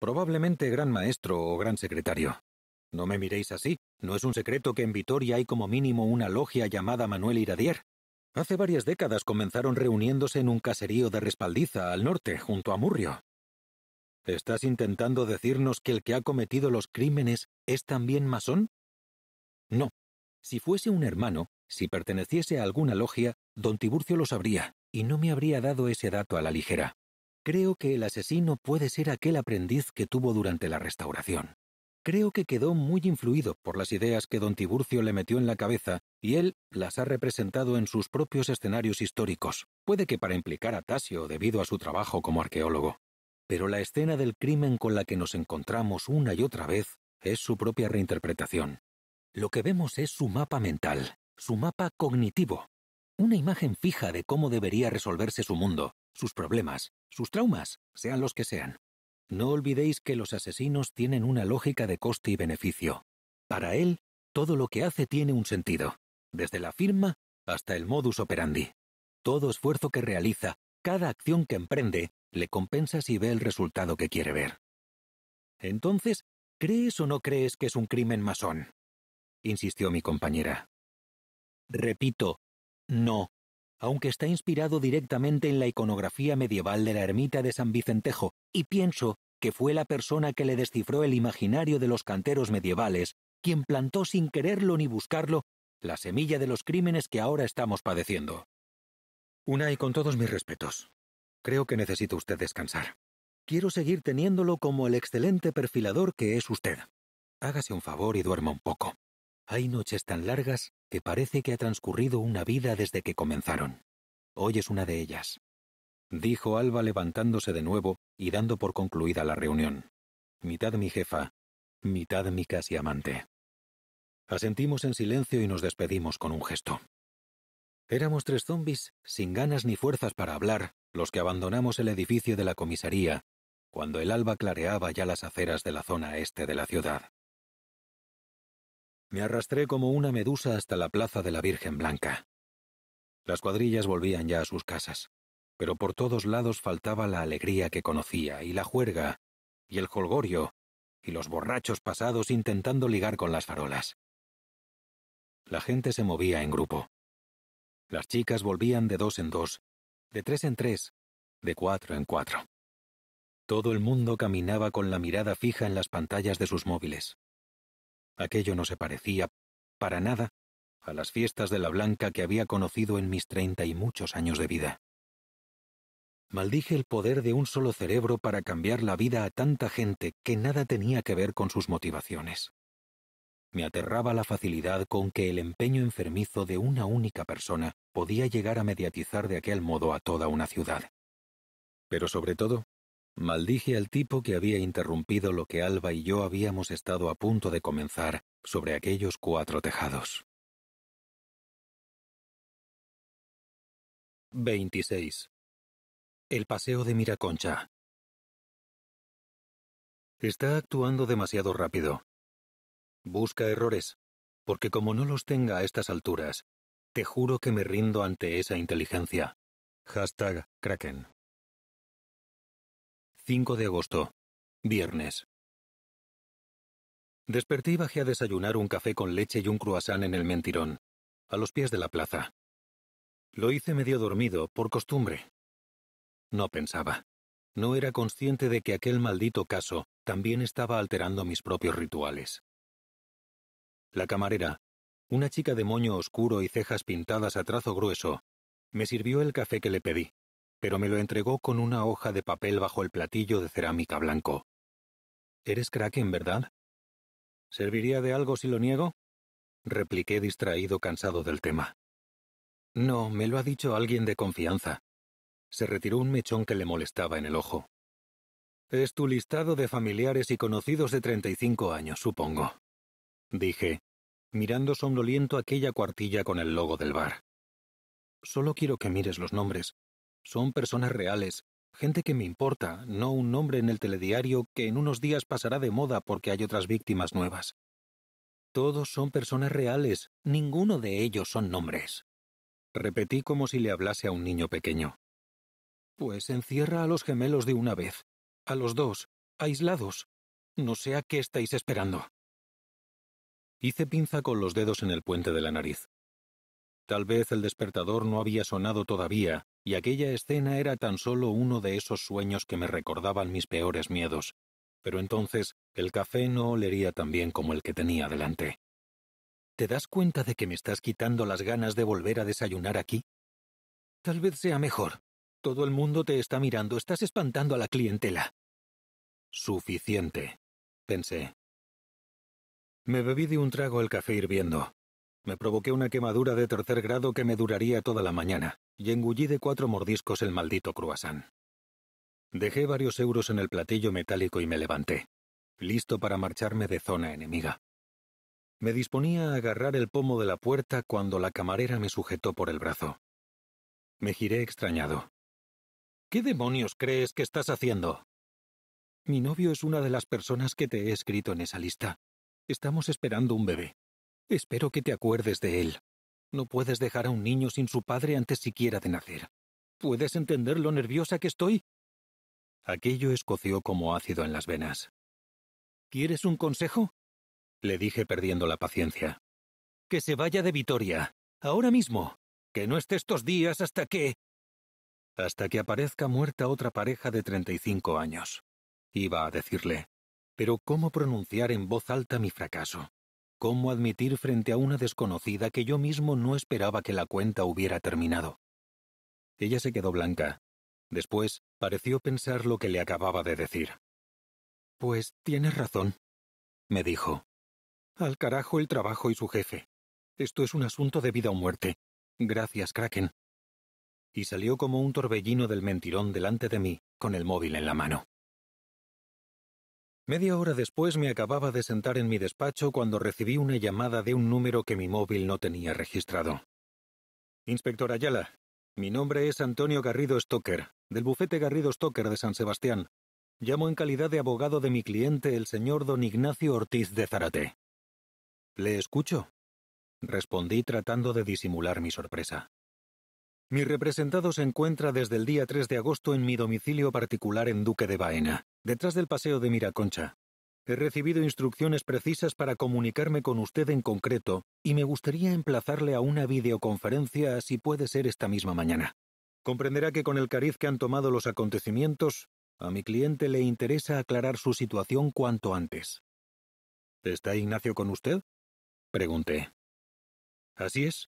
Probablemente gran maestro o gran secretario. No me miréis así. No es un secreto que en Vitoria hay como mínimo una logia llamada Manuel Iradier. Hace varias décadas comenzaron reuniéndose en un caserío de Respaldiza, al norte, junto a Murrio. ¿Estás intentando decirnos que el que ha cometido los crímenes es también masón? No. Si fuese un hermano, si perteneciese a alguna logia, don Tiburcio lo sabría, y no me habría dado ese dato a la ligera. Creo que el asesino puede ser aquel aprendiz que tuvo durante la restauración. Creo que quedó muy influido por las ideas que don Tiburcio le metió en la cabeza y él las ha representado en sus propios escenarios históricos, puede que para implicar a Tasio debido a su trabajo como arqueólogo. Pero la escena del crimen con la que nos encontramos una y otra vez es su propia reinterpretación. Lo que vemos es su mapa mental, su mapa cognitivo, una imagen fija de cómo debería resolverse su mundo, sus problemas, sus traumas, sean los que sean. No olvidéis que los asesinos tienen una lógica de coste y beneficio. Para él, todo lo que hace tiene un sentido, desde la firma hasta el modus operandi. Todo esfuerzo que realiza, cada acción que emprende, le compensa si ve el resultado que quiere ver. Entonces, ¿crees o no crees que es un crimen masón? insistió mi compañera. Repito, no aunque está inspirado directamente en la iconografía medieval de la ermita de San Vicentejo, y pienso que fue la persona que le descifró el imaginario de los canteros medievales, quien plantó sin quererlo ni buscarlo la semilla de los crímenes que ahora estamos padeciendo. Una y con todos mis respetos. Creo que necesita usted descansar. Quiero seguir teniéndolo como el excelente perfilador que es usted. Hágase un favor y duerma un poco. Hay noches tan largas que parece que ha transcurrido una vida desde que comenzaron. Hoy es una de ellas. Dijo Alba levantándose de nuevo y dando por concluida la reunión. Mitad mi jefa, mitad mi casi amante. Asentimos en silencio y nos despedimos con un gesto. Éramos tres zombis, sin ganas ni fuerzas para hablar, los que abandonamos el edificio de la comisaría, cuando el alba clareaba ya las aceras de la zona este de la ciudad. Me arrastré como una medusa hasta la plaza de la Virgen Blanca. Las cuadrillas volvían ya a sus casas, pero por todos lados faltaba la alegría que conocía, y la juerga, y el jolgorio, y los borrachos pasados intentando ligar con las farolas. La gente se movía en grupo. Las chicas volvían de dos en dos, de tres en tres, de cuatro en cuatro. Todo el mundo caminaba con la mirada fija en las pantallas de sus móviles, Aquello no se parecía, para nada, a las fiestas de la Blanca que había conocido en mis treinta y muchos años de vida. Maldije el poder de un solo cerebro para cambiar la vida a tanta gente que nada tenía que ver con sus motivaciones. Me aterraba la facilidad con que el empeño enfermizo de una única persona podía llegar a mediatizar de aquel modo a toda una ciudad. Pero sobre todo, Maldije al tipo que había interrumpido lo que Alba y yo habíamos estado a punto de comenzar sobre aquellos cuatro tejados. 26. El paseo de Miraconcha. Está actuando demasiado rápido. Busca errores, porque como no los tenga a estas alturas, te juro que me rindo ante esa inteligencia. Hashtag Kraken. 5 de agosto. Viernes. Desperté y bajé a desayunar un café con leche y un cruasán en el mentirón, a los pies de la plaza. Lo hice medio dormido, por costumbre. No pensaba. No era consciente de que aquel maldito caso también estaba alterando mis propios rituales. La camarera, una chica de moño oscuro y cejas pintadas a trazo grueso, me sirvió el café que le pedí pero me lo entregó con una hoja de papel bajo el platillo de cerámica blanco. Eres crack en ¿verdad? ¿Serviría de algo si lo niego? repliqué distraído cansado del tema. No, me lo ha dicho alguien de confianza. Se retiró un mechón que le molestaba en el ojo. Es tu listado de familiares y conocidos de 35 años, supongo. Dije, mirando somnoliento aquella cuartilla con el logo del bar. Solo quiero que mires los nombres, son personas reales, gente que me importa, no un nombre en el telediario que en unos días pasará de moda porque hay otras víctimas nuevas. Todos son personas reales, ninguno de ellos son nombres. Repetí como si le hablase a un niño pequeño. Pues encierra a los gemelos de una vez, a los dos, aislados. No sé a qué estáis esperando. Hice pinza con los dedos en el puente de la nariz. Tal vez el despertador no había sonado todavía, y aquella escena era tan solo uno de esos sueños que me recordaban mis peores miedos, pero entonces el café no olería tan bien como el que tenía delante. ¿Te das cuenta de que me estás quitando las ganas de volver a desayunar aquí? Tal vez sea mejor. Todo el mundo te está mirando, estás espantando a la clientela. Suficiente, pensé. Me bebí de un trago el café hirviendo, me provoqué una quemadura de tercer grado que me duraría toda la mañana, y engullí de cuatro mordiscos el maldito cruasán. Dejé varios euros en el platillo metálico y me levanté, listo para marcharme de zona enemiga. Me disponía a agarrar el pomo de la puerta cuando la camarera me sujetó por el brazo. Me giré extrañado. ¿Qué demonios crees que estás haciendo? Mi novio es una de las personas que te he escrito en esa lista. Estamos esperando un bebé. Espero que te acuerdes de él. No puedes dejar a un niño sin su padre antes siquiera de nacer. ¿Puedes entender lo nerviosa que estoy? Aquello escoció como ácido en las venas. ¿Quieres un consejo? Le dije perdiendo la paciencia. Que se vaya de Vitoria. Ahora mismo. Que no esté estos días hasta que... Hasta que aparezca muerta otra pareja de treinta y cinco años. Iba a decirle. Pero ¿cómo pronunciar en voz alta mi fracaso? ¿Cómo admitir frente a una desconocida que yo mismo no esperaba que la cuenta hubiera terminado? Ella se quedó blanca. Después, pareció pensar lo que le acababa de decir. Pues tienes razón, me dijo. Al carajo el trabajo y su jefe. Esto es un asunto de vida o muerte. Gracias, Kraken. Y salió como un torbellino del mentirón delante de mí, con el móvil en la mano. Media hora después me acababa de sentar en mi despacho cuando recibí una llamada de un número que mi móvil no tenía registrado. Inspector Ayala, mi nombre es Antonio Garrido Stoker, del bufete Garrido Stoker de San Sebastián. Llamo en calidad de abogado de mi cliente, el señor don Ignacio Ortiz de Zárate. ¿Le escucho? Respondí tratando de disimular mi sorpresa. Mi representado se encuentra desde el día 3 de agosto en mi domicilio particular en Duque de Baena, detrás del paseo de Miraconcha. He recibido instrucciones precisas para comunicarme con usted en concreto y me gustaría emplazarle a una videoconferencia si puede ser esta misma mañana. Comprenderá que con el cariz que han tomado los acontecimientos, a mi cliente le interesa aclarar su situación cuanto antes. ¿Está Ignacio con usted? Pregunté. Así es,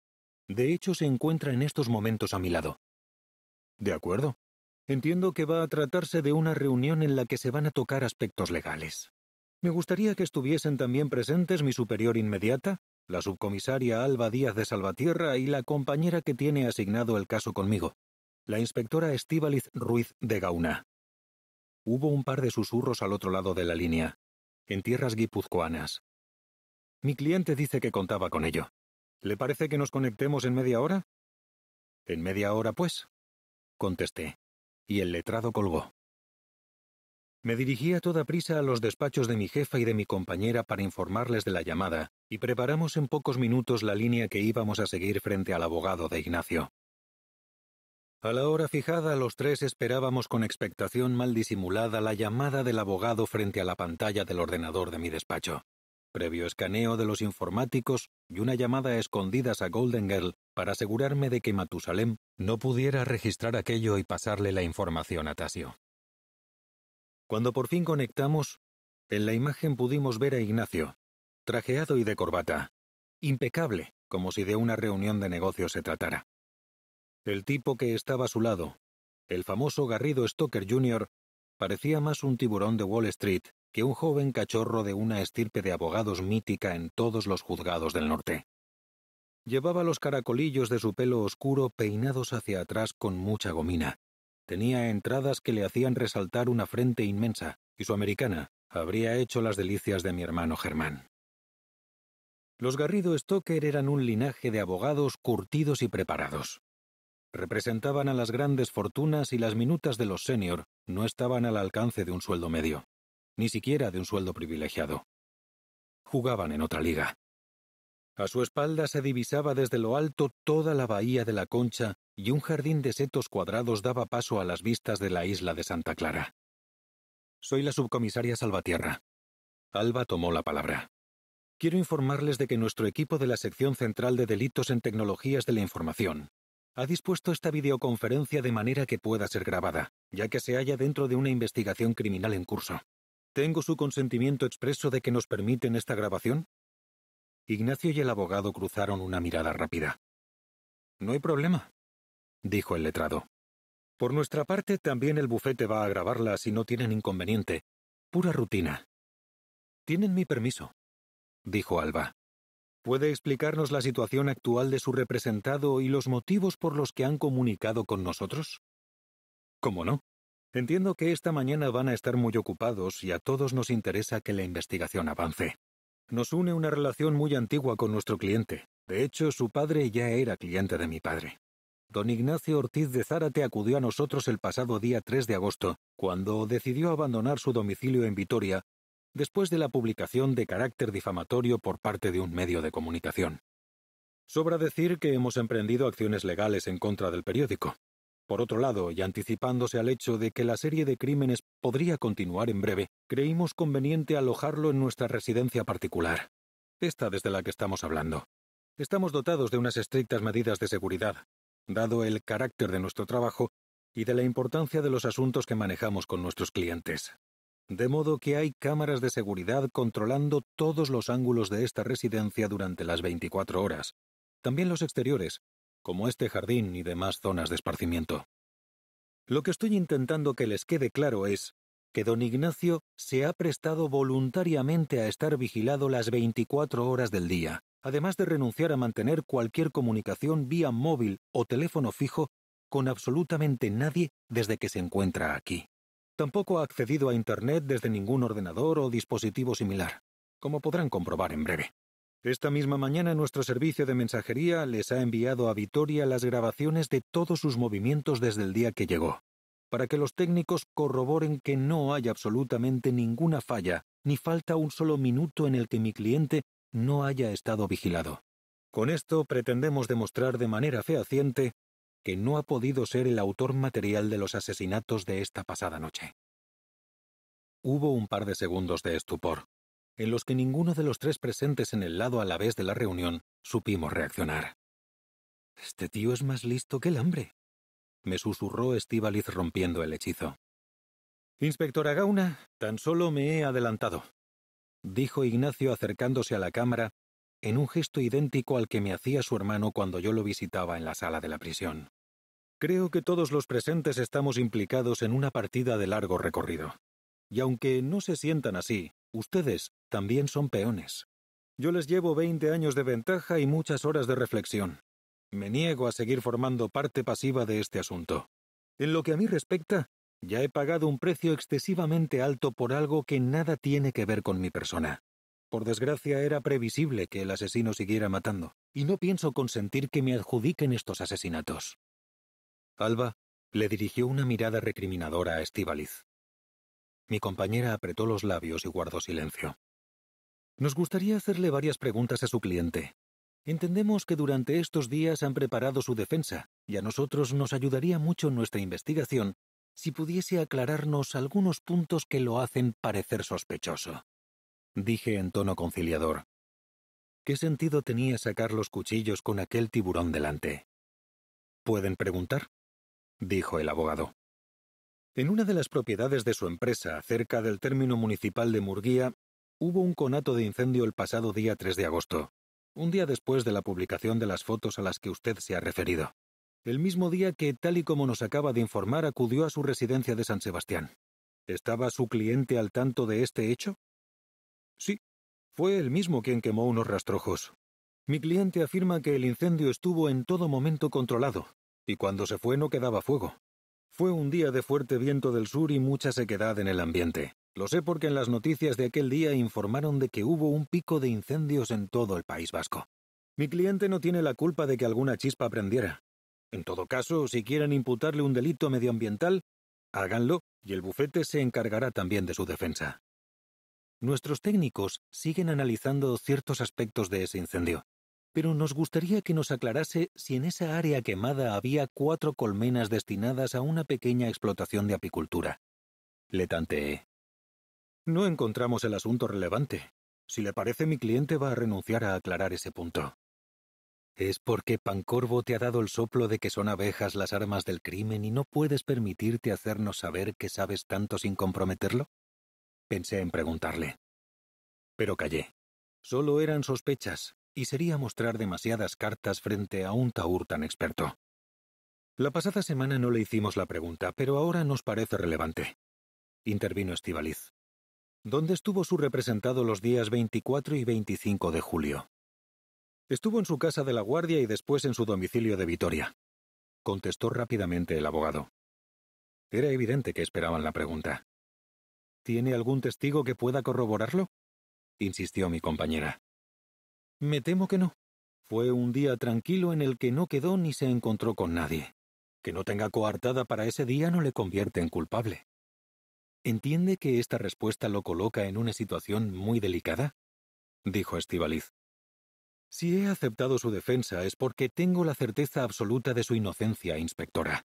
de hecho, se encuentra en estos momentos a mi lado. De acuerdo. Entiendo que va a tratarse de una reunión en la que se van a tocar aspectos legales. Me gustaría que estuviesen también presentes mi superior inmediata, la subcomisaria Alba Díaz de Salvatierra y la compañera que tiene asignado el caso conmigo, la inspectora Estíbaliz Ruiz de Gauna. Hubo un par de susurros al otro lado de la línea, en tierras guipuzcoanas. Mi cliente dice que contaba con ello. ¿Le parece que nos conectemos en media hora? En media hora, pues, contesté, y el letrado colgó. Me dirigí a toda prisa a los despachos de mi jefa y de mi compañera para informarles de la llamada, y preparamos en pocos minutos la línea que íbamos a seguir frente al abogado de Ignacio. A la hora fijada los tres esperábamos con expectación mal disimulada la llamada del abogado frente a la pantalla del ordenador de mi despacho previo escaneo de los informáticos y una llamada a escondidas a Golden Girl para asegurarme de que Matusalem no pudiera registrar aquello y pasarle la información a Tasio. Cuando por fin conectamos, en la imagen pudimos ver a Ignacio, trajeado y de corbata, impecable, como si de una reunión de negocios se tratara. El tipo que estaba a su lado, el famoso Garrido Stoker Jr., parecía más un tiburón de Wall Street que un joven cachorro de una estirpe de abogados mítica en todos los juzgados del norte. Llevaba los caracolillos de su pelo oscuro peinados hacia atrás con mucha gomina. Tenía entradas que le hacían resaltar una frente inmensa, y su americana habría hecho las delicias de mi hermano Germán. Los Garrido Stoker eran un linaje de abogados curtidos y preparados. Representaban a las grandes fortunas y las minutas de los senior no estaban al alcance de un sueldo medio ni siquiera de un sueldo privilegiado. Jugaban en otra liga. A su espalda se divisaba desde lo alto toda la bahía de la Concha y un jardín de setos cuadrados daba paso a las vistas de la isla de Santa Clara. Soy la subcomisaria Salvatierra. Alba tomó la palabra. Quiero informarles de que nuestro equipo de la Sección Central de Delitos en Tecnologías de la Información ha dispuesto esta videoconferencia de manera que pueda ser grabada, ya que se halla dentro de una investigación criminal en curso. ¿Tengo su consentimiento expreso de que nos permiten esta grabación? Ignacio y el abogado cruzaron una mirada rápida. No hay problema, dijo el letrado. Por nuestra parte, también el bufete va a grabarla si no tienen inconveniente. Pura rutina. Tienen mi permiso, dijo Alba. ¿Puede explicarnos la situación actual de su representado y los motivos por los que han comunicado con nosotros? ¿Cómo no? Entiendo que esta mañana van a estar muy ocupados y a todos nos interesa que la investigación avance. Nos une una relación muy antigua con nuestro cliente. De hecho, su padre ya era cliente de mi padre. Don Ignacio Ortiz de Zárate acudió a nosotros el pasado día 3 de agosto, cuando decidió abandonar su domicilio en Vitoria, después de la publicación de carácter difamatorio por parte de un medio de comunicación. Sobra decir que hemos emprendido acciones legales en contra del periódico. Por otro lado, y anticipándose al hecho de que la serie de crímenes podría continuar en breve, creímos conveniente alojarlo en nuestra residencia particular, esta desde la que estamos hablando. Estamos dotados de unas estrictas medidas de seguridad, dado el carácter de nuestro trabajo y de la importancia de los asuntos que manejamos con nuestros clientes. De modo que hay cámaras de seguridad controlando todos los ángulos de esta residencia durante las 24 horas, también los exteriores, como este jardín y demás zonas de esparcimiento. Lo que estoy intentando que les quede claro es que don Ignacio se ha prestado voluntariamente a estar vigilado las 24 horas del día, además de renunciar a mantener cualquier comunicación vía móvil o teléfono fijo con absolutamente nadie desde que se encuentra aquí. Tampoco ha accedido a Internet desde ningún ordenador o dispositivo similar, como podrán comprobar en breve. Esta misma mañana nuestro servicio de mensajería les ha enviado a Vitoria las grabaciones de todos sus movimientos desde el día que llegó, para que los técnicos corroboren que no hay absolutamente ninguna falla, ni falta un solo minuto en el que mi cliente no haya estado vigilado. Con esto pretendemos demostrar de manera fehaciente que no ha podido ser el autor material de los asesinatos de esta pasada noche. Hubo un par de segundos de estupor en los que ninguno de los tres presentes en el lado a la vez de la reunión supimos reaccionar. Este tío es más listo que el hambre, me susurró Estíbaliz rompiendo el hechizo. Inspectora Gauna, tan solo me he adelantado, dijo Ignacio acercándose a la cámara en un gesto idéntico al que me hacía su hermano cuando yo lo visitaba en la sala de la prisión. Creo que todos los presentes estamos implicados en una partida de largo recorrido. Y aunque no se sientan así, Ustedes también son peones. Yo les llevo 20 años de ventaja y muchas horas de reflexión. Me niego a seguir formando parte pasiva de este asunto. En lo que a mí respecta, ya he pagado un precio excesivamente alto por algo que nada tiene que ver con mi persona. Por desgracia era previsible que el asesino siguiera matando, y no pienso consentir que me adjudiquen estos asesinatos. Alba le dirigió una mirada recriminadora a Estíbaliz. Mi compañera apretó los labios y guardó silencio. Nos gustaría hacerle varias preguntas a su cliente. Entendemos que durante estos días han preparado su defensa y a nosotros nos ayudaría mucho nuestra investigación si pudiese aclararnos algunos puntos que lo hacen parecer sospechoso. Dije en tono conciliador. ¿Qué sentido tenía sacar los cuchillos con aquel tiburón delante? ¿Pueden preguntar? dijo el abogado. En una de las propiedades de su empresa, cerca del término municipal de Murguía, hubo un conato de incendio el pasado día 3 de agosto, un día después de la publicación de las fotos a las que usted se ha referido. El mismo día que, tal y como nos acaba de informar, acudió a su residencia de San Sebastián. ¿Estaba su cliente al tanto de este hecho? Sí, fue él mismo quien quemó unos rastrojos. Mi cliente afirma que el incendio estuvo en todo momento controlado, y cuando se fue no quedaba fuego. Fue un día de fuerte viento del sur y mucha sequedad en el ambiente. Lo sé porque en las noticias de aquel día informaron de que hubo un pico de incendios en todo el País Vasco. Mi cliente no tiene la culpa de que alguna chispa prendiera. En todo caso, si quieren imputarle un delito medioambiental, háganlo y el bufete se encargará también de su defensa. Nuestros técnicos siguen analizando ciertos aspectos de ese incendio pero nos gustaría que nos aclarase si en esa área quemada había cuatro colmenas destinadas a una pequeña explotación de apicultura. Le tanteé. No encontramos el asunto relevante. Si le parece, mi cliente va a renunciar a aclarar ese punto. Es porque Pancorvo te ha dado el soplo de que son abejas las armas del crimen y no puedes permitirte hacernos saber que sabes tanto sin comprometerlo? Pensé en preguntarle. Pero callé. Solo eran sospechas, y sería mostrar demasiadas cartas frente a un taur tan experto. La pasada semana no le hicimos la pregunta, pero ahora nos parece relevante. Intervino Estivaliz. ¿Dónde estuvo su representado los días 24 y 25 de julio? Estuvo en su casa de la guardia y después en su domicilio de Vitoria. Contestó rápidamente el abogado. Era evidente que esperaban la pregunta. ¿Tiene algún testigo que pueda corroborarlo? insistió mi compañera. Me temo que no. Fue un día tranquilo en el que no quedó ni se encontró con nadie. Que no tenga coartada para ese día no le convierte en culpable. ¿Entiende que esta respuesta lo coloca en una situación muy delicada? dijo Estivaliz. Si he aceptado su defensa es porque tengo la certeza absoluta de su inocencia, inspectora.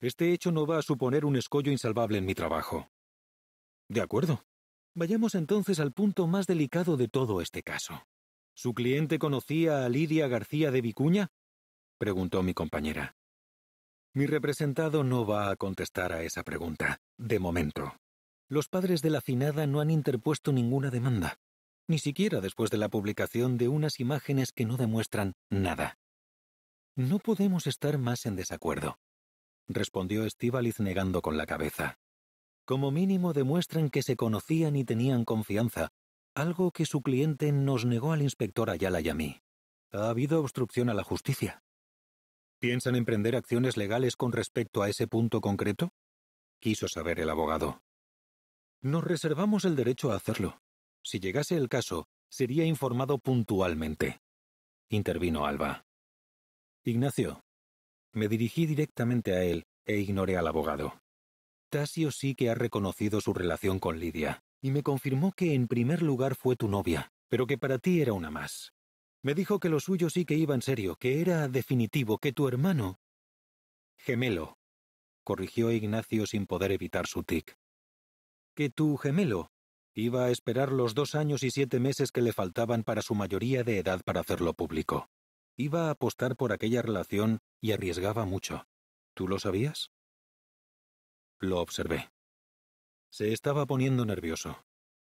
Este hecho no va a suponer un escollo insalvable en mi trabajo. De acuerdo. Vayamos entonces al punto más delicado de todo este caso. ¿Su cliente conocía a Lidia García de Vicuña? preguntó mi compañera. Mi representado no va a contestar a esa pregunta, de momento. Los padres de la finada no han interpuesto ninguna demanda, ni siquiera después de la publicación de unas imágenes que no demuestran nada. No podemos estar más en desacuerdo, respondió Estíbaliz negando con la cabeza. Como mínimo demuestran que se conocían y tenían confianza, algo que su cliente nos negó al inspector Ayala y a mí. Ha habido obstrucción a la justicia. ¿Piensan emprender acciones legales con respecto a ese punto concreto? quiso saber el abogado. Nos reservamos el derecho a hacerlo. Si llegase el caso, sería informado puntualmente, intervino Alba. Ignacio. Me dirigí directamente a él e ignoré al abogado. Tasio sí que ha reconocido su relación con Lidia, y me confirmó que en primer lugar fue tu novia, pero que para ti era una más. Me dijo que lo suyo sí que iba en serio, que era definitivo, que tu hermano... Gemelo, corrigió Ignacio sin poder evitar su tic. Que tu gemelo iba a esperar los dos años y siete meses que le faltaban para su mayoría de edad para hacerlo público. Iba a apostar por aquella relación y arriesgaba mucho. ¿Tú lo sabías? Lo observé. Se estaba poniendo nervioso.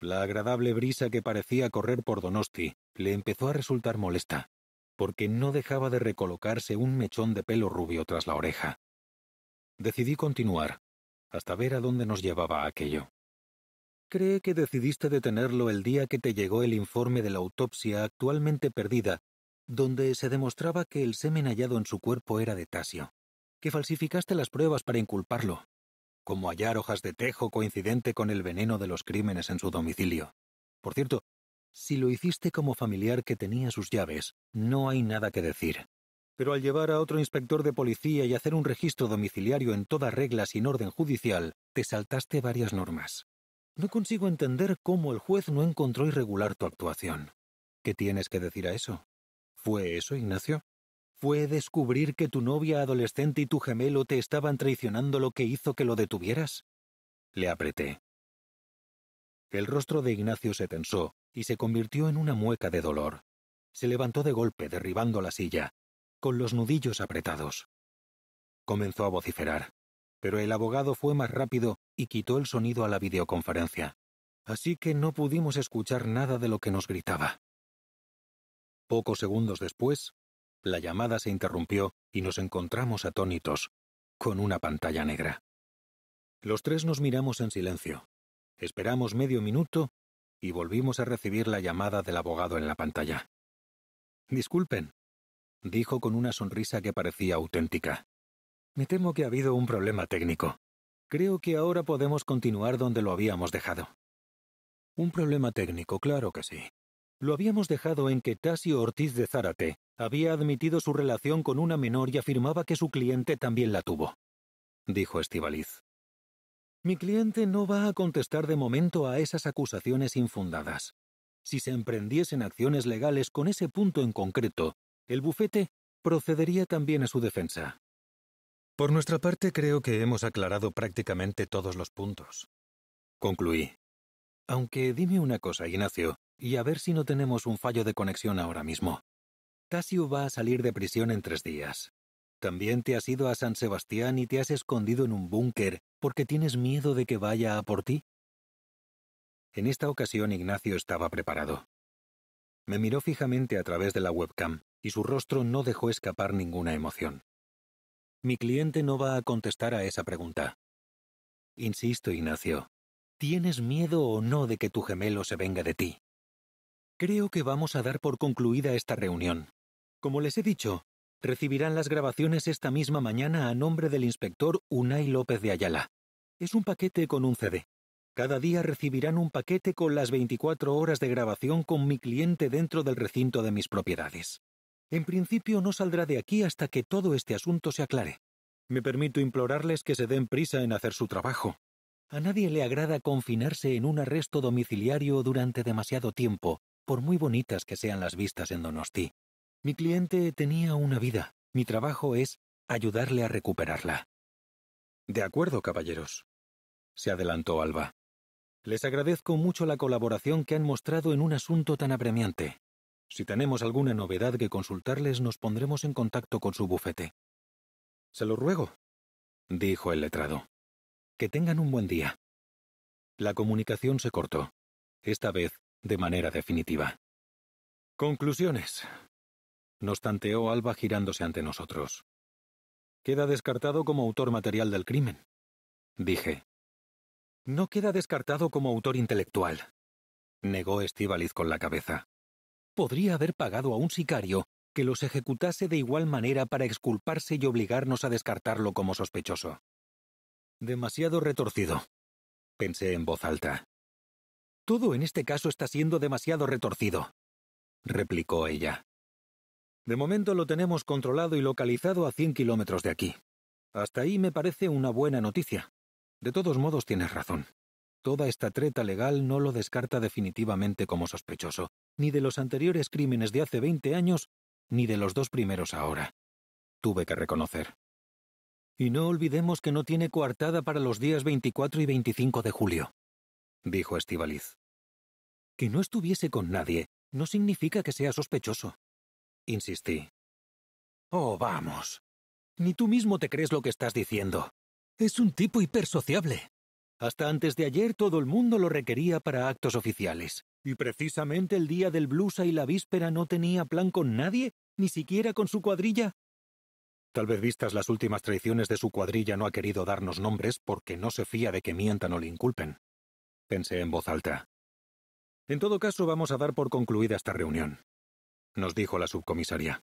La agradable brisa que parecía correr por Donosti le empezó a resultar molesta, porque no dejaba de recolocarse un mechón de pelo rubio tras la oreja. Decidí continuar, hasta ver a dónde nos llevaba aquello. ¿Cree que decidiste detenerlo el día que te llegó el informe de la autopsia actualmente perdida, donde se demostraba que el semen hallado en su cuerpo era de Tasio? ¿Que falsificaste las pruebas para inculparlo? como hallar hojas de tejo coincidente con el veneno de los crímenes en su domicilio. Por cierto, si lo hiciste como familiar que tenía sus llaves, no hay nada que decir. Pero al llevar a otro inspector de policía y hacer un registro domiciliario en toda regla sin orden judicial, te saltaste varias normas. No consigo entender cómo el juez no encontró irregular tu actuación. ¿Qué tienes que decir a eso? ¿Fue eso, Ignacio? fue descubrir que tu novia adolescente y tu gemelo te estaban traicionando lo que hizo que lo detuvieras? Le apreté. El rostro de Ignacio se tensó y se convirtió en una mueca de dolor. Se levantó de golpe derribando la silla, con los nudillos apretados. Comenzó a vociferar, pero el abogado fue más rápido y quitó el sonido a la videoconferencia, así que no pudimos escuchar nada de lo que nos gritaba. Pocos segundos después, la llamada se interrumpió y nos encontramos atónitos, con una pantalla negra. Los tres nos miramos en silencio. Esperamos medio minuto y volvimos a recibir la llamada del abogado en la pantalla. Disculpen, dijo con una sonrisa que parecía auténtica. Me temo que ha habido un problema técnico. Creo que ahora podemos continuar donde lo habíamos dejado. Un problema técnico, claro que sí. Lo habíamos dejado en que Tasio Ortiz de Zárate había admitido su relación con una menor y afirmaba que su cliente también la tuvo. Dijo Estivaliz. Mi cliente no va a contestar de momento a esas acusaciones infundadas. Si se emprendiesen acciones legales con ese punto en concreto, el bufete procedería también a su defensa. Por nuestra parte creo que hemos aclarado prácticamente todos los puntos. Concluí. Aunque dime una cosa, Ignacio, y a ver si no tenemos un fallo de conexión ahora mismo. Casio va a salir de prisión en tres días. También te has ido a San Sebastián y te has escondido en un búnker porque tienes miedo de que vaya a por ti. En esta ocasión Ignacio estaba preparado. Me miró fijamente a través de la webcam y su rostro no dejó escapar ninguna emoción. Mi cliente no va a contestar a esa pregunta. Insisto, Ignacio, ¿tienes miedo o no de que tu gemelo se venga de ti? Creo que vamos a dar por concluida esta reunión. Como les he dicho, recibirán las grabaciones esta misma mañana a nombre del inspector Unai López de Ayala. Es un paquete con un CD. Cada día recibirán un paquete con las 24 horas de grabación con mi cliente dentro del recinto de mis propiedades. En principio no saldrá de aquí hasta que todo este asunto se aclare. Me permito implorarles que se den prisa en hacer su trabajo. A nadie le agrada confinarse en un arresto domiciliario durante demasiado tiempo, por muy bonitas que sean las vistas en Donosti. Mi cliente tenía una vida. Mi trabajo es ayudarle a recuperarla. De acuerdo, caballeros, se adelantó Alba. Les agradezco mucho la colaboración que han mostrado en un asunto tan apremiante. Si tenemos alguna novedad que consultarles, nos pondremos en contacto con su bufete. Se lo ruego, dijo el letrado. Que tengan un buen día. La comunicación se cortó, esta vez de manera definitiva. Conclusiones nos tanteó Alba girándose ante nosotros. Queda descartado como autor material del crimen, dije. No queda descartado como autor intelectual, negó Estíbaliz con la cabeza. Podría haber pagado a un sicario que los ejecutase de igual manera para exculparse y obligarnos a descartarlo como sospechoso. Demasiado retorcido, pensé en voz alta. Todo en este caso está siendo demasiado retorcido, replicó ella. De momento lo tenemos controlado y localizado a 100 kilómetros de aquí. Hasta ahí me parece una buena noticia. De todos modos tienes razón. Toda esta treta legal no lo descarta definitivamente como sospechoso, ni de los anteriores crímenes de hace 20 años, ni de los dos primeros ahora. Tuve que reconocer. Y no olvidemos que no tiene coartada para los días 24 y 25 de julio, dijo Estivaliz. Que no estuviese con nadie no significa que sea sospechoso, insistí. Oh, vamos. Ni tú mismo te crees lo que estás diciendo. Es un tipo hipersociable. Hasta antes de ayer todo el mundo lo requería para actos oficiales. Y precisamente el día del blusa y la víspera no tenía plan con nadie, ni siquiera con su cuadrilla. Tal vez vistas las últimas traiciones de su cuadrilla no ha querido darnos nombres porque no se fía de que mientan o le inculpen. Pensé en voz alta. En todo caso, vamos a dar por concluida esta reunión nos dijo la subcomisaria.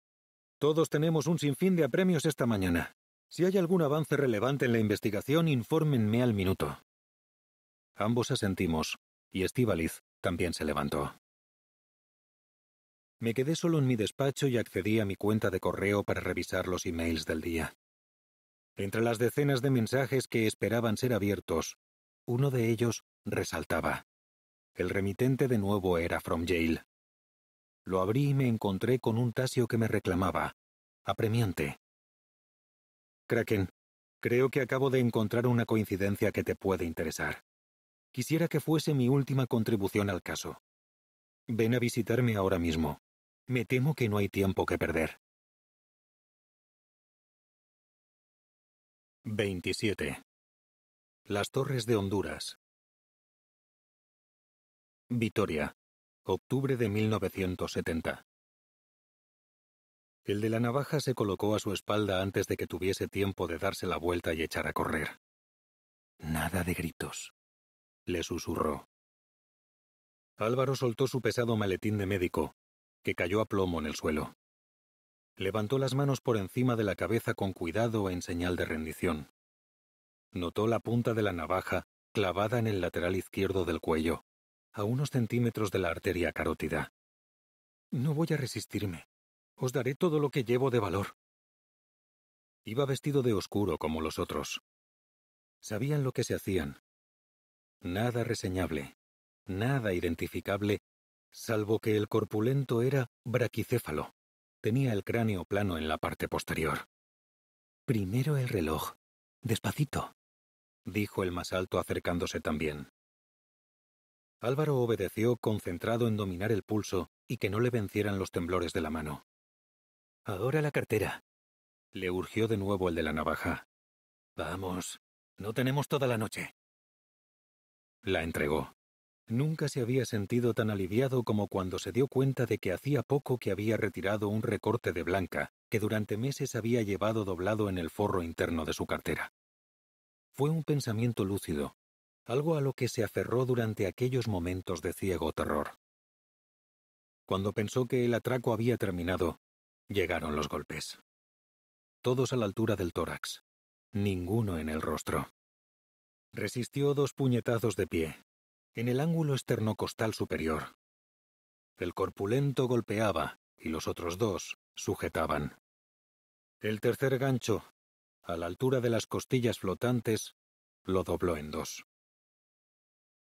Todos tenemos un sinfín de apremios esta mañana. Si hay algún avance relevante en la investigación, infórmenme al minuto. Ambos asentimos, y Estíbaliz también se levantó. Me quedé solo en mi despacho y accedí a mi cuenta de correo para revisar los emails del día. Entre las decenas de mensajes que esperaban ser abiertos, uno de ellos resaltaba. El remitente de nuevo era From Jail. Lo abrí y me encontré con un tasio que me reclamaba. Apremiante. Kraken, creo que acabo de encontrar una coincidencia que te puede interesar. Quisiera que fuese mi última contribución al caso. Ven a visitarme ahora mismo. Me temo que no hay tiempo que perder. 27. Las Torres de Honduras. Vitoria, octubre de 1970. El de la navaja se colocó a su espalda antes de que tuviese tiempo de darse la vuelta y echar a correr. Nada de gritos, le susurró. Álvaro soltó su pesado maletín de médico, que cayó a plomo en el suelo. Levantó las manos por encima de la cabeza con cuidado en señal de rendición. Notó la punta de la navaja clavada en el lateral izquierdo del cuello a unos centímetros de la arteria carótida. No voy a resistirme. Os daré todo lo que llevo de valor. Iba vestido de oscuro como los otros. Sabían lo que se hacían. Nada reseñable, nada identificable, salvo que el corpulento era braquicéfalo. Tenía el cráneo plano en la parte posterior. Primero el reloj. Despacito, dijo el más alto acercándose también. Álvaro obedeció concentrado en dominar el pulso y que no le vencieran los temblores de la mano. Ahora la cartera. Le urgió de nuevo el de la navaja. Vamos, no tenemos toda la noche. La entregó. Nunca se había sentido tan aliviado como cuando se dio cuenta de que hacía poco que había retirado un recorte de blanca que durante meses había llevado doblado en el forro interno de su cartera. Fue un pensamiento lúcido, algo a lo que se aferró durante aquellos momentos de ciego terror. Cuando pensó que el atraco había terminado, llegaron los golpes. Todos a la altura del tórax, ninguno en el rostro. Resistió dos puñetazos de pie, en el ángulo esternocostal superior. El corpulento golpeaba y los otros dos sujetaban. El tercer gancho, a la altura de las costillas flotantes, lo dobló en dos.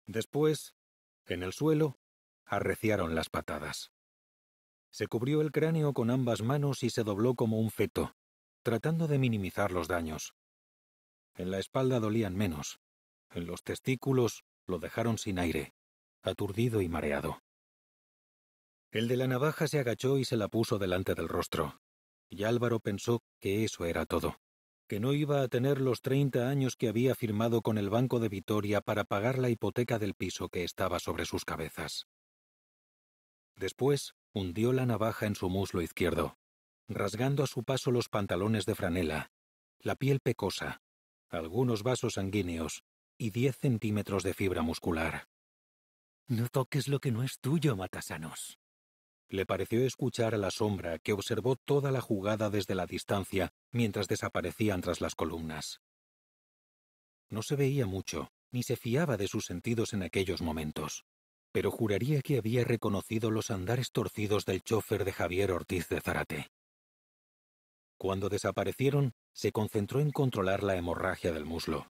Después, en el suelo, arreciaron las patadas. Se cubrió el cráneo con ambas manos y se dobló como un feto, tratando de minimizar los daños. En la espalda dolían menos. En los testículos lo dejaron sin aire, aturdido y mareado. El de la navaja se agachó y se la puso delante del rostro, y Álvaro pensó que eso era todo que no iba a tener los 30 años que había firmado con el Banco de Vitoria para pagar la hipoteca del piso que estaba sobre sus cabezas. Después, hundió la navaja en su muslo izquierdo, rasgando a su paso los pantalones de franela, la piel pecosa, algunos vasos sanguíneos y 10 centímetros de fibra muscular. No toques lo que no es tuyo, Matasanos. Le pareció escuchar a la sombra que observó toda la jugada desde la distancia mientras desaparecían tras las columnas. No se veía mucho, ni se fiaba de sus sentidos en aquellos momentos, pero juraría que había reconocido los andares torcidos del chofer de Javier Ortiz de Zárate. Cuando desaparecieron, se concentró en controlar la hemorragia del muslo.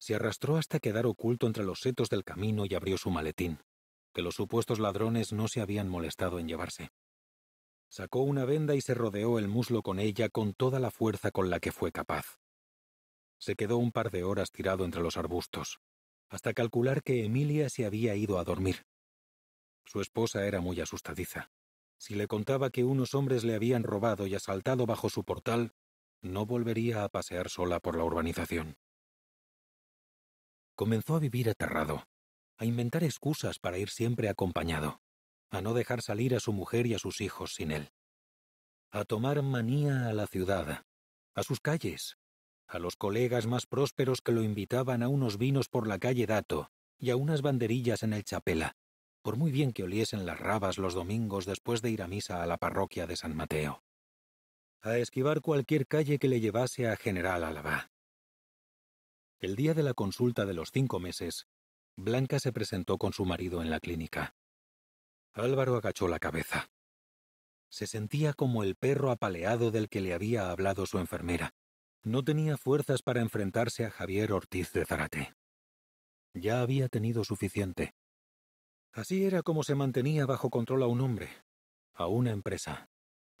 Se arrastró hasta quedar oculto entre los setos del camino y abrió su maletín que los supuestos ladrones no se habían molestado en llevarse. Sacó una venda y se rodeó el muslo con ella con toda la fuerza con la que fue capaz. Se quedó un par de horas tirado entre los arbustos, hasta calcular que Emilia se había ido a dormir. Su esposa era muy asustadiza. Si le contaba que unos hombres le habían robado y asaltado bajo su portal, no volvería a pasear sola por la urbanización. Comenzó a vivir aterrado, a inventar excusas para ir siempre acompañado, a no dejar salir a su mujer y a sus hijos sin él, a tomar manía a la ciudad, a sus calles, a los colegas más prósperos que lo invitaban a unos vinos por la calle Dato y a unas banderillas en el Chapela, por muy bien que oliesen las rabas los domingos después de ir a misa a la parroquia de San Mateo, a esquivar cualquier calle que le llevase a General Álava. El día de la consulta de los cinco meses, Blanca se presentó con su marido en la clínica. Álvaro agachó la cabeza. Se sentía como el perro apaleado del que le había hablado su enfermera. No tenía fuerzas para enfrentarse a Javier Ortiz de Zarate. Ya había tenido suficiente. Así era como se mantenía bajo control a un hombre, a una empresa,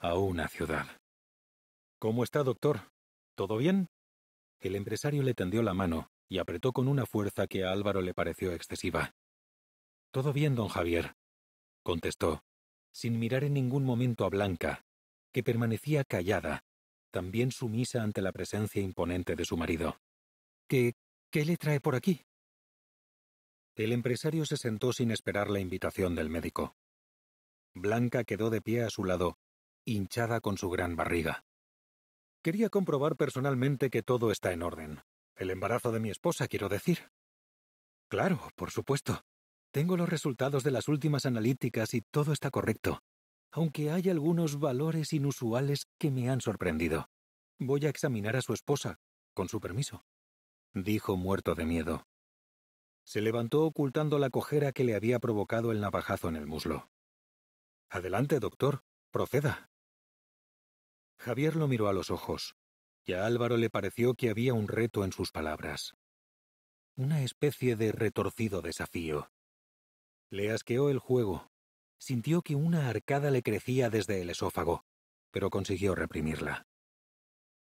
a una ciudad. ¿Cómo está, doctor? ¿Todo bien? El empresario le tendió la mano y apretó con una fuerza que a Álvaro le pareció excesiva. Todo bien, don Javier, contestó, sin mirar en ningún momento a Blanca, que permanecía callada, también sumisa ante la presencia imponente de su marido. ¿Qué, qué le trae por aquí? El empresario se sentó sin esperar la invitación del médico. Blanca quedó de pie a su lado, hinchada con su gran barriga. Quería comprobar personalmente que todo está en orden, el embarazo de mi esposa, quiero decir. Claro, por supuesto. Tengo los resultados de las últimas analíticas y todo está correcto, aunque hay algunos valores inusuales que me han sorprendido. Voy a examinar a su esposa, con su permiso, dijo muerto de miedo. Se levantó ocultando la cojera que le había provocado el navajazo en el muslo. Adelante, doctor, proceda. Javier lo miró a los ojos a Álvaro le pareció que había un reto en sus palabras. Una especie de retorcido desafío. Le asqueó el juego. Sintió que una arcada le crecía desde el esófago, pero consiguió reprimirla.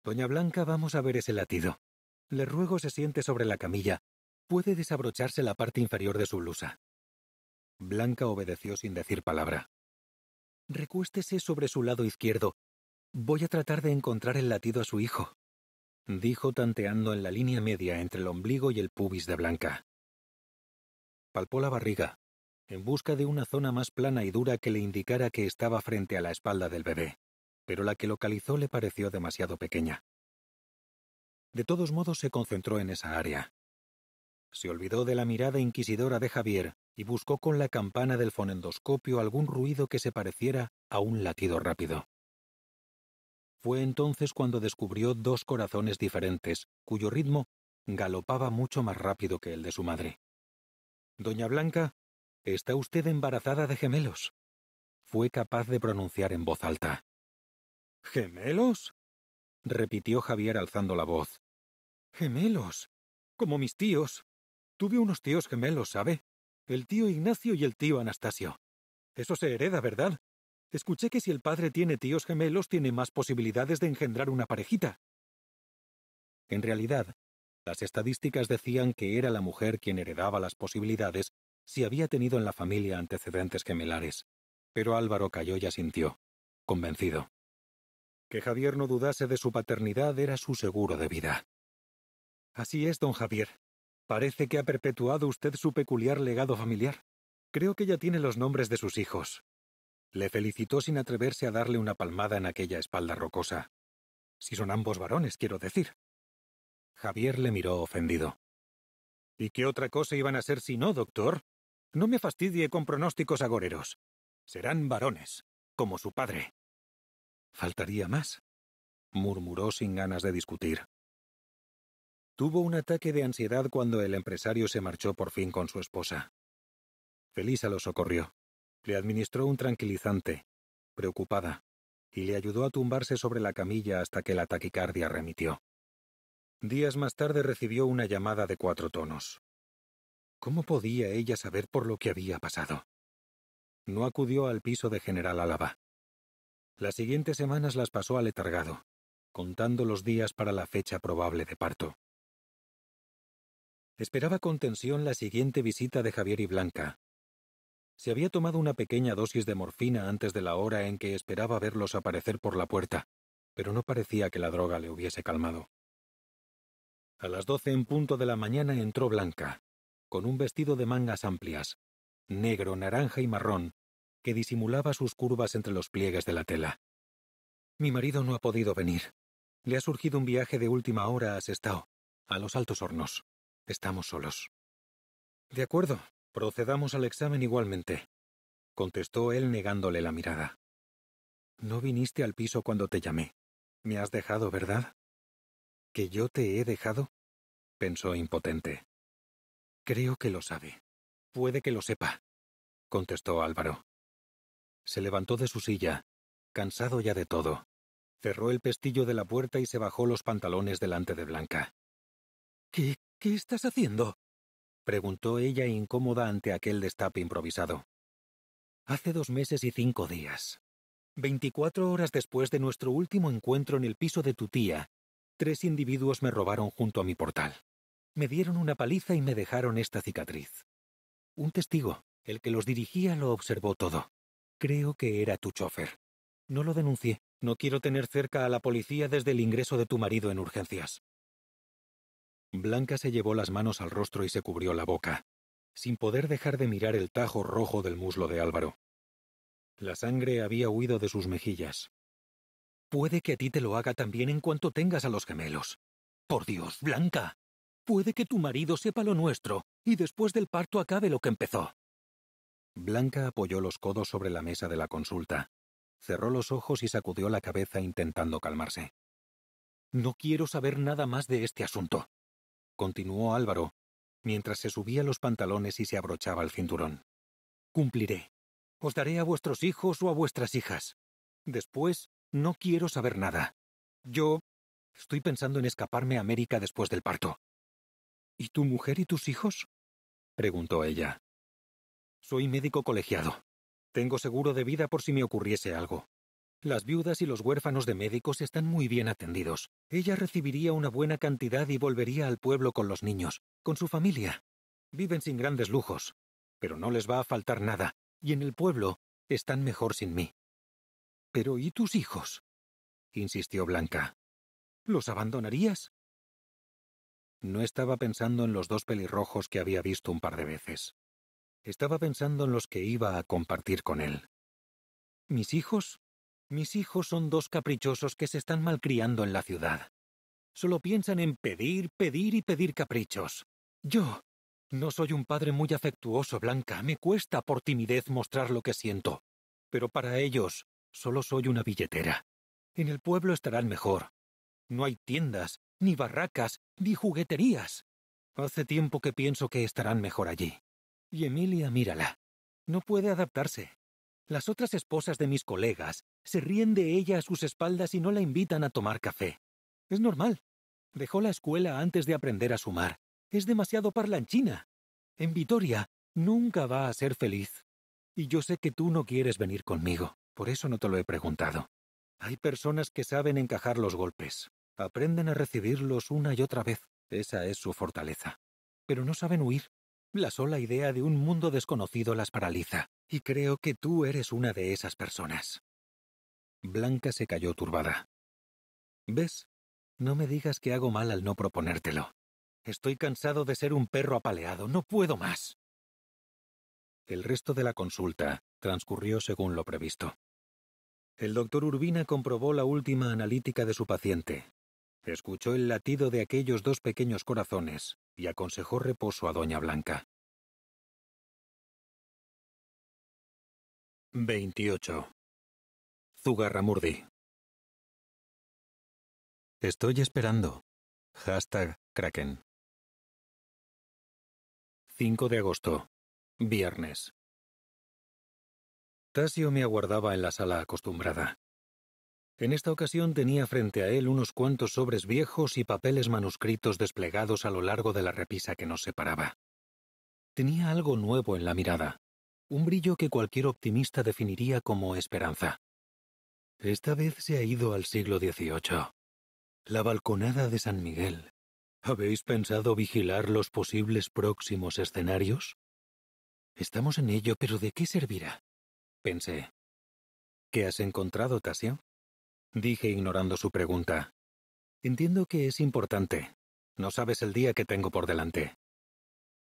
Doña Blanca, vamos a ver ese latido. Le ruego se siente sobre la camilla. Puede desabrocharse la parte inferior de su blusa. Blanca obedeció sin decir palabra. Recuéstese sobre su lado izquierdo. Voy a tratar de encontrar el latido a su hijo dijo tanteando en la línea media entre el ombligo y el pubis de Blanca. Palpó la barriga, en busca de una zona más plana y dura que le indicara que estaba frente a la espalda del bebé, pero la que localizó le pareció demasiado pequeña. De todos modos se concentró en esa área. Se olvidó de la mirada inquisidora de Javier y buscó con la campana del fonendoscopio algún ruido que se pareciera a un latido rápido. Fue entonces cuando descubrió dos corazones diferentes, cuyo ritmo galopaba mucho más rápido que el de su madre. Doña Blanca, está usted embarazada de gemelos. Fue capaz de pronunciar en voz alta. ¿Gemelos? repitió Javier alzando la voz. Gemelos. Como mis tíos. Tuve unos tíos gemelos, ¿sabe? El tío Ignacio y el tío Anastasio. Eso se hereda, ¿verdad? Escuché que si el padre tiene tíos gemelos tiene más posibilidades de engendrar una parejita. En realidad, las estadísticas decían que era la mujer quien heredaba las posibilidades si había tenido en la familia antecedentes gemelares. Pero Álvaro cayó y asintió, convencido. Que Javier no dudase de su paternidad era su seguro de vida. Así es, don Javier. Parece que ha perpetuado usted su peculiar legado familiar. Creo que ya tiene los nombres de sus hijos. Le felicitó sin atreverse a darle una palmada en aquella espalda rocosa. Si son ambos varones, quiero decir. Javier le miró ofendido. ¿Y qué otra cosa iban a ser si no, doctor? No me fastidie con pronósticos agoreros. Serán varones, como su padre. Faltaría más, murmuró sin ganas de discutir. Tuvo un ataque de ansiedad cuando el empresario se marchó por fin con su esposa. Felisa lo socorrió. Le administró un tranquilizante, preocupada, y le ayudó a tumbarse sobre la camilla hasta que la taquicardia remitió. Días más tarde recibió una llamada de cuatro tonos. ¿Cómo podía ella saber por lo que había pasado? No acudió al piso de General Álava. Las siguientes semanas las pasó aletargado, contando los días para la fecha probable de parto. Esperaba con tensión la siguiente visita de Javier y Blanca, se había tomado una pequeña dosis de morfina antes de la hora en que esperaba verlos aparecer por la puerta, pero no parecía que la droga le hubiese calmado. A las doce en punto de la mañana entró Blanca, con un vestido de mangas amplias, negro, naranja y marrón, que disimulaba sus curvas entre los pliegues de la tela. Mi marido no ha podido venir. Le ha surgido un viaje de última hora a Sestao, a los Altos Hornos. Estamos solos. De acuerdo, Procedamos al examen igualmente, contestó él negándole la mirada. No viniste al piso cuando te llamé. Me has dejado, ¿verdad? ¿Que yo te he dejado? pensó impotente. Creo que lo sabe. Puede que lo sepa, contestó Álvaro. Se levantó de su silla, cansado ya de todo. Cerró el pestillo de la puerta y se bajó los pantalones delante de Blanca. ¿Qué, qué estás haciendo? preguntó ella incómoda ante aquel destape improvisado. Hace dos meses y cinco días. Veinticuatro horas después de nuestro último encuentro en el piso de tu tía, tres individuos me robaron junto a mi portal. Me dieron una paliza y me dejaron esta cicatriz. Un testigo, el que los dirigía, lo observó todo. Creo que era tu chofer. No lo denuncié. No quiero tener cerca a la policía desde el ingreso de tu marido en urgencias. Blanca se llevó las manos al rostro y se cubrió la boca, sin poder dejar de mirar el tajo rojo del muslo de Álvaro. La sangre había huido de sus mejillas. Puede que a ti te lo haga también en cuanto tengas a los gemelos. Por Dios, Blanca. Puede que tu marido sepa lo nuestro y después del parto acabe lo que empezó. Blanca apoyó los codos sobre la mesa de la consulta. Cerró los ojos y sacudió la cabeza intentando calmarse. No quiero saber nada más de este asunto continuó Álvaro, mientras se subía los pantalones y se abrochaba el cinturón. Cumpliré. Os daré a vuestros hijos o a vuestras hijas. Después, no quiero saber nada. Yo... Estoy pensando en escaparme a América después del parto. ¿Y tu mujer y tus hijos? preguntó ella. Soy médico colegiado. Tengo seguro de vida por si me ocurriese algo. Las viudas y los huérfanos de médicos están muy bien atendidos. Ella recibiría una buena cantidad y volvería al pueblo con los niños, con su familia. Viven sin grandes lujos, pero no les va a faltar nada, y en el pueblo están mejor sin mí. Pero ¿y tus hijos? insistió Blanca. ¿Los abandonarías? No estaba pensando en los dos pelirrojos que había visto un par de veces. Estaba pensando en los que iba a compartir con él. Mis hijos mis hijos son dos caprichosos que se están malcriando en la ciudad. Solo piensan en pedir, pedir y pedir caprichos. Yo no soy un padre muy afectuoso, Blanca. Me cuesta por timidez mostrar lo que siento. Pero para ellos solo soy una billetera. En el pueblo estarán mejor. No hay tiendas, ni barracas, ni jugueterías. Hace tiempo que pienso que estarán mejor allí. Y Emilia, mírala. No puede adaptarse. Las otras esposas de mis colegas se ríen de ella a sus espaldas y no la invitan a tomar café. Es normal. Dejó la escuela antes de aprender a sumar. Es demasiado parlanchina. En Vitoria nunca va a ser feliz. Y yo sé que tú no quieres venir conmigo, por eso no te lo he preguntado. Hay personas que saben encajar los golpes, aprenden a recibirlos una y otra vez, esa es su fortaleza. Pero no saben huir, la sola idea de un mundo desconocido las paraliza, y creo que tú eres una de esas personas. Blanca se cayó turbada. ¿Ves? No me digas que hago mal al no proponértelo. Estoy cansado de ser un perro apaleado, no puedo más. El resto de la consulta transcurrió según lo previsto. El doctor Urbina comprobó la última analítica de su paciente, Escuchó el latido de aquellos dos pequeños corazones y aconsejó reposo a Doña Blanca. 28. Zugarramurdi. Estoy esperando. Hashtag Kraken. 5 de agosto. Viernes. Tasio me aguardaba en la sala acostumbrada. En esta ocasión tenía frente a él unos cuantos sobres viejos y papeles manuscritos desplegados a lo largo de la repisa que nos separaba. Tenía algo nuevo en la mirada, un brillo que cualquier optimista definiría como esperanza. Esta vez se ha ido al siglo XVIII. La balconada de San Miguel. ¿Habéis pensado vigilar los posibles próximos escenarios? Estamos en ello, pero ¿de qué servirá? Pensé. ¿Qué has encontrado, Tasio? dije ignorando su pregunta. Entiendo que es importante. No sabes el día que tengo por delante.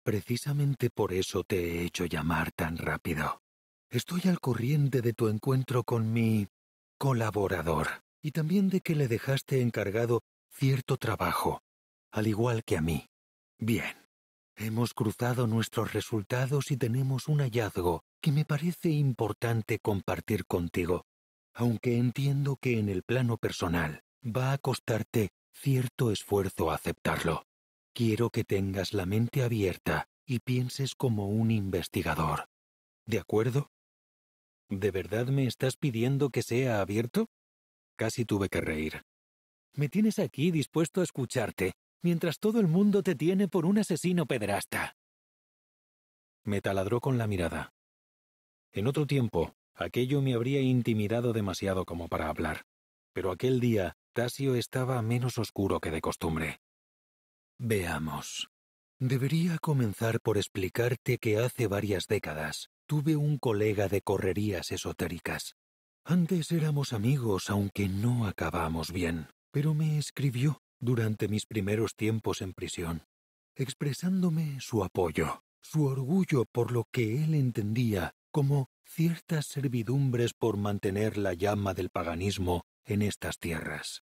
Precisamente por eso te he hecho llamar tan rápido. Estoy al corriente de tu encuentro con mi colaborador y también de que le dejaste encargado cierto trabajo, al igual que a mí. Bien, hemos cruzado nuestros resultados y tenemos un hallazgo que me parece importante compartir contigo aunque entiendo que en el plano personal va a costarte cierto esfuerzo aceptarlo. Quiero que tengas la mente abierta y pienses como un investigador. ¿De acuerdo? ¿De verdad me estás pidiendo que sea abierto? Casi tuve que reír. Me tienes aquí dispuesto a escucharte, mientras todo el mundo te tiene por un asesino pedrasta. Me taladró con la mirada. En otro tiempo, Aquello me habría intimidado demasiado como para hablar, pero aquel día Tasio estaba menos oscuro que de costumbre. Veamos. Debería comenzar por explicarte que hace varias décadas tuve un colega de correrías esotéricas. Antes éramos amigos, aunque no acabamos bien, pero me escribió durante mis primeros tiempos en prisión, expresándome su apoyo, su orgullo por lo que él entendía como ciertas servidumbres por mantener la llama del paganismo en estas tierras.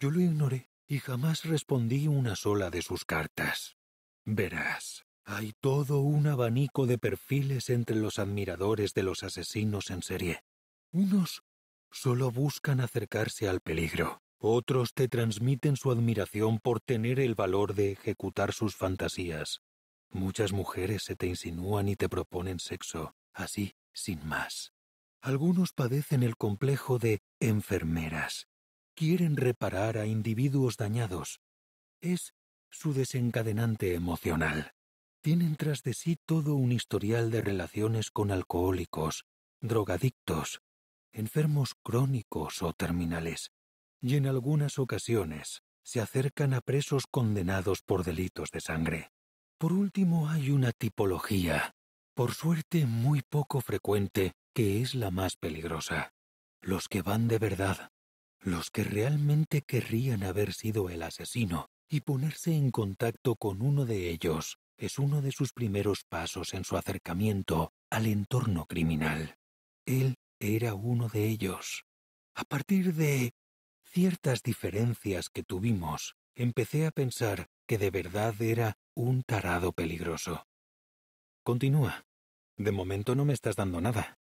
Yo lo ignoré y jamás respondí una sola de sus cartas. Verás, hay todo un abanico de perfiles entre los admiradores de los asesinos en serie. Unos solo buscan acercarse al peligro, otros te transmiten su admiración por tener el valor de ejecutar sus fantasías. Muchas mujeres se te insinúan y te proponen sexo, así sin más. Algunos padecen el complejo de enfermeras. Quieren reparar a individuos dañados. Es su desencadenante emocional. Tienen tras de sí todo un historial de relaciones con alcohólicos, drogadictos, enfermos crónicos o terminales, y en algunas ocasiones se acercan a presos condenados por delitos de sangre. Por último, hay una tipología por suerte muy poco frecuente, que es la más peligrosa. Los que van de verdad, los que realmente querrían haber sido el asesino y ponerse en contacto con uno de ellos es uno de sus primeros pasos en su acercamiento al entorno criminal. Él era uno de ellos. A partir de ciertas diferencias que tuvimos, empecé a pensar que de verdad era un tarado peligroso. Continúa. De momento no me estás dando nada.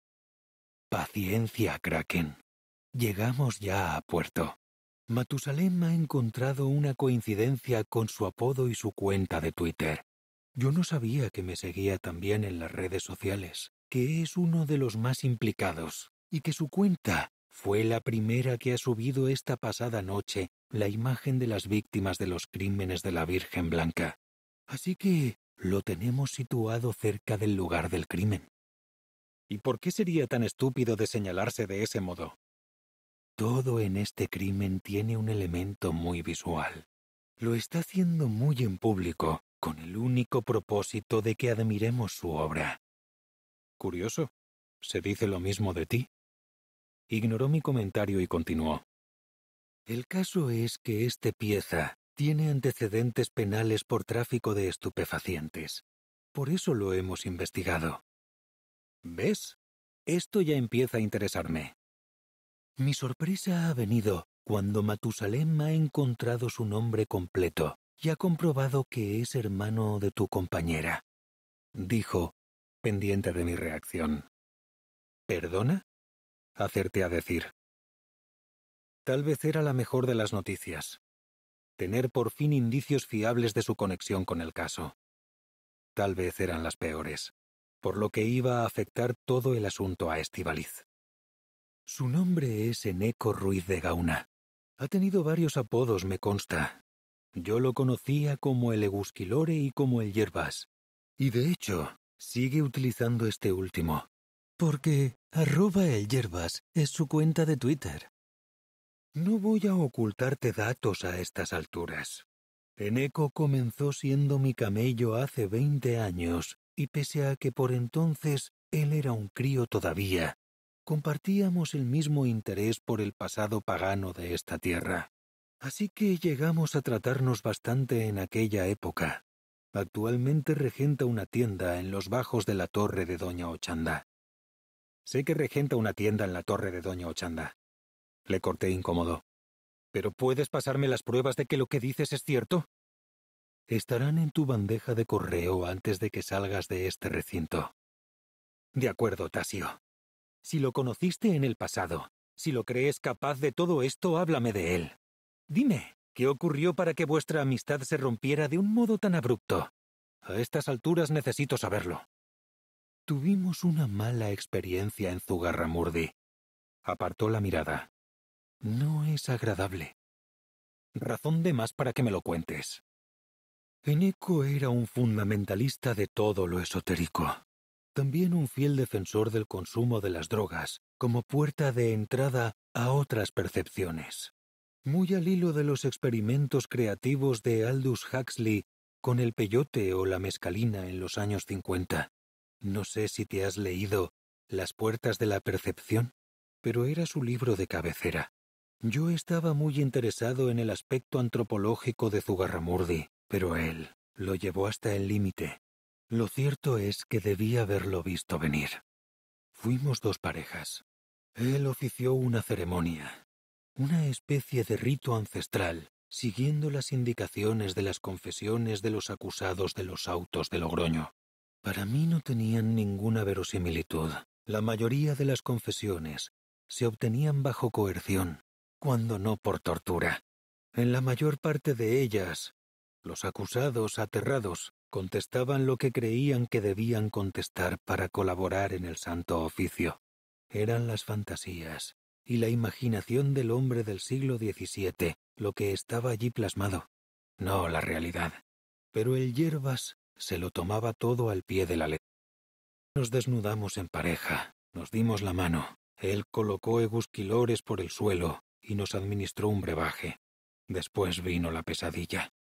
Paciencia, Kraken. Llegamos ya a puerto. Matusalem ha encontrado una coincidencia con su apodo y su cuenta de Twitter. Yo no sabía que me seguía también en las redes sociales, que es uno de los más implicados, y que su cuenta fue la primera que ha subido esta pasada noche la imagen de las víctimas de los crímenes de la Virgen Blanca. Así que lo tenemos situado cerca del lugar del crimen. ¿Y por qué sería tan estúpido de señalarse de ese modo? Todo en este crimen tiene un elemento muy visual. Lo está haciendo muy en público, con el único propósito de que admiremos su obra. Curioso. Se dice lo mismo de ti. Ignoró mi comentario y continuó. El caso es que este pieza tiene antecedentes penales por tráfico de estupefacientes. Por eso lo hemos investigado. ¿Ves? Esto ya empieza a interesarme. Mi sorpresa ha venido cuando Matusalem ha encontrado su nombre completo y ha comprobado que es hermano de tu compañera. Dijo, pendiente de mi reacción. ¿Perdona? Acerté a decir. Tal vez era la mejor de las noticias tener por fin indicios fiables de su conexión con el caso. Tal vez eran las peores, por lo que iba a afectar todo el asunto a Estibaliz. Su nombre es Eneco Ruiz de Gauna. Ha tenido varios apodos, me consta. Yo lo conocía como el Egusquilore y como el Yerbas. Y de hecho, sigue utilizando este último. Porque arroba el Yerbas es su cuenta de Twitter. No voy a ocultarte datos a estas alturas. Eneco comenzó siendo mi camello hace veinte años, y pese a que por entonces él era un crío todavía, compartíamos el mismo interés por el pasado pagano de esta tierra. Así que llegamos a tratarnos bastante en aquella época. Actualmente regenta una tienda en los bajos de la torre de Doña Ochanda. Sé que regenta una tienda en la torre de Doña Ochanda, le corté incómodo. ¿Pero puedes pasarme las pruebas de que lo que dices es cierto? Estarán en tu bandeja de correo antes de que salgas de este recinto. De acuerdo, Tasio. Si lo conociste en el pasado, si lo crees capaz de todo esto, háblame de él. Dime, ¿qué ocurrió para que vuestra amistad se rompiera de un modo tan abrupto? A estas alturas necesito saberlo. Tuvimos una mala experiencia en Zugarramurdi. Apartó la mirada no es agradable. Razón de más para que me lo cuentes. Eneco era un fundamentalista de todo lo esotérico, también un fiel defensor del consumo de las drogas como puerta de entrada a otras percepciones, muy al hilo de los experimentos creativos de Aldous Huxley con el peyote o la mescalina en los años 50. No sé si te has leído Las puertas de la percepción, pero era su libro de cabecera. Yo estaba muy interesado en el aspecto antropológico de Zugarramurdi, pero él lo llevó hasta el límite. Lo cierto es que debía haberlo visto venir. Fuimos dos parejas. Él ofició una ceremonia, una especie de rito ancestral, siguiendo las indicaciones de las confesiones de los acusados de los autos de Logroño. Para mí no tenían ninguna verosimilitud. La mayoría de las confesiones se obtenían bajo coerción cuando no por tortura. En la mayor parte de ellas, los acusados, aterrados, contestaban lo que creían que debían contestar para colaborar en el santo oficio. Eran las fantasías y la imaginación del hombre del siglo XVII lo que estaba allí plasmado, no la realidad. Pero el hierbas se lo tomaba todo al pie de la letra. Nos desnudamos en pareja, nos dimos la mano. Él colocó egusquilores por el suelo, y nos administró un brebaje. Después vino la pesadilla.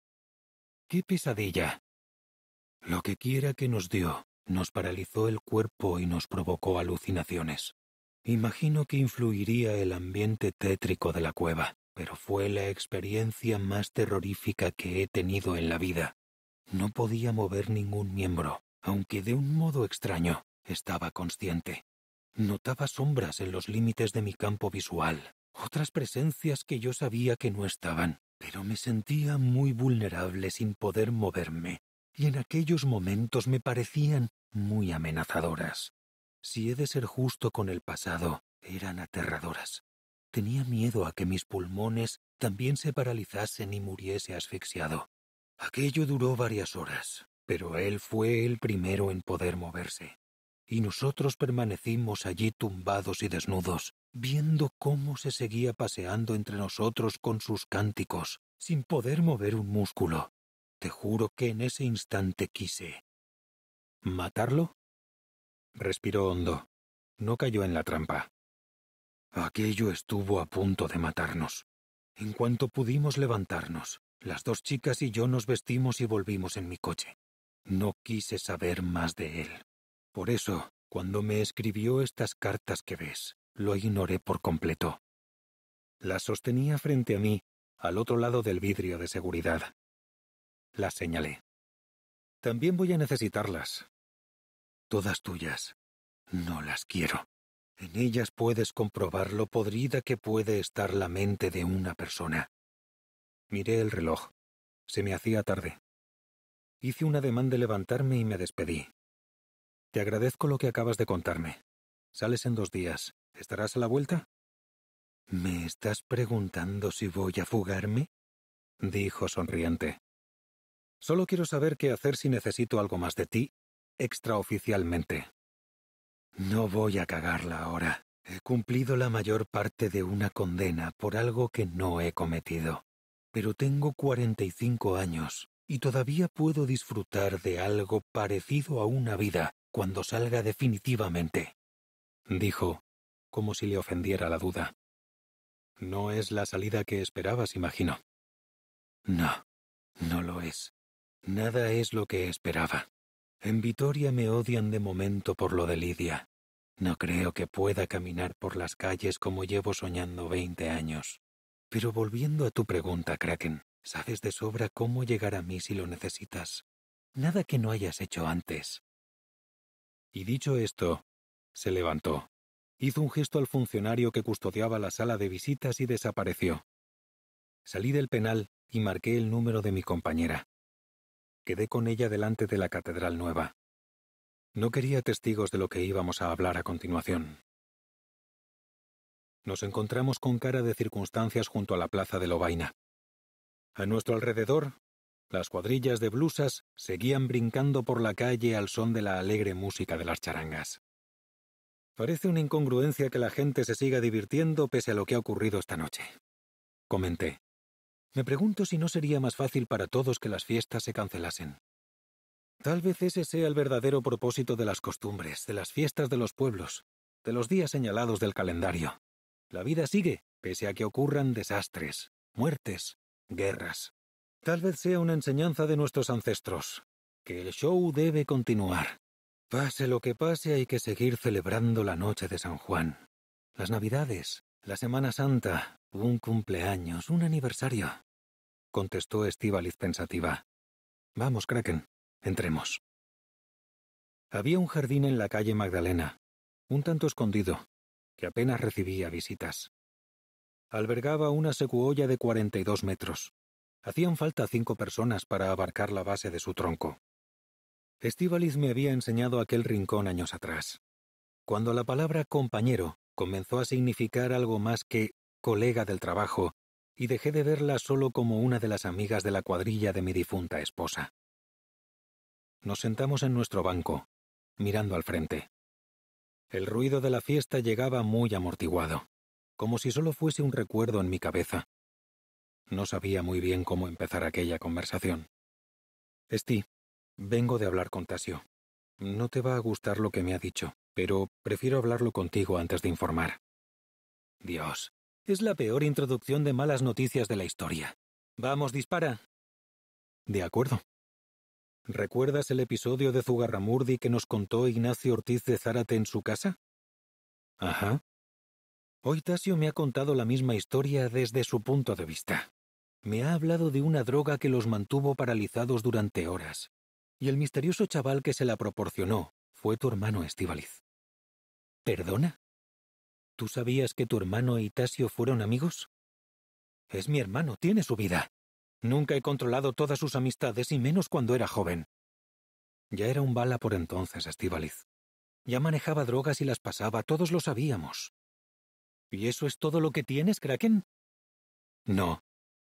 ¿Qué pesadilla? Lo que quiera que nos dio, nos paralizó el cuerpo y nos provocó alucinaciones. Imagino que influiría el ambiente tétrico de la cueva, pero fue la experiencia más terrorífica que he tenido en la vida. No podía mover ningún miembro, aunque de un modo extraño estaba consciente. Notaba sombras en los límites de mi campo visual, otras presencias que yo sabía que no estaban, pero me sentía muy vulnerable sin poder moverme, y en aquellos momentos me parecían muy amenazadoras. Si he de ser justo con el pasado, eran aterradoras. Tenía miedo a que mis pulmones también se paralizasen y muriese asfixiado. Aquello duró varias horas, pero él fue el primero en poder moverse. Y nosotros permanecimos allí tumbados y desnudos, viendo cómo se seguía paseando entre nosotros con sus cánticos, sin poder mover un músculo. Te juro que en ese instante quise. ¿Matarlo? Respiró hondo. No cayó en la trampa. Aquello estuvo a punto de matarnos. En cuanto pudimos levantarnos, las dos chicas y yo nos vestimos y volvimos en mi coche. No quise saber más de él. Por eso, cuando me escribió estas cartas que ves, lo ignoré por completo. La sostenía frente a mí, al otro lado del vidrio de seguridad. La señalé. También voy a necesitarlas. Todas tuyas. No las quiero. En ellas puedes comprobar lo podrida que puede estar la mente de una persona. Miré el reloj. Se me hacía tarde. Hice un ademán de levantarme y me despedí. Te agradezco lo que acabas de contarme. Sales en dos días. ¿Estarás a la vuelta? ¿Me estás preguntando si voy a fugarme? dijo sonriente. Solo quiero saber qué hacer si necesito algo más de ti, extraoficialmente. No voy a cagarla ahora. He cumplido la mayor parte de una condena por algo que no he cometido. Pero tengo 45 años y todavía puedo disfrutar de algo parecido a una vida cuando salga definitivamente. Dijo, como si le ofendiera la duda. No es la salida que esperabas, imagino. No, no lo es. Nada es lo que esperaba. En Vitoria me odian de momento por lo de Lidia. No creo que pueda caminar por las calles como llevo soñando veinte años. Pero volviendo a tu pregunta, Kraken, sabes de sobra cómo llegar a mí si lo necesitas. Nada que no hayas hecho antes. Y dicho esto, se levantó, Hizo un gesto al funcionario que custodiaba la sala de visitas y desapareció. Salí del penal y marqué el número de mi compañera. Quedé con ella delante de la Catedral Nueva. No quería testigos de lo que íbamos a hablar a continuación. Nos encontramos con cara de circunstancias junto a la plaza de Lobaina. A nuestro alrededor, las cuadrillas de blusas seguían brincando por la calle al son de la alegre música de las charangas. Parece una incongruencia que la gente se siga divirtiendo pese a lo que ha ocurrido esta noche. Comenté. Me pregunto si no sería más fácil para todos que las fiestas se cancelasen. Tal vez ese sea el verdadero propósito de las costumbres, de las fiestas de los pueblos, de los días señalados del calendario. La vida sigue, pese a que ocurran desastres, muertes, guerras. Tal vez sea una enseñanza de nuestros ancestros, que el show debe continuar. Pase lo que pase, hay que seguir celebrando la noche de San Juan. Las Navidades, la Semana Santa, un cumpleaños, un aniversario. Contestó Estíbaliz pensativa. Vamos, Kraken, entremos. Había un jardín en la calle Magdalena, un tanto escondido, que apenas recibía visitas. Albergaba una secuoya de cuarenta y dos metros. Hacían falta cinco personas para abarcar la base de su tronco. Estíbalis me había enseñado aquel rincón años atrás. Cuando la palabra compañero comenzó a significar algo más que colega del trabajo, y dejé de verla solo como una de las amigas de la cuadrilla de mi difunta esposa. Nos sentamos en nuestro banco, mirando al frente. El ruido de la fiesta llegaba muy amortiguado, como si solo fuese un recuerdo en mi cabeza. No sabía muy bien cómo empezar aquella conversación. Vengo de hablar con Tasio. No te va a gustar lo que me ha dicho, pero prefiero hablarlo contigo antes de informar. Dios, es la peor introducción de malas noticias de la historia. Vamos, dispara. De acuerdo. ¿Recuerdas el episodio de Zugarramurdi que nos contó Ignacio Ortiz de Zárate en su casa? Ajá. Hoy Tasio me ha contado la misma historia desde su punto de vista. Me ha hablado de una droga que los mantuvo paralizados durante horas, y el misterioso chaval que se la proporcionó fue tu hermano Estíbaliz. ¿Perdona? ¿Tú sabías que tu hermano y Tasio fueron amigos? Es mi hermano, tiene su vida. Nunca he controlado todas sus amistades y menos cuando era joven. Ya era un bala por entonces, Estíbaliz. Ya manejaba drogas y las pasaba, todos lo sabíamos. ¿Y eso es todo lo que tienes, Kraken? No.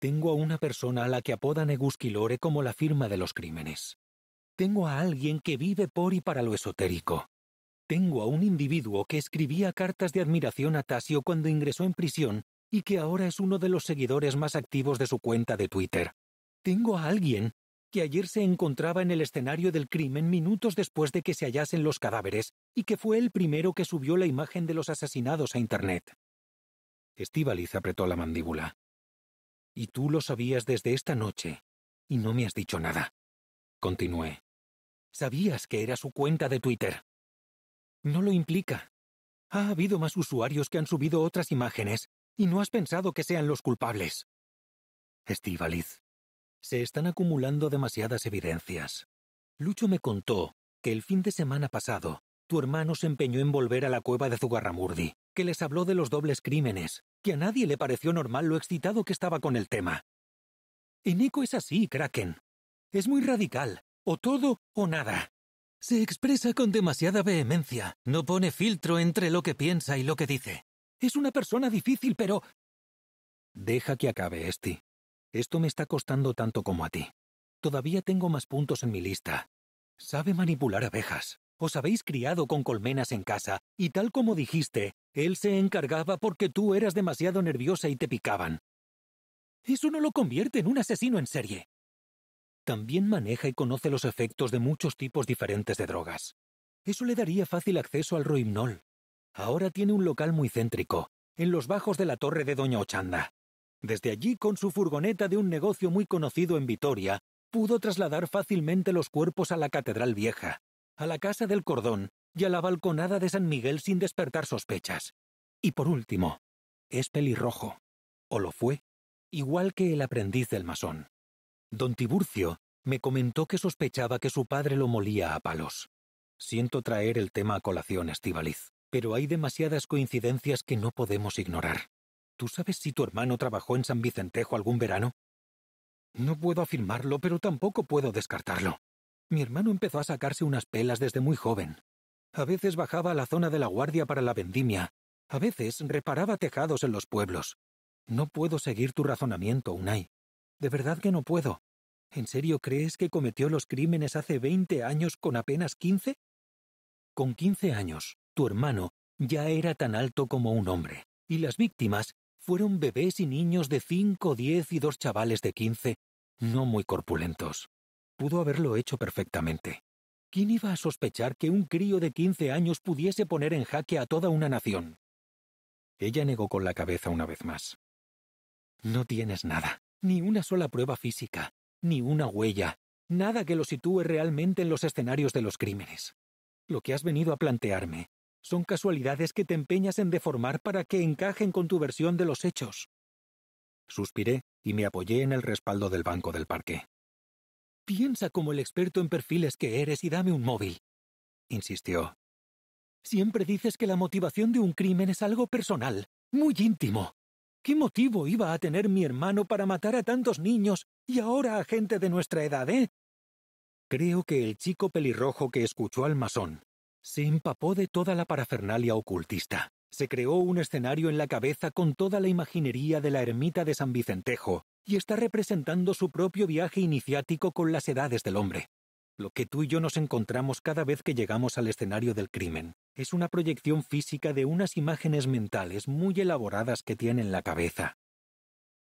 Tengo a una persona a la que apodan Eguskilore como la firma de los crímenes. Tengo a alguien que vive por y para lo esotérico. Tengo a un individuo que escribía cartas de admiración a Tasio cuando ingresó en prisión y que ahora es uno de los seguidores más activos de su cuenta de Twitter. Tengo a alguien que ayer se encontraba en el escenario del crimen minutos después de que se hallasen los cadáveres y que fue el primero que subió la imagen de los asesinados a Internet. Estivaliz apretó la mandíbula. Y tú lo sabías desde esta noche, y no me has dicho nada. Continué. Sabías que era su cuenta de Twitter. No lo implica. Ha habido más usuarios que han subido otras imágenes y no has pensado que sean los culpables. Estivaliz, se están acumulando demasiadas evidencias. Lucho me contó que el fin de semana pasado tu hermano se empeñó en volver a la cueva de Zugarramurdi, que les habló de los dobles crímenes, que a nadie le pareció normal lo excitado que estaba con el tema. Eco es así, Kraken. Es muy radical, o todo o nada. Se expresa con demasiada vehemencia, no pone filtro entre lo que piensa y lo que dice. Es una persona difícil, pero... Deja que acabe, este. Esto me está costando tanto como a ti. Todavía tengo más puntos en mi lista. Sabe manipular abejas. Os habéis criado con colmenas en casa, y tal como dijiste, él se encargaba porque tú eras demasiado nerviosa y te picaban. Eso no lo convierte en un asesino en serie también maneja y conoce los efectos de muchos tipos diferentes de drogas. Eso le daría fácil acceso al Roimnol. Ahora tiene un local muy céntrico, en los bajos de la torre de Doña Ochanda. Desde allí, con su furgoneta de un negocio muy conocido en Vitoria, pudo trasladar fácilmente los cuerpos a la Catedral Vieja, a la Casa del Cordón y a la balconada de San Miguel sin despertar sospechas. Y por último, es pelirrojo. O lo fue, igual que el aprendiz del masón. Don Tiburcio me comentó que sospechaba que su padre lo molía a palos. Siento traer el tema a colación, Estivaliz, pero hay demasiadas coincidencias que no podemos ignorar. ¿Tú sabes si tu hermano trabajó en San Vicentejo algún verano? No puedo afirmarlo, pero tampoco puedo descartarlo. Mi hermano empezó a sacarse unas pelas desde muy joven. A veces bajaba a la zona de la guardia para la vendimia, a veces reparaba tejados en los pueblos. No puedo seguir tu razonamiento, Unai, de verdad que no puedo. ¿En serio crees que cometió los crímenes hace 20 años con apenas 15? Con 15 años, tu hermano ya era tan alto como un hombre, y las víctimas fueron bebés y niños de 5, 10 y dos chavales de 15, no muy corpulentos. Pudo haberlo hecho perfectamente. ¿Quién iba a sospechar que un crío de 15 años pudiese poner en jaque a toda una nación? Ella negó con la cabeza una vez más. No tienes nada. Ni una sola prueba física, ni una huella, nada que lo sitúe realmente en los escenarios de los crímenes. Lo que has venido a plantearme son casualidades que te empeñas en deformar para que encajen con tu versión de los hechos. Suspiré y me apoyé en el respaldo del banco del parque. Piensa como el experto en perfiles que eres y dame un móvil, insistió. Siempre dices que la motivación de un crimen es algo personal, muy íntimo. ¿Qué motivo iba a tener mi hermano para matar a tantos niños y ahora a gente de nuestra edad, eh? Creo que el chico pelirrojo que escuchó al masón se empapó de toda la parafernalia ocultista. Se creó un escenario en la cabeza con toda la imaginería de la ermita de San Vicentejo y está representando su propio viaje iniciático con las edades del hombre. Lo que tú y yo nos encontramos cada vez que llegamos al escenario del crimen es una proyección física de unas imágenes mentales muy elaboradas que tiene en la cabeza.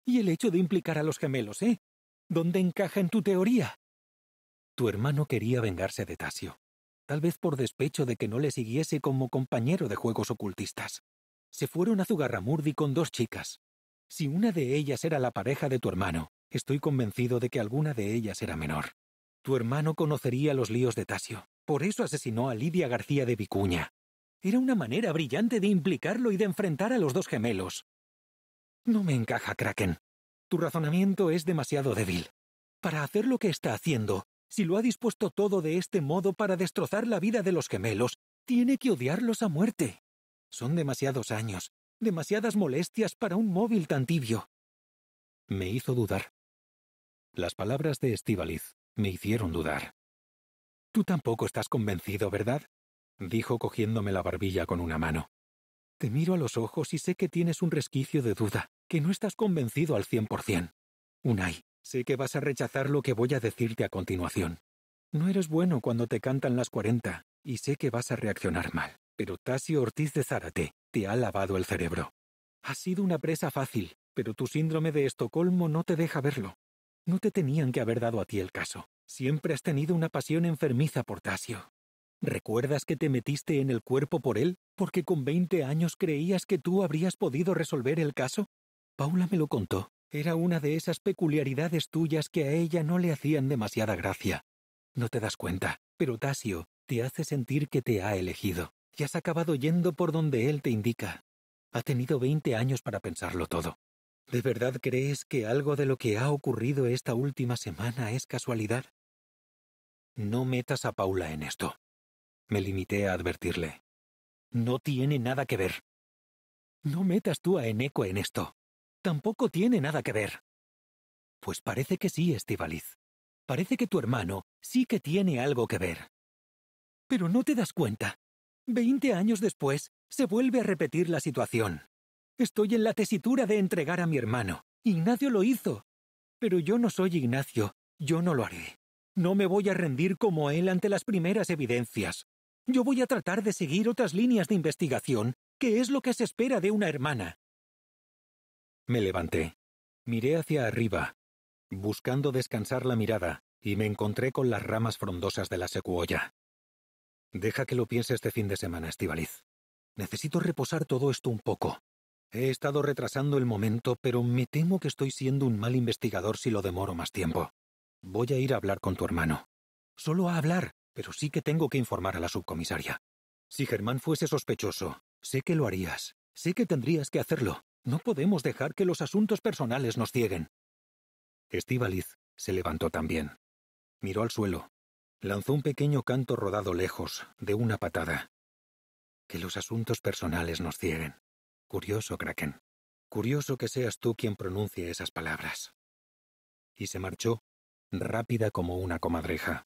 Y el hecho de implicar a los gemelos, ¿eh? ¿Dónde encaja en tu teoría? Tu hermano quería vengarse de Tasio, tal vez por despecho de que no le siguiese como compañero de juegos ocultistas. Se fueron a Zugarramurdi con dos chicas. Si una de ellas era la pareja de tu hermano, estoy convencido de que alguna de ellas era menor. Tu hermano conocería los líos de Tasio. Por eso asesinó a Lidia García de Vicuña. Era una manera brillante de implicarlo y de enfrentar a los dos gemelos. No me encaja, Kraken. Tu razonamiento es demasiado débil. Para hacer lo que está haciendo, si lo ha dispuesto todo de este modo para destrozar la vida de los gemelos, tiene que odiarlos a muerte. Son demasiados años, demasiadas molestias para un móvil tan tibio. Me hizo dudar. Las palabras de Estíbaliz me hicieron dudar. Tú tampoco estás convencido, ¿verdad? dijo cogiéndome la barbilla con una mano. Te miro a los ojos y sé que tienes un resquicio de duda, que no estás convencido al cien por cien. Unai, sé que vas a rechazar lo que voy a decirte a continuación. No eres bueno cuando te cantan las cuarenta, y sé que vas a reaccionar mal, pero Tasio Ortiz de Zárate te ha lavado el cerebro. —Ha sido una presa fácil, pero tu síndrome de Estocolmo no te deja verlo. No te tenían que haber dado a ti el caso. Siempre has tenido una pasión enfermiza por Tasio. ¿Recuerdas que te metiste en el cuerpo por él porque con 20 años creías que tú habrías podido resolver el caso? Paula me lo contó. Era una de esas peculiaridades tuyas que a ella no le hacían demasiada gracia. No te das cuenta, pero Tasio te hace sentir que te ha elegido y has acabado yendo por donde él te indica. Ha tenido 20 años para pensarlo todo. ¿De verdad crees que algo de lo que ha ocurrido esta última semana es casualidad? No metas a Paula en esto, me limité a advertirle. No tiene nada que ver. No metas tú a Eneco en esto. Tampoco tiene nada que ver. Pues parece que sí, Estivaliz. Parece que tu hermano sí que tiene algo que ver. Pero no te das cuenta. Veinte años después, se vuelve a repetir la situación. Estoy en la tesitura de entregar a mi hermano. Ignacio lo hizo. Pero yo no soy Ignacio. Yo no lo haré. No me voy a rendir como él ante las primeras evidencias. Yo voy a tratar de seguir otras líneas de investigación, que es lo que se espera de una hermana. Me levanté. Miré hacia arriba, buscando descansar la mirada, y me encontré con las ramas frondosas de la secuoya. Deja que lo piense este fin de semana, Estivaliz. Necesito reposar todo esto un poco. He estado retrasando el momento, pero me temo que estoy siendo un mal investigador si lo demoro más tiempo. Voy a ir a hablar con tu hermano. Solo a hablar, pero sí que tengo que informar a la subcomisaria. Si Germán fuese sospechoso, sé que lo harías. Sé que tendrías que hacerlo. No podemos dejar que los asuntos personales nos cieguen. Estivaliz se levantó también. Miró al suelo. Lanzó un pequeño canto rodado lejos, de una patada. Que los asuntos personales nos cieguen. Curioso, Kraken. Curioso que seas tú quien pronuncie esas palabras. Y se marchó, rápida como una comadreja.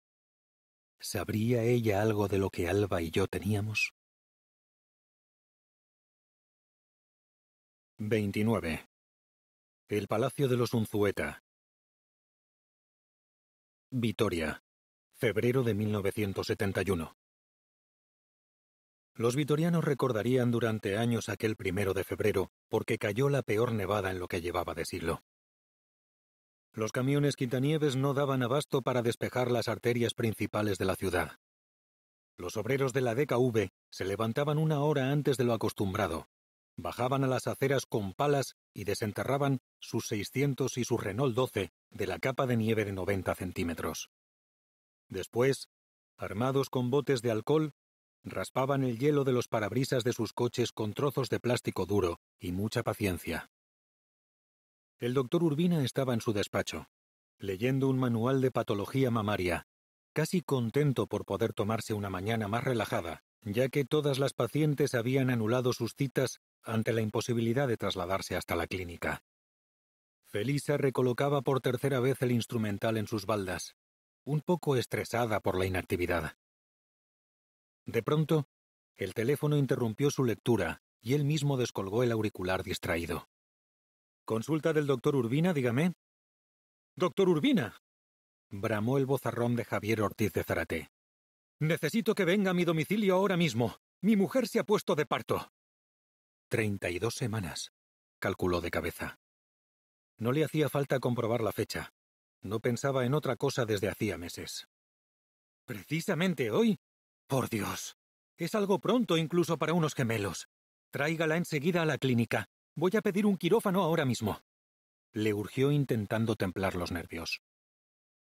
¿Sabría ella algo de lo que Alba y yo teníamos? 29. El Palacio de los Unzueta. Vitoria, febrero de 1971. Los vitorianos recordarían durante años aquel primero de febrero, porque cayó la peor nevada en lo que llevaba de siglo. Los camiones quitanieves no daban abasto para despejar las arterias principales de la ciudad. Los obreros de la DKV se levantaban una hora antes de lo acostumbrado, bajaban a las aceras con palas y desenterraban sus 600 y su Renault 12 de la capa de nieve de 90 centímetros. Después, armados con botes de alcohol, Raspaban el hielo de los parabrisas de sus coches con trozos de plástico duro y mucha paciencia. El doctor Urbina estaba en su despacho, leyendo un manual de patología mamaria, casi contento por poder tomarse una mañana más relajada, ya que todas las pacientes habían anulado sus citas ante la imposibilidad de trasladarse hasta la clínica. Felisa recolocaba por tercera vez el instrumental en sus baldas, un poco estresada por la inactividad. De pronto, el teléfono interrumpió su lectura y él mismo descolgó el auricular distraído. Consulta del doctor Urbina, dígame. Doctor Urbina. bramó el bozarrón de Javier Ortiz de Zarate. Necesito que venga a mi domicilio ahora mismo. Mi mujer se ha puesto de parto. Treinta y dos semanas, calculó de cabeza. No le hacía falta comprobar la fecha. No pensaba en otra cosa desde hacía meses. Precisamente hoy por Dios. Es algo pronto incluso para unos gemelos. Tráigala enseguida a la clínica. Voy a pedir un quirófano ahora mismo. Le urgió intentando templar los nervios.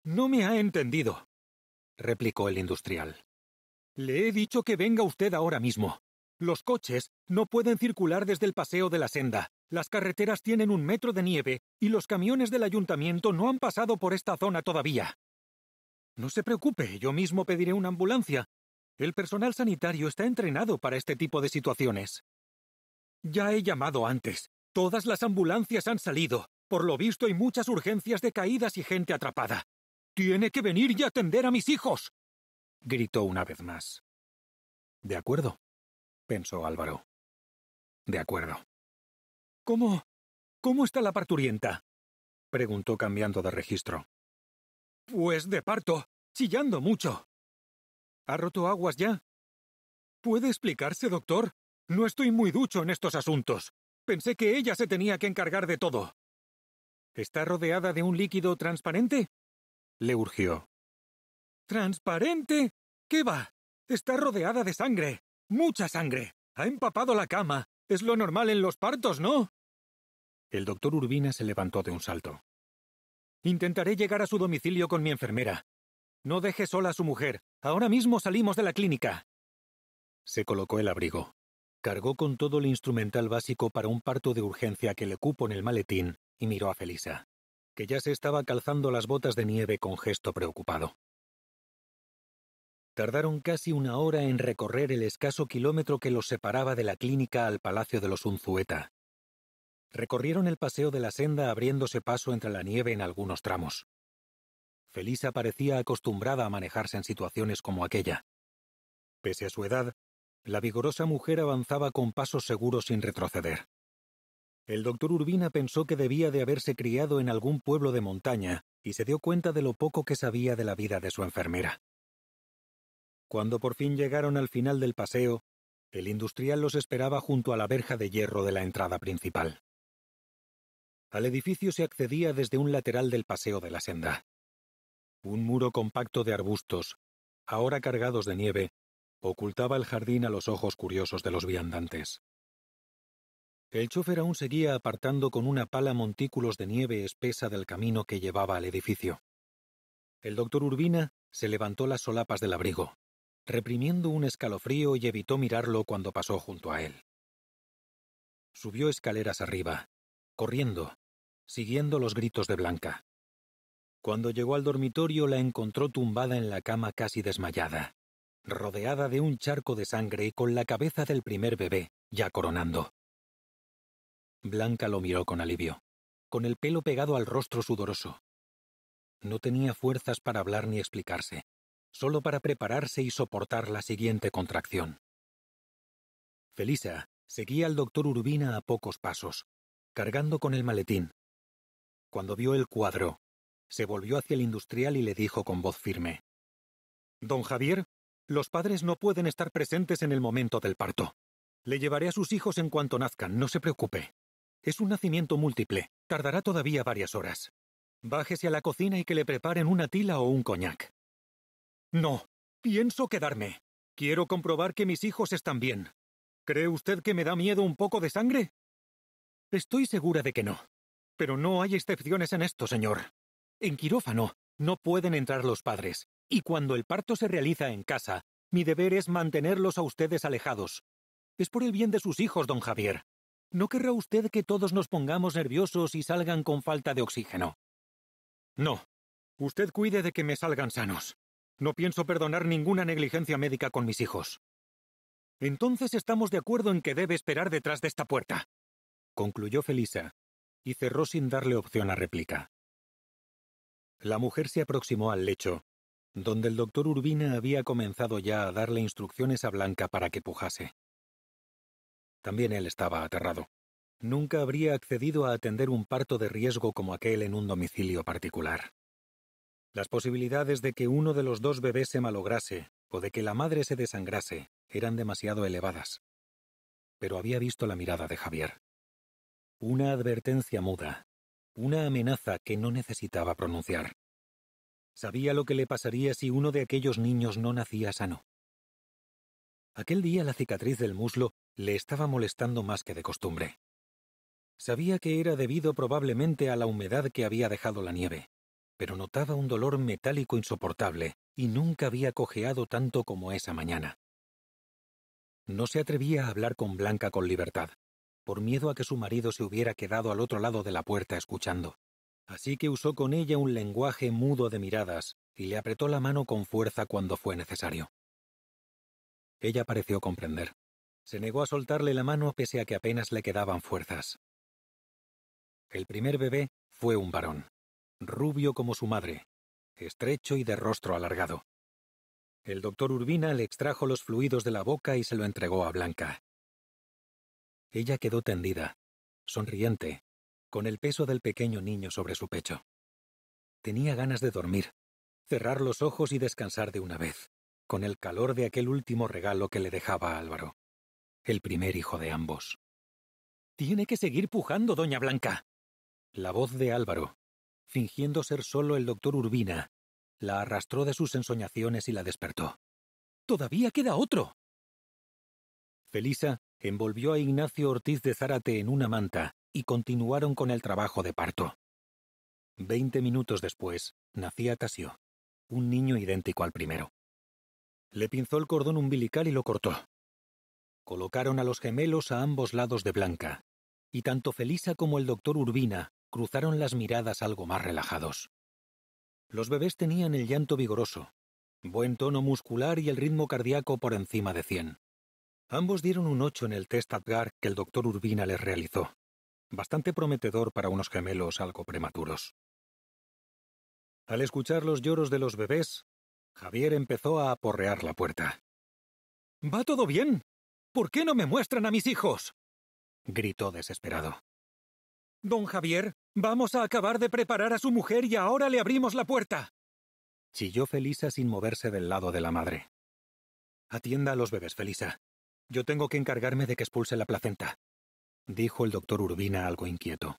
No me ha entendido, replicó el industrial. Le he dicho que venga usted ahora mismo. Los coches no pueden circular desde el paseo de la senda. Las carreteras tienen un metro de nieve y los camiones del ayuntamiento no han pasado por esta zona todavía. No se preocupe, yo mismo pediré una ambulancia el personal sanitario está entrenado para este tipo de situaciones. Ya he llamado antes. Todas las ambulancias han salido. Por lo visto hay muchas urgencias de caídas y gente atrapada. Tiene que venir y atender a mis hijos. gritó una vez más. De acuerdo, pensó Álvaro. De acuerdo. ¿Cómo? ¿Cómo está la parturienta? preguntó cambiando de registro. Pues de parto, chillando mucho. Ha roto aguas ya. ¿Puede explicarse, doctor? No estoy muy ducho en estos asuntos. Pensé que ella se tenía que encargar de todo. ¿Está rodeada de un líquido transparente? le urgió. ¿Transparente? ¿Qué va? Está rodeada de sangre. Mucha sangre. Ha empapado la cama. Es lo normal en los partos, ¿no? El doctor Urbina se levantó de un salto. Intentaré llegar a su domicilio con mi enfermera. No deje sola a su mujer. Ahora mismo salimos de la clínica. Se colocó el abrigo. Cargó con todo el instrumental básico para un parto de urgencia que le cupo en el maletín y miró a Felisa, que ya se estaba calzando las botas de nieve con gesto preocupado. Tardaron casi una hora en recorrer el escaso kilómetro que los separaba de la clínica al Palacio de los Unzueta. Recorrieron el paseo de la senda abriéndose paso entre la nieve en algunos tramos. Felisa parecía acostumbrada a manejarse en situaciones como aquella. Pese a su edad, la vigorosa mujer avanzaba con pasos seguros sin retroceder. El doctor Urbina pensó que debía de haberse criado en algún pueblo de montaña y se dio cuenta de lo poco que sabía de la vida de su enfermera. Cuando por fin llegaron al final del paseo, el industrial los esperaba junto a la verja de hierro de la entrada principal. Al edificio se accedía desde un lateral del paseo de la senda. Un muro compacto de arbustos, ahora cargados de nieve, ocultaba el jardín a los ojos curiosos de los viandantes. El chofer aún seguía apartando con una pala montículos de nieve espesa del camino que llevaba al edificio. El doctor Urbina se levantó las solapas del abrigo, reprimiendo un escalofrío y evitó mirarlo cuando pasó junto a él. Subió escaleras arriba, corriendo, siguiendo los gritos de Blanca. Cuando llegó al dormitorio la encontró tumbada en la cama casi desmayada, rodeada de un charco de sangre y con la cabeza del primer bebé, ya coronando. Blanca lo miró con alivio, con el pelo pegado al rostro sudoroso. No tenía fuerzas para hablar ni explicarse, solo para prepararse y soportar la siguiente contracción. Felisa seguía al doctor Urbina a pocos pasos, cargando con el maletín. Cuando vio el cuadro, se volvió hacia el industrial y le dijo con voz firme. Don Javier, los padres no pueden estar presentes en el momento del parto. Le llevaré a sus hijos en cuanto nazcan, no se preocupe. Es un nacimiento múltiple, tardará todavía varias horas. Bájese a la cocina y que le preparen una tila o un coñac. No, pienso quedarme. Quiero comprobar que mis hijos están bien. ¿Cree usted que me da miedo un poco de sangre? Estoy segura de que no. Pero no hay excepciones en esto, señor. En quirófano no pueden entrar los padres, y cuando el parto se realiza en casa, mi deber es mantenerlos a ustedes alejados. Es por el bien de sus hijos, don Javier. ¿No querrá usted que todos nos pongamos nerviosos y salgan con falta de oxígeno? No. Usted cuide de que me salgan sanos. No pienso perdonar ninguna negligencia médica con mis hijos. Entonces estamos de acuerdo en que debe esperar detrás de esta puerta. Concluyó Felisa, y cerró sin darle opción a réplica. La mujer se aproximó al lecho, donde el doctor Urbina había comenzado ya a darle instrucciones a Blanca para que pujase. También él estaba aterrado. Nunca habría accedido a atender un parto de riesgo como aquel en un domicilio particular. Las posibilidades de que uno de los dos bebés se malograse o de que la madre se desangrase eran demasiado elevadas. Pero había visto la mirada de Javier. Una advertencia muda, una amenaza que no necesitaba pronunciar. Sabía lo que le pasaría si uno de aquellos niños no nacía sano. Aquel día la cicatriz del muslo le estaba molestando más que de costumbre. Sabía que era debido probablemente a la humedad que había dejado la nieve, pero notaba un dolor metálico insoportable y nunca había cojeado tanto como esa mañana. No se atrevía a hablar con Blanca con libertad por miedo a que su marido se hubiera quedado al otro lado de la puerta escuchando. Así que usó con ella un lenguaje mudo de miradas y le apretó la mano con fuerza cuando fue necesario. Ella pareció comprender. Se negó a soltarle la mano pese a que apenas le quedaban fuerzas. El primer bebé fue un varón, rubio como su madre, estrecho y de rostro alargado. El doctor Urbina le extrajo los fluidos de la boca y se lo entregó a Blanca. Ella quedó tendida, sonriente, con el peso del pequeño niño sobre su pecho. Tenía ganas de dormir, cerrar los ojos y descansar de una vez, con el calor de aquel último regalo que le dejaba Álvaro, el primer hijo de ambos. Tiene que seguir pujando, doña Blanca. La voz de Álvaro, fingiendo ser solo el doctor Urbina, la arrastró de sus ensoñaciones y la despertó. Todavía queda otro. Felisa envolvió a Ignacio Ortiz de Zárate en una manta y continuaron con el trabajo de parto. Veinte minutos después, nacía Tasio, un niño idéntico al primero. Le pinzó el cordón umbilical y lo cortó. Colocaron a los gemelos a ambos lados de Blanca, y tanto Felisa como el doctor Urbina cruzaron las miradas algo más relajados. Los bebés tenían el llanto vigoroso, buen tono muscular y el ritmo cardíaco por encima de 100. Ambos dieron un 8 en el test Adgar que el doctor Urbina les realizó. Bastante prometedor para unos gemelos algo prematuros. Al escuchar los lloros de los bebés, Javier empezó a aporrear la puerta. ¿Va todo bien? ¿Por qué no me muestran a mis hijos? gritó desesperado. Don Javier, vamos a acabar de preparar a su mujer y ahora le abrimos la puerta. chilló Felisa sin moverse del lado de la madre. Atienda a los bebés, Felisa. Yo tengo que encargarme de que expulse la placenta, dijo el doctor Urbina algo inquieto.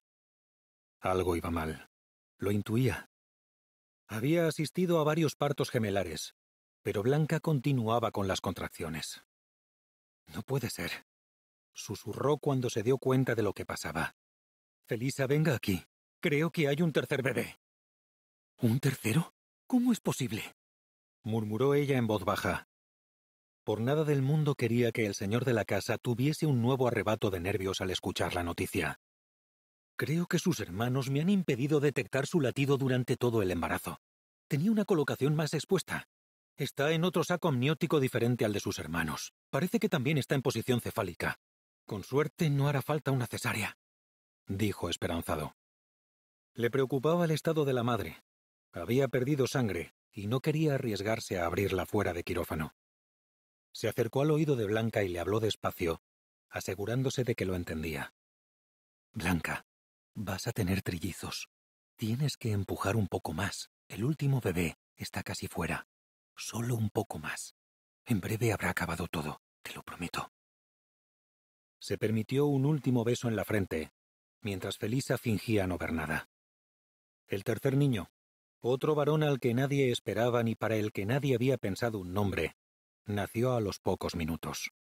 Algo iba mal. Lo intuía. Había asistido a varios partos gemelares, pero Blanca continuaba con las contracciones. No puede ser, susurró cuando se dio cuenta de lo que pasaba. Felisa, venga aquí. Creo que hay un tercer bebé. ¿Un tercero? ¿Cómo es posible? murmuró ella en voz baja. Por nada del mundo quería que el señor de la casa tuviese un nuevo arrebato de nervios al escuchar la noticia. Creo que sus hermanos me han impedido detectar su latido durante todo el embarazo. Tenía una colocación más expuesta. Está en otro saco amniótico diferente al de sus hermanos. Parece que también está en posición cefálica. Con suerte no hará falta una cesárea, dijo esperanzado. Le preocupaba el estado de la madre. Había perdido sangre y no quería arriesgarse a abrirla fuera de quirófano. Se acercó al oído de Blanca y le habló despacio, asegurándose de que lo entendía. Blanca, vas a tener trillizos. Tienes que empujar un poco más. El último bebé está casi fuera. Solo un poco más. En breve habrá acabado todo, te lo prometo. Se permitió un último beso en la frente, mientras Felisa fingía no ver nada. El tercer niño, otro varón al que nadie esperaba ni para el que nadie había pensado un nombre, Nació a los pocos minutos.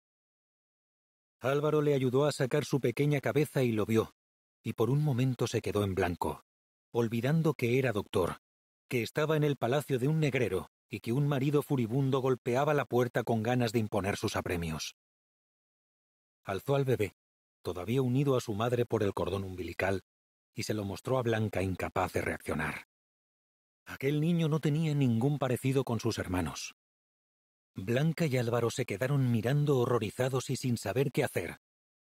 Álvaro le ayudó a sacar su pequeña cabeza y lo vio, y por un momento se quedó en blanco, olvidando que era doctor, que estaba en el palacio de un negrero y que un marido furibundo golpeaba la puerta con ganas de imponer sus apremios. Alzó al bebé, todavía unido a su madre por el cordón umbilical, y se lo mostró a Blanca incapaz de reaccionar. Aquel niño no tenía ningún parecido con sus hermanos. Blanca y Álvaro se quedaron mirando horrorizados y sin saber qué hacer,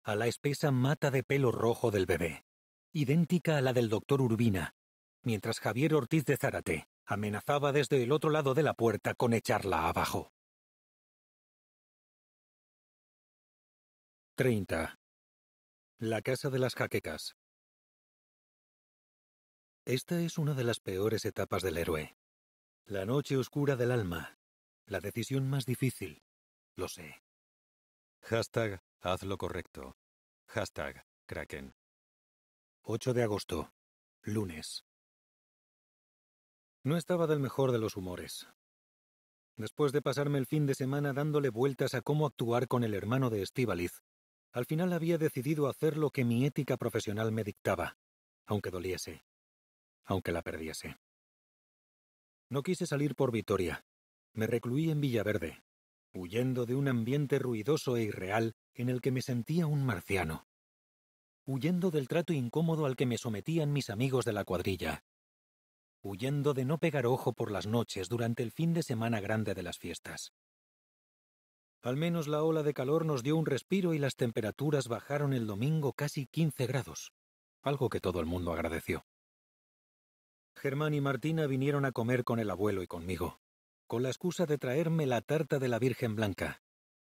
a la espesa mata de pelo rojo del bebé, idéntica a la del doctor Urbina, mientras Javier Ortiz de Zárate amenazaba desde el otro lado de la puerta con echarla abajo. 30. La Casa de las Jaquecas. Esta es una de las peores etapas del héroe. La noche oscura del alma, la decisión más difícil, lo sé. Hashtag haz lo correcto. Hashtag Kraken. 8 de agosto, lunes. No estaba del mejor de los humores. Después de pasarme el fin de semana dándole vueltas a cómo actuar con el hermano de Estivaliz, al final había decidido hacer lo que mi ética profesional me dictaba, aunque doliese, aunque la perdiese. No quise salir por Vitoria, me recluí en Villaverde, huyendo de un ambiente ruidoso e irreal en el que me sentía un marciano, huyendo del trato incómodo al que me sometían mis amigos de la cuadrilla, huyendo de no pegar ojo por las noches durante el fin de semana grande de las fiestas. Al menos la ola de calor nos dio un respiro y las temperaturas bajaron el domingo casi 15 grados, algo que todo el mundo agradeció. Germán y Martina vinieron a comer con el abuelo y conmigo con la excusa de traerme la tarta de la Virgen Blanca,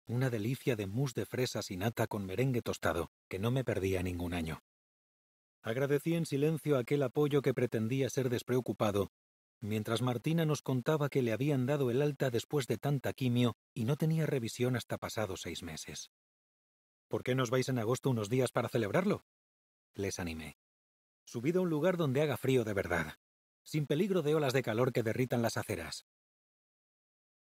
una delicia de mousse de fresas y nata con merengue tostado, que no me perdía ningún año. Agradecí en silencio aquel apoyo que pretendía ser despreocupado, mientras Martina nos contaba que le habían dado el alta después de tanta quimio y no tenía revisión hasta pasados seis meses. ¿Por qué nos vais en agosto unos días para celebrarlo? Les animé. Subido a un lugar donde haga frío de verdad, sin peligro de olas de calor que derritan las aceras,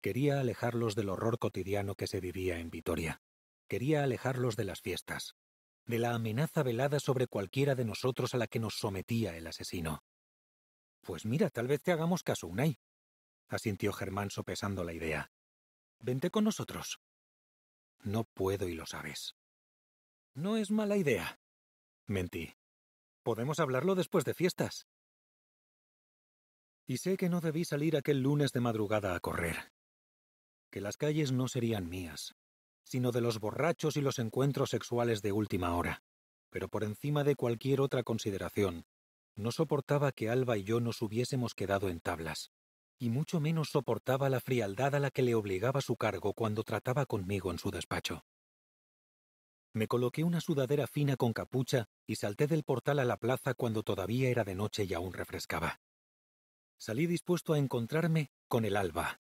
Quería alejarlos del horror cotidiano que se vivía en Vitoria. Quería alejarlos de las fiestas, de la amenaza velada sobre cualquiera de nosotros a la que nos sometía el asesino. Pues mira, tal vez te hagamos caso, Unai, asintió Germán sopesando la idea. Vente con nosotros. No puedo y lo sabes. No es mala idea, mentí. Podemos hablarlo después de fiestas. Y sé que no debí salir aquel lunes de madrugada a correr que las calles no serían mías, sino de los borrachos y los encuentros sexuales de última hora. Pero por encima de cualquier otra consideración, no soportaba que Alba y yo nos hubiésemos quedado en tablas, y mucho menos soportaba la frialdad a la que le obligaba su cargo cuando trataba conmigo en su despacho. Me coloqué una sudadera fina con capucha y salté del portal a la plaza cuando todavía era de noche y aún refrescaba. Salí dispuesto a encontrarme con el alba,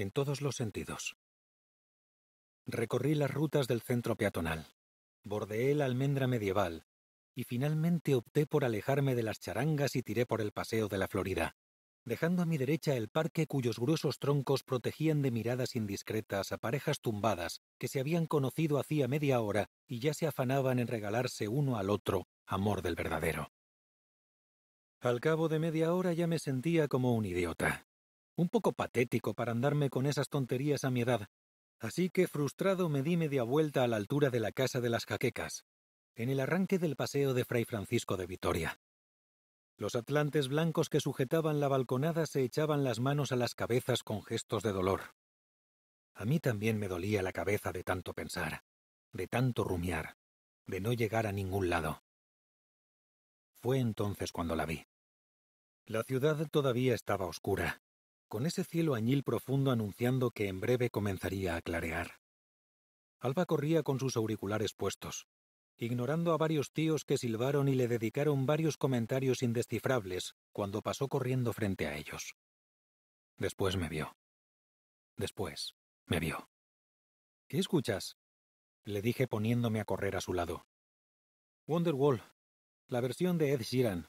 en todos los sentidos. Recorrí las rutas del centro peatonal, bordeé la almendra medieval y finalmente opté por alejarme de las charangas y tiré por el paseo de la Florida, dejando a mi derecha el parque cuyos gruesos troncos protegían de miradas indiscretas a parejas tumbadas que se habían conocido hacía media hora y ya se afanaban en regalarse uno al otro amor del verdadero. Al cabo de media hora ya me sentía como un idiota, un poco patético para andarme con esas tonterías a mi edad. Así que frustrado me di media vuelta a la altura de la casa de las jaquecas, en el arranque del paseo de Fray Francisco de Vitoria. Los atlantes blancos que sujetaban la balconada se echaban las manos a las cabezas con gestos de dolor. A mí también me dolía la cabeza de tanto pensar, de tanto rumiar, de no llegar a ningún lado. Fue entonces cuando la vi. La ciudad todavía estaba oscura, con ese cielo añil profundo anunciando que en breve comenzaría a clarear. Alba corría con sus auriculares puestos, ignorando a varios tíos que silbaron y le dedicaron varios comentarios indescifrables cuando pasó corriendo frente a ellos. Después me vio. Después me vio. ¿Qué escuchas? le dije poniéndome a correr a su lado. Wonderwall, la versión de Ed Sheeran,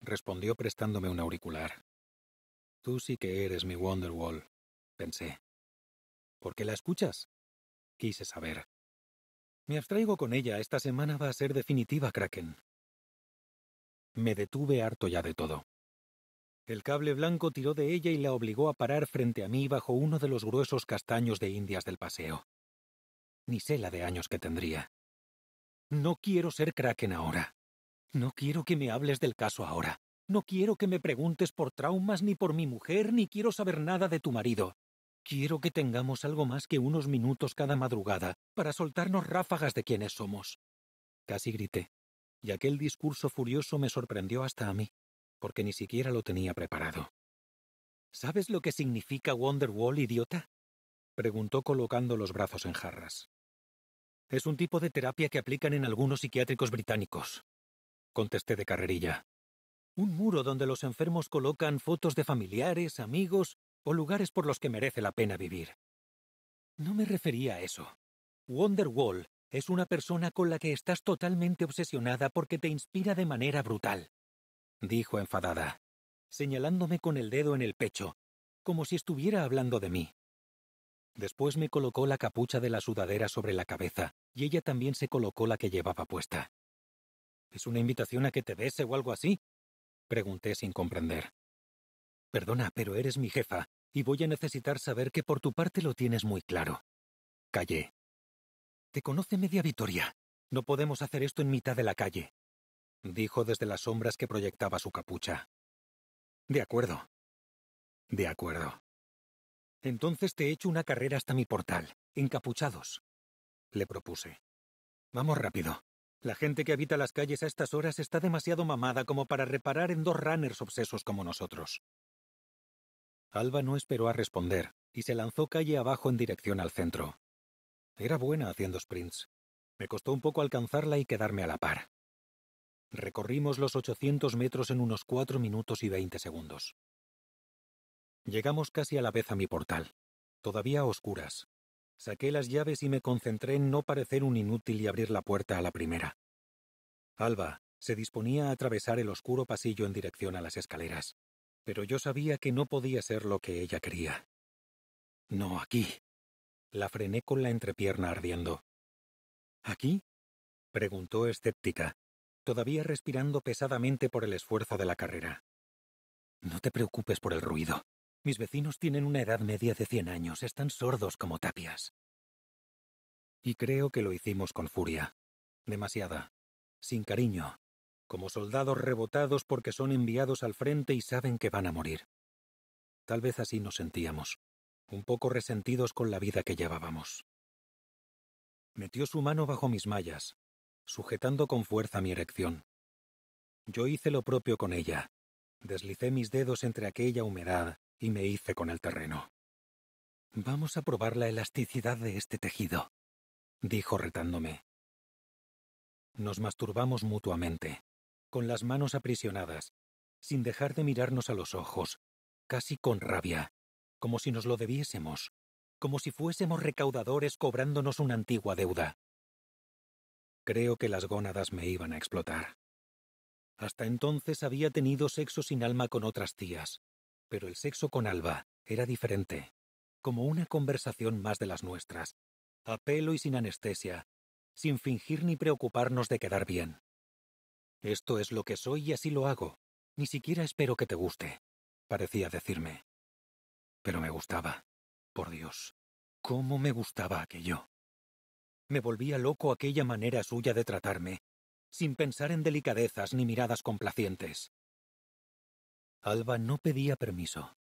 respondió prestándome un auricular. Tú sí que eres mi Wonderwall, pensé. ¿Por qué la escuchas? Quise saber. Me abstraigo con ella, esta semana va a ser definitiva, Kraken. Me detuve harto ya de todo. El cable blanco tiró de ella y la obligó a parar frente a mí bajo uno de los gruesos castaños de indias del paseo. Ni sé la de años que tendría. No quiero ser Kraken ahora. No quiero que me hables del caso ahora. No quiero que me preguntes por traumas ni por mi mujer, ni quiero saber nada de tu marido. Quiero que tengamos algo más que unos minutos cada madrugada para soltarnos ráfagas de quienes somos. Casi grité, y aquel discurso furioso me sorprendió hasta a mí, porque ni siquiera lo tenía preparado. ¿Sabes lo que significa Wall, idiota? preguntó colocando los brazos en jarras. Es un tipo de terapia que aplican en algunos psiquiátricos británicos, contesté de carrerilla un muro donde los enfermos colocan fotos de familiares, amigos o lugares por los que merece la pena vivir. No me refería a eso. Wonderwall es una persona con la que estás totalmente obsesionada porque te inspira de manera brutal, dijo enfadada, señalándome con el dedo en el pecho, como si estuviera hablando de mí. Después me colocó la capucha de la sudadera sobre la cabeza, y ella también se colocó la que llevaba puesta. ¿Es una invitación a que te bese o algo así? Pregunté sin comprender. Perdona, pero eres mi jefa, y voy a necesitar saber que por tu parte lo tienes muy claro. Callé. Te conoce media Vitoria. No podemos hacer esto en mitad de la calle, dijo desde las sombras que proyectaba su capucha. De acuerdo. De acuerdo. Entonces te echo una carrera hasta mi portal, encapuchados, le propuse. Vamos rápido, la gente que habita las calles a estas horas está demasiado mamada como para reparar en dos runners obsesos como nosotros. Alba no esperó a responder y se lanzó calle abajo en dirección al centro. Era buena haciendo sprints. Me costó un poco alcanzarla y quedarme a la par. Recorrimos los 800 metros en unos 4 minutos y 20 segundos. Llegamos casi a la vez a mi portal, todavía oscuras, Saqué las llaves y me concentré en no parecer un inútil y abrir la puerta a la primera. Alba se disponía a atravesar el oscuro pasillo en dirección a las escaleras, pero yo sabía que no podía ser lo que ella quería. No aquí. La frené con la entrepierna ardiendo. ¿Aquí? preguntó escéptica, todavía respirando pesadamente por el esfuerzo de la carrera. No te preocupes por el ruido, mis vecinos tienen una edad media de 100 años, están sordos como tapias. Y creo que lo hicimos con furia. Demasiada. Sin cariño. Como soldados rebotados porque son enviados al frente y saben que van a morir. Tal vez así nos sentíamos. Un poco resentidos con la vida que llevábamos. Metió su mano bajo mis mallas, sujetando con fuerza mi erección. Yo hice lo propio con ella. Deslicé mis dedos entre aquella humedad, y me hice con el terreno. Vamos a probar la elasticidad de este tejido, dijo retándome. Nos masturbamos mutuamente, con las manos aprisionadas, sin dejar de mirarnos a los ojos, casi con rabia, como si nos lo debiésemos, como si fuésemos recaudadores cobrándonos una antigua deuda. Creo que las gónadas me iban a explotar. Hasta entonces había tenido sexo sin alma con otras tías, pero el sexo con Alba era diferente, como una conversación más de las nuestras, a pelo y sin anestesia, sin fingir ni preocuparnos de quedar bien. Esto es lo que soy y así lo hago. Ni siquiera espero que te guste, parecía decirme. Pero me gustaba. Por Dios, cómo me gustaba aquello. Me volvía loco aquella manera suya de tratarme, sin pensar en delicadezas ni miradas complacientes. Alba no pedía permiso.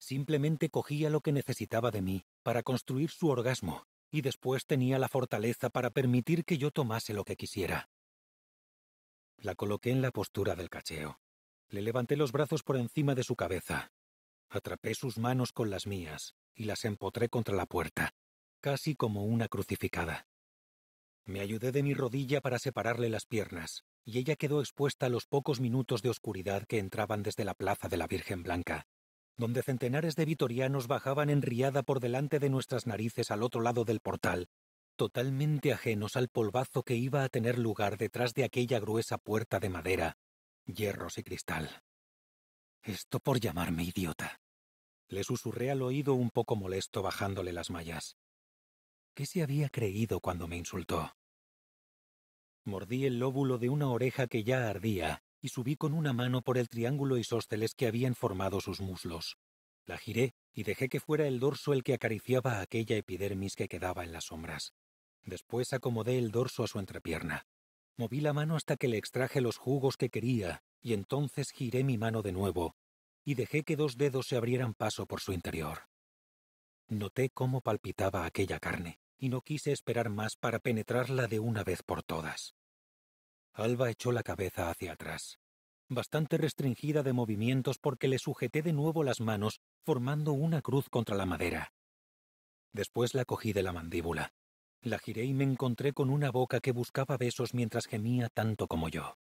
Simplemente cogía lo que necesitaba de mí para construir su orgasmo, y después tenía la fortaleza para permitir que yo tomase lo que quisiera. La coloqué en la postura del cacheo. Le levanté los brazos por encima de su cabeza. Atrapé sus manos con las mías y las empotré contra la puerta, casi como una crucificada. Me ayudé de mi rodilla para separarle las piernas y ella quedó expuesta a los pocos minutos de oscuridad que entraban desde la Plaza de la Virgen Blanca, donde centenares de vitorianos bajaban en riada por delante de nuestras narices al otro lado del portal, totalmente ajenos al polvazo que iba a tener lugar detrás de aquella gruesa puerta de madera, hierros y cristal. Esto por llamarme idiota. Le susurré al oído un poco molesto bajándole las mallas. ¿Qué se había creído cuando me insultó? Mordí el lóbulo de una oreja que ya ardía y subí con una mano por el triángulo isósceles que habían formado sus muslos. La giré y dejé que fuera el dorso el que acariciaba aquella epidermis que quedaba en las sombras. Después acomodé el dorso a su entrepierna. Moví la mano hasta que le extraje los jugos que quería, y entonces giré mi mano de nuevo, y dejé que dos dedos se abrieran paso por su interior. Noté cómo palpitaba aquella carne y no quise esperar más para penetrarla de una vez por todas. Alba echó la cabeza hacia atrás, bastante restringida de movimientos porque le sujeté de nuevo las manos formando una cruz contra la madera. Después la cogí de la mandíbula. La giré y me encontré con una boca que buscaba besos mientras gemía tanto como yo.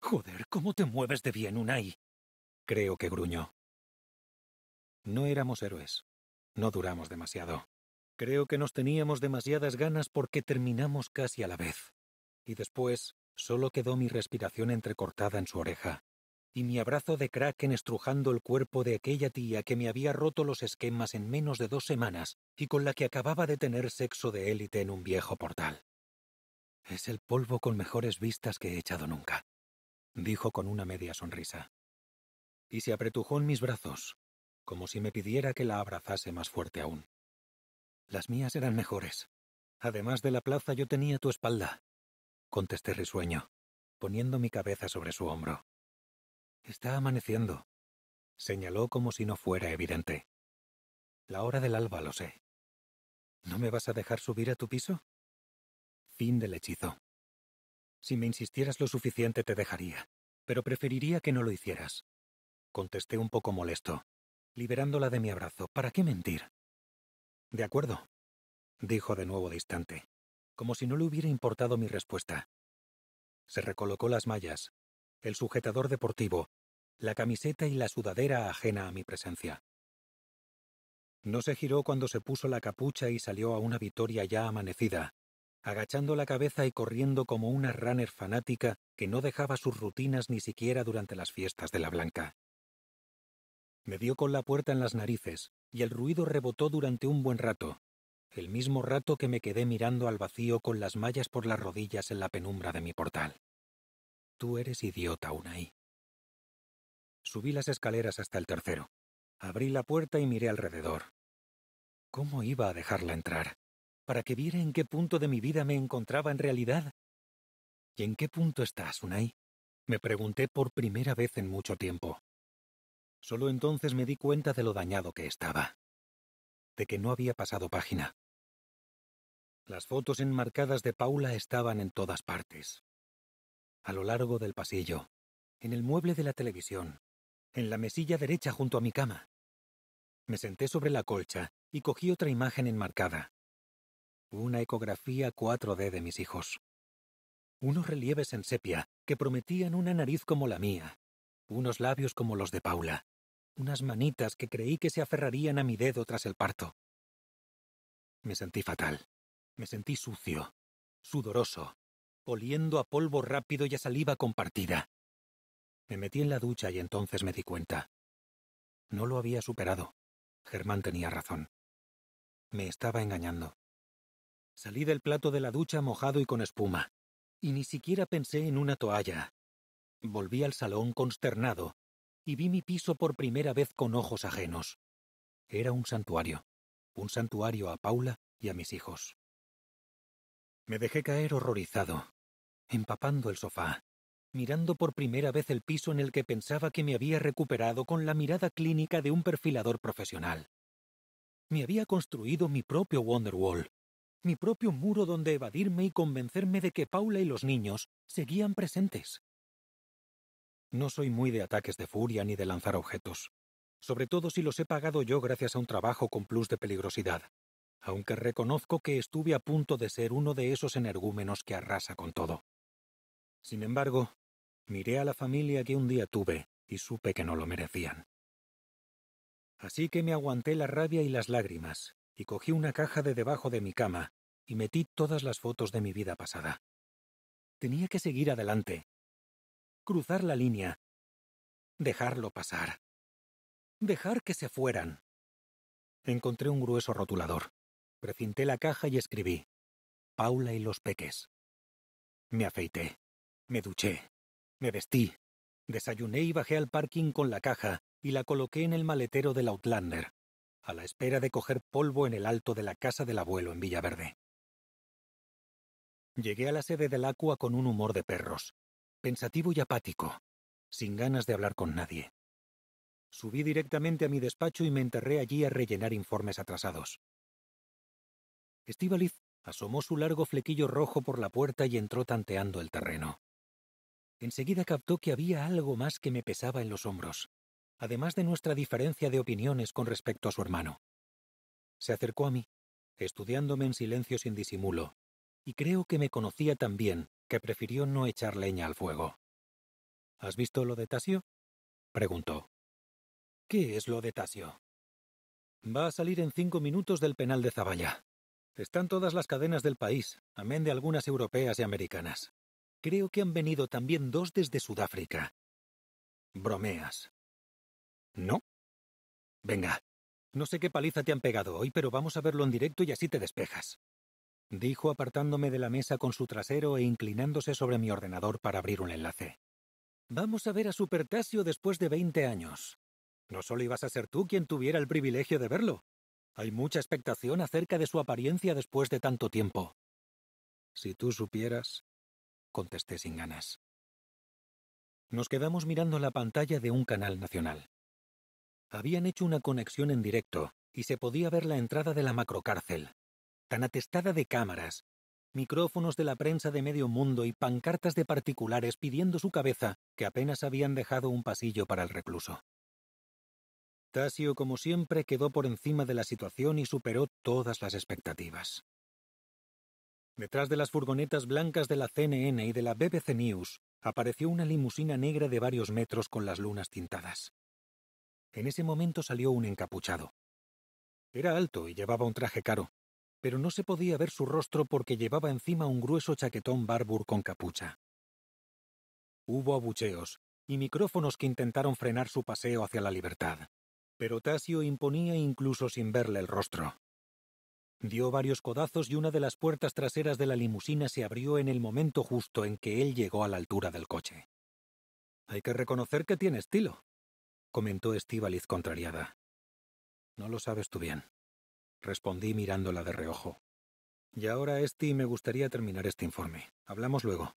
Joder, ¿cómo te mueves de bien, Unai? Creo que gruñó. No éramos héroes. No duramos demasiado. Creo que nos teníamos demasiadas ganas porque terminamos casi a la vez. Y después solo quedó mi respiración entrecortada en su oreja, y mi abrazo de kraken estrujando el cuerpo de aquella tía que me había roto los esquemas en menos de dos semanas y con la que acababa de tener sexo de élite en un viejo portal. Es el polvo con mejores vistas que he echado nunca, dijo con una media sonrisa. Y se apretujó en mis brazos, como si me pidiera que la abrazase más fuerte aún. Las mías eran mejores. Además de la plaza yo tenía tu espalda, contesté risueño, poniendo mi cabeza sobre su hombro. Está amaneciendo, señaló como si no fuera evidente. La hora del alba, lo sé. ¿No me vas a dejar subir a tu piso? Fin del hechizo. Si me insistieras lo suficiente te dejaría, pero preferiría que no lo hicieras. Contesté un poco molesto, liberándola de mi abrazo. ¿Para qué mentir? De acuerdo, dijo de nuevo distante, como si no le hubiera importado mi respuesta. Se recolocó las mallas, el sujetador deportivo, la camiseta y la sudadera ajena a mi presencia. No se giró cuando se puso la capucha y salió a una victoria ya amanecida, agachando la cabeza y corriendo como una runner fanática que no dejaba sus rutinas ni siquiera durante las fiestas de la Blanca. Me dio con la puerta en las narices, y el ruido rebotó durante un buen rato, el mismo rato que me quedé mirando al vacío con las mallas por las rodillas en la penumbra de mi portal. Tú eres idiota, Unai. Subí las escaleras hasta el tercero. Abrí la puerta y miré alrededor. ¿Cómo iba a dejarla entrar? ¿Para que viera en qué punto de mi vida me encontraba en realidad? ¿Y en qué punto estás, Unai? Me pregunté por primera vez en mucho tiempo. Solo entonces me di cuenta de lo dañado que estaba, de que no había pasado página. Las fotos enmarcadas de Paula estaban en todas partes, a lo largo del pasillo, en el mueble de la televisión, en la mesilla derecha junto a mi cama. Me senté sobre la colcha y cogí otra imagen enmarcada. Una ecografía 4D de mis hijos. Unos relieves en sepia que prometían una nariz como la mía, unos labios como los de Paula, unas manitas que creí que se aferrarían a mi dedo tras el parto. Me sentí fatal. Me sentí sucio, sudoroso, oliendo a polvo rápido y a saliva compartida. Me metí en la ducha y entonces me di cuenta. No lo había superado. Germán tenía razón. Me estaba engañando. Salí del plato de la ducha mojado y con espuma, y ni siquiera pensé en una toalla. Volví al salón consternado, y vi mi piso por primera vez con ojos ajenos. Era un santuario, un santuario a Paula y a mis hijos. Me dejé caer horrorizado, empapando el sofá, mirando por primera vez el piso en el que pensaba que me había recuperado con la mirada clínica de un perfilador profesional. Me había construido mi propio Wonderwall, mi propio muro donde evadirme y convencerme de que Paula y los niños seguían presentes, no soy muy de ataques de furia ni de lanzar objetos, sobre todo si los he pagado yo gracias a un trabajo con plus de peligrosidad, aunque reconozco que estuve a punto de ser uno de esos energúmenos que arrasa con todo. Sin embargo, miré a la familia que un día tuve y supe que no lo merecían. Así que me aguanté la rabia y las lágrimas, y cogí una caja de debajo de mi cama, y metí todas las fotos de mi vida pasada. Tenía que seguir adelante, cruzar la línea, dejarlo pasar, dejar que se fueran. Encontré un grueso rotulador, precinté la caja y escribí, Paula y los peques. Me afeité, me duché, me vestí, desayuné y bajé al parking con la caja y la coloqué en el maletero del Outlander, a la espera de coger polvo en el alto de la casa del abuelo en Villaverde. Llegué a la sede del Acua con un humor de perros, pensativo y apático, sin ganas de hablar con nadie. Subí directamente a mi despacho y me enterré allí a rellenar informes atrasados. Estivaliz asomó su largo flequillo rojo por la puerta y entró tanteando el terreno. Enseguida captó que había algo más que me pesaba en los hombros, además de nuestra diferencia de opiniones con respecto a su hermano. Se acercó a mí, estudiándome en silencio sin disimulo, y creo que me conocía también que prefirió no echar leña al fuego. ¿Has visto lo de Tasio? preguntó. ¿Qué es lo de Tasio? Va a salir en cinco minutos del penal de Zaballa. Están todas las cadenas del país, amén de algunas europeas y americanas. Creo que han venido también dos desde Sudáfrica. Bromeas. ¿No? Venga, no sé qué paliza te han pegado hoy, pero vamos a verlo en directo y así te despejas dijo apartándome de la mesa con su trasero e inclinándose sobre mi ordenador para abrir un enlace. Vamos a ver a Supertasio después de 20 años. No solo ibas a ser tú quien tuviera el privilegio de verlo. Hay mucha expectación acerca de su apariencia después de tanto tiempo. Si tú supieras, contesté sin ganas. Nos quedamos mirando la pantalla de un canal nacional. Habían hecho una conexión en directo y se podía ver la entrada de la macrocárcel, tan atestada de cámaras, micrófonos de la prensa de medio mundo y pancartas de particulares pidiendo su cabeza, que apenas habían dejado un pasillo para el recluso. Tasio, como siempre, quedó por encima de la situación y superó todas las expectativas. Detrás de las furgonetas blancas de la CNN y de la BBC News apareció una limusina negra de varios metros con las lunas tintadas. En ese momento salió un encapuchado. Era alto y llevaba un traje caro, pero no se podía ver su rostro porque llevaba encima un grueso chaquetón barbur con capucha. Hubo abucheos y micrófonos que intentaron frenar su paseo hacia la libertad, pero Tasio imponía incluso sin verle el rostro. Dio varios codazos y una de las puertas traseras de la limusina se abrió en el momento justo en que él llegó a la altura del coche. Hay que reconocer que tiene estilo, comentó Estíbaliz contrariada. No lo sabes tú bien, respondí mirándola de reojo. Y ahora, Esti, me gustaría terminar este informe. Hablamos luego.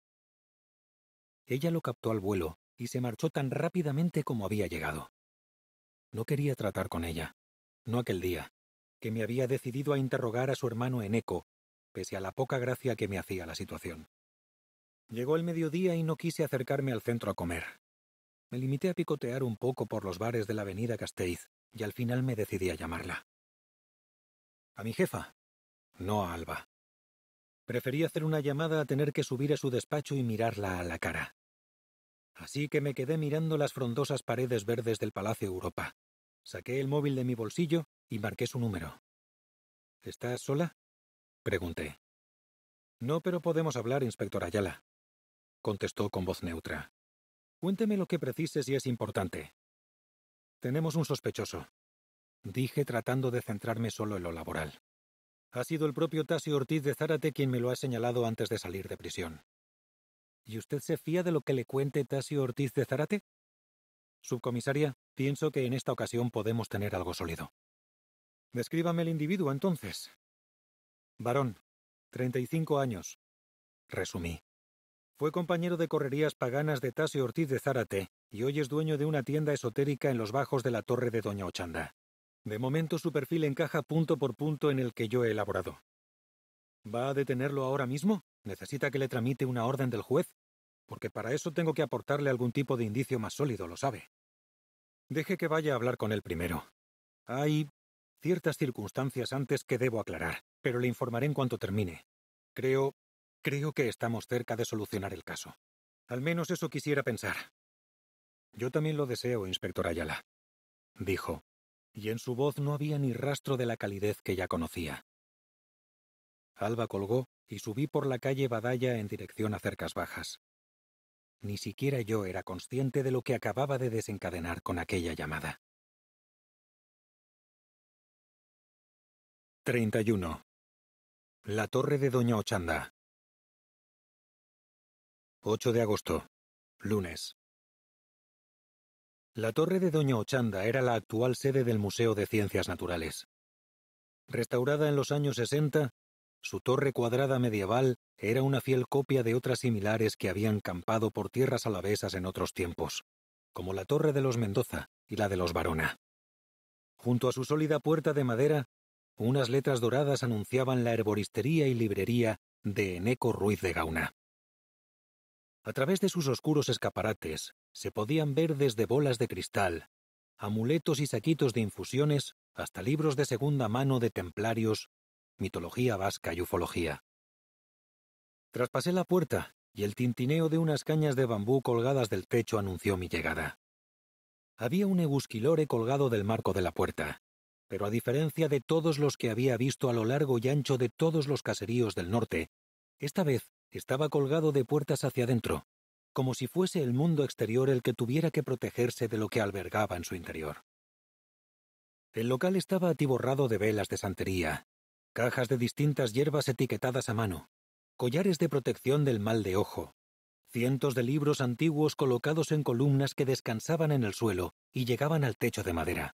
Ella lo captó al vuelo y se marchó tan rápidamente como había llegado. No quería tratar con ella. No aquel día, que me había decidido a interrogar a su hermano en eco pese a la poca gracia que me hacía la situación. Llegó el mediodía y no quise acercarme al centro a comer. Me limité a picotear un poco por los bares de la avenida Casteiz y al final me decidí a llamarla. A mi jefa, no a Alba. Preferí hacer una llamada a tener que subir a su despacho y mirarla a la cara. Así que me quedé mirando las frondosas paredes verdes del Palacio Europa. Saqué el móvil de mi bolsillo y marqué su número. ¿Estás sola? pregunté. No, pero podemos hablar, inspector Ayala, contestó con voz neutra. Cuénteme lo que precise si es importante. Tenemos un sospechoso, dije tratando de centrarme solo en lo laboral. Ha sido el propio Tasio Ortiz de Zárate quien me lo ha señalado antes de salir de prisión. ¿Y usted se fía de lo que le cuente Tasio Ortiz de Zárate? Subcomisaria, pienso que en esta ocasión podemos tener algo sólido. Descríbame el individuo, entonces. Varón, 35 años. Resumí. Fue compañero de correrías paganas de Tasio Ortiz de Zárate y hoy es dueño de una tienda esotérica en los bajos de la Torre de Doña Ochanda. De momento su perfil encaja punto por punto en el que yo he elaborado. ¿Va a detenerlo ahora mismo? ¿Necesita que le tramite una orden del juez? Porque para eso tengo que aportarle algún tipo de indicio más sólido, lo sabe. Deje que vaya a hablar con él primero. Hay ciertas circunstancias antes que debo aclarar, pero le informaré en cuanto termine. Creo... creo que estamos cerca de solucionar el caso. Al menos eso quisiera pensar. Yo también lo deseo, inspector Ayala, dijo, y en su voz no había ni rastro de la calidez que ya conocía. Alba colgó y subí por la calle Badalla en dirección a Cercas Bajas. Ni siquiera yo era consciente de lo que acababa de desencadenar con aquella llamada. 31. La Torre de Doña Ochanda. 8 de agosto, lunes. La torre de Doña Ochanda era la actual sede del Museo de Ciencias Naturales. Restaurada en los años 60, su torre cuadrada medieval era una fiel copia de otras similares que habían campado por tierras alavesas en otros tiempos, como la torre de los Mendoza y la de los Barona. Junto a su sólida puerta de madera, unas letras doradas anunciaban la herboristería y librería de Eneco Ruiz de Gauna. A través de sus oscuros escaparates, se podían ver desde bolas de cristal, amuletos y saquitos de infusiones, hasta libros de segunda mano de templarios, mitología vasca y ufología. Traspasé la puerta y el tintineo de unas cañas de bambú colgadas del techo anunció mi llegada. Había un egusquilore colgado del marco de la puerta, pero a diferencia de todos los que había visto a lo largo y ancho de todos los caseríos del norte, esta vez estaba colgado de puertas hacia adentro, como si fuese el mundo exterior el que tuviera que protegerse de lo que albergaba en su interior. El local estaba atiborrado de velas de santería, cajas de distintas hierbas etiquetadas a mano, collares de protección del mal de ojo, cientos de libros antiguos colocados en columnas que descansaban en el suelo y llegaban al techo de madera.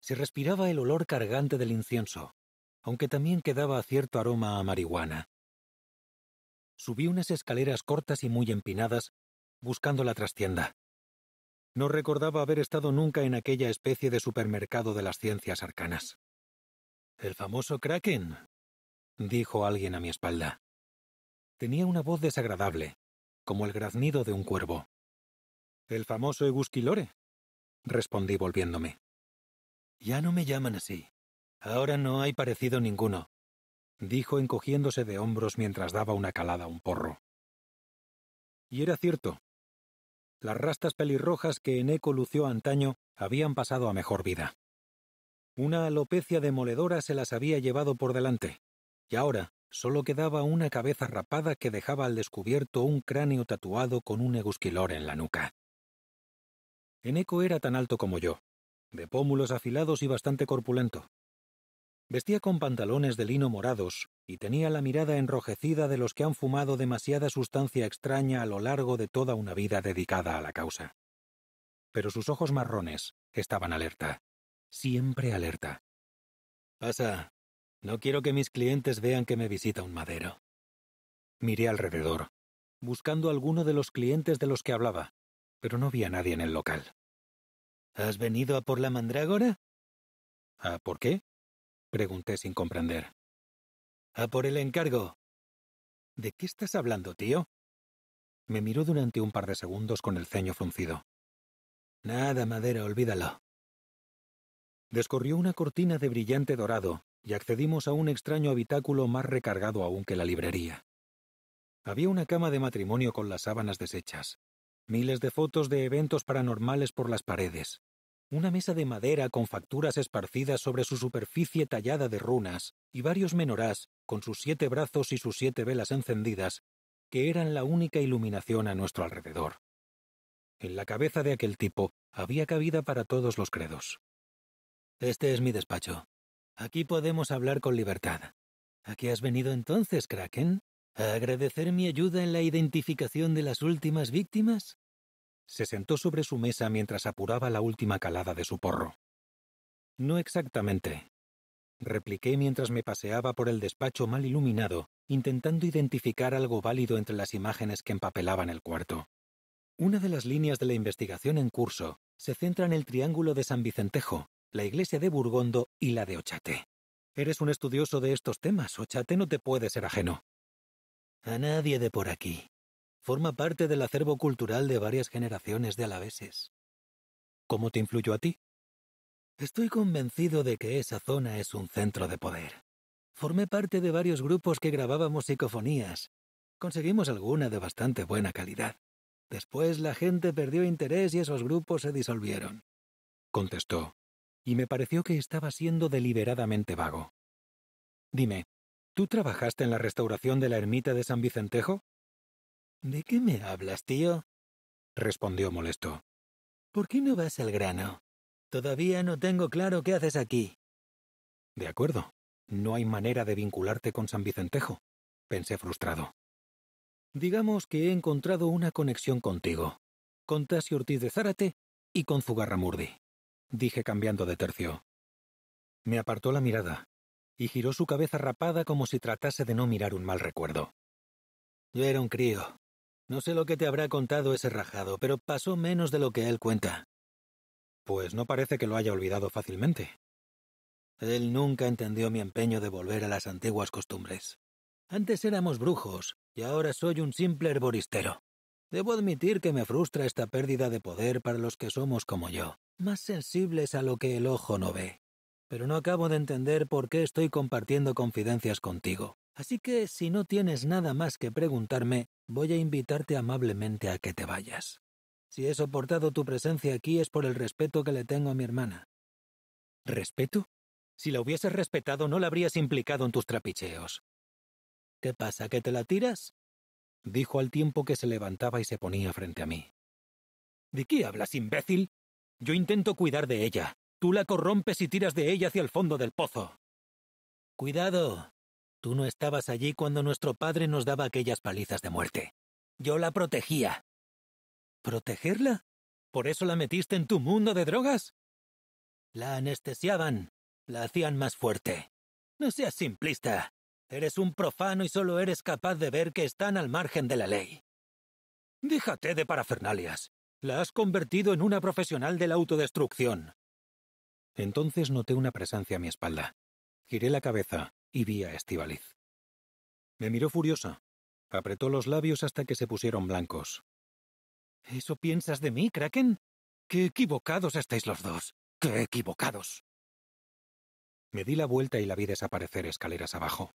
Se respiraba el olor cargante del incienso, aunque también quedaba cierto aroma a marihuana, subí unas escaleras cortas y muy empinadas, buscando la trastienda. No recordaba haber estado nunca en aquella especie de supermercado de las ciencias arcanas. El famoso Kraken, dijo alguien a mi espalda. Tenía una voz desagradable, como el graznido de un cuervo. El famoso Egusquilore, respondí volviéndome. Ya no me llaman así. Ahora no hay parecido ninguno dijo encogiéndose de hombros mientras daba una calada a un porro. Y era cierto. Las rastas pelirrojas que Eneco lució antaño habían pasado a mejor vida. Una alopecia demoledora se las había llevado por delante, y ahora solo quedaba una cabeza rapada que dejaba al descubierto un cráneo tatuado con un egusquilor en la nuca. Eneco era tan alto como yo, de pómulos afilados y bastante corpulento, Vestía con pantalones de lino morados y tenía la mirada enrojecida de los que han fumado demasiada sustancia extraña a lo largo de toda una vida dedicada a la causa. Pero sus ojos marrones estaban alerta, siempre alerta. Pasa, no quiero que mis clientes vean que me visita un madero. Miré alrededor, buscando a alguno de los clientes de los que hablaba, pero no vi a nadie en el local. ¿Has venido a por la mandrágora? ¿A por qué? Pregunté sin comprender. A ah, por el encargo. ¿De qué estás hablando, tío? Me miró durante un par de segundos con el ceño fruncido. Nada, madera, olvídalo. Descorrió una cortina de brillante dorado y accedimos a un extraño habitáculo más recargado aún que la librería. Había una cama de matrimonio con las sábanas deshechas, miles de fotos de eventos paranormales por las paredes, una mesa de madera con facturas esparcidas sobre su superficie tallada de runas, y varios menorás, con sus siete brazos y sus siete velas encendidas, que eran la única iluminación a nuestro alrededor. En la cabeza de aquel tipo había cabida para todos los credos. Este es mi despacho. Aquí podemos hablar con libertad. ¿A qué has venido entonces, Kraken? ¿A agradecer mi ayuda en la identificación de las últimas víctimas? Se sentó sobre su mesa mientras apuraba la última calada de su porro. No exactamente, repliqué mientras me paseaba por el despacho mal iluminado, intentando identificar algo válido entre las imágenes que empapelaban el cuarto. Una de las líneas de la investigación en curso se centra en el Triángulo de San Vicentejo, la iglesia de Burgondo y la de Ochate. Eres un estudioso de estos temas, Ochate no te puede ser ajeno. A nadie de por aquí, forma parte del acervo cultural de varias generaciones de alaveses. ¿Cómo te influyó a ti? Estoy convencido de que esa zona es un centro de poder. Formé parte de varios grupos que grabábamos psicofonías. Conseguimos alguna de bastante buena calidad. Después la gente perdió interés y esos grupos se disolvieron. Contestó, y me pareció que estaba siendo deliberadamente vago. Dime, ¿tú trabajaste en la restauración de la ermita de San Vicentejo? ¿De qué me hablas, tío? respondió molesto. ¿Por qué no vas al grano? Todavía no tengo claro qué haces aquí. De acuerdo. No hay manera de vincularte con San Vicentejo, pensé frustrado. Digamos que he encontrado una conexión contigo, con Tassi Ortiz de Zárate y con Zugarramurdi, dije cambiando de tercio. Me apartó la mirada y giró su cabeza rapada como si tratase de no mirar un mal recuerdo. Yo era un crío, no sé lo que te habrá contado ese rajado, pero pasó menos de lo que él cuenta. Pues no parece que lo haya olvidado fácilmente. Él nunca entendió mi empeño de volver a las antiguas costumbres. Antes éramos brujos, y ahora soy un simple herboristero. Debo admitir que me frustra esta pérdida de poder para los que somos como yo, más sensibles a lo que el ojo no ve. Pero no acabo de entender por qué estoy compartiendo confidencias contigo. Así que si no tienes nada más que preguntarme, voy a invitarte amablemente a que te vayas. Si he soportado tu presencia aquí es por el respeto que le tengo a mi hermana. ¿Respeto? Si la hubieses respetado no la habrías implicado en tus trapicheos. ¿Qué pasa, que te la tiras? dijo al tiempo que se levantaba y se ponía frente a mí. ¿De qué hablas, imbécil? Yo intento cuidar de ella. Tú la corrompes y tiras de ella hacia el fondo del pozo. Cuidado, Tú no estabas allí cuando nuestro padre nos daba aquellas palizas de muerte. Yo la protegía. ¿Protegerla? ¿Por eso la metiste en tu mundo de drogas? La anestesiaban, la hacían más fuerte. No seas simplista. Eres un profano y solo eres capaz de ver que están al margen de la ley. Déjate de parafernalias. La has convertido en una profesional de la autodestrucción. Entonces noté una presencia a mi espalda. Giré la cabeza y vi a Estivaliz. Me miró furiosa. Apretó los labios hasta que se pusieron blancos. ¿Eso piensas de mí, Kraken? ¡Qué equivocados estáis los dos! ¡Qué equivocados! Me di la vuelta y la vi desaparecer escaleras abajo.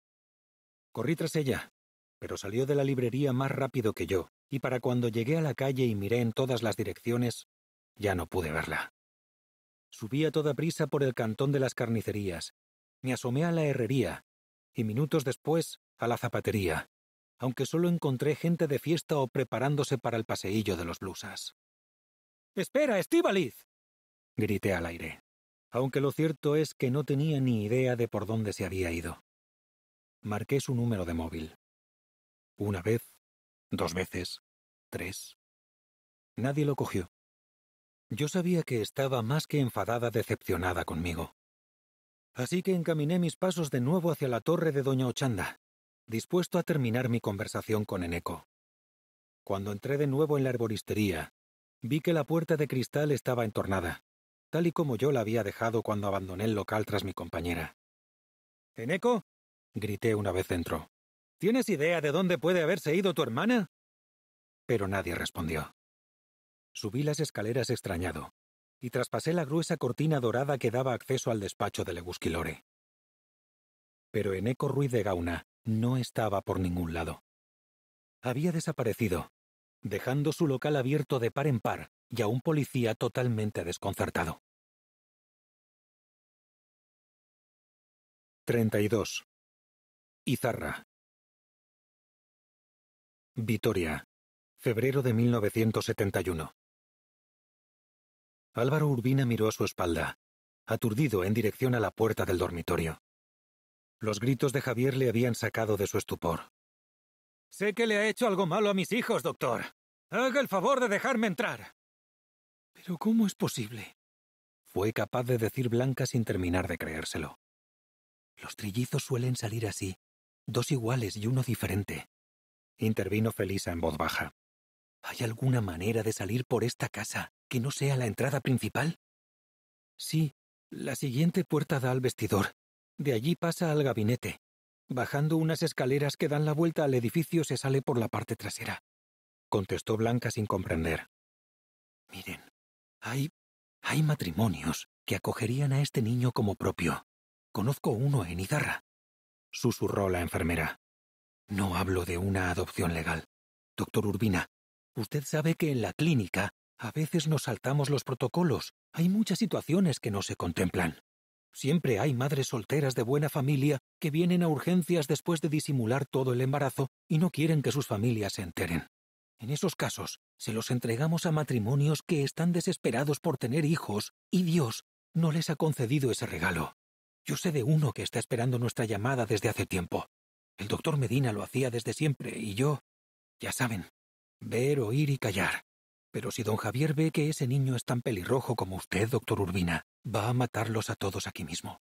Corrí tras ella, pero salió de la librería más rápido que yo, y para cuando llegué a la calle y miré en todas las direcciones, ya no pude verla. Subí a toda prisa por el cantón de las carnicerías, me asomé a la herrería y minutos después a la zapatería, aunque solo encontré gente de fiesta o preparándose para el paseillo de los blusas. ¡Espera, Estíbaliz! grité al aire, aunque lo cierto es que no tenía ni idea de por dónde se había ido. Marqué su número de móvil. Una vez, dos veces, tres. Nadie lo cogió. Yo sabía que estaba más que enfadada decepcionada conmigo. Así que encaminé mis pasos de nuevo hacia la torre de Doña Ochanda, dispuesto a terminar mi conversación con Eneco. Cuando entré de nuevo en la arboristería, vi que la puerta de cristal estaba entornada, tal y como yo la había dejado cuando abandoné el local tras mi compañera. ¿Eneco? grité una vez dentro. ¿Tienes idea de dónde puede haberse ido tu hermana? Pero nadie respondió. Subí las escaleras extrañado, y traspasé la gruesa cortina dorada que daba acceso al despacho de Legusquilore. Pero en eco Ruiz de Gauna no estaba por ningún lado. Había desaparecido, dejando su local abierto de par en par y a un policía totalmente desconcertado. 32. Izarra. Vitoria, febrero de 1971. Álvaro Urbina miró a su espalda, aturdido en dirección a la puerta del dormitorio. Los gritos de Javier le habían sacado de su estupor. Sé que le ha hecho algo malo a mis hijos, doctor. Haga el favor de dejarme entrar. Pero ¿cómo es posible? Fue capaz de decir Blanca sin terminar de creérselo. Los trillizos suelen salir así, dos iguales y uno diferente. Intervino Felisa en voz baja. ¿Hay alguna manera de salir por esta casa que no sea la entrada principal? Sí, la siguiente puerta da al vestidor. De allí pasa al gabinete. Bajando unas escaleras que dan la vuelta al edificio se sale por la parte trasera. Contestó Blanca sin comprender. Miren, hay... hay matrimonios que acogerían a este niño como propio. Conozco uno en Igarra. Susurró la enfermera. No hablo de una adopción legal. Doctor Urbina, Usted sabe que en la clínica a veces nos saltamos los protocolos. Hay muchas situaciones que no se contemplan. Siempre hay madres solteras de buena familia que vienen a urgencias después de disimular todo el embarazo y no quieren que sus familias se enteren. En esos casos, se los entregamos a matrimonios que están desesperados por tener hijos y Dios no les ha concedido ese regalo. Yo sé de uno que está esperando nuestra llamada desde hace tiempo. El doctor Medina lo hacía desde siempre y yo... Ya saben, ver, oír y callar. Pero si don Javier ve que ese niño es tan pelirrojo como usted, doctor Urbina, va a matarlos a todos aquí mismo.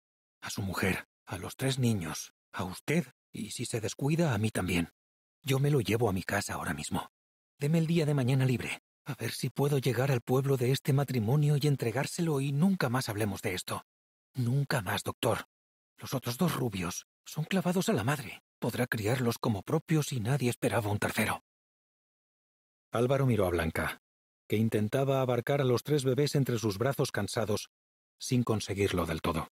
A su mujer, a los tres niños, a usted, y si se descuida, a mí también. Yo me lo llevo a mi casa ahora mismo. Deme el día de mañana libre, a ver si puedo llegar al pueblo de este matrimonio y entregárselo y nunca más hablemos de esto. Nunca más, doctor. Los otros dos rubios son clavados a la madre. Podrá criarlos como propios y nadie esperaba un tercero. Álvaro miró a Blanca, que intentaba abarcar a los tres bebés entre sus brazos cansados, sin conseguirlo del todo.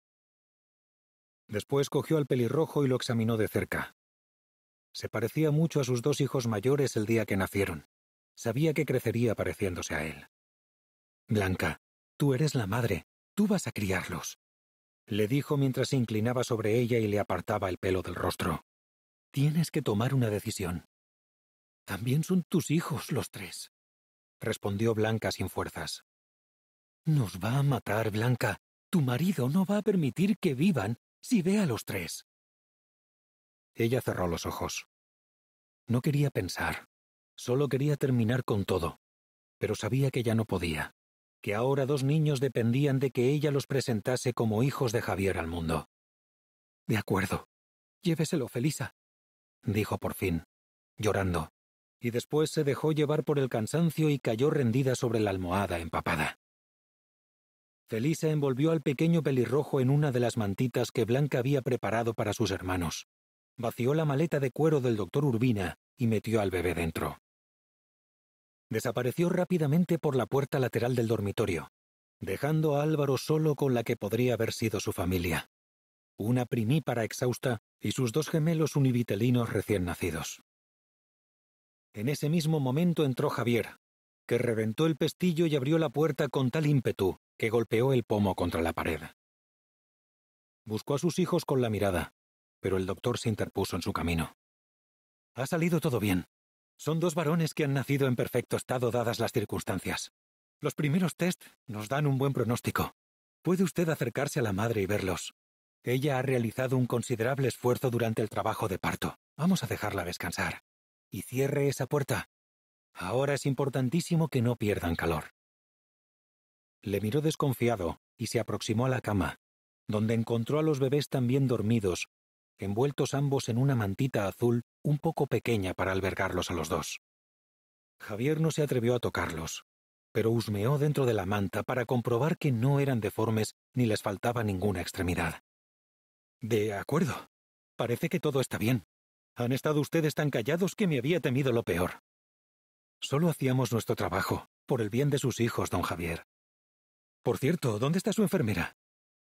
Después cogió al pelirrojo y lo examinó de cerca. Se parecía mucho a sus dos hijos mayores el día que nacieron. Sabía que crecería pareciéndose a él. Blanca, tú eres la madre, tú vas a criarlos, le dijo mientras se inclinaba sobre ella y le apartaba el pelo del rostro. Tienes que tomar una decisión. También son tus hijos los tres, respondió Blanca sin fuerzas. Nos va a matar, Blanca. Tu marido no va a permitir que vivan si ve a los tres. Ella cerró los ojos. No quería pensar, solo quería terminar con todo, pero sabía que ya no podía, que ahora dos niños dependían de que ella los presentase como hijos de Javier al mundo. De acuerdo, lléveselo, Felisa, dijo por fin, llorando y después se dejó llevar por el cansancio y cayó rendida sobre la almohada empapada. Felisa envolvió al pequeño pelirrojo en una de las mantitas que Blanca había preparado para sus hermanos. Vació la maleta de cuero del doctor Urbina y metió al bebé dentro. Desapareció rápidamente por la puerta lateral del dormitorio, dejando a Álvaro solo con la que podría haber sido su familia. Una primípara exhausta y sus dos gemelos univitelinos recién nacidos. En ese mismo momento entró Javier, que reventó el pestillo y abrió la puerta con tal ímpetu que golpeó el pomo contra la pared. Buscó a sus hijos con la mirada, pero el doctor se interpuso en su camino. Ha salido todo bien. Son dos varones que han nacido en perfecto estado dadas las circunstancias. Los primeros test nos dan un buen pronóstico. Puede usted acercarse a la madre y verlos. Ella ha realizado un considerable esfuerzo durante el trabajo de parto. Vamos a dejarla descansar y cierre esa puerta. Ahora es importantísimo que no pierdan calor. Le miró desconfiado y se aproximó a la cama, donde encontró a los bebés también dormidos, envueltos ambos en una mantita azul un poco pequeña para albergarlos a los dos. Javier no se atrevió a tocarlos, pero husmeó dentro de la manta para comprobar que no eran deformes ni les faltaba ninguna extremidad. De acuerdo. Parece que todo está bien. Han estado ustedes tan callados que me había temido lo peor. Solo hacíamos nuestro trabajo, por el bien de sus hijos, don Javier. Por cierto, ¿dónde está su enfermera?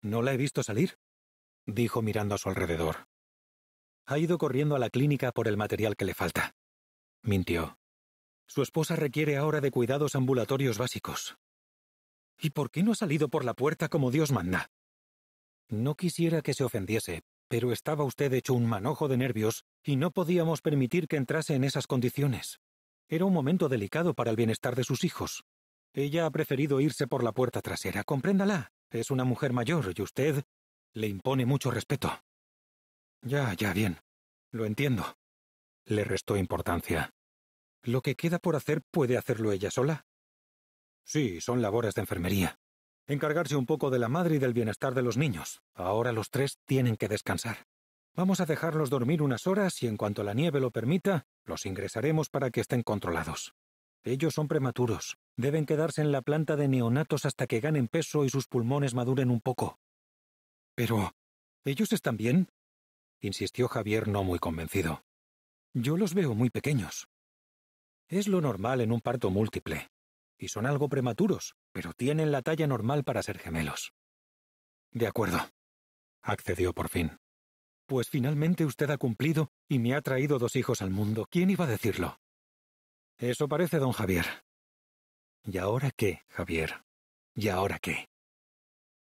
No la he visto salir, dijo mirando a su alrededor. Ha ido corriendo a la clínica por el material que le falta. Mintió. Su esposa requiere ahora de cuidados ambulatorios básicos. ¿Y por qué no ha salido por la puerta como Dios manda? No quisiera que se ofendiese, pero estaba usted hecho un manojo de nervios y no podíamos permitir que entrase en esas condiciones. Era un momento delicado para el bienestar de sus hijos. Ella ha preferido irse por la puerta trasera, compréndala. Es una mujer mayor y usted le impone mucho respeto. Ya, ya, bien. Lo entiendo. Le restó importancia. Lo que queda por hacer puede hacerlo ella sola. Sí, son labores de enfermería encargarse un poco de la madre y del bienestar de los niños. Ahora los tres tienen que descansar. Vamos a dejarlos dormir unas horas y en cuanto la nieve lo permita, los ingresaremos para que estén controlados. Ellos son prematuros. Deben quedarse en la planta de neonatos hasta que ganen peso y sus pulmones maduren un poco. Pero... ¿Ellos están bien? insistió Javier no muy convencido. Yo los veo muy pequeños. Es lo normal en un parto múltiple. Y son algo prematuros, pero tienen la talla normal para ser gemelos. De acuerdo, accedió por fin. Pues finalmente usted ha cumplido y me ha traído dos hijos al mundo. ¿Quién iba a decirlo? Eso parece, don Javier. ¿Y ahora qué, Javier? ¿Y ahora qué?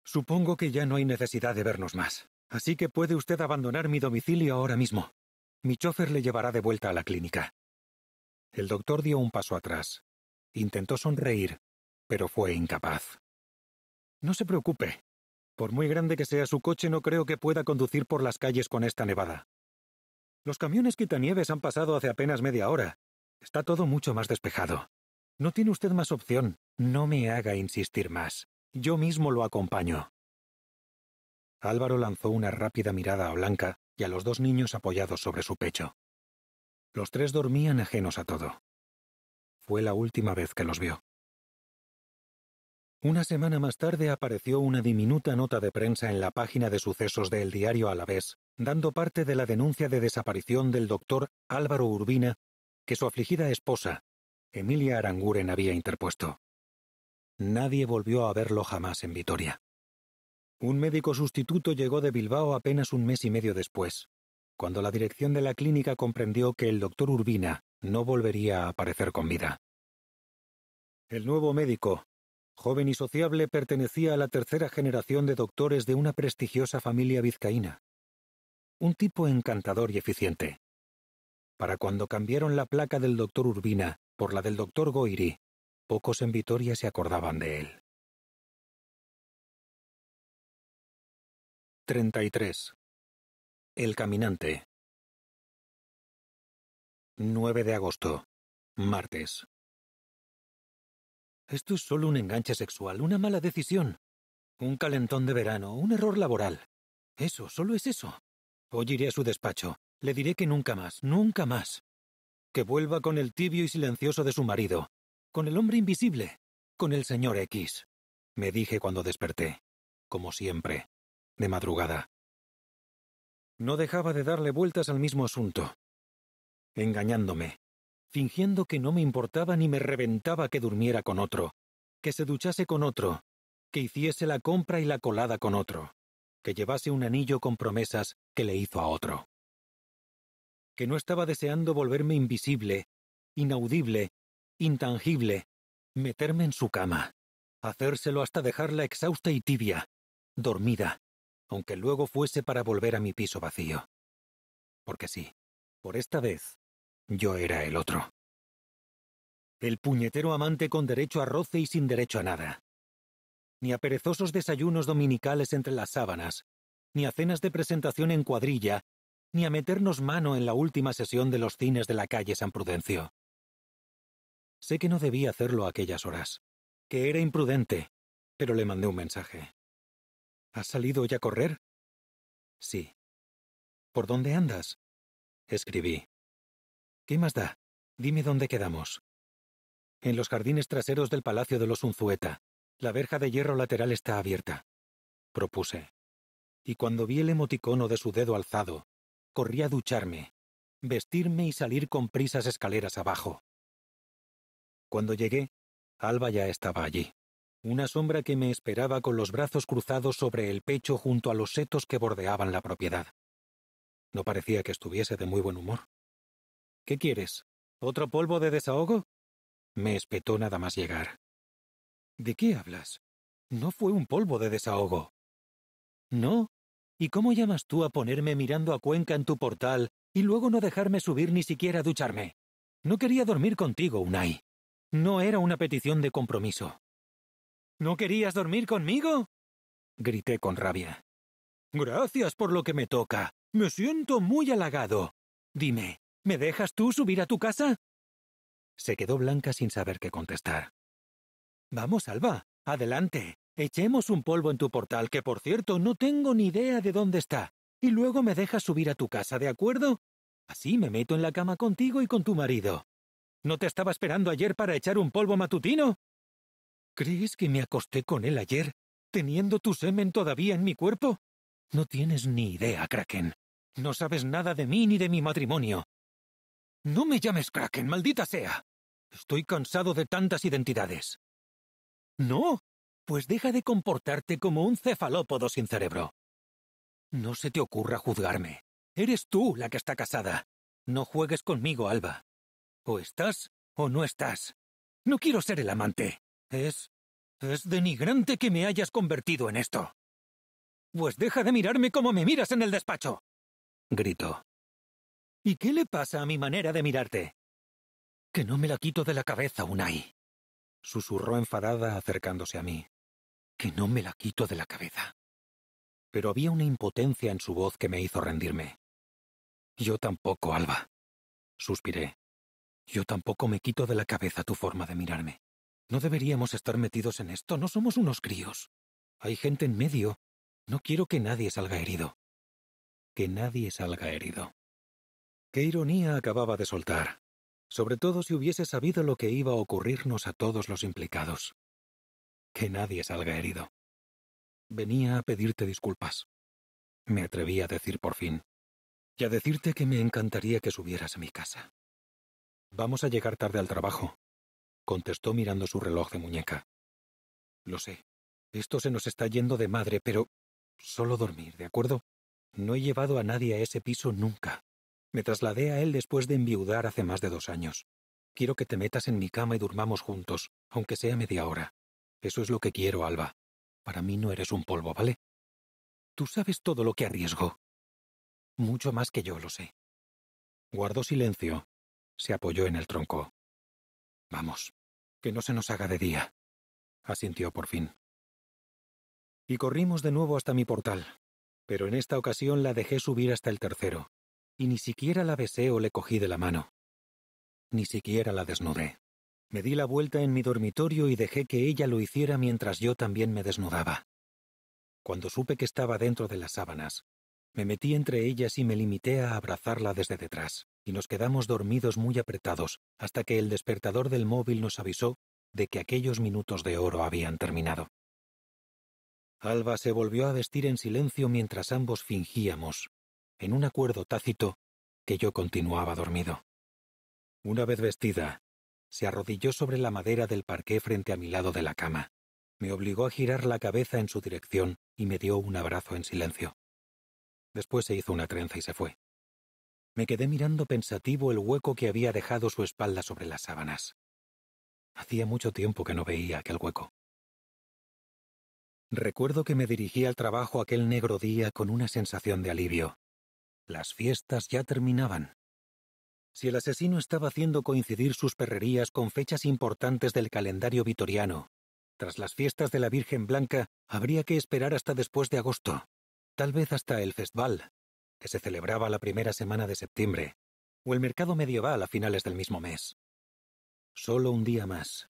Supongo que ya no hay necesidad de vernos más, así que puede usted abandonar mi domicilio ahora mismo. Mi chofer le llevará de vuelta a la clínica. El doctor dio un paso atrás. Intentó sonreír, pero fue incapaz. No se preocupe. Por muy grande que sea su coche, no creo que pueda conducir por las calles con esta nevada. Los camiones quitanieves han pasado hace apenas media hora. Está todo mucho más despejado. No tiene usted más opción. No me haga insistir más. Yo mismo lo acompaño. Álvaro lanzó una rápida mirada a Blanca y a los dos niños apoyados sobre su pecho. Los tres dormían ajenos a todo. Fue la última vez que los vio. Una semana más tarde apareció una diminuta nota de prensa en la página de sucesos del diario Alavés, dando parte de la denuncia de desaparición del doctor Álvaro Urbina que su afligida esposa, Emilia Aranguren, había interpuesto. Nadie volvió a verlo jamás en Vitoria. Un médico sustituto llegó de Bilbao apenas un mes y medio después, cuando la dirección de la clínica comprendió que el doctor Urbina no volvería a aparecer con vida. El nuevo médico, Joven y sociable, pertenecía a la tercera generación de doctores de una prestigiosa familia vizcaína. Un tipo encantador y eficiente. Para cuando cambiaron la placa del doctor Urbina por la del doctor Goiri, pocos en Vitoria se acordaban de él. 33. El caminante. 9 de agosto. Martes. Esto es solo un enganche sexual, una mala decisión, un calentón de verano, un error laboral. Eso, solo es eso. Hoy iré a su despacho. Le diré que nunca más, nunca más. Que vuelva con el tibio y silencioso de su marido, con el hombre invisible, con el señor X. Me dije cuando desperté, como siempre, de madrugada. No dejaba de darle vueltas al mismo asunto, engañándome, fingiendo que no me importaba ni me reventaba que durmiera con otro, que se duchase con otro, que hiciese la compra y la colada con otro, que llevase un anillo con promesas que le hizo a otro. Que no estaba deseando volverme invisible, inaudible, intangible, meterme en su cama, hacérselo hasta dejarla exhausta y tibia, dormida, aunque luego fuese para volver a mi piso vacío. Porque sí, por esta vez, yo era el otro. El puñetero amante con derecho a roce y sin derecho a nada. Ni a perezosos desayunos dominicales entre las sábanas, ni a cenas de presentación en cuadrilla, ni a meternos mano en la última sesión de los cines de la calle San Prudencio. Sé que no debía hacerlo a aquellas horas, que era imprudente, pero le mandé un mensaje. ¿Has salido ya a correr? Sí. ¿Por dónde andas? Escribí. ¿Qué más da? Dime dónde quedamos. En los jardines traseros del Palacio de los Unzueta. La verja de hierro lateral está abierta. Propuse. Y cuando vi el emoticono de su dedo alzado, corrí a ducharme, vestirme y salir con prisas escaleras abajo. Cuando llegué, Alba ya estaba allí. Una sombra que me esperaba con los brazos cruzados sobre el pecho junto a los setos que bordeaban la propiedad. No parecía que estuviese de muy buen humor. ¿Qué quieres? ¿Otro polvo de desahogo? Me espetó nada más llegar. ¿De qué hablas? No fue un polvo de desahogo. ¿No? ¿Y cómo llamas tú a ponerme mirando a Cuenca en tu portal y luego no dejarme subir ni siquiera a ducharme? No quería dormir contigo, Unai. No era una petición de compromiso. ¿No querías dormir conmigo? grité con rabia. Gracias por lo que me toca. Me siento muy halagado. Dime, ¿Me dejas tú subir a tu casa? Se quedó Blanca sin saber qué contestar. Vamos, Alba, adelante. Echemos un polvo en tu portal, que por cierto no tengo ni idea de dónde está. Y luego me dejas subir a tu casa, ¿de acuerdo? Así me meto en la cama contigo y con tu marido. ¿No te estaba esperando ayer para echar un polvo matutino? ¿Crees que me acosté con él ayer, teniendo tu semen todavía en mi cuerpo? No tienes ni idea, Kraken. No sabes nada de mí ni de mi matrimonio. No me llames Kraken, maldita sea. Estoy cansado de tantas identidades. No, pues deja de comportarte como un cefalópodo sin cerebro. No se te ocurra juzgarme. Eres tú la que está casada. No juegues conmigo, Alba. O estás o no estás. No quiero ser el amante. Es... es denigrante que me hayas convertido en esto. Pues deja de mirarme como me miras en el despacho. —gritó. ¿Y qué le pasa a mi manera de mirarte? Que no me la quito de la cabeza, Unai. Susurró enfadada acercándose a mí. Que no me la quito de la cabeza. Pero había una impotencia en su voz que me hizo rendirme. Yo tampoco, Alba. Suspiré. Yo tampoco me quito de la cabeza tu forma de mirarme. No deberíamos estar metidos en esto, no somos unos críos. Hay gente en medio. No quiero que nadie salga herido. Que nadie salga herido. Qué ironía acababa de soltar, sobre todo si hubiese sabido lo que iba a ocurrirnos a todos los implicados. Que nadie salga herido. Venía a pedirte disculpas. Me atreví a decir por fin. Y a decirte que me encantaría que subieras a mi casa. Vamos a llegar tarde al trabajo, contestó mirando su reloj de muñeca. Lo sé. Esto se nos está yendo de madre, pero... Solo dormir, ¿de acuerdo? No he llevado a nadie a ese piso nunca. Me trasladé a él después de enviudar hace más de dos años. Quiero que te metas en mi cama y durmamos juntos, aunque sea media hora. Eso es lo que quiero, Alba. Para mí no eres un polvo, ¿vale? Tú sabes todo lo que arriesgo. Mucho más que yo lo sé. Guardó silencio. Se apoyó en el tronco. Vamos, que no se nos haga de día. Asintió por fin. Y corrimos de nuevo hasta mi portal, pero en esta ocasión la dejé subir hasta el tercero y ni siquiera la besé o le cogí de la mano. Ni siquiera la desnudé. Me di la vuelta en mi dormitorio y dejé que ella lo hiciera mientras yo también me desnudaba. Cuando supe que estaba dentro de las sábanas, me metí entre ellas y me limité a abrazarla desde detrás, y nos quedamos dormidos muy apretados hasta que el despertador del móvil nos avisó de que aquellos minutos de oro habían terminado. Alba se volvió a vestir en silencio mientras ambos fingíamos en un acuerdo tácito que yo continuaba dormido. Una vez vestida, se arrodilló sobre la madera del parqué frente a mi lado de la cama. Me obligó a girar la cabeza en su dirección y me dio un abrazo en silencio. Después se hizo una trenza y se fue. Me quedé mirando pensativo el hueco que había dejado su espalda sobre las sábanas. Hacía mucho tiempo que no veía aquel hueco. Recuerdo que me dirigí al trabajo aquel negro día con una sensación de alivio, las fiestas ya terminaban. Si el asesino estaba haciendo coincidir sus perrerías con fechas importantes del calendario vitoriano, tras las fiestas de la Virgen Blanca habría que esperar hasta después de agosto, tal vez hasta el festival, que se celebraba la primera semana de septiembre, o el mercado medieval a finales del mismo mes. Solo un día más.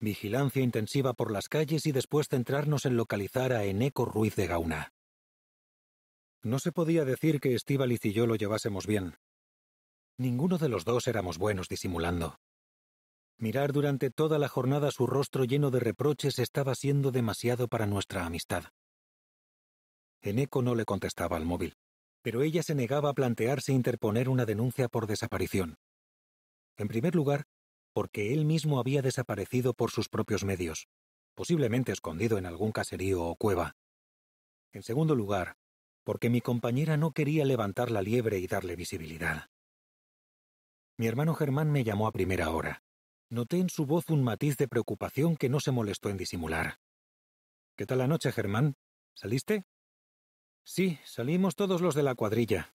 Vigilancia intensiva por las calles y después centrarnos en localizar a Eneco Ruiz de Gauna. No se podía decir que Estíbaliz y yo lo llevásemos bien. Ninguno de los dos éramos buenos disimulando. Mirar durante toda la jornada su rostro lleno de reproches estaba siendo demasiado para nuestra amistad. Eneco no le contestaba al móvil, pero ella se negaba a plantearse interponer una denuncia por desaparición. En primer lugar, porque él mismo había desaparecido por sus propios medios, posiblemente escondido en algún caserío o cueva. En segundo lugar, porque mi compañera no quería levantar la liebre y darle visibilidad. Mi hermano Germán me llamó a primera hora. Noté en su voz un matiz de preocupación que no se molestó en disimular. ¿Qué tal la noche, Germán? ¿Saliste? Sí, salimos todos los de la cuadrilla.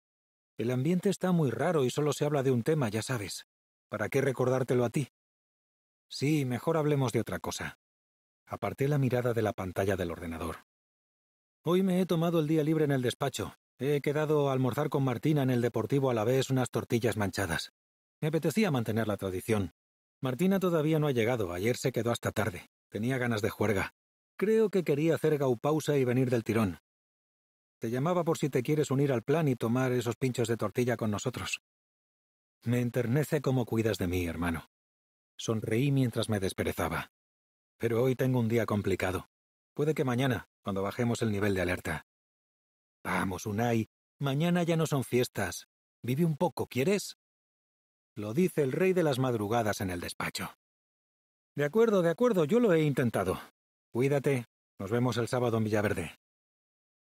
El ambiente está muy raro y solo se habla de un tema, ya sabes. ¿Para qué recordártelo a ti? Sí, mejor hablemos de otra cosa. Aparté la mirada de la pantalla del ordenador. Hoy me he tomado el día libre en el despacho. He quedado a almorzar con Martina en el Deportivo a la vez unas tortillas manchadas. Me apetecía mantener la tradición. Martina todavía no ha llegado, ayer se quedó hasta tarde. Tenía ganas de juerga. Creo que quería hacer gaupausa y venir del tirón. Te llamaba por si te quieres unir al plan y tomar esos pinchos de tortilla con nosotros. Me enternece cómo cuidas de mí, hermano. Sonreí mientras me desperezaba. Pero hoy tengo un día complicado. Puede que mañana, cuando bajemos el nivel de alerta. Vamos, Unai, mañana ya no son fiestas. Vive un poco, ¿quieres? Lo dice el rey de las madrugadas en el despacho. De acuerdo, de acuerdo, yo lo he intentado. Cuídate, nos vemos el sábado en Villaverde.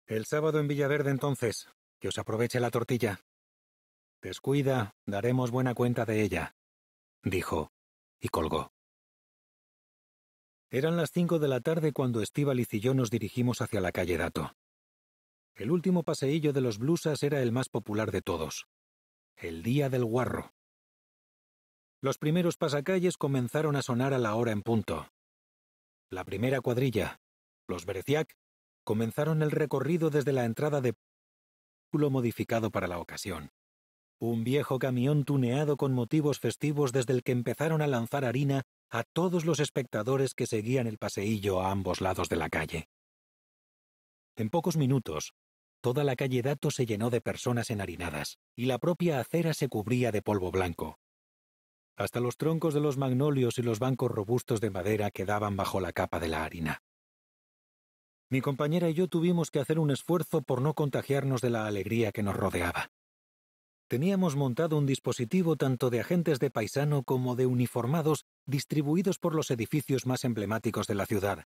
El sábado en Villaverde entonces, que os aproveche la tortilla. Descuida, daremos buena cuenta de ella, dijo, y colgó. Eran las cinco de la tarde cuando Estíbaliz y yo nos dirigimos hacia la calle Dato. El último paseillo de los blusas era el más popular de todos. El día del guarro. Los primeros pasacalles comenzaron a sonar a la hora en punto. La primera cuadrilla, los Bereciac, comenzaron el recorrido desde la entrada de modificado para la ocasión. Un viejo camión tuneado con motivos festivos desde el que empezaron a lanzar harina a todos los espectadores que seguían el paseillo a ambos lados de la calle. En pocos minutos, toda la calle Dato se llenó de personas enharinadas, y la propia acera se cubría de polvo blanco. Hasta los troncos de los magnolios y los bancos robustos de madera quedaban bajo la capa de la harina. Mi compañera y yo tuvimos que hacer un esfuerzo por no contagiarnos de la alegría que nos rodeaba teníamos montado un dispositivo tanto de agentes de paisano como de uniformados distribuidos por los edificios más emblemáticos de la ciudad,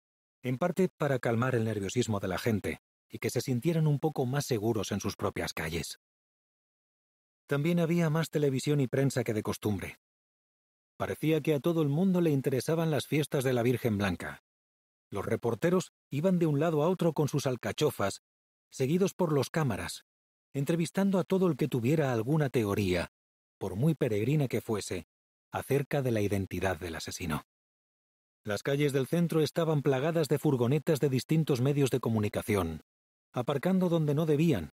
en parte para calmar el nerviosismo de la gente y que se sintieran un poco más seguros en sus propias calles. También había más televisión y prensa que de costumbre. Parecía que a todo el mundo le interesaban las fiestas de la Virgen Blanca. Los reporteros iban de un lado a otro con sus alcachofas, seguidos por los cámaras, entrevistando a todo el que tuviera alguna teoría, por muy peregrina que fuese, acerca de la identidad del asesino. Las calles del centro estaban plagadas de furgonetas de distintos medios de comunicación, aparcando donde no debían,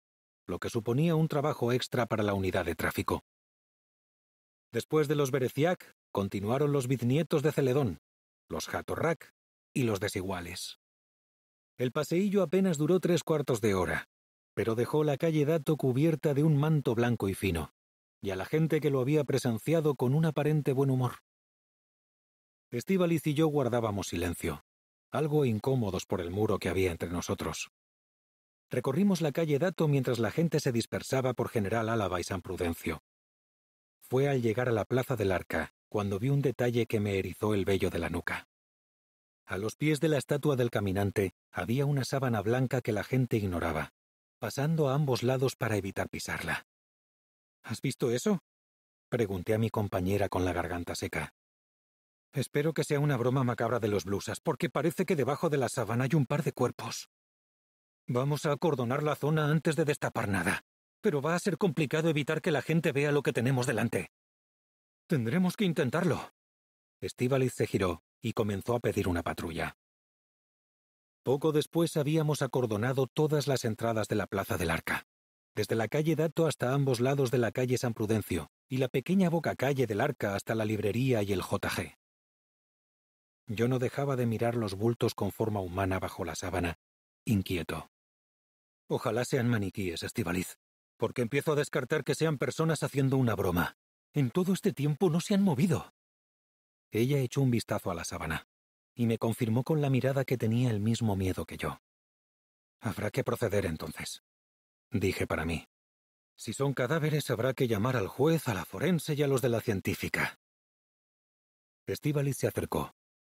lo que suponía un trabajo extra para la unidad de tráfico. Después de los Bereciac, continuaron los biznietos de Celedón, los Jatorrac y los desiguales. El paseillo apenas duró tres cuartos de hora, pero dejó la calle Dato cubierta de un manto blanco y fino, y a la gente que lo había presenciado con un aparente buen humor. Estíbaliz y yo guardábamos silencio, algo incómodos por el muro que había entre nosotros. Recorrimos la calle Dato mientras la gente se dispersaba por General Álava y San Prudencio. Fue al llegar a la Plaza del Arca cuando vi un detalle que me erizó el vello de la nuca. A los pies de la estatua del caminante había una sábana blanca que la gente ignoraba, pasando a ambos lados para evitar pisarla. ¿Has visto eso? Pregunté a mi compañera con la garganta seca. Espero que sea una broma macabra de los blusas, porque parece que debajo de la sabana hay un par de cuerpos. Vamos a acordonar la zona antes de destapar nada, pero va a ser complicado evitar que la gente vea lo que tenemos delante. Tendremos que intentarlo. Estíbaliz se giró y comenzó a pedir una patrulla. Poco después habíamos acordonado todas las entradas de la Plaza del Arca, desde la calle Dato hasta ambos lados de la calle San Prudencio, y la pequeña boca calle del Arca hasta la librería y el JG. Yo no dejaba de mirar los bultos con forma humana bajo la sábana, inquieto. Ojalá sean maniquíes, Estivaliz, porque empiezo a descartar que sean personas haciendo una broma. En todo este tiempo no se han movido. Ella echó un vistazo a la sábana y me confirmó con la mirada que tenía el mismo miedo que yo. Habrá que proceder entonces, dije para mí. Si son cadáveres habrá que llamar al juez, a la forense y a los de la científica. Estivalis se acercó,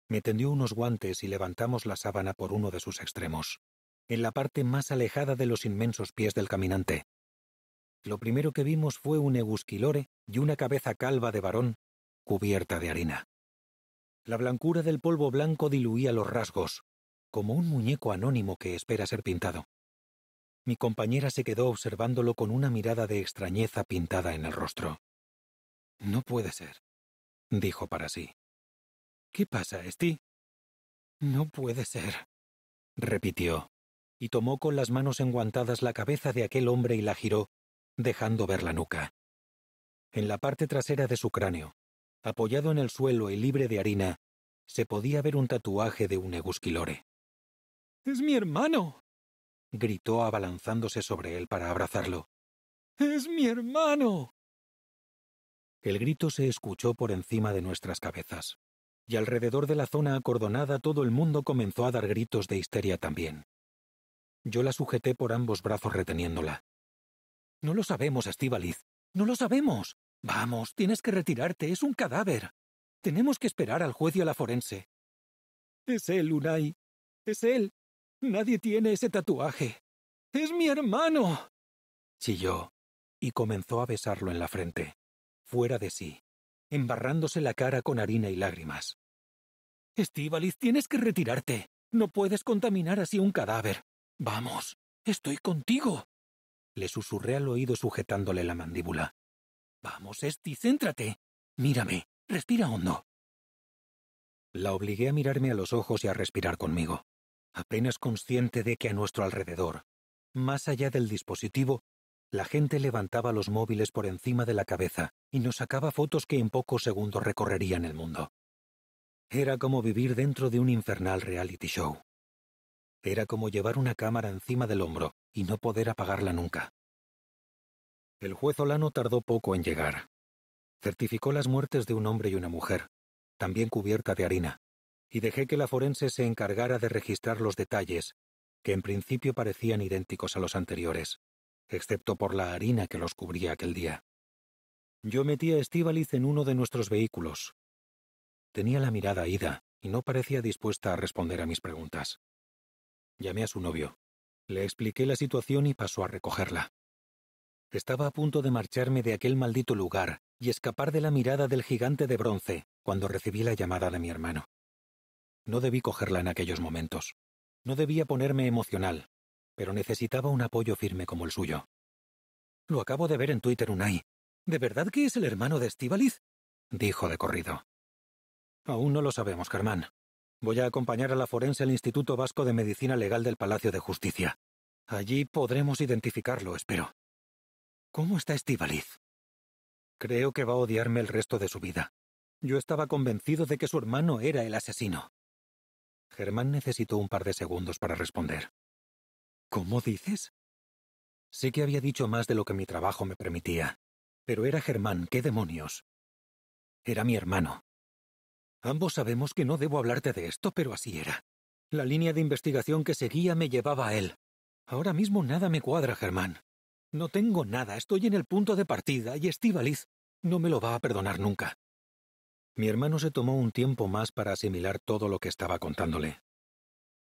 me tendió unos guantes y levantamos la sábana por uno de sus extremos, en la parte más alejada de los inmensos pies del caminante. Lo primero que vimos fue un egusquilore y una cabeza calva de varón cubierta de harina. La blancura del polvo blanco diluía los rasgos, como un muñeco anónimo que espera ser pintado. Mi compañera se quedó observándolo con una mirada de extrañeza pintada en el rostro. No puede ser, dijo para sí. ¿Qué pasa, Esti? No puede ser, repitió, y tomó con las manos enguantadas la cabeza de aquel hombre y la giró, dejando ver la nuca. En la parte trasera de su cráneo, apoyado en el suelo y libre de harina, se podía ver un tatuaje de un egusquilore. ¡Es mi hermano! gritó abalanzándose sobre él para abrazarlo. ¡Es mi hermano! El grito se escuchó por encima de nuestras cabezas, y alrededor de la zona acordonada todo el mundo comenzó a dar gritos de histeria también. Yo la sujeté por ambos brazos reteniéndola. No lo sabemos, Estíbaliz. No lo sabemos. Vamos, tienes que retirarte, es un cadáver. Tenemos que esperar al juez y a la forense. Es él, Unai. Es él. Nadie tiene ese tatuaje. ¡Es mi hermano! chilló, y comenzó a besarlo en la frente, fuera de sí, embarrándose la cara con harina y lágrimas. Estíbaliz, tienes que retirarte. No puedes contaminar así un cadáver. Vamos, estoy contigo. Le susurré al oído sujetándole la mandíbula. Vamos, Esti, céntrate. Mírame, respira hondo. La obligué a mirarme a los ojos y a respirar conmigo, apenas consciente de que a nuestro alrededor, más allá del dispositivo, la gente levantaba los móviles por encima de la cabeza y nos sacaba fotos que en pocos segundos recorrerían el mundo. Era como vivir dentro de un infernal reality show. Era como llevar una cámara encima del hombro y no poder apagarla nunca. El juez Olano tardó poco en llegar. Certificó las muertes de un hombre y una mujer, también cubierta de harina, y dejé que la forense se encargara de registrar los detalles, que en principio parecían idénticos a los anteriores, excepto por la harina que los cubría aquel día. Yo metí a Estíbaliz en uno de nuestros vehículos. Tenía la mirada ida y no parecía dispuesta a responder a mis preguntas. Llamé a su novio. Le expliqué la situación y pasó a recogerla. Estaba a punto de marcharme de aquel maldito lugar y escapar de la mirada del gigante de bronce cuando recibí la llamada de mi hermano. No debí cogerla en aquellos momentos. No debía ponerme emocional, pero necesitaba un apoyo firme como el suyo. Lo acabo de ver en Twitter, Unai. ¿De verdad que es el hermano de Estíbaliz? dijo de corrido. Aún no lo sabemos, Germán. Voy a acompañar a la forense al Instituto Vasco de Medicina Legal del Palacio de Justicia. Allí podremos identificarlo, espero. ¿Cómo está Estivaliz? Creo que va a odiarme el resto de su vida. Yo estaba convencido de que su hermano era el asesino. Germán necesitó un par de segundos para responder. ¿Cómo dices? «Sé que había dicho más de lo que mi trabajo me permitía. Pero era Germán, qué demonios. Era mi hermano. Ambos sabemos que no debo hablarte de esto, pero así era. La línea de investigación que seguía me llevaba a él. Ahora mismo nada me cuadra, Germán. No tengo nada, estoy en el punto de partida y Estivaliz no me lo va a perdonar nunca. Mi hermano se tomó un tiempo más para asimilar todo lo que estaba contándole.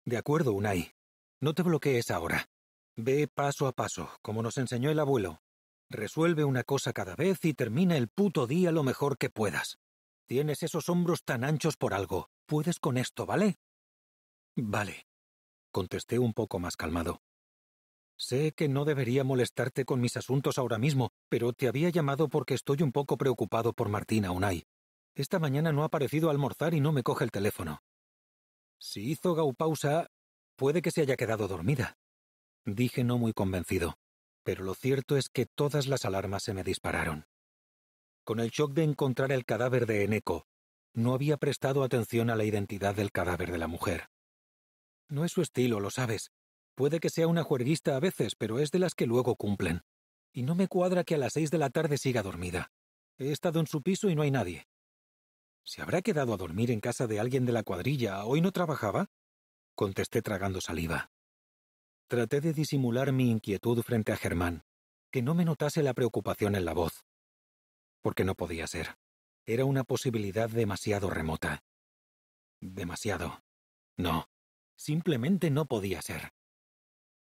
De acuerdo, Unai. No te bloquees ahora. Ve paso a paso, como nos enseñó el abuelo. Resuelve una cosa cada vez y termina el puto día lo mejor que puedas. Tienes esos hombros tan anchos por algo. Puedes con esto, ¿vale? Vale, contesté un poco más calmado. Sé que no debería molestarte con mis asuntos ahora mismo, pero te había llamado porque estoy un poco preocupado por Martina Unai. Esta mañana no ha aparecido a almorzar y no me coge el teléfono. Si hizo gaupausa, puede que se haya quedado dormida. Dije no muy convencido, pero lo cierto es que todas las alarmas se me dispararon. Con el shock de encontrar el cadáver de Eneco, no había prestado atención a la identidad del cadáver de la mujer. No es su estilo, lo sabes, Puede que sea una juerguista a veces, pero es de las que luego cumplen. Y no me cuadra que a las seis de la tarde siga dormida. He estado en su piso y no hay nadie. ¿Se habrá quedado a dormir en casa de alguien de la cuadrilla? ¿Hoy no trabajaba? contesté tragando saliva. Traté de disimular mi inquietud frente a Germán, que no me notase la preocupación en la voz. Porque no podía ser. Era una posibilidad demasiado remota. Demasiado. No. Simplemente no podía ser.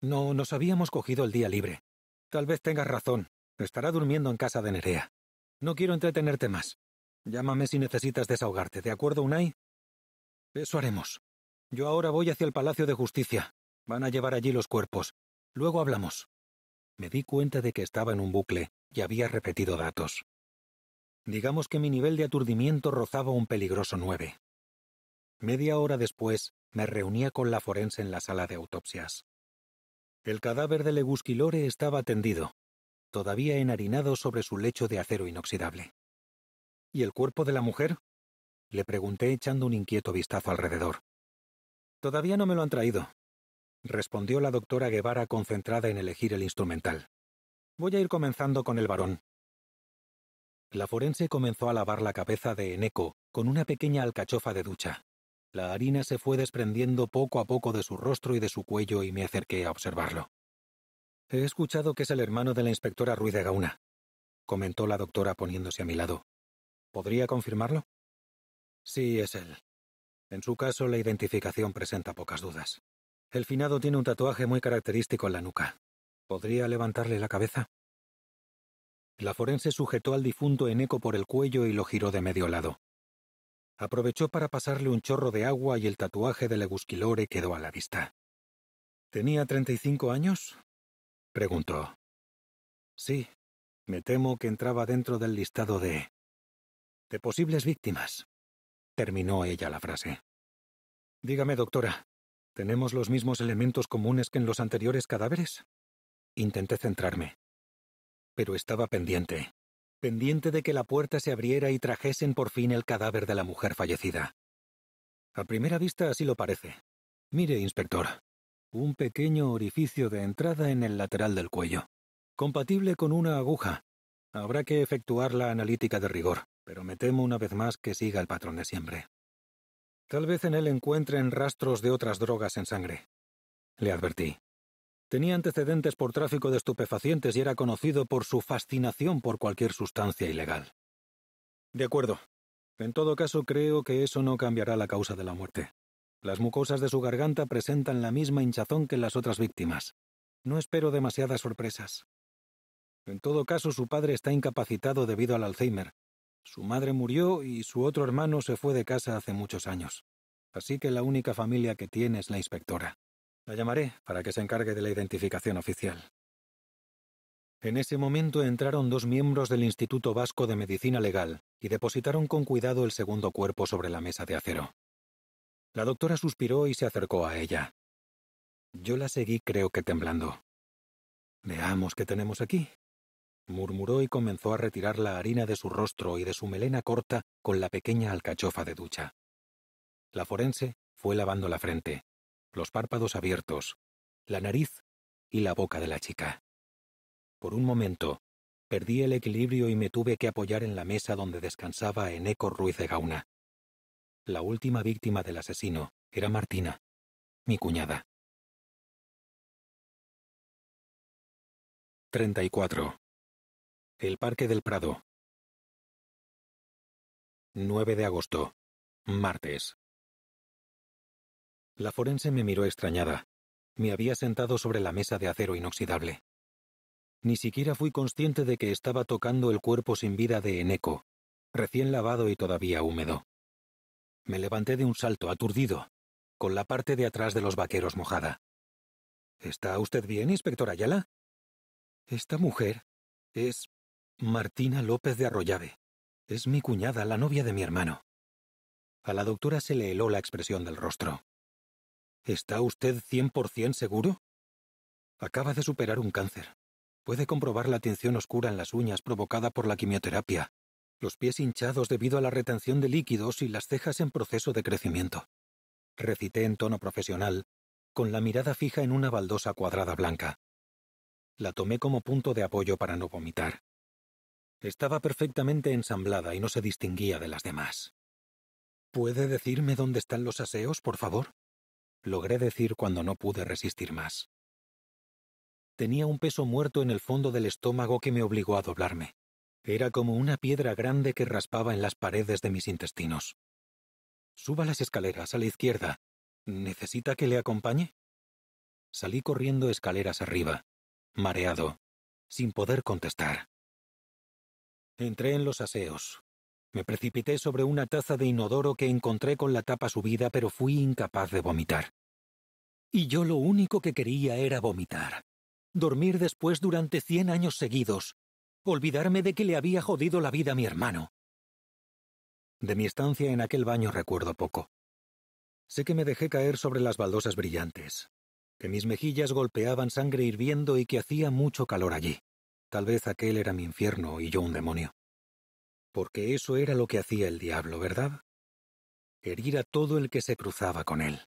No, nos habíamos cogido el día libre. Tal vez tengas razón. Estará durmiendo en casa de Nerea. No quiero entretenerte más. Llámame si necesitas desahogarte, ¿de acuerdo, Unai? Eso haremos. Yo ahora voy hacia el Palacio de Justicia. Van a llevar allí los cuerpos. Luego hablamos. Me di cuenta de que estaba en un bucle y había repetido datos. Digamos que mi nivel de aturdimiento rozaba un peligroso nueve. Media hora después, me reunía con la forense en la sala de autopsias. El cadáver de Legusquilore estaba tendido, todavía enharinado sobre su lecho de acero inoxidable. ¿Y el cuerpo de la mujer? Le pregunté echando un inquieto vistazo alrededor. Todavía no me lo han traído, respondió la doctora Guevara concentrada en elegir el instrumental. Voy a ir comenzando con el varón. La forense comenzó a lavar la cabeza de Eneco con una pequeña alcachofa de ducha. La harina se fue desprendiendo poco a poco de su rostro y de su cuello y me acerqué a observarlo. He escuchado que es el hermano de la inspectora Ruiz de Gauna, comentó la doctora poniéndose a mi lado. ¿Podría confirmarlo? Sí, es él. En su caso, la identificación presenta pocas dudas. El finado tiene un tatuaje muy característico en la nuca. ¿Podría levantarle la cabeza? La forense sujetó al difunto en eco por el cuello y lo giró de medio lado aprovechó para pasarle un chorro de agua y el tatuaje de Legusquilore quedó a la vista. ¿Tenía 35 años? preguntó. Sí, me temo que entraba dentro del listado de... de posibles víctimas, terminó ella la frase. Dígame, doctora, ¿tenemos los mismos elementos comunes que en los anteriores cadáveres? Intenté centrarme, pero estaba pendiente pendiente de que la puerta se abriera y trajesen por fin el cadáver de la mujer fallecida. A primera vista así lo parece. Mire, inspector, un pequeño orificio de entrada en el lateral del cuello, compatible con una aguja. Habrá que efectuar la analítica de rigor, pero me temo una vez más que siga el patrón de siempre. Tal vez en él encuentren rastros de otras drogas en sangre, le advertí. Tenía antecedentes por tráfico de estupefacientes y era conocido por su fascinación por cualquier sustancia ilegal. De acuerdo. En todo caso, creo que eso no cambiará la causa de la muerte. Las mucosas de su garganta presentan la misma hinchazón que las otras víctimas. No espero demasiadas sorpresas. En todo caso, su padre está incapacitado debido al Alzheimer. Su madre murió y su otro hermano se fue de casa hace muchos años. Así que la única familia que tiene es la inspectora. La llamaré para que se encargue de la identificación oficial. En ese momento entraron dos miembros del Instituto Vasco de Medicina Legal y depositaron con cuidado el segundo cuerpo sobre la mesa de acero. La doctora suspiró y se acercó a ella. Yo la seguí creo que temblando. Veamos qué tenemos aquí, murmuró y comenzó a retirar la harina de su rostro y de su melena corta con la pequeña alcachofa de ducha. La forense fue lavando la frente, los párpados abiertos, la nariz y la boca de la chica. Por un momento, perdí el equilibrio y me tuve que apoyar en la mesa donde descansaba Eneco Ruiz de Gauna. La última víctima del asesino era Martina, mi cuñada. 34. El Parque del Prado. 9 de agosto. Martes. La forense me miró extrañada. Me había sentado sobre la mesa de acero inoxidable. Ni siquiera fui consciente de que estaba tocando el cuerpo sin vida de Eneco, recién lavado y todavía húmedo. Me levanté de un salto aturdido, con la parte de atrás de los vaqueros mojada. ¿Está usted bien, inspector Ayala? Esta mujer es Martina López de Arroyave. Es mi cuñada, la novia de mi hermano. A la doctora se le heló la expresión del rostro. ¿Está usted 100% seguro? Acaba de superar un cáncer. Puede comprobar la tinción oscura en las uñas provocada por la quimioterapia, los pies hinchados debido a la retención de líquidos y las cejas en proceso de crecimiento. Recité en tono profesional, con la mirada fija en una baldosa cuadrada blanca. La tomé como punto de apoyo para no vomitar. Estaba perfectamente ensamblada y no se distinguía de las demás. ¿Puede decirme dónde están los aseos, por favor? logré decir cuando no pude resistir más. Tenía un peso muerto en el fondo del estómago que me obligó a doblarme. Era como una piedra grande que raspaba en las paredes de mis intestinos. Suba las escaleras a la izquierda. ¿Necesita que le acompañe? Salí corriendo escaleras arriba, mareado, sin poder contestar. Entré en los aseos, me precipité sobre una taza de inodoro que encontré con la tapa subida, pero fui incapaz de vomitar. Y yo lo único que quería era vomitar. Dormir después durante cien años seguidos. Olvidarme de que le había jodido la vida a mi hermano. De mi estancia en aquel baño recuerdo poco. Sé que me dejé caer sobre las baldosas brillantes, que mis mejillas golpeaban sangre hirviendo y que hacía mucho calor allí. Tal vez aquel era mi infierno y yo un demonio porque eso era lo que hacía el diablo, ¿verdad? Herir a todo el que se cruzaba con él.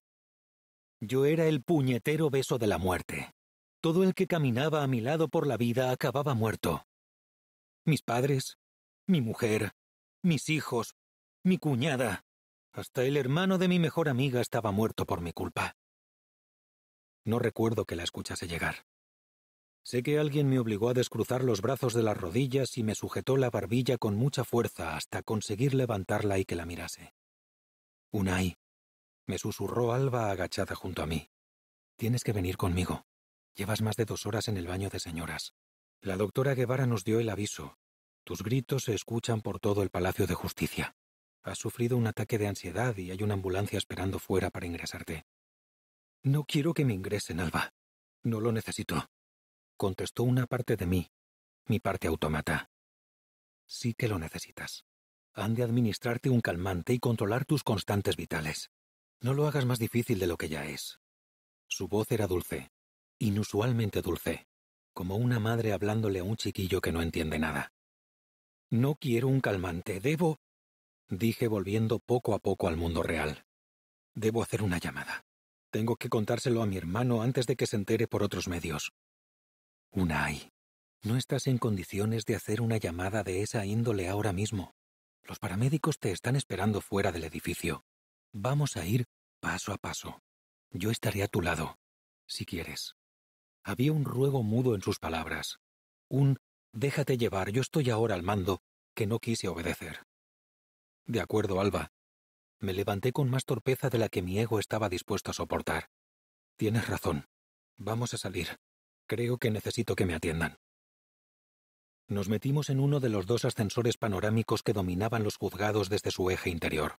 Yo era el puñetero beso de la muerte. Todo el que caminaba a mi lado por la vida acababa muerto. Mis padres, mi mujer, mis hijos, mi cuñada, hasta el hermano de mi mejor amiga estaba muerto por mi culpa. No recuerdo que la escuchase llegar. Sé que alguien me obligó a descruzar los brazos de las rodillas y me sujetó la barbilla con mucha fuerza hasta conseguir levantarla y que la mirase. Unai, me susurró Alba agachada junto a mí. Tienes que venir conmigo. Llevas más de dos horas en el baño de señoras. La doctora Guevara nos dio el aviso. Tus gritos se escuchan por todo el Palacio de Justicia. Has sufrido un ataque de ansiedad y hay una ambulancia esperando fuera para ingresarte. No quiero que me ingresen, Alba. No lo necesito contestó una parte de mí, mi parte autómata. Sí que lo necesitas. Han de administrarte un calmante y controlar tus constantes vitales. No lo hagas más difícil de lo que ya es. Su voz era dulce, inusualmente dulce, como una madre hablándole a un chiquillo que no entiende nada. No quiero un calmante, debo... dije volviendo poco a poco al mundo real. Debo hacer una llamada. Tengo que contárselo a mi hermano antes de que se entere por otros medios. Una No estás en condiciones de hacer una llamada de esa índole ahora mismo. Los paramédicos te están esperando fuera del edificio. Vamos a ir paso a paso. Yo estaré a tu lado, si quieres. Había un ruego mudo en sus palabras. Un déjate llevar, yo estoy ahora al mando, que no quise obedecer. De acuerdo, Alba. Me levanté con más torpeza de la que mi ego estaba dispuesto a soportar. Tienes razón. Vamos a salir. Creo que necesito que me atiendan. Nos metimos en uno de los dos ascensores panorámicos que dominaban los juzgados desde su eje interior.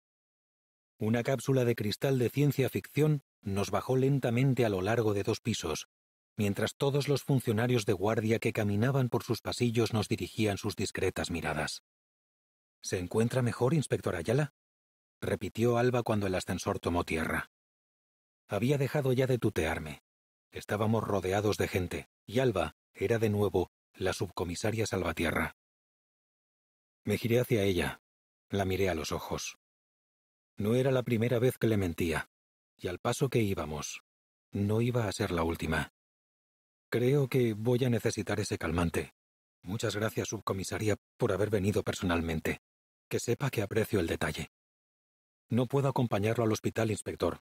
Una cápsula de cristal de ciencia ficción nos bajó lentamente a lo largo de dos pisos, mientras todos los funcionarios de guardia que caminaban por sus pasillos nos dirigían sus discretas miradas. ¿Se encuentra mejor, inspector Ayala? repitió Alba cuando el ascensor tomó tierra. Había dejado ya de tutearme, Estábamos rodeados de gente, y Alba era de nuevo la subcomisaria Salvatierra. Me giré hacia ella. La miré a los ojos. No era la primera vez que le mentía, y al paso que íbamos, no iba a ser la última. Creo que voy a necesitar ese calmante. Muchas gracias, subcomisaria, por haber venido personalmente. Que sepa que aprecio el detalle. No puedo acompañarlo al hospital, inspector,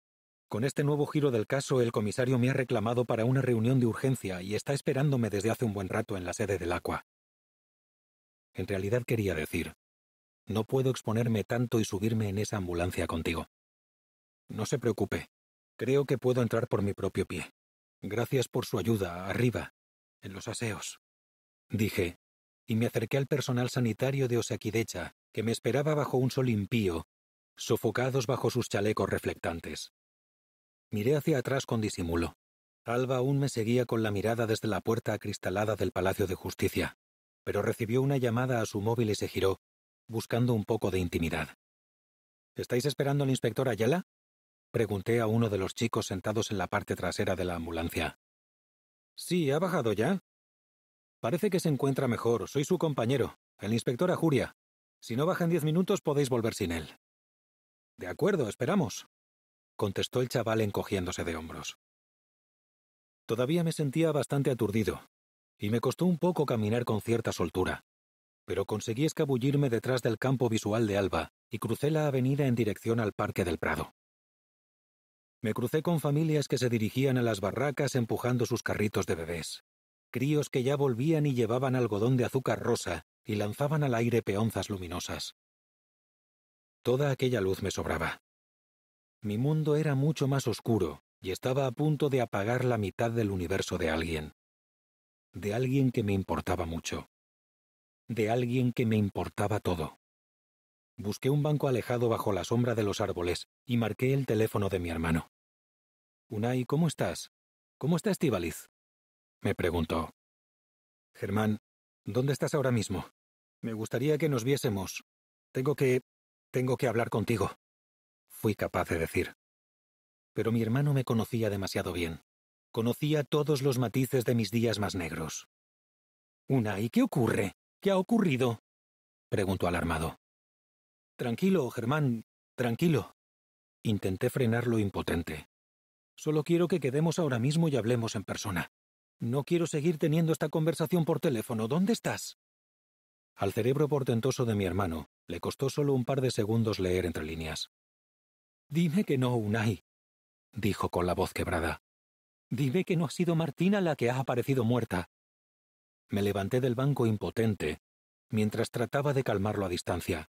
con este nuevo giro del caso, el comisario me ha reclamado para una reunión de urgencia y está esperándome desde hace un buen rato en la sede del Aqua. En realidad quería decir, no puedo exponerme tanto y subirme en esa ambulancia contigo. No se preocupe, creo que puedo entrar por mi propio pie. Gracias por su ayuda, arriba, en los aseos. Dije, y me acerqué al personal sanitario de Osakidecha, que me esperaba bajo un sol impío, sofocados bajo sus chalecos reflectantes. Miré hacia atrás con disimulo. Alba aún me seguía con la mirada desde la puerta acristalada del Palacio de Justicia, pero recibió una llamada a su móvil y se giró, buscando un poco de intimidad. ¿Estáis esperando al inspector Ayala? Pregunté a uno de los chicos sentados en la parte trasera de la ambulancia. Sí, ha bajado ya. Parece que se encuentra mejor. Soy su compañero, el inspector Ajuria. Si no baja en diez minutos podéis volver sin él. De acuerdo, esperamos, contestó el chaval encogiéndose de hombros. Todavía me sentía bastante aturdido, y me costó un poco caminar con cierta soltura, pero conseguí escabullirme detrás del campo visual de Alba y crucé la avenida en dirección al Parque del Prado. Me crucé con familias que se dirigían a las barracas empujando sus carritos de bebés, críos que ya volvían y llevaban algodón de azúcar rosa y lanzaban al aire peonzas luminosas. Toda aquella luz me sobraba. Mi mundo era mucho más oscuro y estaba a punto de apagar la mitad del universo de alguien. De alguien que me importaba mucho. De alguien que me importaba todo. Busqué un banco alejado bajo la sombra de los árboles y marqué el teléfono de mi hermano. Unai, ¿cómo estás? ¿Cómo está tibaliz me preguntó. Germán, ¿dónde estás ahora mismo? Me gustaría que nos viésemos. Tengo que... tengo que hablar contigo fui capaz de decir. Pero mi hermano me conocía demasiado bien. Conocía todos los matices de mis días más negros. Una, ¿y qué ocurre? ¿Qué ha ocurrido? preguntó alarmado. Tranquilo, Germán, tranquilo. Intenté frenar lo impotente. Solo quiero que quedemos ahora mismo y hablemos en persona. No quiero seguir teniendo esta conversación por teléfono. ¿Dónde estás? Al cerebro portentoso de mi hermano le costó solo un par de segundos leer entre líneas. Dime que no, Unai, dijo con la voz quebrada. Dime que no ha sido Martina la que ha aparecido muerta. Me levanté del banco impotente, mientras trataba de calmarlo a distancia.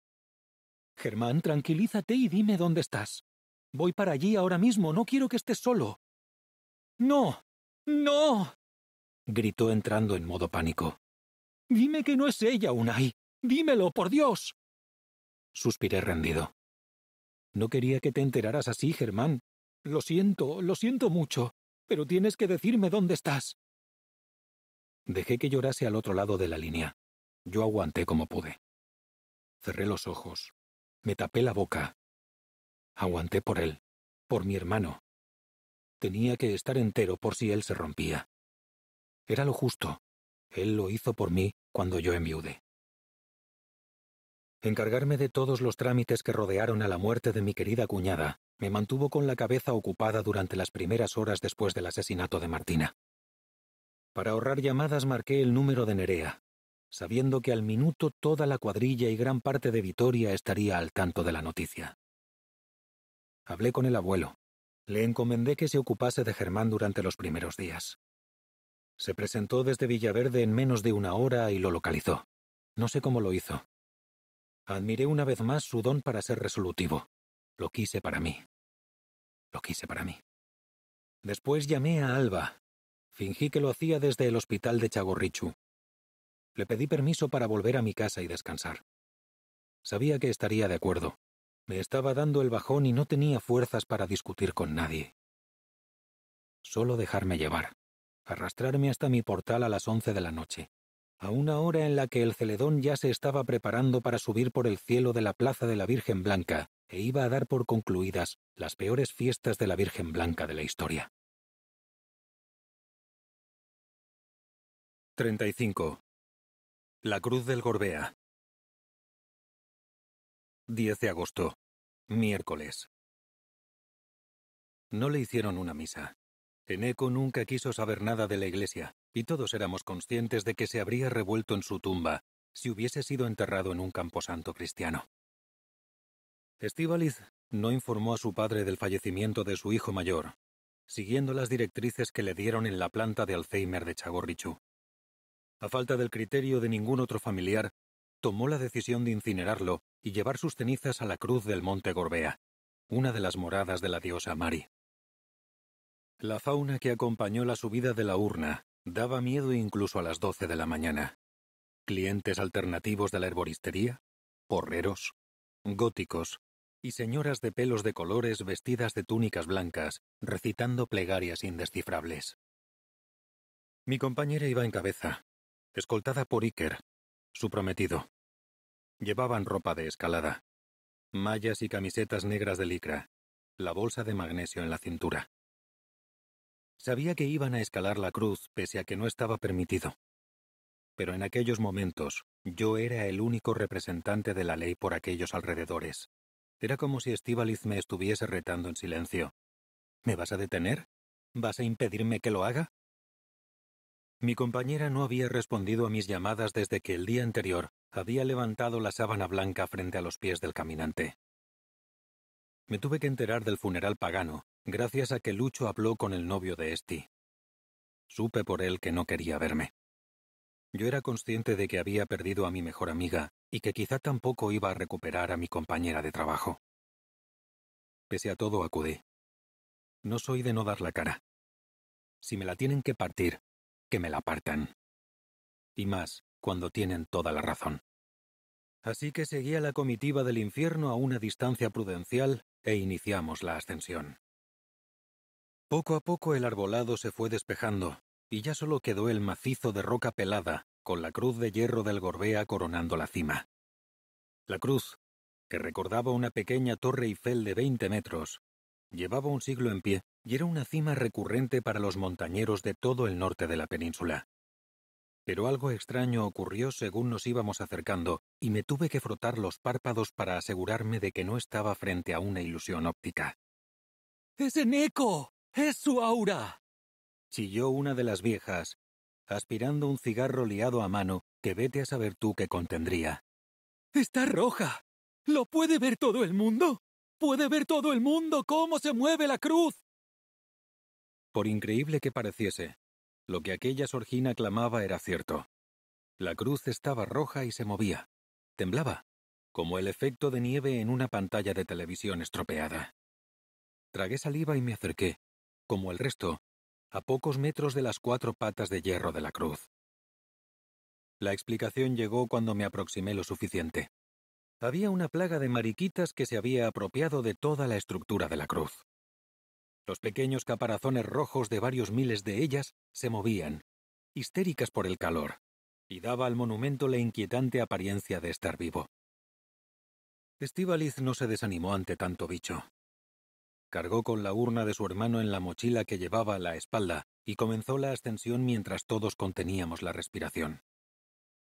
Germán, tranquilízate y dime dónde estás. Voy para allí ahora mismo, no quiero que estés solo. No, no, gritó entrando en modo pánico. Dime que no es ella, Unai. Dímelo, por Dios. Suspiré rendido. No quería que te enteraras así, Germán. Lo siento, lo siento mucho, pero tienes que decirme dónde estás. Dejé que llorase al otro lado de la línea. Yo aguanté como pude. Cerré los ojos. Me tapé la boca. Aguanté por él, por mi hermano. Tenía que estar entero por si él se rompía. Era lo justo. Él lo hizo por mí cuando yo enviude encargarme de todos los trámites que rodearon a la muerte de mi querida cuñada, me mantuvo con la cabeza ocupada durante las primeras horas después del asesinato de Martina. Para ahorrar llamadas marqué el número de Nerea, sabiendo que al minuto toda la cuadrilla y gran parte de Vitoria estaría al tanto de la noticia. Hablé con el abuelo. Le encomendé que se ocupase de Germán durante los primeros días. Se presentó desde Villaverde en menos de una hora y lo localizó. No sé cómo lo hizo, Admiré una vez más su don para ser resolutivo. Lo quise para mí. Lo quise para mí. Después llamé a Alba. Fingí que lo hacía desde el hospital de Chagorrichu. Le pedí permiso para volver a mi casa y descansar. Sabía que estaría de acuerdo. Me estaba dando el bajón y no tenía fuerzas para discutir con nadie. Solo dejarme llevar, arrastrarme hasta mi portal a las once de la noche, a una hora en la que el celedón ya se estaba preparando para subir por el cielo de la Plaza de la Virgen Blanca e iba a dar por concluidas las peores fiestas de la Virgen Blanca de la historia. 35. La Cruz del Gorbea. 10 de agosto. Miércoles. No le hicieron una misa. Teneco nunca quiso saber nada de la iglesia, y todos éramos conscientes de que se habría revuelto en su tumba si hubiese sido enterrado en un camposanto cristiano. Estivaliz no informó a su padre del fallecimiento de su hijo mayor, siguiendo las directrices que le dieron en la planta de Alzheimer de Chagorrichú. A falta del criterio de ningún otro familiar, tomó la decisión de incinerarlo y llevar sus cenizas a la cruz del Monte Gorbea, una de las moradas de la diosa Mari. La fauna que acompañó la subida de la urna Daba miedo incluso a las doce de la mañana. Clientes alternativos de la herboristería, porreros, góticos y señoras de pelos de colores vestidas de túnicas blancas, recitando plegarias indescifrables. Mi compañera iba en cabeza, escoltada por Iker, su prometido. Llevaban ropa de escalada, mallas y camisetas negras de licra, la bolsa de magnesio en la cintura. Sabía que iban a escalar la cruz pese a que no estaba permitido. Pero en aquellos momentos yo era el único representante de la ley por aquellos alrededores. Era como si Estíbaliz me estuviese retando en silencio. ¿Me vas a detener? ¿Vas a impedirme que lo haga? Mi compañera no había respondido a mis llamadas desde que el día anterior había levantado la sábana blanca frente a los pies del caminante. Me tuve que enterar del funeral pagano gracias a que Lucho habló con el novio de Esti. Supe por él que no quería verme. Yo era consciente de que había perdido a mi mejor amiga y que quizá tampoco iba a recuperar a mi compañera de trabajo. Pese a todo, acudí. No soy de no dar la cara. Si me la tienen que partir, que me la partan. Y más cuando tienen toda la razón. Así que seguí a la comitiva del infierno a una distancia prudencial e iniciamos la ascensión. Poco a poco el arbolado se fue despejando, y ya solo quedó el macizo de roca pelada, con la cruz de hierro del Gorbea coronando la cima. La cruz, que recordaba una pequeña torre Eiffel de 20 metros, llevaba un siglo en pie y era una cima recurrente para los montañeros de todo el norte de la península. Pero algo extraño ocurrió según nos íbamos acercando, y me tuve que frotar los párpados para asegurarme de que no estaba frente a una ilusión óptica. ¡Es Eco! ¡Es su aura! chilló una de las viejas, aspirando un cigarro liado a mano que vete a saber tú qué contendría. ¡Está roja! ¿Lo puede ver todo el mundo? ¡Puede ver todo el mundo cómo se mueve la cruz! Por increíble que pareciese, lo que aquella sorgina clamaba era cierto. La cruz estaba roja y se movía. Temblaba, como el efecto de nieve en una pantalla de televisión estropeada. Tragué saliva y me acerqué, como el resto, a pocos metros de las cuatro patas de hierro de la cruz. La explicación llegó cuando me aproximé lo suficiente. Había una plaga de mariquitas que se había apropiado de toda la estructura de la cruz. Los pequeños caparazones rojos de varios miles de ellas se movían, histéricas por el calor, y daba al monumento la inquietante apariencia de estar vivo. Estivaliz no se desanimó ante tanto bicho cargó con la urna de su hermano en la mochila que llevaba a la espalda y comenzó la ascensión mientras todos conteníamos la respiración.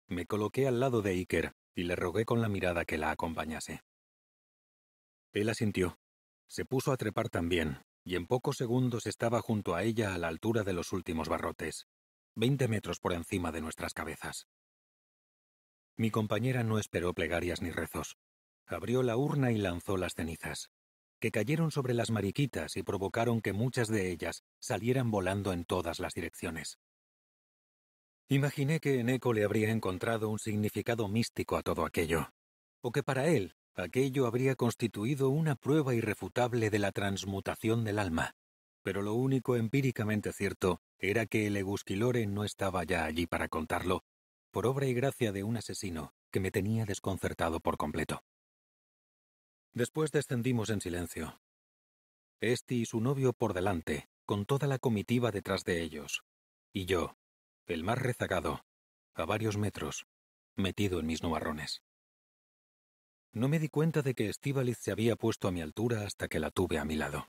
Me coloqué al lado de Iker y le rogué con la mirada que la acompañase. Él asintió. Se puso a trepar también, y en pocos segundos estaba junto a ella a la altura de los últimos barrotes, veinte metros por encima de nuestras cabezas. Mi compañera no esperó plegarias ni rezos. Abrió la urna y lanzó las cenizas que cayeron sobre las mariquitas y provocaron que muchas de ellas salieran volando en todas las direcciones. Imaginé que en Eco le habría encontrado un significado místico a todo aquello, o que para él aquello habría constituido una prueba irrefutable de la transmutación del alma, pero lo único empíricamente cierto era que el Egusquilore no estaba ya allí para contarlo, por obra y gracia de un asesino que me tenía desconcertado por completo. Después descendimos en silencio. Este y su novio por delante, con toda la comitiva detrás de ellos. Y yo, el más rezagado, a varios metros, metido en mis nubarrones. No me di cuenta de que Estíbaliz se había puesto a mi altura hasta que la tuve a mi lado.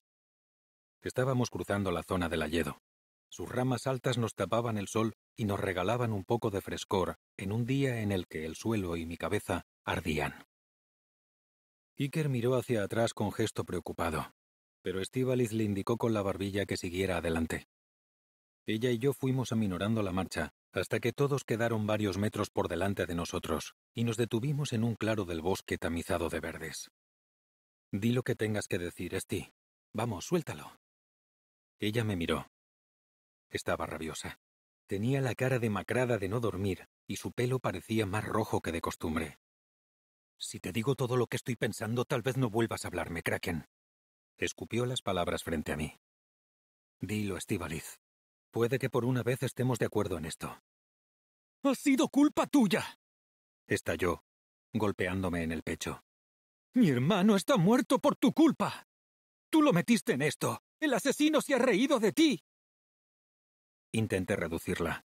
Estábamos cruzando la zona del ayedo. Sus ramas altas nos tapaban el sol y nos regalaban un poco de frescor en un día en el que el suelo y mi cabeza ardían. Iker miró hacia atrás con gesto preocupado, pero Estíbaliz le indicó con la barbilla que siguiera adelante. Ella y yo fuimos aminorando la marcha, hasta que todos quedaron varios metros por delante de nosotros, y nos detuvimos en un claro del bosque tamizado de verdes. Di lo que tengas que decir, Esti. Vamos, suéltalo. Ella me miró. Estaba rabiosa. Tenía la cara demacrada de no dormir, y su pelo parecía más rojo que de costumbre. Si te digo todo lo que estoy pensando, tal vez no vuelvas a hablarme, Kraken. Escupió las palabras frente a mí. Dilo, Estíbaliz. Puede que por una vez estemos de acuerdo en esto. ¡Ha sido culpa tuya! estalló, golpeándome en el pecho. Mi hermano está muerto por tu culpa. Tú lo metiste en esto. El asesino se ha reído de ti. Intenté reducirla.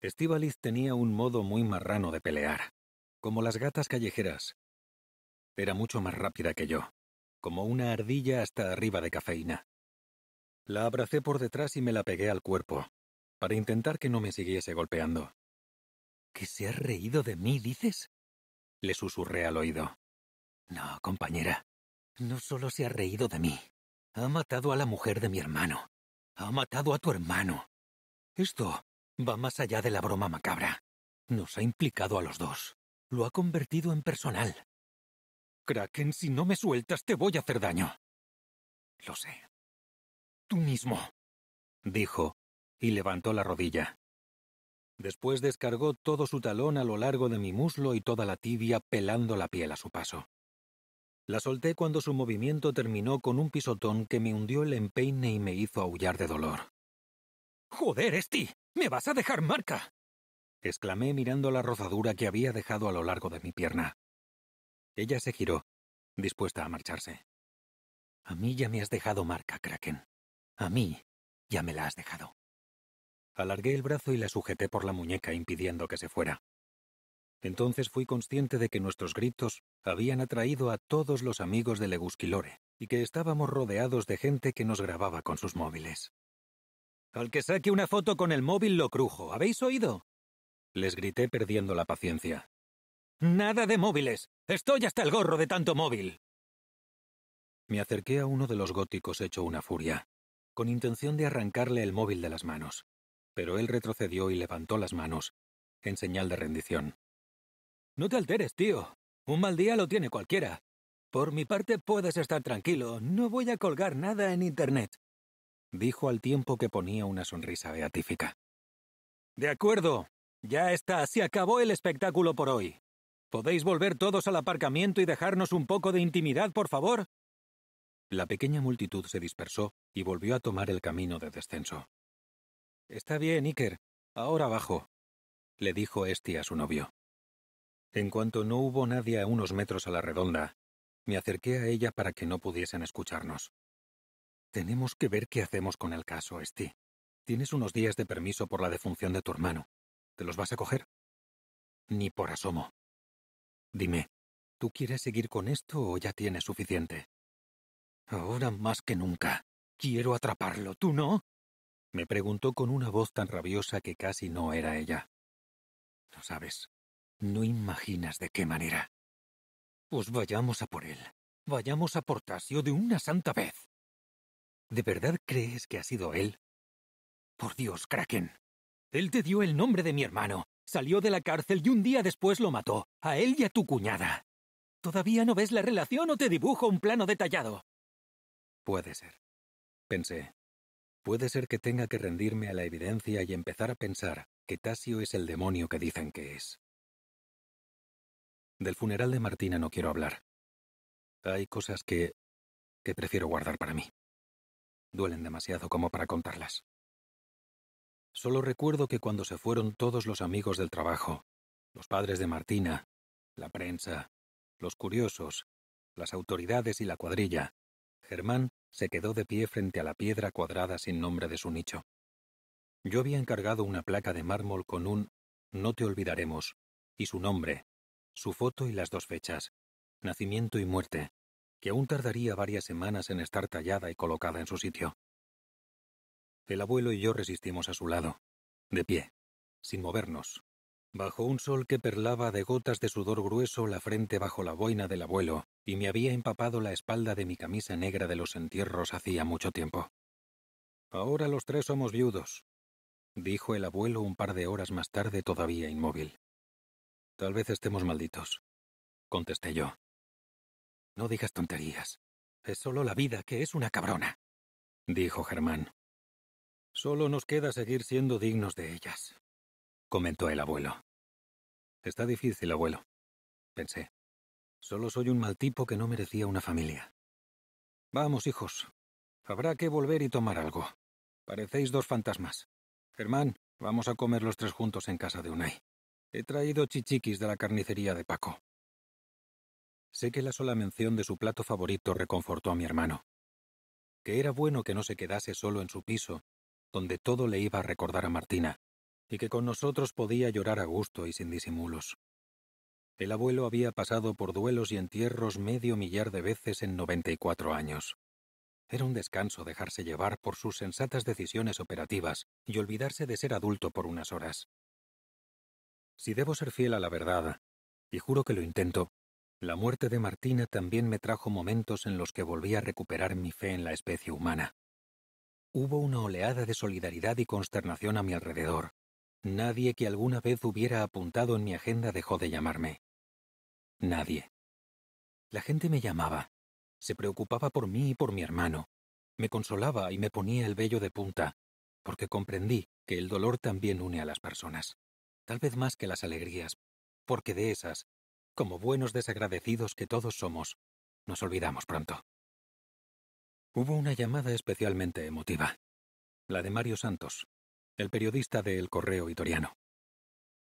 Estíbaliz tenía un modo muy marrano de pelear como las gatas callejeras. Era mucho más rápida que yo, como una ardilla hasta arriba de cafeína. La abracé por detrás y me la pegué al cuerpo, para intentar que no me siguiese golpeando. ¿Que se ha reído de mí, dices? Le susurré al oído. No, compañera. No solo se ha reído de mí. Ha matado a la mujer de mi hermano. Ha matado a tu hermano. Esto va más allá de la broma macabra. Nos ha implicado a los dos. Lo ha convertido en personal. Kraken, si no me sueltas, te voy a hacer daño. Lo sé. Tú mismo, dijo, y levantó la rodilla. Después descargó todo su talón a lo largo de mi muslo y toda la tibia, pelando la piel a su paso. La solté cuando su movimiento terminó con un pisotón que me hundió el empeine y me hizo aullar de dolor. ¡Joder, Esti! ¡Me vas a dejar marca! exclamé mirando la rozadura que había dejado a lo largo de mi pierna. Ella se giró, dispuesta a marcharse. A mí ya me has dejado marca, Kraken. A mí ya me la has dejado. Alargué el brazo y la sujeté por la muñeca impidiendo que se fuera. Entonces fui consciente de que nuestros gritos habían atraído a todos los amigos de Legusquilore y que estábamos rodeados de gente que nos grababa con sus móviles. Al que saque una foto con el móvil lo crujo, ¿habéis oído? Les grité perdiendo la paciencia. Nada de móviles. Estoy hasta el gorro de tanto móvil. Me acerqué a uno de los góticos hecho una furia, con intención de arrancarle el móvil de las manos, pero él retrocedió y levantó las manos, en señal de rendición. No te alteres, tío. Un mal día lo tiene cualquiera. Por mi parte puedes estar tranquilo, no voy a colgar nada en Internet, dijo al tiempo que ponía una sonrisa beatífica. De acuerdo, ya está, se acabó el espectáculo por hoy. ¿Podéis volver todos al aparcamiento y dejarnos un poco de intimidad, por favor? La pequeña multitud se dispersó y volvió a tomar el camino de descenso. Está bien, Iker. Ahora bajo, le dijo este a su novio. En cuanto no hubo nadie a unos metros a la redonda, me acerqué a ella para que no pudiesen escucharnos. Tenemos que ver qué hacemos con el caso, Esti. Tienes unos días de permiso por la defunción de tu hermano. ¿Te los vas a coger? Ni por asomo. Dime, ¿tú quieres seguir con esto o ya tienes suficiente? Ahora más que nunca. Quiero atraparlo, ¿tú no? Me preguntó con una voz tan rabiosa que casi no era ella. No sabes, no imaginas de qué manera. Pues vayamos a por él. Vayamos a por de una santa vez. ¿De verdad crees que ha sido él? Por Dios, Kraken. Él te dio el nombre de mi hermano, salió de la cárcel y un día después lo mató, a él y a tu cuñada. ¿Todavía no ves la relación o te dibujo un plano detallado? Puede ser. Pensé. Puede ser que tenga que rendirme a la evidencia y empezar a pensar que Tasio es el demonio que dicen que es. Del funeral de Martina no quiero hablar. Hay cosas que... que prefiero guardar para mí. Duelen demasiado como para contarlas. Solo recuerdo que cuando se fueron todos los amigos del trabajo, los padres de Martina, la prensa, los curiosos, las autoridades y la cuadrilla, Germán se quedó de pie frente a la piedra cuadrada sin nombre de su nicho. Yo había encargado una placa de mármol con un No te olvidaremos, y su nombre, su foto y las dos fechas, nacimiento y muerte, que aún tardaría varias semanas en estar tallada y colocada en su sitio. El abuelo y yo resistimos a su lado, de pie, sin movernos, bajo un sol que perlaba de gotas de sudor grueso la frente bajo la boina del abuelo, y me había empapado la espalda de mi camisa negra de los entierros hacía mucho tiempo. Ahora los tres somos viudos, dijo el abuelo un par de horas más tarde todavía inmóvil. Tal vez estemos malditos, contesté yo. No digas tonterías. Es solo la vida que es una cabrona, dijo Germán, Solo nos queda seguir siendo dignos de ellas, comentó el abuelo. Está difícil, abuelo, pensé. Solo soy un mal tipo que no merecía una familia. Vamos, hijos. Habrá que volver y tomar algo. Parecéis dos fantasmas. Germán, vamos a comer los tres juntos en casa de Unai. He traído chichiquis de la carnicería de Paco. Sé que la sola mención de su plato favorito reconfortó a mi hermano. Que era bueno que no se quedase solo en su piso donde todo le iba a recordar a Martina, y que con nosotros podía llorar a gusto y sin disimulos. El abuelo había pasado por duelos y entierros medio millar de veces en 94 años. Era un descanso dejarse llevar por sus sensatas decisiones operativas y olvidarse de ser adulto por unas horas. Si debo ser fiel a la verdad, y juro que lo intento, la muerte de Martina también me trajo momentos en los que volví a recuperar mi fe en la especie humana. Hubo una oleada de solidaridad y consternación a mi alrededor. Nadie que alguna vez hubiera apuntado en mi agenda dejó de llamarme. Nadie. La gente me llamaba, se preocupaba por mí y por mi hermano, me consolaba y me ponía el vello de punta, porque comprendí que el dolor también une a las personas, tal vez más que las alegrías, porque de esas, como buenos desagradecidos que todos somos, nos olvidamos pronto. Hubo una llamada especialmente emotiva, la de Mario Santos, el periodista de El Correo Itoriano.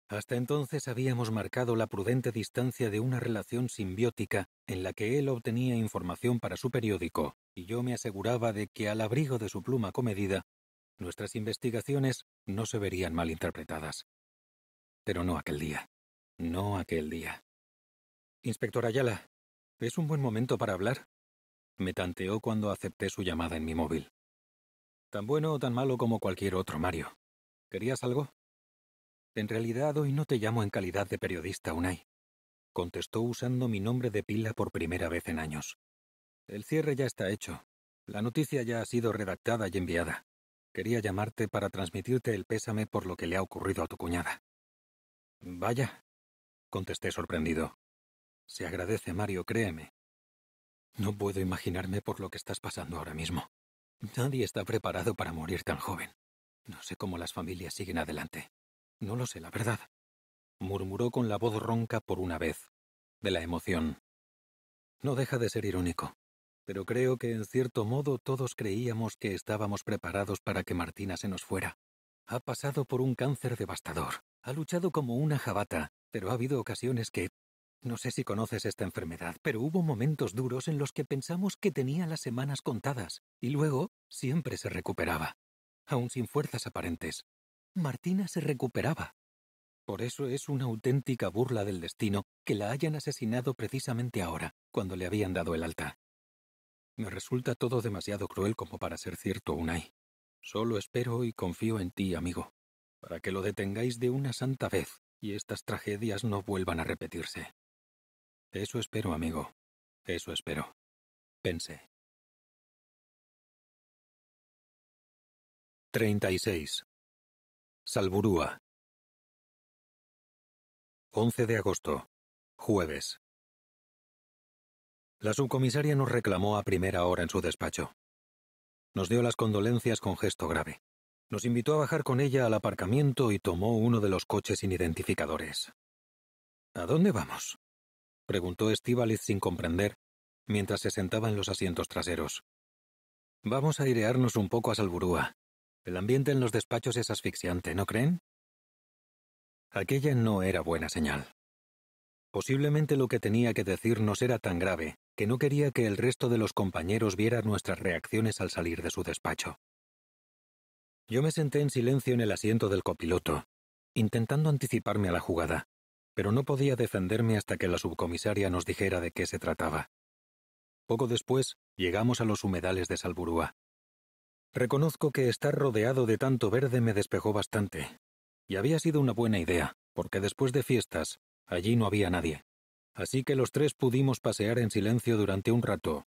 Hasta entonces habíamos marcado la prudente distancia de una relación simbiótica en la que él obtenía información para su periódico y yo me aseguraba de que al abrigo de su pluma comedida, nuestras investigaciones no se verían mal interpretadas. Pero no aquel día. No aquel día. Inspector Ayala, ¿es un buen momento para hablar? Me tanteó cuando acepté su llamada en mi móvil. Tan bueno o tan malo como cualquier otro, Mario. ¿Querías algo? En realidad hoy no te llamo en calidad de periodista, Unai. Contestó usando mi nombre de pila por primera vez en años. El cierre ya está hecho. La noticia ya ha sido redactada y enviada. Quería llamarte para transmitirte el pésame por lo que le ha ocurrido a tu cuñada. Vaya, contesté sorprendido. Se agradece, Mario, créeme. No puedo imaginarme por lo que estás pasando ahora mismo. Nadie está preparado para morir tan joven. No sé cómo las familias siguen adelante. No lo sé, la verdad. Murmuró con la voz ronca por una vez, de la emoción. No deja de ser irónico, pero creo que en cierto modo todos creíamos que estábamos preparados para que Martina se nos fuera. Ha pasado por un cáncer devastador, ha luchado como una jabata, pero ha habido ocasiones que, no sé si conoces esta enfermedad, pero hubo momentos duros en los que pensamos que tenía las semanas contadas, y luego siempre se recuperaba, aún sin fuerzas aparentes. Martina se recuperaba. Por eso es una auténtica burla del destino que la hayan asesinado precisamente ahora, cuando le habían dado el alta. Me resulta todo demasiado cruel como para ser cierto, Unai. Solo espero y confío en ti, amigo, para que lo detengáis de una santa vez y estas tragedias no vuelvan a repetirse. Eso espero, amigo. Eso espero. Pensé. 36. Salburúa. 11 de agosto. Jueves. La subcomisaria nos reclamó a primera hora en su despacho. Nos dio las condolencias con gesto grave. Nos invitó a bajar con ella al aparcamiento y tomó uno de los coches sin identificadores. ¿A dónde vamos? preguntó Estíbaliz sin comprender, mientras se sentaba en los asientos traseros. Vamos a airearnos un poco a Salburúa. El ambiente en los despachos es asfixiante, ¿no creen? Aquella no era buena señal. Posiblemente lo que tenía que decirnos era tan grave que no quería que el resto de los compañeros viera nuestras reacciones al salir de su despacho. Yo me senté en silencio en el asiento del copiloto, intentando anticiparme a la jugada pero no podía defenderme hasta que la subcomisaria nos dijera de qué se trataba. Poco después, llegamos a los humedales de Salburúa. Reconozco que estar rodeado de tanto verde me despejó bastante, y había sido una buena idea, porque después de fiestas, allí no había nadie. Así que los tres pudimos pasear en silencio durante un rato,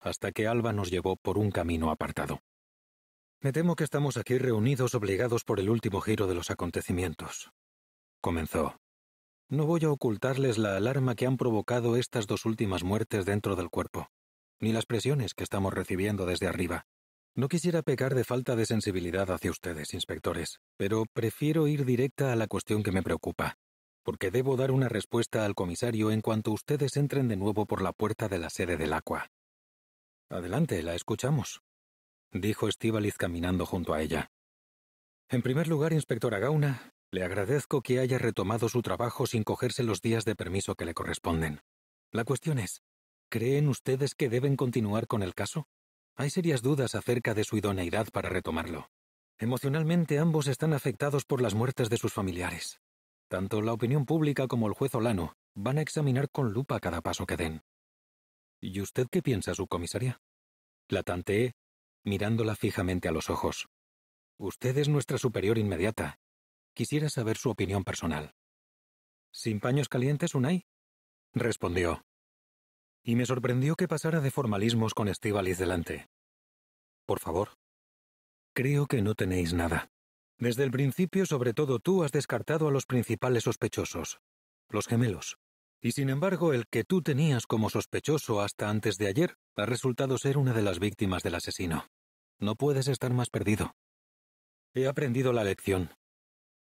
hasta que Alba nos llevó por un camino apartado. Me temo que estamos aquí reunidos obligados por el último giro de los acontecimientos, comenzó. No voy a ocultarles la alarma que han provocado estas dos últimas muertes dentro del cuerpo, ni las presiones que estamos recibiendo desde arriba. No quisiera pecar de falta de sensibilidad hacia ustedes, inspectores, pero prefiero ir directa a la cuestión que me preocupa, porque debo dar una respuesta al comisario en cuanto ustedes entren de nuevo por la puerta de la sede del Aqua. Adelante, la escuchamos, dijo Estíbaliz caminando junto a ella. En primer lugar, inspectora Gauna, le agradezco que haya retomado su trabajo sin cogerse los días de permiso que le corresponden. La cuestión es, ¿creen ustedes que deben continuar con el caso? Hay serias dudas acerca de su idoneidad para retomarlo. Emocionalmente ambos están afectados por las muertes de sus familiares. Tanto la opinión pública como el juez Olano van a examinar con lupa cada paso que den. ¿Y usted qué piensa, su comisaria? La tanteé, mirándola fijamente a los ojos. Usted es nuestra superior inmediata, Quisiera saber su opinión personal. ¿Sin paños calientes, Unai? respondió. Y me sorprendió que pasara de formalismos con Estíbaliz delante. Por favor. Creo que no tenéis nada. Desde el principio, sobre todo tú, has descartado a los principales sospechosos, los gemelos. Y sin embargo, el que tú tenías como sospechoso hasta antes de ayer ha resultado ser una de las víctimas del asesino. No puedes estar más perdido. He aprendido la lección,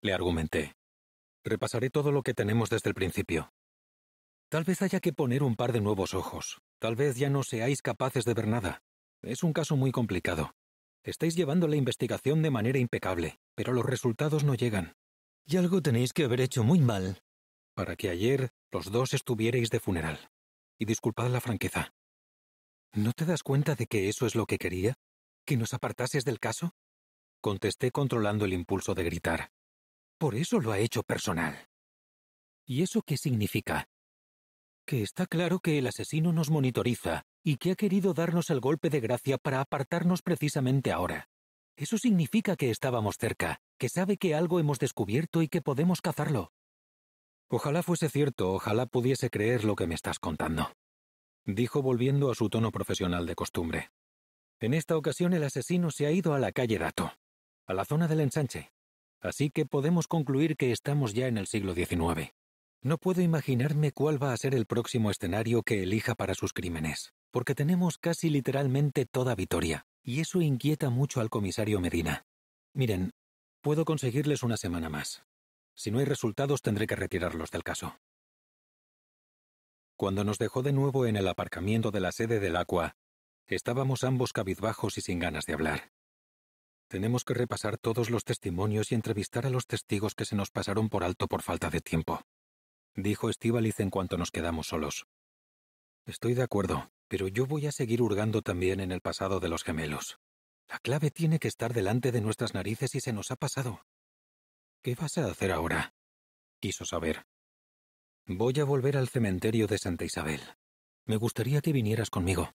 le argumenté. Repasaré todo lo que tenemos desde el principio. Tal vez haya que poner un par de nuevos ojos. Tal vez ya no seáis capaces de ver nada. Es un caso muy complicado. Estáis llevando la investigación de manera impecable, pero los resultados no llegan. Y algo tenéis que haber hecho muy mal. Para que ayer los dos estuvierais de funeral. Y disculpad la franqueza. ¿No te das cuenta de que eso es lo que quería? ¿Que nos apartases del caso? Contesté controlando el impulso de gritar. Por eso lo ha hecho personal. ¿Y eso qué significa? Que está claro que el asesino nos monitoriza y que ha querido darnos el golpe de gracia para apartarnos precisamente ahora. Eso significa que estábamos cerca, que sabe que algo hemos descubierto y que podemos cazarlo. Ojalá fuese cierto, ojalá pudiese creer lo que me estás contando, dijo volviendo a su tono profesional de costumbre. En esta ocasión el asesino se ha ido a la calle Dato, a la zona del ensanche. Así que podemos concluir que estamos ya en el siglo XIX. No puedo imaginarme cuál va a ser el próximo escenario que elija para sus crímenes, porque tenemos casi literalmente toda Vitoria, y eso inquieta mucho al comisario Medina. Miren, puedo conseguirles una semana más. Si no hay resultados tendré que retirarlos del caso. Cuando nos dejó de nuevo en el aparcamiento de la sede del Aqua, estábamos ambos cabizbajos y sin ganas de hablar. Tenemos que repasar todos los testimonios y entrevistar a los testigos que se nos pasaron por alto por falta de tiempo, dijo Estíbaliz en cuanto nos quedamos solos. Estoy de acuerdo, pero yo voy a seguir hurgando también en el pasado de los gemelos. La clave tiene que estar delante de nuestras narices y se nos ha pasado. ¿Qué vas a hacer ahora? quiso saber. Voy a volver al cementerio de Santa Isabel. Me gustaría que vinieras conmigo.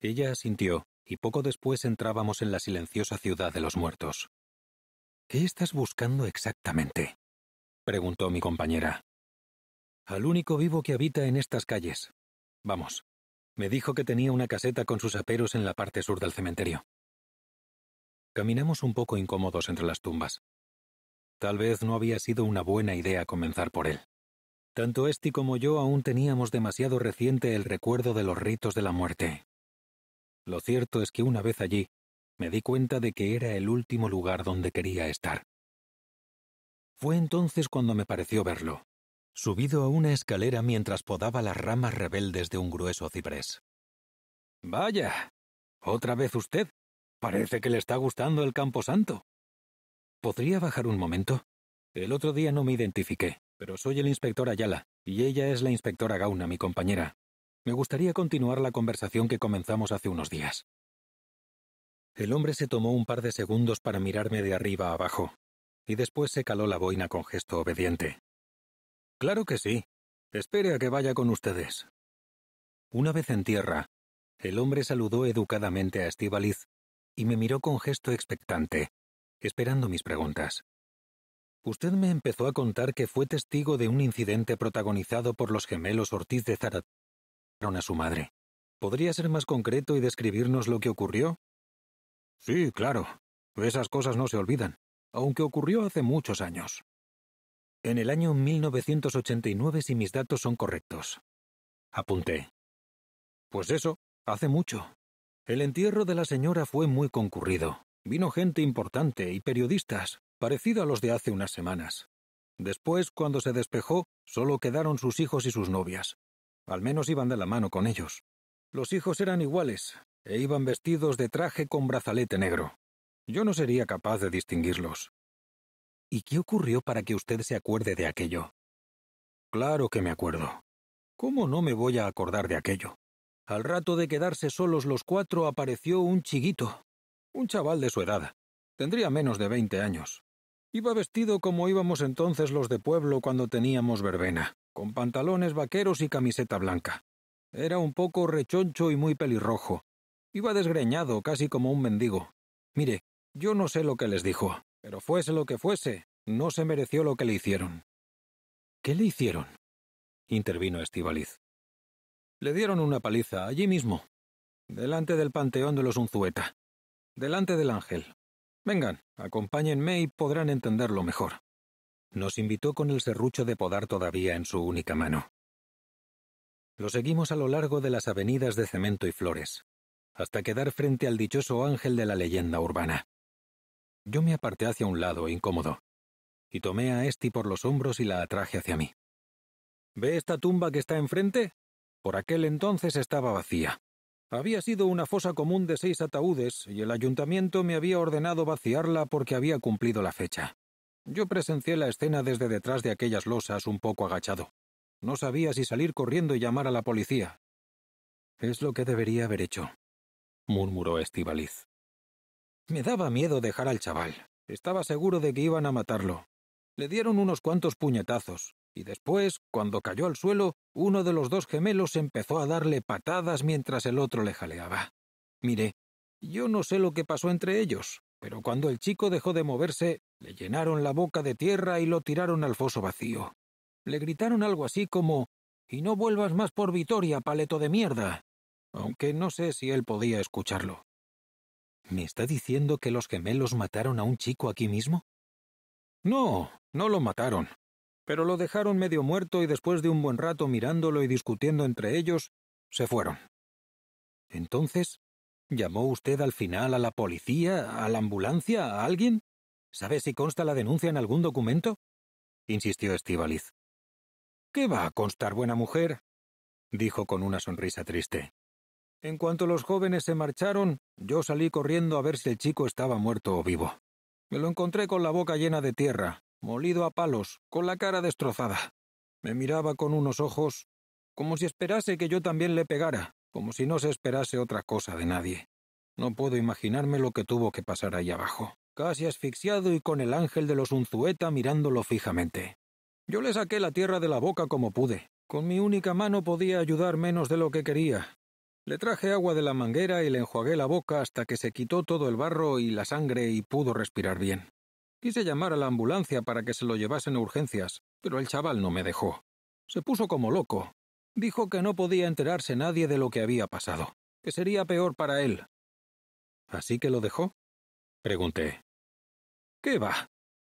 Ella asintió y poco después entrábamos en la silenciosa ciudad de los muertos. ¿Qué estás buscando exactamente? preguntó mi compañera. Al único vivo que habita en estas calles. Vamos. Me dijo que tenía una caseta con sus aperos en la parte sur del cementerio. Caminamos un poco incómodos entre las tumbas. Tal vez no había sido una buena idea comenzar por él. Tanto Esti como yo aún teníamos demasiado reciente el recuerdo de los ritos de la muerte, lo cierto es que una vez allí, me di cuenta de que era el último lugar donde quería estar. Fue entonces cuando me pareció verlo, subido a una escalera mientras podaba las ramas rebeldes de un grueso ciprés. Vaya. otra vez usted. Parece que le está gustando el camposanto. ¿Podría bajar un momento? El otro día no me identifiqué, pero soy el inspector Ayala, y ella es la inspectora Gauna, mi compañera. Me gustaría continuar la conversación que comenzamos hace unos días. El hombre se tomó un par de segundos para mirarme de arriba a abajo, y después se caló la boina con gesto obediente. Claro que sí. Espere a que vaya con ustedes. Una vez en tierra, el hombre saludó educadamente a Estíbaliz y me miró con gesto expectante, esperando mis preguntas. Usted me empezó a contar que fue testigo de un incidente protagonizado por los gemelos Ortiz de Zarat a su madre. ¿Podría ser más concreto y describirnos lo que ocurrió? Sí, claro. Esas cosas no se olvidan, aunque ocurrió hace muchos años. En el año 1989, si mis datos son correctos. Apunté. Pues eso, hace mucho. El entierro de la señora fue muy concurrido. Vino gente importante y periodistas, parecido a los de hace unas semanas. Después, cuando se despejó, solo quedaron sus hijos y sus novias. Al menos iban de la mano con ellos. Los hijos eran iguales, e iban vestidos de traje con brazalete negro. Yo no sería capaz de distinguirlos. ¿Y qué ocurrió para que usted se acuerde de aquello? Claro que me acuerdo. ¿Cómo no me voy a acordar de aquello? Al rato de quedarse solos los cuatro apareció un chiquito, un chaval de su edad. Tendría menos de veinte años. Iba vestido como íbamos entonces los de pueblo cuando teníamos verbena con pantalones vaqueros y camiseta blanca. Era un poco rechoncho y muy pelirrojo. Iba desgreñado, casi como un mendigo. Mire, yo no sé lo que les dijo, pero fuese lo que fuese, no se mereció lo que le hicieron. ¿Qué le hicieron? intervino Estivaliz. Le dieron una paliza allí mismo, delante del panteón de los Unzueta, delante del ángel. Vengan, acompáñenme y podrán entenderlo mejor. Nos invitó con el serrucho de podar todavía en su única mano. Lo seguimos a lo largo de las avenidas de cemento y flores, hasta quedar frente al dichoso ángel de la leyenda urbana. Yo me aparté hacia un lado, incómodo, y tomé a Esti por los hombros y la atraje hacia mí. ¿Ve esta tumba que está enfrente? Por aquel entonces estaba vacía. Había sido una fosa común de seis ataúdes y el ayuntamiento me había ordenado vaciarla porque había cumplido la fecha. Yo presencié la escena desde detrás de aquellas losas un poco agachado. No sabía si salir corriendo y llamar a la policía. Es lo que debería haber hecho, murmuró Estibaliz. Me daba miedo dejar al chaval. Estaba seguro de que iban a matarlo. Le dieron unos cuantos puñetazos, y después, cuando cayó al suelo, uno de los dos gemelos empezó a darle patadas mientras el otro le jaleaba. Mire, yo no sé lo que pasó entre ellos, pero cuando el chico dejó de moverse, le llenaron la boca de tierra y lo tiraron al foso vacío. Le gritaron algo así como Y no vuelvas más por Vitoria, paleto de mierda. Aunque no sé si él podía escucharlo. ¿Me está diciendo que los gemelos mataron a un chico aquí mismo? No, no lo mataron. Pero lo dejaron medio muerto y después de un buen rato mirándolo y discutiendo entre ellos, se fueron. Entonces, ¿Llamó usted al final a la policía, a la ambulancia, a alguien? ¿Sabe si consta la denuncia en algún documento? insistió Estíbaliz. ¿Qué va a constar, buena mujer? dijo con una sonrisa triste. En cuanto los jóvenes se marcharon, yo salí corriendo a ver si el chico estaba muerto o vivo. Me lo encontré con la boca llena de tierra, molido a palos, con la cara destrozada. Me miraba con unos ojos como si esperase que yo también le pegara, como si no se esperase otra cosa de nadie. No puedo imaginarme lo que tuvo que pasar ahí abajo, casi asfixiado y con el ángel de los unzueta mirándolo fijamente. Yo le saqué la tierra de la boca como pude. Con mi única mano podía ayudar menos de lo que quería. Le traje agua de la manguera y le enjuagué la boca hasta que se quitó todo el barro y la sangre y pudo respirar bien. Quise llamar a la ambulancia para que se lo llevasen a urgencias, pero el chaval no me dejó. Se puso como loco, Dijo que no podía enterarse nadie de lo que había pasado, que sería peor para él. ¿Así que lo dejó? Pregunté. ¿Qué va?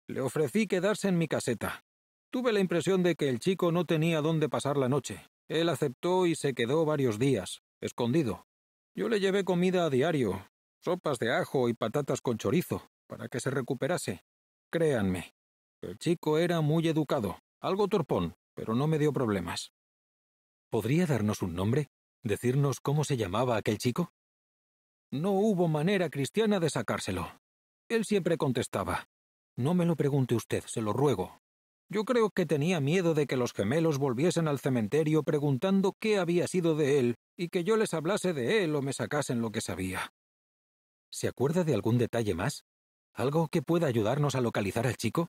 Le ofrecí quedarse en mi caseta. Tuve la impresión de que el chico no tenía dónde pasar la noche. Él aceptó y se quedó varios días, escondido. Yo le llevé comida a diario, sopas de ajo y patatas con chorizo, para que se recuperase. Créanme, el chico era muy educado, algo torpón, pero no me dio problemas. ¿Podría darnos un nombre? ¿Decirnos cómo se llamaba aquel chico? No hubo manera cristiana de sacárselo. Él siempre contestaba, No me lo pregunte usted, se lo ruego. Yo creo que tenía miedo de que los gemelos volviesen al cementerio preguntando qué había sido de él y que yo les hablase de él o me sacasen lo que sabía. ¿Se acuerda de algún detalle más? ¿Algo que pueda ayudarnos a localizar al chico?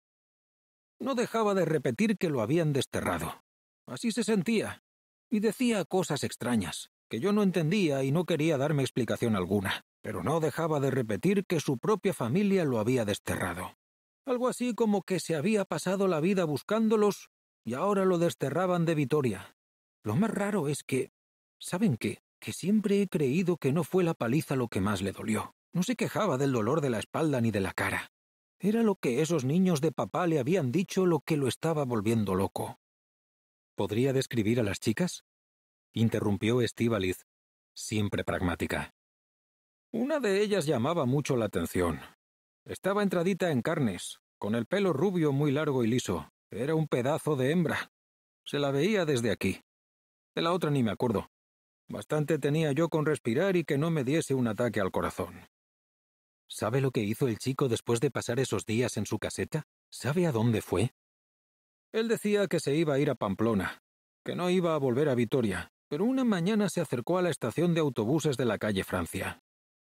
No dejaba de repetir que lo habían desterrado. Así se sentía, y decía cosas extrañas, que yo no entendía y no quería darme explicación alguna, pero no dejaba de repetir que su propia familia lo había desterrado. Algo así como que se había pasado la vida buscándolos y ahora lo desterraban de Vitoria. Lo más raro es que... ¿Saben qué? Que siempre he creído que no fue la paliza lo que más le dolió. No se quejaba del dolor de la espalda ni de la cara. Era lo que esos niños de papá le habían dicho lo que lo estaba volviendo loco. ¿Podría describir a las chicas? interrumpió Estíbaliz, siempre pragmática. Una de ellas llamaba mucho la atención. Estaba entradita en carnes, con el pelo rubio muy largo y liso. Era un pedazo de hembra. Se la veía desde aquí. De la otra ni me acuerdo. Bastante tenía yo con respirar y que no me diese un ataque al corazón. ¿Sabe lo que hizo el chico después de pasar esos días en su caseta? ¿Sabe a dónde fue? Él decía que se iba a ir a Pamplona, que no iba a volver a Vitoria, pero una mañana se acercó a la estación de autobuses de la calle Francia.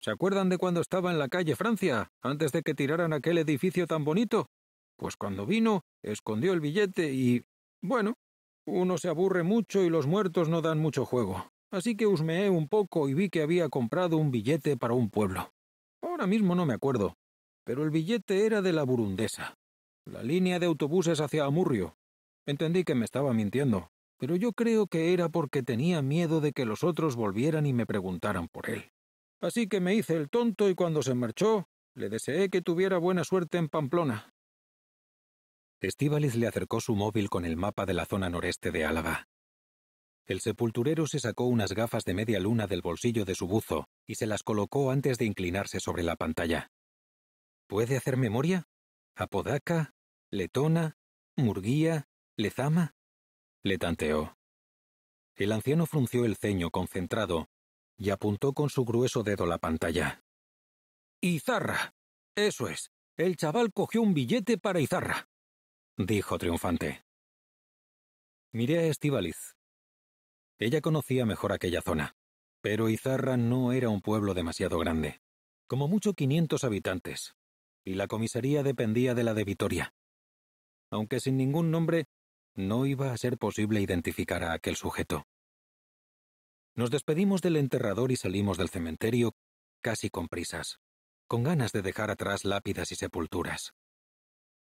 ¿Se acuerdan de cuando estaba en la calle Francia, antes de que tiraran aquel edificio tan bonito? Pues cuando vino, escondió el billete y... Bueno, uno se aburre mucho y los muertos no dan mucho juego. Así que husmeé un poco y vi que había comprado un billete para un pueblo. Ahora mismo no me acuerdo, pero el billete era de la burundesa. La línea de autobuses hacia Amurrio. Entendí que me estaba mintiendo, pero yo creo que era porque tenía miedo de que los otros volvieran y me preguntaran por él. Así que me hice el tonto y cuando se marchó, le deseé que tuviera buena suerte en Pamplona. Estivalis le acercó su móvil con el mapa de la zona noreste de Álava. El sepulturero se sacó unas gafas de media luna del bolsillo de su buzo y se las colocó antes de inclinarse sobre la pantalla. ¿Puede hacer memoria? Apodaca, Letona, Murguía, Lezama. Le tanteó. El anciano frunció el ceño concentrado y apuntó con su grueso dedo la pantalla. Izarra. Eso es. El chaval cogió un billete para Izarra. Dijo triunfante. Miré a Estivaliz. Ella conocía mejor aquella zona, pero Izarra no era un pueblo demasiado grande. Como mucho quinientos habitantes, y la comisaría dependía de la de Vitoria. Aunque sin ningún nombre, no iba a ser posible identificar a aquel sujeto. Nos despedimos del enterrador y salimos del cementerio casi con prisas, con ganas de dejar atrás lápidas y sepulturas.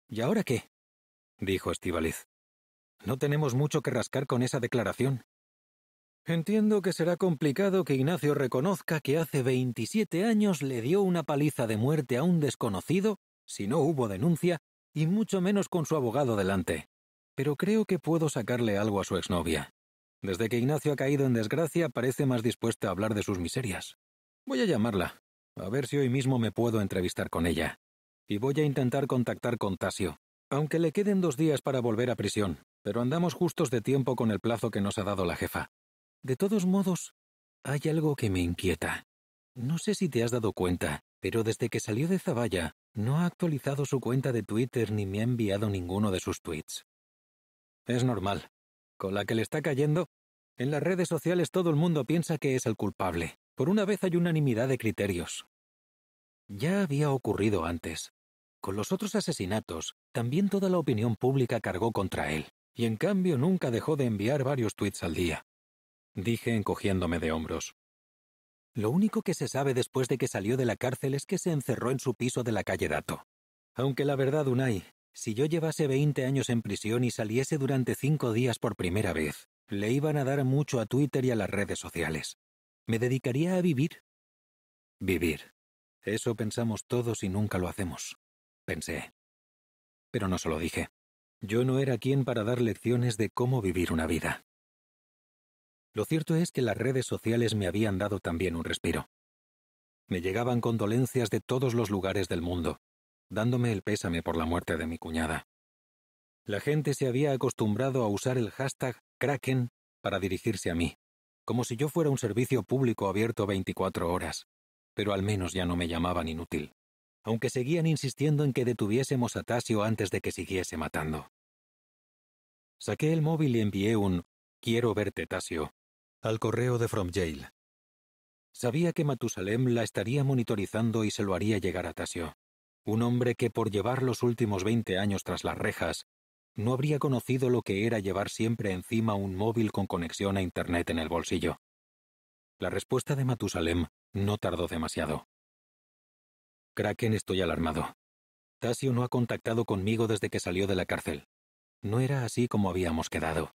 ¿Y ahora qué? dijo Estivaliz. No tenemos mucho que rascar con esa declaración. Entiendo que será complicado que Ignacio reconozca que hace 27 años le dio una paliza de muerte a un desconocido, si no hubo denuncia, y mucho menos con su abogado delante. Pero creo que puedo sacarle algo a su exnovia. Desde que Ignacio ha caído en desgracia, parece más dispuesta a hablar de sus miserias. Voy a llamarla, a ver si hoy mismo me puedo entrevistar con ella. Y voy a intentar contactar con Tasio, aunque le queden dos días para volver a prisión, pero andamos justos de tiempo con el plazo que nos ha dado la jefa. De todos modos, hay algo que me inquieta. No sé si te has dado cuenta, pero desde que salió de Zavalla, no ha actualizado su cuenta de Twitter ni me ha enviado ninguno de sus tweets. Es normal. Con la que le está cayendo, en las redes sociales todo el mundo piensa que es el culpable. Por una vez hay unanimidad de criterios. Ya había ocurrido antes. Con los otros asesinatos, también toda la opinión pública cargó contra él, y en cambio nunca dejó de enviar varios tweets al día dije encogiéndome de hombros. Lo único que se sabe después de que salió de la cárcel es que se encerró en su piso de la calle Dato. Aunque la verdad, Unai, si yo llevase 20 años en prisión y saliese durante cinco días por primera vez, le iban a dar mucho a Twitter y a las redes sociales. Me dedicaría a vivir. Vivir. Eso pensamos todos y nunca lo hacemos. Pensé. Pero no se lo dije. Yo no era quien para dar lecciones de cómo vivir una vida. Lo cierto es que las redes sociales me habían dado también un respiro. Me llegaban condolencias de todos los lugares del mundo, dándome el pésame por la muerte de mi cuñada. La gente se había acostumbrado a usar el hashtag Kraken para dirigirse a mí, como si yo fuera un servicio público abierto 24 horas, pero al menos ya no me llamaban inútil, aunque seguían insistiendo en que detuviésemos a Tasio antes de que siguiese matando. Saqué el móvil y envié un Quiero verte, Tasio, al correo de From Jail. Sabía que Matusalem la estaría monitorizando y se lo haría llegar a Tasio, un hombre que por llevar los últimos 20 años tras las rejas, no habría conocido lo que era llevar siempre encima un móvil con conexión a Internet en el bolsillo. La respuesta de Matusalem no tardó demasiado. Kraken, estoy alarmado. Tasio no ha contactado conmigo desde que salió de la cárcel. No era así como habíamos quedado.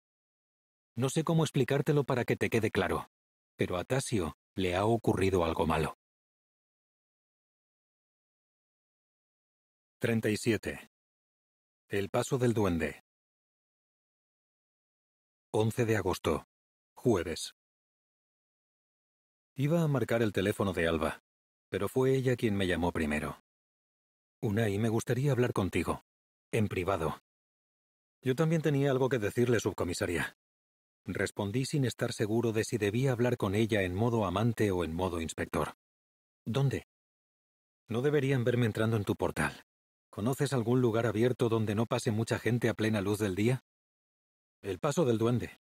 No sé cómo explicártelo para que te quede claro, pero a Tasio le ha ocurrido algo malo. 37. El paso del duende. 11 de agosto. Jueves. Iba a marcar el teléfono de Alba, pero fue ella quien me llamó primero. Una y me gustaría hablar contigo. En privado. Yo también tenía algo que decirle, subcomisaría. Respondí sin estar seguro de si debía hablar con ella en modo amante o en modo inspector. ¿Dónde? No deberían verme entrando en tu portal. ¿Conoces algún lugar abierto donde no pase mucha gente a plena luz del día? El paso del duende.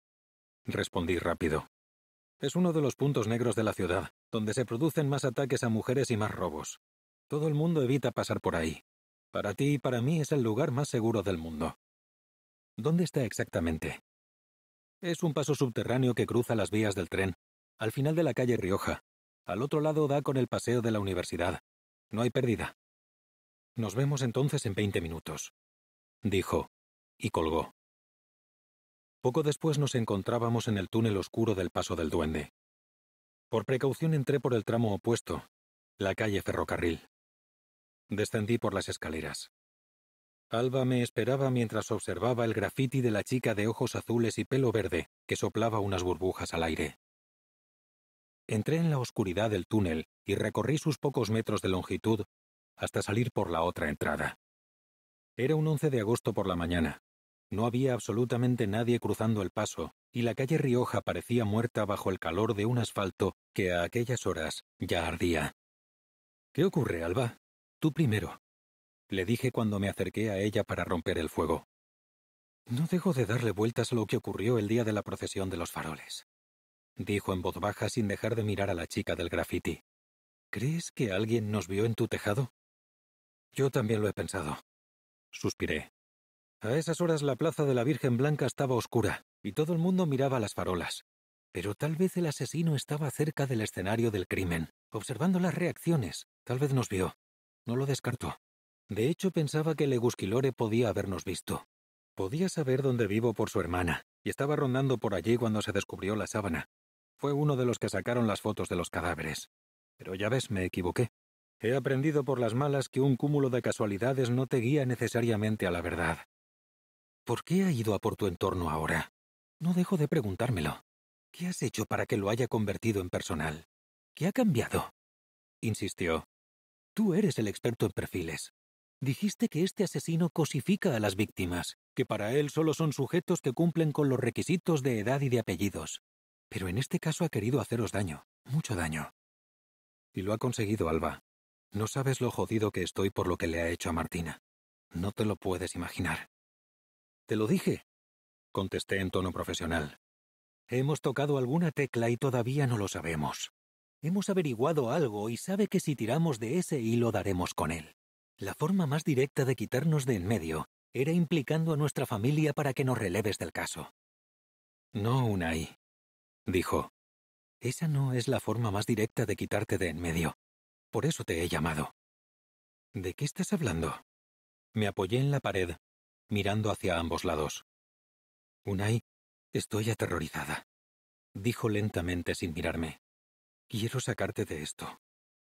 Respondí rápido. Es uno de los puntos negros de la ciudad, donde se producen más ataques a mujeres y más robos. Todo el mundo evita pasar por ahí. Para ti y para mí es el lugar más seguro del mundo. ¿Dónde está exactamente? Es un paso subterráneo que cruza las vías del tren, al final de la calle Rioja. Al otro lado da con el paseo de la universidad. No hay pérdida. Nos vemos entonces en 20 minutos, dijo, y colgó. Poco después nos encontrábamos en el túnel oscuro del Paso del Duende. Por precaución entré por el tramo opuesto, la calle Ferrocarril. Descendí por las escaleras. Alba me esperaba mientras observaba el grafiti de la chica de ojos azules y pelo verde, que soplaba unas burbujas al aire. Entré en la oscuridad del túnel y recorrí sus pocos metros de longitud hasta salir por la otra entrada. Era un 11 de agosto por la mañana. No había absolutamente nadie cruzando el paso, y la calle Rioja parecía muerta bajo el calor de un asfalto que a aquellas horas ya ardía. ¿Qué ocurre, Alba? Tú primero le dije cuando me acerqué a ella para romper el fuego. No dejo de darle vueltas a lo que ocurrió el día de la procesión de los faroles, dijo en voz baja sin dejar de mirar a la chica del graffiti. ¿Crees que alguien nos vio en tu tejado? Yo también lo he pensado. Suspiré. A esas horas la plaza de la Virgen Blanca estaba oscura y todo el mundo miraba las farolas. Pero tal vez el asesino estaba cerca del escenario del crimen, observando las reacciones. Tal vez nos vio. No lo descartó. De hecho, pensaba que Legusquilore podía habernos visto. Podía saber dónde vivo por su hermana, y estaba rondando por allí cuando se descubrió la sábana. Fue uno de los que sacaron las fotos de los cadáveres. Pero ya ves, me equivoqué. He aprendido por las malas que un cúmulo de casualidades no te guía necesariamente a la verdad. ¿Por qué ha ido a por tu entorno ahora? No dejo de preguntármelo. ¿Qué has hecho para que lo haya convertido en personal? ¿Qué ha cambiado? Insistió. Tú eres el experto en perfiles. Dijiste que este asesino cosifica a las víctimas, que para él solo son sujetos que cumplen con los requisitos de edad y de apellidos. Pero en este caso ha querido haceros daño, mucho daño. Y lo ha conseguido, Alba. No sabes lo jodido que estoy por lo que le ha hecho a Martina. No te lo puedes imaginar. Te lo dije, contesté en tono profesional. Hemos tocado alguna tecla y todavía no lo sabemos. Hemos averiguado algo y sabe que si tiramos de ese hilo daremos con él. La forma más directa de quitarnos de en medio era implicando a nuestra familia para que nos releves del caso. No, Unai, dijo. Esa no es la forma más directa de quitarte de en medio. Por eso te he llamado. ¿De qué estás hablando? Me apoyé en la pared, mirando hacia ambos lados. Unai, estoy aterrorizada, dijo lentamente sin mirarme. Quiero sacarte de esto.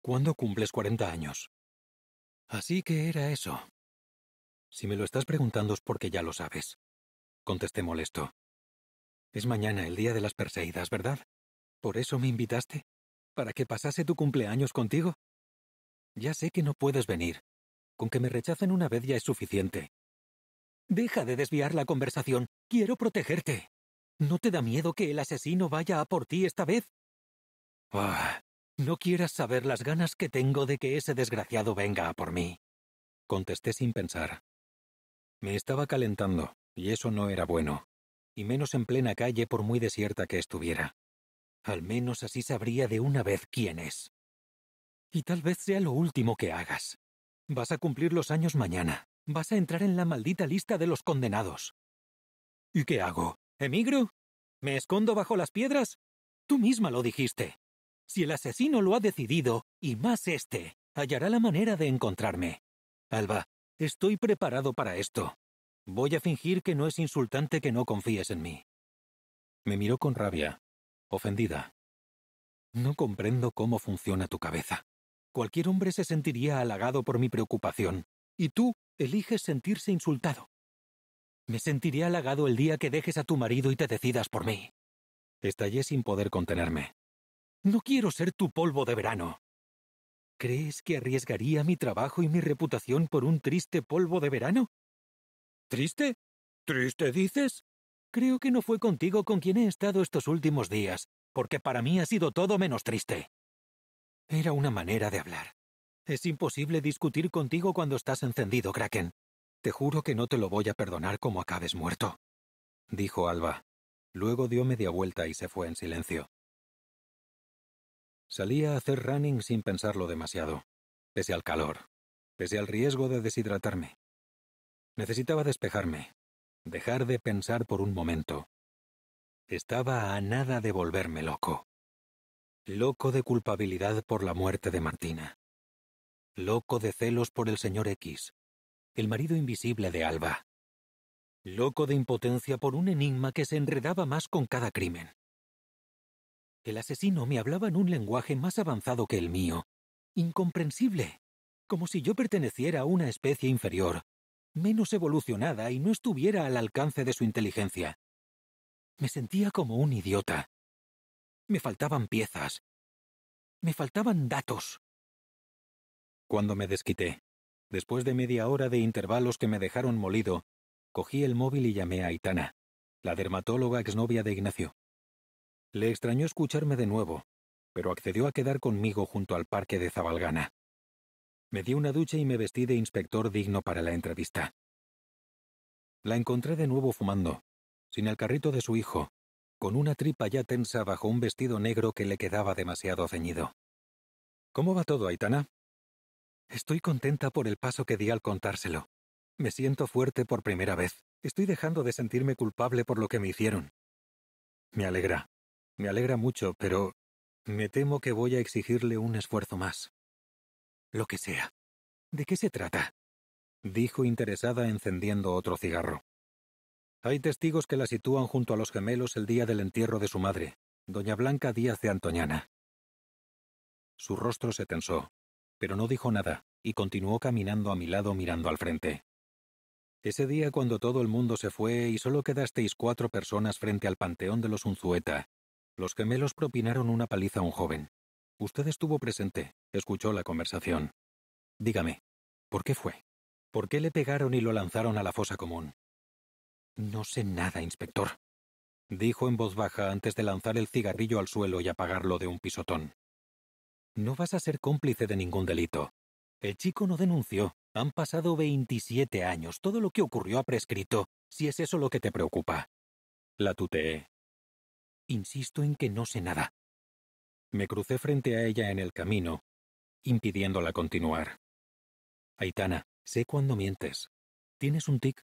¿Cuándo cumples cuarenta años? Así que era eso. Si me lo estás preguntando es porque ya lo sabes. Contesté molesto. Es mañana el día de las Perseidas, ¿verdad? ¿Por eso me invitaste? ¿Para que pasase tu cumpleaños contigo? Ya sé que no puedes venir. Con que me rechacen una vez ya es suficiente. Deja de desviar la conversación. Quiero protegerte. ¿No te da miedo que el asesino vaya a por ti esta vez? Ah. No quieras saber las ganas que tengo de que ese desgraciado venga a por mí. Contesté sin pensar. Me estaba calentando, y eso no era bueno, y menos en plena calle por muy desierta que estuviera. Al menos así sabría de una vez quién es. Y tal vez sea lo último que hagas. Vas a cumplir los años mañana. Vas a entrar en la maldita lista de los condenados. ¿Y qué hago? ¿Emigro? ¿Me escondo bajo las piedras? Tú misma lo dijiste. Si el asesino lo ha decidido, y más este, hallará la manera de encontrarme. Alba, estoy preparado para esto. Voy a fingir que no es insultante que no confíes en mí. Me miró con rabia, ofendida. No comprendo cómo funciona tu cabeza. Cualquier hombre se sentiría halagado por mi preocupación, y tú eliges sentirse insultado. Me sentiré halagado el día que dejes a tu marido y te decidas por mí. Estallé sin poder contenerme. No quiero ser tu polvo de verano. ¿Crees que arriesgaría mi trabajo y mi reputación por un triste polvo de verano? ¿Triste? ¿Triste dices? Creo que no fue contigo con quien he estado estos últimos días, porque para mí ha sido todo menos triste. Era una manera de hablar. Es imposible discutir contigo cuando estás encendido, Kraken. Te juro que no te lo voy a perdonar como acabes muerto. Dijo Alba. Luego dio media vuelta y se fue en silencio. Salía a hacer running sin pensarlo demasiado, pese al calor, pese al riesgo de deshidratarme. Necesitaba despejarme, dejar de pensar por un momento. Estaba a nada de volverme loco. Loco de culpabilidad por la muerte de Martina. Loco de celos por el señor X, el marido invisible de Alba. Loco de impotencia por un enigma que se enredaba más con cada crimen. El asesino me hablaba en un lenguaje más avanzado que el mío, incomprensible, como si yo perteneciera a una especie inferior, menos evolucionada y no estuviera al alcance de su inteligencia. Me sentía como un idiota. Me faltaban piezas. Me faltaban datos. Cuando me desquité, después de media hora de intervalos que me dejaron molido, cogí el móvil y llamé a Aitana, la dermatóloga exnovia de Ignacio. Le extrañó escucharme de nuevo, pero accedió a quedar conmigo junto al parque de Zabalgana. Me di una ducha y me vestí de inspector digno para la entrevista. La encontré de nuevo fumando, sin el carrito de su hijo, con una tripa ya tensa bajo un vestido negro que le quedaba demasiado ceñido. ¿Cómo va todo, Aitana? Estoy contenta por el paso que di al contárselo. Me siento fuerte por primera vez. Estoy dejando de sentirme culpable por lo que me hicieron. Me alegra. Me alegra mucho, pero me temo que voy a exigirle un esfuerzo más. Lo que sea. ¿De qué se trata? dijo interesada encendiendo otro cigarro. Hay testigos que la sitúan junto a los gemelos el día del entierro de su madre, doña Blanca Díaz de Antoñana. Su rostro se tensó, pero no dijo nada y continuó caminando a mi lado mirando al frente. Ese día cuando todo el mundo se fue y solo quedasteis cuatro personas frente al panteón de los Unzueta, los gemelos propinaron una paliza a un joven. Usted estuvo presente, escuchó la conversación. Dígame, ¿por qué fue? ¿Por qué le pegaron y lo lanzaron a la fosa común? No sé nada, inspector, dijo en voz baja antes de lanzar el cigarrillo al suelo y apagarlo de un pisotón. No vas a ser cómplice de ningún delito. El chico no denunció. Han pasado 27 años. Todo lo que ocurrió ha prescrito, si es eso lo que te preocupa. La tuteé. Insisto en que no sé nada. Me crucé frente a ella en el camino, impidiéndola continuar. Aitana, sé cuándo mientes. Tienes un tic.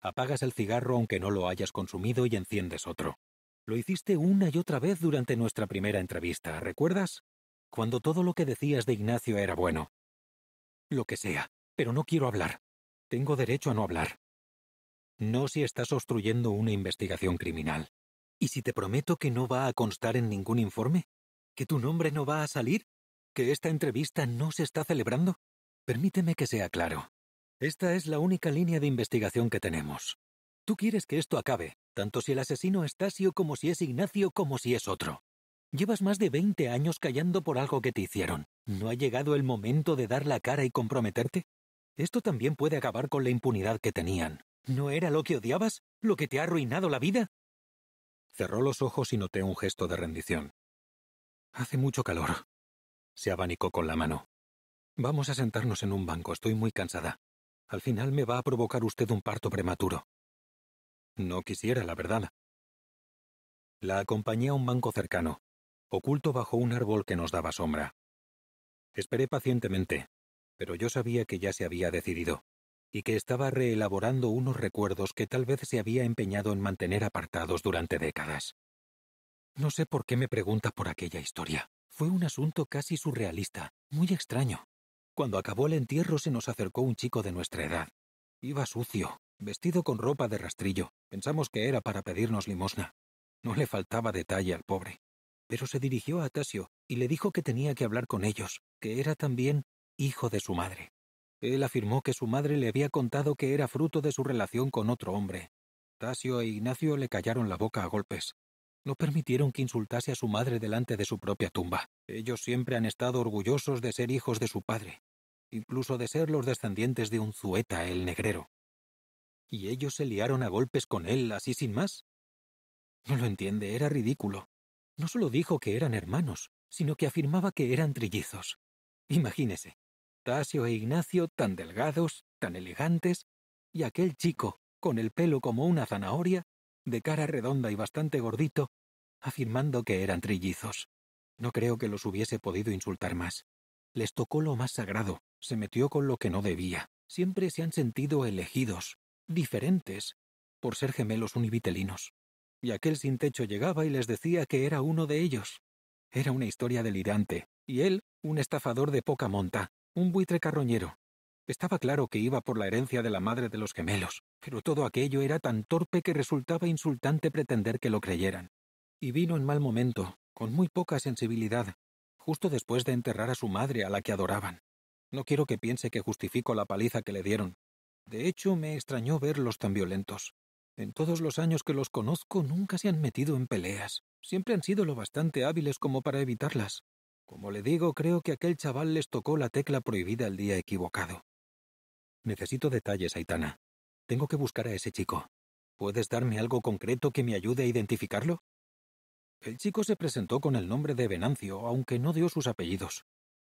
Apagas el cigarro aunque no lo hayas consumido y enciendes otro. Lo hiciste una y otra vez durante nuestra primera entrevista, ¿recuerdas? Cuando todo lo que decías de Ignacio era bueno. Lo que sea, pero no quiero hablar. Tengo derecho a no hablar. No si estás obstruyendo una investigación criminal. ¿Y si te prometo que no va a constar en ningún informe? ¿Que tu nombre no va a salir? ¿Que esta entrevista no se está celebrando? Permíteme que sea claro. Esta es la única línea de investigación que tenemos. Tú quieres que esto acabe, tanto si el asesino es Tasio como si es Ignacio como si es otro. Llevas más de 20 años callando por algo que te hicieron. ¿No ha llegado el momento de dar la cara y comprometerte? Esto también puede acabar con la impunidad que tenían. ¿No era lo que odiabas? ¿Lo que te ha arruinado la vida? Cerró los ojos y noté un gesto de rendición. Hace mucho calor. Se abanicó con la mano. Vamos a sentarnos en un banco, estoy muy cansada. Al final me va a provocar usted un parto prematuro. No quisiera, la verdad. La acompañé a un banco cercano, oculto bajo un árbol que nos daba sombra. Esperé pacientemente, pero yo sabía que ya se había decidido y que estaba reelaborando unos recuerdos que tal vez se había empeñado en mantener apartados durante décadas. No sé por qué me pregunta por aquella historia. Fue un asunto casi surrealista, muy extraño. Cuando acabó el entierro se nos acercó un chico de nuestra edad. Iba sucio, vestido con ropa de rastrillo. Pensamos que era para pedirnos limosna. No le faltaba detalle al pobre. Pero se dirigió a Tasio y le dijo que tenía que hablar con ellos, que era también hijo de su madre. Él afirmó que su madre le había contado que era fruto de su relación con otro hombre. Tasio e Ignacio le callaron la boca a golpes. No permitieron que insultase a su madre delante de su propia tumba. Ellos siempre han estado orgullosos de ser hijos de su padre, incluso de ser los descendientes de un Zueta el negrero. ¿Y ellos se liaron a golpes con él así sin más? No lo entiende, era ridículo. No solo dijo que eran hermanos, sino que afirmaba que eran trillizos. Imagínese, Asio e Ignacio tan delgados, tan elegantes, y aquel chico, con el pelo como una zanahoria, de cara redonda y bastante gordito, afirmando que eran trillizos. No creo que los hubiese podido insultar más. Les tocó lo más sagrado, se metió con lo que no debía. Siempre se han sentido elegidos, diferentes, por ser gemelos univitelinos. Y aquel sin techo llegaba y les decía que era uno de ellos. Era una historia delirante, y él un estafador de poca monta, un buitre carroñero. Estaba claro que iba por la herencia de la madre de los gemelos, pero todo aquello era tan torpe que resultaba insultante pretender que lo creyeran. Y vino en mal momento, con muy poca sensibilidad, justo después de enterrar a su madre a la que adoraban. No quiero que piense que justifico la paliza que le dieron. De hecho, me extrañó verlos tan violentos. En todos los años que los conozco nunca se han metido en peleas. Siempre han sido lo bastante hábiles como para evitarlas. Como le digo, creo que aquel chaval les tocó la tecla prohibida el día equivocado. Necesito detalles, Aitana. Tengo que buscar a ese chico. ¿Puedes darme algo concreto que me ayude a identificarlo? El chico se presentó con el nombre de Venancio, aunque no dio sus apellidos.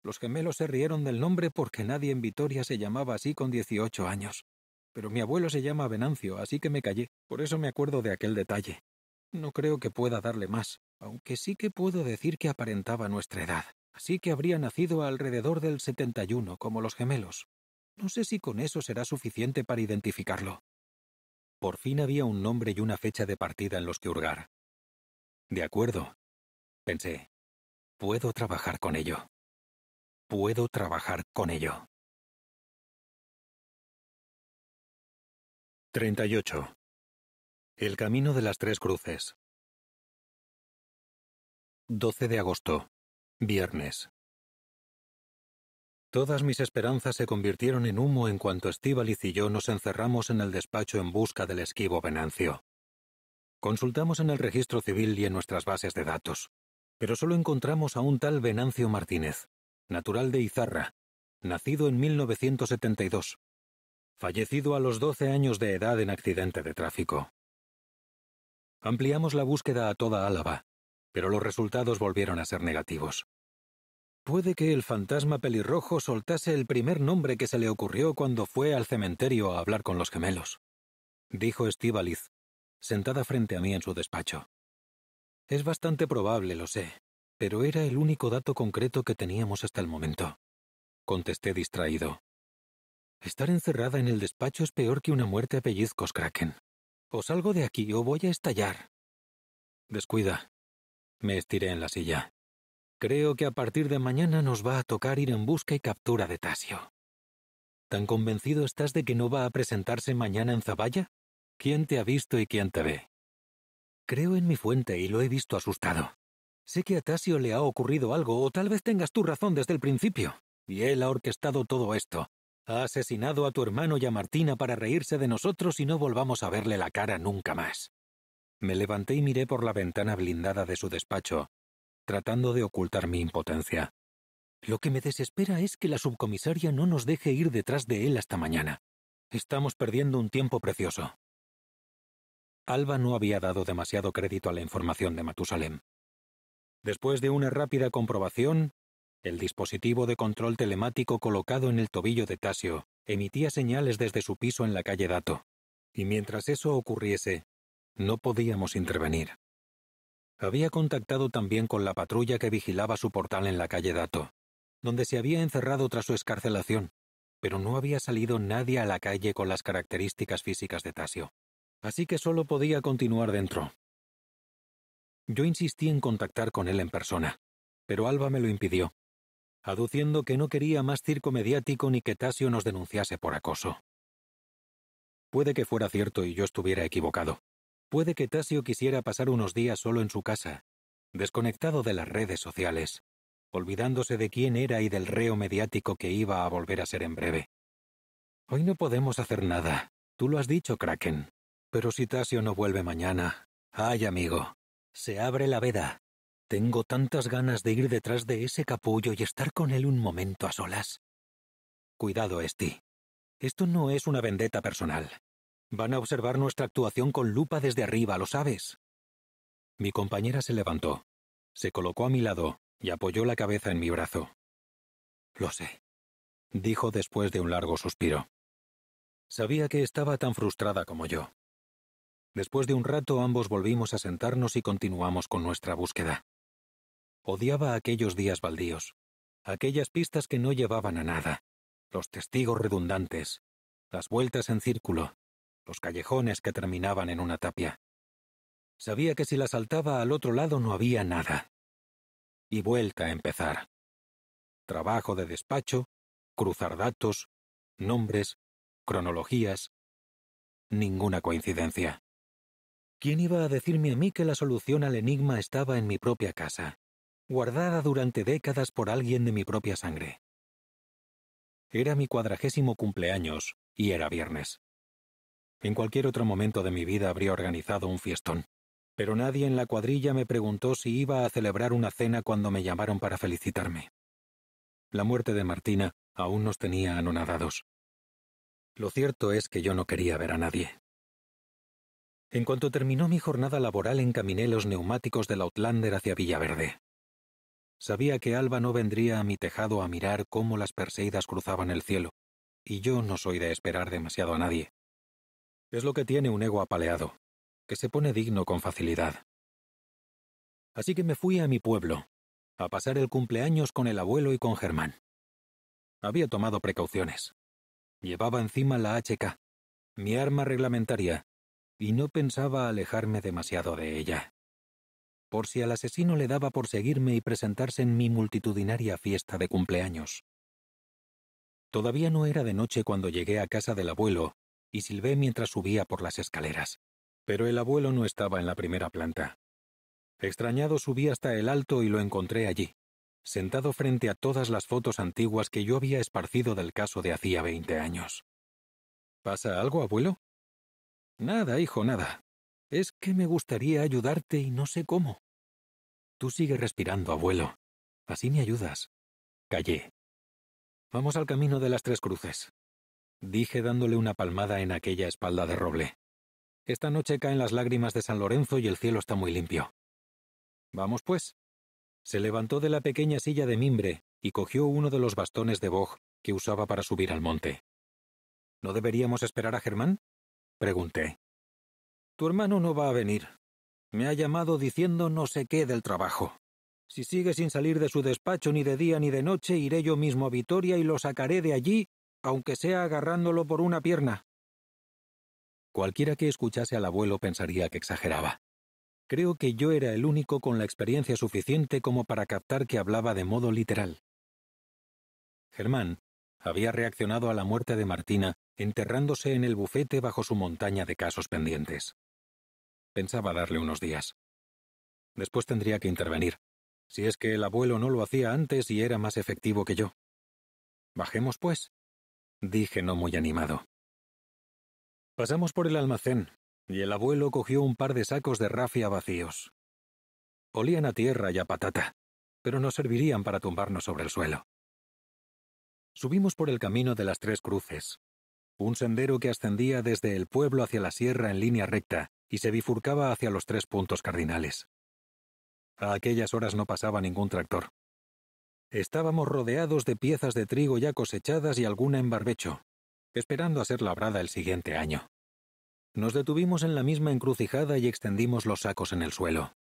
Los gemelos se rieron del nombre porque nadie en Vitoria se llamaba así con 18 años. Pero mi abuelo se llama Venancio, así que me callé. Por eso me acuerdo de aquel detalle. No creo que pueda darle más aunque sí que puedo decir que aparentaba nuestra edad, así que habría nacido alrededor del 71 como los gemelos. No sé si con eso será suficiente para identificarlo. Por fin había un nombre y una fecha de partida en los que hurgar. De acuerdo, pensé, puedo trabajar con ello. Puedo trabajar con ello. 38. El camino de las tres cruces. 12 de agosto. Viernes. Todas mis esperanzas se convirtieron en humo en cuanto Estíbaliz y yo nos encerramos en el despacho en busca del esquivo Venancio. Consultamos en el registro civil y en nuestras bases de datos, pero solo encontramos a un tal Venancio Martínez, natural de Izarra, nacido en 1972, fallecido a los 12 años de edad en accidente de tráfico. Ampliamos la búsqueda a toda Álava, pero los resultados volvieron a ser negativos. Puede que el fantasma pelirrojo soltase el primer nombre que se le ocurrió cuando fue al cementerio a hablar con los gemelos, dijo Estíbaliz, sentada frente a mí en su despacho. Es bastante probable, lo sé, pero era el único dato concreto que teníamos hasta el momento. Contesté distraído. Estar encerrada en el despacho es peor que una muerte a pellizcos, Kraken. O salgo de aquí o voy a estallar. Descuida, me estiré en la silla. Creo que a partir de mañana nos va a tocar ir en busca y captura de Tasio. ¿Tan convencido estás de que no va a presentarse mañana en Zavalla? ¿Quién te ha visto y quién te ve? Creo en mi fuente y lo he visto asustado. Sé que a Tasio le ha ocurrido algo o tal vez tengas tu razón desde el principio. Y él ha orquestado todo esto. Ha asesinado a tu hermano y a Martina para reírse de nosotros y no volvamos a verle la cara nunca más. Me levanté y miré por la ventana blindada de su despacho, tratando de ocultar mi impotencia. Lo que me desespera es que la subcomisaria no nos deje ir detrás de él hasta mañana. Estamos perdiendo un tiempo precioso. Alba no había dado demasiado crédito a la información de Matusalem. Después de una rápida comprobación, el dispositivo de control telemático colocado en el tobillo de Tasio emitía señales desde su piso en la calle Dato. Y mientras eso ocurriese, no podíamos intervenir. Había contactado también con la patrulla que vigilaba su portal en la calle Dato, donde se había encerrado tras su escarcelación, pero no había salido nadie a la calle con las características físicas de Tasio, así que solo podía continuar dentro. Yo insistí en contactar con él en persona, pero Alba me lo impidió, aduciendo que no quería más circo mediático ni que Tasio nos denunciase por acoso. Puede que fuera cierto y yo estuviera equivocado, Puede que Tasio quisiera pasar unos días solo en su casa, desconectado de las redes sociales, olvidándose de quién era y del reo mediático que iba a volver a ser en breve. Hoy no podemos hacer nada, tú lo has dicho, Kraken. Pero si Tasio no vuelve mañana, ay amigo, se abre la veda. Tengo tantas ganas de ir detrás de ese capullo y estar con él un momento a solas. Cuidado, Esti. Esto no es una vendetta personal. Van a observar nuestra actuación con lupa desde arriba, ¿lo sabes? Mi compañera se levantó, se colocó a mi lado y apoyó la cabeza en mi brazo. Lo sé, dijo después de un largo suspiro. Sabía que estaba tan frustrada como yo. Después de un rato ambos volvimos a sentarnos y continuamos con nuestra búsqueda. Odiaba aquellos días baldíos, aquellas pistas que no llevaban a nada, los testigos redundantes, las vueltas en círculo, los callejones que terminaban en una tapia. Sabía que si la saltaba al otro lado no había nada. Y vuelta a empezar. Trabajo de despacho, cruzar datos, nombres, cronologías. Ninguna coincidencia. ¿Quién iba a decirme a mí que la solución al enigma estaba en mi propia casa, guardada durante décadas por alguien de mi propia sangre? Era mi cuadragésimo cumpleaños y era viernes. En cualquier otro momento de mi vida habría organizado un fiestón. Pero nadie en la cuadrilla me preguntó si iba a celebrar una cena cuando me llamaron para felicitarme. La muerte de Martina aún nos tenía anonadados. Lo cierto es que yo no quería ver a nadie. En cuanto terminó mi jornada laboral encaminé los neumáticos del Outlander hacia Villaverde. Sabía que Alba no vendría a mi tejado a mirar cómo las Perseidas cruzaban el cielo, y yo no soy de esperar demasiado a nadie. Es lo que tiene un ego apaleado, que se pone digno con facilidad. Así que me fui a mi pueblo, a pasar el cumpleaños con el abuelo y con Germán. Había tomado precauciones. Llevaba encima la HK, mi arma reglamentaria, y no pensaba alejarme demasiado de ella. Por si al asesino le daba por seguirme y presentarse en mi multitudinaria fiesta de cumpleaños. Todavía no era de noche cuando llegué a casa del abuelo y silbé mientras subía por las escaleras. Pero el abuelo no estaba en la primera planta. Extrañado subí hasta el alto y lo encontré allí, sentado frente a todas las fotos antiguas que yo había esparcido del caso de hacía veinte años. ¿Pasa algo, abuelo? Nada, hijo, nada. Es que me gustaría ayudarte y no sé cómo. Tú sigue respirando, abuelo. Así me ayudas. Callé. Vamos al camino de las tres cruces dije dándole una palmada en aquella espalda de roble. Esta noche caen las lágrimas de San Lorenzo y el cielo está muy limpio. Vamos, pues. Se levantó de la pequeña silla de mimbre y cogió uno de los bastones de boj que usaba para subir al monte. ¿No deberíamos esperar a Germán? Pregunté. Tu hermano no va a venir. Me ha llamado diciendo no sé qué del trabajo. Si sigue sin salir de su despacho ni de día ni de noche, iré yo mismo a Vitoria y lo sacaré de allí aunque sea agarrándolo por una pierna. Cualquiera que escuchase al abuelo pensaría que exageraba. Creo que yo era el único con la experiencia suficiente como para captar que hablaba de modo literal. Germán había reaccionado a la muerte de Martina enterrándose en el bufete bajo su montaña de casos pendientes. Pensaba darle unos días. Después tendría que intervenir, si es que el abuelo no lo hacía antes y era más efectivo que yo. Bajemos, pues, dije no muy animado. Pasamos por el almacén, y el abuelo cogió un par de sacos de rafia vacíos. Olían a tierra y a patata, pero no servirían para tumbarnos sobre el suelo. Subimos por el camino de las Tres Cruces, un sendero que ascendía desde el pueblo hacia la sierra en línea recta y se bifurcaba hacia los tres puntos cardinales. A aquellas horas no pasaba ningún tractor. Estábamos rodeados de piezas de trigo ya cosechadas y alguna en barbecho, esperando a ser labrada el siguiente año. Nos detuvimos en la misma encrucijada y extendimos los sacos en el suelo.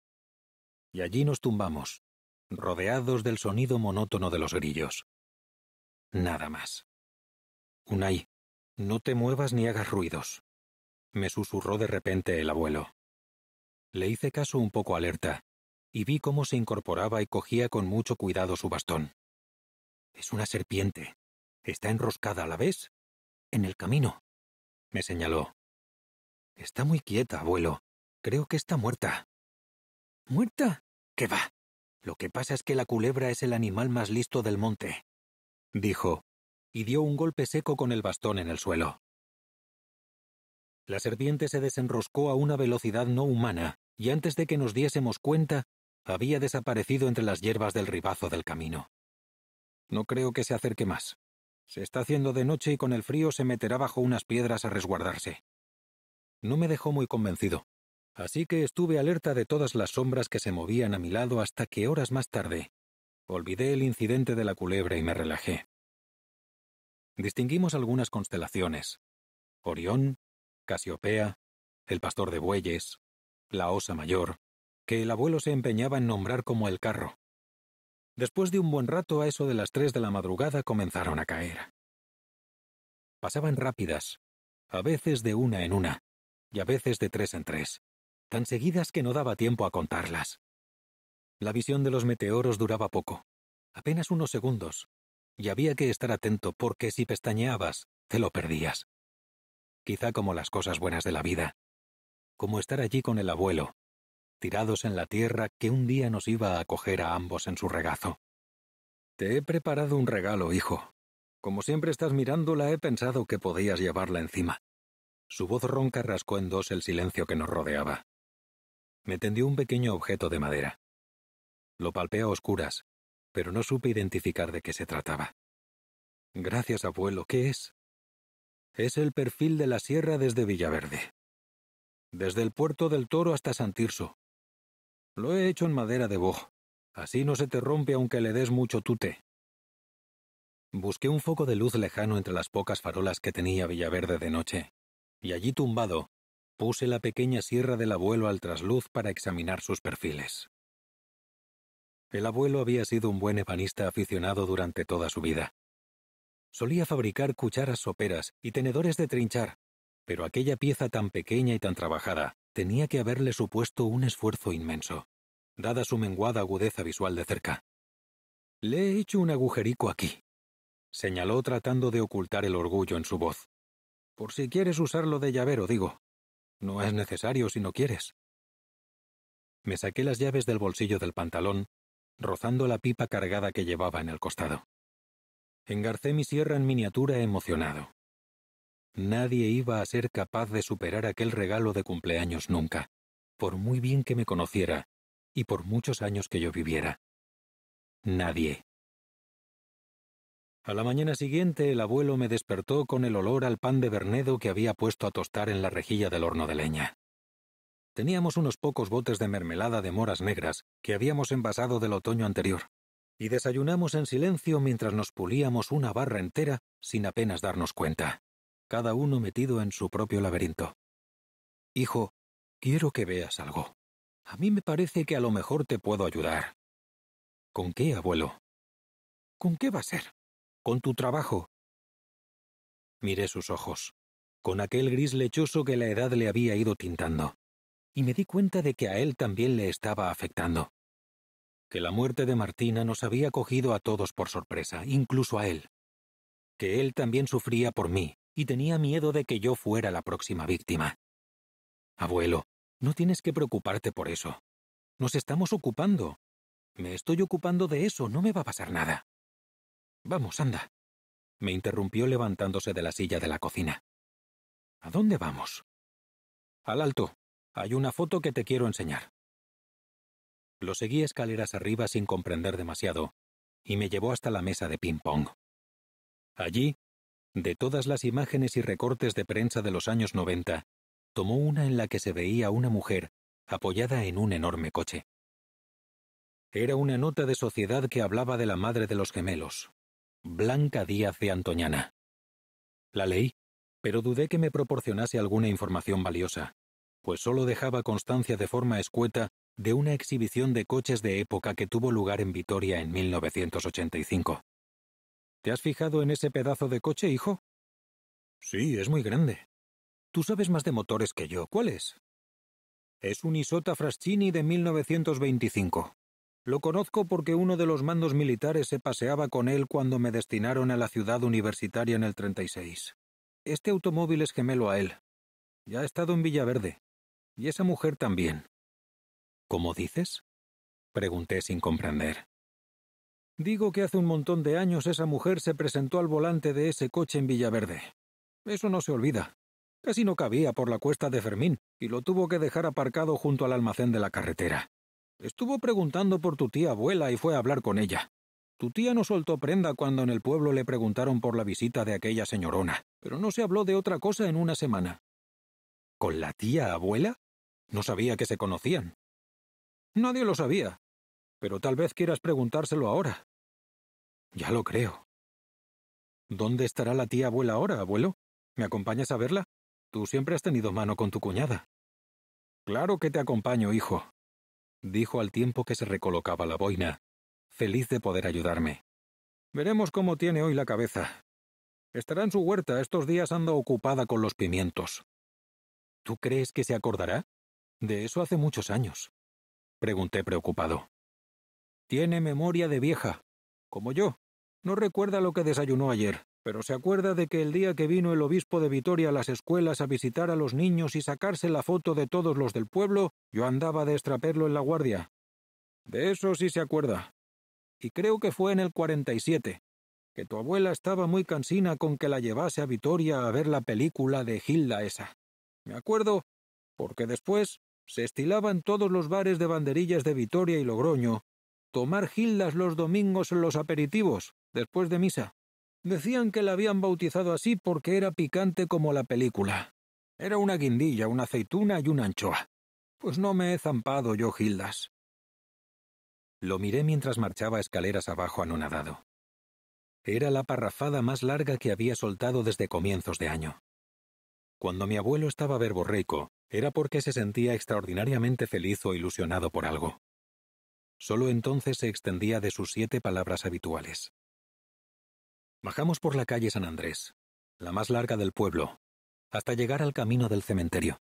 Y allí nos tumbamos, rodeados del sonido monótono de los grillos. Nada más. Unay, no te muevas ni hagas ruidos, me susurró de repente el abuelo. Le hice caso un poco alerta, y vi cómo se incorporaba y cogía con mucho cuidado su bastón. Es una serpiente. Está enroscada, a ¿la vez? En el camino. Me señaló. Está muy quieta, abuelo. Creo que está muerta. ¿Muerta? ¿Qué va? Lo que pasa es que la culebra es el animal más listo del monte, dijo, y dio un golpe seco con el bastón en el suelo. La serpiente se desenroscó a una velocidad no humana, y antes de que nos diésemos cuenta, había desaparecido entre las hierbas del ribazo del camino. No creo que se acerque más. Se está haciendo de noche y con el frío se meterá bajo unas piedras a resguardarse. No me dejó muy convencido, así que estuve alerta de todas las sombras que se movían a mi lado hasta que horas más tarde olvidé el incidente de la culebra y me relajé. Distinguimos algunas constelaciones. Orión, Casiopea, el pastor de bueyes, la Osa Mayor, que el abuelo se empeñaba en nombrar como el carro. Después de un buen rato a eso de las tres de la madrugada comenzaron a caer. Pasaban rápidas, a veces de una en una, y a veces de tres en tres, tan seguidas que no daba tiempo a contarlas. La visión de los meteoros duraba poco, apenas unos segundos, y había que estar atento porque si pestañeabas, te lo perdías. Quizá como las cosas buenas de la vida, como estar allí con el abuelo, tirados en la tierra que un día nos iba a acoger a ambos en su regazo. Te he preparado un regalo, hijo. Como siempre estás mirándola, he pensado que podías llevarla encima. Su voz ronca rascó en dos el silencio que nos rodeaba. Me tendió un pequeño objeto de madera. Lo palpé a oscuras, pero no supe identificar de qué se trataba. Gracias, abuelo. ¿Qué es? Es el perfil de la sierra desde Villaverde. Desde el puerto del Toro hasta Santirso, lo he hecho en madera de boj. Así no se te rompe aunque le des mucho tute. Busqué un foco de luz lejano entre las pocas farolas que tenía Villaverde de noche, y allí tumbado, puse la pequeña sierra del abuelo al trasluz para examinar sus perfiles. El abuelo había sido un buen ebanista aficionado durante toda su vida. Solía fabricar cucharas soperas y tenedores de trinchar, pero aquella pieza tan pequeña y tan trabajada tenía que haberle supuesto un esfuerzo inmenso, dada su menguada agudeza visual de cerca. Le he hecho un agujerico aquí, señaló tratando de ocultar el orgullo en su voz. Por si quieres usarlo de llavero, digo. No es necesario si no quieres. Me saqué las llaves del bolsillo del pantalón, rozando la pipa cargada que llevaba en el costado. Engarcé mi sierra en miniatura emocionado, Nadie iba a ser capaz de superar aquel regalo de cumpleaños nunca, por muy bien que me conociera y por muchos años que yo viviera. Nadie. A la mañana siguiente el abuelo me despertó con el olor al pan de Bernedo que había puesto a tostar en la rejilla del horno de leña. Teníamos unos pocos botes de mermelada de moras negras que habíamos envasado del otoño anterior, y desayunamos en silencio mientras nos pulíamos una barra entera sin apenas darnos cuenta cada uno metido en su propio laberinto. Hijo, quiero que veas algo. A mí me parece que a lo mejor te puedo ayudar. ¿Con qué, abuelo? ¿Con qué va a ser? Con tu trabajo. Miré sus ojos, con aquel gris lechoso que la edad le había ido tintando, y me di cuenta de que a él también le estaba afectando. Que la muerte de Martina nos había cogido a todos por sorpresa, incluso a él. Que él también sufría por mí, y tenía miedo de que yo fuera la próxima víctima. Abuelo, no tienes que preocuparte por eso. Nos estamos ocupando. Me estoy ocupando de eso, no me va a pasar nada. Vamos, anda. Me interrumpió levantándose de la silla de la cocina. ¿A dónde vamos? Al alto. Hay una foto que te quiero enseñar. Lo seguí escaleras arriba sin comprender demasiado, y me llevó hasta la mesa de ping-pong. Allí de todas las imágenes y recortes de prensa de los años 90, tomó una en la que se veía una mujer apoyada en un enorme coche. Era una nota de sociedad que hablaba de la madre de los gemelos, Blanca Díaz de Antoñana. La leí, pero dudé que me proporcionase alguna información valiosa, pues solo dejaba constancia de forma escueta de una exhibición de coches de época que tuvo lugar en Vitoria en 1985. ¿Te has fijado en ese pedazo de coche, hijo? Sí, es muy grande. Tú sabes más de motores que yo. ¿Cuál es? Es un Isota Fraschini de 1925. Lo conozco porque uno de los mandos militares se paseaba con él cuando me destinaron a la ciudad universitaria en el 36. Este automóvil es gemelo a él. Ya ha estado en Villaverde. Y esa mujer también. ¿Cómo dices? Pregunté sin comprender. Digo que hace un montón de años esa mujer se presentó al volante de ese coche en Villaverde. Eso no se olvida. Casi no cabía por la cuesta de Fermín y lo tuvo que dejar aparcado junto al almacén de la carretera. Estuvo preguntando por tu tía abuela y fue a hablar con ella. Tu tía no soltó prenda cuando en el pueblo le preguntaron por la visita de aquella señorona, pero no se habló de otra cosa en una semana. ¿Con la tía abuela? No sabía que se conocían. Nadie lo sabía, pero tal vez quieras preguntárselo ahora. Ya lo creo. ¿Dónde estará la tía abuela ahora, abuelo? ¿Me acompañas a verla? Tú siempre has tenido mano con tu cuñada. Claro que te acompaño, hijo, dijo al tiempo que se recolocaba la boina, feliz de poder ayudarme. Veremos cómo tiene hoy la cabeza. Estará en su huerta, estos días anda ocupada con los pimientos. ¿Tú crees que se acordará? De eso hace muchos años, pregunté preocupado. Tiene memoria de vieja, como yo. No recuerda lo que desayunó ayer, pero se acuerda de que el día que vino el obispo de Vitoria a las escuelas a visitar a los niños y sacarse la foto de todos los del pueblo, yo andaba de estraperlo en la guardia. De eso sí se acuerda. Y creo que fue en el 47, que tu abuela estaba muy cansina con que la llevase a Vitoria a ver la película de Gilda esa. Me acuerdo, porque después se estilaban todos los bares de banderillas de Vitoria y Logroño tomar gildas los domingos en los aperitivos, después de misa. Decían que la habían bautizado así porque era picante como la película. Era una guindilla, una aceituna y una anchoa. Pues no me he zampado yo gildas. Lo miré mientras marchaba escaleras abajo anonadado. Era la parrafada más larga que había soltado desde comienzos de año. Cuando mi abuelo estaba verborreico, era porque se sentía extraordinariamente feliz o ilusionado por algo. Solo entonces se extendía de sus siete palabras habituales. Bajamos por la calle San Andrés, la más larga del pueblo, hasta llegar al camino del cementerio.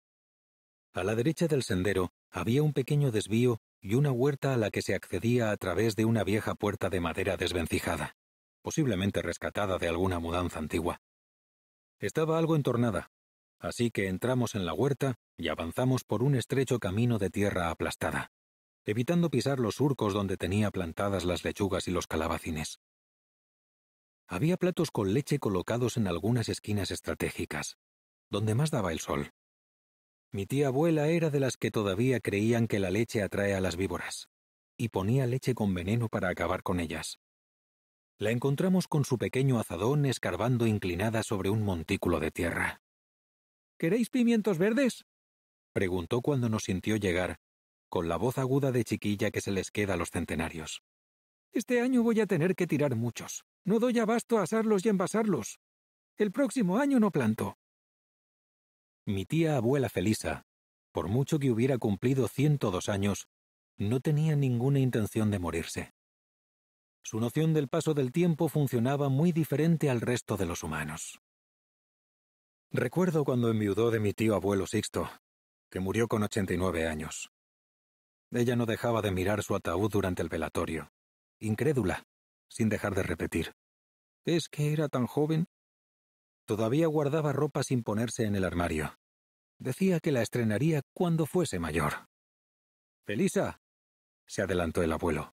A la derecha del sendero había un pequeño desvío y una huerta a la que se accedía a través de una vieja puerta de madera desvencijada, posiblemente rescatada de alguna mudanza antigua. Estaba algo entornada, así que entramos en la huerta y avanzamos por un estrecho camino de tierra aplastada evitando pisar los surcos donde tenía plantadas las lechugas y los calabacines. Había platos con leche colocados en algunas esquinas estratégicas, donde más daba el sol. Mi tía abuela era de las que todavía creían que la leche atrae a las víboras, y ponía leche con veneno para acabar con ellas. La encontramos con su pequeño azadón escarbando inclinada sobre un montículo de tierra. ¿Queréis pimientos verdes? preguntó cuando nos sintió llegar, con la voz aguda de chiquilla que se les queda a los centenarios. Este año voy a tener que tirar muchos. No doy abasto a asarlos y envasarlos. El próximo año no planto. Mi tía abuela Felisa, por mucho que hubiera cumplido 102 años, no tenía ninguna intención de morirse. Su noción del paso del tiempo funcionaba muy diferente al resto de los humanos. Recuerdo cuando enviudó de mi tío abuelo Sixto, que murió con 89 años. Ella no dejaba de mirar su ataúd durante el velatorio, incrédula, sin dejar de repetir. ¿Es que era tan joven? Todavía guardaba ropa sin ponerse en el armario. Decía que la estrenaría cuando fuese mayor. —¡Felisa! se adelantó el abuelo.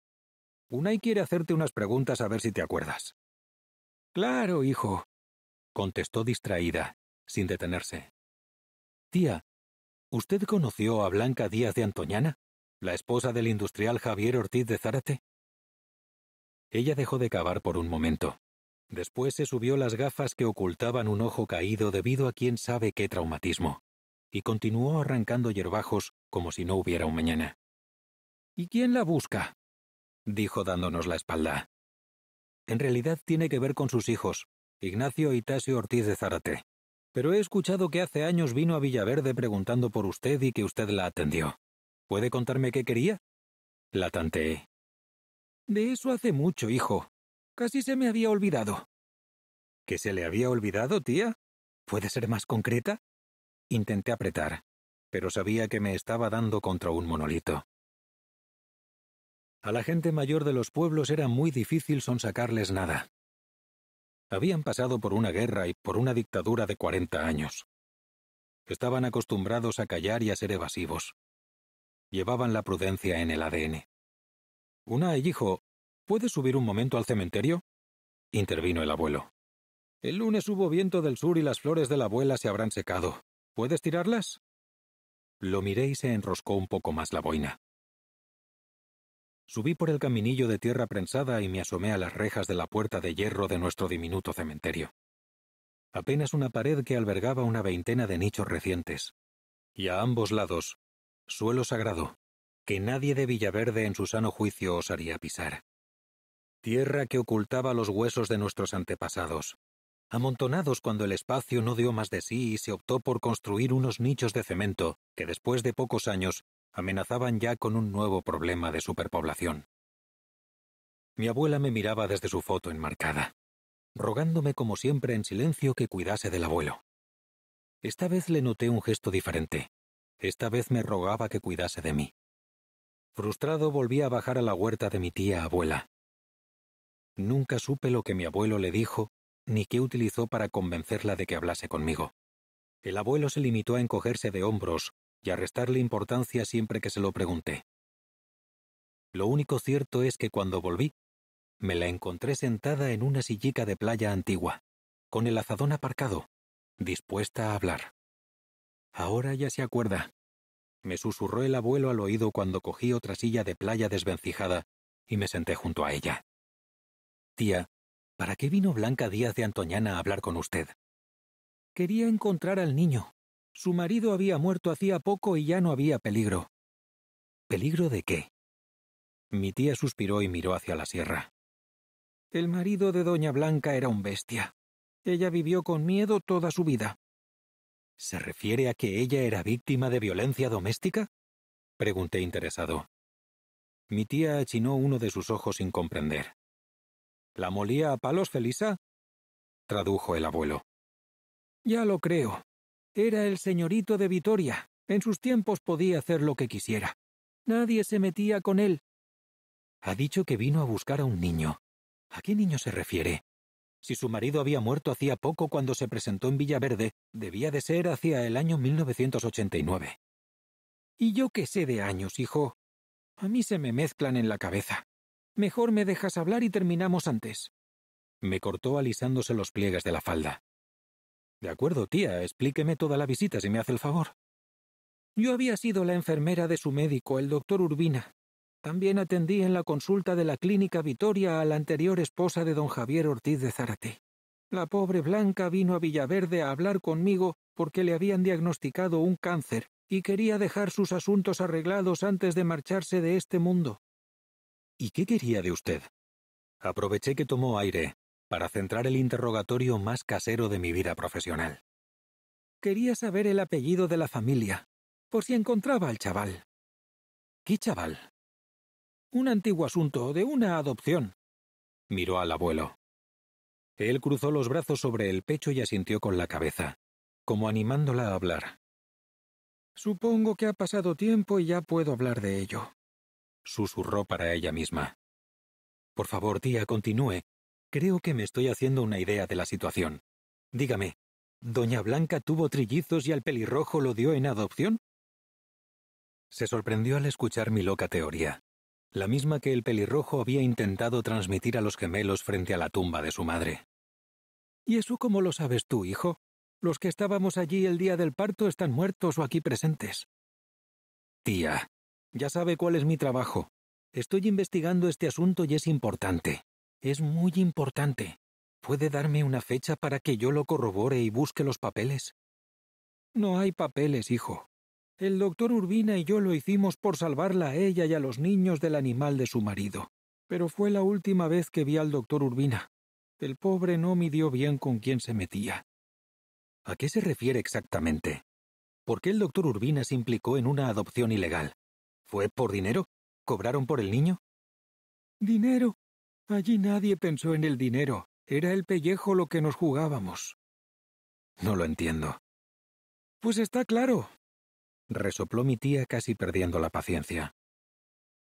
Unai quiere hacerte unas preguntas a ver si te acuerdas. Claro, hijo, contestó distraída, sin detenerse. Tía, ¿usted conoció a Blanca Díaz de Antoñana? la esposa del industrial Javier Ortiz de Zárate? Ella dejó de cavar por un momento. Después se subió las gafas que ocultaban un ojo caído debido a quién sabe qué traumatismo, y continuó arrancando yerbajos como si no hubiera un mañana. ¿Y quién la busca? dijo dándonos la espalda. En realidad tiene que ver con sus hijos, Ignacio y Tasio Ortiz de Zárate. Pero he escuchado que hace años vino a Villaverde preguntando por usted y que usted la atendió. ¿Puede contarme qué quería? La tanteé. De eso hace mucho, hijo. Casi se me había olvidado. ¿Que se le había olvidado, tía? ¿Puede ser más concreta? Intenté apretar, pero sabía que me estaba dando contra un monolito. A la gente mayor de los pueblos era muy difícil sonsacarles nada. Habían pasado por una guerra y por una dictadura de cuarenta años. Estaban acostumbrados a callar y a ser evasivos llevaban la prudencia en el ADN. Una hijo, ¿Puedes subir un momento al cementerio? intervino el abuelo. El lunes hubo viento del sur y las flores de la abuela se habrán secado. ¿Puedes tirarlas? Lo miré y se enroscó un poco más la boina. Subí por el caminillo de tierra prensada y me asomé a las rejas de la puerta de hierro de nuestro diminuto cementerio. Apenas una pared que albergaba una veintena de nichos recientes, y a ambos lados suelo sagrado, que nadie de Villaverde en su sano juicio osaría pisar. Tierra que ocultaba los huesos de nuestros antepasados, amontonados cuando el espacio no dio más de sí y se optó por construir unos nichos de cemento que después de pocos años amenazaban ya con un nuevo problema de superpoblación. Mi abuela me miraba desde su foto enmarcada, rogándome como siempre en silencio que cuidase del abuelo. Esta vez le noté un gesto diferente, esta vez me rogaba que cuidase de mí. Frustrado volví a bajar a la huerta de mi tía abuela. Nunca supe lo que mi abuelo le dijo, ni qué utilizó para convencerla de que hablase conmigo. El abuelo se limitó a encogerse de hombros y a restarle importancia siempre que se lo pregunté. Lo único cierto es que cuando volví, me la encontré sentada en una sillica de playa antigua, con el azadón aparcado, dispuesta a hablar. Ahora ya se acuerda. Me susurró el abuelo al oído cuando cogí otra silla de playa desvencijada y me senté junto a ella. Tía, ¿para qué vino Blanca Díaz de Antoñana a hablar con usted? Quería encontrar al niño. Su marido había muerto hacía poco y ya no había peligro. ¿Peligro de qué? Mi tía suspiró y miró hacia la sierra. El marido de Doña Blanca era un bestia. Ella vivió con miedo toda su vida. ¿Se refiere a que ella era víctima de violencia doméstica? Pregunté interesado. Mi tía achinó uno de sus ojos sin comprender. ¿La molía a palos, Felisa? tradujo el abuelo. Ya lo creo. Era el señorito de Vitoria. En sus tiempos podía hacer lo que quisiera. Nadie se metía con él. Ha dicho que vino a buscar a un niño. ¿A qué niño se refiere? Si su marido había muerto hacía poco cuando se presentó en Villaverde, debía de ser hacia el año 1989. Y yo qué sé de años, hijo. A mí se me mezclan en la cabeza. Mejor me dejas hablar y terminamos antes. Me cortó alisándose los pliegues de la falda. De acuerdo, tía, explíqueme toda la visita si me hace el favor. Yo había sido la enfermera de su médico, el doctor Urbina, también atendí en la consulta de la clínica Vitoria a la anterior esposa de don Javier Ortiz de Zárate. La pobre Blanca vino a Villaverde a hablar conmigo porque le habían diagnosticado un cáncer y quería dejar sus asuntos arreglados antes de marcharse de este mundo. ¿Y qué quería de usted? Aproveché que tomó aire para centrar el interrogatorio más casero de mi vida profesional. Quería saber el apellido de la familia, por si encontraba al chaval. ¿Qué chaval? un antiguo asunto de una adopción. Miró al abuelo. Él cruzó los brazos sobre el pecho y asintió con la cabeza, como animándola a hablar. Supongo que ha pasado tiempo y ya puedo hablar de ello, susurró para ella misma. Por favor, tía, continúe. Creo que me estoy haciendo una idea de la situación. Dígame, ¿Doña Blanca tuvo trillizos y al pelirrojo lo dio en adopción? Se sorprendió al escuchar mi loca teoría la misma que el pelirrojo había intentado transmitir a los gemelos frente a la tumba de su madre. ¿Y eso cómo lo sabes tú, hijo? Los que estábamos allí el día del parto están muertos o aquí presentes. Tía, ya sabe cuál es mi trabajo. Estoy investigando este asunto y es importante. Es muy importante. ¿Puede darme una fecha para que yo lo corrobore y busque los papeles? No hay papeles, hijo. El doctor Urbina y yo lo hicimos por salvarla a ella y a los niños del animal de su marido. Pero fue la última vez que vi al doctor Urbina. El pobre no midió bien con quién se metía. ¿A qué se refiere exactamente? ¿Por qué el doctor Urbina se implicó en una adopción ilegal? ¿Fue por dinero? ¿Cobraron por el niño? Dinero. Allí nadie pensó en el dinero. Era el pellejo lo que nos jugábamos. No lo entiendo. Pues está claro, resopló mi tía casi perdiendo la paciencia.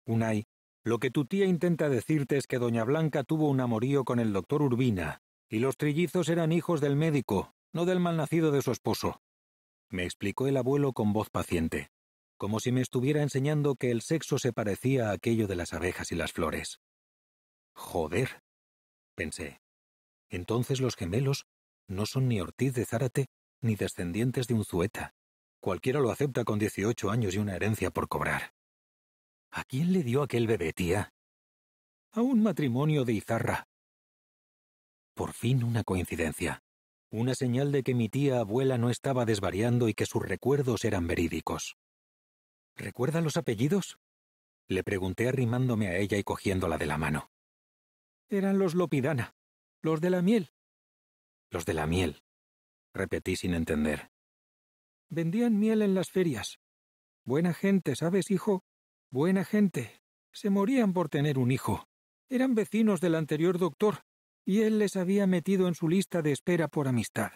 Unai, lo que tu tía intenta decirte es que doña Blanca tuvo un amorío con el doctor Urbina, y los trillizos eran hijos del médico, no del malnacido de su esposo. Me explicó el abuelo con voz paciente, como si me estuviera enseñando que el sexo se parecía a aquello de las abejas y las flores. Joder, pensé. Entonces los gemelos no son ni Ortiz de Zárate ni descendientes de un zueta. Cualquiera lo acepta con 18 años y una herencia por cobrar. ¿A quién le dio aquel bebé, tía? A un matrimonio de Izarra. Por fin una coincidencia. Una señal de que mi tía abuela no estaba desvariando y que sus recuerdos eran verídicos. ¿Recuerda los apellidos? Le pregunté arrimándome a ella y cogiéndola de la mano. Eran los Lopidana, los de la miel. Los de la miel, repetí sin entender. Vendían miel en las ferias. Buena gente, ¿sabes, hijo? Buena gente. Se morían por tener un hijo. Eran vecinos del anterior doctor, y él les había metido en su lista de espera por amistad.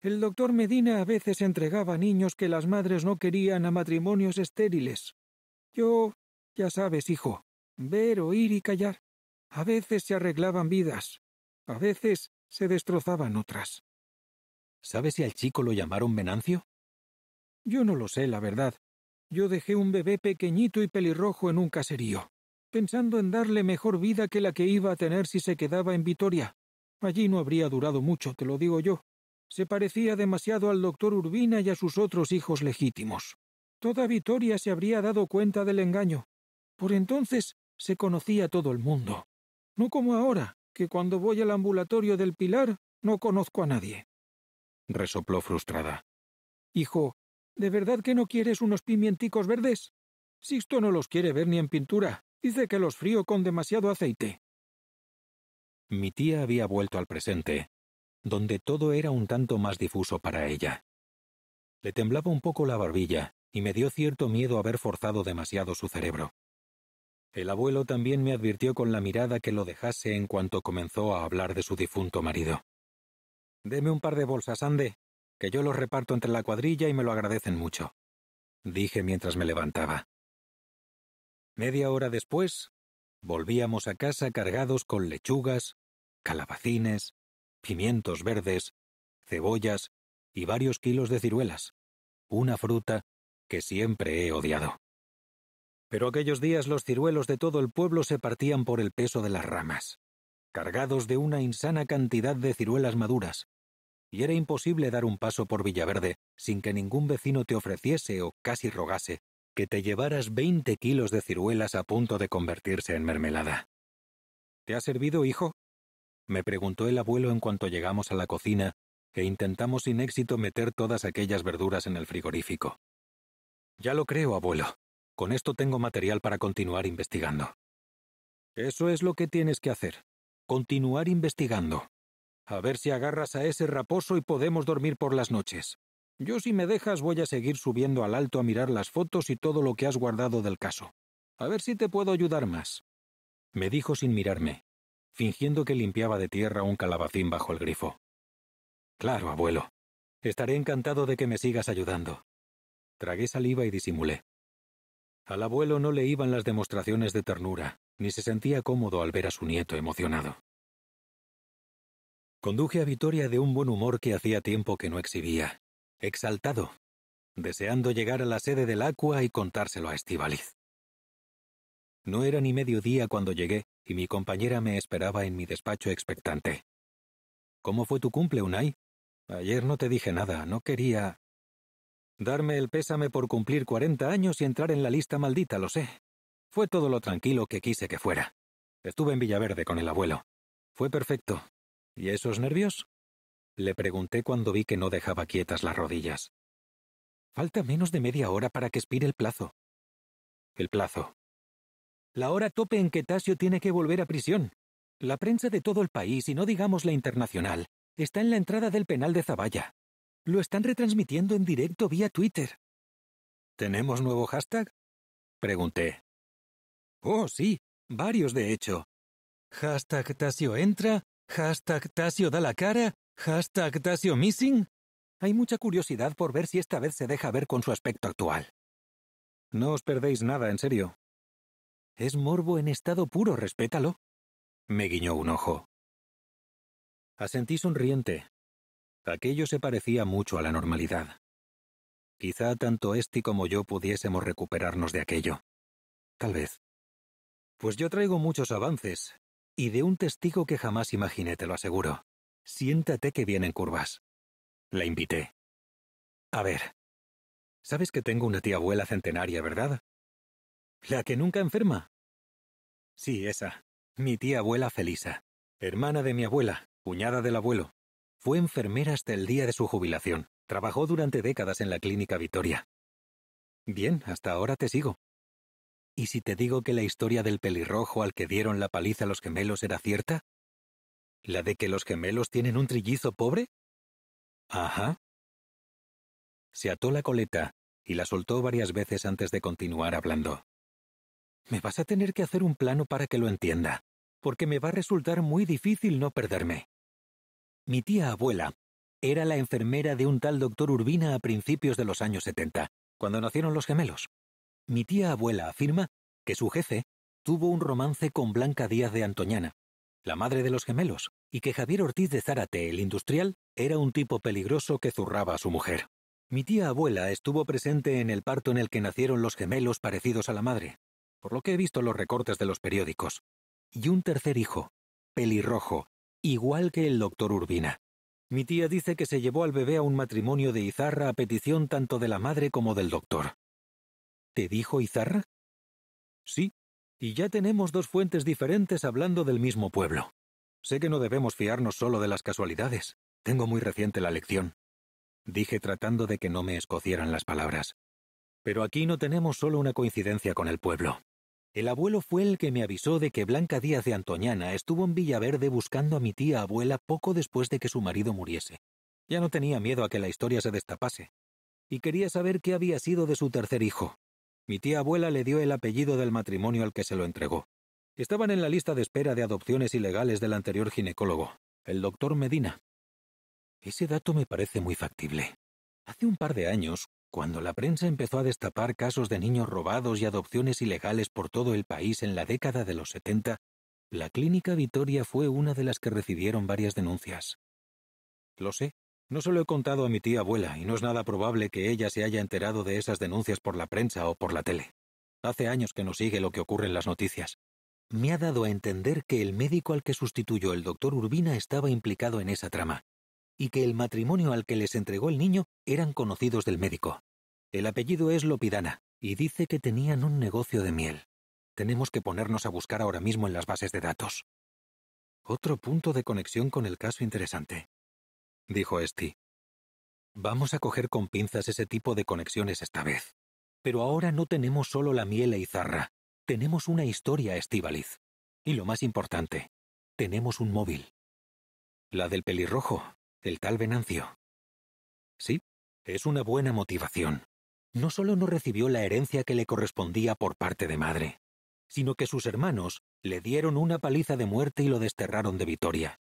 El doctor Medina a veces entregaba niños que las madres no querían a matrimonios estériles. Yo, ya sabes, hijo, ver, oír y callar. A veces se arreglaban vidas, a veces se destrozaban otras. ¿Sabes si al chico lo llamaron Venancio? Yo no lo sé, la verdad. Yo dejé un bebé pequeñito y pelirrojo en un caserío, pensando en darle mejor vida que la que iba a tener si se quedaba en Vitoria. Allí no habría durado mucho, te lo digo yo. Se parecía demasiado al doctor Urbina y a sus otros hijos legítimos. Toda Vitoria se habría dado cuenta del engaño. Por entonces se conocía todo el mundo. No como ahora, que cuando voy al ambulatorio del Pilar no conozco a nadie. Resopló frustrada. Hijo, ¿De verdad que no quieres unos pimienticos verdes? Sixto no los quiere ver ni en pintura. Dice que los frío con demasiado aceite. Mi tía había vuelto al presente, donde todo era un tanto más difuso para ella. Le temblaba un poco la barbilla y me dio cierto miedo haber forzado demasiado su cerebro. El abuelo también me advirtió con la mirada que lo dejase en cuanto comenzó a hablar de su difunto marido. Deme un par de bolsas, ande, que yo los reparto entre la cuadrilla y me lo agradecen mucho, dije mientras me levantaba. Media hora después, volvíamos a casa cargados con lechugas, calabacines, pimientos verdes, cebollas y varios kilos de ciruelas, una fruta que siempre he odiado. Pero aquellos días los ciruelos de todo el pueblo se partían por el peso de las ramas, cargados de una insana cantidad de ciruelas maduras, y era imposible dar un paso por Villaverde sin que ningún vecino te ofreciese o casi rogase que te llevaras 20 kilos de ciruelas a punto de convertirse en mermelada. ¿Te ha servido, hijo? me preguntó el abuelo en cuanto llegamos a la cocina que intentamos sin éxito meter todas aquellas verduras en el frigorífico. Ya lo creo, abuelo. Con esto tengo material para continuar investigando. Eso es lo que tienes que hacer. Continuar investigando. A ver si agarras a ese raposo y podemos dormir por las noches. Yo si me dejas voy a seguir subiendo al alto a mirar las fotos y todo lo que has guardado del caso. A ver si te puedo ayudar más. Me dijo sin mirarme, fingiendo que limpiaba de tierra un calabacín bajo el grifo. Claro, abuelo. Estaré encantado de que me sigas ayudando. Tragué saliva y disimulé. Al abuelo no le iban las demostraciones de ternura, ni se sentía cómodo al ver a su nieto emocionado. Conduje a Vitoria de un buen humor que hacía tiempo que no exhibía, exaltado, deseando llegar a la sede del Aqua y contárselo a Estivaliz. No era ni mediodía cuando llegué y mi compañera me esperaba en mi despacho expectante. ¿Cómo fue tu cumple, Unai? Ayer no te dije nada, no quería... Darme el pésame por cumplir 40 años y entrar en la lista maldita, lo sé. Fue todo lo tranquilo que quise que fuera. Estuve en Villaverde con el abuelo. Fue perfecto, ¿Y esos nervios? Le pregunté cuando vi que no dejaba quietas las rodillas. Falta menos de media hora para que expire el plazo. El plazo. La hora tope en que Tasio tiene que volver a prisión. La prensa de todo el país, y no digamos la internacional, está en la entrada del penal de Zaballa. Lo están retransmitiendo en directo vía Twitter. ¿Tenemos nuevo hashtag? Pregunté. Oh, sí, varios de hecho. Hashtag Tasio entra, hashtag Tasio da la cara, hashtag Tasio missing. Hay mucha curiosidad por ver si esta vez se deja ver con su aspecto actual. No os perdéis nada, en serio. Es morbo en estado puro, respétalo. Me guiñó un ojo. Asentí sonriente. Aquello se parecía mucho a la normalidad. Quizá tanto Este como yo pudiésemos recuperarnos de aquello. Tal vez. Pues yo traigo muchos avances, y de un testigo que jamás imaginé, te lo aseguro. Siéntate que vienen curvas. La invité. A ver. Sabes que tengo una tía abuela centenaria, ¿verdad? La que nunca enferma. Sí, esa. Mi tía abuela Felisa, hermana de mi abuela, cuñada del abuelo. Fue enfermera hasta el día de su jubilación. Trabajó durante décadas en la clínica Vitoria. Bien, hasta ahora te sigo. ¿Y si te digo que la historia del pelirrojo al que dieron la paliza los gemelos era cierta? ¿La de que los gemelos tienen un trillizo pobre? Ajá. Se ató la coleta y la soltó varias veces antes de continuar hablando. Me vas a tener que hacer un plano para que lo entienda, porque me va a resultar muy difícil no perderme. Mi tía abuela era la enfermera de un tal doctor Urbina a principios de los años 70, cuando nacieron los gemelos. Mi tía abuela afirma que su jefe tuvo un romance con Blanca Díaz de Antoñana, la madre de los gemelos, y que Javier Ortiz de Zárate, el industrial, era un tipo peligroso que zurraba a su mujer. Mi tía abuela estuvo presente en el parto en el que nacieron los gemelos parecidos a la madre, por lo que he visto los recortes de los periódicos. Y un tercer hijo, pelirrojo, igual que el doctor Urbina. Mi tía dice que se llevó al bebé a un matrimonio de Izarra a petición tanto de la madre como del doctor. ¿Te dijo Izarra? Sí, y ya tenemos dos fuentes diferentes hablando del mismo pueblo. Sé que no debemos fiarnos solo de las casualidades. Tengo muy reciente la lección. Dije tratando de que no me escocieran las palabras. Pero aquí no tenemos solo una coincidencia con el pueblo. El abuelo fue el que me avisó de que Blanca Díaz de Antoñana estuvo en Villaverde buscando a mi tía abuela poco después de que su marido muriese. Ya no tenía miedo a que la historia se destapase. Y quería saber qué había sido de su tercer hijo. Mi tía abuela le dio el apellido del matrimonio al que se lo entregó. Estaban en la lista de espera de adopciones ilegales del anterior ginecólogo, el doctor Medina. Ese dato me parece muy factible. Hace un par de años, cuando la prensa empezó a destapar casos de niños robados y adopciones ilegales por todo el país en la década de los 70, la clínica Vitoria fue una de las que recibieron varias denuncias. Lo sé, no se lo he contado a mi tía abuela y no es nada probable que ella se haya enterado de esas denuncias por la prensa o por la tele. Hace años que no sigue lo que ocurre en las noticias. Me ha dado a entender que el médico al que sustituyó el doctor Urbina estaba implicado en esa trama, y que el matrimonio al que les entregó el niño eran conocidos del médico. El apellido es Lopidana, y dice que tenían un negocio de miel. Tenemos que ponernos a buscar ahora mismo en las bases de datos. Otro punto de conexión con el caso interesante dijo Esti. Vamos a coger con pinzas ese tipo de conexiones esta vez. Pero ahora no tenemos solo la miel e izarra. Tenemos una historia, Estivaliz. Y lo más importante, tenemos un móvil. La del pelirrojo, el tal Venancio. Sí, es una buena motivación. No solo no recibió la herencia que le correspondía por parte de madre, sino que sus hermanos le dieron una paliza de muerte y lo desterraron de Vitoria.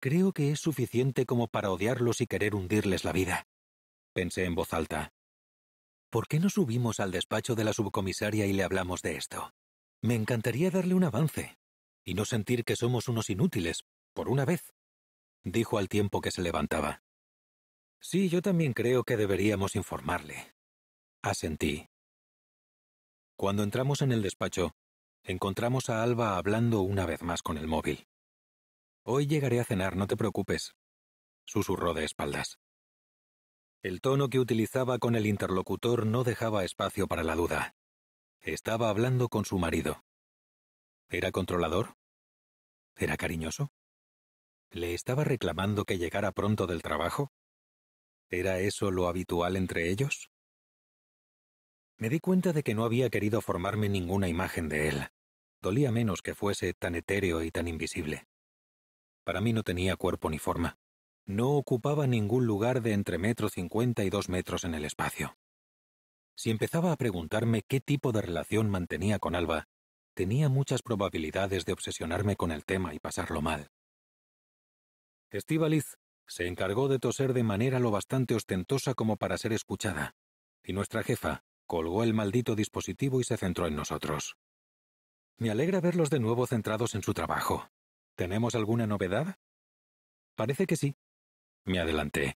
Creo que es suficiente como para odiarlos y querer hundirles la vida. Pensé en voz alta. ¿Por qué no subimos al despacho de la subcomisaria y le hablamos de esto? Me encantaría darle un avance, y no sentir que somos unos inútiles, por una vez, dijo al tiempo que se levantaba. Sí, yo también creo que deberíamos informarle. Asentí. Cuando entramos en el despacho, encontramos a Alba hablando una vez más con el móvil. Hoy llegaré a cenar, no te preocupes, susurró de espaldas. El tono que utilizaba con el interlocutor no dejaba espacio para la duda. Estaba hablando con su marido. ¿Era controlador? ¿Era cariñoso? ¿Le estaba reclamando que llegara pronto del trabajo? ¿Era eso lo habitual entre ellos? Me di cuenta de que no había querido formarme ninguna imagen de él. Dolía menos que fuese tan etéreo y tan invisible. Para mí no tenía cuerpo ni forma. No ocupaba ningún lugar de entre metro cincuenta y dos metros en el espacio. Si empezaba a preguntarme qué tipo de relación mantenía con Alba, tenía muchas probabilidades de obsesionarme con el tema y pasarlo mal. Estivaliz se encargó de toser de manera lo bastante ostentosa como para ser escuchada, y nuestra jefa colgó el maldito dispositivo y se centró en nosotros. Me alegra verlos de nuevo centrados en su trabajo, ¿Tenemos alguna novedad? Parece que sí. Me adelanté.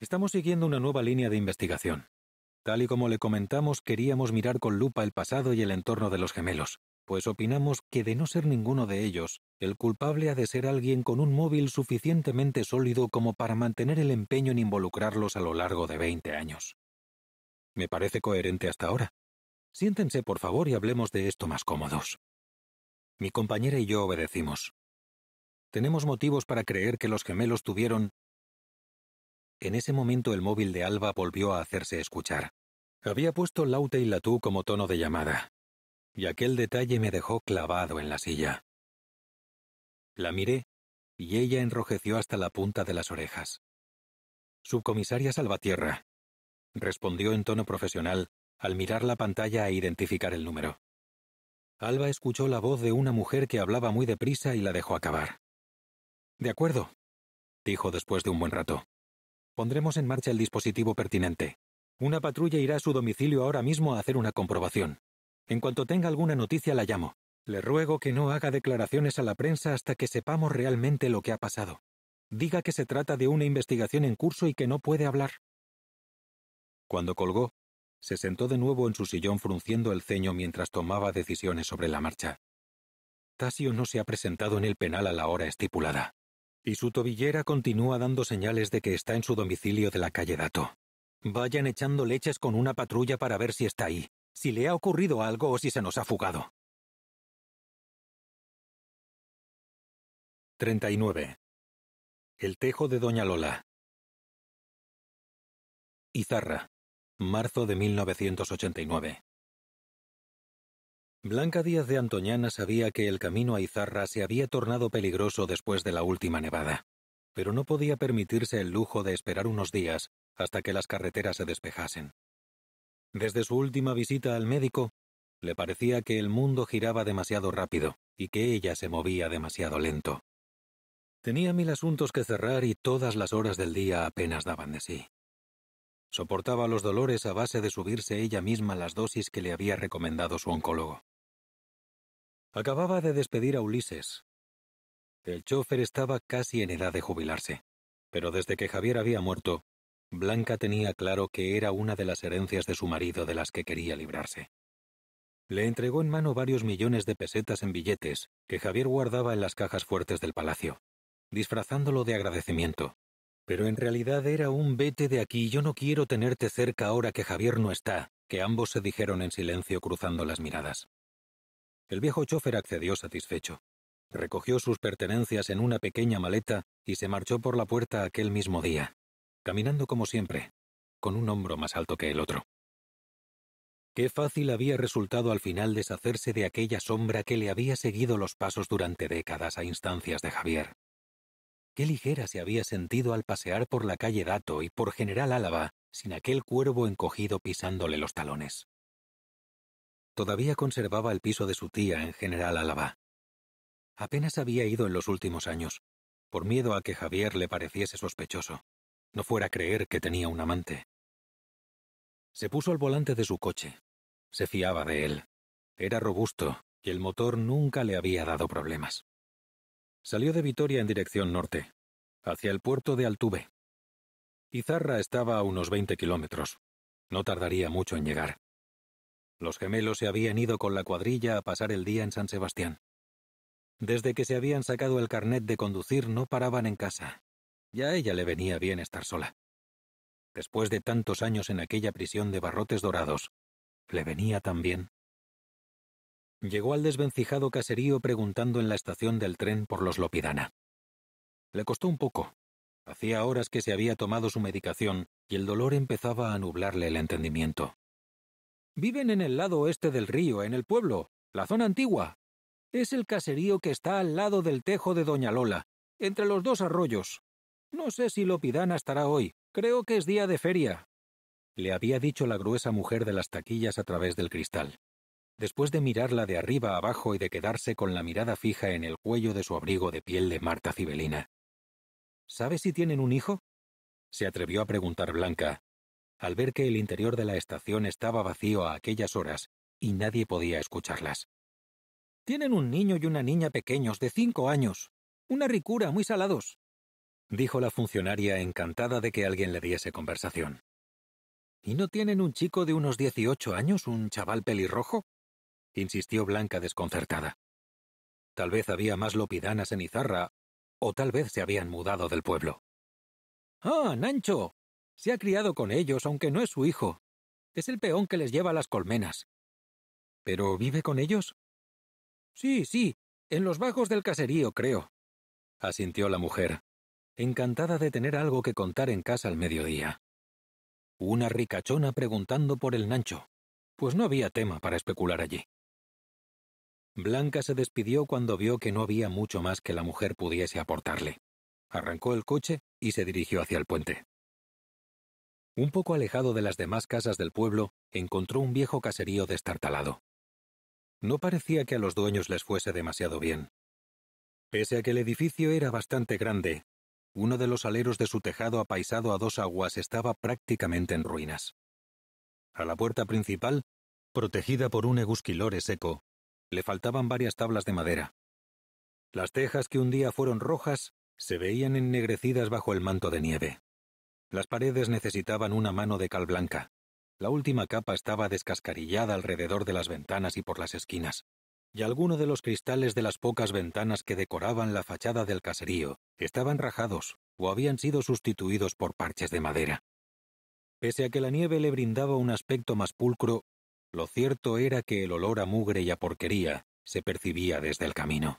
Estamos siguiendo una nueva línea de investigación. Tal y como le comentamos, queríamos mirar con lupa el pasado y el entorno de los gemelos, pues opinamos que de no ser ninguno de ellos, el culpable ha de ser alguien con un móvil suficientemente sólido como para mantener el empeño en involucrarlos a lo largo de 20 años. Me parece coherente hasta ahora. Siéntense, por favor, y hablemos de esto más cómodos. Mi compañera y yo obedecimos. Tenemos motivos para creer que los gemelos tuvieron... En ese momento el móvil de Alba volvió a hacerse escuchar. Había puesto Laute y Latú como tono de llamada, y aquel detalle me dejó clavado en la silla. La miré y ella enrojeció hasta la punta de las orejas. Subcomisaria Salvatierra, respondió en tono profesional al mirar la pantalla e identificar el número. Alba escuchó la voz de una mujer que hablaba muy deprisa y la dejó acabar. De acuerdo, dijo después de un buen rato. Pondremos en marcha el dispositivo pertinente. Una patrulla irá a su domicilio ahora mismo a hacer una comprobación. En cuanto tenga alguna noticia la llamo. Le ruego que no haga declaraciones a la prensa hasta que sepamos realmente lo que ha pasado. Diga que se trata de una investigación en curso y que no puede hablar. Cuando colgó, se sentó de nuevo en su sillón frunciendo el ceño mientras tomaba decisiones sobre la marcha. Tasio no se ha presentado en el penal a la hora estipulada. Y su tobillera continúa dando señales de que está en su domicilio de la calle Dato. Vayan echando leches con una patrulla para ver si está ahí, si le ha ocurrido algo o si se nos ha fugado. 39. El tejo de Doña Lola. Izarra, marzo de 1989. Blanca Díaz de Antoñana sabía que el camino a Izarra se había tornado peligroso después de la última nevada, pero no podía permitirse el lujo de esperar unos días hasta que las carreteras se despejasen. Desde su última visita al médico, le parecía que el mundo giraba demasiado rápido y que ella se movía demasiado lento. Tenía mil asuntos que cerrar y todas las horas del día apenas daban de sí. Soportaba los dolores a base de subirse ella misma las dosis que le había recomendado su oncólogo. Acababa de despedir a Ulises. El chofer estaba casi en edad de jubilarse, pero desde que Javier había muerto, Blanca tenía claro que era una de las herencias de su marido de las que quería librarse. Le entregó en mano varios millones de pesetas en billetes que Javier guardaba en las cajas fuertes del palacio, disfrazándolo de agradecimiento. Pero en realidad era un vete de aquí, yo no quiero tenerte cerca ahora que Javier no está, que ambos se dijeron en silencio cruzando las miradas. El viejo chofer accedió satisfecho. Recogió sus pertenencias en una pequeña maleta y se marchó por la puerta aquel mismo día, caminando como siempre, con un hombro más alto que el otro. Qué fácil había resultado al final deshacerse de aquella sombra que le había seguido los pasos durante décadas a instancias de Javier. Qué ligera se había sentido al pasear por la calle Dato y por General Álava sin aquel cuervo encogido pisándole los talones. Todavía conservaba el piso de su tía en General Álava. Apenas había ido en los últimos años, por miedo a que Javier le pareciese sospechoso, no fuera creer que tenía un amante. Se puso al volante de su coche. Se fiaba de él. Era robusto y el motor nunca le había dado problemas. Salió de Vitoria en dirección norte, hacia el puerto de Altuve. Pizarra estaba a unos 20 kilómetros. No tardaría mucho en llegar. Los gemelos se habían ido con la cuadrilla a pasar el día en San Sebastián. Desde que se habían sacado el carnet de conducir no paraban en casa. Ya a ella le venía bien estar sola. Después de tantos años en aquella prisión de barrotes dorados, le venía tan bien. Llegó al desvencijado caserío preguntando en la estación del tren por los Lopidana. Le costó un poco. Hacía horas que se había tomado su medicación y el dolor empezaba a nublarle el entendimiento. Viven en el lado oeste del río, en el pueblo, la zona antigua. Es el caserío que está al lado del tejo de Doña Lola, entre los dos arroyos. No sé si Lopidana estará hoy, creo que es día de feria. Le había dicho la gruesa mujer de las taquillas a través del cristal. Después de mirarla de arriba abajo y de quedarse con la mirada fija en el cuello de su abrigo de piel de Marta Cibelina. ¿Sabe si tienen un hijo? Se atrevió a preguntar Blanca, al ver que el interior de la estación estaba vacío a aquellas horas y nadie podía escucharlas. Tienen un niño y una niña pequeños de cinco años. Una ricura muy salados, dijo la funcionaria encantada de que alguien le diese conversación. ¿Y no tienen un chico de unos 18 años, un chaval pelirrojo? insistió Blanca desconcertada. Tal vez había más lopidanas en Izarra, o tal vez se habían mudado del pueblo. ¡Ah, Nancho! Se ha criado con ellos, aunque no es su hijo. Es el peón que les lleva las colmenas. ¿Pero vive con ellos? Sí, sí, en los bajos del caserío, creo, asintió la mujer, encantada de tener algo que contar en casa al mediodía. Una ricachona preguntando por el Nancho, pues no había tema para especular allí. Blanca se despidió cuando vio que no había mucho más que la mujer pudiese aportarle. Arrancó el coche y se dirigió hacia el puente. Un poco alejado de las demás casas del pueblo, encontró un viejo caserío destartalado. No parecía que a los dueños les fuese demasiado bien. Pese a que el edificio era bastante grande, uno de los aleros de su tejado apaisado a dos aguas estaba prácticamente en ruinas. A la puerta principal, protegida por un egusquilore seco, le faltaban varias tablas de madera. Las tejas que un día fueron rojas se veían ennegrecidas bajo el manto de nieve. Las paredes necesitaban una mano de cal blanca. La última capa estaba descascarillada alrededor de las ventanas y por las esquinas. Y algunos de los cristales de las pocas ventanas que decoraban la fachada del caserío estaban rajados o habían sido sustituidos por parches de madera. Pese a que la nieve le brindaba un aspecto más pulcro, lo cierto era que el olor a mugre y a porquería se percibía desde el camino.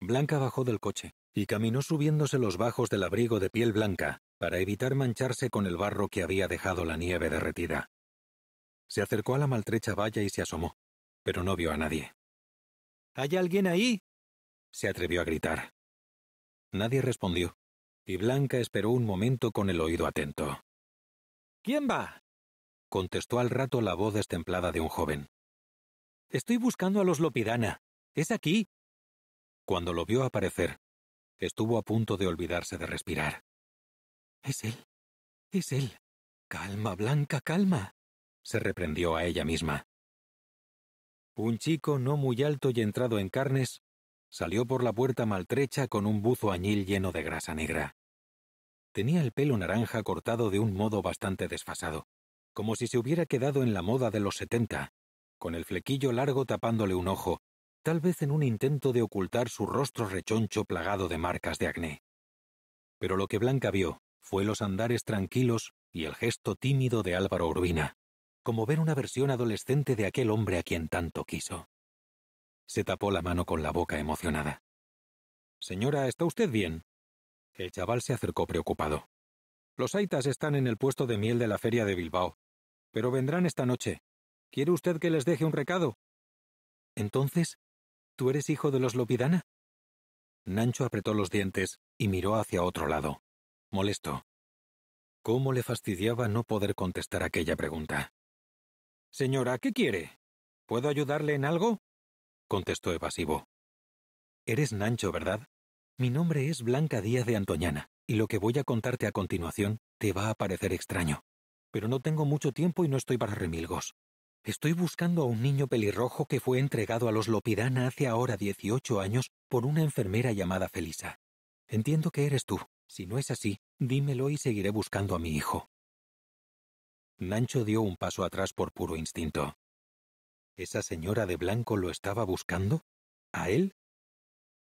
Blanca bajó del coche y caminó subiéndose los bajos del abrigo de piel blanca para evitar mancharse con el barro que había dejado la nieve derretida. Se acercó a la maltrecha valla y se asomó, pero no vio a nadie. ¿Hay alguien ahí? se atrevió a gritar. Nadie respondió, y Blanca esperó un momento con el oído atento. ¿Quién va? contestó al rato la voz destemplada de un joven. Estoy buscando a los Lopidana. ¿Es aquí? Cuando lo vio aparecer, estuvo a punto de olvidarse de respirar. Es él. Es él. Calma, Blanca, calma. se reprendió a ella misma. Un chico no muy alto y entrado en carnes salió por la puerta maltrecha con un buzo añil lleno de grasa negra. Tenía el pelo naranja cortado de un modo bastante desfasado, como si se hubiera quedado en la moda de los setenta, con el flequillo largo tapándole un ojo, tal vez en un intento de ocultar su rostro rechoncho plagado de marcas de acné. Pero lo que Blanca vio fue los andares tranquilos y el gesto tímido de Álvaro Urbina, como ver una versión adolescente de aquel hombre a quien tanto quiso. Se tapó la mano con la boca emocionada. Señora, ¿está usted bien? El chaval se acercó preocupado. Los aitas están en el puesto de miel de la feria de Bilbao, pero vendrán esta noche. ¿Quiere usted que les deje un recado? Entonces, ¿tú eres hijo de los Lopidana? Nancho apretó los dientes y miró hacia otro lado molesto. ¿Cómo le fastidiaba no poder contestar aquella pregunta? Señora, ¿qué quiere? ¿Puedo ayudarle en algo? contestó evasivo. Eres Nancho, ¿verdad? Mi nombre es Blanca Díaz de Antoñana, y lo que voy a contarte a continuación te va a parecer extraño. Pero no tengo mucho tiempo y no estoy para remilgos. Estoy buscando a un niño pelirrojo que fue entregado a los Lopidana hace ahora 18 años por una enfermera llamada Felisa. Entiendo que eres tú, si no es así, dímelo y seguiré buscando a mi hijo. Nancho dio un paso atrás por puro instinto. ¿Esa señora de blanco lo estaba buscando? ¿A él?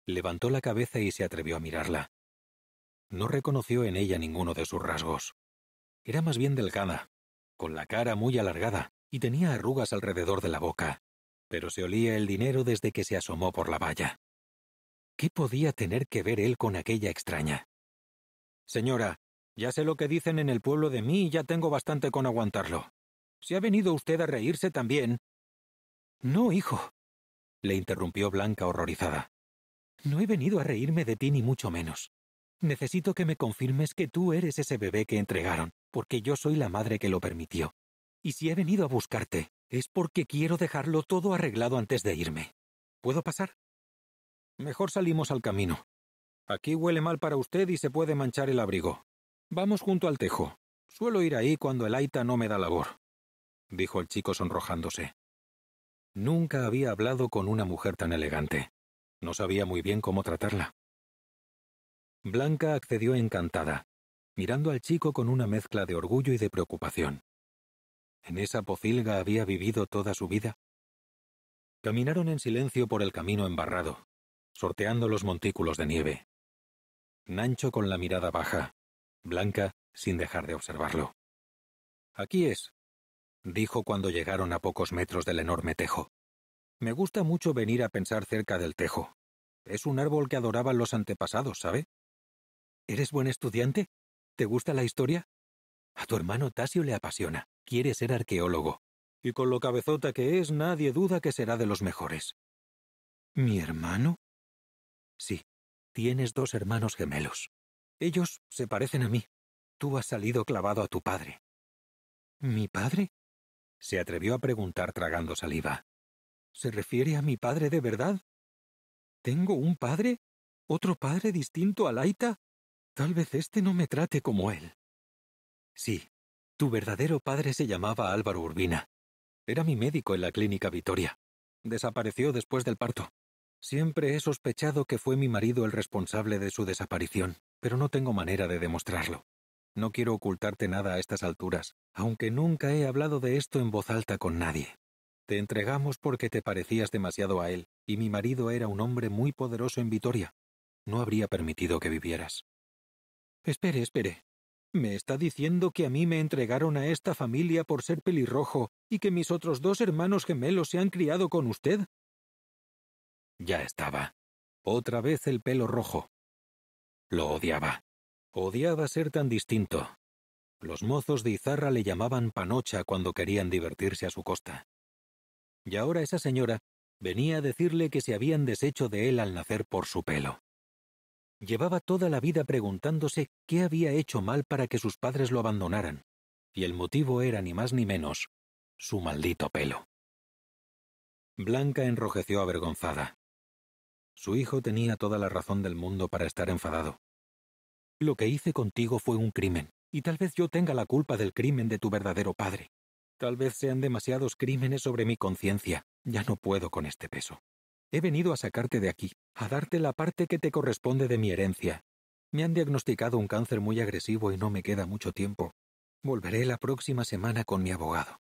Levantó la cabeza y se atrevió a mirarla. No reconoció en ella ninguno de sus rasgos. Era más bien delgada, con la cara muy alargada y tenía arrugas alrededor de la boca, pero se olía el dinero desde que se asomó por la valla. ¿Qué podía tener que ver él con aquella extraña? Señora, ya sé lo que dicen en el pueblo de mí y ya tengo bastante con aguantarlo. Si ha venido usted a reírse también. No, hijo, le interrumpió Blanca horrorizada. No he venido a reírme de ti ni mucho menos. Necesito que me confirmes que tú eres ese bebé que entregaron, porque yo soy la madre que lo permitió. Y si he venido a buscarte, es porque quiero dejarlo todo arreglado antes de irme. ¿Puedo pasar? Mejor salimos al camino. Aquí huele mal para usted y se puede manchar el abrigo. Vamos junto al tejo. Suelo ir ahí cuando el aita no me da labor, dijo el chico sonrojándose. Nunca había hablado con una mujer tan elegante. No sabía muy bien cómo tratarla. Blanca accedió encantada, mirando al chico con una mezcla de orgullo y de preocupación. ¿En esa pocilga había vivido toda su vida? Caminaron en silencio por el camino embarrado, sorteando los montículos de nieve, Nancho con la mirada baja. Blanca, sin dejar de observarlo. Aquí es, dijo cuando llegaron a pocos metros del enorme tejo. Me gusta mucho venir a pensar cerca del tejo. Es un árbol que adoraban los antepasados, ¿sabe? ¿Eres buen estudiante? ¿Te gusta la historia? A tu hermano Tasio le apasiona. Quiere ser arqueólogo. Y con lo cabezota que es, nadie duda que será de los mejores. ¿Mi hermano? Sí, Tienes dos hermanos gemelos. Ellos se parecen a mí. Tú has salido clavado a tu padre. ¿Mi padre? se atrevió a preguntar tragando saliva. ¿Se refiere a mi padre de verdad? ¿Tengo un padre? ¿Otro padre distinto a Laita? Tal vez este no me trate como él. Sí, tu verdadero padre se llamaba Álvaro Urbina. Era mi médico en la clínica Vitoria. Desapareció después del parto. Siempre he sospechado que fue mi marido el responsable de su desaparición, pero no tengo manera de demostrarlo. No quiero ocultarte nada a estas alturas, aunque nunca he hablado de esto en voz alta con nadie. Te entregamos porque te parecías demasiado a él, y mi marido era un hombre muy poderoso en Vitoria. No habría permitido que vivieras. Espere, espere. ¿Me está diciendo que a mí me entregaron a esta familia por ser pelirrojo y que mis otros dos hermanos gemelos se han criado con usted? Ya estaba. Otra vez el pelo rojo. Lo odiaba. Odiaba ser tan distinto. Los mozos de Izarra le llamaban panocha cuando querían divertirse a su costa. Y ahora esa señora venía a decirle que se habían deshecho de él al nacer por su pelo. Llevaba toda la vida preguntándose qué había hecho mal para que sus padres lo abandonaran, y el motivo era ni más ni menos su maldito pelo. Blanca enrojeció avergonzada. Su hijo tenía toda la razón del mundo para estar enfadado. Lo que hice contigo fue un crimen, y tal vez yo tenga la culpa del crimen de tu verdadero padre. Tal vez sean demasiados crímenes sobre mi conciencia. Ya no puedo con este peso. He venido a sacarte de aquí, a darte la parte que te corresponde de mi herencia. Me han diagnosticado un cáncer muy agresivo y no me queda mucho tiempo. Volveré la próxima semana con mi abogado.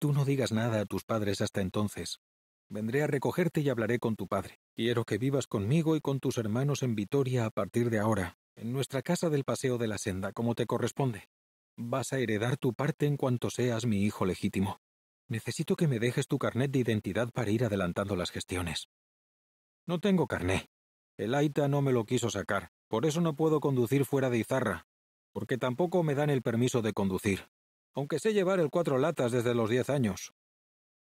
Tú no digas nada a tus padres hasta entonces. Vendré a recogerte y hablaré con tu padre. Quiero que vivas conmigo y con tus hermanos en Vitoria a partir de ahora, en nuestra casa del Paseo de la Senda, como te corresponde. Vas a heredar tu parte en cuanto seas mi hijo legítimo. Necesito que me dejes tu carnet de identidad para ir adelantando las gestiones. No tengo carné. El Aita no me lo quiso sacar, por eso no puedo conducir fuera de Izarra, porque tampoco me dan el permiso de conducir, aunque sé llevar el cuatro latas desde los diez años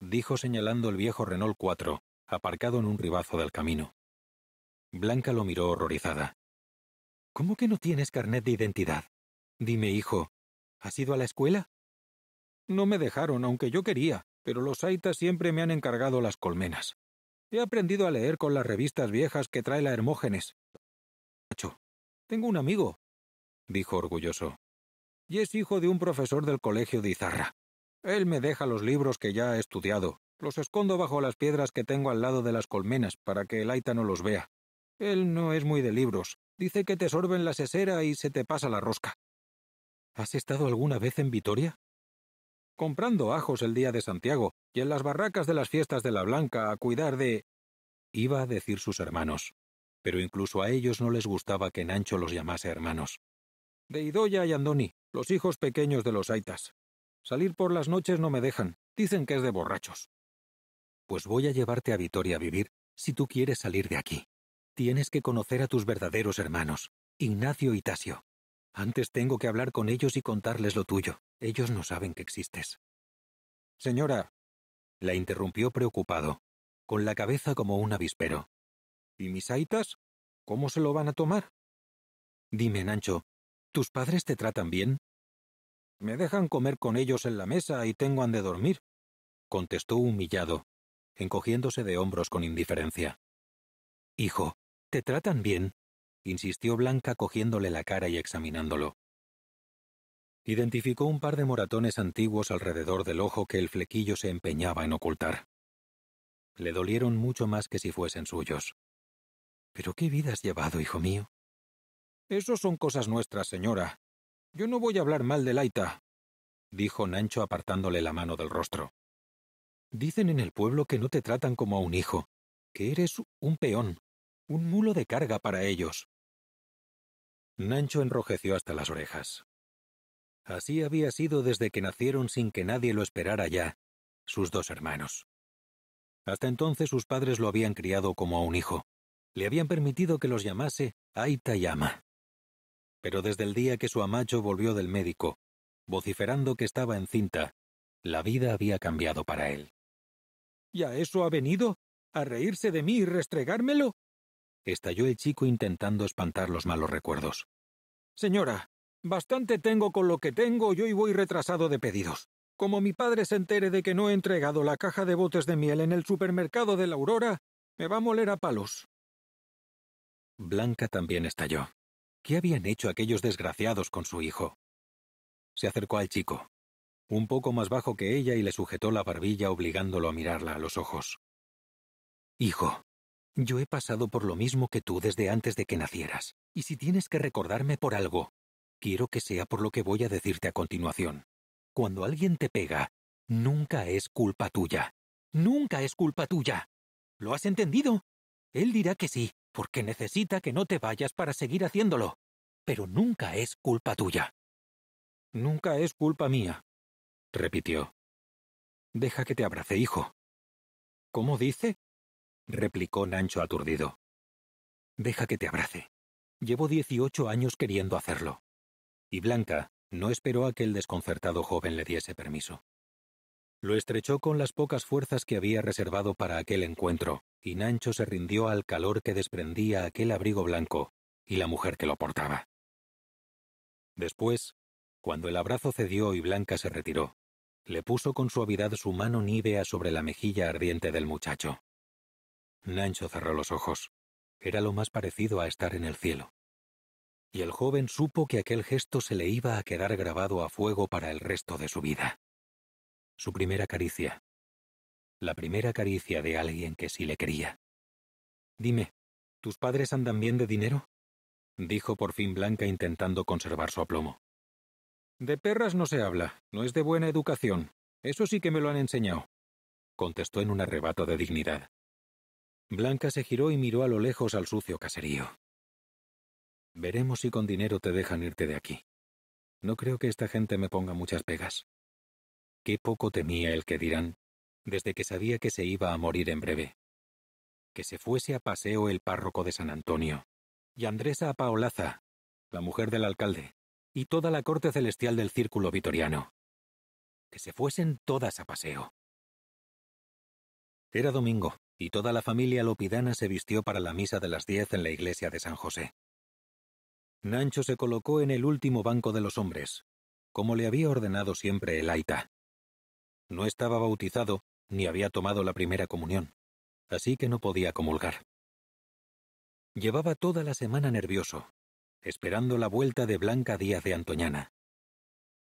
dijo señalando el viejo Renault 4, aparcado en un ribazo del camino. Blanca lo miró horrorizada. ¿Cómo que no tienes carnet de identidad? Dime, hijo, ¿has ido a la escuela? No me dejaron, aunque yo quería, pero los aitas siempre me han encargado las colmenas. He aprendido a leer con las revistas viejas que trae la Hermógenes. Macho, tengo un amigo, dijo orgulloso, y es hijo de un profesor del colegio de Izarra. Él me deja los libros que ya ha estudiado. Los escondo bajo las piedras que tengo al lado de las colmenas para que el aita no los vea. Él no es muy de libros. Dice que te sorben la sesera y se te pasa la rosca. ¿Has estado alguna vez en Vitoria? Comprando ajos el día de Santiago y en las barracas de las fiestas de la Blanca a cuidar de... iba a decir sus hermanos. Pero incluso a ellos no les gustaba que Nancho los llamase hermanos. De Idoya y Andoni, los hijos pequeños de los aitas. Salir por las noches no me dejan. Dicen que es de borrachos. Pues voy a llevarte a Vitoria a vivir si tú quieres salir de aquí. Tienes que conocer a tus verdaderos hermanos, Ignacio y Tasio. Antes tengo que hablar con ellos y contarles lo tuyo. Ellos no saben que existes. Señora, la interrumpió preocupado, con la cabeza como un avispero. ¿Y mis aitas? ¿Cómo se lo van a tomar? Dime, Nacho, ¿tus padres te tratan bien? Me dejan comer con ellos en la mesa y tengo han de dormir, contestó humillado, encogiéndose de hombros con indiferencia. Hijo, ¿te tratan bien? insistió Blanca cogiéndole la cara y examinándolo. Identificó un par de moratones antiguos alrededor del ojo que el flequillo se empeñaba en ocultar. Le dolieron mucho más que si fuesen suyos. Pero qué vida has llevado, hijo mío. —Esos son cosas nuestras, señora, yo no voy a hablar mal de Laita, dijo Nancho apartándole la mano del rostro. Dicen en el pueblo que no te tratan como a un hijo, que eres un peón, un mulo de carga para ellos. Nancho enrojeció hasta las orejas. Así había sido desde que nacieron sin que nadie lo esperara ya, sus dos hermanos. Hasta entonces sus padres lo habían criado como a un hijo. Le habían permitido que los llamase Aita ama pero desde el día que su amacho volvió del médico, vociferando que estaba encinta, la vida había cambiado para él. ¿Y a eso ha venido? ¿A reírse de mí y restregármelo? estalló el chico intentando espantar los malos recuerdos. Señora, bastante tengo con lo que tengo y voy retrasado de pedidos. Como mi padre se entere de que no he entregado la caja de botes de miel en el supermercado de la Aurora, me va a moler a palos. Blanca también estalló. ¿Qué habían hecho aquellos desgraciados con su hijo? Se acercó al chico, un poco más bajo que ella, y le sujetó la barbilla obligándolo a mirarla a los ojos. Hijo, yo he pasado por lo mismo que tú desde antes de que nacieras, y si tienes que recordarme por algo, quiero que sea por lo que voy a decirte a continuación. Cuando alguien te pega, nunca es culpa tuya. Nunca es culpa tuya. ¿Lo has entendido? Él dirá que sí, porque necesita que no te vayas para seguir haciéndolo. Pero nunca es culpa tuya. Nunca es culpa mía, repitió. Deja que te abrace, hijo. ¿Cómo dice? replicó Nancho aturdido. Deja que te abrace. Llevo dieciocho años queriendo hacerlo. Y Blanca no esperó a que el desconcertado joven le diese permiso. Lo estrechó con las pocas fuerzas que había reservado para aquel encuentro, y Nancho se rindió al calor que desprendía aquel abrigo blanco, y la mujer que lo portaba. Después, cuando el abrazo cedió y Blanca se retiró, le puso con suavidad su mano nívea sobre la mejilla ardiente del muchacho. Nancho cerró los ojos. Era lo más parecido a estar en el cielo. Y el joven supo que aquel gesto se le iba a quedar grabado a fuego para el resto de su vida. Su primera caricia. La primera caricia de alguien que sí le quería. Dime, ¿tus padres andan bien de dinero? dijo por fin Blanca intentando conservar su aplomo. De perras no se habla, no es de buena educación. Eso sí que me lo han enseñado, contestó en un arrebato de dignidad. Blanca se giró y miró a lo lejos al sucio caserío. Veremos si con dinero te dejan irte de aquí. No creo que esta gente me ponga muchas pegas. Qué poco temía el que dirán, desde que sabía que se iba a morir en breve. Que se fuese a paseo el párroco de San Antonio, y Andresa Paolaza, la mujer del alcalde, y toda la corte celestial del círculo vitoriano. Que se fuesen todas a paseo. Era domingo, y toda la familia lopidana se vistió para la misa de las diez en la iglesia de San José. Nancho se colocó en el último banco de los hombres, como le había ordenado siempre el Aita, no estaba bautizado ni había tomado la primera comunión, así que no podía comulgar. Llevaba toda la semana nervioso, esperando la vuelta de Blanca Díaz de Antoñana.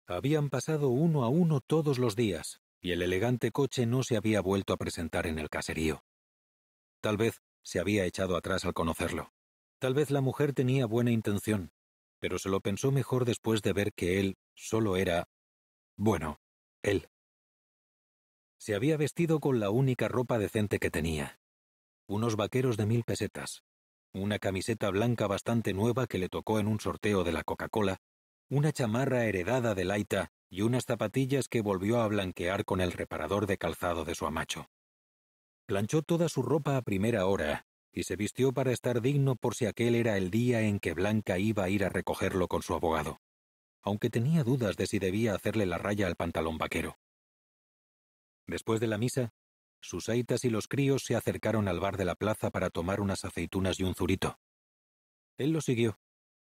Habían pasado uno a uno todos los días, y el elegante coche no se había vuelto a presentar en el caserío. Tal vez se había echado atrás al conocerlo. Tal vez la mujer tenía buena intención, pero se lo pensó mejor después de ver que él solo era... bueno, él. Se había vestido con la única ropa decente que tenía. Unos vaqueros de mil pesetas, una camiseta blanca bastante nueva que le tocó en un sorteo de la Coca-Cola, una chamarra heredada de Laita y unas zapatillas que volvió a blanquear con el reparador de calzado de su amacho. Planchó toda su ropa a primera hora y se vistió para estar digno por si aquel era el día en que Blanca iba a ir a recogerlo con su abogado, aunque tenía dudas de si debía hacerle la raya al pantalón vaquero. Después de la misa, sus aitas y los críos se acercaron al bar de la plaza para tomar unas aceitunas y un zurito. Él lo siguió,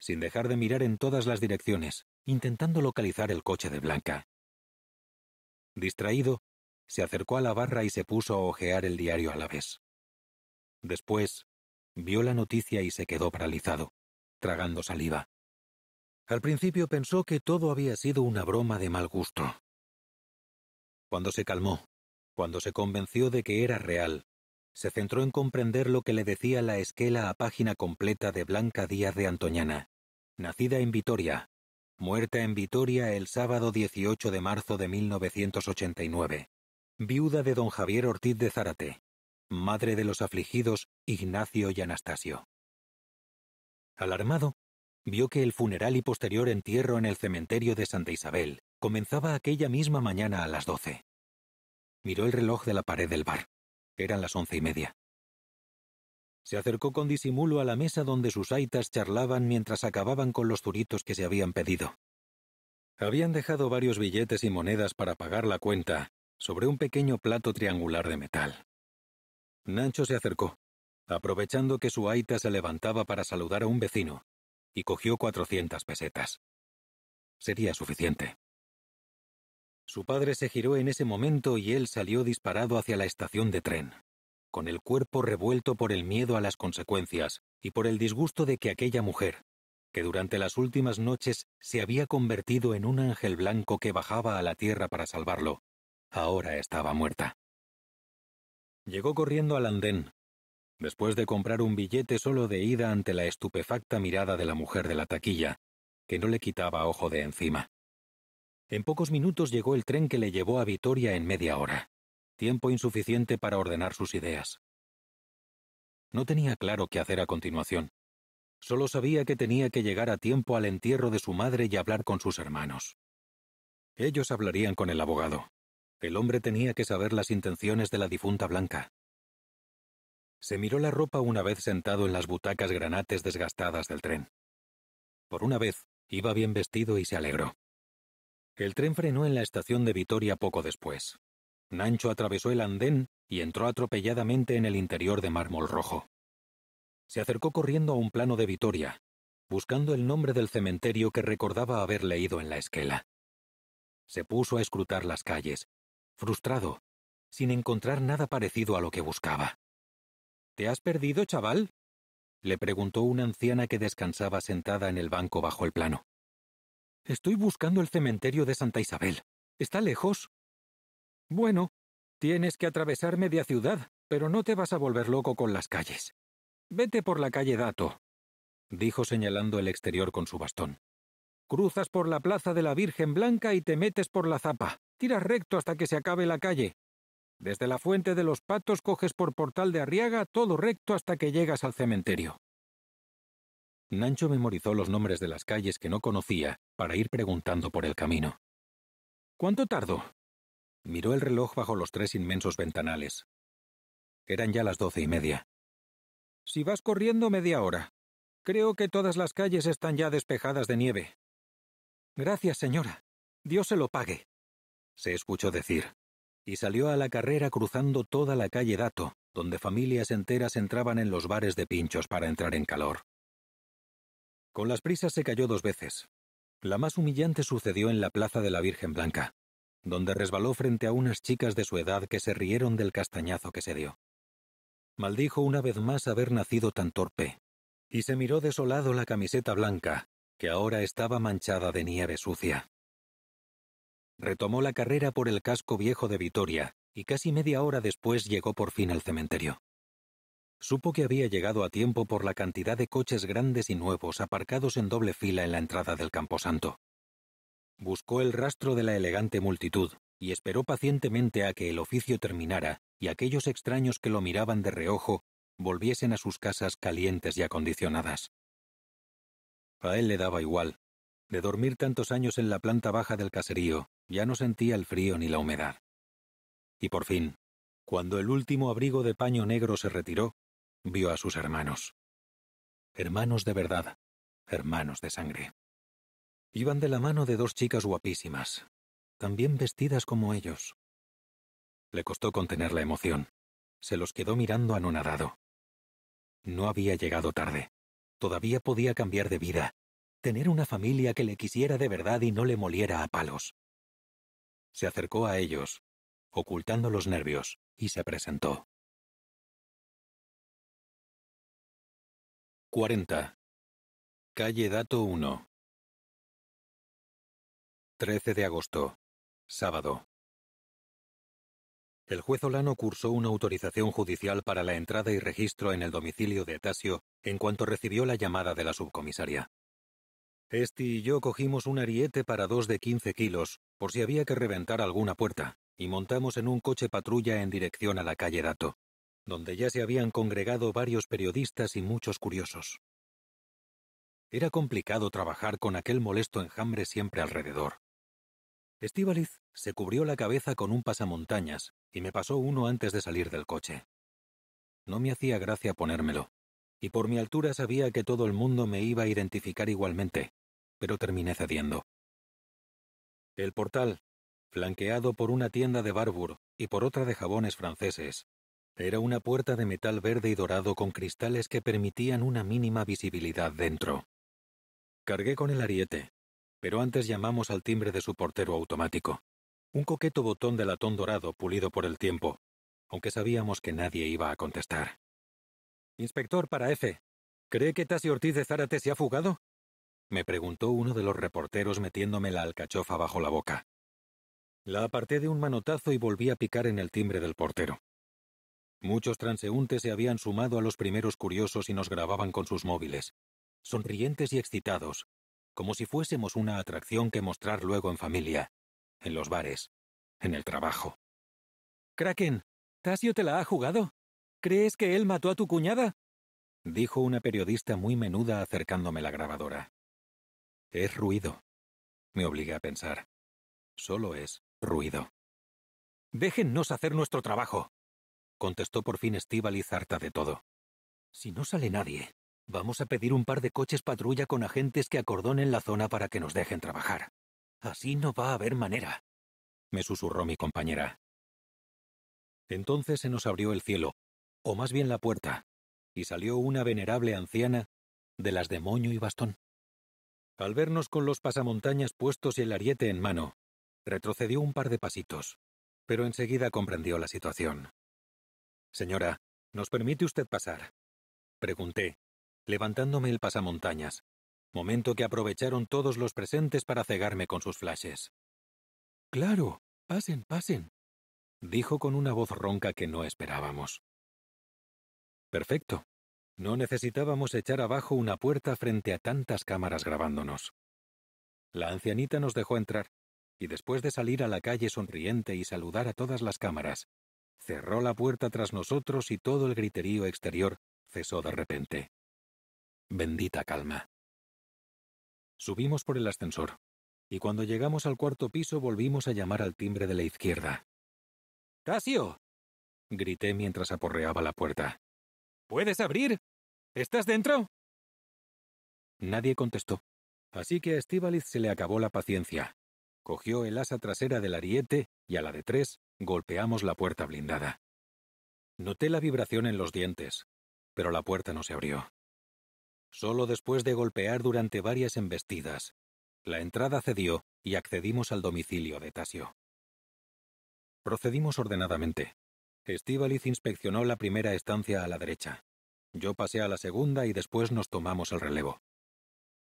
sin dejar de mirar en todas las direcciones, intentando localizar el coche de Blanca. Distraído, se acercó a la barra y se puso a ojear el diario a la vez. Después, vio la noticia y se quedó paralizado, tragando saliva. Al principio pensó que todo había sido una broma de mal gusto. Cuando se calmó, cuando se convenció de que era real, se centró en comprender lo que le decía la esquela a página completa de Blanca Díaz de Antoñana, nacida en Vitoria, muerta en Vitoria el sábado 18 de marzo de 1989, viuda de don Javier Ortiz de Zárate, madre de los afligidos Ignacio y Anastasio. Alarmado, vio que el funeral y posterior entierro en el cementerio de Santa Isabel comenzaba aquella misma mañana a las doce. Miró el reloj de la pared del bar. Eran las once y media. Se acercó con disimulo a la mesa donde sus aitas charlaban mientras acababan con los zuritos que se habían pedido. Habían dejado varios billetes y monedas para pagar la cuenta sobre un pequeño plato triangular de metal. Nacho se acercó, aprovechando que su aita se levantaba para saludar a un vecino, y cogió cuatrocientas pesetas. Sería suficiente. Su padre se giró en ese momento y él salió disparado hacia la estación de tren, con el cuerpo revuelto por el miedo a las consecuencias y por el disgusto de que aquella mujer, que durante las últimas noches se había convertido en un ángel blanco que bajaba a la tierra para salvarlo, ahora estaba muerta. Llegó corriendo al andén, después de comprar un billete solo de ida ante la estupefacta mirada de la mujer de la taquilla, que no le quitaba ojo de encima. En pocos minutos llegó el tren que le llevó a Vitoria en media hora, tiempo insuficiente para ordenar sus ideas. No tenía claro qué hacer a continuación. Solo sabía que tenía que llegar a tiempo al entierro de su madre y hablar con sus hermanos. Ellos hablarían con el abogado. El hombre tenía que saber las intenciones de la difunta Blanca. Se miró la ropa una vez sentado en las butacas granates desgastadas del tren. Por una vez, iba bien vestido y se alegró. El tren frenó en la estación de Vitoria poco después. Nancho atravesó el andén y entró atropelladamente en el interior de mármol rojo. Se acercó corriendo a un plano de Vitoria, buscando el nombre del cementerio que recordaba haber leído en la esquela. Se puso a escrutar las calles, frustrado, sin encontrar nada parecido a lo que buscaba. ¿Te has perdido, chaval? le preguntó una anciana que descansaba sentada en el banco bajo el plano. Estoy buscando el cementerio de Santa Isabel. ¿Está lejos? Bueno, tienes que atravesar media ciudad, pero no te vas a volver loco con las calles. Vete por la calle Dato, dijo señalando el exterior con su bastón. Cruzas por la plaza de la Virgen Blanca y te metes por la zapa. Tiras recto hasta que se acabe la calle. Desde la Fuente de los Patos coges por Portal de Arriaga todo recto hasta que llegas al cementerio. Nancho memorizó los nombres de las calles que no conocía para ir preguntando por el camino. ¿Cuánto tardo? Miró el reloj bajo los tres inmensos ventanales. Eran ya las doce y media. Si vas corriendo media hora. Creo que todas las calles están ya despejadas de nieve. Gracias, señora. Dios se lo pague. Se escuchó decir, y salió a la carrera cruzando toda la calle Dato, donde familias enteras entraban en los bares de pinchos para entrar en calor. Con las prisas se cayó dos veces, la más humillante sucedió en la Plaza de la Virgen Blanca, donde resbaló frente a unas chicas de su edad que se rieron del castañazo que se dio. Maldijo una vez más haber nacido tan torpe, y se miró desolado la camiseta blanca, que ahora estaba manchada de nieve sucia. Retomó la carrera por el casco viejo de Vitoria, y casi media hora después llegó por fin al cementerio. Supo que había llegado a tiempo por la cantidad de coches grandes y nuevos aparcados en doble fila en la entrada del camposanto. Buscó el rastro de la elegante multitud y esperó pacientemente a que el oficio terminara y aquellos extraños que lo miraban de reojo volviesen a sus casas calientes y acondicionadas. A él le daba igual. De dormir tantos años en la planta baja del caserío, ya no sentía el frío ni la humedad. Y por fin, cuando el último abrigo de paño negro se retiró, vio a sus hermanos. Hermanos de verdad, hermanos de sangre. Iban de la mano de dos chicas guapísimas, también vestidas como ellos. Le costó contener la emoción. Se los quedó mirando anonadado. No había llegado tarde. Todavía podía cambiar de vida, tener una familia que le quisiera de verdad y no le moliera a palos. Se acercó a ellos, ocultando los nervios, y se presentó. 40. Calle Dato 1. 13 de agosto. Sábado. El juez Olano cursó una autorización judicial para la entrada y registro en el domicilio de Tasio en cuanto recibió la llamada de la subcomisaria. Este y yo cogimos un ariete para dos de 15 kilos, por si había que reventar alguna puerta, y montamos en un coche patrulla en dirección a la calle Dato donde ya se habían congregado varios periodistas y muchos curiosos. Era complicado trabajar con aquel molesto enjambre siempre alrededor. Estíbaliz se cubrió la cabeza con un pasamontañas y me pasó uno antes de salir del coche. No me hacía gracia ponérmelo, y por mi altura sabía que todo el mundo me iba a identificar igualmente, pero terminé cediendo. El portal, flanqueado por una tienda de Barbour y por otra de jabones franceses, era una puerta de metal verde y dorado con cristales que permitían una mínima visibilidad dentro. Cargué con el ariete, pero antes llamamos al timbre de su portero automático. Un coqueto botón de latón dorado pulido por el tiempo, aunque sabíamos que nadie iba a contestar. Inspector para F. ¿Cree que Tassi Ortiz de Zárate se ha fugado? me preguntó uno de los reporteros metiéndome la alcachofa bajo la boca. La aparté de un manotazo y volví a picar en el timbre del portero. Muchos transeúntes se habían sumado a los primeros curiosos y nos grababan con sus móviles, sonrientes y excitados, como si fuésemos una atracción que mostrar luego en familia, en los bares, en el trabajo. Kraken, ¿Tasio te la ha jugado? ¿Crees que él mató a tu cuñada? dijo una periodista muy menuda acercándome la grabadora. Es ruido, me obligué a pensar. Solo es ruido. Déjennos hacer nuestro trabajo, contestó por fin Estíbaliz harta de todo. Si no sale nadie, vamos a pedir un par de coches patrulla con agentes que acordonen la zona para que nos dejen trabajar. Así no va a haber manera, me susurró mi compañera. Entonces se nos abrió el cielo, o más bien la puerta, y salió una venerable anciana, de las de moño y bastón. Al vernos con los pasamontañas puestos y el ariete en mano, retrocedió un par de pasitos, pero enseguida comprendió la situación. Señora, ¿nos permite usted pasar? Pregunté, levantándome el pasamontañas, momento que aprovecharon todos los presentes para cegarme con sus flashes. Claro, pasen, pasen, dijo con una voz ronca que no esperábamos. Perfecto. No necesitábamos echar abajo una puerta frente a tantas cámaras grabándonos. La ancianita nos dejó entrar, y después de salir a la calle sonriente y saludar a todas las cámaras, cerró la puerta tras nosotros y todo el griterío exterior cesó de repente. Bendita calma. Subimos por el ascensor, y cuando llegamos al cuarto piso volvimos a llamar al timbre de la izquierda. ¡Casio! grité mientras aporreaba la puerta. ¿Puedes abrir? ¿Estás dentro? Nadie contestó, así que a Estíbaliz se le acabó la paciencia. Cogió el asa trasera del ariete y a la de tres Golpeamos la puerta blindada. Noté la vibración en los dientes, pero la puerta no se abrió. Solo después de golpear durante varias embestidas, la entrada cedió y accedimos al domicilio de Tasio. Procedimos ordenadamente. Estíbaliz inspeccionó la primera estancia a la derecha. Yo pasé a la segunda y después nos tomamos el relevo.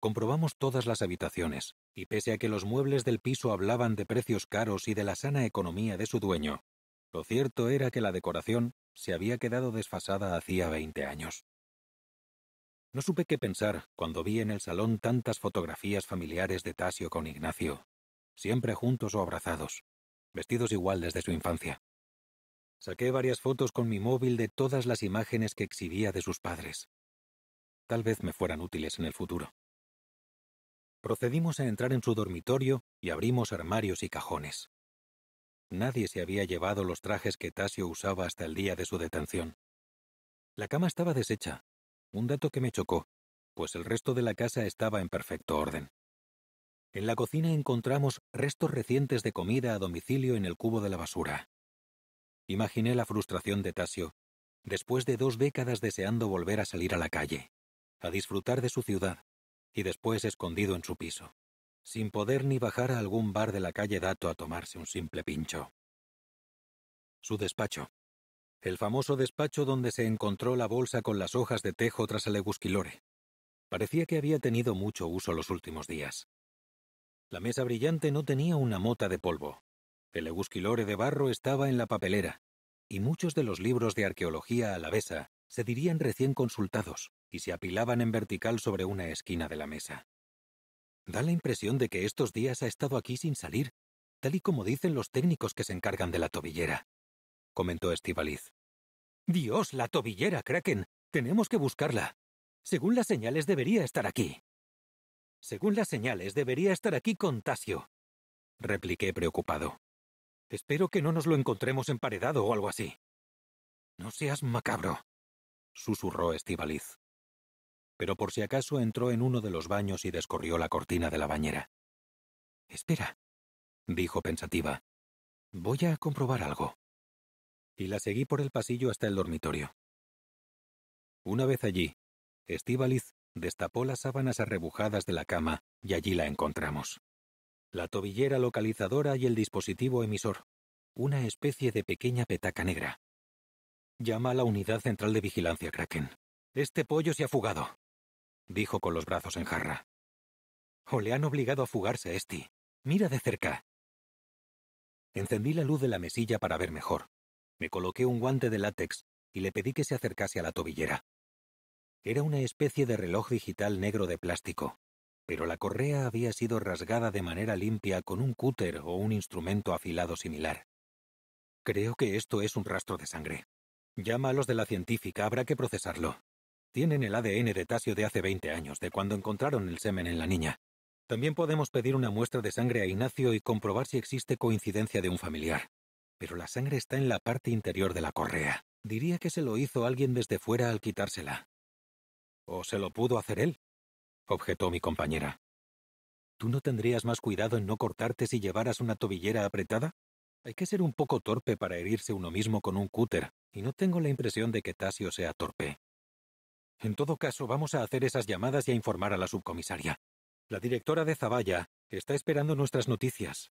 Comprobamos todas las habitaciones, y pese a que los muebles del piso hablaban de precios caros y de la sana economía de su dueño, lo cierto era que la decoración se había quedado desfasada hacía 20 años. No supe qué pensar cuando vi en el salón tantas fotografías familiares de Tasio con Ignacio, siempre juntos o abrazados, vestidos igual desde su infancia. Saqué varias fotos con mi móvil de todas las imágenes que exhibía de sus padres. Tal vez me fueran útiles en el futuro. Procedimos a entrar en su dormitorio y abrimos armarios y cajones. Nadie se había llevado los trajes que Tasio usaba hasta el día de su detención. La cama estaba deshecha, un dato que me chocó, pues el resto de la casa estaba en perfecto orden. En la cocina encontramos restos recientes de comida a domicilio en el cubo de la basura. Imaginé la frustración de Tasio, después de dos décadas deseando volver a salir a la calle, a disfrutar de su ciudad, y después escondido en su piso, sin poder ni bajar a algún bar de la calle Dato a tomarse un simple pincho. Su despacho. El famoso despacho donde se encontró la bolsa con las hojas de tejo tras el egusquilore. Parecía que había tenido mucho uso los últimos días. La mesa brillante no tenía una mota de polvo. El egusquilore de barro estaba en la papelera, y muchos de los libros de arqueología alavesa se dirían recién consultados, y se apilaban en vertical sobre una esquina de la mesa. Da la impresión de que estos días ha estado aquí sin salir, tal y como dicen los técnicos que se encargan de la tobillera, comentó Estivaliz. Dios, la tobillera, Kraken. Tenemos que buscarla. Según las señales debería estar aquí. Según las señales debería estar aquí con Tasio, repliqué preocupado. Espero que no nos lo encontremos emparedado o algo así. No seas macabro, susurró Estivaliz pero por si acaso entró en uno de los baños y descorrió la cortina de la bañera. Espera, dijo pensativa. Voy a comprobar algo. Y la seguí por el pasillo hasta el dormitorio. Una vez allí, Estíbaliz destapó las sábanas arrebujadas de la cama y allí la encontramos. La tobillera localizadora y el dispositivo emisor, una especie de pequeña petaca negra. Llama a la unidad central de vigilancia, Kraken. Este pollo se ha fugado dijo con los brazos en jarra. O oh, le han obligado a fugarse, este. Mira de cerca. Encendí la luz de la mesilla para ver mejor. Me coloqué un guante de látex y le pedí que se acercase a la tobillera. Era una especie de reloj digital negro de plástico, pero la correa había sido rasgada de manera limpia con un cúter o un instrumento afilado similar. Creo que esto es un rastro de sangre. Llama a los de la científica, habrá que procesarlo. Tienen el ADN de Tasio de hace 20 años, de cuando encontraron el semen en la niña. También podemos pedir una muestra de sangre a Ignacio y comprobar si existe coincidencia de un familiar. Pero la sangre está en la parte interior de la correa. Diría que se lo hizo alguien desde fuera al quitársela. ¿O se lo pudo hacer él? objetó mi compañera. ¿Tú no tendrías más cuidado en no cortarte si llevaras una tobillera apretada? Hay que ser un poco torpe para herirse uno mismo con un cúter, y no tengo la impresión de que Tasio sea torpe. En todo caso, vamos a hacer esas llamadas y a informar a la subcomisaria. La directora de Zaballa está esperando nuestras noticias.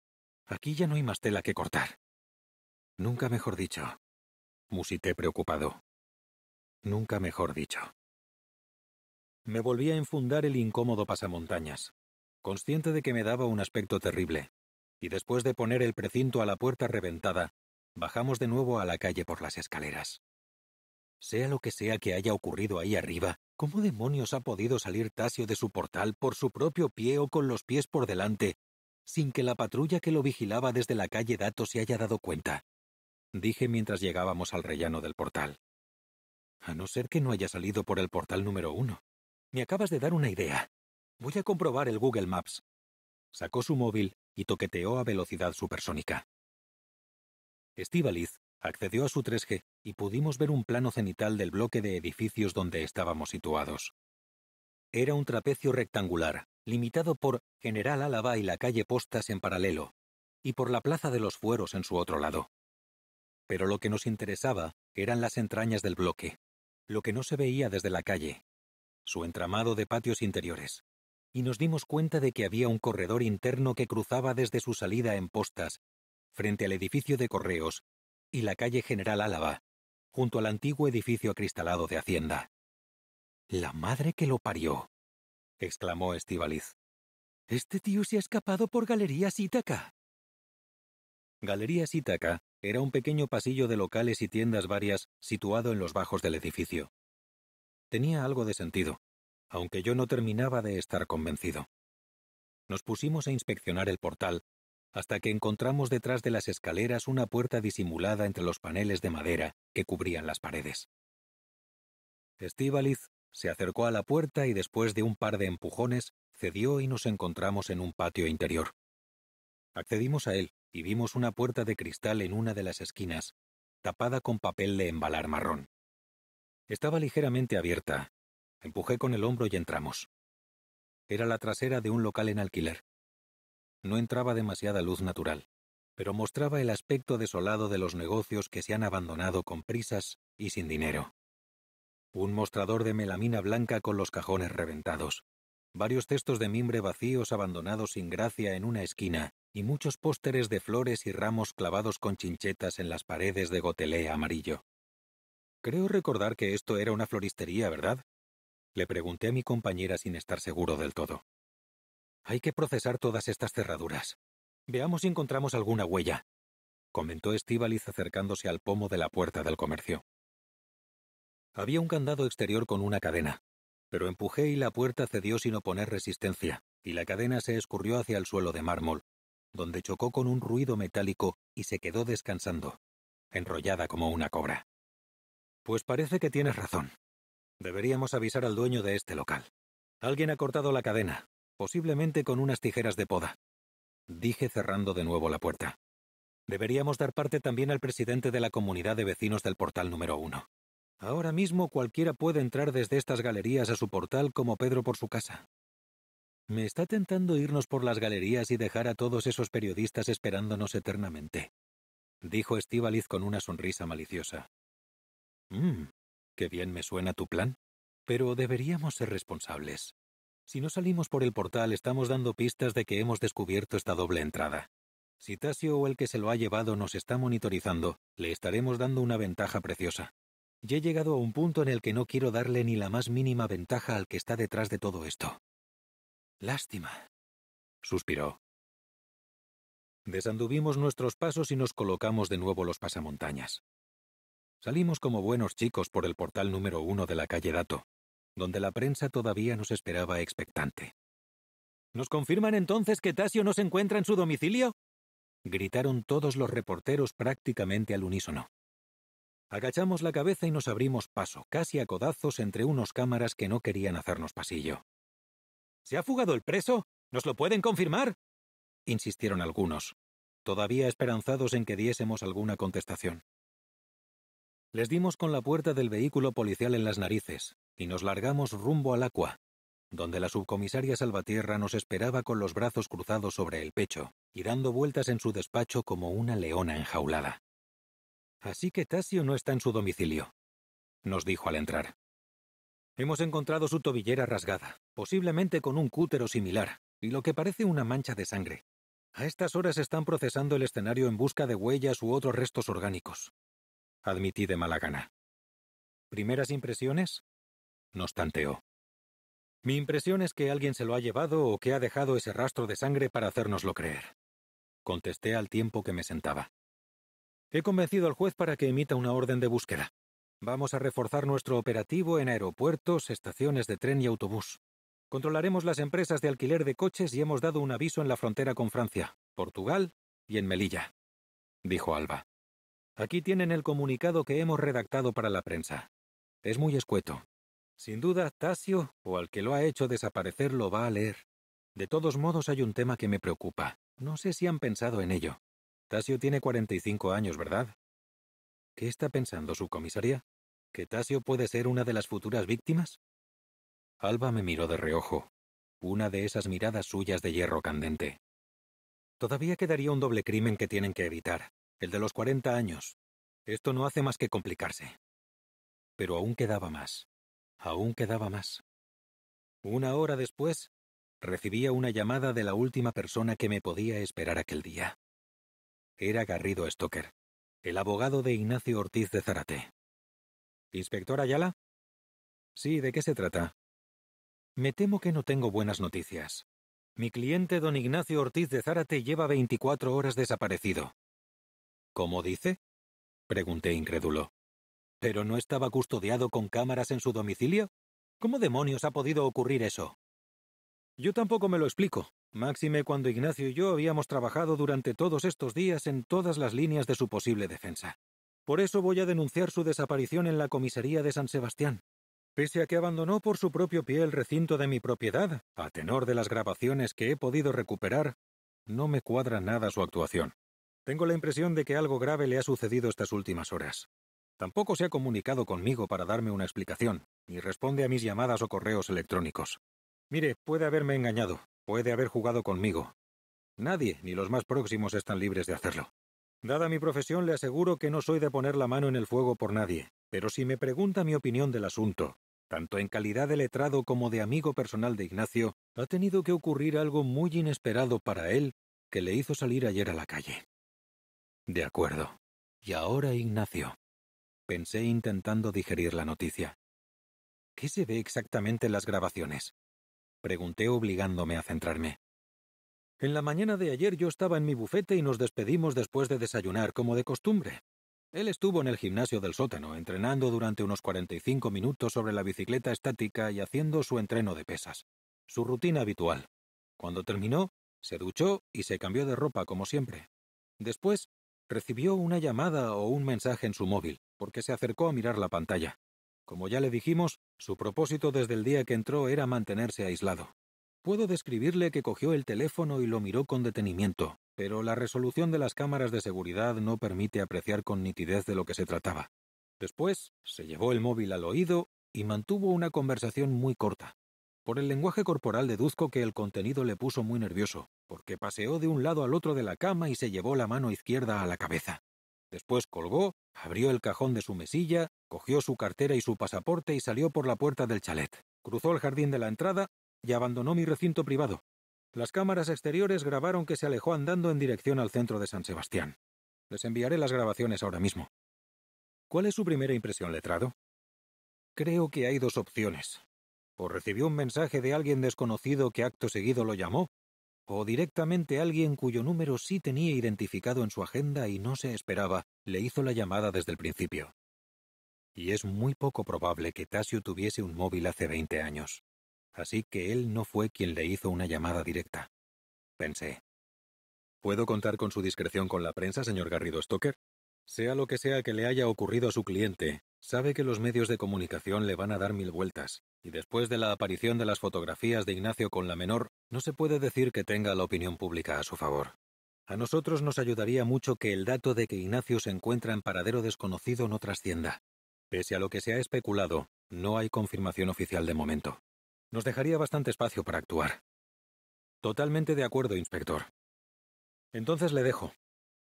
Aquí ya no hay más tela que cortar. Nunca mejor dicho. Musité preocupado. Nunca mejor dicho. Me volví a enfundar el incómodo pasamontañas, consciente de que me daba un aspecto terrible, y después de poner el precinto a la puerta reventada, bajamos de nuevo a la calle por las escaleras. Sea lo que sea que haya ocurrido ahí arriba, ¿cómo demonios ha podido salir Tasio de su portal por su propio pie o con los pies por delante, sin que la patrulla que lo vigilaba desde la calle Dato se haya dado cuenta? Dije mientras llegábamos al rellano del portal. A no ser que no haya salido por el portal número uno. Me acabas de dar una idea. Voy a comprobar el Google Maps. Sacó su móvil y toqueteó a velocidad supersónica. «Estivaliz» accedió a su 3G y pudimos ver un plano cenital del bloque de edificios donde estábamos situados. Era un trapecio rectangular, limitado por General Álava y la calle Postas en paralelo, y por la Plaza de los Fueros en su otro lado. Pero lo que nos interesaba eran las entrañas del bloque, lo que no se veía desde la calle, su entramado de patios interiores, y nos dimos cuenta de que había un corredor interno que cruzaba desde su salida en Postas, frente al edificio de correos y la calle General Álava, junto al antiguo edificio acristalado de Hacienda. La madre que lo parió, exclamó Estivaliz. Este tío se ha escapado por Galerías Ítaca. Galerías Ítaca era un pequeño pasillo de locales y tiendas varias situado en los bajos del edificio. Tenía algo de sentido, aunque yo no terminaba de estar convencido. Nos pusimos a inspeccionar el portal hasta que encontramos detrás de las escaleras una puerta disimulada entre los paneles de madera que cubrían las paredes. estivaliz se acercó a la puerta y después de un par de empujones cedió y nos encontramos en un patio interior. Accedimos a él y vimos una puerta de cristal en una de las esquinas, tapada con papel de embalar marrón. Estaba ligeramente abierta. Empujé con el hombro y entramos. Era la trasera de un local en alquiler, no entraba demasiada luz natural, pero mostraba el aspecto desolado de los negocios que se han abandonado con prisas y sin dinero. Un mostrador de melamina blanca con los cajones reventados, varios cestos de mimbre vacíos abandonados sin gracia en una esquina y muchos pósteres de flores y ramos clavados con chinchetas en las paredes de gotelé amarillo. Creo recordar que esto era una floristería, ¿verdad? Le pregunté a mi compañera sin estar seguro del todo. Hay que procesar todas estas cerraduras. Veamos si encontramos alguna huella, comentó Estíbaliz acercándose al pomo de la puerta del comercio. Había un candado exterior con una cadena, pero empujé y la puerta cedió sin oponer resistencia, y la cadena se escurrió hacia el suelo de mármol, donde chocó con un ruido metálico y se quedó descansando, enrollada como una cobra. Pues parece que tienes razón. Deberíamos avisar al dueño de este local. Alguien ha cortado la cadena, posiblemente con unas tijeras de poda. Dije cerrando de nuevo la puerta. Deberíamos dar parte también al presidente de la comunidad de vecinos del portal número uno. Ahora mismo cualquiera puede entrar desde estas galerías a su portal como Pedro por su casa. Me está tentando irnos por las galerías y dejar a todos esos periodistas esperándonos eternamente, dijo Estíbaliz con una sonrisa maliciosa. Mmm, qué bien me suena tu plan, pero deberíamos ser responsables. Si no salimos por el portal estamos dando pistas de que hemos descubierto esta doble entrada. Si Tasio o el que se lo ha llevado nos está monitorizando, le estaremos dando una ventaja preciosa. Ya he llegado a un punto en el que no quiero darle ni la más mínima ventaja al que está detrás de todo esto. Lástima. suspiró. Desanduvimos nuestros pasos y nos colocamos de nuevo los pasamontañas. Salimos como buenos chicos por el portal número uno de la calle Dato, donde la prensa todavía nos esperaba expectante. ¿Nos confirman entonces que Tasio no se encuentra en su domicilio? gritaron todos los reporteros prácticamente al unísono. Agachamos la cabeza y nos abrimos paso, casi a codazos entre unos cámaras que no querían hacernos pasillo. ¿Se ha fugado el preso? ¿Nos lo pueden confirmar? insistieron algunos, todavía esperanzados en que diésemos alguna contestación. Les dimos con la puerta del vehículo policial en las narices y nos largamos rumbo al Aqua, donde la subcomisaria Salvatierra nos esperaba con los brazos cruzados sobre el pecho y dando vueltas en su despacho como una leona enjaulada. Así que Tasio no está en su domicilio, nos dijo al entrar. Hemos encontrado su tobillera rasgada, posiblemente con un cútero similar, y lo que parece una mancha de sangre. A estas horas están procesando el escenario en busca de huellas u otros restos orgánicos admití de mala gana. ¿Primeras impresiones? Nos tanteó. Mi impresión es que alguien se lo ha llevado o que ha dejado ese rastro de sangre para hacérnoslo creer. Contesté al tiempo que me sentaba. He convencido al juez para que emita una orden de búsqueda. Vamos a reforzar nuestro operativo en aeropuertos, estaciones de tren y autobús. Controlaremos las empresas de alquiler de coches y hemos dado un aviso en la frontera con Francia, Portugal y en Melilla, dijo Alba. Aquí tienen el comunicado que hemos redactado para la prensa. Es muy escueto. Sin duda, Tasio o al que lo ha hecho desaparecer lo va a leer. De todos modos, hay un tema que me preocupa. No sé si han pensado en ello. Tasio tiene 45 años, ¿verdad? ¿Qué está pensando su comisaría? ¿Que Tasio puede ser una de las futuras víctimas? Alba me miró de reojo, una de esas miradas suyas de hierro candente. Todavía quedaría un doble crimen que tienen que evitar, el de los 40 años. Esto no hace más que complicarse. Pero aún quedaba más. Aún quedaba más. Una hora después, recibía una llamada de la última persona que me podía esperar aquel día. Era Garrido Stoker, el abogado de Ignacio Ortiz de Zárate. ¿Inspector Ayala? Sí, ¿de qué se trata? Me temo que no tengo buenas noticias. Mi cliente don Ignacio Ortiz de Zárate lleva 24 horas desaparecido. ¿Cómo dice? Pregunté incrédulo. ¿Pero no estaba custodiado con cámaras en su domicilio? ¿Cómo demonios ha podido ocurrir eso? Yo tampoco me lo explico, máxime cuando Ignacio y yo habíamos trabajado durante todos estos días en todas las líneas de su posible defensa. Por eso voy a denunciar su desaparición en la comisaría de San Sebastián. Pese a que abandonó por su propio pie el recinto de mi propiedad, a tenor de las grabaciones que he podido recuperar, no me cuadra nada su actuación. Tengo la impresión de que algo grave le ha sucedido estas últimas horas. Tampoco se ha comunicado conmigo para darme una explicación, ni responde a mis llamadas o correos electrónicos. Mire, puede haberme engañado, puede haber jugado conmigo. Nadie, ni los más próximos, están libres de hacerlo. Dada mi profesión, le aseguro que no soy de poner la mano en el fuego por nadie, pero si me pregunta mi opinión del asunto, tanto en calidad de letrado como de amigo personal de Ignacio, ha tenido que ocurrir algo muy inesperado para él que le hizo salir ayer a la calle. De acuerdo. Y ahora Ignacio. Pensé intentando digerir la noticia. ¿Qué se ve exactamente en las grabaciones? Pregunté obligándome a centrarme. En la mañana de ayer yo estaba en mi bufete y nos despedimos después de desayunar, como de costumbre. Él estuvo en el gimnasio del sótano, entrenando durante unos 45 minutos sobre la bicicleta estática y haciendo su entreno de pesas. Su rutina habitual. Cuando terminó, se duchó y se cambió de ropa como siempre. Después, Recibió una llamada o un mensaje en su móvil, porque se acercó a mirar la pantalla. Como ya le dijimos, su propósito desde el día que entró era mantenerse aislado. Puedo describirle que cogió el teléfono y lo miró con detenimiento, pero la resolución de las cámaras de seguridad no permite apreciar con nitidez de lo que se trataba. Después, se llevó el móvil al oído y mantuvo una conversación muy corta, por el lenguaje corporal deduzco que el contenido le puso muy nervioso, porque paseó de un lado al otro de la cama y se llevó la mano izquierda a la cabeza. Después colgó, abrió el cajón de su mesilla, cogió su cartera y su pasaporte y salió por la puerta del chalet. Cruzó el jardín de la entrada y abandonó mi recinto privado. Las cámaras exteriores grabaron que se alejó andando en dirección al centro de San Sebastián. Les enviaré las grabaciones ahora mismo. ¿Cuál es su primera impresión, letrado? Creo que hay dos opciones, o recibió un mensaje de alguien desconocido que acto seguido lo llamó, o directamente alguien cuyo número sí tenía identificado en su agenda y no se esperaba, le hizo la llamada desde el principio. Y es muy poco probable que Tasio tuviese un móvil hace 20 años, así que él no fue quien le hizo una llamada directa. Pensé. ¿Puedo contar con su discreción con la prensa, señor Garrido Stoker? Sea lo que sea que le haya ocurrido a su cliente, Sabe que los medios de comunicación le van a dar mil vueltas, y después de la aparición de las fotografías de Ignacio con la menor, no se puede decir que tenga la opinión pública a su favor. A nosotros nos ayudaría mucho que el dato de que Ignacio se encuentra en paradero desconocido no trascienda. Pese a lo que se ha especulado, no hay confirmación oficial de momento. Nos dejaría bastante espacio para actuar. Totalmente de acuerdo, inspector. Entonces le dejo.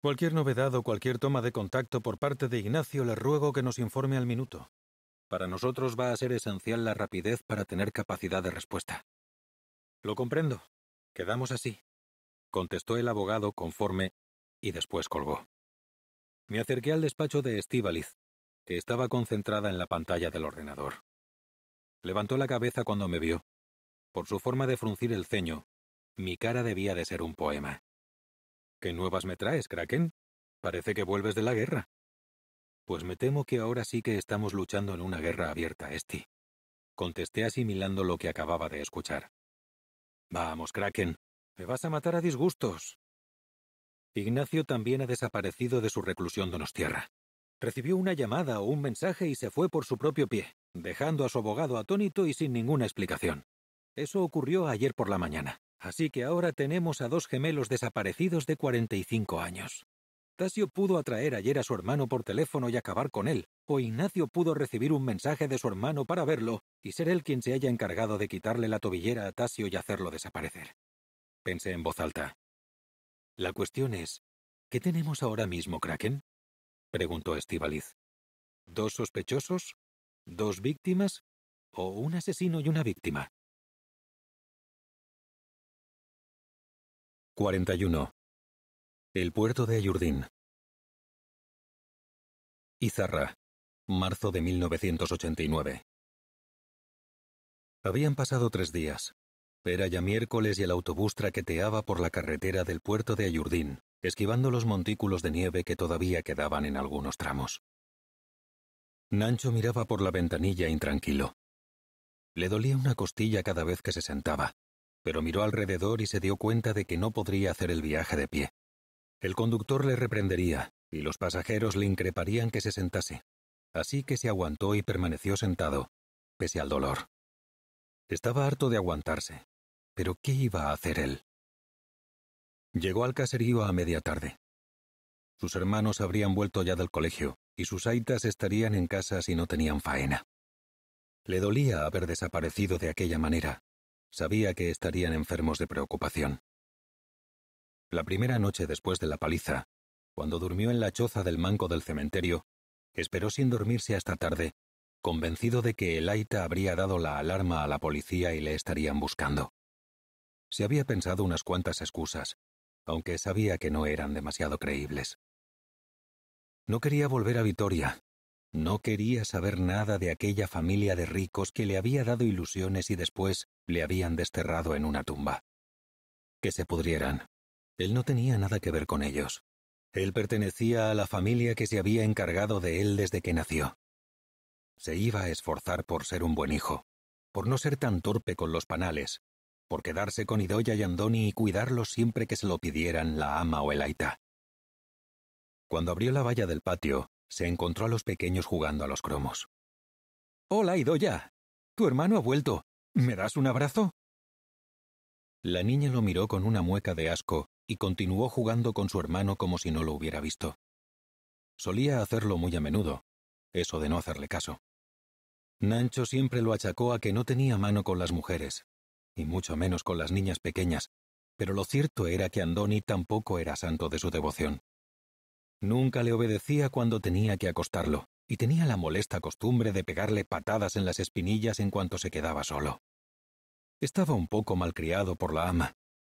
Cualquier novedad o cualquier toma de contacto por parte de Ignacio le ruego que nos informe al minuto. Para nosotros va a ser esencial la rapidez para tener capacidad de respuesta. Lo comprendo. Quedamos así, contestó el abogado conforme y después colgó. Me acerqué al despacho de Estíbaliz, que estaba concentrada en la pantalla del ordenador. Levantó la cabeza cuando me vio. Por su forma de fruncir el ceño, mi cara debía de ser un poema. ¿Qué nuevas me traes, Kraken? Parece que vuelves de la guerra. Pues me temo que ahora sí que estamos luchando en una guerra abierta, Esti. Contesté asimilando lo que acababa de escuchar. Vamos, Kraken, me vas a matar a disgustos. Ignacio también ha desaparecido de su reclusión donostierra. Recibió una llamada o un mensaje y se fue por su propio pie, dejando a su abogado atónito y sin ninguna explicación. Eso ocurrió ayer por la mañana. Así que ahora tenemos a dos gemelos desaparecidos de 45 años. Tasio pudo atraer ayer a su hermano por teléfono y acabar con él, o Ignacio pudo recibir un mensaje de su hermano para verlo y ser él quien se haya encargado de quitarle la tobillera a Tasio y hacerlo desaparecer. Pensé en voz alta. La cuestión es, ¿qué tenemos ahora mismo, Kraken? preguntó Estivaliz. ¿Dos sospechosos? ¿Dos víctimas? ¿O un asesino y una víctima? 41. El puerto de Ayurdín. Izarra, marzo de 1989. Habían pasado tres días. Era ya miércoles y el autobús traqueteaba por la carretera del puerto de Ayurdín, esquivando los montículos de nieve que todavía quedaban en algunos tramos. Nancho miraba por la ventanilla intranquilo. Le dolía una costilla cada vez que se sentaba, pero miró alrededor y se dio cuenta de que no podría hacer el viaje de pie. El conductor le reprendería, y los pasajeros le increparían que se sentase. Así que se aguantó y permaneció sentado, pese al dolor. Estaba harto de aguantarse. Pero ¿qué iba a hacer él? Llegó al caserío a media tarde. Sus hermanos habrían vuelto ya del colegio, y sus aitas estarían en casa si no tenían faena. Le dolía haber desaparecido de aquella manera, Sabía que estarían enfermos de preocupación. La primera noche después de la paliza, cuando durmió en la choza del manco del cementerio, esperó sin dormirse hasta tarde, convencido de que el Aita habría dado la alarma a la policía y le estarían buscando. Se había pensado unas cuantas excusas, aunque sabía que no eran demasiado creíbles. No quería volver a Vitoria, no quería saber nada de aquella familia de ricos que le había dado ilusiones y después le habían desterrado en una tumba. Que se pudrieran. Él no tenía nada que ver con ellos. Él pertenecía a la familia que se había encargado de él desde que nació. Se iba a esforzar por ser un buen hijo, por no ser tan torpe con los panales, por quedarse con Idoya y Andoni y cuidarlos siempre que se lo pidieran la ama o el aita. Cuando abrió la valla del patio, se encontró a los pequeños jugando a los cromos. Hola, Idoya. Tu hermano ha vuelto. ¿Me das un abrazo? La niña lo miró con una mueca de asco y continuó jugando con su hermano como si no lo hubiera visto. Solía hacerlo muy a menudo, eso de no hacerle caso. Nancho siempre lo achacó a que no tenía mano con las mujeres, y mucho menos con las niñas pequeñas, pero lo cierto era que Andoni tampoco era santo de su devoción. Nunca le obedecía cuando tenía que acostarlo, y tenía la molesta costumbre de pegarle patadas en las espinillas en cuanto se quedaba solo. Estaba un poco malcriado por la ama,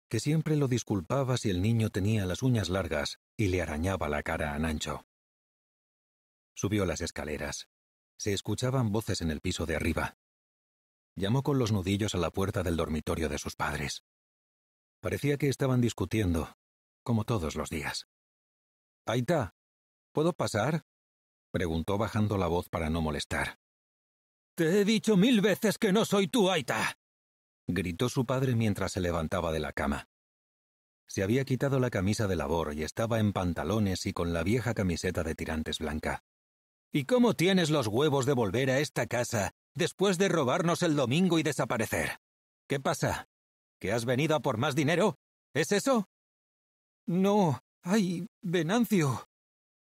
que siempre lo disculpaba si el niño tenía las uñas largas y le arañaba la cara a Nancho. Subió las escaleras. Se escuchaban voces en el piso de arriba. Llamó con los nudillos a la puerta del dormitorio de sus padres. Parecía que estaban discutiendo, como todos los días. Aita, ¿puedo pasar? preguntó bajando la voz para no molestar. Te he dicho mil veces que no soy tu Aita. gritó su padre mientras se levantaba de la cama. Se había quitado la camisa de labor y estaba en pantalones y con la vieja camiseta de tirantes blanca. ¿Y cómo tienes los huevos de volver a esta casa después de robarnos el domingo y desaparecer? ¿Qué pasa? ¿Que has venido a por más dinero? ¿Es eso? No. ¡Ay, Venancio!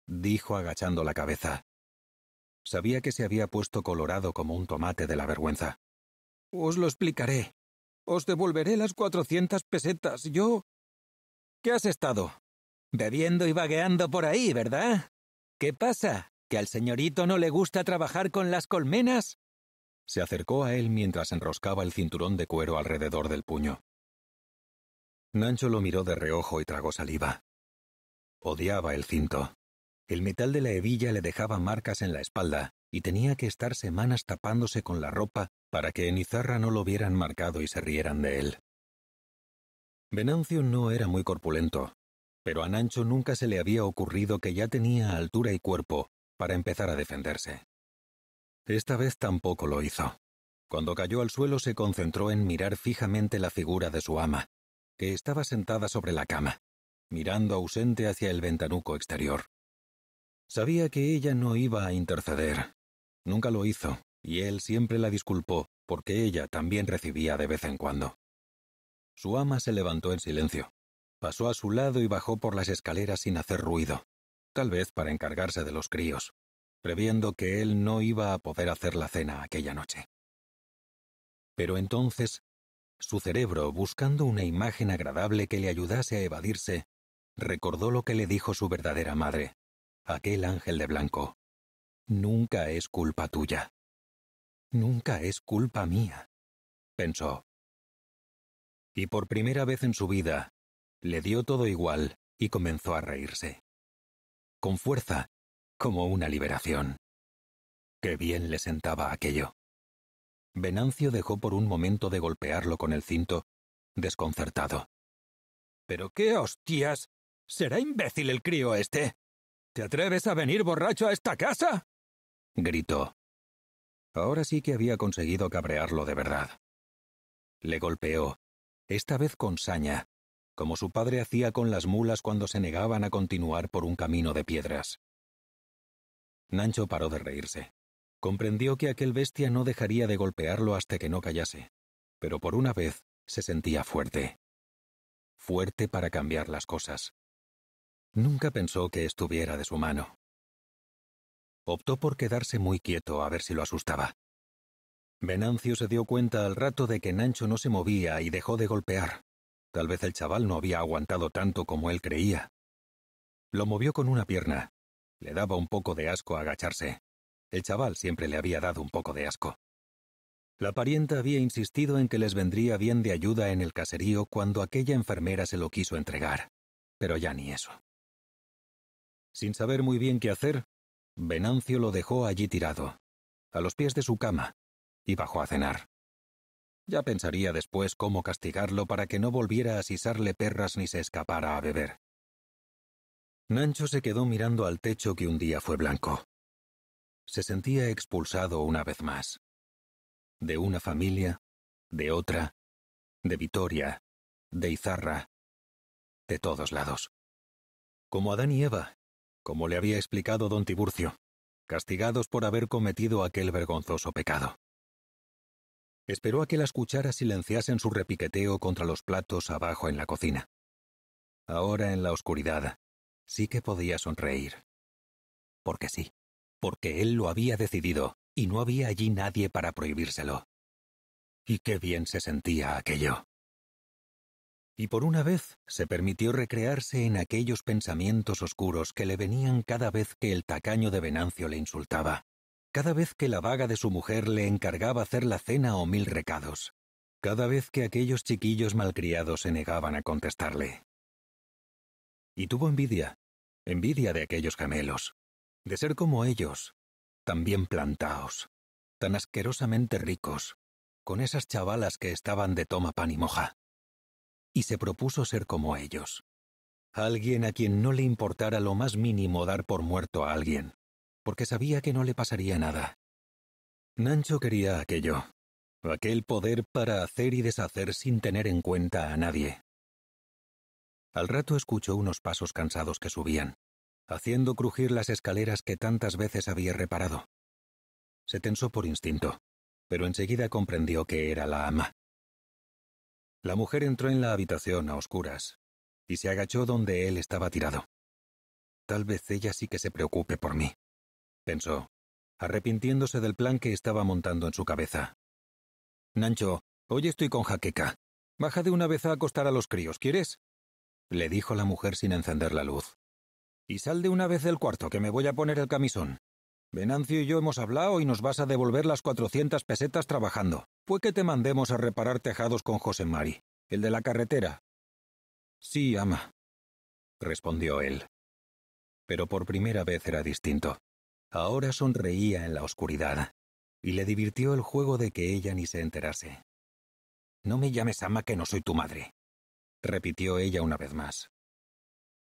dijo agachando la cabeza. Sabía que se había puesto colorado como un tomate de la vergüenza. Os lo explicaré. Os devolveré las cuatrocientas pesetas. Yo... ¿Qué has estado? Bebiendo y vagueando por ahí, ¿verdad? ¿Qué pasa? ¿Que al señorito no le gusta trabajar con las colmenas? Se acercó a él mientras enroscaba el cinturón de cuero alrededor del puño. Nancho lo miró de reojo y tragó saliva. Odiaba el cinto. El metal de la hebilla le dejaba marcas en la espalda y tenía que estar semanas tapándose con la ropa para que en Izarra no lo vieran marcado y se rieran de él. Venancio no era muy corpulento, pero a Nancho nunca se le había ocurrido que ya tenía altura y cuerpo para empezar a defenderse. Esta vez tampoco lo hizo. Cuando cayó al suelo se concentró en mirar fijamente la figura de su ama, que estaba sentada sobre la cama, mirando ausente hacia el ventanuco exterior. Sabía que ella no iba a interceder. Nunca lo hizo, y él siempre la disculpó, porque ella también recibía de vez en cuando. Su ama se levantó en silencio. Pasó a su lado y bajó por las escaleras sin hacer ruido, tal vez para encargarse de los críos, previendo que él no iba a poder hacer la cena aquella noche. Pero entonces, su cerebro, buscando una imagen agradable que le ayudase a evadirse, recordó lo que le dijo su verdadera madre, aquel ángel de blanco, nunca es culpa tuya. Nunca es culpa mía, pensó. Y por primera vez en su vida, le dio todo igual y comenzó a reírse. Con fuerza, como una liberación. Qué bien le sentaba aquello. Venancio dejó por un momento de golpearlo con el cinto, desconcertado. ¿Pero qué hostias? ¿Será imbécil el crío este? ¿Te atreves a venir borracho a esta casa? gritó. Ahora sí que había conseguido cabrearlo de verdad. Le golpeó, esta vez con saña, como su padre hacía con las mulas cuando se negaban a continuar por un camino de piedras. Nancho paró de reírse. Comprendió que aquel bestia no dejaría de golpearlo hasta que no callase, pero por una vez se sentía fuerte. Fuerte para cambiar las cosas. Nunca pensó que estuviera de su mano. Optó por quedarse muy quieto a ver si lo asustaba. Venancio se dio cuenta al rato de que Nancho no se movía y dejó de golpear. Tal vez el chaval no había aguantado tanto como él creía. Lo movió con una pierna. Le daba un poco de asco agacharse. El chaval siempre le había dado un poco de asco. La parienta había insistido en que les vendría bien de ayuda en el caserío cuando aquella enfermera se lo quiso entregar. Pero ya ni eso. Sin saber muy bien qué hacer, Venancio lo dejó allí tirado, a los pies de su cama, y bajó a cenar. Ya pensaría después cómo castigarlo para que no volviera a sisarle perras ni se escapara a beber. Nancho se quedó mirando al techo que un día fue blanco. Se sentía expulsado una vez más. De una familia, de otra, de Vitoria, de Izarra, de todos lados. Como Adán y Eva, como le había explicado don Tiburcio, castigados por haber cometido aquel vergonzoso pecado. Esperó a que las cucharas silenciasen su repiqueteo contra los platos abajo en la cocina. Ahora en la oscuridad, sí que podía sonreír. Porque sí, porque él lo había decidido y no había allí nadie para prohibírselo. Y qué bien se sentía aquello y por una vez se permitió recrearse en aquellos pensamientos oscuros que le venían cada vez que el tacaño de Venancio le insultaba, cada vez que la vaga de su mujer le encargaba hacer la cena o mil recados, cada vez que aquellos chiquillos malcriados se negaban a contestarle. Y tuvo envidia, envidia de aquellos gemelos, de ser como ellos, tan bien plantaos, tan asquerosamente ricos, con esas chavalas que estaban de toma pan y moja y se propuso ser como ellos. Alguien a quien no le importara lo más mínimo dar por muerto a alguien, porque sabía que no le pasaría nada. Nancho quería aquello, aquel poder para hacer y deshacer sin tener en cuenta a nadie. Al rato escuchó unos pasos cansados que subían, haciendo crujir las escaleras que tantas veces había reparado. Se tensó por instinto, pero enseguida comprendió que era la ama. La mujer entró en la habitación a oscuras y se agachó donde él estaba tirado. Tal vez ella sí que se preocupe por mí, pensó, arrepintiéndose del plan que estaba montando en su cabeza. Nancho, hoy estoy con jaqueca. Baja de una vez a acostar a los críos, ¿quieres? le dijo la mujer sin encender la luz. Y sal de una vez del cuarto, que me voy a poner el camisón. Venancio y yo hemos hablado y nos vas a devolver las cuatrocientas pesetas trabajando. ¿Fue que te mandemos a reparar tejados con José Mari, el de la carretera. Sí, ama, respondió él. Pero por primera vez era distinto. Ahora sonreía en la oscuridad, y le divirtió el juego de que ella ni se enterase. No me llames ama que no soy tu madre, repitió ella una vez más.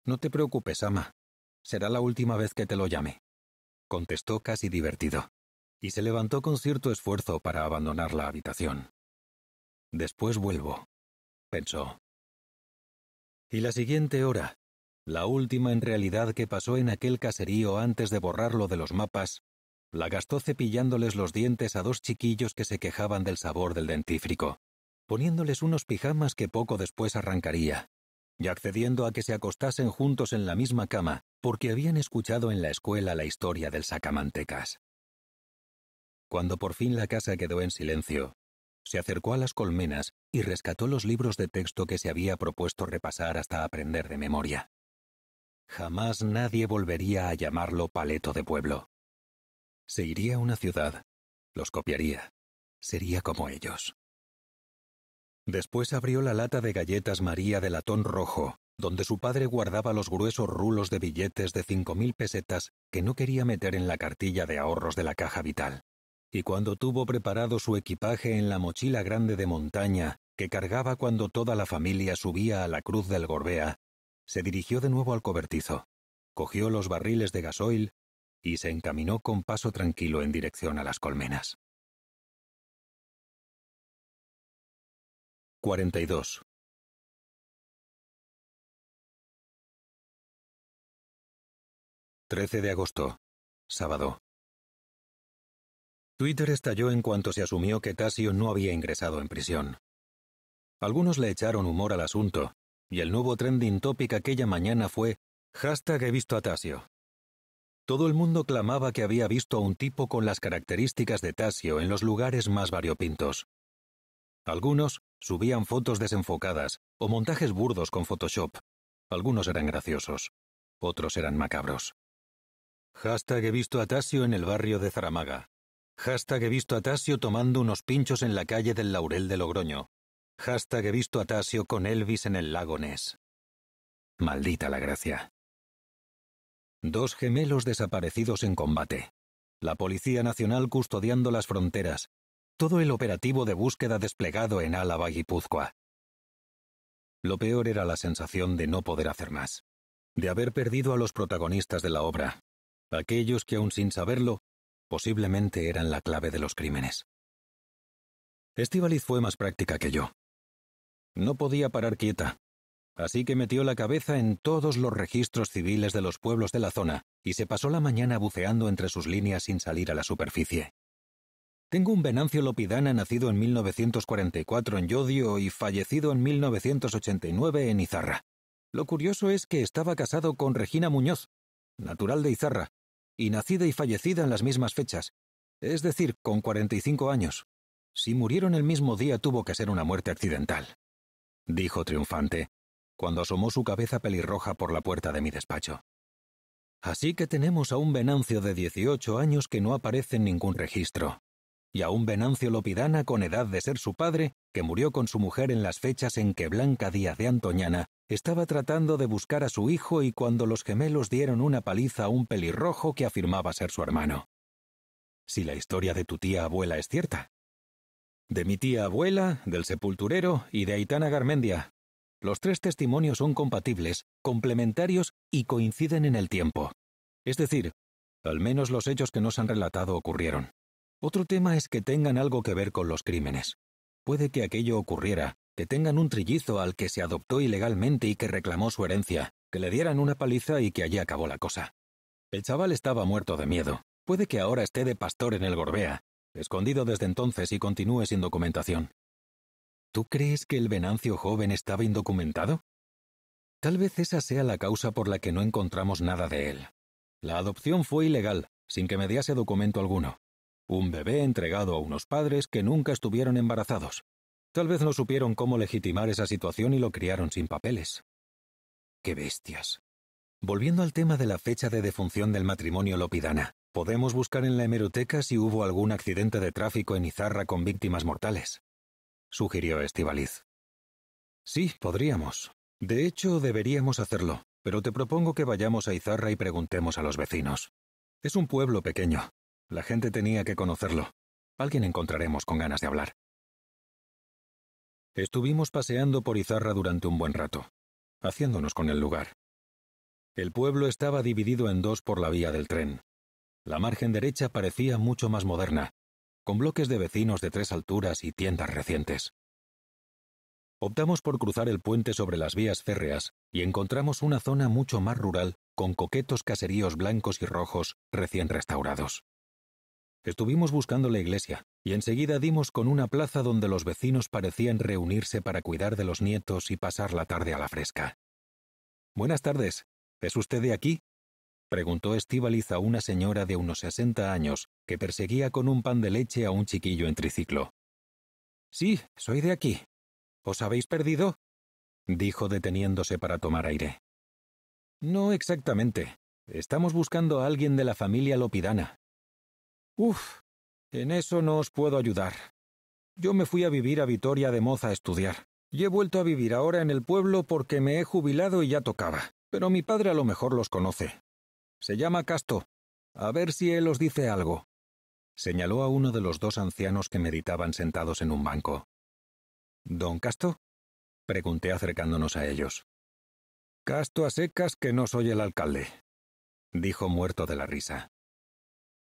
No te preocupes, ama. Será la última vez que te lo llame contestó casi divertido, y se levantó con cierto esfuerzo para abandonar la habitación. Después vuelvo, pensó. Y la siguiente hora, la última en realidad que pasó en aquel caserío antes de borrarlo de los mapas, la gastó cepillándoles los dientes a dos chiquillos que se quejaban del sabor del dentífrico, poniéndoles unos pijamas que poco después arrancaría, y accediendo a que se acostasen juntos en la misma cama, porque habían escuchado en la escuela la historia del sacamantecas. Cuando por fin la casa quedó en silencio, se acercó a las colmenas y rescató los libros de texto que se había propuesto repasar hasta aprender de memoria. Jamás nadie volvería a llamarlo paleto de pueblo. Se iría a una ciudad, los copiaría, sería como ellos. Después abrió la lata de galletas María de latón rojo, donde su padre guardaba los gruesos rulos de billetes de cinco mil pesetas que no quería meter en la cartilla de ahorros de la caja vital. Y cuando tuvo preparado su equipaje en la mochila grande de montaña que cargaba cuando toda la familia subía a la cruz del Gorbea, se dirigió de nuevo al cobertizo, cogió los barriles de gasoil y se encaminó con paso tranquilo en dirección a las colmenas. 42. 13 de agosto. Sábado. Twitter estalló en cuanto se asumió que Tasio no había ingresado en prisión. Algunos le echaron humor al asunto, y el nuevo trending topic aquella mañana fue hashtag he visto a Tasio. Todo el mundo clamaba que había visto a un tipo con las características de Tasio en los lugares más variopintos, algunos subían fotos desenfocadas o montajes burdos con Photoshop. Algunos eran graciosos, otros eran macabros. Hashtag he visto a Tasio en el barrio de Zaramaga. Hashtag he visto a Tasio tomando unos pinchos en la calle del Laurel de Logroño. Hashtag he visto a Tasio con Elvis en el lago Ness. Maldita la gracia. Dos gemelos desaparecidos en combate. La Policía Nacional custodiando las fronteras, todo el operativo de búsqueda desplegado en Álava y Guipúzcoa. Lo peor era la sensación de no poder hacer más, de haber perdido a los protagonistas de la obra, aquellos que aun sin saberlo, posiblemente eran la clave de los crímenes. Estivaliz fue más práctica que yo. No podía parar quieta, así que metió la cabeza en todos los registros civiles de los pueblos de la zona y se pasó la mañana buceando entre sus líneas sin salir a la superficie. Tengo un Venancio Lopidana nacido en 1944 en Yodio y fallecido en 1989 en Izarra. Lo curioso es que estaba casado con Regina Muñoz, natural de Izarra, y nacida y fallecida en las mismas fechas, es decir, con 45 años. Si murieron el mismo día tuvo que ser una muerte accidental, dijo triunfante, cuando asomó su cabeza pelirroja por la puerta de mi despacho. Así que tenemos a un Venancio de 18 años que no aparece en ningún registro, y a un Venancio Lopidana con edad de ser su padre, que murió con su mujer en las fechas en que Blanca Díaz de Antoñana estaba tratando de buscar a su hijo y cuando los gemelos dieron una paliza a un pelirrojo que afirmaba ser su hermano. Si la historia de tu tía abuela es cierta. De mi tía abuela, del sepulturero y de Aitana Garmendia. Los tres testimonios son compatibles, complementarios y coinciden en el tiempo. Es decir, al menos los hechos que nos han relatado ocurrieron. Otro tema es que tengan algo que ver con los crímenes. Puede que aquello ocurriera, que tengan un trillizo al que se adoptó ilegalmente y que reclamó su herencia, que le dieran una paliza y que allí acabó la cosa. El chaval estaba muerto de miedo. Puede que ahora esté de pastor en el Gorbea, escondido desde entonces y continúe sin documentación. ¿Tú crees que el Venancio joven estaba indocumentado? Tal vez esa sea la causa por la que no encontramos nada de él. La adopción fue ilegal, sin que mediase documento alguno. Un bebé entregado a unos padres que nunca estuvieron embarazados. Tal vez no supieron cómo legitimar esa situación y lo criaron sin papeles. ¡Qué bestias! Volviendo al tema de la fecha de defunción del matrimonio Lopidana, podemos buscar en la hemeroteca si hubo algún accidente de tráfico en Izarra con víctimas mortales, sugirió Estivaliz. Sí, podríamos. De hecho, deberíamos hacerlo, pero te propongo que vayamos a Izarra y preguntemos a los vecinos. Es un pueblo pequeño, la gente tenía que conocerlo. Alguien encontraremos con ganas de hablar. Estuvimos paseando por Izarra durante un buen rato, haciéndonos con el lugar. El pueblo estaba dividido en dos por la vía del tren. La margen derecha parecía mucho más moderna, con bloques de vecinos de tres alturas y tiendas recientes. Optamos por cruzar el puente sobre las vías férreas y encontramos una zona mucho más rural con coquetos caseríos blancos y rojos recién restaurados. Estuvimos buscando la iglesia, y enseguida dimos con una plaza donde los vecinos parecían reunirse para cuidar de los nietos y pasar la tarde a la fresca. Buenas tardes. ¿Es usted de aquí? preguntó Estíbaliz a una señora de unos 60 años que perseguía con un pan de leche a un chiquillo en triciclo. Sí, soy de aquí. ¿Os habéis perdido? dijo deteniéndose para tomar aire. No exactamente. Estamos buscando a alguien de la familia Lopidana, Uf, en eso no os puedo ayudar. Yo me fui a vivir a Vitoria de Moza a estudiar. Y he vuelto a vivir ahora en el pueblo porque me he jubilado y ya tocaba. Pero mi padre a lo mejor los conoce. Se llama Casto. A ver si él os dice algo. Señaló a uno de los dos ancianos que meditaban sentados en un banco. ¿Don Casto? Pregunté acercándonos a ellos. Casto a secas que no soy el alcalde, dijo muerto de la risa.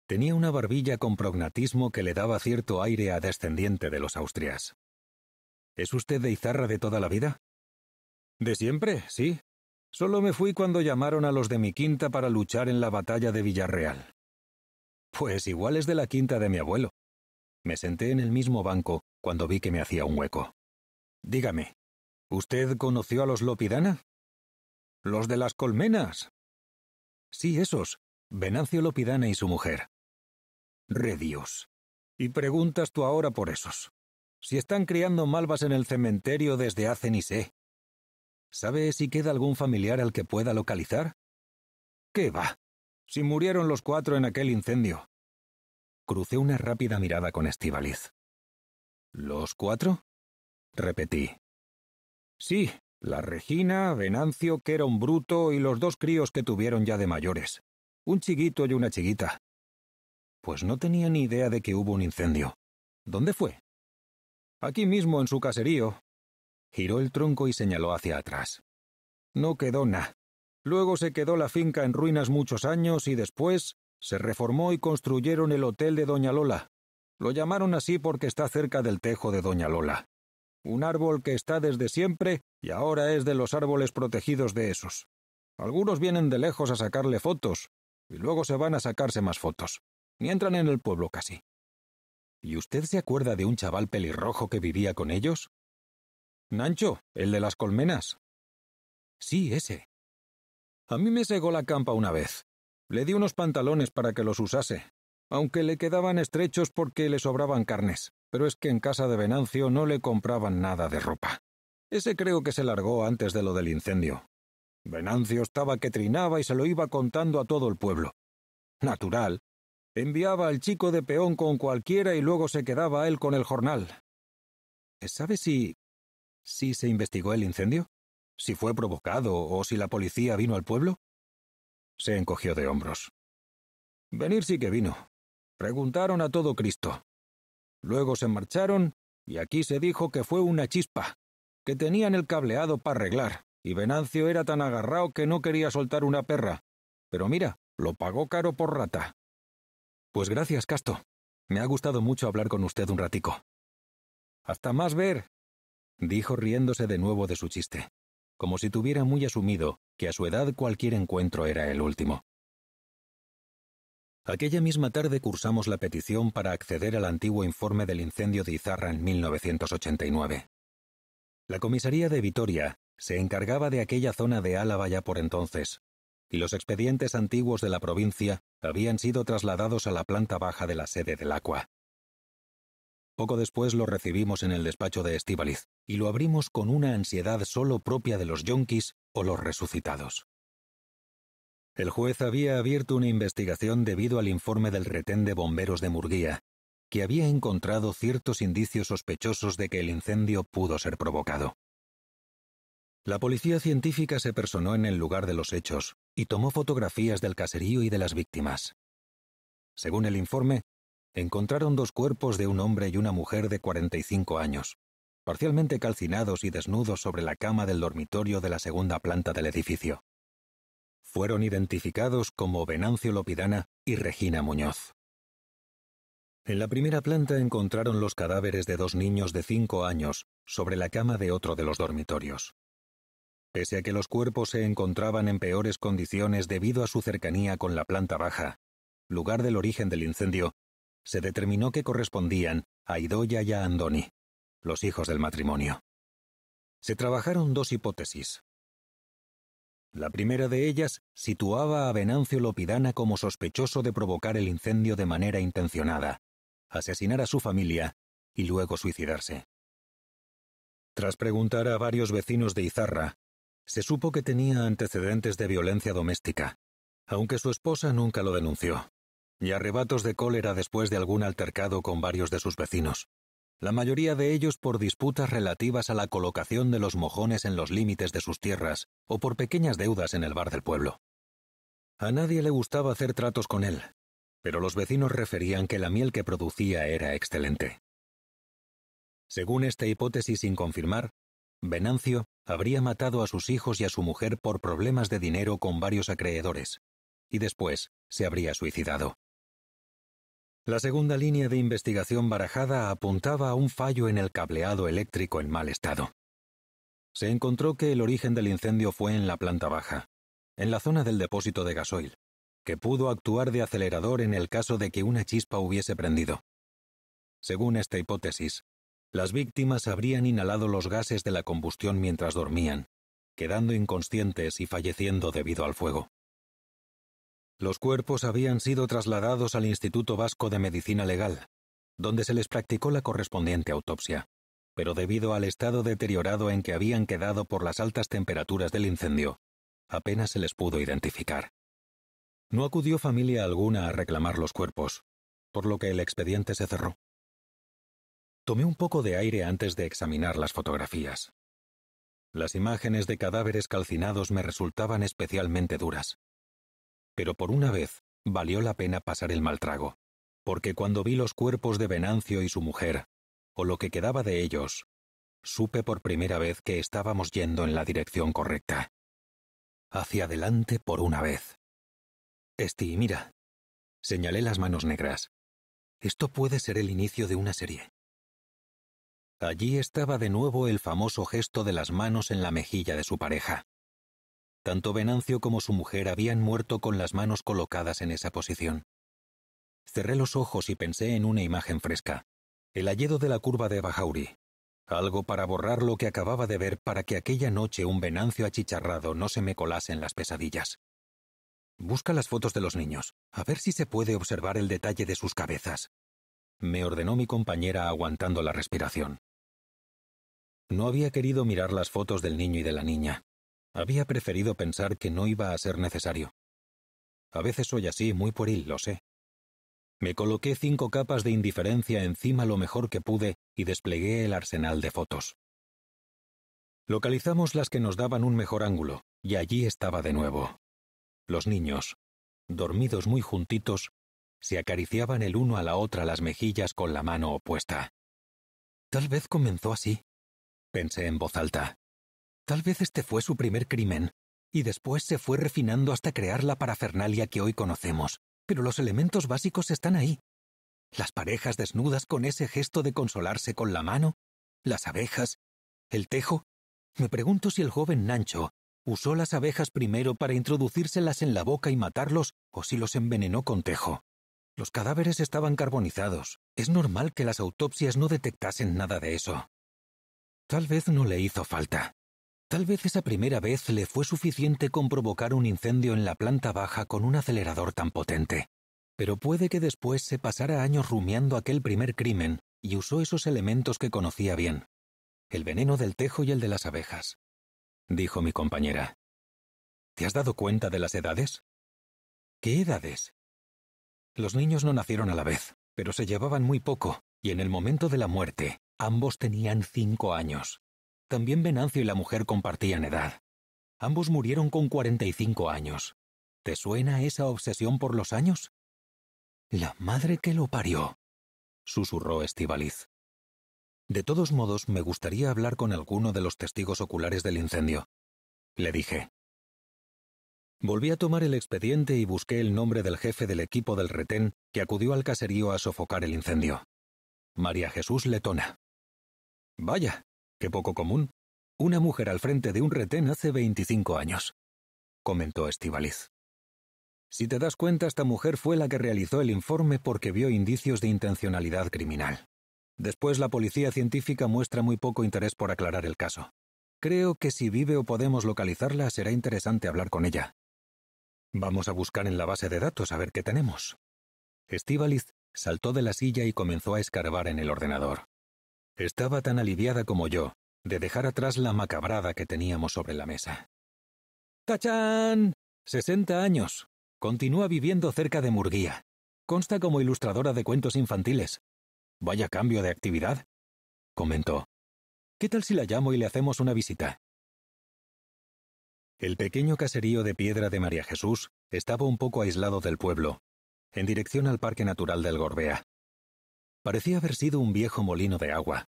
Tenía una barbilla con prognatismo que le daba cierto aire a descendiente de los Austrias. ¿Es usted de Izarra de toda la vida? De siempre, sí. Solo me fui cuando llamaron a los de mi quinta para luchar en la batalla de Villarreal. Pues igual es de la quinta de mi abuelo. Me senté en el mismo banco cuando vi que me hacía un hueco. Dígame, ¿usted conoció a los Lopidana? ¿Los de las colmenas? Sí, esos, Venancio Lopidana y su mujer. Dios! Y preguntas tú ahora por esos. Si están criando malvas en el cementerio desde hace ni sé. ¿Sabe si queda algún familiar al que pueda localizar? ¿Qué va? Si murieron los cuatro en aquel incendio. Crucé una rápida mirada con Estivaliz. ¿Los cuatro? Repetí. Sí, la Regina, Venancio, que era un bruto, y los dos críos que tuvieron ya de mayores. Un chiquito y una chiquita. Pues no tenía ni idea de que hubo un incendio. ¿Dónde fue? Aquí mismo, en su caserío. Giró el tronco y señaló hacia atrás. No quedó nada. Luego se quedó la finca en ruinas muchos años y después se reformó y construyeron el hotel de Doña Lola. Lo llamaron así porque está cerca del tejo de Doña Lola. Un árbol que está desde siempre y ahora es de los árboles protegidos de esos. Algunos vienen de lejos a sacarle fotos y luego se van a sacarse más fotos ni entran en el pueblo casi. ¿Y usted se acuerda de un chaval pelirrojo que vivía con ellos? Nancho, el de las colmenas. Sí, ese. A mí me segó la campa una vez. Le di unos pantalones para que los usase, aunque le quedaban estrechos porque le sobraban carnes, pero es que en casa de Venancio no le compraban nada de ropa. Ese creo que se largó antes de lo del incendio. Venancio estaba que trinaba y se lo iba contando a todo el pueblo. Natural, Enviaba al chico de peón con cualquiera y luego se quedaba él con el jornal. ¿Sabe si... si se investigó el incendio? ¿Si fue provocado o si la policía vino al pueblo? Se encogió de hombros. Venir sí que vino. Preguntaron a todo Cristo. Luego se marcharon y aquí se dijo que fue una chispa, que tenían el cableado para arreglar, y Venancio era tan agarrado que no quería soltar una perra. Pero mira, lo pagó caro por rata, pues gracias, Casto. Me ha gustado mucho hablar con usted un ratico. Hasta más ver, dijo riéndose de nuevo de su chiste, como si tuviera muy asumido que a su edad cualquier encuentro era el último. Aquella misma tarde cursamos la petición para acceder al antiguo informe del incendio de Izarra en 1989. La comisaría de Vitoria se encargaba de aquella zona de Álava ya por entonces, y los expedientes antiguos de la provincia habían sido trasladados a la planta baja de la sede del Aqua. Poco después lo recibimos en el despacho de Estíbaliz y lo abrimos con una ansiedad solo propia de los yonkis o los resucitados. El juez había abierto una investigación debido al informe del retén de bomberos de Murguía, que había encontrado ciertos indicios sospechosos de que el incendio pudo ser provocado. La policía científica se personó en el lugar de los hechos y tomó fotografías del caserío y de las víctimas. Según el informe, encontraron dos cuerpos de un hombre y una mujer de 45 años, parcialmente calcinados y desnudos sobre la cama del dormitorio de la segunda planta del edificio. Fueron identificados como Venancio Lopidana y Regina Muñoz. En la primera planta encontraron los cadáveres de dos niños de 5 años sobre la cama de otro de los dormitorios. Pese a que los cuerpos se encontraban en peores condiciones debido a su cercanía con la planta baja, lugar del origen del incendio, se determinó que correspondían a Idoya y a Andoni, los hijos del matrimonio. Se trabajaron dos hipótesis. La primera de ellas situaba a Venancio Lopidana como sospechoso de provocar el incendio de manera intencionada, asesinar a su familia y luego suicidarse. Tras preguntar a varios vecinos de Izarra, se supo que tenía antecedentes de violencia doméstica, aunque su esposa nunca lo denunció, y arrebatos de cólera después de algún altercado con varios de sus vecinos, la mayoría de ellos por disputas relativas a la colocación de los mojones en los límites de sus tierras o por pequeñas deudas en el bar del pueblo. A nadie le gustaba hacer tratos con él, pero los vecinos referían que la miel que producía era excelente. Según esta hipótesis sin confirmar, Venancio habría matado a sus hijos y a su mujer por problemas de dinero con varios acreedores, y después se habría suicidado. La segunda línea de investigación barajada apuntaba a un fallo en el cableado eléctrico en mal estado. Se encontró que el origen del incendio fue en la planta baja, en la zona del depósito de gasoil, que pudo actuar de acelerador en el caso de que una chispa hubiese prendido. Según esta hipótesis, las víctimas habrían inhalado los gases de la combustión mientras dormían, quedando inconscientes y falleciendo debido al fuego. Los cuerpos habían sido trasladados al Instituto Vasco de Medicina Legal, donde se les practicó la correspondiente autopsia, pero debido al estado deteriorado en que habían quedado por las altas temperaturas del incendio, apenas se les pudo identificar. No acudió familia alguna a reclamar los cuerpos, por lo que el expediente se cerró. Tomé un poco de aire antes de examinar las fotografías. Las imágenes de cadáveres calcinados me resultaban especialmente duras. Pero por una vez, valió la pena pasar el mal trago, porque cuando vi los cuerpos de Venancio y su mujer, o lo que quedaba de ellos, supe por primera vez que estábamos yendo en la dirección correcta. Hacia adelante por una vez. Esti, mira. Señalé las manos negras. Esto puede ser el inicio de una serie. Allí estaba de nuevo el famoso gesto de las manos en la mejilla de su pareja. Tanto Venancio como su mujer habían muerto con las manos colocadas en esa posición. Cerré los ojos y pensé en una imagen fresca. El alledo de la curva de Bajauri. Algo para borrar lo que acababa de ver para que aquella noche un Venancio achicharrado no se me colase en las pesadillas. Busca las fotos de los niños, a ver si se puede observar el detalle de sus cabezas. Me ordenó mi compañera aguantando la respiración. No había querido mirar las fotos del niño y de la niña. Había preferido pensar que no iba a ser necesario. A veces soy así, muy pueril, lo sé. Me coloqué cinco capas de indiferencia encima lo mejor que pude y desplegué el arsenal de fotos. Localizamos las que nos daban un mejor ángulo, y allí estaba de nuevo. Los niños, dormidos muy juntitos, se acariciaban el uno a la otra las mejillas con la mano opuesta. Tal vez comenzó así, pensé en voz alta. Tal vez este fue su primer crimen, y después se fue refinando hasta crear la parafernalia que hoy conocemos, pero los elementos básicos están ahí. Las parejas desnudas con ese gesto de consolarse con la mano, las abejas, el tejo. Me pregunto si el joven Nancho usó las abejas primero para introducírselas en la boca y matarlos o si los envenenó con tejo. Los cadáveres estaban carbonizados. Es normal que las autopsias no detectasen nada de eso. Tal vez no le hizo falta. Tal vez esa primera vez le fue suficiente con provocar un incendio en la planta baja con un acelerador tan potente. Pero puede que después se pasara años rumiando aquel primer crimen y usó esos elementos que conocía bien. El veneno del tejo y el de las abejas. Dijo mi compañera. ¿Te has dado cuenta de las edades? ¿Qué edades? Los niños no nacieron a la vez, pero se llevaban muy poco, y en el momento de la muerte, Ambos tenían cinco años. También Venancio y la mujer compartían edad. Ambos murieron con 45 años. ¿Te suena esa obsesión por los años? La madre que lo parió, susurró Estibaliz. De todos modos, me gustaría hablar con alguno de los testigos oculares del incendio, le dije. Volví a tomar el expediente y busqué el nombre del jefe del equipo del retén que acudió al caserío a sofocar el incendio. María Jesús Letona. Vaya, qué poco común. Una mujer al frente de un retén hace 25 años, comentó Estivaliz. Si te das cuenta, esta mujer fue la que realizó el informe porque vio indicios de intencionalidad criminal. Después la policía científica muestra muy poco interés por aclarar el caso. Creo que si vive o podemos localizarla será interesante hablar con ella. Vamos a buscar en la base de datos a ver qué tenemos. Estivaliz saltó de la silla y comenzó a escarbar en el ordenador. Estaba tan aliviada como yo de dejar atrás la macabrada que teníamos sobre la mesa. ¡Tachán! 60 años. Continúa viviendo cerca de Murguía. Consta como ilustradora de cuentos infantiles. Vaya cambio de actividad, comentó. ¿Qué tal si la llamo y le hacemos una visita? El pequeño caserío de piedra de María Jesús estaba un poco aislado del pueblo, en dirección al Parque Natural del Gorbea. Parecía haber sido un viejo molino de agua,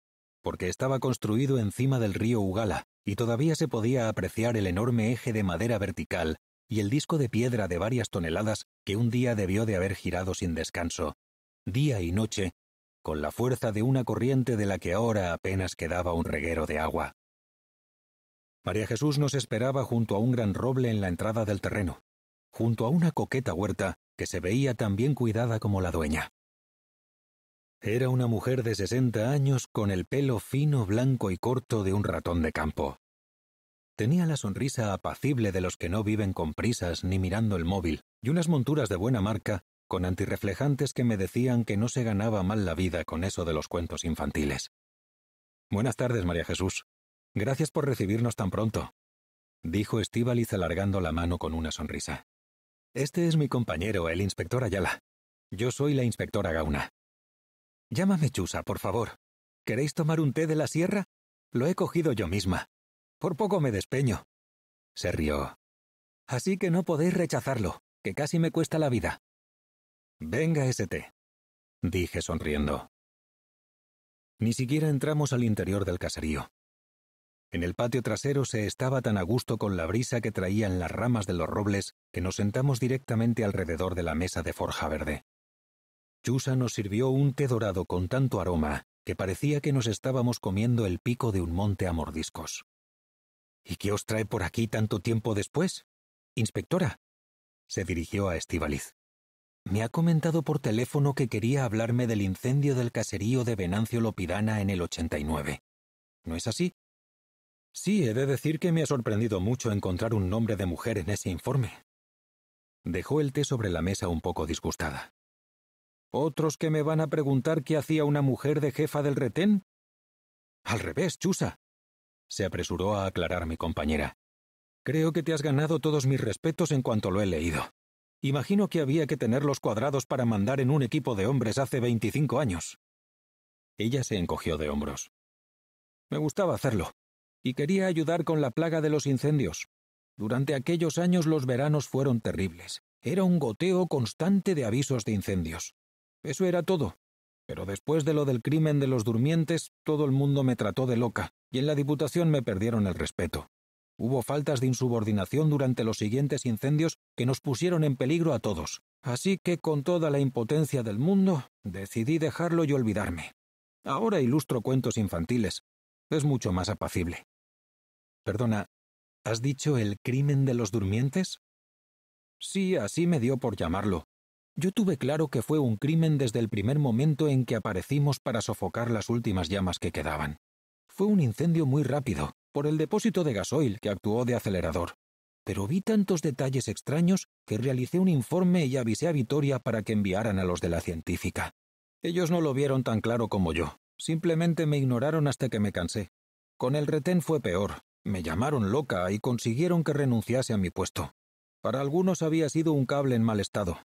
porque estaba construido encima del río Ugala y todavía se podía apreciar el enorme eje de madera vertical y el disco de piedra de varias toneladas que un día debió de haber girado sin descanso, día y noche, con la fuerza de una corriente de la que ahora apenas quedaba un reguero de agua. María Jesús nos esperaba junto a un gran roble en la entrada del terreno, junto a una coqueta huerta que se veía tan bien cuidada como la dueña. Era una mujer de 60 años con el pelo fino, blanco y corto de un ratón de campo. Tenía la sonrisa apacible de los que no viven con prisas ni mirando el móvil, y unas monturas de buena marca, con antirreflejantes que me decían que no se ganaba mal la vida con eso de los cuentos infantiles. Buenas tardes, María Jesús. Gracias por recibirnos tan pronto, dijo Estíbaliz alargando la mano con una sonrisa. Este es mi compañero, el inspector Ayala. Yo soy la inspectora Gauna. Llámame Chusa, por favor. ¿Queréis tomar un té de la sierra? Lo he cogido yo misma. Por poco me despeño. Se rió. Así que no podéis rechazarlo, que casi me cuesta la vida. Venga ese té, dije sonriendo. Ni siquiera entramos al interior del caserío. En el patio trasero se estaba tan a gusto con la brisa que traían las ramas de los robles que nos sentamos directamente alrededor de la mesa de forja verde. Chusa nos sirvió un té dorado con tanto aroma que parecía que nos estábamos comiendo el pico de un monte a mordiscos. ¿Y qué os trae por aquí tanto tiempo después? Inspectora. se dirigió a Estivaliz. Me ha comentado por teléfono que quería hablarme del incendio del caserío de Venancio Lopidana en el 89. ¿No es así? Sí, he de decir que me ha sorprendido mucho encontrar un nombre de mujer en ese informe. Dejó el té sobre la mesa un poco disgustada. ¿Otros que me van a preguntar qué hacía una mujer de jefa del retén? Al revés, Chusa, se apresuró a aclarar mi compañera. Creo que te has ganado todos mis respetos en cuanto lo he leído. Imagino que había que tener los cuadrados para mandar en un equipo de hombres hace 25 años. Ella se encogió de hombros. Me gustaba hacerlo, y quería ayudar con la plaga de los incendios. Durante aquellos años los veranos fueron terribles. Era un goteo constante de avisos de incendios. Eso era todo. Pero después de lo del crimen de los durmientes, todo el mundo me trató de loca, y en la Diputación me perdieron el respeto. Hubo faltas de insubordinación durante los siguientes incendios que nos pusieron en peligro a todos. Así que con toda la impotencia del mundo, decidí dejarlo y olvidarme. Ahora ilustro cuentos infantiles. Es mucho más apacible. Perdona, ¿has dicho el crimen de los durmientes? Sí, así me dio por llamarlo, yo tuve claro que fue un crimen desde el primer momento en que aparecimos para sofocar las últimas llamas que quedaban. Fue un incendio muy rápido, por el depósito de gasoil que actuó de acelerador. Pero vi tantos detalles extraños que realicé un informe y avisé a Vitoria para que enviaran a los de la científica. Ellos no lo vieron tan claro como yo, simplemente me ignoraron hasta que me cansé. Con el retén fue peor, me llamaron loca y consiguieron que renunciase a mi puesto. Para algunos había sido un cable en mal estado,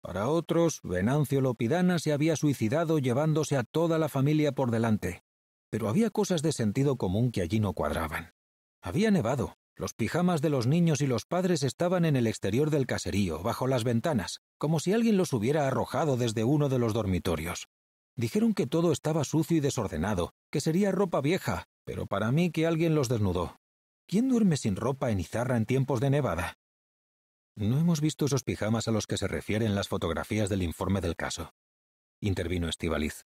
para otros, Venancio Lopidana se había suicidado llevándose a toda la familia por delante. Pero había cosas de sentido común que allí no cuadraban. Había nevado, los pijamas de los niños y los padres estaban en el exterior del caserío, bajo las ventanas, como si alguien los hubiera arrojado desde uno de los dormitorios. Dijeron que todo estaba sucio y desordenado, que sería ropa vieja, pero para mí que alguien los desnudó. ¿Quién duerme sin ropa en Izarra en tiempos de nevada? No hemos visto esos pijamas a los que se refieren las fotografías del informe del caso, intervino Estivaliz.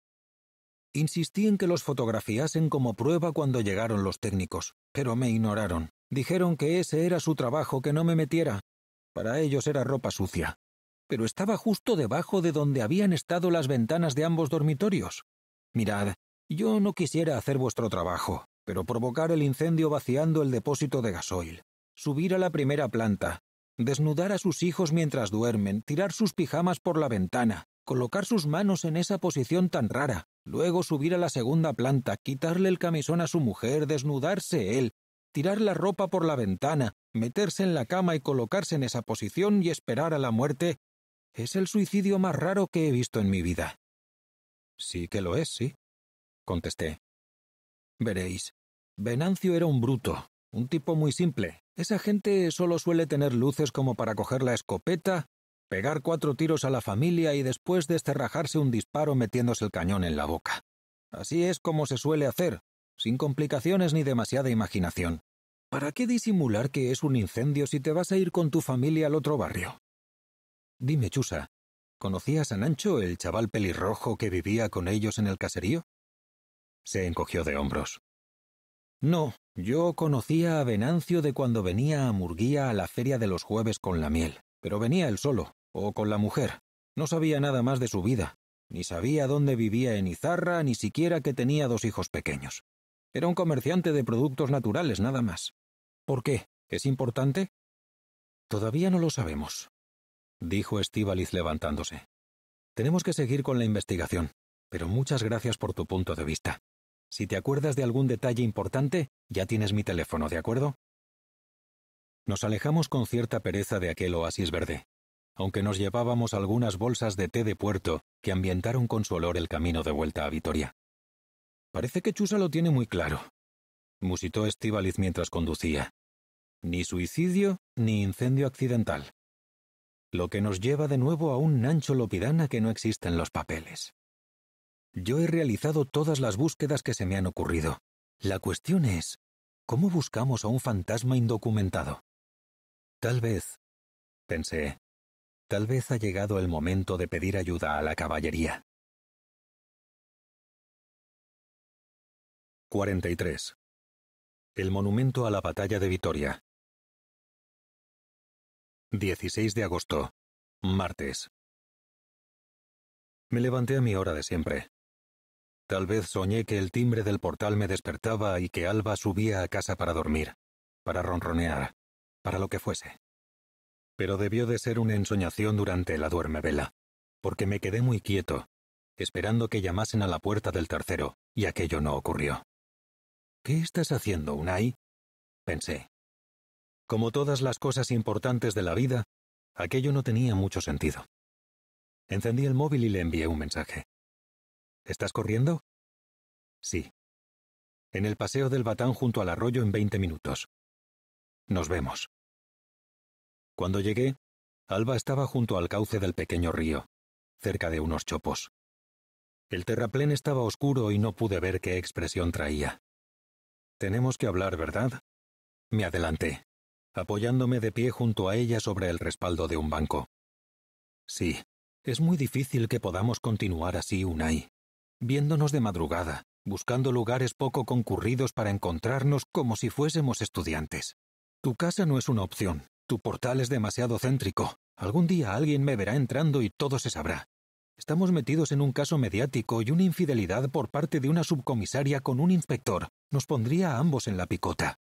Insistí en que los fotografiasen como prueba cuando llegaron los técnicos, pero me ignoraron. Dijeron que ese era su trabajo, que no me metiera. Para ellos era ropa sucia. Pero estaba justo debajo de donde habían estado las ventanas de ambos dormitorios. Mirad, yo no quisiera hacer vuestro trabajo, pero provocar el incendio vaciando el depósito de gasoil, subir a la primera planta, desnudar a sus hijos mientras duermen, tirar sus pijamas por la ventana, colocar sus manos en esa posición tan rara, luego subir a la segunda planta, quitarle el camisón a su mujer, desnudarse él, tirar la ropa por la ventana, meterse en la cama y colocarse en esa posición y esperar a la muerte, es el suicidio más raro que he visto en mi vida. Sí que lo es, sí, contesté. Veréis, Venancio era un bruto, un tipo muy simple, esa gente solo suele tener luces como para coger la escopeta, pegar cuatro tiros a la familia y después desterrajarse un disparo metiéndose el cañón en la boca. Así es como se suele hacer, sin complicaciones ni demasiada imaginación. ¿Para qué disimular que es un incendio si te vas a ir con tu familia al otro barrio? Dime, Chusa, ¿conocías a Nacho, el chaval pelirrojo que vivía con ellos en el caserío? Se encogió de hombros. No, yo conocía a Venancio de cuando venía a Murguía a la feria de los jueves con la miel, pero venía él solo, o con la mujer. No sabía nada más de su vida, ni sabía dónde vivía en Izarra, ni siquiera que tenía dos hijos pequeños. Era un comerciante de productos naturales, nada más. ¿Por qué? ¿Es importante? Todavía no lo sabemos, dijo Estíbaliz levantándose. Tenemos que seguir con la investigación, pero muchas gracias por tu punto de vista. Si te acuerdas de algún detalle importante, ya tienes mi teléfono, ¿de acuerdo? Nos alejamos con cierta pereza de aquel oasis verde, aunque nos llevábamos algunas bolsas de té de puerto que ambientaron con su olor el camino de vuelta a Vitoria. Parece que Chusa lo tiene muy claro, musitó Estibaliz mientras conducía. Ni suicidio ni incendio accidental. Lo que nos lleva de nuevo a un Nancho Lopidana que no existe en los papeles. Yo he realizado todas las búsquedas que se me han ocurrido. La cuestión es, ¿cómo buscamos a un fantasma indocumentado? Tal vez, pensé, tal vez ha llegado el momento de pedir ayuda a la caballería. 43. El monumento a la batalla de Vitoria. 16 de agosto, martes. Me levanté a mi hora de siempre. Tal vez soñé que el timbre del portal me despertaba y que Alba subía a casa para dormir, para ronronear, para lo que fuese. Pero debió de ser una ensoñación durante la duermevela, porque me quedé muy quieto, esperando que llamasen a la puerta del tercero, y aquello no ocurrió. ¿Qué estás haciendo, Unai? pensé. Como todas las cosas importantes de la vida, aquello no tenía mucho sentido. Encendí el móvil y le envié un mensaje. ¿Estás corriendo? Sí. En el paseo del Batán junto al arroyo en 20 minutos. Nos vemos. Cuando llegué, Alba estaba junto al cauce del pequeño río, cerca de unos chopos. El terraplén estaba oscuro y no pude ver qué expresión traía. Tenemos que hablar, ¿verdad? Me adelanté, apoyándome de pie junto a ella sobre el respaldo de un banco. Sí, es muy difícil que podamos continuar así, Unai viéndonos de madrugada, buscando lugares poco concurridos para encontrarnos como si fuésemos estudiantes. Tu casa no es una opción, tu portal es demasiado céntrico. Algún día alguien me verá entrando y todo se sabrá. Estamos metidos en un caso mediático y una infidelidad por parte de una subcomisaria con un inspector nos pondría a ambos en la picota.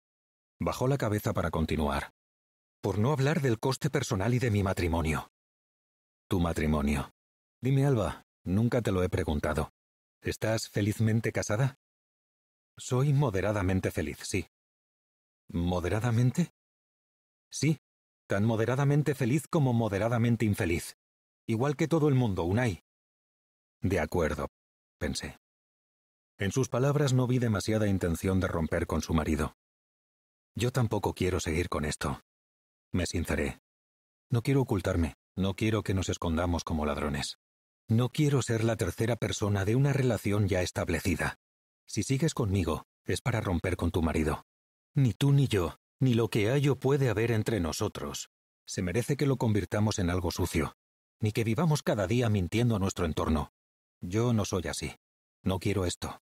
Bajó la cabeza para continuar. Por no hablar del coste personal y de mi matrimonio. Tu matrimonio. Dime, Alba, nunca te lo he preguntado. ¿Estás felizmente casada? Soy moderadamente feliz, sí. ¿Moderadamente? Sí, tan moderadamente feliz como moderadamente infeliz. Igual que todo el mundo, Unai. De acuerdo, pensé. En sus palabras no vi demasiada intención de romper con su marido. Yo tampoco quiero seguir con esto. Me sinceré. No quiero ocultarme, no quiero que nos escondamos como ladrones. No quiero ser la tercera persona de una relación ya establecida. Si sigues conmigo, es para romper con tu marido. Ni tú ni yo, ni lo que hay o puede haber entre nosotros. Se merece que lo convirtamos en algo sucio, ni que vivamos cada día mintiendo a nuestro entorno. Yo no soy así. No quiero esto.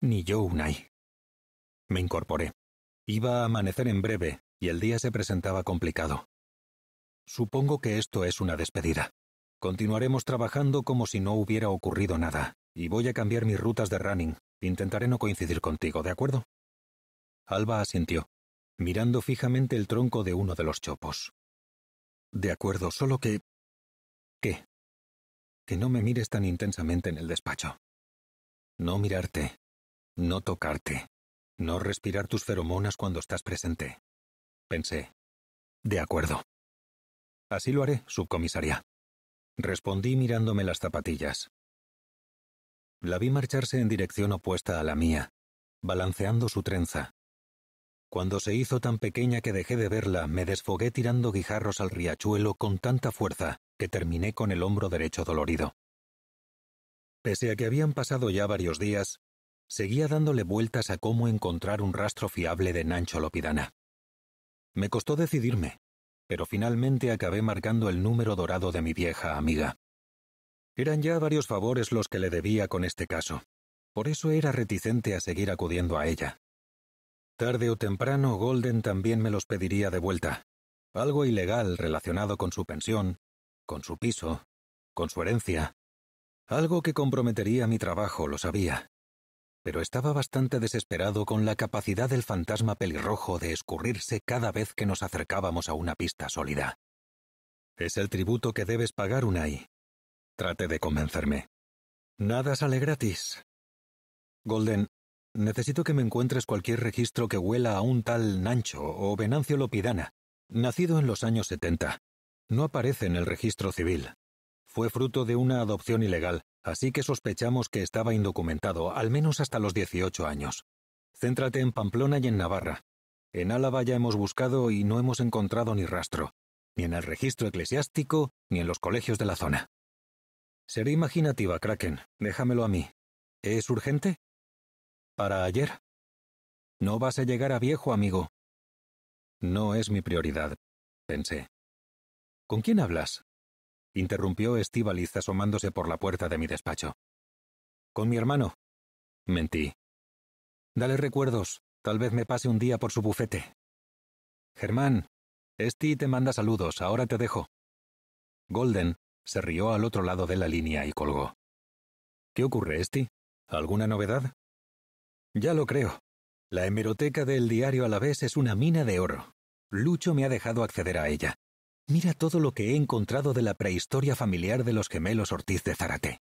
Ni yo, Unai. Me incorporé. Iba a amanecer en breve, y el día se presentaba complicado. Supongo que esto es una despedida. Continuaremos trabajando como si no hubiera ocurrido nada, y voy a cambiar mis rutas de running. Intentaré no coincidir contigo, ¿de acuerdo? Alba asintió, mirando fijamente el tronco de uno de los chopos. De acuerdo, solo que... ¿Qué? Que no me mires tan intensamente en el despacho. No mirarte, no tocarte, no respirar tus feromonas cuando estás presente. Pensé. De acuerdo. Así lo haré, subcomisaría. Respondí mirándome las zapatillas. La vi marcharse en dirección opuesta a la mía, balanceando su trenza. Cuando se hizo tan pequeña que dejé de verla, me desfogué tirando guijarros al riachuelo con tanta fuerza que terminé con el hombro derecho dolorido. Pese a que habían pasado ya varios días, seguía dándole vueltas a cómo encontrar un rastro fiable de Nancho Lopidana. Me costó decidirme, pero finalmente acabé marcando el número dorado de mi vieja amiga. Eran ya varios favores los que le debía con este caso. Por eso era reticente a seguir acudiendo a ella. Tarde o temprano, Golden también me los pediría de vuelta. Algo ilegal relacionado con su pensión, con su piso, con su herencia. Algo que comprometería mi trabajo, lo sabía pero estaba bastante desesperado con la capacidad del fantasma pelirrojo de escurrirse cada vez que nos acercábamos a una pista sólida. Es el tributo que debes pagar, Unai. Trate de convencerme. Nada sale gratis. Golden, necesito que me encuentres cualquier registro que huela a un tal Nancho o Venancio Lopidana, nacido en los años 70. No aparece en el registro civil. Fue fruto de una adopción ilegal, así que sospechamos que estaba indocumentado, al menos hasta los 18 años. Céntrate en Pamplona y en Navarra. En Álava ya hemos buscado y no hemos encontrado ni rastro, ni en el registro eclesiástico, ni en los colegios de la zona. Seré imaginativa, Kraken, déjamelo a mí. ¿Es urgente? ¿Para ayer? No vas a llegar a viejo, amigo. No es mi prioridad, pensé. ¿Con quién hablas? interrumpió Estíbaliz asomándose por la puerta de mi despacho. ¿Con mi hermano? Mentí. Dale recuerdos, tal vez me pase un día por su bufete. Germán, Esti te manda saludos, ahora te dejo. Golden se rió al otro lado de la línea y colgó. ¿Qué ocurre, Esti? ¿Alguna novedad? Ya lo creo. La hemeroteca del diario a la vez es una mina de oro. Lucho me ha dejado acceder a ella. Mira todo lo que he encontrado de la prehistoria familiar de los gemelos Ortiz de Zárate.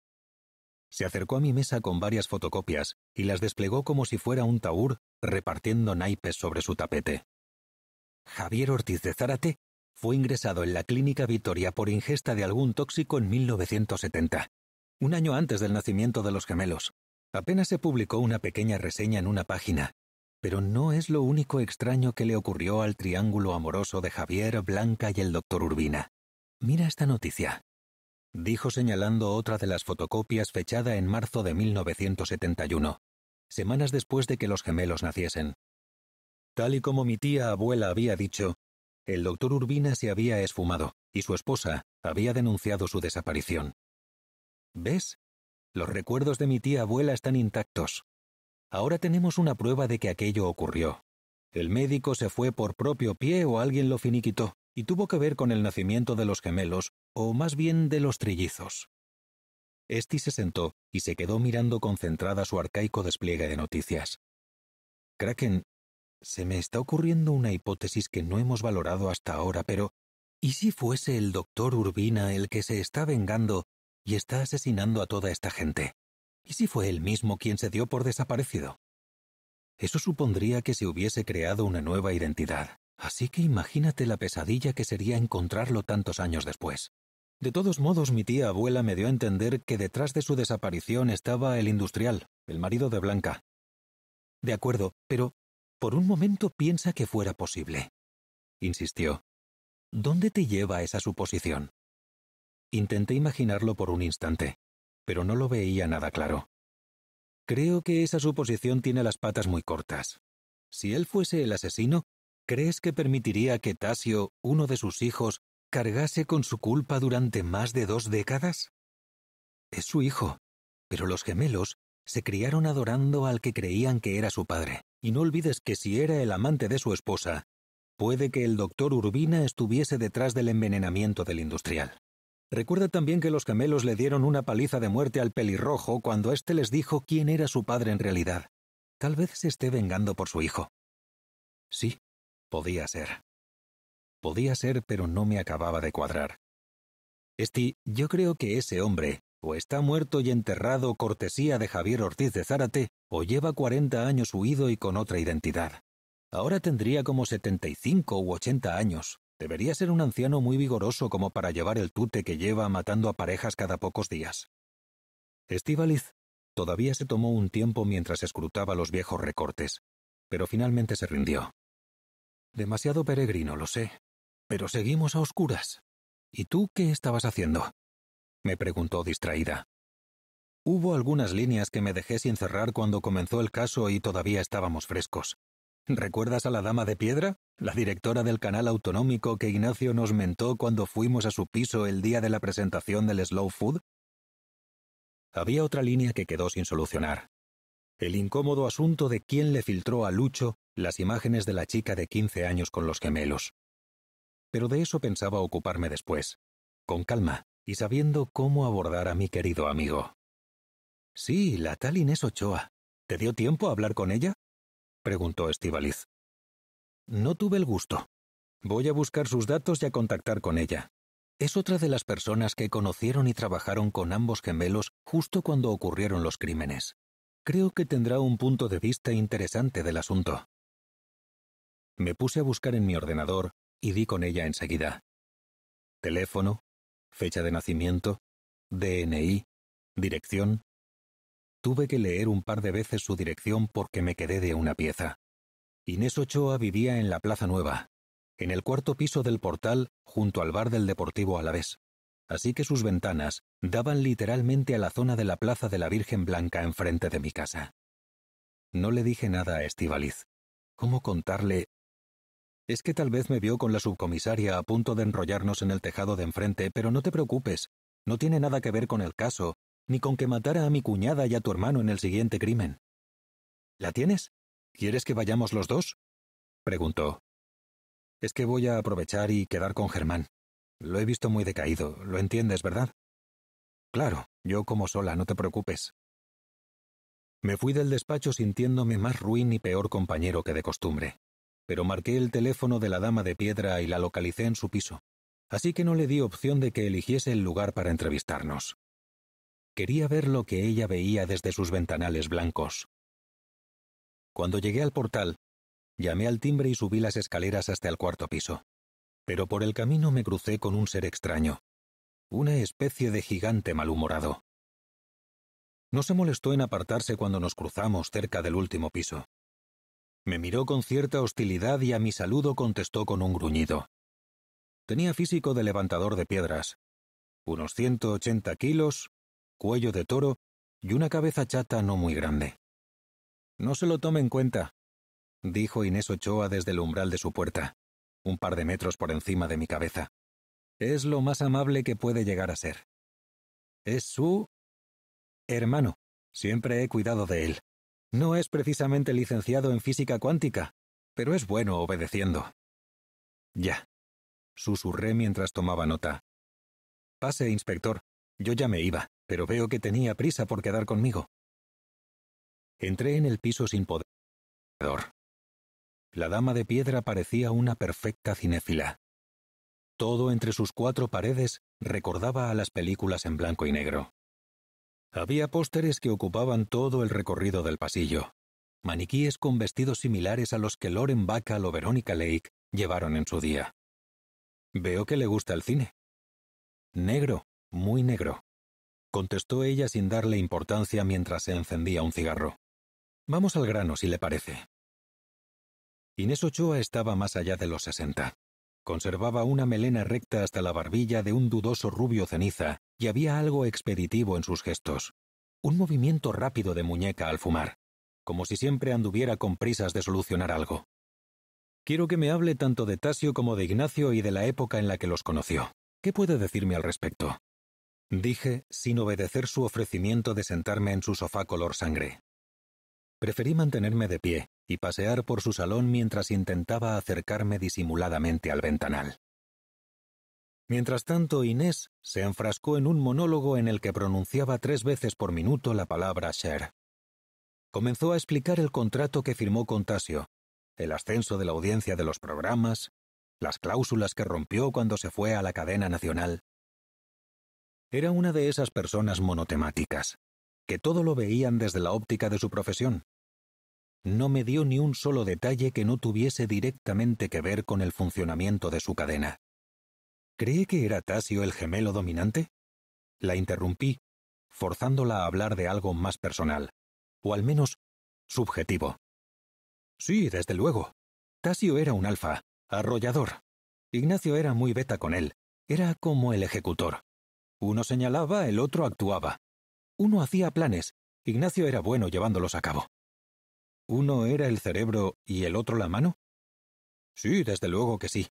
Se acercó a mi mesa con varias fotocopias y las desplegó como si fuera un taur repartiendo naipes sobre su tapete. Javier Ortiz de Zárate fue ingresado en la Clínica Vitoria por ingesta de algún tóxico en 1970, un año antes del nacimiento de los gemelos. Apenas se publicó una pequeña reseña en una página, pero no es lo único extraño que le ocurrió al triángulo amoroso de Javier, Blanca y el doctor Urbina. Mira esta noticia, dijo señalando otra de las fotocopias fechada en marzo de 1971, semanas después de que los gemelos naciesen. Tal y como mi tía abuela había dicho, el doctor Urbina se había esfumado y su esposa había denunciado su desaparición. ¿Ves? Los recuerdos de mi tía abuela están intactos. Ahora tenemos una prueba de que aquello ocurrió. El médico se fue por propio pie o alguien lo finiquitó, y tuvo que ver con el nacimiento de los gemelos, o más bien de los trillizos. Esti se sentó y se quedó mirando concentrada su arcaico despliegue de noticias. Kraken, se me está ocurriendo una hipótesis que no hemos valorado hasta ahora, pero ¿y si fuese el doctor Urbina el que se está vengando y está asesinando a toda esta gente? ¿Y si fue él mismo quien se dio por desaparecido? Eso supondría que se hubiese creado una nueva identidad, así que imagínate la pesadilla que sería encontrarlo tantos años después. De todos modos, mi tía abuela me dio a entender que detrás de su desaparición estaba el industrial, el marido de Blanca. De acuerdo, pero por un momento piensa que fuera posible. Insistió. ¿Dónde te lleva esa suposición? Intenté imaginarlo por un instante, pero no lo veía nada claro. Creo que esa suposición tiene las patas muy cortas. Si él fuese el asesino, ¿crees que permitiría que Tasio, uno de sus hijos, cargase con su culpa durante más de dos décadas? Es su hijo, pero los gemelos se criaron adorando al que creían que era su padre. Y no olvides que si era el amante de su esposa, puede que el doctor Urbina estuviese detrás del envenenamiento del industrial. Recuerda también que los camelos le dieron una paliza de muerte al pelirrojo cuando éste les dijo quién era su padre en realidad. Tal vez se esté vengando por su hijo. Sí, podía ser. Podía ser, pero no me acababa de cuadrar. Esti, yo creo que ese hombre o está muerto y enterrado cortesía de Javier Ortiz de Zárate, o lleva 40 años huido y con otra identidad. Ahora tendría como 75 u 80 años, Debería ser un anciano muy vigoroso como para llevar el tute que lleva matando a parejas cada pocos días. Estivaliz todavía se tomó un tiempo mientras escrutaba los viejos recortes, pero finalmente se rindió. Demasiado peregrino, lo sé, pero seguimos a oscuras. ¿Y tú qué estabas haciendo? me preguntó distraída. Hubo algunas líneas que me dejé sin cerrar cuando comenzó el caso y todavía estábamos frescos, ¿Recuerdas a la Dama de Piedra? La directora del canal autonómico que Ignacio nos mentó cuando fuimos a su piso el día de la presentación del Slow Food. Había otra línea que quedó sin solucionar. El incómodo asunto de quién le filtró a Lucho las imágenes de la chica de 15 años con los gemelos. Pero de eso pensaba ocuparme después, con calma y sabiendo cómo abordar a mi querido amigo. Sí, la tal Inés Ochoa. ¿Te dio tiempo a hablar con ella? preguntó Estivaliz. No tuve el gusto. Voy a buscar sus datos y a contactar con ella. Es otra de las personas que conocieron y trabajaron con ambos gemelos justo cuando ocurrieron los crímenes. Creo que tendrá un punto de vista interesante del asunto. Me puse a buscar en mi ordenador y di con ella enseguida. Teléfono, fecha de nacimiento, DNI, dirección, Tuve que leer un par de veces su dirección porque me quedé de una pieza. Inés Ochoa vivía en la Plaza Nueva, en el cuarto piso del portal, junto al bar del Deportivo Alavés. Así que sus ventanas daban literalmente a la zona de la Plaza de la Virgen Blanca enfrente de mi casa. No le dije nada a Estivaliz. ¿Cómo contarle? Es que tal vez me vio con la subcomisaria a punto de enrollarnos en el tejado de enfrente, pero no te preocupes. No tiene nada que ver con el caso, ni con que matara a mi cuñada y a tu hermano en el siguiente crimen. ¿La tienes? ¿Quieres que vayamos los dos? preguntó. Es que voy a aprovechar y quedar con Germán. Lo he visto muy decaído, lo entiendes, ¿verdad? Claro, yo como sola, no te preocupes. Me fui del despacho sintiéndome más ruin y peor compañero que de costumbre, pero marqué el teléfono de la dama de piedra y la localicé en su piso, así que no le di opción de que eligiese el lugar para entrevistarnos. Quería ver lo que ella veía desde sus ventanales blancos. Cuando llegué al portal, llamé al timbre y subí las escaleras hasta el cuarto piso. Pero por el camino me crucé con un ser extraño, una especie de gigante malhumorado. No se molestó en apartarse cuando nos cruzamos cerca del último piso. Me miró con cierta hostilidad y a mi saludo contestó con un gruñido. Tenía físico de levantador de piedras, unos 180 kilos cuello de toro y una cabeza chata no muy grande. No se lo tome en cuenta, dijo Inés Ochoa desde el umbral de su puerta, un par de metros por encima de mi cabeza. Es lo más amable que puede llegar a ser. Es su... hermano. Siempre he cuidado de él. No es precisamente licenciado en física cuántica, pero es bueno obedeciendo. Ya, susurré mientras tomaba nota. Pase, inspector, yo ya me iba pero veo que tenía prisa por quedar conmigo. Entré en el piso sin poder. La dama de piedra parecía una perfecta cinéfila. Todo entre sus cuatro paredes recordaba a las películas en blanco y negro. Había pósteres que ocupaban todo el recorrido del pasillo, maniquíes con vestidos similares a los que Loren Bacall o Verónica Lake llevaron en su día. Veo que le gusta el cine. Negro, muy negro contestó ella sin darle importancia mientras se encendía un cigarro. Vamos al grano, si le parece. Inés Ochoa estaba más allá de los sesenta. Conservaba una melena recta hasta la barbilla de un dudoso rubio ceniza y había algo expeditivo en sus gestos. Un movimiento rápido de muñeca al fumar, como si siempre anduviera con prisas de solucionar algo. Quiero que me hable tanto de Tasio como de Ignacio y de la época en la que los conoció. ¿Qué puede decirme al respecto? dije, sin obedecer su ofrecimiento de sentarme en su sofá color sangre. Preferí mantenerme de pie y pasear por su salón mientras intentaba acercarme disimuladamente al ventanal. Mientras tanto, Inés se enfrascó en un monólogo en el que pronunciaba tres veces por minuto la palabra share Comenzó a explicar el contrato que firmó con Tasio, el ascenso de la audiencia de los programas, las cláusulas que rompió cuando se fue a la cadena nacional, era una de esas personas monotemáticas, que todo lo veían desde la óptica de su profesión. No me dio ni un solo detalle que no tuviese directamente que ver con el funcionamiento de su cadena. ¿Cree que era Tasio el gemelo dominante? La interrumpí, forzándola a hablar de algo más personal, o al menos subjetivo. Sí, desde luego. Tasio era un alfa, arrollador. Ignacio era muy beta con él, era como el ejecutor. Uno señalaba, el otro actuaba. Uno hacía planes. Ignacio era bueno llevándolos a cabo. ¿Uno era el cerebro y el otro la mano? Sí, desde luego que sí.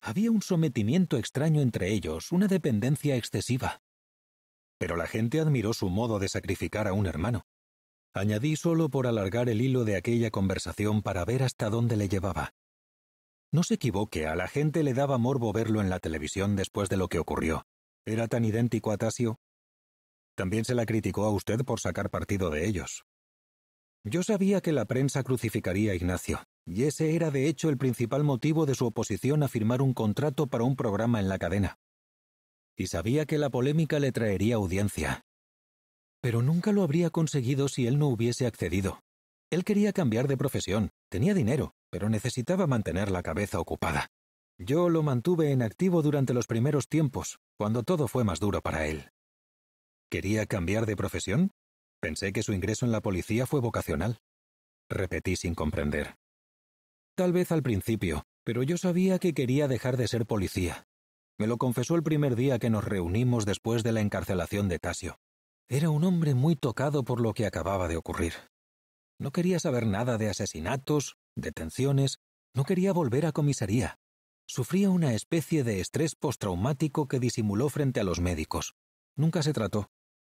Había un sometimiento extraño entre ellos, una dependencia excesiva. Pero la gente admiró su modo de sacrificar a un hermano. Añadí solo por alargar el hilo de aquella conversación para ver hasta dónde le llevaba. No se equivoque, a la gente le daba morbo verlo en la televisión después de lo que ocurrió. Era tan idéntico a Tasio. También se la criticó a usted por sacar partido de ellos. Yo sabía que la prensa crucificaría a Ignacio, y ese era de hecho el principal motivo de su oposición a firmar un contrato para un programa en la cadena. Y sabía que la polémica le traería audiencia. Pero nunca lo habría conseguido si él no hubiese accedido. Él quería cambiar de profesión, tenía dinero, pero necesitaba mantener la cabeza ocupada. Yo lo mantuve en activo durante los primeros tiempos, cuando todo fue más duro para él. ¿Quería cambiar de profesión? Pensé que su ingreso en la policía fue vocacional. Repetí sin comprender. Tal vez al principio, pero yo sabía que quería dejar de ser policía. Me lo confesó el primer día que nos reunimos después de la encarcelación de Tasio. Era un hombre muy tocado por lo que acababa de ocurrir. No quería saber nada de asesinatos, detenciones, no quería volver a comisaría. Sufría una especie de estrés postraumático que disimuló frente a los médicos. Nunca se trató.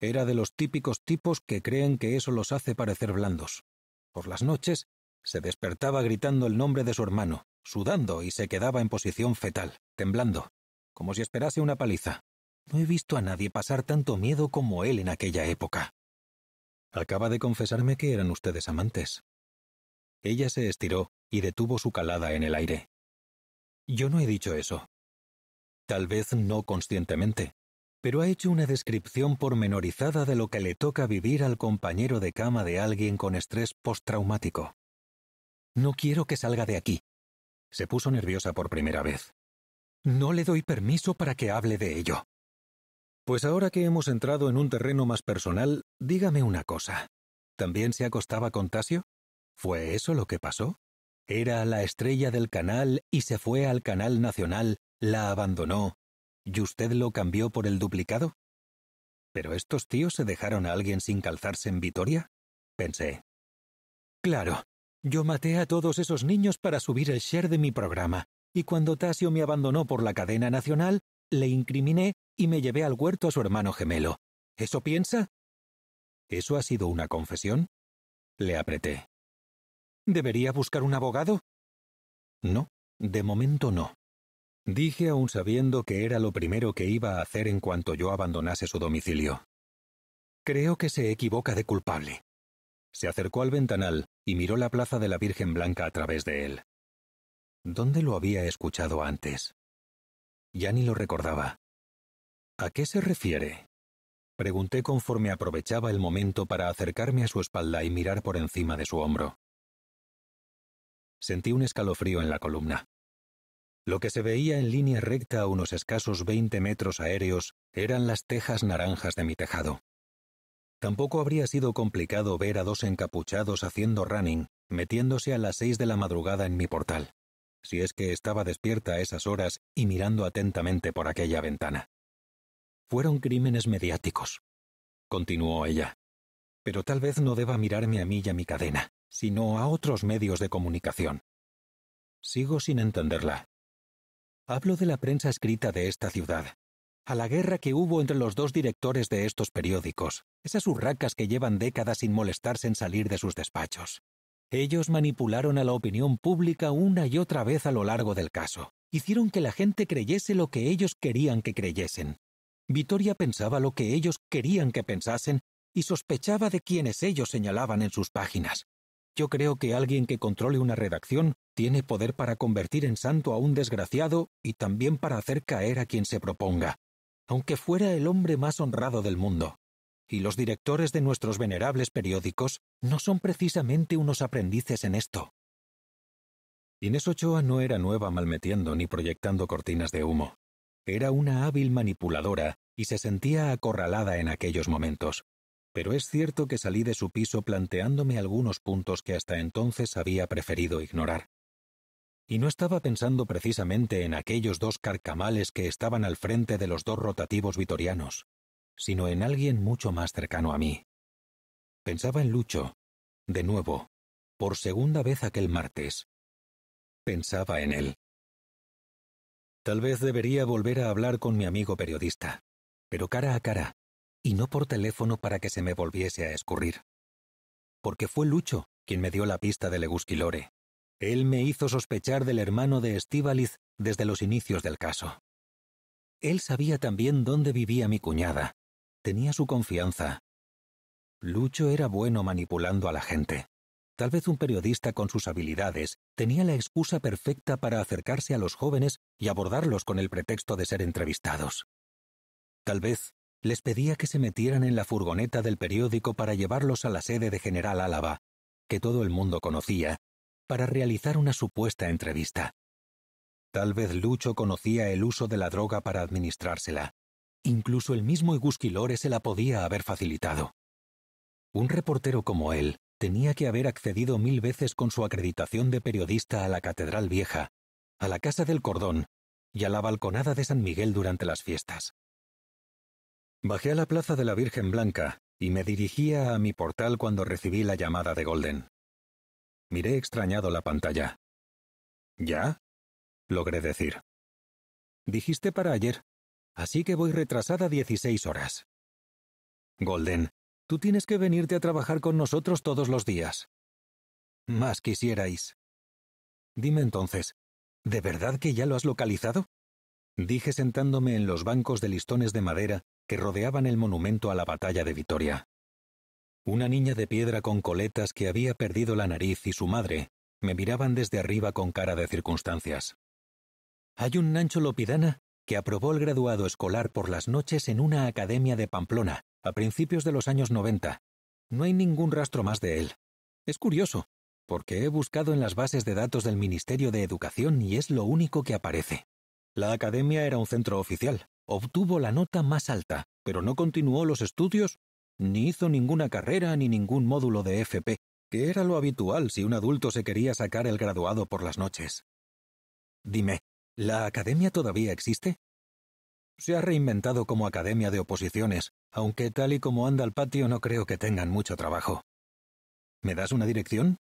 Era de los típicos tipos que creen que eso los hace parecer blandos. Por las noches, se despertaba gritando el nombre de su hermano, sudando y se quedaba en posición fetal, temblando, como si esperase una paliza. No he visto a nadie pasar tanto miedo como él en aquella época. Acaba de confesarme que eran ustedes amantes. Ella se estiró y detuvo su calada en el aire. Yo no he dicho eso. Tal vez no conscientemente, pero ha hecho una descripción pormenorizada de lo que le toca vivir al compañero de cama de alguien con estrés postraumático. No quiero que salga de aquí. Se puso nerviosa por primera vez. No le doy permiso para que hable de ello. Pues ahora que hemos entrado en un terreno más personal, dígame una cosa. ¿También se acostaba con Tasio? ¿Fue eso lo que pasó? Era la estrella del canal y se fue al canal nacional, la abandonó. ¿Y usted lo cambió por el duplicado? ¿Pero estos tíos se dejaron a alguien sin calzarse en Vitoria? Pensé. Claro, yo maté a todos esos niños para subir el share de mi programa, y cuando Tasio me abandonó por la cadena nacional, le incriminé y me llevé al huerto a su hermano gemelo. ¿Eso piensa? ¿Eso ha sido una confesión? Le apreté. ¿Debería buscar un abogado? No, de momento no. Dije aún sabiendo que era lo primero que iba a hacer en cuanto yo abandonase su domicilio. Creo que se equivoca de culpable. Se acercó al ventanal y miró la plaza de la Virgen Blanca a través de él. ¿Dónde lo había escuchado antes? Ya ni lo recordaba. ¿A qué se refiere? Pregunté conforme aprovechaba el momento para acercarme a su espalda y mirar por encima de su hombro sentí un escalofrío en la columna. Lo que se veía en línea recta a unos escasos 20 metros aéreos eran las tejas naranjas de mi tejado. Tampoco habría sido complicado ver a dos encapuchados haciendo running, metiéndose a las seis de la madrugada en mi portal, si es que estaba despierta a esas horas y mirando atentamente por aquella ventana. Fueron crímenes mediáticos, continuó ella. Pero tal vez no deba mirarme a mí y a mi cadena sino a otros medios de comunicación. Sigo sin entenderla. Hablo de la prensa escrita de esta ciudad, a la guerra que hubo entre los dos directores de estos periódicos, esas urracas que llevan décadas sin molestarse en salir de sus despachos. Ellos manipularon a la opinión pública una y otra vez a lo largo del caso. Hicieron que la gente creyese lo que ellos querían que creyesen. Vitoria pensaba lo que ellos querían que pensasen y sospechaba de quienes ellos señalaban en sus páginas. Yo creo que alguien que controle una redacción tiene poder para convertir en santo a un desgraciado y también para hacer caer a quien se proponga, aunque fuera el hombre más honrado del mundo. Y los directores de nuestros venerables periódicos no son precisamente unos aprendices en esto. Inés Ochoa no era nueva malmetiendo ni proyectando cortinas de humo. Era una hábil manipuladora y se sentía acorralada en aquellos momentos pero es cierto que salí de su piso planteándome algunos puntos que hasta entonces había preferido ignorar. Y no estaba pensando precisamente en aquellos dos carcamales que estaban al frente de los dos rotativos vitorianos, sino en alguien mucho más cercano a mí. Pensaba en Lucho, de nuevo, por segunda vez aquel martes. Pensaba en él. Tal vez debería volver a hablar con mi amigo periodista, pero cara a cara, y no por teléfono para que se me volviese a escurrir. Porque fue Lucho quien me dio la pista de Legusquilore. Él me hizo sospechar del hermano de Estíbaliz desde los inicios del caso. Él sabía también dónde vivía mi cuñada. Tenía su confianza. Lucho era bueno manipulando a la gente. Tal vez un periodista con sus habilidades tenía la excusa perfecta para acercarse a los jóvenes y abordarlos con el pretexto de ser entrevistados. Tal vez les pedía que se metieran en la furgoneta del periódico para llevarlos a la sede de General Álava, que todo el mundo conocía, para realizar una supuesta entrevista. Tal vez Lucho conocía el uso de la droga para administrársela. Incluso el mismo Igusquilore se la podía haber facilitado. Un reportero como él tenía que haber accedido mil veces con su acreditación de periodista a la Catedral Vieja, a la Casa del Cordón y a la balconada de San Miguel durante las fiestas. Bajé a la Plaza de la Virgen Blanca y me dirigía a mi portal cuando recibí la llamada de Golden. Miré extrañado la pantalla. ¿Ya? logré decir. Dijiste para ayer, así que voy retrasada 16 horas. Golden, tú tienes que venirte a trabajar con nosotros todos los días. Más quisierais. Dime entonces, ¿de verdad que ya lo has localizado? Dije sentándome en los bancos de listones de madera rodeaban el monumento a la batalla de Vitoria. Una niña de piedra con coletas que había perdido la nariz y su madre me miraban desde arriba con cara de circunstancias. Hay un Nancho Lopidana que aprobó el graduado escolar por las noches en una academia de Pamplona, a principios de los años 90. No hay ningún rastro más de él. Es curioso, porque he buscado en las bases de datos del Ministerio de Educación y es lo único que aparece. La academia era un centro oficial, Obtuvo la nota más alta, pero no continuó los estudios, ni hizo ninguna carrera ni ningún módulo de FP, que era lo habitual si un adulto se quería sacar el graduado por las noches. Dime, ¿la academia todavía existe? Se ha reinventado como academia de oposiciones, aunque tal y como anda el patio no creo que tengan mucho trabajo. ¿Me das una dirección?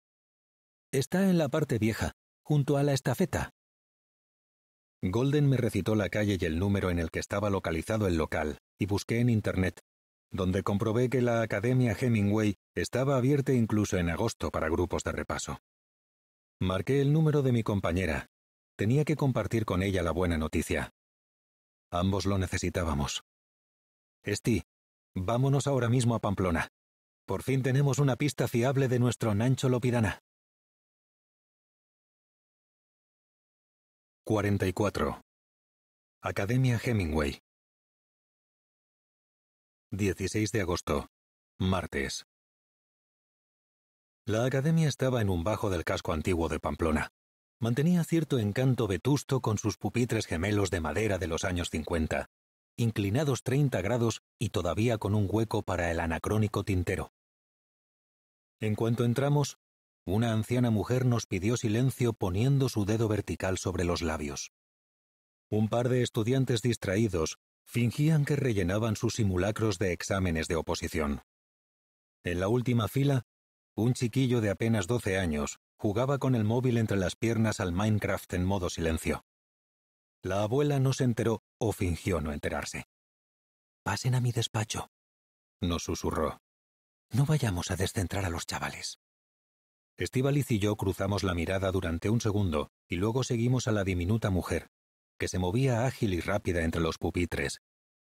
Está en la parte vieja, junto a la estafeta, Golden me recitó la calle y el número en el que estaba localizado el local, y busqué en Internet, donde comprobé que la Academia Hemingway estaba abierta incluso en agosto para grupos de repaso. Marqué el número de mi compañera. Tenía que compartir con ella la buena noticia. Ambos lo necesitábamos. Esti, vámonos ahora mismo a Pamplona. Por fin tenemos una pista fiable de nuestro Nancho Lopirana». 44. Academia Hemingway. 16 de agosto. Martes. La academia estaba en un bajo del casco antiguo de Pamplona. Mantenía cierto encanto vetusto con sus pupitres gemelos de madera de los años 50, inclinados 30 grados y todavía con un hueco para el anacrónico tintero. En cuanto entramos, una anciana mujer nos pidió silencio poniendo su dedo vertical sobre los labios. Un par de estudiantes distraídos fingían que rellenaban sus simulacros de exámenes de oposición. En la última fila, un chiquillo de apenas 12 años jugaba con el móvil entre las piernas al Minecraft en modo silencio. La abuela no se enteró o fingió no enterarse. Pasen a mi despacho, nos susurró. No vayamos a descentrar a los chavales. Estivaliz y yo cruzamos la mirada durante un segundo y luego seguimos a la diminuta mujer, que se movía ágil y rápida entre los pupitres,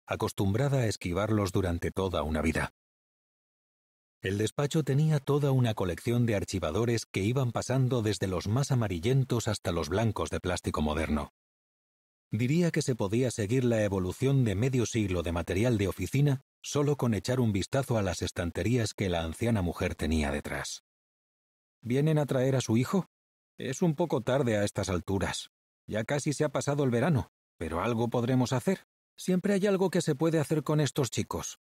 acostumbrada a esquivarlos durante toda una vida. El despacho tenía toda una colección de archivadores que iban pasando desde los más amarillentos hasta los blancos de plástico moderno. Diría que se podía seguir la evolución de medio siglo de material de oficina solo con echar un vistazo a las estanterías que la anciana mujer tenía detrás. ¿Vienen a traer a su hijo? Es un poco tarde a estas alturas. Ya casi se ha pasado el verano, pero algo podremos hacer. Siempre hay algo que se puede hacer con estos chicos.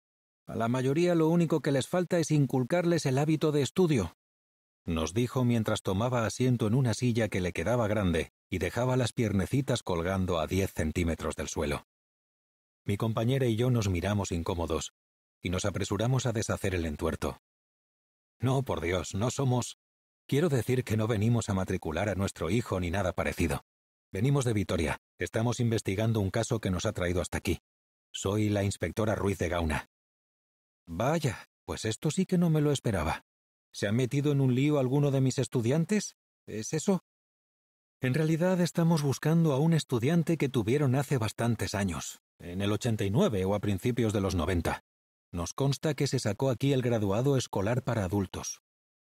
A la mayoría lo único que les falta es inculcarles el hábito de estudio. Nos dijo mientras tomaba asiento en una silla que le quedaba grande y dejaba las piernecitas colgando a diez centímetros del suelo. Mi compañera y yo nos miramos incómodos y nos apresuramos a deshacer el entuerto. No, por Dios, no somos. Quiero decir que no venimos a matricular a nuestro hijo ni nada parecido. Venimos de Vitoria. Estamos investigando un caso que nos ha traído hasta aquí. Soy la inspectora Ruiz de Gauna. Vaya, pues esto sí que no me lo esperaba. ¿Se ha metido en un lío alguno de mis estudiantes? ¿Es eso? En realidad estamos buscando a un estudiante que tuvieron hace bastantes años, en el 89 o a principios de los 90. Nos consta que se sacó aquí el graduado escolar para adultos,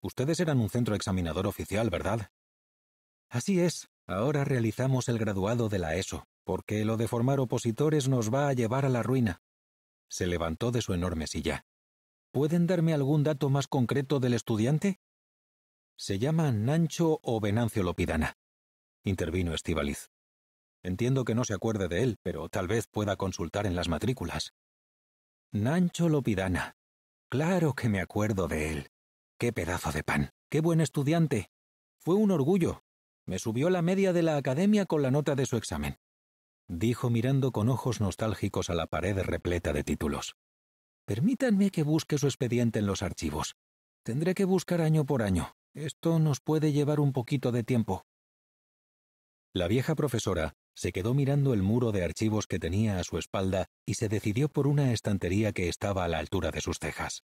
Ustedes eran un centro examinador oficial, ¿verdad? Así es, ahora realizamos el graduado de la ESO, porque lo de formar opositores nos va a llevar a la ruina. Se levantó de su enorme silla. ¿Pueden darme algún dato más concreto del estudiante? Se llama Nancho o Venancio Lopidana, intervino Estivaliz. Entiendo que no se acuerde de él, pero tal vez pueda consultar en las matrículas. Nancho Lopidana. Claro que me acuerdo de él. ¡Qué pedazo de pan! ¡Qué buen estudiante! Fue un orgullo. Me subió la media de la academia con la nota de su examen, dijo mirando con ojos nostálgicos a la pared repleta de títulos. Permítanme que busque su expediente en los archivos. Tendré que buscar año por año. Esto nos puede llevar un poquito de tiempo. La vieja profesora se quedó mirando el muro de archivos que tenía a su espalda y se decidió por una estantería que estaba a la altura de sus cejas.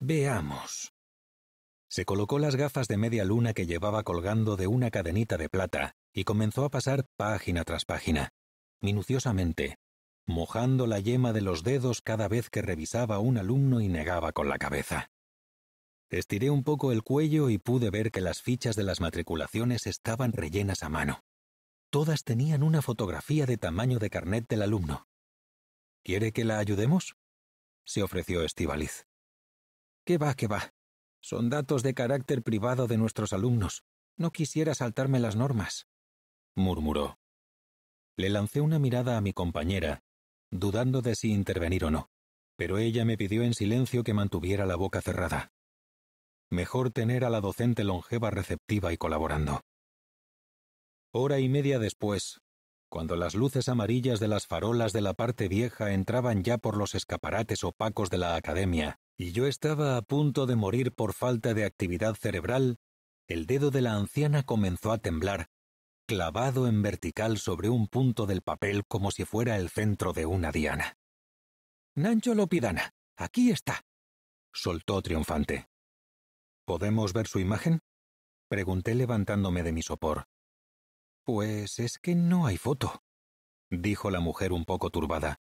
Veamos. Se colocó las gafas de media luna que llevaba colgando de una cadenita de plata y comenzó a pasar página tras página, minuciosamente, mojando la yema de los dedos cada vez que revisaba un alumno y negaba con la cabeza. Estiré un poco el cuello y pude ver que las fichas de las matriculaciones estaban rellenas a mano. Todas tenían una fotografía de tamaño de carnet del alumno. ¿Quiere que la ayudemos? se ofreció Estivaliz. ¿Qué va, qué va? Son datos de carácter privado de nuestros alumnos. No quisiera saltarme las normas, murmuró. Le lancé una mirada a mi compañera, dudando de si intervenir o no, pero ella me pidió en silencio que mantuviera la boca cerrada. Mejor tener a la docente longeva receptiva y colaborando. Hora y media después, cuando las luces amarillas de las farolas de la parte vieja entraban ya por los escaparates opacos de la academia, y yo estaba a punto de morir por falta de actividad cerebral, el dedo de la anciana comenzó a temblar, clavado en vertical sobre un punto del papel como si fuera el centro de una diana. Nancho Lopidana, aquí está, soltó triunfante. ¿Podemos ver su imagen? pregunté levantándome de mi sopor. Pues es que no hay foto, dijo la mujer un poco turbada.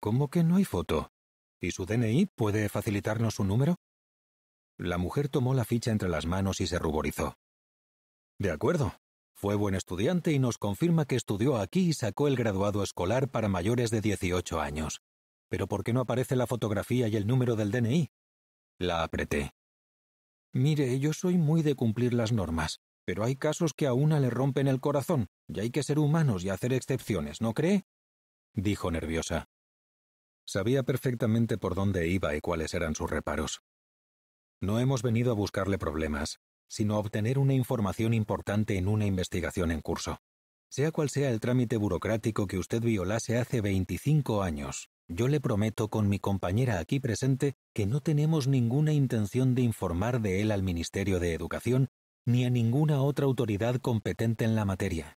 ¿Cómo que no hay foto? ¿Y su DNI puede facilitarnos su número? La mujer tomó la ficha entre las manos y se ruborizó. De acuerdo. Fue buen estudiante y nos confirma que estudió aquí y sacó el graduado escolar para mayores de 18 años. Pero ¿por qué no aparece la fotografía y el número del DNI? La apreté. Mire, yo soy muy de cumplir las normas. Pero hay casos que a una le rompen el corazón, y hay que ser humanos y hacer excepciones, ¿no cree? dijo nerviosa. Sabía perfectamente por dónde iba y cuáles eran sus reparos. No hemos venido a buscarle problemas, sino a obtener una información importante en una investigación en curso. Sea cual sea el trámite burocrático que usted violase hace 25 años, yo le prometo con mi compañera aquí presente que no tenemos ninguna intención de informar de él al Ministerio de Educación ni a ninguna otra autoridad competente en la materia.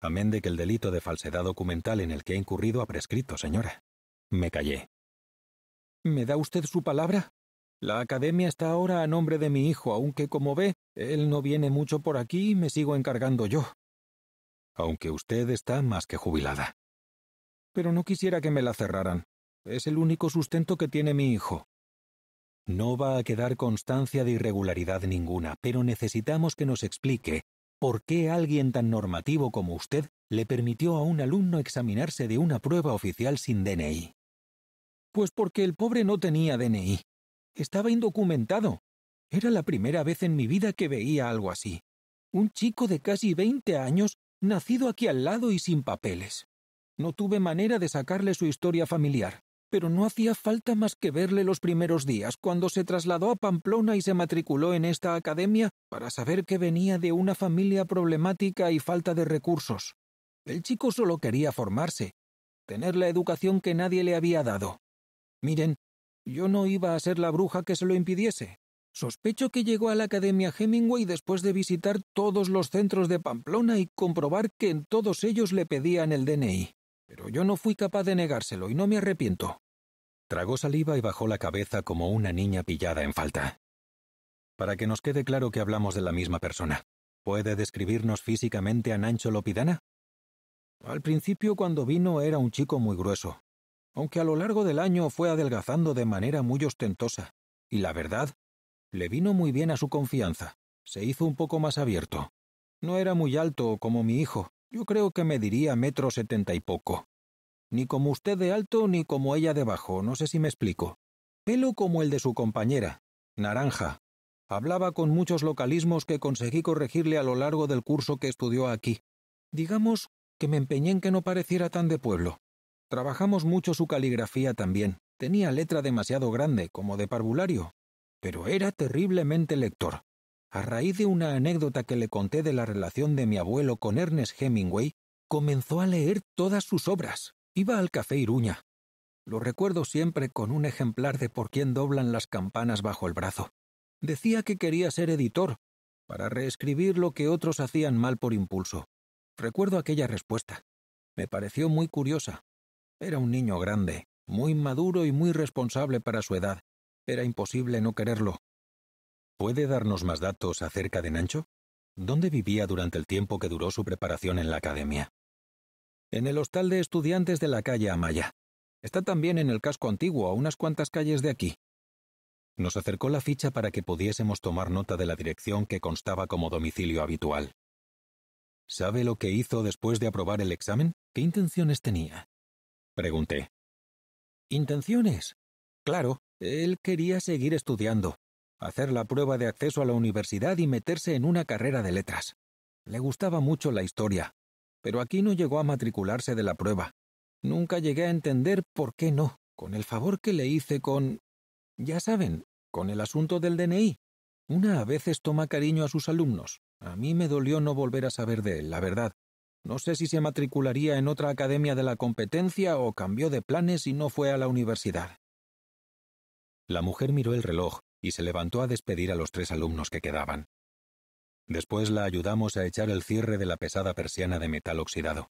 Amén de que el delito de falsedad documental en el que ha incurrido ha prescrito, señora. Me callé. ¿Me da usted su palabra? La academia está ahora a nombre de mi hijo, aunque como ve, él no viene mucho por aquí y me sigo encargando yo. Aunque usted está más que jubilada. Pero no quisiera que me la cerraran. Es el único sustento que tiene mi hijo. No va a quedar constancia de irregularidad ninguna, pero necesitamos que nos explique por qué alguien tan normativo como usted le permitió a un alumno examinarse de una prueba oficial sin DNI. Pues porque el pobre no tenía DNI. Estaba indocumentado. Era la primera vez en mi vida que veía algo así. Un chico de casi 20 años, nacido aquí al lado y sin papeles. No tuve manera de sacarle su historia familiar pero no hacía falta más que verle los primeros días cuando se trasladó a Pamplona y se matriculó en esta academia para saber que venía de una familia problemática y falta de recursos. El chico solo quería formarse, tener la educación que nadie le había dado. Miren, yo no iba a ser la bruja que se lo impidiese. Sospecho que llegó a la Academia Hemingway después de visitar todos los centros de Pamplona y comprobar que en todos ellos le pedían el DNI. Pero yo no fui capaz de negárselo y no me arrepiento. Tragó saliva y bajó la cabeza como una niña pillada en falta. Para que nos quede claro que hablamos de la misma persona, ¿puede describirnos físicamente a Nancho Lopidana? Al principio cuando vino era un chico muy grueso, aunque a lo largo del año fue adelgazando de manera muy ostentosa, y la verdad, le vino muy bien a su confianza, se hizo un poco más abierto. No era muy alto como mi hijo, yo creo que me diría metro setenta y poco. Ni como usted de alto ni como ella de bajo, no sé si me explico. Pelo como el de su compañera, naranja. Hablaba con muchos localismos que conseguí corregirle a lo largo del curso que estudió aquí. Digamos que me empeñé en que no pareciera tan de pueblo. Trabajamos mucho su caligrafía también. Tenía letra demasiado grande, como de parvulario. Pero era terriblemente lector. A raíz de una anécdota que le conté de la relación de mi abuelo con Ernest Hemingway, comenzó a leer todas sus obras. Iba al café Iruña. Lo recuerdo siempre con un ejemplar de Por quién doblan las campanas bajo el brazo. Decía que quería ser editor, para reescribir lo que otros hacían mal por impulso. Recuerdo aquella respuesta. Me pareció muy curiosa. Era un niño grande, muy maduro y muy responsable para su edad. Era imposible no quererlo. ¿Puede darnos más datos acerca de Nancho? ¿Dónde vivía durante el tiempo que duró su preparación en la academia? En el hostal de estudiantes de la calle Amaya. Está también en el casco antiguo, a unas cuantas calles de aquí. Nos acercó la ficha para que pudiésemos tomar nota de la dirección que constaba como domicilio habitual. ¿Sabe lo que hizo después de aprobar el examen? ¿Qué intenciones tenía? Pregunté. ¿Intenciones? Claro, él quería seguir estudiando, hacer la prueba de acceso a la universidad y meterse en una carrera de letras. Le gustaba mucho la historia, pero aquí no llegó a matricularse de la prueba. Nunca llegué a entender por qué no, con el favor que le hice con... ya saben, con el asunto del DNI. Una a veces toma cariño a sus alumnos. A mí me dolió no volver a saber de él, la verdad. No sé si se matricularía en otra academia de la competencia o cambió de planes y no fue a la universidad. La mujer miró el reloj y se levantó a despedir a los tres alumnos que quedaban. Después la ayudamos a echar el cierre de la pesada persiana de metal oxidado.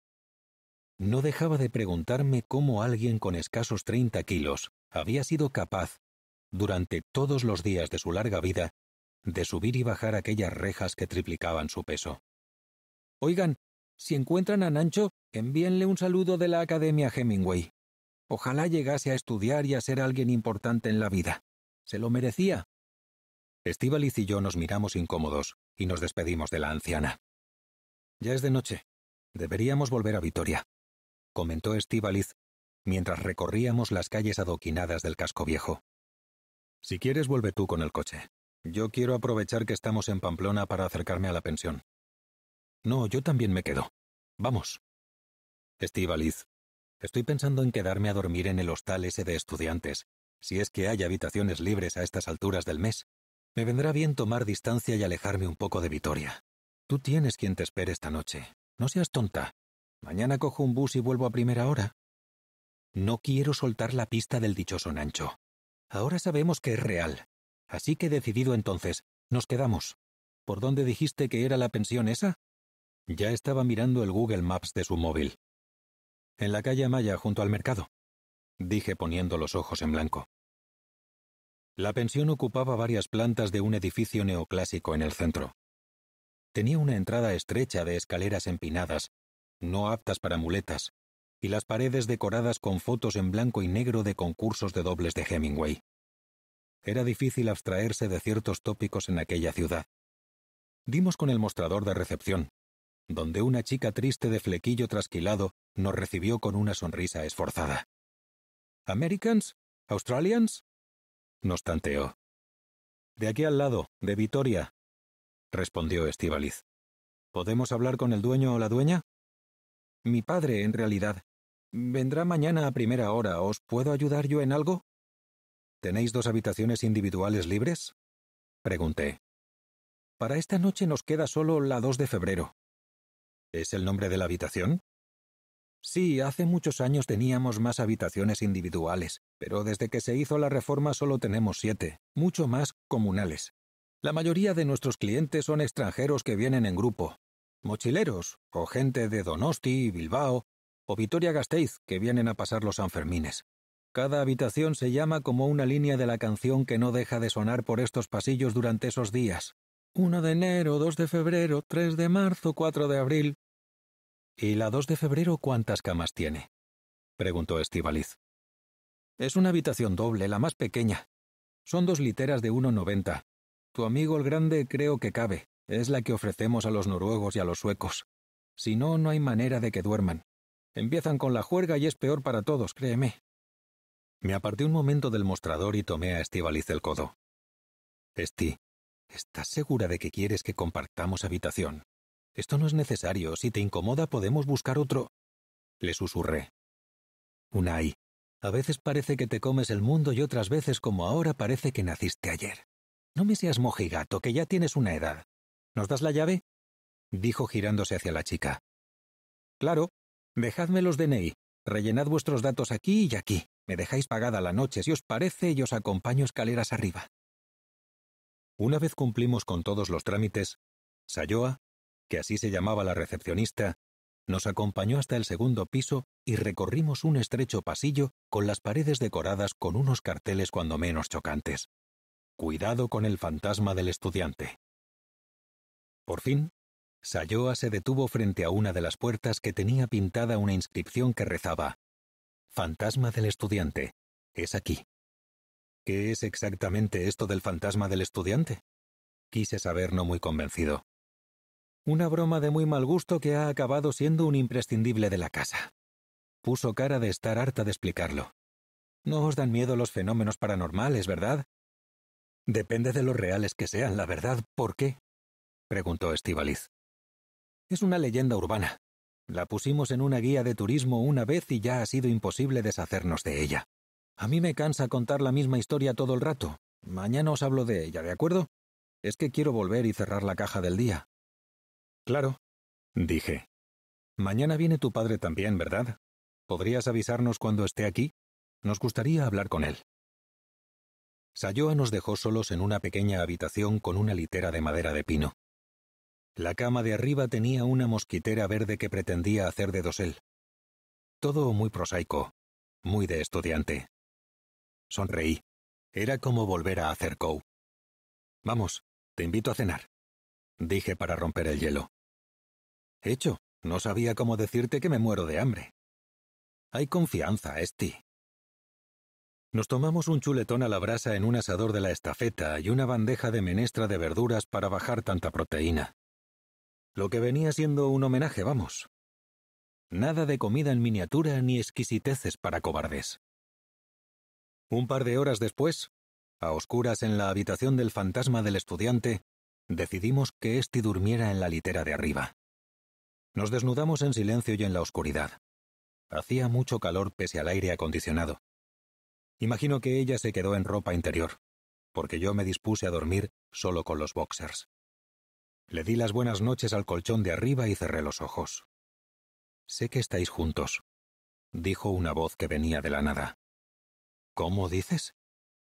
No dejaba de preguntarme cómo alguien con escasos 30 kilos había sido capaz, durante todos los días de su larga vida, de subir y bajar aquellas rejas que triplicaban su peso. Oigan, si encuentran a Nancho, envíenle un saludo de la Academia Hemingway. Ojalá llegase a estudiar y a ser alguien importante en la vida. Se lo merecía. Estíbaliz y yo nos miramos incómodos y nos despedimos de la anciana. Ya es de noche. Deberíamos volver a Vitoria, comentó Estíbaliz mientras recorríamos las calles adoquinadas del casco viejo. Si quieres, vuelve tú con el coche. Yo quiero aprovechar que estamos en Pamplona para acercarme a la pensión. No, yo también me quedo. Vamos. Estíbaliz, estoy pensando en quedarme a dormir en el hostal ese de estudiantes si es que hay habitaciones libres a estas alturas del mes, me vendrá bien tomar distancia y alejarme un poco de Vitoria. Tú tienes quien te espere esta noche. No seas tonta. Mañana cojo un bus y vuelvo a primera hora. No quiero soltar la pista del dichoso Nancho. Ahora sabemos que es real. Así que decidido entonces, nos quedamos. ¿Por dónde dijiste que era la pensión esa? Ya estaba mirando el Google Maps de su móvil. En la calle Amaya, junto al mercado dije poniendo los ojos en blanco. La pensión ocupaba varias plantas de un edificio neoclásico en el centro. Tenía una entrada estrecha de escaleras empinadas, no aptas para muletas, y las paredes decoradas con fotos en blanco y negro de concursos de dobles de Hemingway. Era difícil abstraerse de ciertos tópicos en aquella ciudad. Dimos con el mostrador de recepción, donde una chica triste de flequillo trasquilado nos recibió con una sonrisa esforzada. ¿Americans? ¿Australians? Nos tanteó. De aquí al lado, de Vitoria, respondió Estivaliz. ¿Podemos hablar con el dueño o la dueña? Mi padre, en realidad. Vendrá mañana a primera hora. ¿Os puedo ayudar yo en algo? ¿Tenéis dos habitaciones individuales libres? Pregunté. Para esta noche nos queda solo la 2 de febrero. ¿Es el nombre de la habitación? Sí, hace muchos años teníamos más habitaciones individuales, pero desde que se hizo la reforma solo tenemos siete, mucho más comunales. La mayoría de nuestros clientes son extranjeros que vienen en grupo. Mochileros, o gente de Donosti, Bilbao, o Vitoria-Gasteiz, que vienen a pasar los Sanfermines. Cada habitación se llama como una línea de la canción que no deja de sonar por estos pasillos durante esos días. 1 de enero, 2 de febrero, 3 de marzo, 4 de abril. ¿Y la 2 de febrero cuántas camas tiene? preguntó Estivaliz. Es una habitación doble, la más pequeña. Son dos literas de 1,90. Tu amigo el grande creo que cabe. Es la que ofrecemos a los noruegos y a los suecos. Si no, no hay manera de que duerman. Empiezan con la juerga y es peor para todos, créeme. Me aparté un momento del mostrador y tomé a Estivaliz el codo. Esti, ¿estás segura de que quieres que compartamos habitación? Esto no es necesario. Si te incomoda podemos buscar otro. Le susurré. Unai, a veces parece que te comes el mundo y otras veces como ahora parece que naciste ayer. No me seas mojigato, que ya tienes una edad. ¿Nos das la llave? dijo girándose hacia la chica. Claro, dejadme los DNI, rellenad vuestros datos aquí y aquí. Me dejáis pagada la noche si os parece y os acompaño escaleras arriba. Una vez cumplimos con todos los trámites, Sayoa que así se llamaba la recepcionista, nos acompañó hasta el segundo piso y recorrimos un estrecho pasillo con las paredes decoradas con unos carteles cuando menos chocantes. Cuidado con el fantasma del estudiante. Por fin, Sayoa se detuvo frente a una de las puertas que tenía pintada una inscripción que rezaba Fantasma del estudiante. Es aquí. ¿Qué es exactamente esto del fantasma del estudiante? Quise saber no muy convencido. Una broma de muy mal gusto que ha acabado siendo un imprescindible de la casa. Puso cara de estar harta de explicarlo. No os dan miedo los fenómenos paranormales, ¿verdad? Depende de los reales que sean, la verdad. ¿Por qué? preguntó Estivaliz. Es una leyenda urbana. La pusimos en una guía de turismo una vez y ya ha sido imposible deshacernos de ella. A mí me cansa contar la misma historia todo el rato. Mañana os hablo de ella, ¿de acuerdo? Es que quiero volver y cerrar la caja del día. Claro, dije. Mañana viene tu padre también, ¿verdad? ¿Podrías avisarnos cuando esté aquí? Nos gustaría hablar con él. Sayoa nos dejó solos en una pequeña habitación con una litera de madera de pino. La cama de arriba tenía una mosquitera verde que pretendía hacer de dosel. Todo muy prosaico, muy de estudiante. Sonreí. Era como volver a hacer cow. Vamos, te invito a cenar dije para romper el hielo. Hecho, no sabía cómo decirte que me muero de hambre. Hay confianza, Esti. Nos tomamos un chuletón a la brasa en un asador de la estafeta y una bandeja de menestra de verduras para bajar tanta proteína. Lo que venía siendo un homenaje, vamos. Nada de comida en miniatura ni exquisiteces para cobardes. Un par de horas después, a oscuras en la habitación del fantasma del estudiante, Decidimos que este durmiera en la litera de arriba. Nos desnudamos en silencio y en la oscuridad. Hacía mucho calor pese al aire acondicionado. Imagino que ella se quedó en ropa interior, porque yo me dispuse a dormir solo con los boxers. Le di las buenas noches al colchón de arriba y cerré los ojos. Sé que estáis juntos, dijo una voz que venía de la nada. ¿Cómo dices?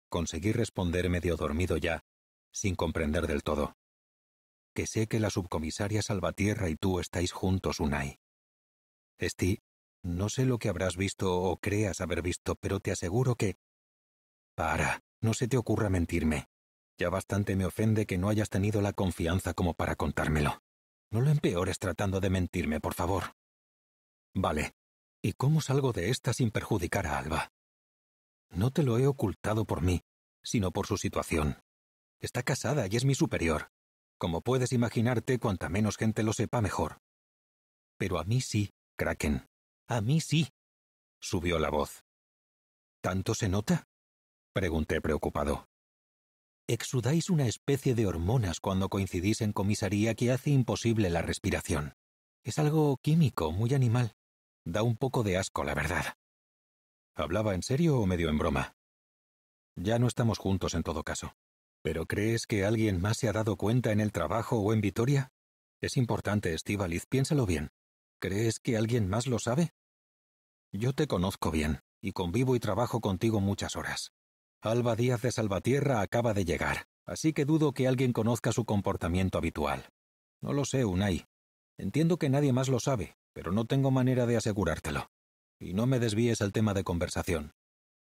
Conseguí responder medio dormido ya, sin comprender del todo que sé que la subcomisaria Salvatierra y tú estáis juntos, Unai. Esti, no sé lo que habrás visto o creas haber visto, pero te aseguro que... Para, no se te ocurra mentirme. Ya bastante me ofende que no hayas tenido la confianza como para contármelo. No lo empeores tratando de mentirme, por favor. Vale. ¿Y cómo salgo de esta sin perjudicar a Alba? No te lo he ocultado por mí, sino por su situación. Está casada y es mi superior. Como puedes imaginarte, cuanta menos gente lo sepa, mejor. Pero a mí sí, Kraken. A mí sí. Subió la voz. ¿Tanto se nota? Pregunté preocupado. Exudáis una especie de hormonas cuando coincidís en comisaría que hace imposible la respiración. Es algo químico, muy animal. Da un poco de asco, la verdad. ¿Hablaba en serio o medio en broma? Ya no estamos juntos en todo caso. ¿Pero crees que alguien más se ha dado cuenta en el trabajo o en Vitoria? Es importante, Estivaliz, piénsalo bien. ¿Crees que alguien más lo sabe? Yo te conozco bien, y convivo y trabajo contigo muchas horas. Alba Díaz de Salvatierra acaba de llegar, así que dudo que alguien conozca su comportamiento habitual. No lo sé, Unai. Entiendo que nadie más lo sabe, pero no tengo manera de asegurártelo. Y no me desvíes el tema de conversación.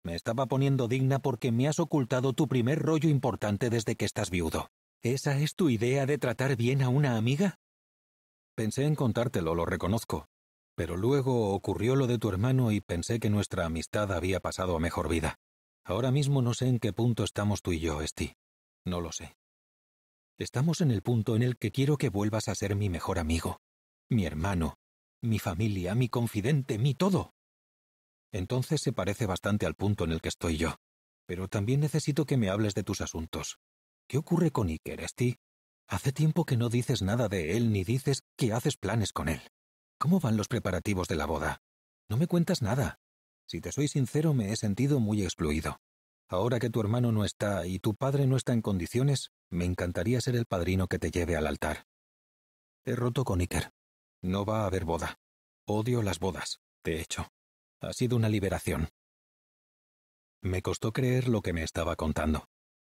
Me estaba poniendo digna porque me has ocultado tu primer rollo importante desde que estás viudo. ¿Esa es tu idea de tratar bien a una amiga? Pensé en contártelo, lo reconozco. Pero luego ocurrió lo de tu hermano y pensé que nuestra amistad había pasado a mejor vida. Ahora mismo no sé en qué punto estamos tú y yo, Esti. No lo sé. Estamos en el punto en el que quiero que vuelvas a ser mi mejor amigo, mi hermano, mi familia, mi confidente, mi todo. Entonces se parece bastante al punto en el que estoy yo. Pero también necesito que me hables de tus asuntos. ¿Qué ocurre con Iker, Esti? Hace tiempo que no dices nada de él ni dices que haces planes con él. ¿Cómo van los preparativos de la boda? No me cuentas nada. Si te soy sincero, me he sentido muy excluido. Ahora que tu hermano no está y tu padre no está en condiciones, me encantaría ser el padrino que te lleve al altar. He roto con Iker. No va a haber boda. Odio las bodas, de hecho. Ha sido una liberación. Me costó creer lo que me estaba contando.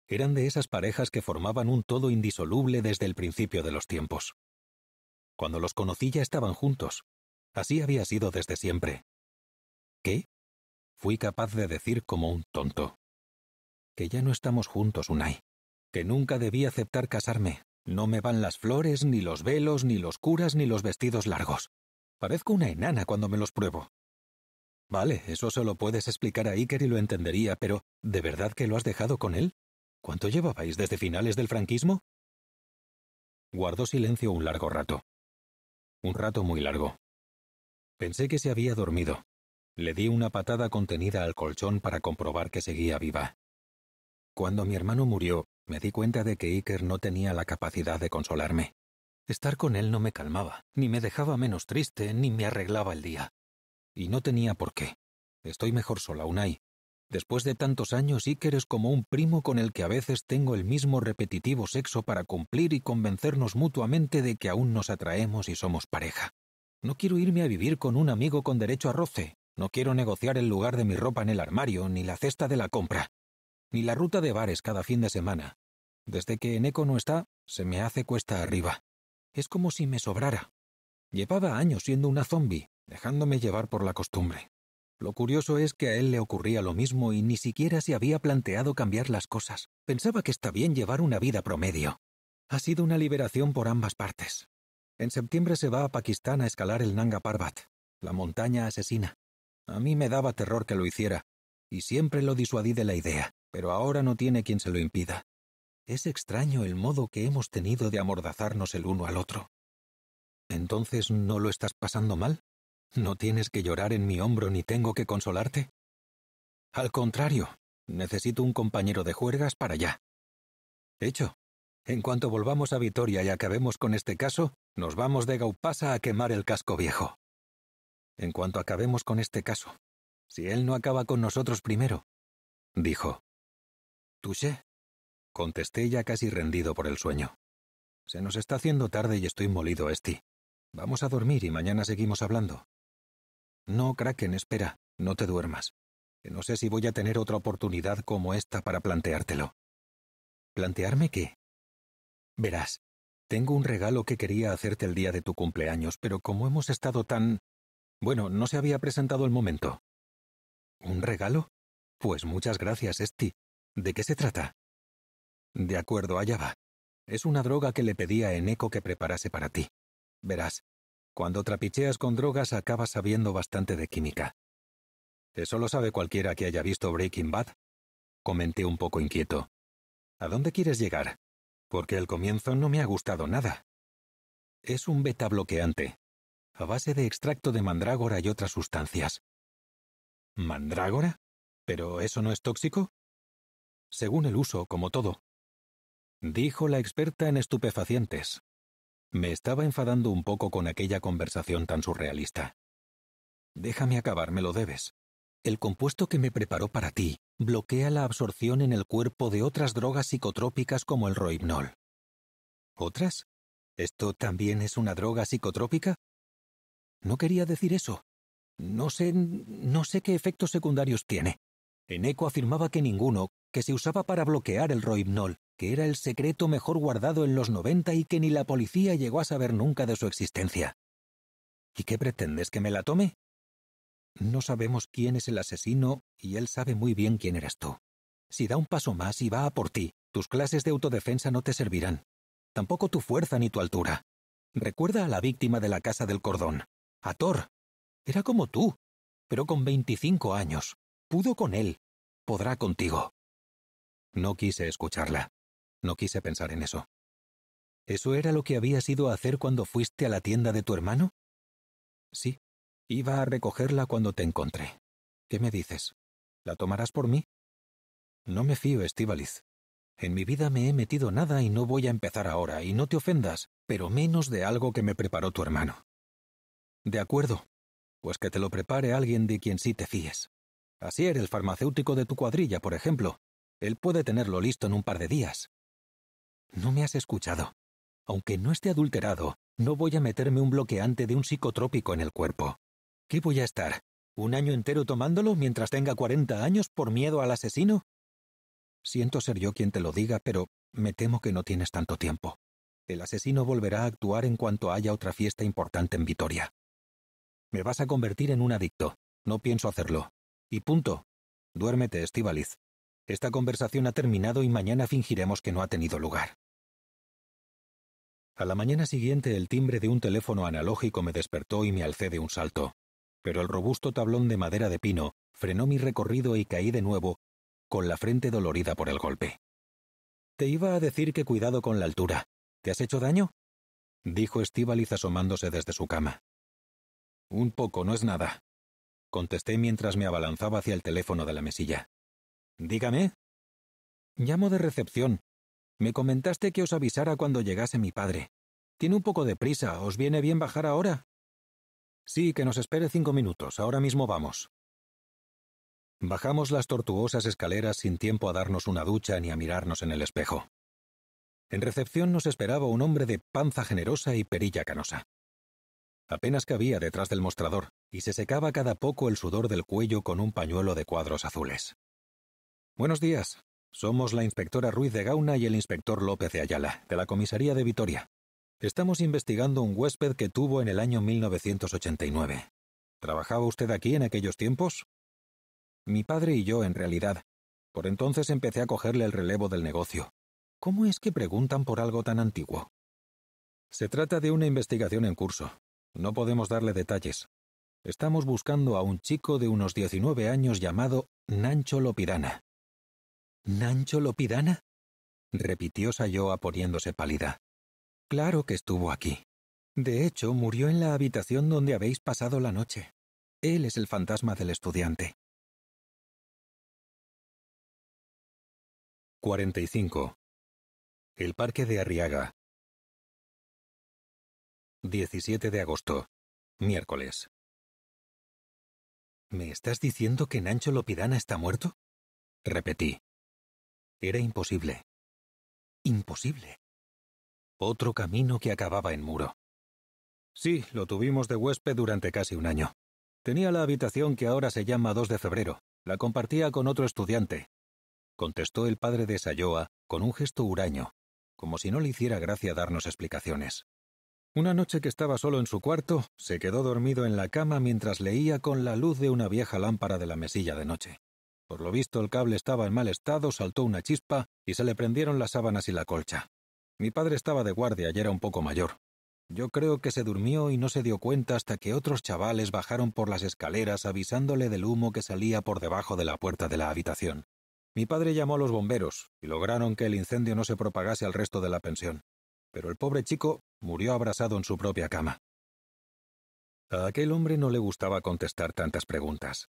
Eran de esas parejas que formaban un todo indisoluble desde el principio de los tiempos. Cuando los conocí ya estaban juntos. Así había sido desde siempre. ¿Qué? Fui capaz de decir como un tonto. Que ya no estamos juntos, Unai. Que nunca debí aceptar casarme. No me van las flores, ni los velos, ni los curas, ni los vestidos largos. Parezco una enana cuando me los pruebo. Vale, eso se lo puedes explicar a Iker y lo entendería, pero ¿de verdad que lo has dejado con él? ¿Cuánto llevabais desde finales del franquismo? Guardó silencio un largo rato. Un rato muy largo. Pensé que se había dormido. Le di una patada contenida al colchón para comprobar que seguía viva. Cuando mi hermano murió, me di cuenta de que Iker no tenía la capacidad de consolarme. Estar con él no me calmaba, ni me dejaba menos triste, ni me arreglaba el día. Y no tenía por qué. Estoy mejor sola, Unai. Después de tantos años, que eres como un primo con el que a veces tengo el mismo repetitivo sexo para cumplir y convencernos mutuamente de que aún nos atraemos y somos pareja. No quiero irme a vivir con un amigo con derecho a roce. No quiero negociar el lugar de mi ropa en el armario, ni la cesta de la compra, ni la ruta de bares cada fin de semana. Desde que Eneco no está, se me hace cuesta arriba. Es como si me sobrara. Llevaba años siendo una zombie, dejándome llevar por la costumbre. Lo curioso es que a él le ocurría lo mismo y ni siquiera se había planteado cambiar las cosas. Pensaba que está bien llevar una vida promedio. Ha sido una liberación por ambas partes. En septiembre se va a Pakistán a escalar el Nanga Parbat, la montaña asesina. A mí me daba terror que lo hiciera, y siempre lo disuadí de la idea, pero ahora no tiene quien se lo impida. Es extraño el modo que hemos tenido de amordazarnos el uno al otro. ¿Entonces no lo estás pasando mal? No tienes que llorar en mi hombro ni tengo que consolarte. Al contrario, necesito un compañero de juergas para allá. Hecho. En cuanto volvamos a Vitoria y acabemos con este caso, nos vamos de Gaupasa a quemar el casco viejo. En cuanto acabemos con este caso, si él no acaba con nosotros primero, dijo. sé? contesté ya casi rendido por el sueño. Se nos está haciendo tarde y estoy molido, Esti. Vamos a dormir y mañana seguimos hablando. No, Kraken, espera, no te duermas. no sé si voy a tener otra oportunidad como esta para planteártelo. ¿Plantearme qué? Verás, tengo un regalo que quería hacerte el día de tu cumpleaños, pero como hemos estado tan... Bueno, no se había presentado el momento. ¿Un regalo? Pues muchas gracias, Esti. ¿De qué se trata? De acuerdo, allá va. Es una droga que le pedía a Eneco que preparase para ti. Verás, cuando trapicheas con drogas acabas sabiendo bastante de química. Eso lo sabe cualquiera que haya visto Breaking Bad, comenté un poco inquieto. ¿A dónde quieres llegar? Porque el comienzo no me ha gustado nada. Es un beta bloqueante, a base de extracto de mandrágora y otras sustancias. ¿Mandrágora? ¿Pero eso no es tóxico? Según el uso, como todo. Dijo la experta en estupefacientes. Me estaba enfadando un poco con aquella conversación tan surrealista. Déjame acabar, me lo debes. El compuesto que me preparó para ti bloquea la absorción en el cuerpo de otras drogas psicotrópicas como el roibnol. ¿Otras? ¿Esto también es una droga psicotrópica? No quería decir eso. No sé, no sé qué efectos secundarios tiene. En Eco afirmaba que ninguno, que se usaba para bloquear el roibnol, que era el secreto mejor guardado en los 90 y que ni la policía llegó a saber nunca de su existencia. ¿Y qué pretendes que me la tome? No sabemos quién es el asesino y él sabe muy bien quién eres tú. Si da un paso más y va a por ti, tus clases de autodefensa no te servirán. Tampoco tu fuerza ni tu altura. Recuerda a la víctima de la casa del cordón, a Thor. Era como tú, pero con veinticinco años. Pudo con él. Podrá contigo. No quise escucharla. No quise pensar en eso. ¿Eso era lo que habías ido a hacer cuando fuiste a la tienda de tu hermano? Sí. Iba a recogerla cuando te encontré. ¿Qué me dices? ¿La tomarás por mí? No me fío, Estivaliz. En mi vida me he metido nada y no voy a empezar ahora, y no te ofendas, pero menos de algo que me preparó tu hermano. De acuerdo. Pues que te lo prepare alguien de quien sí te fíes. Así era el farmacéutico de tu cuadrilla, por ejemplo, él puede tenerlo listo en un par de días. No me has escuchado. Aunque no esté adulterado, no voy a meterme un bloqueante de un psicotrópico en el cuerpo. ¿Qué voy a estar? ¿Un año entero tomándolo mientras tenga 40 años por miedo al asesino? Siento ser yo quien te lo diga, pero me temo que no tienes tanto tiempo. El asesino volverá a actuar en cuanto haya otra fiesta importante en Vitoria. Me vas a convertir en un adicto. No pienso hacerlo. Y punto. Duérmete, Estivaliz. Esta conversación ha terminado y mañana fingiremos que no ha tenido lugar. A la mañana siguiente el timbre de un teléfono analógico me despertó y me alcé de un salto, pero el robusto tablón de madera de pino frenó mi recorrido y caí de nuevo, con la frente dolorida por el golpe. Te iba a decir que cuidado con la altura. ¿Te has hecho daño? dijo Estíbaliz asomándose desde su cama. Un poco, no es nada, contesté mientras me abalanzaba hacia el teléfono de la mesilla. Dígame. Llamo de recepción. Me comentaste que os avisara cuando llegase mi padre. Tiene un poco de prisa. ¿Os viene bien bajar ahora? Sí, que nos espere cinco minutos. Ahora mismo vamos. Bajamos las tortuosas escaleras sin tiempo a darnos una ducha ni a mirarnos en el espejo. En recepción nos esperaba un hombre de panza generosa y perilla canosa. Apenas cabía detrás del mostrador, y se secaba cada poco el sudor del cuello con un pañuelo de cuadros azules. Buenos días. Somos la inspectora Ruiz de Gauna y el inspector López de Ayala, de la comisaría de Vitoria. Estamos investigando un huésped que tuvo en el año 1989. ¿Trabajaba usted aquí en aquellos tiempos? Mi padre y yo, en realidad. Por entonces empecé a cogerle el relevo del negocio. ¿Cómo es que preguntan por algo tan antiguo? Se trata de una investigación en curso. No podemos darle detalles. Estamos buscando a un chico de unos 19 años llamado Nancho Lopirana. ¿Nancho Lopidana? repitió Sayoa poniéndose pálida. Claro que estuvo aquí. De hecho, murió en la habitación donde habéis pasado la noche. Él es el fantasma del estudiante. 45. El Parque de Arriaga. 17 de agosto. Miércoles. ¿Me estás diciendo que Nancho Lopidana está muerto? Repetí. Era imposible. Imposible. Otro camino que acababa en muro. Sí, lo tuvimos de huésped durante casi un año. Tenía la habitación que ahora se llama 2 de febrero. La compartía con otro estudiante. Contestó el padre de Sayoa con un gesto huraño, como si no le hiciera gracia darnos explicaciones. Una noche que estaba solo en su cuarto, se quedó dormido en la cama mientras leía con la luz de una vieja lámpara de la mesilla de noche. Por lo visto el cable estaba en mal estado, saltó una chispa y se le prendieron las sábanas y la colcha. Mi padre estaba de guardia y era un poco mayor. Yo creo que se durmió y no se dio cuenta hasta que otros chavales bajaron por las escaleras avisándole del humo que salía por debajo de la puerta de la habitación. Mi padre llamó a los bomberos y lograron que el incendio no se propagase al resto de la pensión. Pero el pobre chico murió abrasado en su propia cama. A aquel hombre no le gustaba contestar tantas preguntas.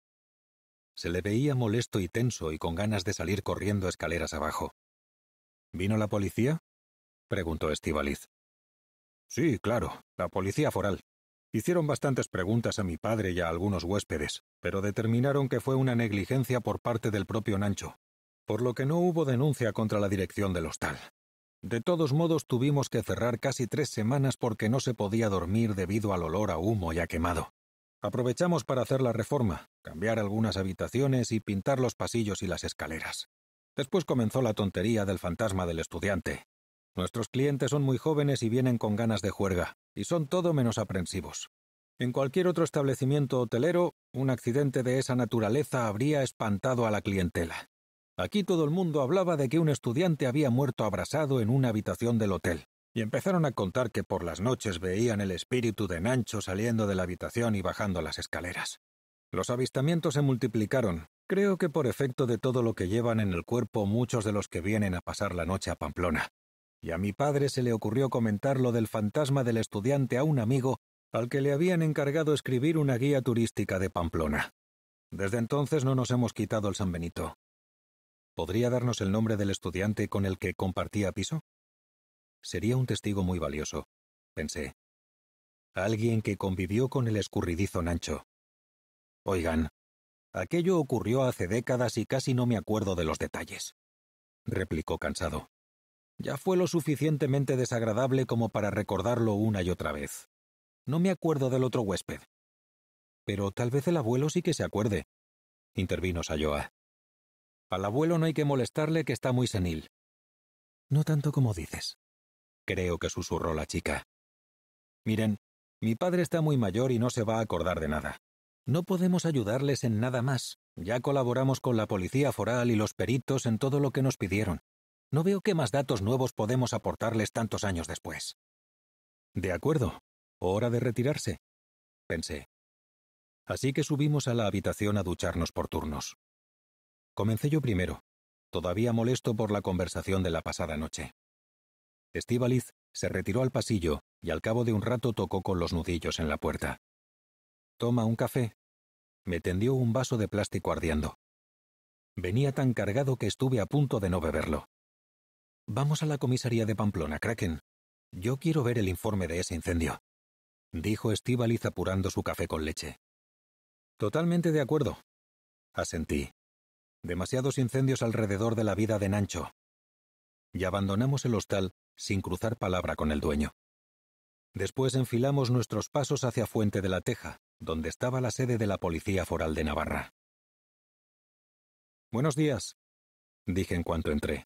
Se le veía molesto y tenso y con ganas de salir corriendo escaleras abajo. ¿Vino la policía? preguntó Estivaliz. Sí, claro, la policía foral. Hicieron bastantes preguntas a mi padre y a algunos huéspedes, pero determinaron que fue una negligencia por parte del propio Nancho, por lo que no hubo denuncia contra la dirección del hostal. De todos modos tuvimos que cerrar casi tres semanas porque no se podía dormir debido al olor a humo y a quemado. Aprovechamos para hacer la reforma, cambiar algunas habitaciones y pintar los pasillos y las escaleras. Después comenzó la tontería del fantasma del estudiante. Nuestros clientes son muy jóvenes y vienen con ganas de juerga, y son todo menos aprensivos. En cualquier otro establecimiento hotelero, un accidente de esa naturaleza habría espantado a la clientela. Aquí todo el mundo hablaba de que un estudiante había muerto abrasado en una habitación del hotel, y empezaron a contar que por las noches veían el espíritu de Nancho saliendo de la habitación y bajando las escaleras. Los avistamientos se multiplicaron, creo que por efecto de todo lo que llevan en el cuerpo muchos de los que vienen a pasar la noche a Pamplona. Y a mi padre se le ocurrió comentar lo del fantasma del estudiante a un amigo al que le habían encargado escribir una guía turística de Pamplona. Desde entonces no nos hemos quitado el San Benito. ¿Podría darnos el nombre del estudiante con el que compartía piso? Sería un testigo muy valioso, pensé. Alguien que convivió con el escurridizo Nancho. Oigan, aquello ocurrió hace décadas y casi no me acuerdo de los detalles, replicó cansado. Ya fue lo suficientemente desagradable como para recordarlo una y otra vez. No me acuerdo del otro huésped. Pero tal vez el abuelo sí que se acuerde, intervino Sayoa. Al abuelo no hay que molestarle que está muy senil. No tanto como dices, creo que susurró la chica. Miren, mi padre está muy mayor y no se va a acordar de nada. No podemos ayudarles en nada más. Ya colaboramos con la policía foral y los peritos en todo lo que nos pidieron. No veo qué más datos nuevos podemos aportarles tantos años después. De acuerdo. Hora de retirarse. Pensé. Así que subimos a la habitación a ducharnos por turnos. Comencé yo primero, todavía molesto por la conversación de la pasada noche. Estíbaliz se retiró al pasillo y al cabo de un rato tocó con los nudillos en la puerta. Toma un café. Me tendió un vaso de plástico ardiendo. Venía tan cargado que estuve a punto de no beberlo. Vamos a la comisaría de Pamplona, Kraken. Yo quiero ver el informe de ese incendio, dijo Estíbaliz apurando su café con leche. Totalmente de acuerdo, asentí. Demasiados incendios alrededor de la vida de Nancho. Y abandonamos el hostal sin cruzar palabra con el dueño. Después enfilamos nuestros pasos hacia Fuente de la Teja, donde estaba la sede de la Policía Foral de Navarra. Buenos días, dije en cuanto entré.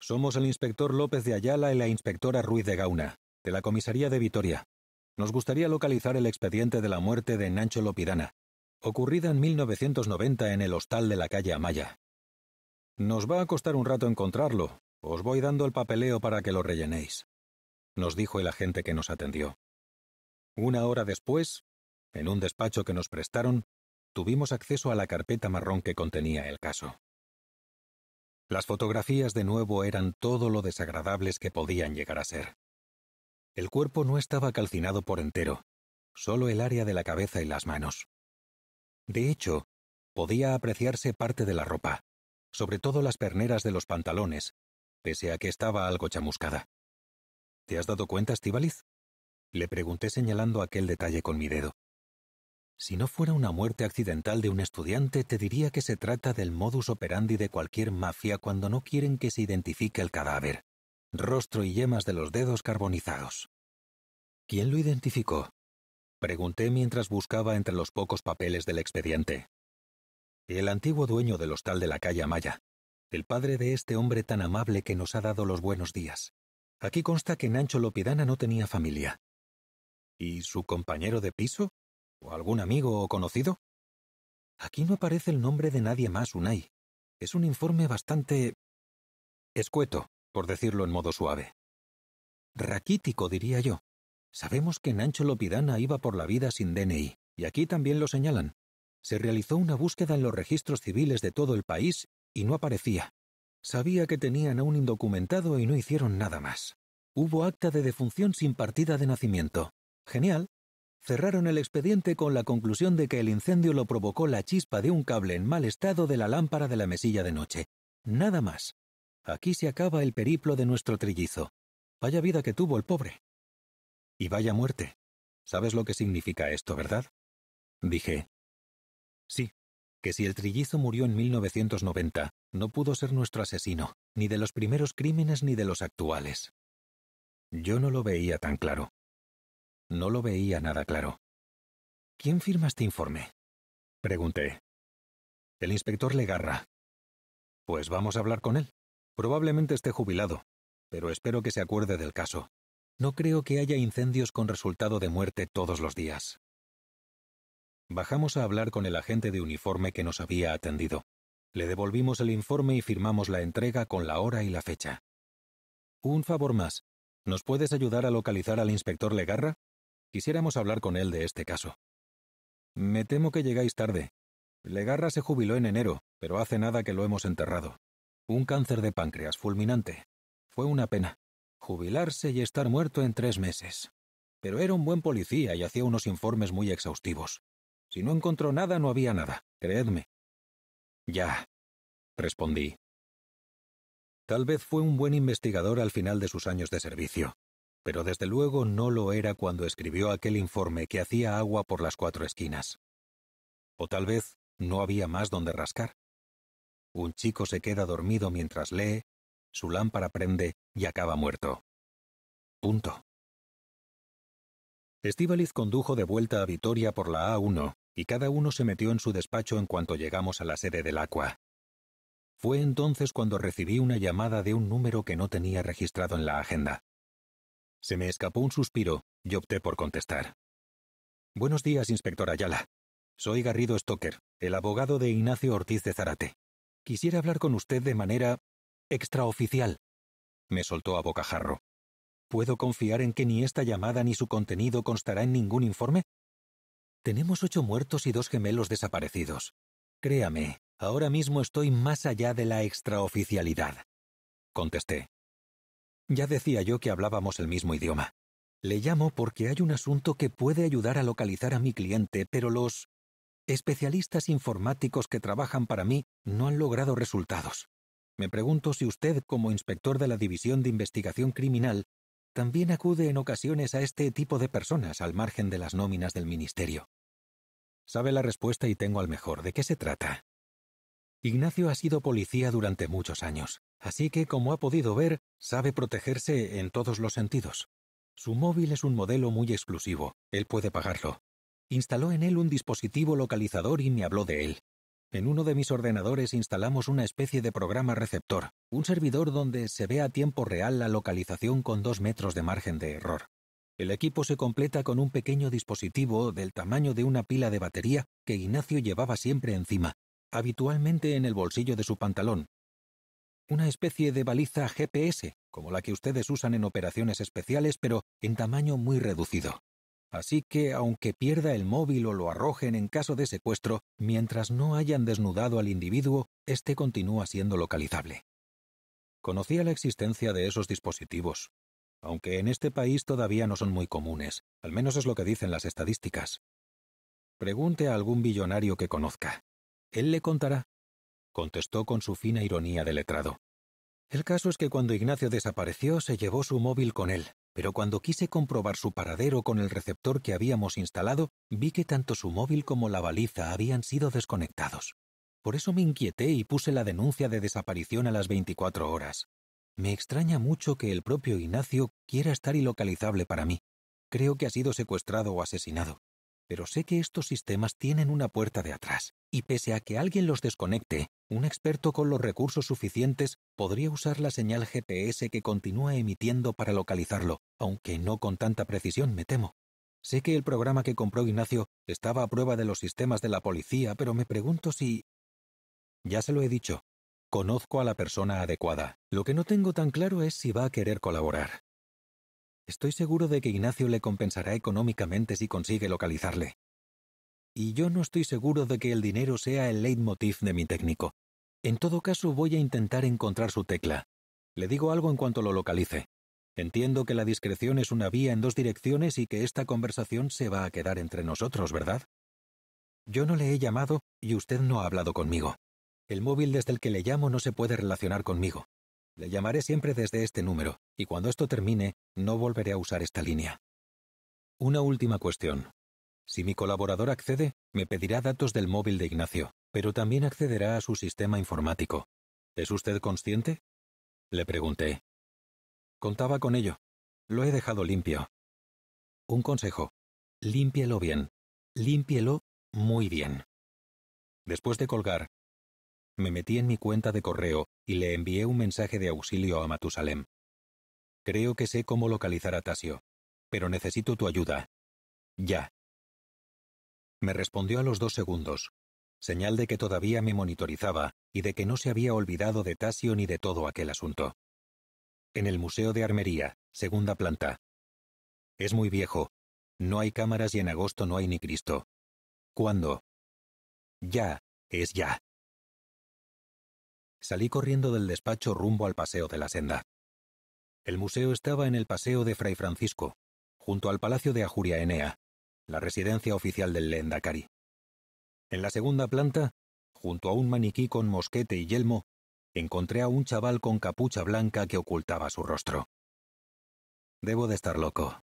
Somos el inspector López de Ayala y la inspectora Ruiz de Gauna, de la comisaría de Vitoria. Nos gustaría localizar el expediente de la muerte de Nacho Lopirana, ocurrida en 1990 en el hostal de la calle Amaya. Nos va a costar un rato encontrarlo, os voy dando el papeleo para que lo rellenéis, nos dijo el agente que nos atendió. Una hora después, en un despacho que nos prestaron, tuvimos acceso a la carpeta marrón que contenía el caso. Las fotografías de nuevo eran todo lo desagradables que podían llegar a ser. El cuerpo no estaba calcinado por entero, solo el área de la cabeza y las manos. De hecho, podía apreciarse parte de la ropa, sobre todo las perneras de los pantalones, pese a que estaba algo chamuscada. ¿Te has dado cuenta, Estivaliz? Le pregunté señalando aquel detalle con mi dedo. Si no fuera una muerte accidental de un estudiante, te diría que se trata del modus operandi de cualquier mafia cuando no quieren que se identifique el cadáver. Rostro y yemas de los dedos carbonizados. ¿Quién lo identificó? Pregunté mientras buscaba entre los pocos papeles del expediente. El antiguo dueño del hostal de la calle Amaya, el padre de este hombre tan amable que nos ha dado los buenos días. Aquí consta que Nacho Lopidana no tenía familia. ¿Y su compañero de piso? ¿O algún amigo o conocido? Aquí no aparece el nombre de nadie más, Unai. Es un informe bastante... escueto, por decirlo en modo suave. Raquítico, diría yo. Sabemos que Nancho Lopidana iba por la vida sin DNI, y aquí también lo señalan. Se realizó una búsqueda en los registros civiles de todo el país y no aparecía. Sabía que tenían a un indocumentado y no hicieron nada más. Hubo acta de defunción sin partida de nacimiento. Genial, cerraron el expediente con la conclusión de que el incendio lo provocó la chispa de un cable en mal estado de la lámpara de la mesilla de noche. Nada más. Aquí se acaba el periplo de nuestro trillizo. Vaya vida que tuvo el pobre. Y vaya muerte. ¿Sabes lo que significa esto, verdad? Dije. Sí, que si el trillizo murió en 1990, no pudo ser nuestro asesino, ni de los primeros crímenes ni de los actuales. Yo no lo veía tan claro. No lo veía nada claro. ¿Quién firma este informe? Pregunté. El inspector Legarra. Pues vamos a hablar con él. Probablemente esté jubilado, pero espero que se acuerde del caso. No creo que haya incendios con resultado de muerte todos los días. Bajamos a hablar con el agente de uniforme que nos había atendido. Le devolvimos el informe y firmamos la entrega con la hora y la fecha. Un favor más. ¿Nos puedes ayudar a localizar al inspector Legarra? Quisiéramos hablar con él de este caso. Me temo que llegáis tarde. Legarra se jubiló en enero, pero hace nada que lo hemos enterrado. Un cáncer de páncreas fulminante. Fue una pena. Jubilarse y estar muerto en tres meses. Pero era un buen policía y hacía unos informes muy exhaustivos. Si no encontró nada, no había nada, creedme. Ya, respondí. Tal vez fue un buen investigador al final de sus años de servicio, pero desde luego no lo era cuando escribió aquel informe que hacía agua por las cuatro esquinas. O tal vez no había más donde rascar. Un chico se queda dormido mientras lee, su lámpara prende y acaba muerto. Punto. Estíbaliz condujo de vuelta a Vitoria por la A1, y cada uno se metió en su despacho en cuanto llegamos a la sede del Aqua. Fue entonces cuando recibí una llamada de un número que no tenía registrado en la agenda. Se me escapó un suspiro, y opté por contestar. Buenos días, inspector Ayala. Soy Garrido Stoker, el abogado de Ignacio Ortiz de Zárate. Quisiera hablar con usted de manera extraoficial. Me soltó a bocajarro. ¿Puedo confiar en que ni esta llamada ni su contenido constará en ningún informe? Tenemos ocho muertos y dos gemelos desaparecidos. Créame, ahora mismo estoy más allá de la extraoficialidad. Contesté. Ya decía yo que hablábamos el mismo idioma. Le llamo porque hay un asunto que puede ayudar a localizar a mi cliente, pero los especialistas informáticos que trabajan para mí no han logrado resultados. Me pregunto si usted, como inspector de la División de Investigación Criminal, también acude en ocasiones a este tipo de personas al margen de las nóminas del Ministerio. Sabe la respuesta y tengo al mejor. ¿De qué se trata? Ignacio ha sido policía durante muchos años. Así que, como ha podido ver, sabe protegerse en todos los sentidos. Su móvil es un modelo muy exclusivo, él puede pagarlo. Instaló en él un dispositivo localizador y me habló de él. En uno de mis ordenadores instalamos una especie de programa receptor, un servidor donde se ve a tiempo real la localización con dos metros de margen de error. El equipo se completa con un pequeño dispositivo del tamaño de una pila de batería que Ignacio llevaba siempre encima, habitualmente en el bolsillo de su pantalón, una especie de baliza GPS, como la que ustedes usan en operaciones especiales, pero en tamaño muy reducido. Así que, aunque pierda el móvil o lo arrojen en caso de secuestro, mientras no hayan desnudado al individuo, éste continúa siendo localizable. Conocía la existencia de esos dispositivos, aunque en este país todavía no son muy comunes, al menos es lo que dicen las estadísticas. Pregunte a algún billonario que conozca. Él le contará contestó con su fina ironía de letrado. El caso es que cuando Ignacio desapareció se llevó su móvil con él, pero cuando quise comprobar su paradero con el receptor que habíamos instalado, vi que tanto su móvil como la baliza habían sido desconectados. Por eso me inquieté y puse la denuncia de desaparición a las 24 horas. Me extraña mucho que el propio Ignacio quiera estar ilocalizable para mí. Creo que ha sido secuestrado o asesinado. Pero sé que estos sistemas tienen una puerta de atrás, y pese a que alguien los desconecte, un experto con los recursos suficientes podría usar la señal GPS que continúa emitiendo para localizarlo, aunque no con tanta precisión, me temo. Sé que el programa que compró Ignacio estaba a prueba de los sistemas de la policía, pero me pregunto si... Ya se lo he dicho. Conozco a la persona adecuada. Lo que no tengo tan claro es si va a querer colaborar. Estoy seguro de que Ignacio le compensará económicamente si consigue localizarle. Y yo no estoy seguro de que el dinero sea el leitmotiv de mi técnico. En todo caso, voy a intentar encontrar su tecla. Le digo algo en cuanto lo localice. Entiendo que la discreción es una vía en dos direcciones y que esta conversación se va a quedar entre nosotros, ¿verdad? Yo no le he llamado y usted no ha hablado conmigo. El móvil desde el que le llamo no se puede relacionar conmigo. Le llamaré siempre desde este número, y cuando esto termine, no volveré a usar esta línea. Una última cuestión. Si mi colaborador accede, me pedirá datos del móvil de Ignacio pero también accederá a su sistema informático. ¿Es usted consciente? Le pregunté. Contaba con ello. Lo he dejado limpio. Un consejo. Límpielo bien. Límpielo muy bien. Después de colgar, me metí en mi cuenta de correo y le envié un mensaje de auxilio a Matusalem. Creo que sé cómo localizar a Tasio, pero necesito tu ayuda. Ya. Me respondió a los dos segundos, señal de que todavía me monitorizaba y de que no se había olvidado de Tasio ni de todo aquel asunto. En el Museo de Armería, segunda planta. Es muy viejo. No hay cámaras y en agosto no hay ni Cristo. ¿Cuándo? Ya, es ya. Salí corriendo del despacho rumbo al Paseo de la Senda. El museo estaba en el Paseo de Fray Francisco, junto al Palacio de Ajuria Enea, la residencia oficial del lendacari. En la segunda planta, junto a un maniquí con mosquete y yelmo, encontré a un chaval con capucha blanca que ocultaba su rostro. Debo de estar loco,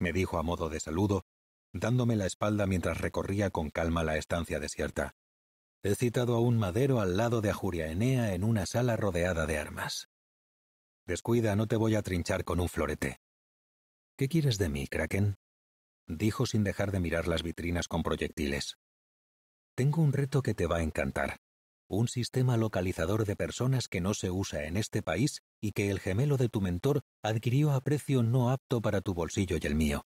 me dijo a modo de saludo, dándome la espalda mientras recorría con calma la estancia desierta. He citado a un madero al lado de Ajuria Enea en una sala rodeada de armas. Descuida, no te voy a trinchar con un florete. ¿Qué quieres de mí, Kraken? dijo sin dejar de mirar las vitrinas con proyectiles. Tengo un reto que te va a encantar. Un sistema localizador de personas que no se usa en este país y que el gemelo de tu mentor adquirió a precio no apto para tu bolsillo y el mío.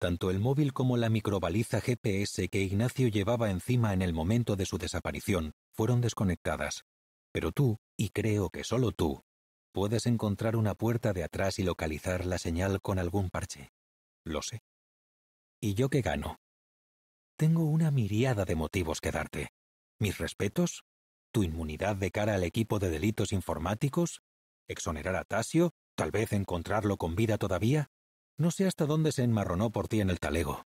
Tanto el móvil como la microbaliza GPS que Ignacio llevaba encima en el momento de su desaparición fueron desconectadas. Pero tú, y creo que solo tú, puedes encontrar una puerta de atrás y localizar la señal con algún parche. Lo sé. ¿Y yo qué gano? Tengo una miriada de motivos que darte. Mis respetos, tu inmunidad de cara al equipo de delitos informáticos, exonerar a Tasio, tal vez encontrarlo con vida todavía. No sé hasta dónde se enmarronó por ti en el talego.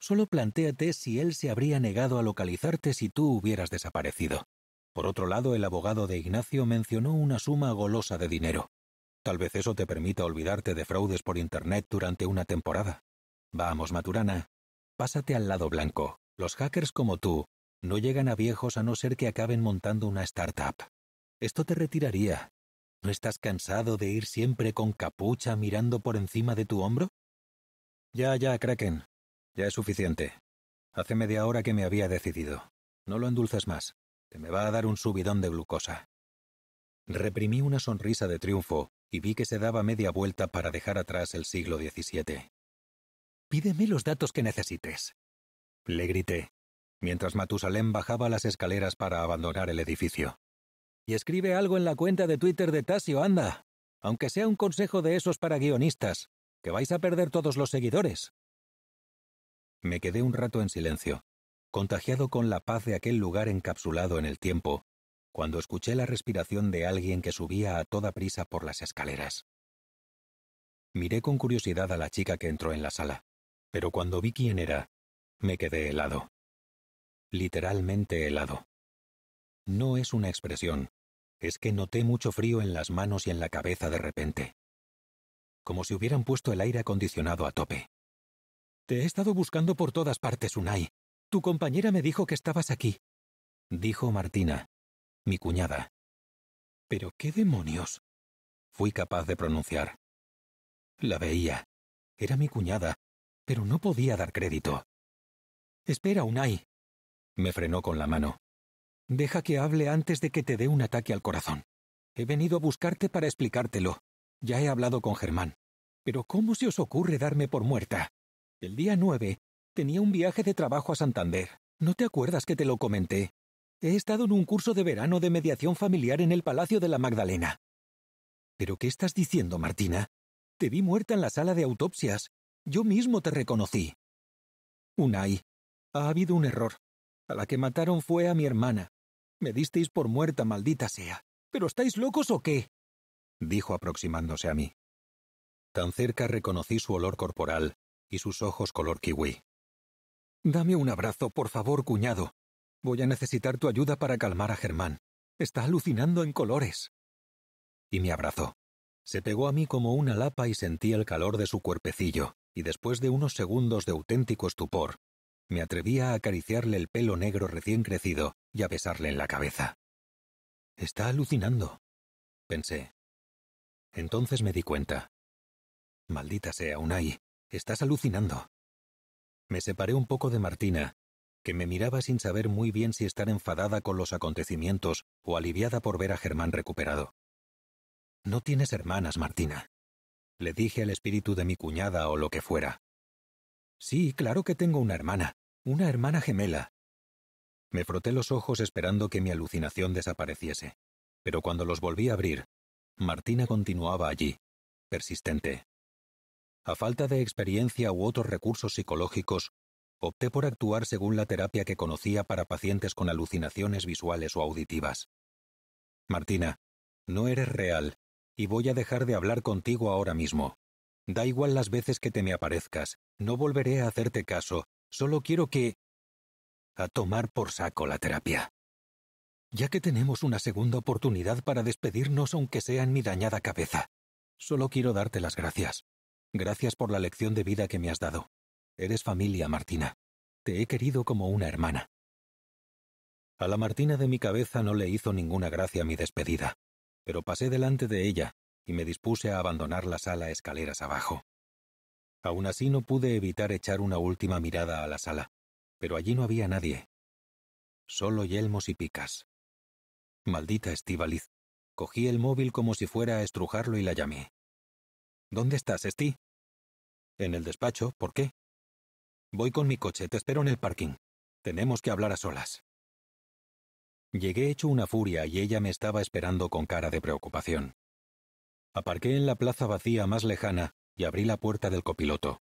Solo plantéate si él se habría negado a localizarte si tú hubieras desaparecido. Por otro lado, el abogado de Ignacio mencionó una suma golosa de dinero. Tal vez eso te permita olvidarte de fraudes por Internet durante una temporada. Vamos, Maturana, Pásate al lado blanco. Los hackers como tú no llegan a viejos a no ser que acaben montando una startup. Esto te retiraría. ¿No estás cansado de ir siempre con capucha mirando por encima de tu hombro? Ya, ya, Kraken. Ya es suficiente. Hace media hora que me había decidido. No lo endulces más. Te me va a dar un subidón de glucosa. Reprimí una sonrisa de triunfo y vi que se daba media vuelta para dejar atrás el siglo XVII. Pídeme los datos que necesites. Le grité, mientras Matusalén bajaba las escaleras para abandonar el edificio. Y escribe algo en la cuenta de Twitter de Tasio, anda. Aunque sea un consejo de esos para guionistas, que vais a perder todos los seguidores. Me quedé un rato en silencio, contagiado con la paz de aquel lugar encapsulado en el tiempo, cuando escuché la respiración de alguien que subía a toda prisa por las escaleras. Miré con curiosidad a la chica que entró en la sala pero cuando vi quién era, me quedé helado. Literalmente helado. No es una expresión, es que noté mucho frío en las manos y en la cabeza de repente. Como si hubieran puesto el aire acondicionado a tope. Te he estado buscando por todas partes, Unai. Tu compañera me dijo que estabas aquí. Dijo Martina, mi cuñada. Pero qué demonios. Fui capaz de pronunciar. La veía. Era mi cuñada, pero no podía dar crédito. Espera, Unai. Me frenó con la mano. Deja que hable antes de que te dé un ataque al corazón. He venido a buscarte para explicártelo. Ya he hablado con Germán. Pero ¿cómo se os ocurre darme por muerta? El día 9 tenía un viaje de trabajo a Santander. ¿No te acuerdas que te lo comenté? He estado en un curso de verano de mediación familiar en el Palacio de la Magdalena. ¿Pero qué estás diciendo, Martina? Te vi muerta en la sala de autopsias. Yo mismo te reconocí. Unai, ha habido un error. A la que mataron fue a mi hermana. Me disteis por muerta, maldita sea. ¿Pero estáis locos o qué? dijo aproximándose a mí. Tan cerca reconocí su olor corporal y sus ojos color kiwi. Dame un abrazo, por favor, cuñado. Voy a necesitar tu ayuda para calmar a Germán. Está alucinando en colores. Y me abrazó. Se pegó a mí como una lapa y sentí el calor de su cuerpecillo, y después de unos segundos de auténtico estupor, me atreví a acariciarle el pelo negro recién crecido y a besarle en la cabeza. Está alucinando, pensé. Entonces me di cuenta. Maldita sea, Unai, estás alucinando. Me separé un poco de Martina, que me miraba sin saber muy bien si estar enfadada con los acontecimientos o aliviada por ver a Germán recuperado. No tienes hermanas, Martina le dije al espíritu de mi cuñada o lo que fuera. Sí, claro que tengo una hermana, una hermana gemela. Me froté los ojos esperando que mi alucinación desapareciese, pero cuando los volví a abrir, Martina continuaba allí, persistente. A falta de experiencia u otros recursos psicológicos, opté por actuar según la terapia que conocía para pacientes con alucinaciones visuales o auditivas. Martina, no eres real y voy a dejar de hablar contigo ahora mismo. Da igual las veces que te me aparezcas, no volveré a hacerte caso, solo quiero que... a tomar por saco la terapia. Ya que tenemos una segunda oportunidad para despedirnos aunque sea en mi dañada cabeza, solo quiero darte las gracias. Gracias por la lección de vida que me has dado. Eres familia, Martina. Te he querido como una hermana. A la Martina de mi cabeza no le hizo ninguna gracia mi despedida pero pasé delante de ella y me dispuse a abandonar la sala escaleras abajo. Aún así no pude evitar echar una última mirada a la sala, pero allí no había nadie. Solo yelmos y picas. Maldita Estivaliz. Cogí el móvil como si fuera a estrujarlo y la llamé. ¿Dónde estás, Esti? En el despacho, ¿por qué? Voy con mi coche, te espero en el parking. Tenemos que hablar a solas. Llegué hecho una furia y ella me estaba esperando con cara de preocupación. Aparqué en la plaza vacía más lejana y abrí la puerta del copiloto.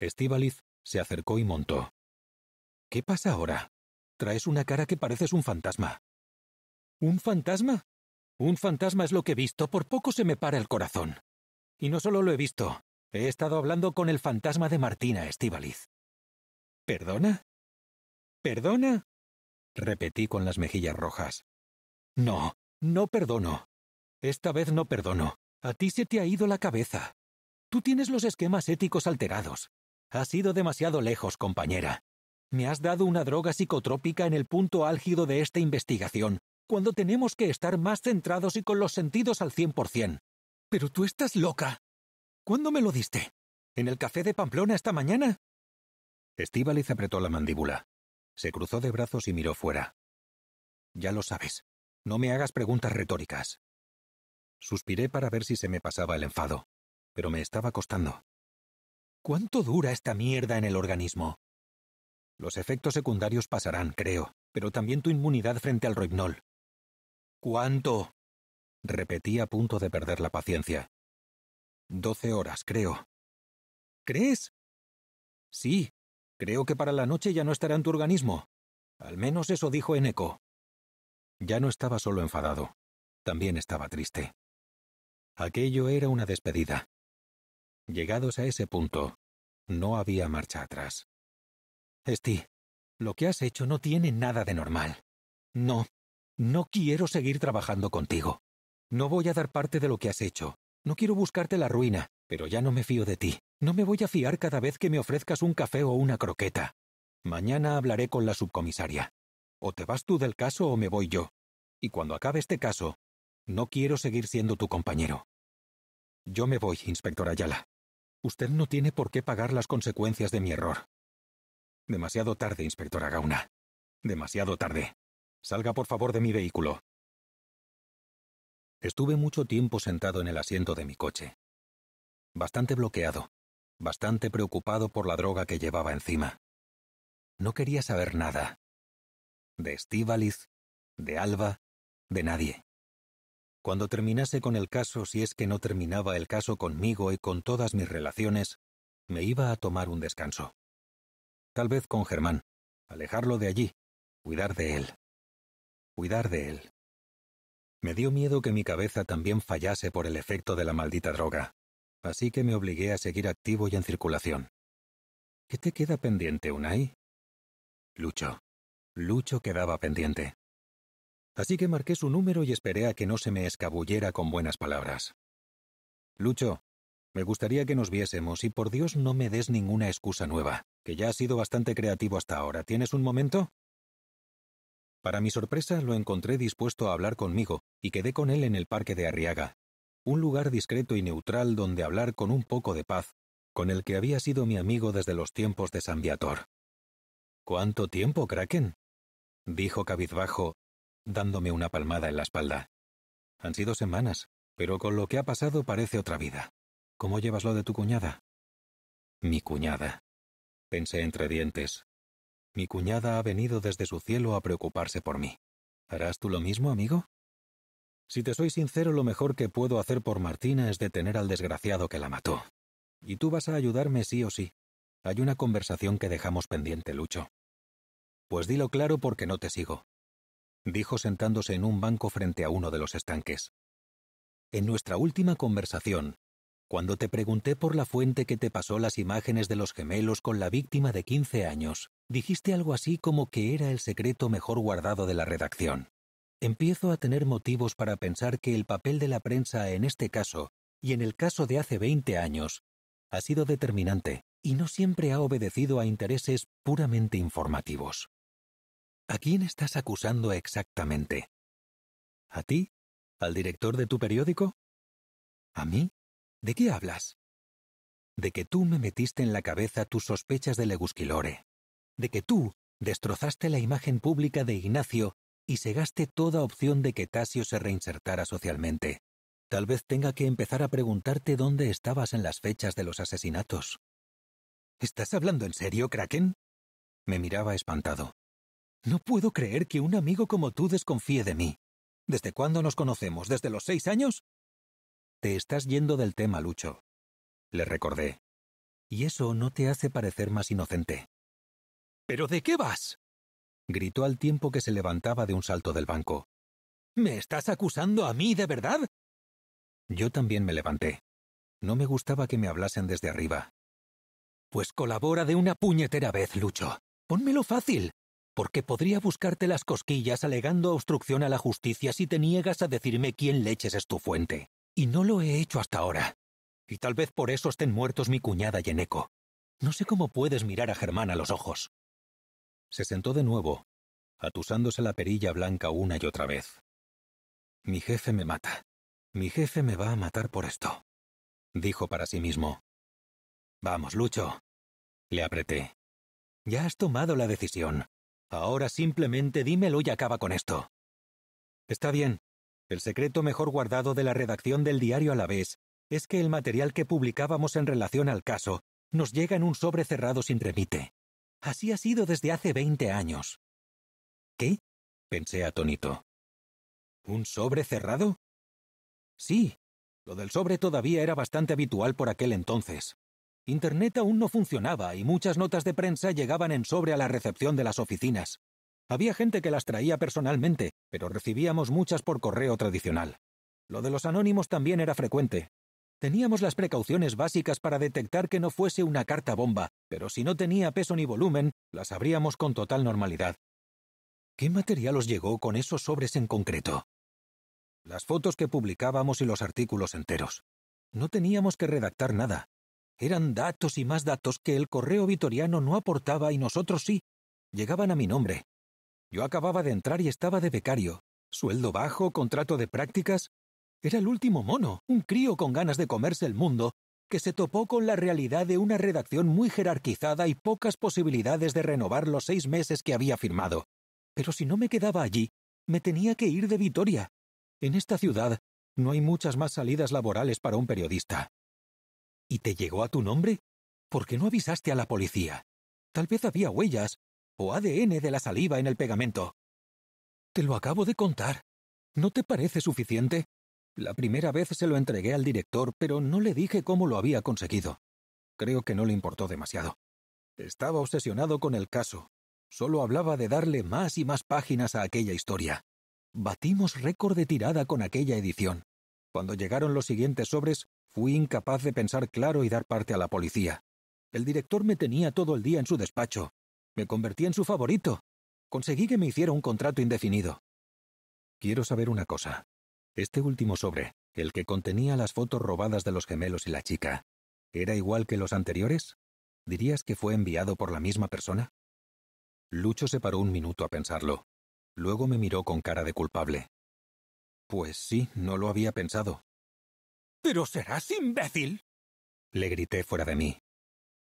Estíbaliz se acercó y montó. ¿Qué pasa ahora? Traes una cara que pareces un fantasma. ¿Un fantasma? Un fantasma es lo que he visto, por poco se me para el corazón. Y no solo lo he visto, he estado hablando con el fantasma de Martina, Estíbaliz. ¿Perdona? ¿Perdona? repetí con las mejillas rojas. No, no perdono. Esta vez no perdono. A ti se te ha ido la cabeza. Tú tienes los esquemas éticos alterados. Has ido demasiado lejos, compañera. Me has dado una droga psicotrópica en el punto álgido de esta investigación, cuando tenemos que estar más centrados y con los sentidos al 100%. Pero tú estás loca. ¿Cuándo me lo diste? ¿En el café de Pamplona esta mañana? Estíbaliz apretó la mandíbula. Se cruzó de brazos y miró fuera. Ya lo sabes. No me hagas preguntas retóricas. Suspiré para ver si se me pasaba el enfado, pero me estaba costando. ¿Cuánto dura esta mierda en el organismo? Los efectos secundarios pasarán, creo, pero también tu inmunidad frente al roibnol. ¿Cuánto? Repetí a punto de perder la paciencia. Doce horas, creo. ¿Crees? Sí, Creo que para la noche ya no estará en tu organismo. Al menos eso dijo eco. Ya no estaba solo enfadado, también estaba triste. Aquello era una despedida. Llegados a ese punto, no había marcha atrás. Esti, lo que has hecho no tiene nada de normal. No, no quiero seguir trabajando contigo. No voy a dar parte de lo que has hecho. No quiero buscarte la ruina, pero ya no me fío de ti. No me voy a fiar cada vez que me ofrezcas un café o una croqueta. Mañana hablaré con la subcomisaria. O te vas tú del caso o me voy yo. Y cuando acabe este caso, no quiero seguir siendo tu compañero. Yo me voy, inspector Ayala. Usted no tiene por qué pagar las consecuencias de mi error. Demasiado tarde, Inspector Gauna. Demasiado tarde. Salga por favor de mi vehículo. Estuve mucho tiempo sentado en el asiento de mi coche. Bastante bloqueado, bastante preocupado por la droga que llevaba encima. No quería saber nada. De Estíbaliz, de Alba, de nadie. Cuando terminase con el caso, si es que no terminaba el caso conmigo y con todas mis relaciones, me iba a tomar un descanso. Tal vez con Germán, alejarlo de allí, cuidar de él. Cuidar de él. Me dio miedo que mi cabeza también fallase por el efecto de la maldita droga así que me obligué a seguir activo y en circulación. ¿Qué te queda pendiente, Unai? Lucho. Lucho quedaba pendiente. Así que marqué su número y esperé a que no se me escabullera con buenas palabras. Lucho, me gustaría que nos viésemos y por Dios no me des ninguna excusa nueva, que ya has sido bastante creativo hasta ahora. ¿Tienes un momento? Para mi sorpresa lo encontré dispuesto a hablar conmigo y quedé con él en el parque de Arriaga, un lugar discreto y neutral donde hablar con un poco de paz, con el que había sido mi amigo desde los tiempos de San Viator. ¿Cuánto tiempo, Kraken? dijo cabizbajo, dándome una palmada en la espalda. Han sido semanas, pero con lo que ha pasado parece otra vida. ¿Cómo llevas lo de tu cuñada? Mi cuñada, pensé entre dientes. Mi cuñada ha venido desde su cielo a preocuparse por mí. ¿Harás tú lo mismo, amigo? Si te soy sincero, lo mejor que puedo hacer por Martina es detener al desgraciado que la mató. Y tú vas a ayudarme sí o sí. Hay una conversación que dejamos pendiente, Lucho. Pues dilo claro porque no te sigo, dijo sentándose en un banco frente a uno de los estanques. En nuestra última conversación, cuando te pregunté por la fuente que te pasó las imágenes de los gemelos con la víctima de 15 años, dijiste algo así como que era el secreto mejor guardado de la redacción empiezo a tener motivos para pensar que el papel de la prensa en este caso, y en el caso de hace 20 años, ha sido determinante y no siempre ha obedecido a intereses puramente informativos. ¿A quién estás acusando exactamente? ¿A ti? ¿Al director de tu periódico? ¿A mí? ¿De qué hablas? De que tú me metiste en la cabeza tus sospechas de Legusquilore. De que tú destrozaste la imagen pública de Ignacio y se gaste toda opción de que Tasio se reinsertara socialmente. Tal vez tenga que empezar a preguntarte dónde estabas en las fechas de los asesinatos. ¿Estás hablando en serio, Kraken? Me miraba espantado. No puedo creer que un amigo como tú desconfíe de mí. ¿Desde cuándo nos conocemos? ¿Desde los seis años? Te estás yendo del tema, Lucho. Le recordé. Y eso no te hace parecer más inocente. ¿Pero de qué vas? gritó al tiempo que se levantaba de un salto del banco. ¿Me estás acusando a mí de verdad? Yo también me levanté. No me gustaba que me hablasen desde arriba. Pues colabora de una puñetera vez, Lucho. Pónmelo fácil, porque podría buscarte las cosquillas alegando obstrucción a la justicia si te niegas a decirme quién leches es tu fuente. Y no lo he hecho hasta ahora. Y tal vez por eso estén muertos mi cuñada y Eneco. No sé cómo puedes mirar a Germán a los ojos. Se sentó de nuevo, atusándose la perilla blanca una y otra vez. Mi jefe me mata. Mi jefe me va a matar por esto, dijo para sí mismo. Vamos, Lucho. Le apreté. Ya has tomado la decisión. Ahora simplemente dímelo y acaba con esto. Está bien. El secreto mejor guardado de la redacción del diario a la vez es que el material que publicábamos en relación al caso nos llega en un sobre cerrado sin remite. Así ha sido desde hace veinte años. ¿Qué? pensé atónito. ¿Un sobre cerrado? Sí, lo del sobre todavía era bastante habitual por aquel entonces. Internet aún no funcionaba y muchas notas de prensa llegaban en sobre a la recepción de las oficinas. Había gente que las traía personalmente, pero recibíamos muchas por correo tradicional. Lo de los anónimos también era frecuente, Teníamos las precauciones básicas para detectar que no fuese una carta bomba, pero si no tenía peso ni volumen, las abríamos con total normalidad. ¿Qué material os llegó con esos sobres en concreto? Las fotos que publicábamos y los artículos enteros. No teníamos que redactar nada. Eran datos y más datos que el correo vitoriano no aportaba y nosotros sí. Llegaban a mi nombre. Yo acababa de entrar y estaba de becario. Sueldo bajo, contrato de prácticas, era el último mono, un crío con ganas de comerse el mundo, que se topó con la realidad de una redacción muy jerarquizada y pocas posibilidades de renovar los seis meses que había firmado. Pero si no me quedaba allí, me tenía que ir de Vitoria. En esta ciudad no hay muchas más salidas laborales para un periodista. ¿Y te llegó a tu nombre? ¿Por qué no avisaste a la policía? Tal vez había huellas o ADN de la saliva en el pegamento. Te lo acabo de contar. ¿No te parece suficiente? La primera vez se lo entregué al director, pero no le dije cómo lo había conseguido. Creo que no le importó demasiado. Estaba obsesionado con el caso. Solo hablaba de darle más y más páginas a aquella historia. Batimos récord de tirada con aquella edición. Cuando llegaron los siguientes sobres, fui incapaz de pensar claro y dar parte a la policía. El director me tenía todo el día en su despacho. Me convertí en su favorito. Conseguí que me hiciera un contrato indefinido. Quiero saber una cosa. Este último sobre, el que contenía las fotos robadas de los gemelos y la chica, ¿era igual que los anteriores? ¿Dirías que fue enviado por la misma persona? Lucho se paró un minuto a pensarlo. Luego me miró con cara de culpable. Pues sí, no lo había pensado. Pero serás imbécil. Le grité fuera de mí.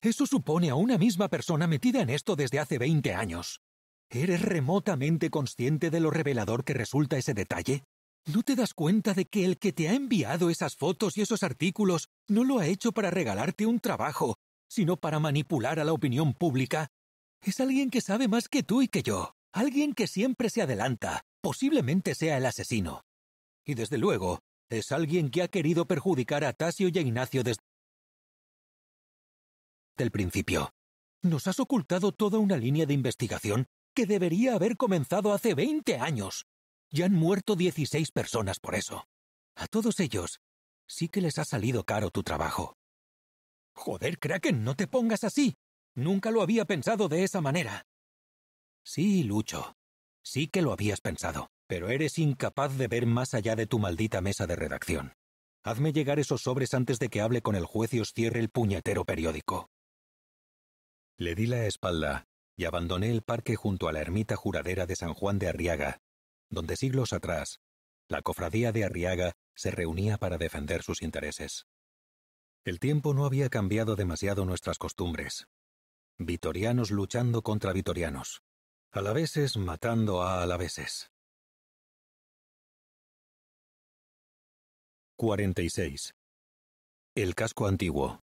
Eso supone a una misma persona metida en esto desde hace veinte años. ¿Eres remotamente consciente de lo revelador que resulta ese detalle? ¿No te das cuenta de que el que te ha enviado esas fotos y esos artículos no lo ha hecho para regalarte un trabajo, sino para manipular a la opinión pública? Es alguien que sabe más que tú y que yo, alguien que siempre se adelanta, posiblemente sea el asesino. Y desde luego, es alguien que ha querido perjudicar a Tasio y a Ignacio desde el principio. Nos has ocultado toda una línea de investigación que debería haber comenzado hace 20 años. Ya han muerto 16 personas por eso. A todos ellos, sí que les ha salido caro tu trabajo. Joder, Kraken, no te pongas así. Nunca lo había pensado de esa manera. Sí, Lucho. Sí que lo habías pensado, pero eres incapaz de ver más allá de tu maldita mesa de redacción. Hazme llegar esos sobres antes de que hable con el juez y os cierre el puñetero periódico. Le di la espalda y abandoné el parque junto a la ermita juradera de San Juan de Arriaga, donde siglos atrás, la cofradía de Arriaga se reunía para defender sus intereses. El tiempo no había cambiado demasiado nuestras costumbres. Vitorianos luchando contra vitorianos, alaveses matando a alaveses. 46. El casco antiguo.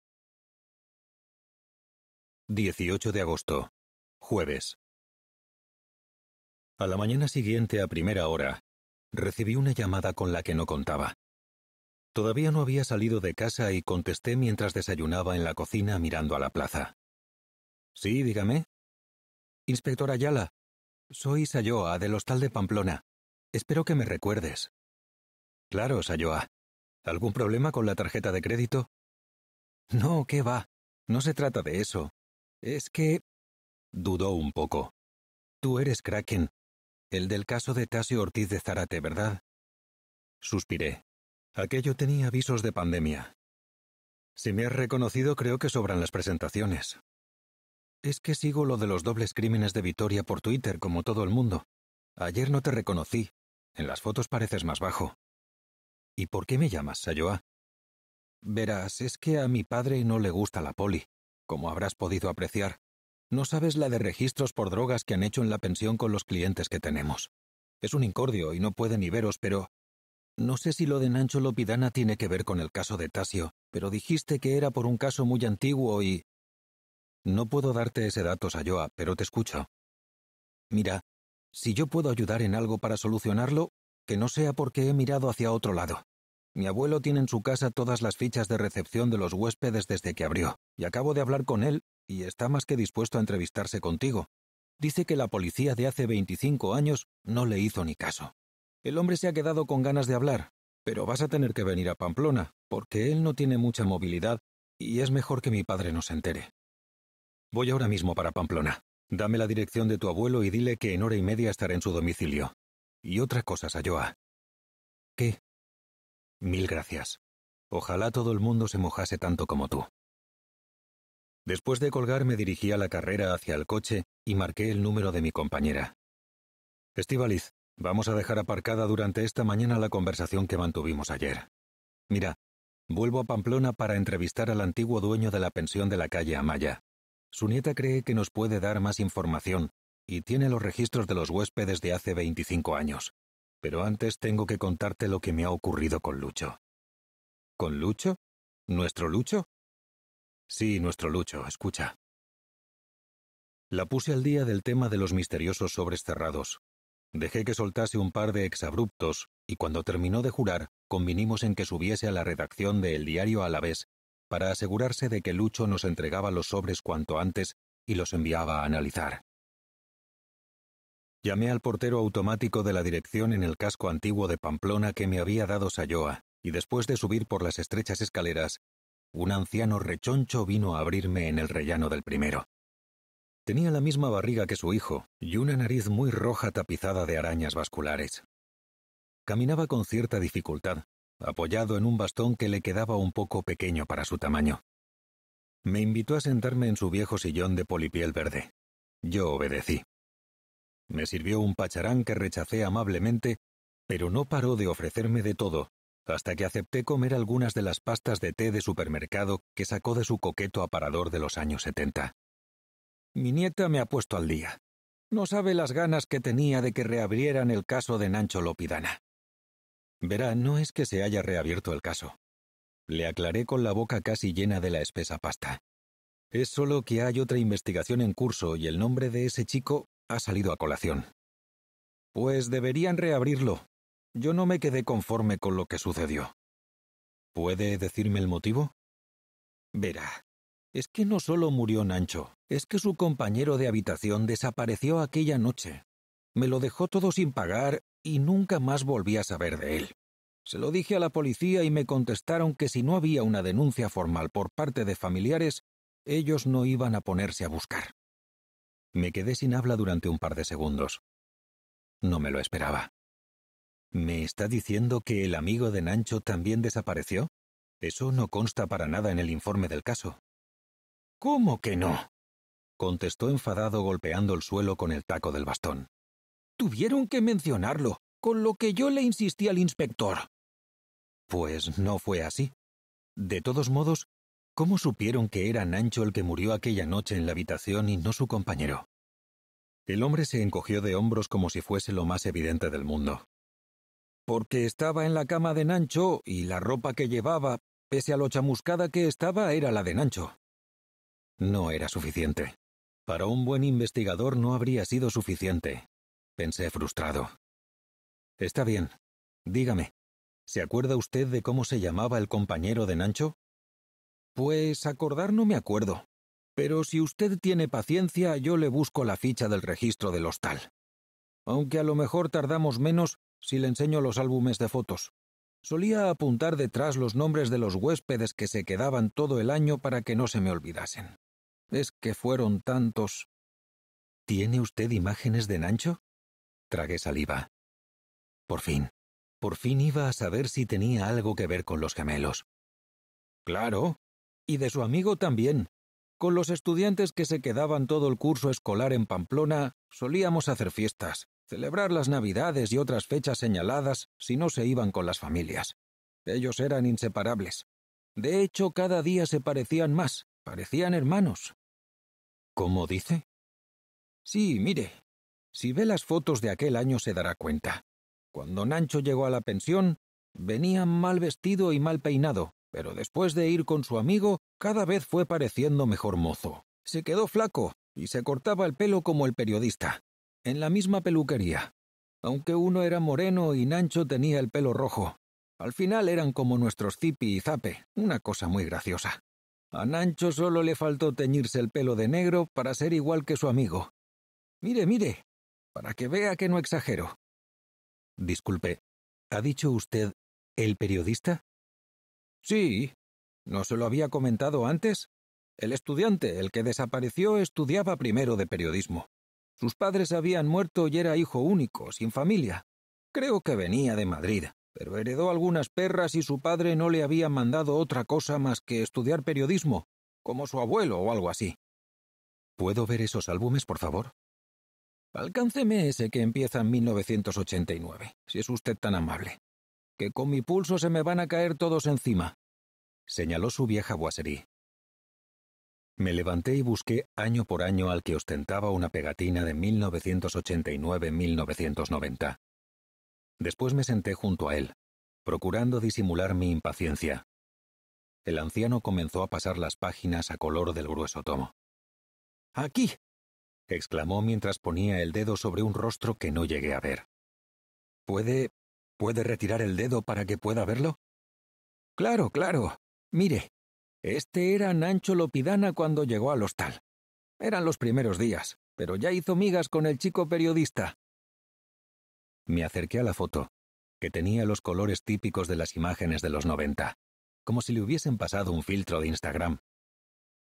18 de agosto. Jueves. A la mañana siguiente a primera hora, recibí una llamada con la que no contaba. Todavía no había salido de casa y contesté mientras desayunaba en la cocina mirando a la plaza. Sí, dígame. Inspector Ayala, soy Sayoa del Hostal de Pamplona. Espero que me recuerdes. Claro, Sayoa. ¿Algún problema con la tarjeta de crédito? No, ¿qué va? No se trata de eso. Es que... dudó un poco. Tú eres Kraken, el del caso de Tasio Ortiz de Zárate, ¿verdad? Suspiré. Aquello tenía avisos de pandemia. Si me has reconocido, creo que sobran las presentaciones. Es que sigo lo de los dobles crímenes de Vitoria por Twitter, como todo el mundo. Ayer no te reconocí. En las fotos pareces más bajo. ¿Y por qué me llamas, Sayoa? Verás, es que a mi padre no le gusta la poli, como habrás podido apreciar. No sabes la de registros por drogas que han hecho en la pensión con los clientes que tenemos. Es un incordio y no puede ni veros, pero... No sé si lo de Nacho Lopidana tiene que ver con el caso de Tasio, pero dijiste que era por un caso muy antiguo y... No puedo darte ese dato, Sayoa, pero te escucho. Mira, si yo puedo ayudar en algo para solucionarlo, que no sea porque he mirado hacia otro lado. Mi abuelo tiene en su casa todas las fichas de recepción de los huéspedes desde que abrió, y acabo de hablar con él y está más que dispuesto a entrevistarse contigo. Dice que la policía de hace 25 años no le hizo ni caso. El hombre se ha quedado con ganas de hablar, pero vas a tener que venir a Pamplona, porque él no tiene mucha movilidad y es mejor que mi padre no se entere. Voy ahora mismo para Pamplona. Dame la dirección de tu abuelo y dile que en hora y media estaré en su domicilio. Y otra cosa, Sayoa. ¿Qué? Mil gracias. Ojalá todo el mundo se mojase tanto como tú. Después de colgar me dirigí a la carrera hacia el coche y marqué el número de mi compañera. Estivaliz, vamos a dejar aparcada durante esta mañana la conversación que mantuvimos ayer. Mira, vuelvo a Pamplona para entrevistar al antiguo dueño de la pensión de la calle Amaya. Su nieta cree que nos puede dar más información y tiene los registros de los huéspedes de hace 25 años. Pero antes tengo que contarte lo que me ha ocurrido con Lucho. ¿Con Lucho? ¿Nuestro Lucho? Sí, nuestro Lucho, escucha. La puse al día del tema de los misteriosos sobres cerrados. Dejé que soltase un par de exabruptos y cuando terminó de jurar, convinimos en que subiese a la redacción de El Diario vez, para asegurarse de que Lucho nos entregaba los sobres cuanto antes y los enviaba a analizar. Llamé al portero automático de la dirección en el casco antiguo de Pamplona que me había dado Sayoa, y después de subir por las estrechas escaleras, un anciano rechoncho vino a abrirme en el rellano del primero. Tenía la misma barriga que su hijo y una nariz muy roja tapizada de arañas vasculares. Caminaba con cierta dificultad, apoyado en un bastón que le quedaba un poco pequeño para su tamaño. Me invitó a sentarme en su viejo sillón de polipiel verde. Yo obedecí. Me sirvió un pacharán que rechacé amablemente, pero no paró de ofrecerme de todo hasta que acepté comer algunas de las pastas de té de supermercado que sacó de su coqueto aparador de los años 70. Mi nieta me ha puesto al día. No sabe las ganas que tenía de que reabrieran el caso de Nancho Lopidana. Verá, no es que se haya reabierto el caso. Le aclaré con la boca casi llena de la espesa pasta. Es solo que hay otra investigación en curso y el nombre de ese chico ha salido a colación. Pues deberían reabrirlo, yo no me quedé conforme con lo que sucedió. ¿Puede decirme el motivo? Verá, es que no solo murió Nancho, es que su compañero de habitación desapareció aquella noche. Me lo dejó todo sin pagar y nunca más volví a saber de él. Se lo dije a la policía y me contestaron que si no había una denuncia formal por parte de familiares, ellos no iban a ponerse a buscar. Me quedé sin habla durante un par de segundos. No me lo esperaba. ¿Me está diciendo que el amigo de Nancho también desapareció? Eso no consta para nada en el informe del caso. ¿Cómo que no? contestó enfadado golpeando el suelo con el taco del bastón. Tuvieron que mencionarlo, con lo que yo le insistí al inspector. Pues no fue así. De todos modos, ¿cómo supieron que era Nancho el que murió aquella noche en la habitación y no su compañero? El hombre se encogió de hombros como si fuese lo más evidente del mundo porque estaba en la cama de Nancho y la ropa que llevaba, pese a lo chamuscada que estaba, era la de Nancho. No era suficiente. Para un buen investigador no habría sido suficiente, pensé frustrado. Está bien. Dígame, ¿se acuerda usted de cómo se llamaba el compañero de Nancho? Pues acordar no me acuerdo. Pero si usted tiene paciencia, yo le busco la ficha del registro del hostal. Aunque a lo mejor tardamos menos si le enseño los álbumes de fotos. Solía apuntar detrás los nombres de los huéspedes que se quedaban todo el año para que no se me olvidasen. Es que fueron tantos. ¿Tiene usted imágenes de Nancho? Tragué saliva. Por fin, por fin iba a saber si tenía algo que ver con los gemelos. Claro, y de su amigo también. Con los estudiantes que se quedaban todo el curso escolar en Pamplona, solíamos hacer fiestas celebrar las Navidades y otras fechas señaladas si no se iban con las familias. Ellos eran inseparables. De hecho, cada día se parecían más, parecían hermanos. ¿Cómo dice? Sí, mire. Si ve las fotos de aquel año se dará cuenta. Cuando Nancho llegó a la pensión, venía mal vestido y mal peinado, pero después de ir con su amigo, cada vez fue pareciendo mejor mozo. Se quedó flaco y se cortaba el pelo como el periodista en la misma peluquería. Aunque uno era moreno y Nancho tenía el pelo rojo. Al final eran como nuestros Zipi y Zape, una cosa muy graciosa. A Nancho solo le faltó teñirse el pelo de negro para ser igual que su amigo. Mire, mire, para que vea que no exagero. Disculpe, ¿ha dicho usted el periodista? Sí. ¿No se lo había comentado antes? El estudiante, el que desapareció, estudiaba primero de periodismo. Sus padres habían muerto y era hijo único, sin familia. Creo que venía de Madrid, pero heredó algunas perras y su padre no le había mandado otra cosa más que estudiar periodismo, como su abuelo o algo así. ¿Puedo ver esos álbumes, por favor? Alcánceme ese que empieza en 1989, si es usted tan amable. Que con mi pulso se me van a caer todos encima. Señaló su vieja boiserie. Me levanté y busqué año por año al que ostentaba una pegatina de 1989-1990. Después me senté junto a él, procurando disimular mi impaciencia. El anciano comenzó a pasar las páginas a color del grueso tomo. ¡Aquí! exclamó mientras ponía el dedo sobre un rostro que no llegué a ver. ¿Puede... puede retirar el dedo para que pueda verlo? Claro, claro. Mire, este era Nancho Lopidana cuando llegó al hostal. Eran los primeros días, pero ya hizo migas con el chico periodista. Me acerqué a la foto, que tenía los colores típicos de las imágenes de los 90, como si le hubiesen pasado un filtro de Instagram.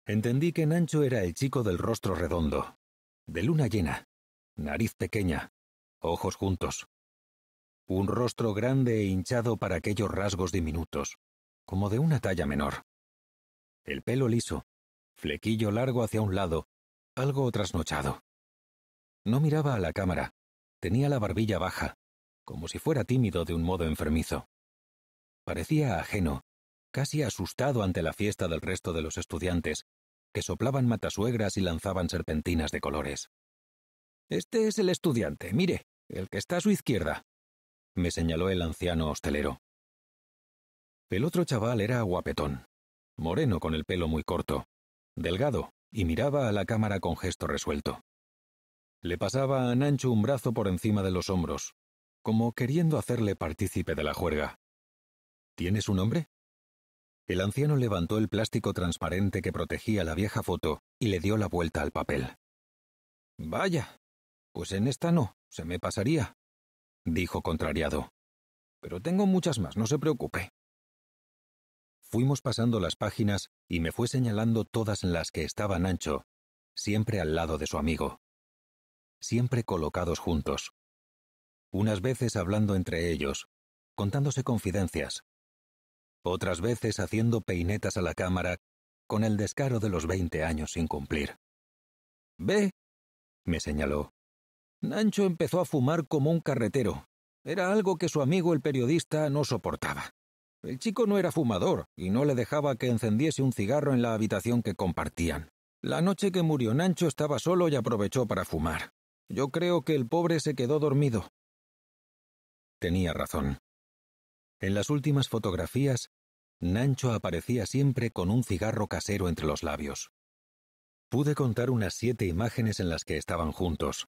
Entendí que Nancho era el chico del rostro redondo, de luna llena, nariz pequeña, ojos juntos. Un rostro grande e hinchado para aquellos rasgos diminutos, como de una talla menor el pelo liso, flequillo largo hacia un lado, algo trasnochado. No miraba a la cámara, tenía la barbilla baja, como si fuera tímido de un modo enfermizo. Parecía ajeno, casi asustado ante la fiesta del resto de los estudiantes, que soplaban matasuegras y lanzaban serpentinas de colores. Este es el estudiante, mire, el que está a su izquierda, me señaló el anciano hostelero. El otro chaval era guapetón, moreno con el pelo muy corto, delgado, y miraba a la cámara con gesto resuelto. Le pasaba a Nancho un brazo por encima de los hombros, como queriendo hacerle partícipe de la juerga. —¿Tienes un nombre? El anciano levantó el plástico transparente que protegía la vieja foto y le dio la vuelta al papel. Vaya, pues en esta no, se me pasaría, dijo contrariado. Pero tengo muchas más, no se preocupe. Fuimos pasando las páginas y me fue señalando todas las que estaban ancho, siempre al lado de su amigo. Siempre colocados juntos. Unas veces hablando entre ellos, contándose confidencias. Otras veces haciendo peinetas a la cámara con el descaro de los 20 años sin cumplir. ¿Ve? me señaló. Nancho empezó a fumar como un carretero. Era algo que su amigo el periodista no soportaba. El chico no era fumador y no le dejaba que encendiese un cigarro en la habitación que compartían. La noche que murió Nancho estaba solo y aprovechó para fumar. Yo creo que el pobre se quedó dormido. Tenía razón. En las últimas fotografías, Nancho aparecía siempre con un cigarro casero entre los labios. Pude contar unas siete imágenes en las que estaban juntos,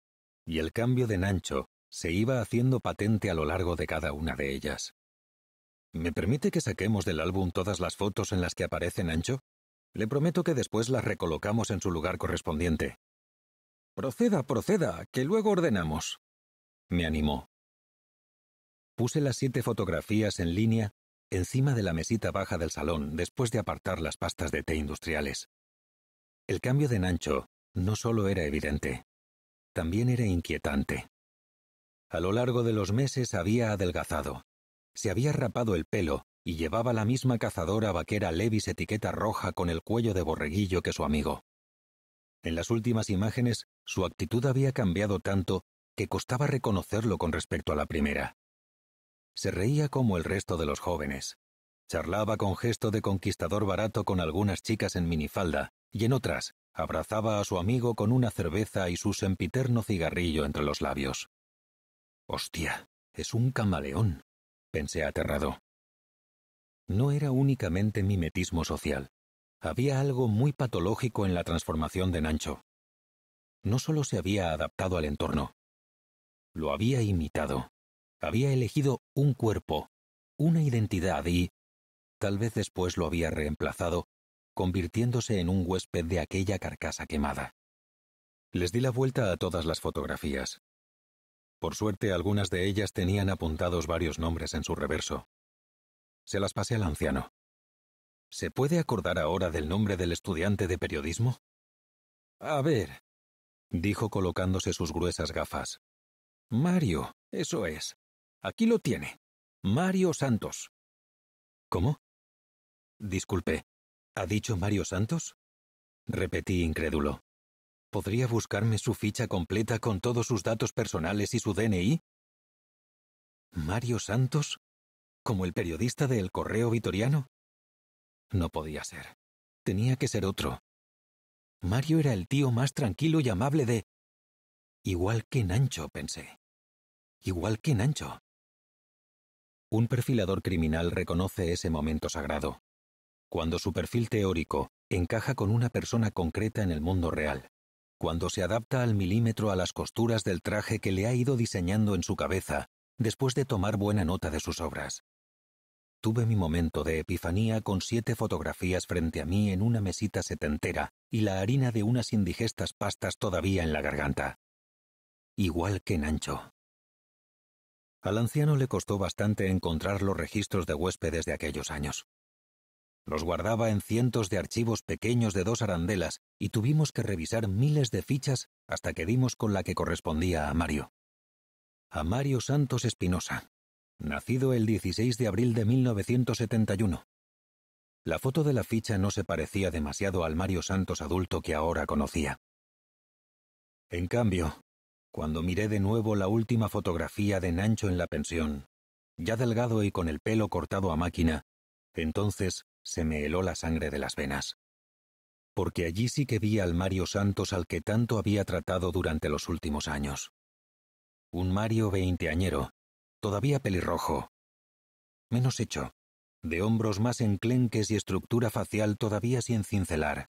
y el cambio de Nancho se iba haciendo patente a lo largo de cada una de ellas. ¿Me permite que saquemos del álbum todas las fotos en las que aparece Nancho? Le prometo que después las recolocamos en su lugar correspondiente. Proceda, proceda, que luego ordenamos. Me animó. Puse las siete fotografías en línea encima de la mesita baja del salón después de apartar las pastas de té industriales. El cambio de Nancho no solo era evidente, también era inquietante. A lo largo de los meses había adelgazado, se había rapado el pelo y llevaba la misma cazadora vaquera Levis etiqueta roja con el cuello de borreguillo que su amigo. En las últimas imágenes, su actitud había cambiado tanto que costaba reconocerlo con respecto a la primera. Se reía como el resto de los jóvenes. Charlaba con gesto de conquistador barato con algunas chicas en minifalda y en otras abrazaba a su amigo con una cerveza y su sempiterno cigarrillo entre los labios. Hostia, es un camaleón, pensé aterrado. No era únicamente mimetismo social. Había algo muy patológico en la transformación de Nancho. No solo se había adaptado al entorno, lo había imitado. Había elegido un cuerpo, una identidad y, tal vez después lo había reemplazado, convirtiéndose en un huésped de aquella carcasa quemada. Les di la vuelta a todas las fotografías, por suerte algunas de ellas tenían apuntados varios nombres en su reverso. Se las pasé al anciano. ¿Se puede acordar ahora del nombre del estudiante de periodismo? A ver, dijo colocándose sus gruesas gafas. Mario, eso es. Aquí lo tiene. Mario Santos. ¿Cómo? Disculpe, ¿ha dicho Mario Santos? Repetí incrédulo. ¿Podría buscarme su ficha completa con todos sus datos personales y su DNI? ¿Mario Santos? ¿Como el periodista del Correo Vitoriano? No podía ser. Tenía que ser otro. Mario era el tío más tranquilo y amable de... Igual que Nancho, pensé. Igual que Nancho. Un perfilador criminal reconoce ese momento sagrado, cuando su perfil teórico encaja con una persona concreta en el mundo real cuando se adapta al milímetro a las costuras del traje que le ha ido diseñando en su cabeza, después de tomar buena nota de sus obras. Tuve mi momento de epifanía con siete fotografías frente a mí en una mesita setentera y la harina de unas indigestas pastas todavía en la garganta. Igual que Nancho. Al anciano le costó bastante encontrar los registros de huéspedes de aquellos años. Los guardaba en cientos de archivos pequeños de dos arandelas y tuvimos que revisar miles de fichas hasta que dimos con la que correspondía a Mario. A Mario Santos Espinosa, nacido el 16 de abril de 1971. La foto de la ficha no se parecía demasiado al Mario Santos adulto que ahora conocía. En cambio, cuando miré de nuevo la última fotografía de Nacho en la pensión, ya delgado y con el pelo cortado a máquina, entonces se me heló la sangre de las venas. Porque allí sí que vi al Mario Santos al que tanto había tratado durante los últimos años. Un Mario veinteañero, todavía pelirrojo. Menos hecho, de hombros más enclenques y estructura facial todavía sin cincelar,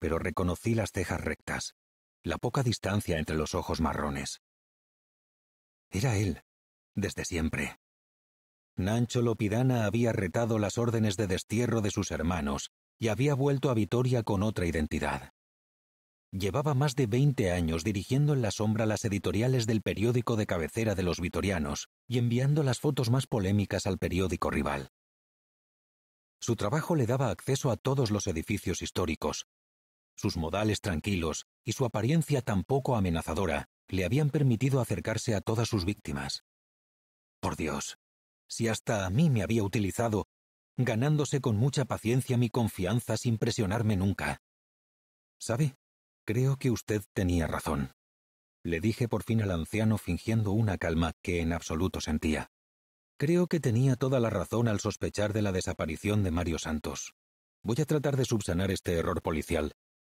pero reconocí las cejas rectas, la poca distancia entre los ojos marrones. Era él, desde siempre. Nancho Lopidana había retado las órdenes de destierro de sus hermanos y había vuelto a Vitoria con otra identidad. Llevaba más de 20 años dirigiendo en la sombra las editoriales del periódico de cabecera de los vitorianos y enviando las fotos más polémicas al periódico rival. Su trabajo le daba acceso a todos los edificios históricos. Sus modales tranquilos y su apariencia tan poco amenazadora le habían permitido acercarse a todas sus víctimas. Por Dios, si hasta a mí me había utilizado, ganándose con mucha paciencia mi confianza sin presionarme nunca. ¿Sabe? Creo que usted tenía razón. Le dije por fin al anciano fingiendo una calma que en absoluto sentía. Creo que tenía toda la razón al sospechar de la desaparición de Mario Santos. Voy a tratar de subsanar este error policial,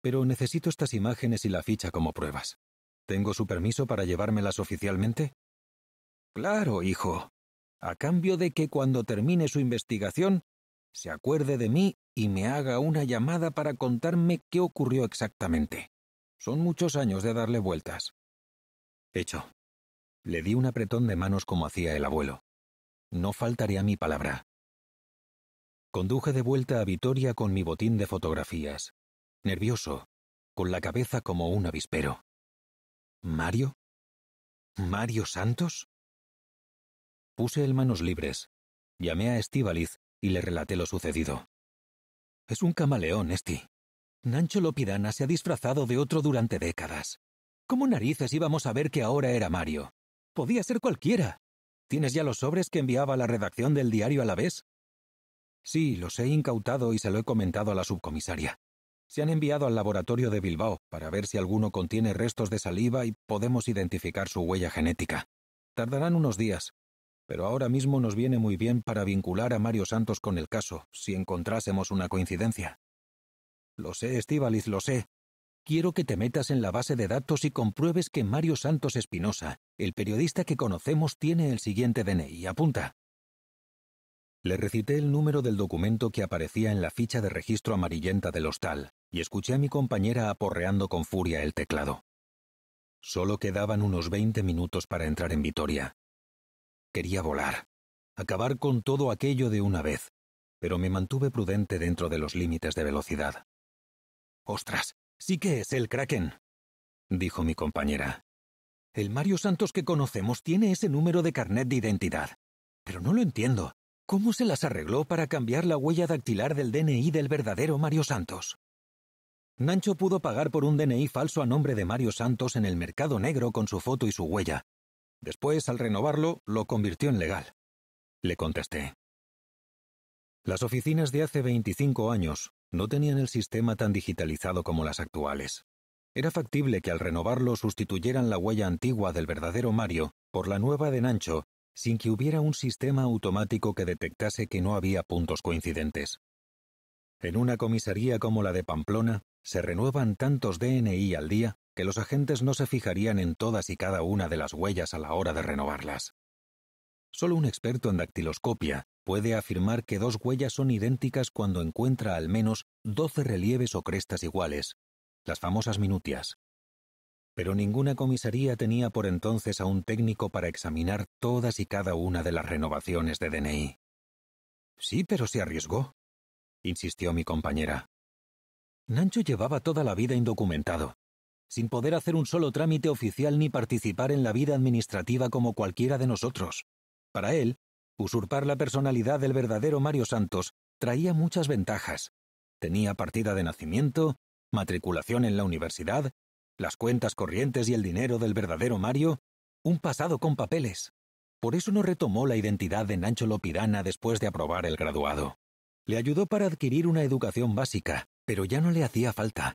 pero necesito estas imágenes y la ficha como pruebas. ¿Tengo su permiso para llevármelas oficialmente? Claro, hijo, a cambio de que cuando termine su investigación se acuerde de mí y me haga una llamada para contarme qué ocurrió exactamente. Son muchos años de darle vueltas. Hecho. Le di un apretón de manos como hacía el abuelo. No faltaría mi palabra. Conduje de vuelta a Vitoria con mi botín de fotografías, nervioso, con la cabeza como un avispero. ¿Mario? ¿Mario Santos? Puse el manos libres. Llamé a Estíbaliz y le relaté lo sucedido. Es un camaleón, Esti. Nancho Lopidana se ha disfrazado de otro durante décadas. ¿Cómo narices íbamos a ver que ahora era Mario? Podía ser cualquiera. ¿Tienes ya los sobres que enviaba la redacción del diario a la vez? Sí, los he incautado y se lo he comentado a la subcomisaria. Se han enviado al laboratorio de Bilbao para ver si alguno contiene restos de saliva y podemos identificar su huella genética. Tardarán unos días, pero ahora mismo nos viene muy bien para vincular a Mario Santos con el caso, si encontrásemos una coincidencia. Lo sé, Estíbaliz, lo sé. Quiero que te metas en la base de datos y compruebes que Mario Santos Espinosa, el periodista que conocemos, tiene el siguiente DNI. Apunta. Le recité el número del documento que aparecía en la ficha de registro amarillenta del hostal, y escuché a mi compañera aporreando con furia el teclado. Solo quedaban unos 20 minutos para entrar en Vitoria. Quería volar, acabar con todo aquello de una vez, pero me mantuve prudente dentro de los límites de velocidad. ¡Ostras! Sí que es el Kraken, dijo mi compañera. El Mario Santos que conocemos tiene ese número de carnet de identidad. Pero no lo entiendo. ¿Cómo se las arregló para cambiar la huella dactilar del DNI del verdadero Mario Santos? Nancho pudo pagar por un DNI falso a nombre de Mario Santos en el mercado negro con su foto y su huella, Después, al renovarlo, lo convirtió en legal. Le contesté. Las oficinas de hace 25 años no tenían el sistema tan digitalizado como las actuales. Era factible que al renovarlo sustituyeran la huella antigua del verdadero Mario por la nueva de Nancho sin que hubiera un sistema automático que detectase que no había puntos coincidentes. En una comisaría como la de Pamplona se renuevan tantos DNI al día que los agentes no se fijarían en todas y cada una de las huellas a la hora de renovarlas. Solo un experto en dactiloscopia puede afirmar que dos huellas son idénticas cuando encuentra al menos doce relieves o crestas iguales, las famosas minutias. Pero ninguna comisaría tenía por entonces a un técnico para examinar todas y cada una de las renovaciones de DNI. Sí, pero se arriesgó, insistió mi compañera. Nancho llevaba toda la vida indocumentado, sin poder hacer un solo trámite oficial ni participar en la vida administrativa como cualquiera de nosotros. Para él, usurpar la personalidad del verdadero Mario Santos traía muchas ventajas. Tenía partida de nacimiento, matriculación en la universidad, las cuentas corrientes y el dinero del verdadero Mario, un pasado con papeles. Por eso no retomó la identidad de Nacho Lopirana después de aprobar el graduado. Le ayudó para adquirir una educación básica, pero ya no le hacía falta,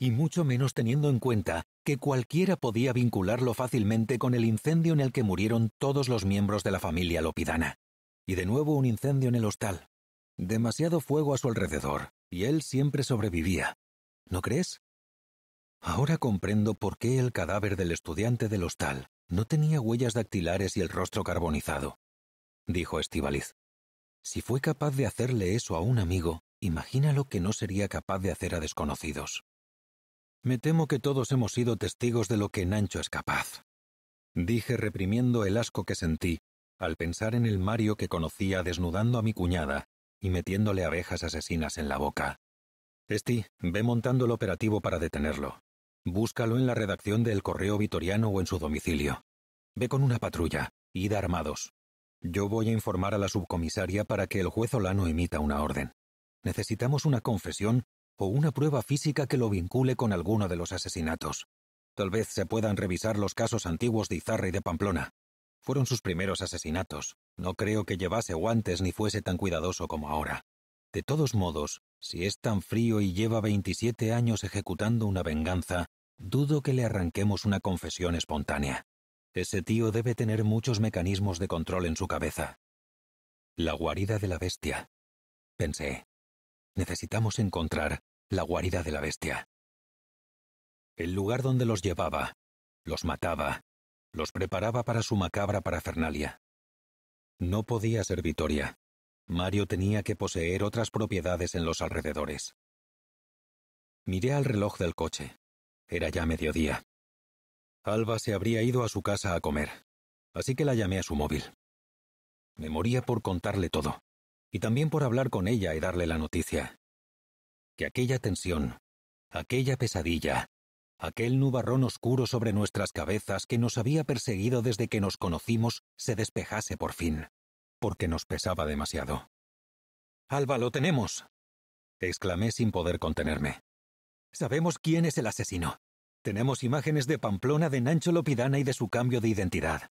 y mucho menos teniendo en cuenta que cualquiera podía vincularlo fácilmente con el incendio en el que murieron todos los miembros de la familia Lopidana. Y de nuevo un incendio en el hostal. Demasiado fuego a su alrededor, y él siempre sobrevivía. ¿No crees? Ahora comprendo por qué el cadáver del estudiante del hostal no tenía huellas dactilares y el rostro carbonizado, dijo Estivaliz. Si fue capaz de hacerle eso a un amigo, imagínalo que no sería capaz de hacer a desconocidos. Me temo que todos hemos sido testigos de lo que Nancho es capaz. Dije reprimiendo el asco que sentí al pensar en el Mario que conocía desnudando a mi cuñada y metiéndole abejas asesinas en la boca. Esti, ve montando el operativo para detenerlo. Búscalo en la redacción del correo vitoriano o en su domicilio. Ve con una patrulla, id armados. Yo voy a informar a la subcomisaria para que el juez Olano emita una orden. Necesitamos una confesión o una prueba física que lo vincule con alguno de los asesinatos. Tal vez se puedan revisar los casos antiguos de Izarra y de Pamplona. Fueron sus primeros asesinatos. No creo que llevase guantes ni fuese tan cuidadoso como ahora. De todos modos, si es tan frío y lleva 27 años ejecutando una venganza, dudo que le arranquemos una confesión espontánea. Ese tío debe tener muchos mecanismos de control en su cabeza. La guarida de la bestia. Pensé. Necesitamos encontrar la guarida de la bestia. El lugar donde los llevaba, los mataba, los preparaba para su macabra parafernalia. No podía ser Vitoria. Mario tenía que poseer otras propiedades en los alrededores. Miré al reloj del coche. Era ya mediodía. Alba se habría ido a su casa a comer, así que la llamé a su móvil. Me moría por contarle todo, y también por hablar con ella y darle la noticia que aquella tensión, aquella pesadilla, aquel nubarrón oscuro sobre nuestras cabezas que nos había perseguido desde que nos conocimos se despejase por fin, porque nos pesaba demasiado. Alba, lo tenemos. exclamé sin poder contenerme. Sabemos quién es el asesino. Tenemos imágenes de Pamplona, de Nancho Lopidana y de su cambio de identidad.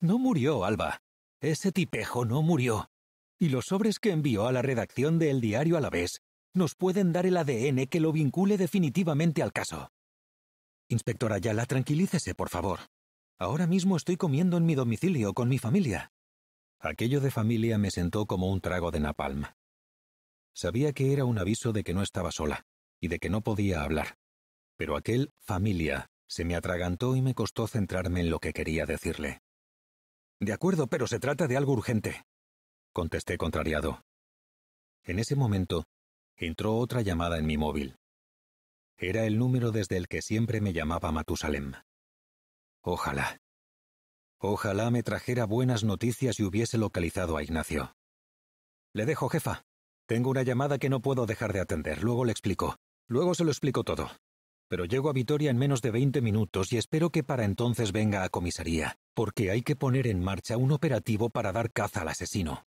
No murió, Alba. Ese tipejo no murió. Y los sobres que envió a la redacción de El Diario a la vez nos pueden dar el ADN que lo vincule definitivamente al caso. Inspector Ayala, tranquilícese, por favor. Ahora mismo estoy comiendo en mi domicilio con mi familia. Aquello de familia me sentó como un trago de napalm. Sabía que era un aviso de que no estaba sola y de que no podía hablar. Pero aquel familia se me atragantó y me costó centrarme en lo que quería decirle. De acuerdo, pero se trata de algo urgente, contesté contrariado. En ese momento, entró otra llamada en mi móvil. Era el número desde el que siempre me llamaba Matusalem. Ojalá. Ojalá me trajera buenas noticias y hubiese localizado a Ignacio. Le dejo, jefa. Tengo una llamada que no puedo dejar de atender. Luego le explico. Luego se lo explico todo. Pero llego a Vitoria en menos de 20 minutos y espero que para entonces venga a comisaría, porque hay que poner en marcha un operativo para dar caza al asesino.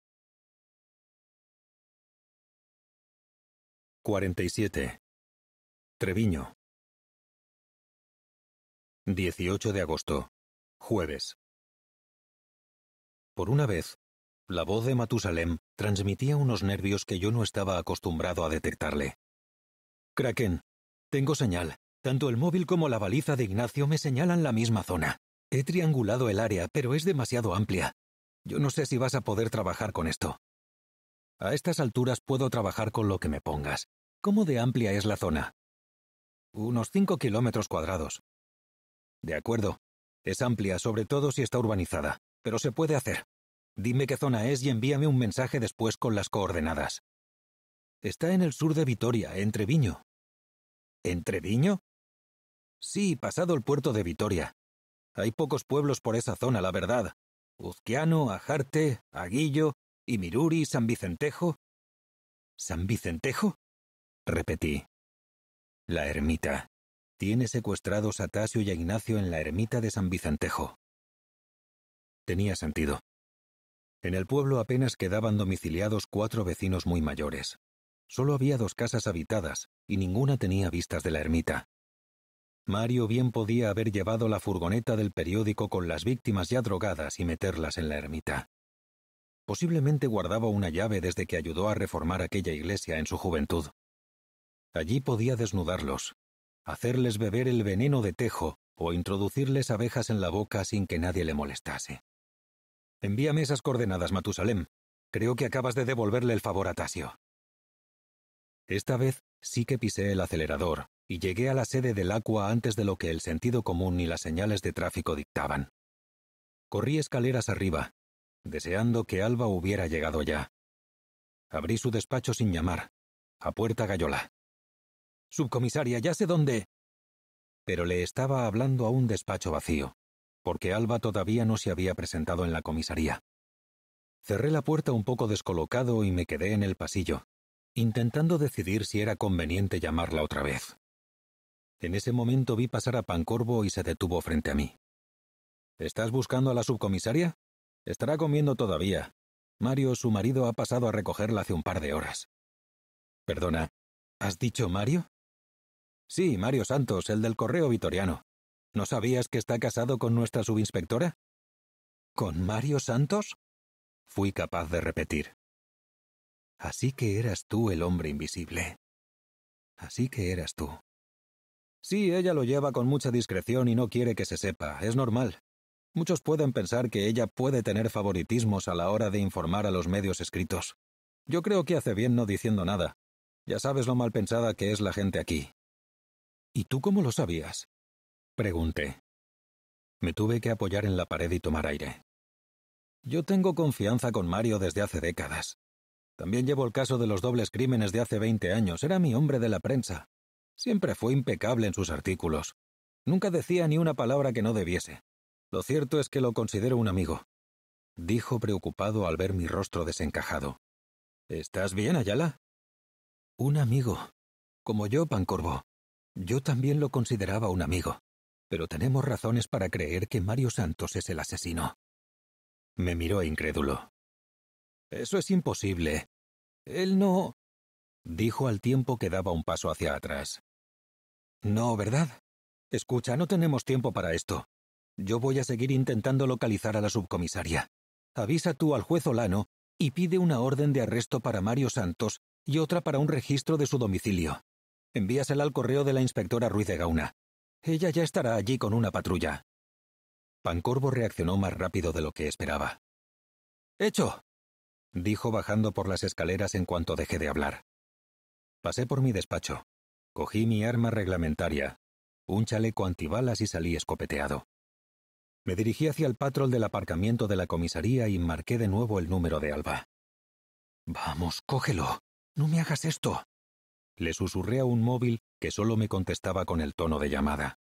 47. Treviño. 18 de agosto. Jueves. Por una vez, la voz de Matusalem transmitía unos nervios que yo no estaba acostumbrado a detectarle. Kraken, tengo señal. Tanto el móvil como la baliza de Ignacio me señalan la misma zona. He triangulado el área, pero es demasiado amplia. Yo no sé si vas a poder trabajar con esto. A estas alturas puedo trabajar con lo que me pongas. ¿Cómo de amplia es la zona? Unos cinco kilómetros cuadrados. De acuerdo. Es amplia, sobre todo si está urbanizada, pero se puede hacer. Dime qué zona es y envíame un mensaje después con las coordenadas. Está en el sur de Vitoria, entre Viño. ¿Entre Viño? Sí, pasado el puerto de Vitoria. Hay pocos pueblos por esa zona, la verdad. Uzquiano, Ajarte, Aguillo, ¿Y Miruri, San Vicentejo? ¿San Vicentejo? repetí. La ermita. Tiene secuestrados a Tasio y a Ignacio en la ermita de San Vicentejo. Tenía sentido. En el pueblo apenas quedaban domiciliados cuatro vecinos muy mayores. Solo había dos casas habitadas y ninguna tenía vistas de la ermita. Mario bien podía haber llevado la furgoneta del periódico con las víctimas ya drogadas y meterlas en la ermita. Posiblemente guardaba una llave desde que ayudó a reformar aquella iglesia en su juventud. Allí podía desnudarlos, hacerles beber el veneno de tejo o introducirles abejas en la boca sin que nadie le molestase. Envíame esas coordenadas, Matusalem. Creo que acabas de devolverle el favor a Tasio. Esta vez sí que pisé el acelerador y llegué a la sede del Aqua antes de lo que el sentido común y las señales de tráfico dictaban. Corrí escaleras arriba, deseando que Alba hubiera llegado ya. Abrí su despacho sin llamar, a puerta gallola. Subcomisaria, ya sé dónde. Pero le estaba hablando a un despacho vacío, porque Alba todavía no se había presentado en la comisaría. Cerré la puerta un poco descolocado y me quedé en el pasillo, intentando decidir si era conveniente llamarla otra vez. En ese momento vi pasar a Pancorvo y se detuvo frente a mí. ¿Estás buscando a la subcomisaria? Estará comiendo todavía. Mario, su marido, ha pasado a recogerla hace un par de horas. Perdona, ¿has dicho Mario? Sí, Mario Santos, el del correo vitoriano. ¿No sabías que está casado con nuestra subinspectora? ¿Con Mario Santos? Fui capaz de repetir. Así que eras tú el hombre invisible. Así que eras tú. Sí, ella lo lleva con mucha discreción y no quiere que se sepa, es normal. Muchos pueden pensar que ella puede tener favoritismos a la hora de informar a los medios escritos. Yo creo que hace bien no diciendo nada. Ya sabes lo mal pensada que es la gente aquí. ¿Y tú cómo lo sabías? Pregunté. Me tuve que apoyar en la pared y tomar aire. Yo tengo confianza con Mario desde hace décadas. También llevo el caso de los dobles crímenes de hace 20 años. Era mi hombre de la prensa. Siempre fue impecable en sus artículos. Nunca decía ni una palabra que no debiese. Lo cierto es que lo considero un amigo, dijo preocupado al ver mi rostro desencajado. ¿Estás bien, Ayala? Un amigo. Como yo, Pancorbo. Yo también lo consideraba un amigo. Pero tenemos razones para creer que Mario Santos es el asesino. Me miró incrédulo. Eso es imposible. Él no... dijo al tiempo que daba un paso hacia atrás. No, ¿verdad? Escucha, no tenemos tiempo para esto. Yo voy a seguir intentando localizar a la subcomisaria. Avisa tú al juez Olano y pide una orden de arresto para Mario Santos y otra para un registro de su domicilio. Envíasela al correo de la inspectora Ruiz de Gauna. Ella ya estará allí con una patrulla. Pancorbo reaccionó más rápido de lo que esperaba. ¡Hecho! dijo bajando por las escaleras en cuanto dejé de hablar. Pasé por mi despacho. Cogí mi arma reglamentaria, un chaleco antibalas y salí escopeteado. Me dirigí hacia el patrol del aparcamiento de la comisaría y marqué de nuevo el número de Alba. Vamos, cógelo. No me hagas esto. Le susurré a un móvil que solo me contestaba con el tono de llamada.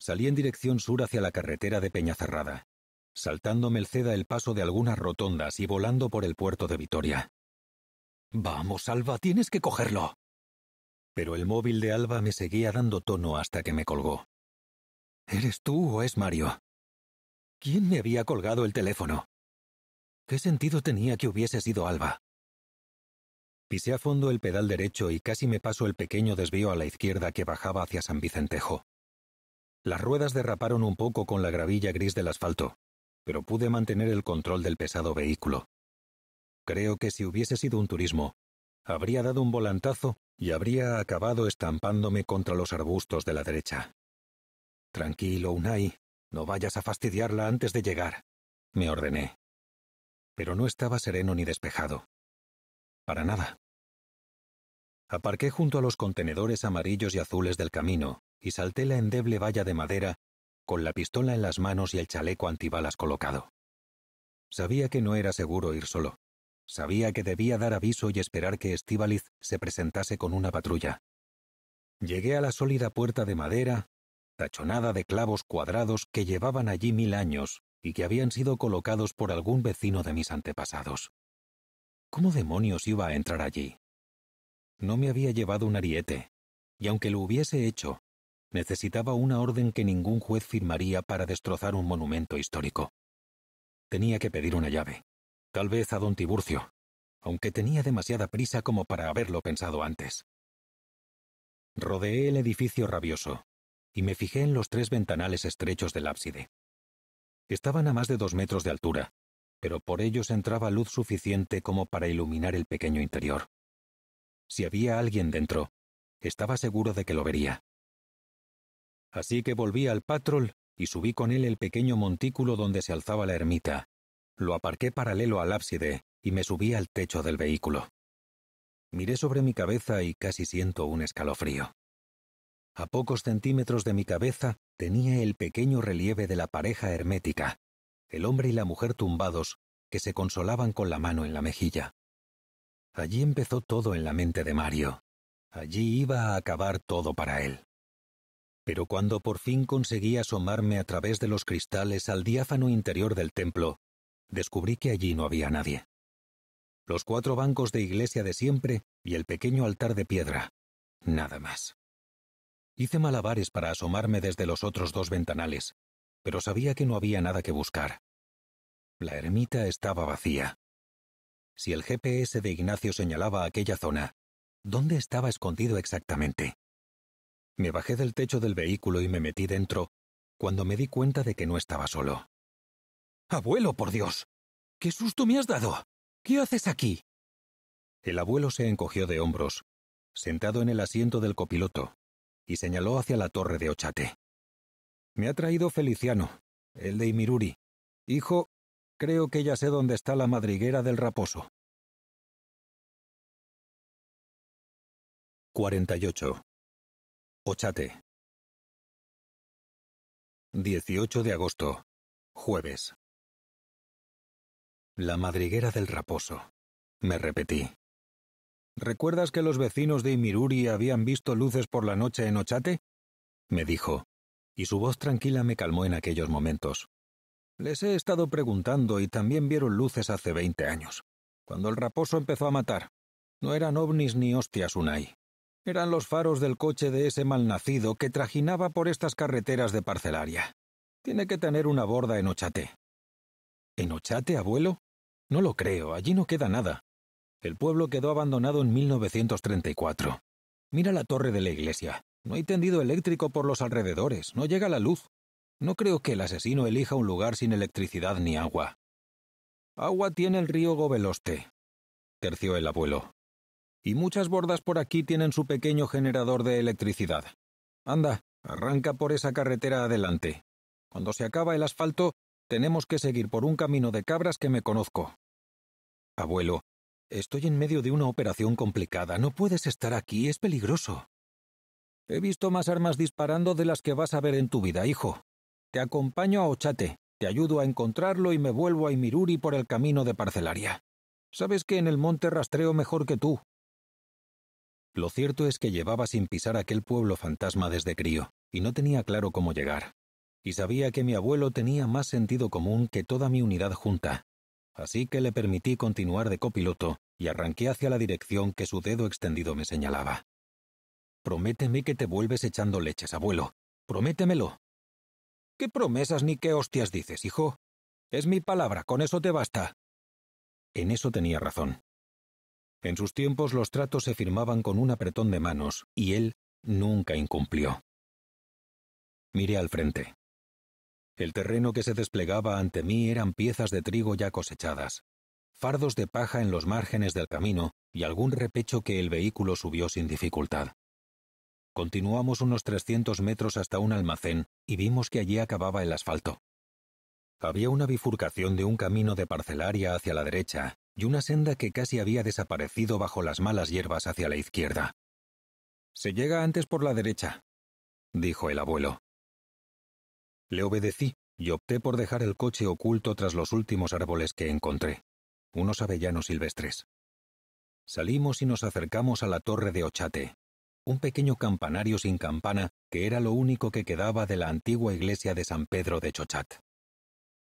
Salí en dirección sur hacia la carretera de Peñacerrada, el ceda el paso de algunas rotondas y volando por el puerto de Vitoria. Vamos, Alba, tienes que cogerlo. Pero el móvil de Alba me seguía dando tono hasta que me colgó. ¿Eres tú o es Mario? ¿Quién me había colgado el teléfono? ¿Qué sentido tenía que hubiese sido Alba? Pisé a fondo el pedal derecho y casi me paso el pequeño desvío a la izquierda que bajaba hacia San Vicentejo. Las ruedas derraparon un poco con la gravilla gris del asfalto, pero pude mantener el control del pesado vehículo. Creo que si hubiese sido un turismo, habría dado un volantazo y habría acabado estampándome contra los arbustos de la derecha. Tranquilo, Unai, no vayas a fastidiarla antes de llegar, me ordené. Pero no estaba sereno ni despejado. Para nada. Aparqué junto a los contenedores amarillos y azules del camino y salté la endeble valla de madera con la pistola en las manos y el chaleco antibalas colocado. Sabía que no era seguro ir solo. Sabía que debía dar aviso y esperar que Estíbaliz se presentase con una patrulla. Llegué a la sólida puerta de madera tachonada de clavos cuadrados que llevaban allí mil años y que habían sido colocados por algún vecino de mis antepasados. ¿Cómo demonios iba a entrar allí? No me había llevado un ariete, y aunque lo hubiese hecho, necesitaba una orden que ningún juez firmaría para destrozar un monumento histórico. Tenía que pedir una llave, tal vez a don Tiburcio, aunque tenía demasiada prisa como para haberlo pensado antes. Rodeé el edificio rabioso, y me fijé en los tres ventanales estrechos del ábside. Estaban a más de dos metros de altura, pero por ellos entraba luz suficiente como para iluminar el pequeño interior. Si había alguien dentro, estaba seguro de que lo vería. Así que volví al patrol y subí con él el pequeño montículo donde se alzaba la ermita. Lo aparqué paralelo al ábside y me subí al techo del vehículo. Miré sobre mi cabeza y casi siento un escalofrío. A pocos centímetros de mi cabeza tenía el pequeño relieve de la pareja hermética, el hombre y la mujer tumbados, que se consolaban con la mano en la mejilla. Allí empezó todo en la mente de Mario. Allí iba a acabar todo para él. Pero cuando por fin conseguí asomarme a través de los cristales al diáfano interior del templo, descubrí que allí no había nadie. Los cuatro bancos de iglesia de siempre y el pequeño altar de piedra. Nada más. Hice malabares para asomarme desde los otros dos ventanales, pero sabía que no había nada que buscar. La ermita estaba vacía. Si el GPS de Ignacio señalaba aquella zona, ¿dónde estaba escondido exactamente? Me bajé del techo del vehículo y me metí dentro, cuando me di cuenta de que no estaba solo. Abuelo, por Dios. ¿Qué susto me has dado? ¿Qué haces aquí? El abuelo se encogió de hombros, sentado en el asiento del copiloto, y señaló hacia la torre de Ochate. Me ha traído Feliciano, el de Imiruri. Hijo, creo que ya sé dónde está la madriguera del raposo. 48. Ochate. 18 de agosto, jueves. La madriguera del raposo, me repetí. ¿Recuerdas que los vecinos de Imiruri habían visto luces por la noche en Ochate? me dijo, y su voz tranquila me calmó en aquellos momentos. Les he estado preguntando y también vieron luces hace veinte años, cuando el raposo empezó a matar. No eran ovnis ni hostias, Unai. Eran los faros del coche de ese malnacido que trajinaba por estas carreteras de parcelaria. Tiene que tener una borda en Ochate. ¿En Ochate, abuelo? No lo creo, allí no queda nada. El pueblo quedó abandonado en 1934. Mira la torre de la iglesia. No hay tendido eléctrico por los alrededores, no llega la luz. No creo que el asesino elija un lugar sin electricidad ni agua. Agua tiene el río Gobeloste, terció el abuelo. Y muchas bordas por aquí tienen su pequeño generador de electricidad. Anda, arranca por esa carretera adelante. Cuando se acaba el asfalto, tenemos que seguir por un camino de cabras que me conozco. Abuelo, Estoy en medio de una operación complicada. No puedes estar aquí, es peligroso. He visto más armas disparando de las que vas a ver en tu vida, hijo. Te acompaño a Ochate, te ayudo a encontrarlo y me vuelvo a Imiruri por el camino de Parcelaria. Sabes que en el monte rastreo mejor que tú. Lo cierto es que llevaba sin pisar aquel pueblo fantasma desde crío, y no tenía claro cómo llegar. Y sabía que mi abuelo tenía más sentido común que toda mi unidad junta, así que le permití continuar de copiloto y arranqué hacia la dirección que su dedo extendido me señalaba. Prométeme que te vuelves echando leches, abuelo. Prométemelo. ¿Qué promesas ni qué hostias dices, hijo? Es mi palabra, con eso te basta. En eso tenía razón. En sus tiempos los tratos se firmaban con un apretón de manos, y él nunca incumplió. Miré al frente. El terreno que se desplegaba ante mí eran piezas de trigo ya cosechadas, fardos de paja en los márgenes del camino y algún repecho que el vehículo subió sin dificultad. Continuamos unos 300 metros hasta un almacén y vimos que allí acababa el asfalto. Había una bifurcación de un camino de parcelaria hacia la derecha y una senda que casi había desaparecido bajo las malas hierbas hacia la izquierda. Se llega antes por la derecha, dijo el abuelo. Le obedecí y opté por dejar el coche oculto tras los últimos árboles que encontré, unos avellanos silvestres. Salimos y nos acercamos a la torre de Ochate, un pequeño campanario sin campana que era lo único que quedaba de la antigua iglesia de San Pedro de Chochat.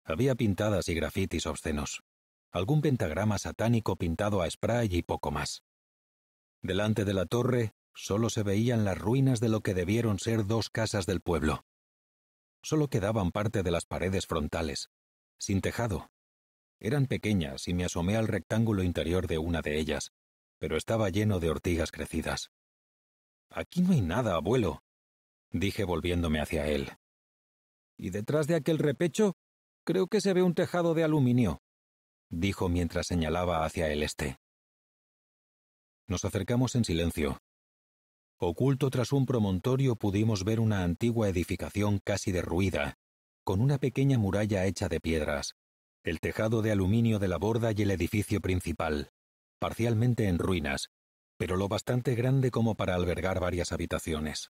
Había pintadas y grafitis obscenos, algún pentagrama satánico pintado a spray y poco más. Delante de la torre solo se veían las ruinas de lo que debieron ser dos casas del pueblo, Solo quedaban parte de las paredes frontales, sin tejado. Eran pequeñas y me asomé al rectángulo interior de una de ellas, pero estaba lleno de ortigas crecidas. Aquí no hay nada, abuelo, dije volviéndome hacia él. ¿Y detrás de aquel repecho? Creo que se ve un tejado de aluminio, dijo mientras señalaba hacia el este. Nos acercamos en silencio, Oculto tras un promontorio pudimos ver una antigua edificación casi derruida, con una pequeña muralla hecha de piedras, el tejado de aluminio de la borda y el edificio principal, parcialmente en ruinas, pero lo bastante grande como para albergar varias habitaciones.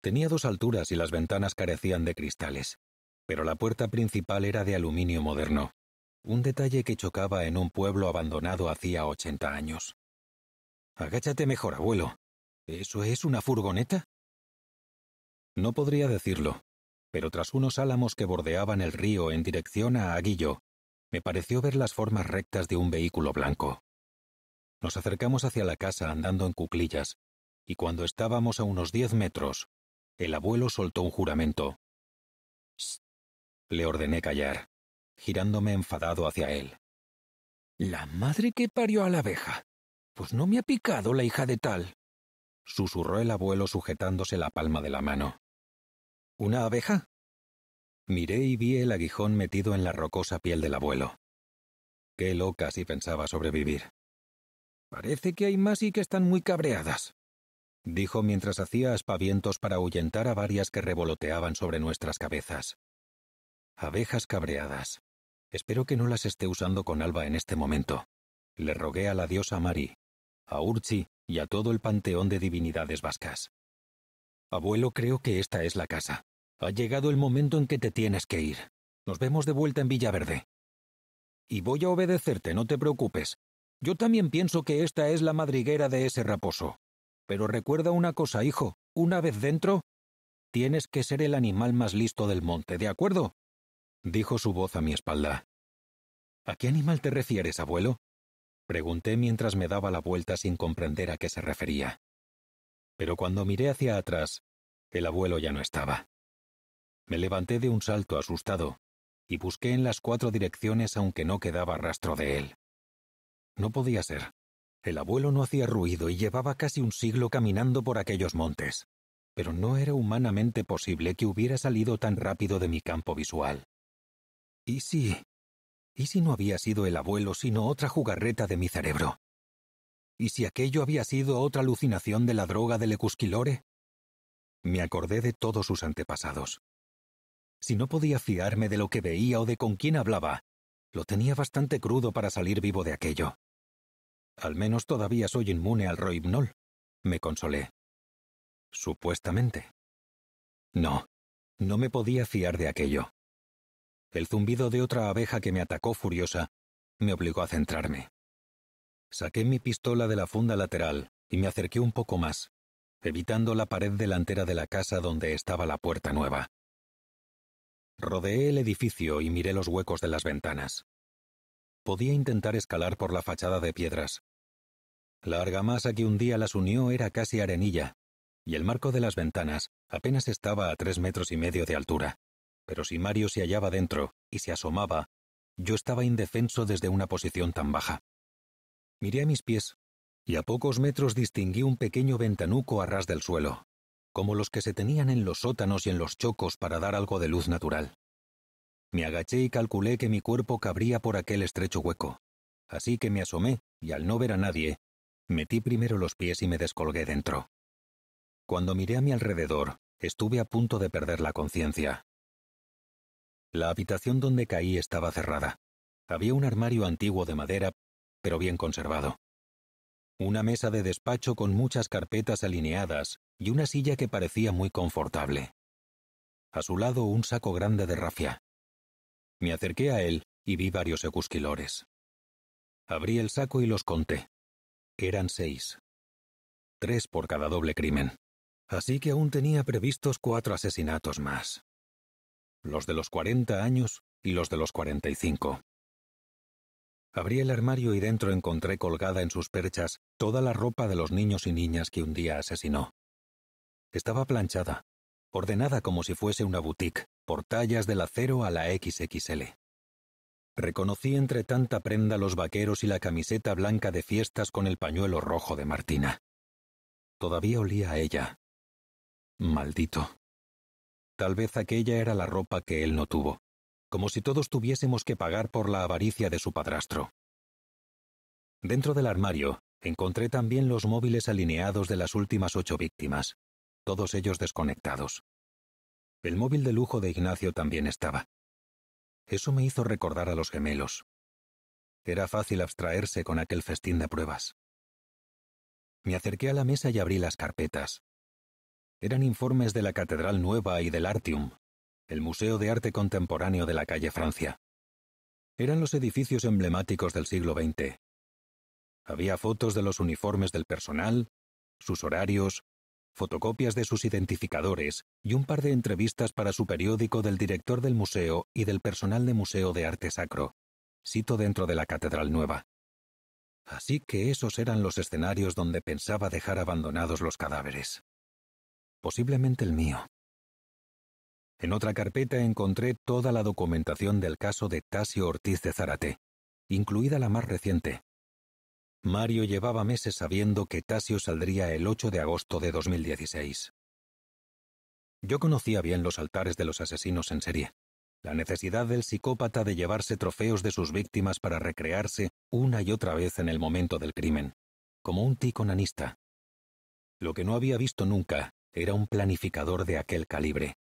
Tenía dos alturas y las ventanas carecían de cristales, pero la puerta principal era de aluminio moderno, un detalle que chocaba en un pueblo abandonado hacía ochenta años. Agáchate mejor, abuelo, ¿Eso es una furgoneta? No podría decirlo, pero tras unos álamos que bordeaban el río en dirección a Aguillo, me pareció ver las formas rectas de un vehículo blanco. Nos acercamos hacia la casa andando en cuclillas, y cuando estábamos a unos diez metros, el abuelo soltó un juramento. le ordené callar, girándome enfadado hacia él. La madre que parió a la abeja. Pues no me ha picado la hija de tal susurró el abuelo sujetándose la palma de la mano. ¿Una abeja? Miré y vi el aguijón metido en la rocosa piel del abuelo. Qué loca si pensaba sobrevivir. Parece que hay más y que están muy cabreadas, dijo mientras hacía aspavientos para ahuyentar a varias que revoloteaban sobre nuestras cabezas. Abejas cabreadas. Espero que no las esté usando con alba en este momento. Le rogué a la diosa Mari, a Urchi y a todo el panteón de divinidades vascas. Abuelo, creo que esta es la casa. Ha llegado el momento en que te tienes que ir. Nos vemos de vuelta en Villaverde. Y voy a obedecerte, no te preocupes. Yo también pienso que esta es la madriguera de ese raposo. Pero recuerda una cosa, hijo. Una vez dentro, tienes que ser el animal más listo del monte, ¿de acuerdo? Dijo su voz a mi espalda. ¿A qué animal te refieres, abuelo? Pregunté mientras me daba la vuelta sin comprender a qué se refería. Pero cuando miré hacia atrás, el abuelo ya no estaba. Me levanté de un salto asustado y busqué en las cuatro direcciones aunque no quedaba rastro de él. No podía ser. El abuelo no hacía ruido y llevaba casi un siglo caminando por aquellos montes, pero no era humanamente posible que hubiera salido tan rápido de mi campo visual. ¿Y sí... ¿Y si no había sido el abuelo sino otra jugarreta de mi cerebro? ¿Y si aquello había sido otra alucinación de la droga del ecusquilore? Me acordé de todos sus antepasados. Si no podía fiarme de lo que veía o de con quién hablaba, lo tenía bastante crudo para salir vivo de aquello. Al menos todavía soy inmune al roibnol, me consolé. Supuestamente. No, no me podía fiar de aquello el zumbido de otra abeja que me atacó furiosa me obligó a centrarme. Saqué mi pistola de la funda lateral y me acerqué un poco más, evitando la pared delantera de la casa donde estaba la puerta nueva. Rodeé el edificio y miré los huecos de las ventanas. Podía intentar escalar por la fachada de piedras. La argamasa que un día las unió era casi arenilla, y el marco de las ventanas apenas estaba a tres metros y medio de altura pero si Mario se hallaba dentro y se asomaba, yo estaba indefenso desde una posición tan baja. Miré a mis pies, y a pocos metros distinguí un pequeño ventanuco a ras del suelo, como los que se tenían en los sótanos y en los chocos para dar algo de luz natural. Me agaché y calculé que mi cuerpo cabría por aquel estrecho hueco, así que me asomé y al no ver a nadie, metí primero los pies y me descolgué dentro. Cuando miré a mi alrededor, estuve a punto de perder la conciencia. La habitación donde caí estaba cerrada. Había un armario antiguo de madera, pero bien conservado. Una mesa de despacho con muchas carpetas alineadas y una silla que parecía muy confortable. A su lado un saco grande de rafia. Me acerqué a él y vi varios ecusquilores. Abrí el saco y los conté. Eran seis. Tres por cada doble crimen. Así que aún tenía previstos cuatro asesinatos más los de los 40 años y los de los 45. Abrí el armario y dentro encontré colgada en sus perchas toda la ropa de los niños y niñas que un día asesinó. Estaba planchada, ordenada como si fuese una boutique, por tallas del acero a la XXL. Reconocí entre tanta prenda los vaqueros y la camiseta blanca de fiestas con el pañuelo rojo de Martina. Todavía olía a ella. Maldito. Tal vez aquella era la ropa que él no tuvo, como si todos tuviésemos que pagar por la avaricia de su padrastro. Dentro del armario, encontré también los móviles alineados de las últimas ocho víctimas, todos ellos desconectados. El móvil de lujo de Ignacio también estaba. Eso me hizo recordar a los gemelos. Era fácil abstraerse con aquel festín de pruebas. Me acerqué a la mesa y abrí las carpetas, eran informes de la Catedral Nueva y del Artium, el Museo de Arte Contemporáneo de la calle Francia. Eran los edificios emblemáticos del siglo XX. Había fotos de los uniformes del personal, sus horarios, fotocopias de sus identificadores y un par de entrevistas para su periódico del director del museo y del personal de Museo de Arte Sacro, sito dentro de la Catedral Nueva. Así que esos eran los escenarios donde pensaba dejar abandonados los cadáveres posiblemente el mío. En otra carpeta encontré toda la documentación del caso de Tasio Ortiz de Zárate, incluida la más reciente. Mario llevaba meses sabiendo que Tasio saldría el 8 de agosto de 2016. Yo conocía bien los altares de los asesinos en serie, la necesidad del psicópata de llevarse trofeos de sus víctimas para recrearse una y otra vez en el momento del crimen, como un ticonanista. Lo que no había visto nunca era un planificador de aquel calibre.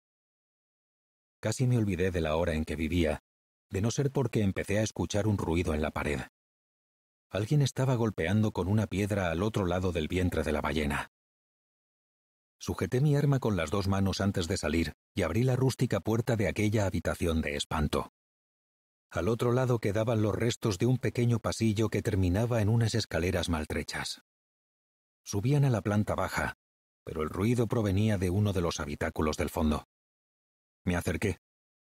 Casi me olvidé de la hora en que vivía, de no ser porque empecé a escuchar un ruido en la pared. Alguien estaba golpeando con una piedra al otro lado del vientre de la ballena. Sujeté mi arma con las dos manos antes de salir y abrí la rústica puerta de aquella habitación de espanto. Al otro lado quedaban los restos de un pequeño pasillo que terminaba en unas escaleras maltrechas. Subían a la planta baja, pero el ruido provenía de uno de los habitáculos del fondo. Me acerqué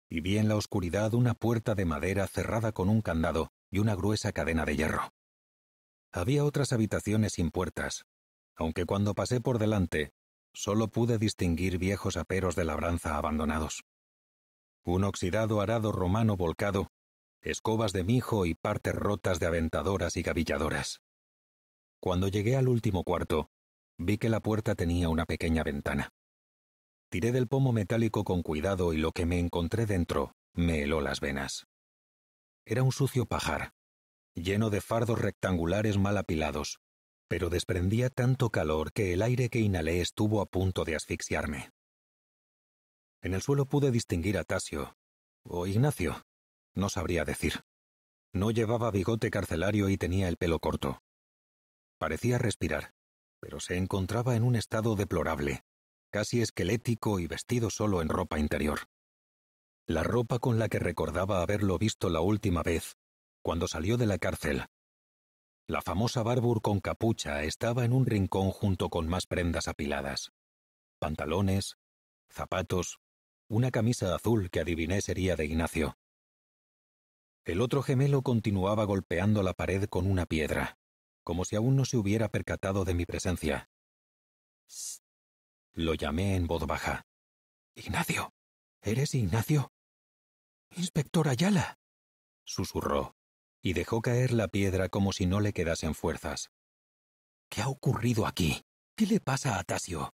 y vi en la oscuridad una puerta de madera cerrada con un candado y una gruesa cadena de hierro. Había otras habitaciones sin puertas, aunque cuando pasé por delante solo pude distinguir viejos aperos de labranza abandonados. Un oxidado arado romano volcado, escobas de mijo y partes rotas de aventadoras y gavilladoras. Cuando llegué al último cuarto, Vi que la puerta tenía una pequeña ventana. Tiré del pomo metálico con cuidado y lo que me encontré dentro me heló las venas. Era un sucio pajar, lleno de fardos rectangulares mal apilados, pero desprendía tanto calor que el aire que inhalé estuvo a punto de asfixiarme. En el suelo pude distinguir a Tasio, o Ignacio, no sabría decir. No llevaba bigote carcelario y tenía el pelo corto. Parecía respirar, pero se encontraba en un estado deplorable, casi esquelético y vestido solo en ropa interior. La ropa con la que recordaba haberlo visto la última vez, cuando salió de la cárcel. La famosa barbur con capucha estaba en un rincón junto con más prendas apiladas. Pantalones, zapatos, una camisa azul que adiviné sería de Ignacio. El otro gemelo continuaba golpeando la pared con una piedra, como si aún no se hubiera percatado de mi presencia. Lo llamé en voz baja. Ignacio. ¿Eres Ignacio? Inspector Ayala. susurró, y dejó caer la piedra como si no le quedasen fuerzas. ¿Qué ha ocurrido aquí? ¿Qué le pasa a Tasio?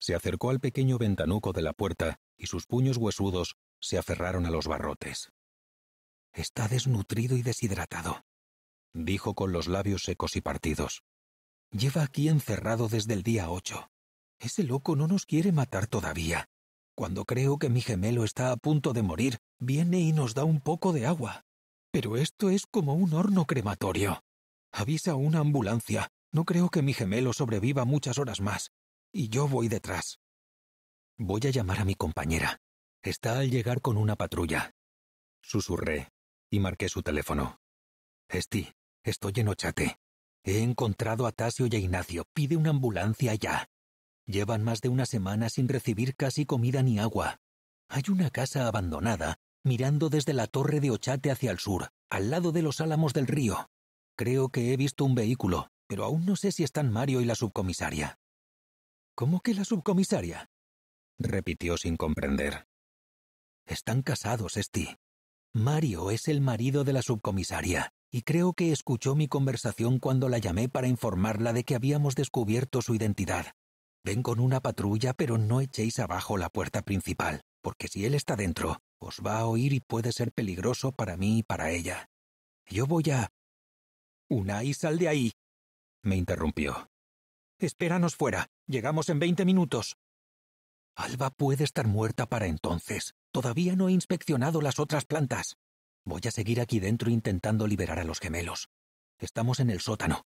Se acercó al pequeño ventanuco de la puerta y sus puños huesudos se aferraron a los barrotes. Está desnutrido y deshidratado dijo con los labios secos y partidos. Lleva aquí encerrado desde el día 8. Ese loco no nos quiere matar todavía. Cuando creo que mi gemelo está a punto de morir, viene y nos da un poco de agua. Pero esto es como un horno crematorio. Avisa a una ambulancia. No creo que mi gemelo sobreviva muchas horas más. Y yo voy detrás. Voy a llamar a mi compañera. Está al llegar con una patrulla. Susurré y marqué su teléfono. Esti, Estoy en Ochate. He encontrado a Tasio y a Ignacio. Pide una ambulancia ya. Llevan más de una semana sin recibir casi comida ni agua. Hay una casa abandonada, mirando desde la torre de Ochate hacia el sur, al lado de los álamos del río. Creo que he visto un vehículo, pero aún no sé si están Mario y la subcomisaria. ¿Cómo que la subcomisaria? repitió sin comprender. Están casados, Esti. Mario es el marido de la subcomisaria y creo que escuchó mi conversación cuando la llamé para informarla de que habíamos descubierto su identidad. Ven con una patrulla, pero no echéis abajo la puerta principal, porque si él está dentro, os va a oír y puede ser peligroso para mí y para ella. Yo voy a... y sal de ahí. Me interrumpió. Espéranos fuera. Llegamos en veinte minutos. Alba puede estar muerta para entonces. Todavía no he inspeccionado las otras plantas. Voy a seguir aquí dentro intentando liberar a los gemelos. Estamos en el sótano,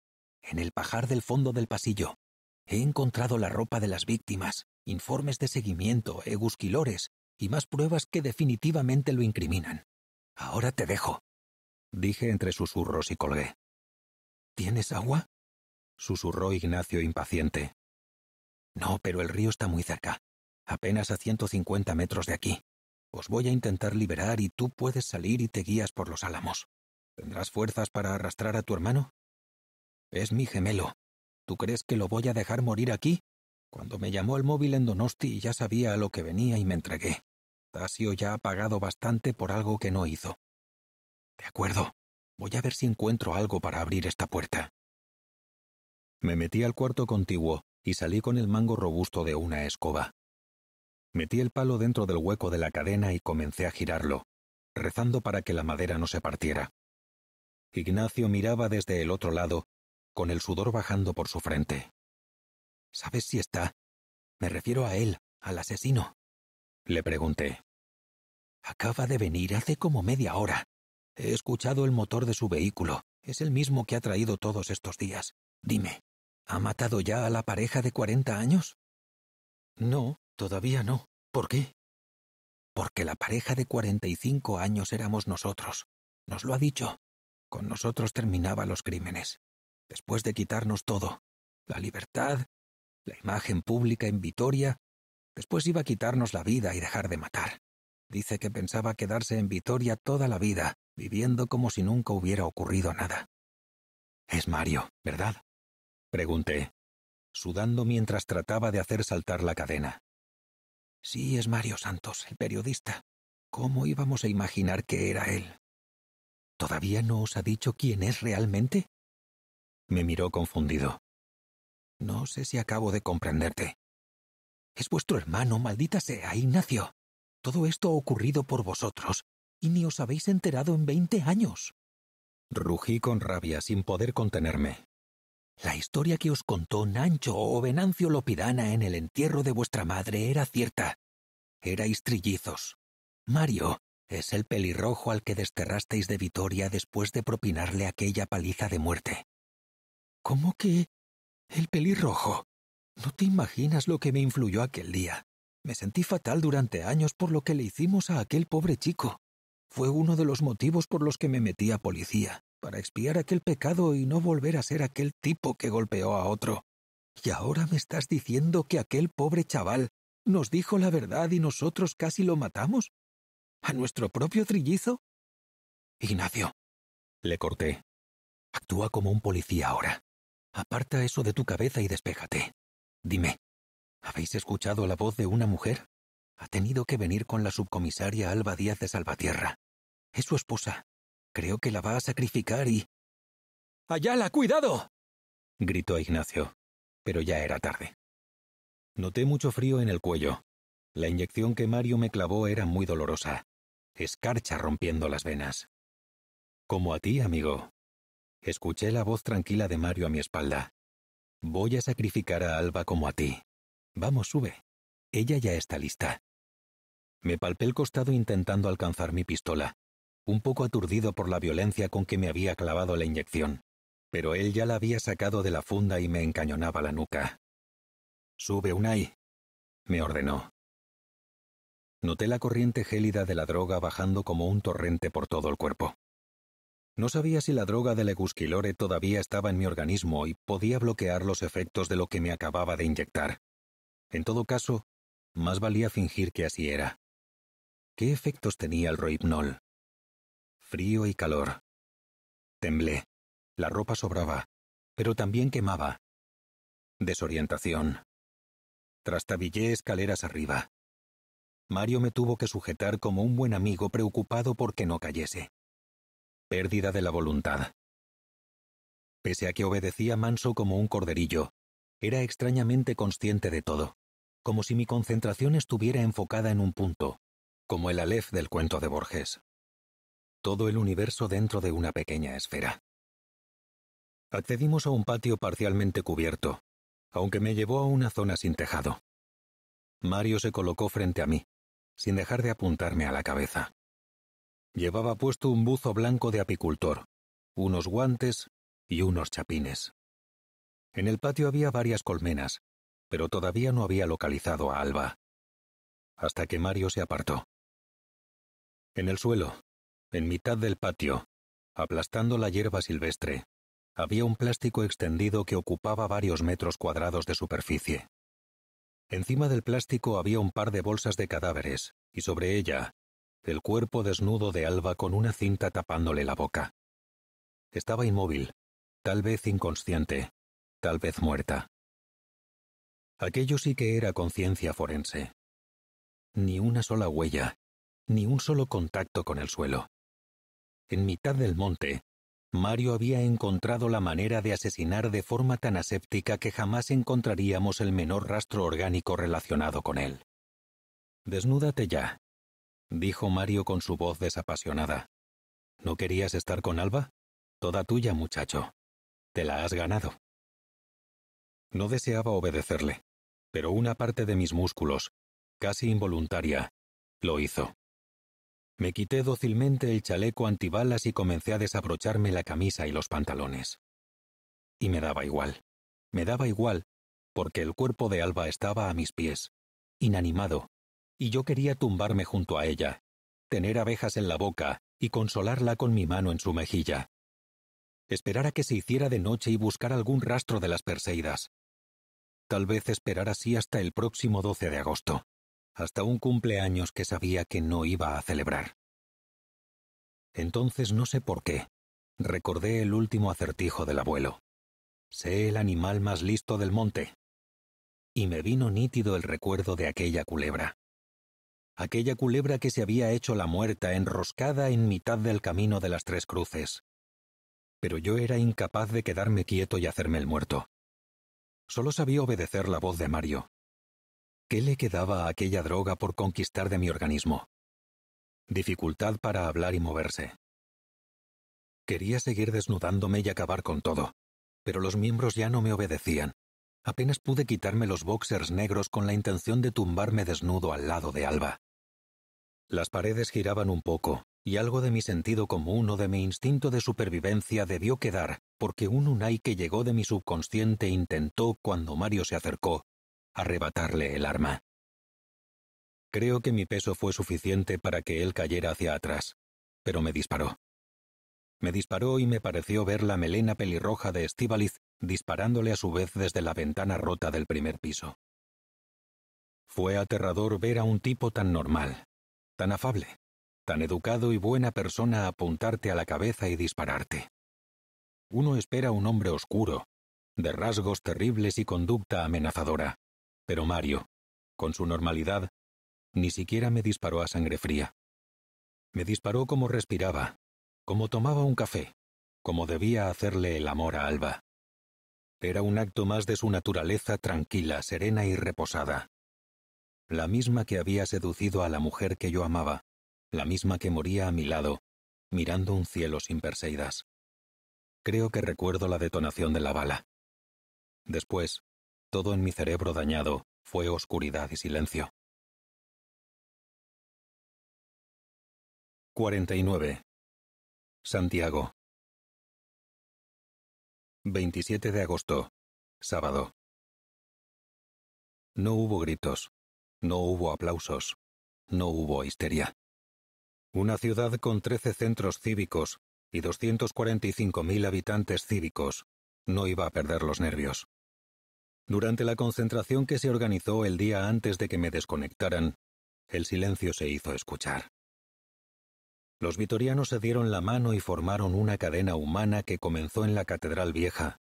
en el pajar del fondo del pasillo. He encontrado la ropa de las víctimas, informes de seguimiento, egusquilores y más pruebas que definitivamente lo incriminan. Ahora te dejo, dije entre susurros y colgué. ¿Tienes agua? susurró Ignacio impaciente. No, pero el río está muy cerca, apenas a 150 metros de aquí. Os voy a intentar liberar y tú puedes salir y te guías por los álamos. ¿Tendrás fuerzas para arrastrar a tu hermano? Es mi gemelo. ¿Tú crees que lo voy a dejar morir aquí? Cuando me llamó el móvil en Donosti ya sabía a lo que venía y me entregué. Tasio ya ha pagado bastante por algo que no hizo. De acuerdo. Voy a ver si encuentro algo para abrir esta puerta. Me metí al cuarto contiguo y salí con el mango robusto de una escoba. Metí el palo dentro del hueco de la cadena y comencé a girarlo, rezando para que la madera no se partiera. Ignacio miraba desde el otro lado, con el sudor bajando por su frente. ¿Sabes si está? Me refiero a él, al asesino. Le pregunté. Acaba de venir hace como media hora. He escuchado el motor de su vehículo. Es el mismo que ha traído todos estos días. Dime, ¿ha matado ya a la pareja de cuarenta años? No, Todavía no. ¿Por qué? Porque la pareja de 45 años éramos nosotros. Nos lo ha dicho. Con nosotros terminaba los crímenes. Después de quitarnos todo, la libertad, la imagen pública en Vitoria, después iba a quitarnos la vida y dejar de matar. Dice que pensaba quedarse en Vitoria toda la vida, viviendo como si nunca hubiera ocurrido nada. Es Mario, ¿verdad? Pregunté, sudando mientras trataba de hacer saltar la cadena. Sí, es Mario Santos, el periodista. ¿Cómo íbamos a imaginar que era él? ¿Todavía no os ha dicho quién es realmente? Me miró confundido. No sé si acabo de comprenderte. Es vuestro hermano, maldita sea, Ignacio. Todo esto ha ocurrido por vosotros, y ni os habéis enterado en veinte años. Rugí con rabia sin poder contenerme. La historia que os contó Nancho o Venancio Lopidana en el entierro de vuestra madre era cierta. Erais trillizos. Mario es el pelirrojo al que desterrasteis de Vitoria después de propinarle aquella paliza de muerte. ¿Cómo que... el pelirrojo? No te imaginas lo que me influyó aquel día. Me sentí fatal durante años por lo que le hicimos a aquel pobre chico. Fue uno de los motivos por los que me metí a policía para expiar aquel pecado y no volver a ser aquel tipo que golpeó a otro. Y ahora me estás diciendo que aquel pobre chaval nos dijo la verdad y nosotros casi lo matamos. ¿A nuestro propio trillizo? Ignacio, le corté. Actúa como un policía ahora. Aparta eso de tu cabeza y despéjate. Dime, ¿habéis escuchado la voz de una mujer? Ha tenido que venir con la subcomisaria Alba Díaz de Salvatierra. Es su esposa, Creo que la va a sacrificar y... ¡Ayala, cuidado! gritó Ignacio, pero ya era tarde. Noté mucho frío en el cuello. La inyección que Mario me clavó era muy dolorosa, escarcha rompiendo las venas. Como a ti, amigo. Escuché la voz tranquila de Mario a mi espalda. Voy a sacrificar a Alba como a ti. Vamos, sube. Ella ya está lista. Me palpé el costado intentando alcanzar mi pistola, un poco aturdido por la violencia con que me había clavado la inyección, pero él ya la había sacado de la funda y me encañonaba la nuca. Sube, Unai, me ordenó. Noté la corriente gélida de la droga bajando como un torrente por todo el cuerpo. No sabía si la droga del legusquilore todavía estaba en mi organismo y podía bloquear los efectos de lo que me acababa de inyectar. En todo caso, más valía fingir que así era. ¿Qué efectos tenía el roipnol? frío y calor. Temblé. La ropa sobraba, pero también quemaba. Desorientación. Trastabillé escaleras arriba. Mario me tuvo que sujetar como un buen amigo preocupado porque no cayese. Pérdida de la voluntad. Pese a que obedecía manso como un corderillo, era extrañamente consciente de todo, como si mi concentración estuviera enfocada en un punto, como el alef del cuento de Borges todo el universo dentro de una pequeña esfera. Accedimos a un patio parcialmente cubierto, aunque me llevó a una zona sin tejado. Mario se colocó frente a mí, sin dejar de apuntarme a la cabeza. Llevaba puesto un buzo blanco de apicultor, unos guantes y unos chapines. En el patio había varias colmenas, pero todavía no había localizado a Alba. Hasta que Mario se apartó. En el suelo, en mitad del patio, aplastando la hierba silvestre, había un plástico extendido que ocupaba varios metros cuadrados de superficie. Encima del plástico había un par de bolsas de cadáveres, y sobre ella, el cuerpo desnudo de Alba con una cinta tapándole la boca. Estaba inmóvil, tal vez inconsciente, tal vez muerta. Aquello sí que era conciencia forense. Ni una sola huella, ni un solo contacto con el suelo. En mitad del monte, Mario había encontrado la manera de asesinar de forma tan aséptica que jamás encontraríamos el menor rastro orgánico relacionado con él. Desnúdate ya, dijo Mario con su voz desapasionada. ¿No querías estar con Alba? Toda tuya, muchacho. Te la has ganado. No deseaba obedecerle, pero una parte de mis músculos, casi involuntaria, lo hizo. Me quité dócilmente el chaleco antibalas y comencé a desabrocharme la camisa y los pantalones. Y me daba igual. Me daba igual, porque el cuerpo de Alba estaba a mis pies, inanimado, y yo quería tumbarme junto a ella, tener abejas en la boca y consolarla con mi mano en su mejilla. Esperar a que se hiciera de noche y buscar algún rastro de las Perseidas. Tal vez esperar así hasta el próximo 12 de agosto hasta un cumpleaños que sabía que no iba a celebrar. Entonces no sé por qué, recordé el último acertijo del abuelo. Sé el animal más listo del monte. Y me vino nítido el recuerdo de aquella culebra. Aquella culebra que se había hecho la muerta enroscada en mitad del camino de las tres cruces. Pero yo era incapaz de quedarme quieto y hacerme el muerto. Solo sabía obedecer la voz de Mario, ¿Qué le quedaba a aquella droga por conquistar de mi organismo? Dificultad para hablar y moverse. Quería seguir desnudándome y acabar con todo, pero los miembros ya no me obedecían. Apenas pude quitarme los boxers negros con la intención de tumbarme desnudo al lado de Alba. Las paredes giraban un poco, y algo de mi sentido común o de mi instinto de supervivencia debió quedar, porque un unai que llegó de mi subconsciente intentó, cuando Mario se acercó, arrebatarle el arma. Creo que mi peso fue suficiente para que él cayera hacia atrás, pero me disparó. Me disparó y me pareció ver la melena pelirroja de Estíbaliz disparándole a su vez desde la ventana rota del primer piso. Fue aterrador ver a un tipo tan normal, tan afable, tan educado y buena persona apuntarte a la cabeza y dispararte. Uno espera un hombre oscuro, de rasgos terribles y conducta amenazadora, pero Mario, con su normalidad, ni siquiera me disparó a sangre fría. Me disparó como respiraba, como tomaba un café, como debía hacerle el amor a Alba. Era un acto más de su naturaleza tranquila, serena y reposada. La misma que había seducido a la mujer que yo amaba, la misma que moría a mi lado, mirando un cielo sin Perseidas. Creo que recuerdo la detonación de la bala. Después, todo en mi cerebro dañado fue oscuridad y silencio. 49. Santiago. 27 de agosto. Sábado. No hubo gritos, no hubo aplausos, no hubo histeria. Una ciudad con 13 centros cívicos y 245.000 habitantes cívicos no iba a perder los nervios. Durante la concentración que se organizó el día antes de que me desconectaran, el silencio se hizo escuchar. Los vitorianos se dieron la mano y formaron una cadena humana que comenzó en la Catedral Vieja,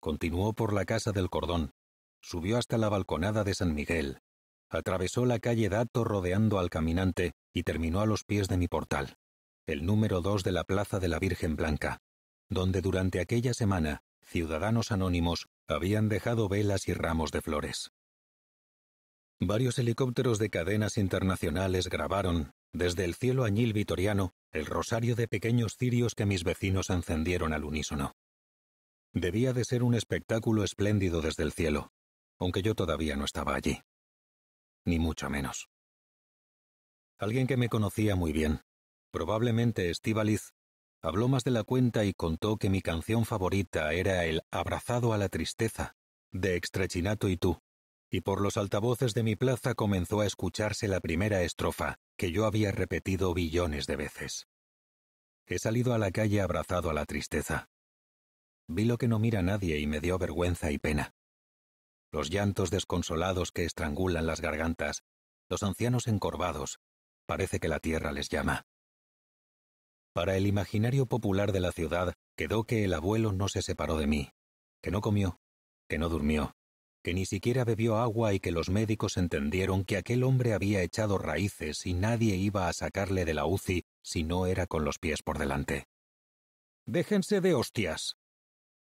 continuó por la Casa del Cordón, subió hasta la balconada de San Miguel, atravesó la calle Dato rodeando al caminante y terminó a los pies de mi portal, el número 2 de la Plaza de la Virgen Blanca, donde durante aquella semana ciudadanos anónimos habían dejado velas y ramos de flores. Varios helicópteros de cadenas internacionales grabaron, desde el cielo añil vitoriano, el rosario de pequeños cirios que mis vecinos encendieron al unísono. Debía de ser un espectáculo espléndido desde el cielo, aunque yo todavía no estaba allí. Ni mucho menos. Alguien que me conocía muy bien, probablemente Estíbaliz, Habló más de la cuenta y contó que mi canción favorita era el Abrazado a la Tristeza, de Extrachinato y tú. Y por los altavoces de mi plaza comenzó a escucharse la primera estrofa, que yo había repetido billones de veces. He salido a la calle abrazado a la tristeza. Vi lo que no mira nadie y me dio vergüenza y pena. Los llantos desconsolados que estrangulan las gargantas, los ancianos encorvados, parece que la tierra les llama. Para el imaginario popular de la ciudad quedó que el abuelo no se separó de mí, que no comió, que no durmió, que ni siquiera bebió agua y que los médicos entendieron que aquel hombre había echado raíces y nadie iba a sacarle de la UCI si no era con los pies por delante. Déjense de hostias,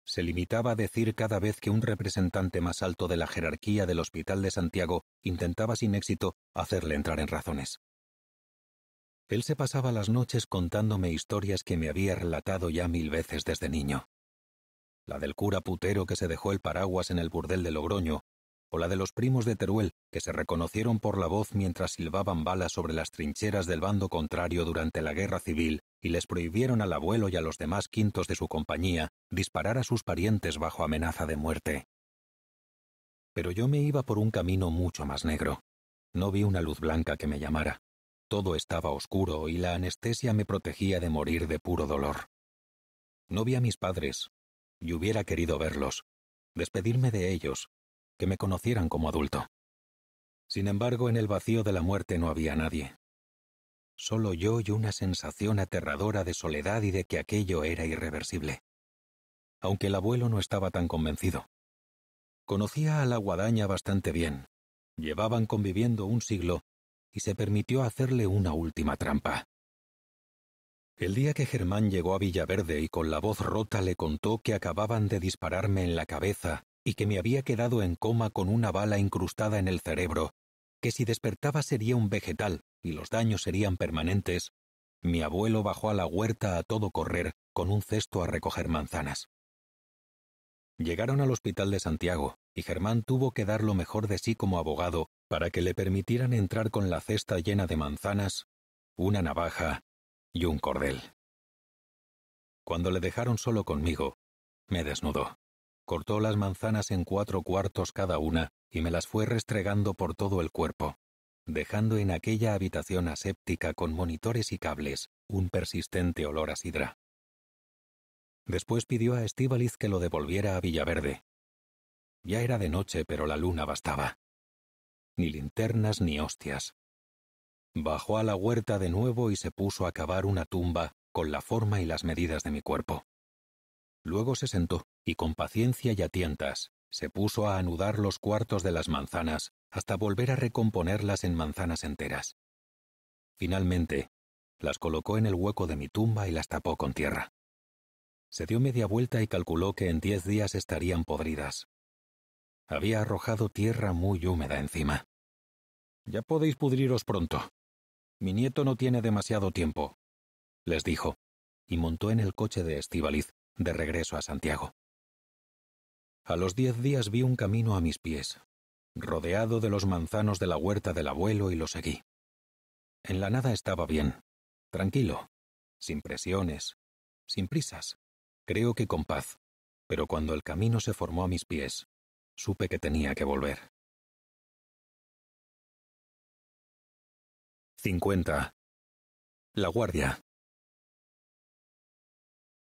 se limitaba a decir cada vez que un representante más alto de la jerarquía del Hospital de Santiago intentaba sin éxito hacerle entrar en razones. Él se pasaba las noches contándome historias que me había relatado ya mil veces desde niño. La del cura putero que se dejó el paraguas en el burdel de Logroño, o la de los primos de Teruel que se reconocieron por la voz mientras silbaban balas sobre las trincheras del bando contrario durante la guerra civil y les prohibieron al abuelo y a los demás quintos de su compañía disparar a sus parientes bajo amenaza de muerte. Pero yo me iba por un camino mucho más negro. No vi una luz blanca que me llamara. Todo estaba oscuro y la anestesia me protegía de morir de puro dolor. No vi a mis padres, y hubiera querido verlos, despedirme de ellos, que me conocieran como adulto. Sin embargo, en el vacío de la muerte no había nadie. Solo yo y una sensación aterradora de soledad y de que aquello era irreversible. Aunque el abuelo no estaba tan convencido. Conocía a la guadaña bastante bien. Llevaban conviviendo un siglo y se permitió hacerle una última trampa. El día que Germán llegó a Villaverde y con la voz rota le contó que acababan de dispararme en la cabeza y que me había quedado en coma con una bala incrustada en el cerebro, que si despertaba sería un vegetal y los daños serían permanentes, mi abuelo bajó a la huerta a todo correr con un cesto a recoger manzanas. Llegaron al hospital de Santiago y Germán tuvo que dar lo mejor de sí como abogado para que le permitieran entrar con la cesta llena de manzanas, una navaja y un cordel. Cuando le dejaron solo conmigo, me desnudó. Cortó las manzanas en cuatro cuartos cada una y me las fue restregando por todo el cuerpo, dejando en aquella habitación aséptica con monitores y cables un persistente olor a sidra. Después pidió a Estíbaliz que lo devolviera a Villaverde. Ya era de noche, pero la luna bastaba ni linternas ni hostias. Bajó a la huerta de nuevo y se puso a cavar una tumba con la forma y las medidas de mi cuerpo. Luego se sentó y con paciencia y a tientas se puso a anudar los cuartos de las manzanas hasta volver a recomponerlas en manzanas enteras. Finalmente, las colocó en el hueco de mi tumba y las tapó con tierra. Se dio media vuelta y calculó que en diez días estarían podridas había arrojado tierra muy húmeda encima. Ya podéis pudriros pronto. Mi nieto no tiene demasiado tiempo, les dijo, y montó en el coche de Estivaliz, de regreso a Santiago. A los diez días vi un camino a mis pies, rodeado de los manzanos de la huerta del abuelo y lo seguí. En la nada estaba bien, tranquilo, sin presiones, sin prisas, creo que con paz, pero cuando el camino se formó a mis pies, supe que tenía que volver. 50. La Guardia.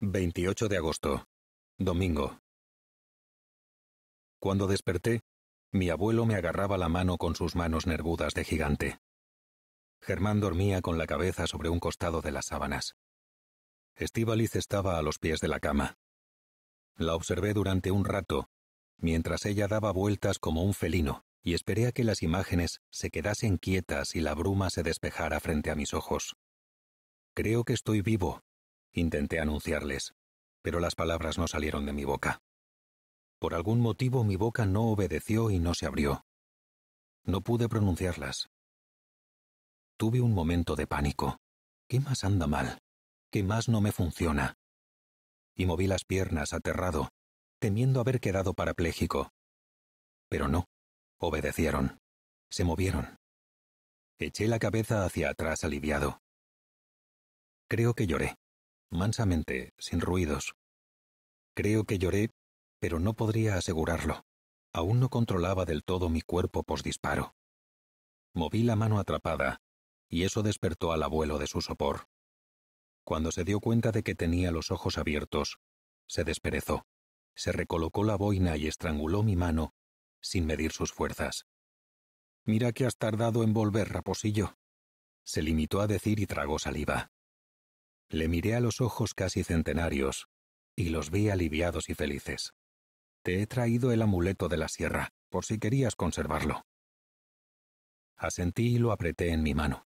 28 de agosto. Domingo. Cuando desperté, mi abuelo me agarraba la mano con sus manos nervudas de gigante. Germán dormía con la cabeza sobre un costado de las sábanas. estivaliz estaba a los pies de la cama. La observé durante un rato mientras ella daba vueltas como un felino, y esperé a que las imágenes se quedasen quietas y la bruma se despejara frente a mis ojos. Creo que estoy vivo, intenté anunciarles, pero las palabras no salieron de mi boca. Por algún motivo mi boca no obedeció y no se abrió. No pude pronunciarlas. Tuve un momento de pánico. ¿Qué más anda mal? ¿Qué más no me funciona? Y moví las piernas aterrado, temiendo haber quedado parapléjico. Pero no, obedecieron, se movieron. Eché la cabeza hacia atrás aliviado. Creo que lloré, mansamente, sin ruidos. Creo que lloré, pero no podría asegurarlo. Aún no controlaba del todo mi cuerpo disparo. Moví la mano atrapada, y eso despertó al abuelo de su sopor. Cuando se dio cuenta de que tenía los ojos abiertos, se desperezó se recolocó la boina y estranguló mi mano, sin medir sus fuerzas. Mira que has tardado en volver, raposillo. Se limitó a decir y tragó saliva. Le miré a los ojos casi centenarios, y los vi aliviados y felices. Te he traído el amuleto de la sierra, por si querías conservarlo. Asentí y lo apreté en mi mano.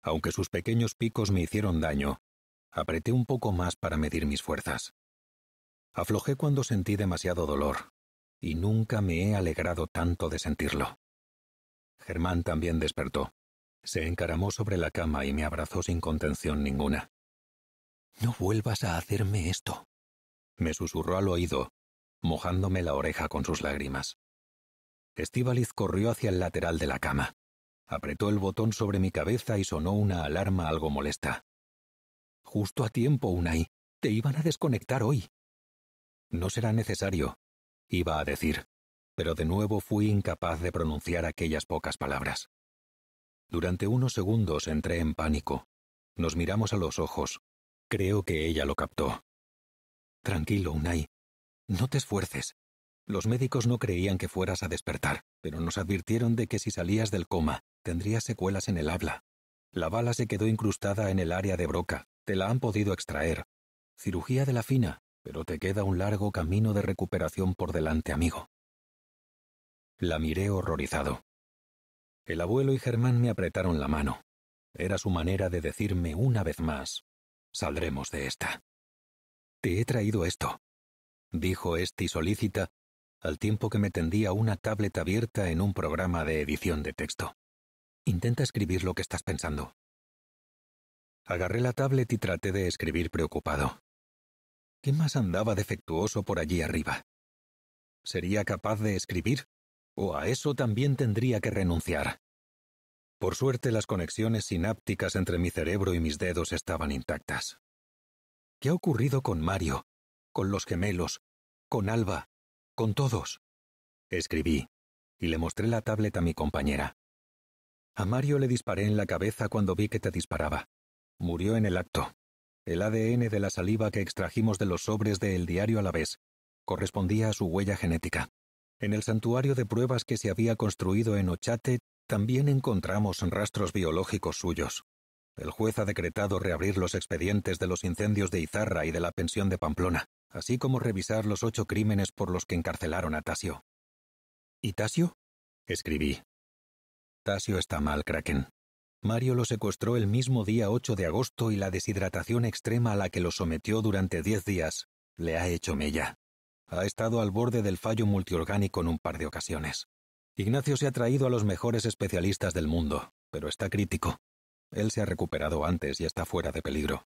Aunque sus pequeños picos me hicieron daño, apreté un poco más para medir mis fuerzas. Aflojé cuando sentí demasiado dolor, y nunca me he alegrado tanto de sentirlo. Germán también despertó. Se encaramó sobre la cama y me abrazó sin contención ninguna. No vuelvas a hacerme esto, me susurró al oído, mojándome la oreja con sus lágrimas. Estivaliz corrió hacia el lateral de la cama. Apretó el botón sobre mi cabeza y sonó una alarma algo molesta. Justo a tiempo, Unai. Te iban a desconectar hoy. No será necesario, iba a decir, pero de nuevo fui incapaz de pronunciar aquellas pocas palabras. Durante unos segundos entré en pánico. Nos miramos a los ojos. Creo que ella lo captó. Tranquilo, Unai. No te esfuerces. Los médicos no creían que fueras a despertar, pero nos advirtieron de que si salías del coma, tendrías secuelas en el habla. La bala se quedó incrustada en el área de broca. Te la han podido extraer. Cirugía de la fina, pero te queda un largo camino de recuperación por delante, amigo. La miré horrorizado. El abuelo y Germán me apretaron la mano. Era su manera de decirme una vez más, saldremos de esta. Te he traído esto, dijo este solícita, al tiempo que me tendía una tableta abierta en un programa de edición de texto. Intenta escribir lo que estás pensando. Agarré la tablet y traté de escribir preocupado. ¿Qué más andaba defectuoso por allí arriba? ¿Sería capaz de escribir? ¿O a eso también tendría que renunciar? Por suerte las conexiones sinápticas entre mi cerebro y mis dedos estaban intactas. ¿Qué ha ocurrido con Mario? ¿Con los gemelos? ¿Con Alba? ¿Con todos? Escribí, y le mostré la tableta a mi compañera. A Mario le disparé en la cabeza cuando vi que te disparaba. Murió en el acto. El ADN de la saliva que extrajimos de los sobres de El Diario a la Vez correspondía a su huella genética. En el santuario de pruebas que se había construido en Ochate también encontramos rastros biológicos suyos. El juez ha decretado reabrir los expedientes de los incendios de Izarra y de la pensión de Pamplona, así como revisar los ocho crímenes por los que encarcelaron a Tasio. ¿Y Tasio? escribí. Tasio está mal, Kraken. Mario lo secuestró el mismo día 8 de agosto y la deshidratación extrema a la que lo sometió durante 10 días le ha hecho mella. Ha estado al borde del fallo multiorgánico en un par de ocasiones. Ignacio se ha traído a los mejores especialistas del mundo, pero está crítico. Él se ha recuperado antes y está fuera de peligro.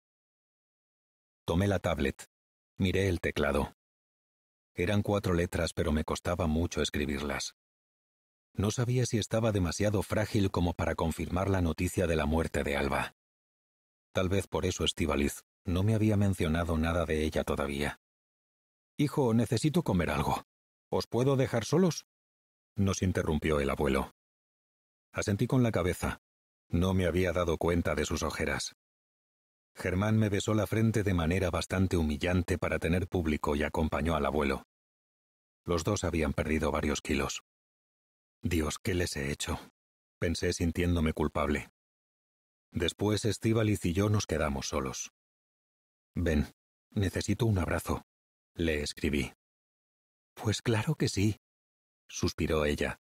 Tomé la tablet. Miré el teclado. Eran cuatro letras, pero me costaba mucho escribirlas. No sabía si estaba demasiado frágil como para confirmar la noticia de la muerte de Alba. Tal vez por eso Estivaliz no me había mencionado nada de ella todavía. Hijo, necesito comer algo. ¿Os puedo dejar solos? Nos interrumpió el abuelo. Asentí con la cabeza. No me había dado cuenta de sus ojeras. Germán me besó la frente de manera bastante humillante para tener público y acompañó al abuelo. Los dos habían perdido varios kilos. Dios, ¿qué les he hecho? Pensé sintiéndome culpable. Después Estíbaliz y yo nos quedamos solos. Ven, necesito un abrazo, le escribí. Pues claro que sí, suspiró ella,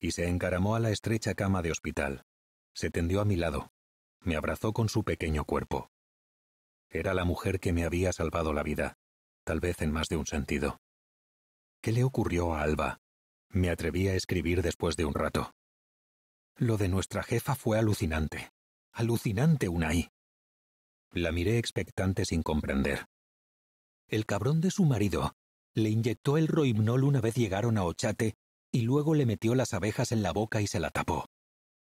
y se encaramó a la estrecha cama de hospital. Se tendió a mi lado, me abrazó con su pequeño cuerpo. Era la mujer que me había salvado la vida, tal vez en más de un sentido. ¿Qué le ocurrió a Alba, me atreví a escribir después de un rato. Lo de nuestra jefa fue alucinante. Alucinante, Unai. La miré expectante sin comprender. El cabrón de su marido le inyectó el roimnol una vez llegaron a Ochate y luego le metió las abejas en la boca y se la tapó.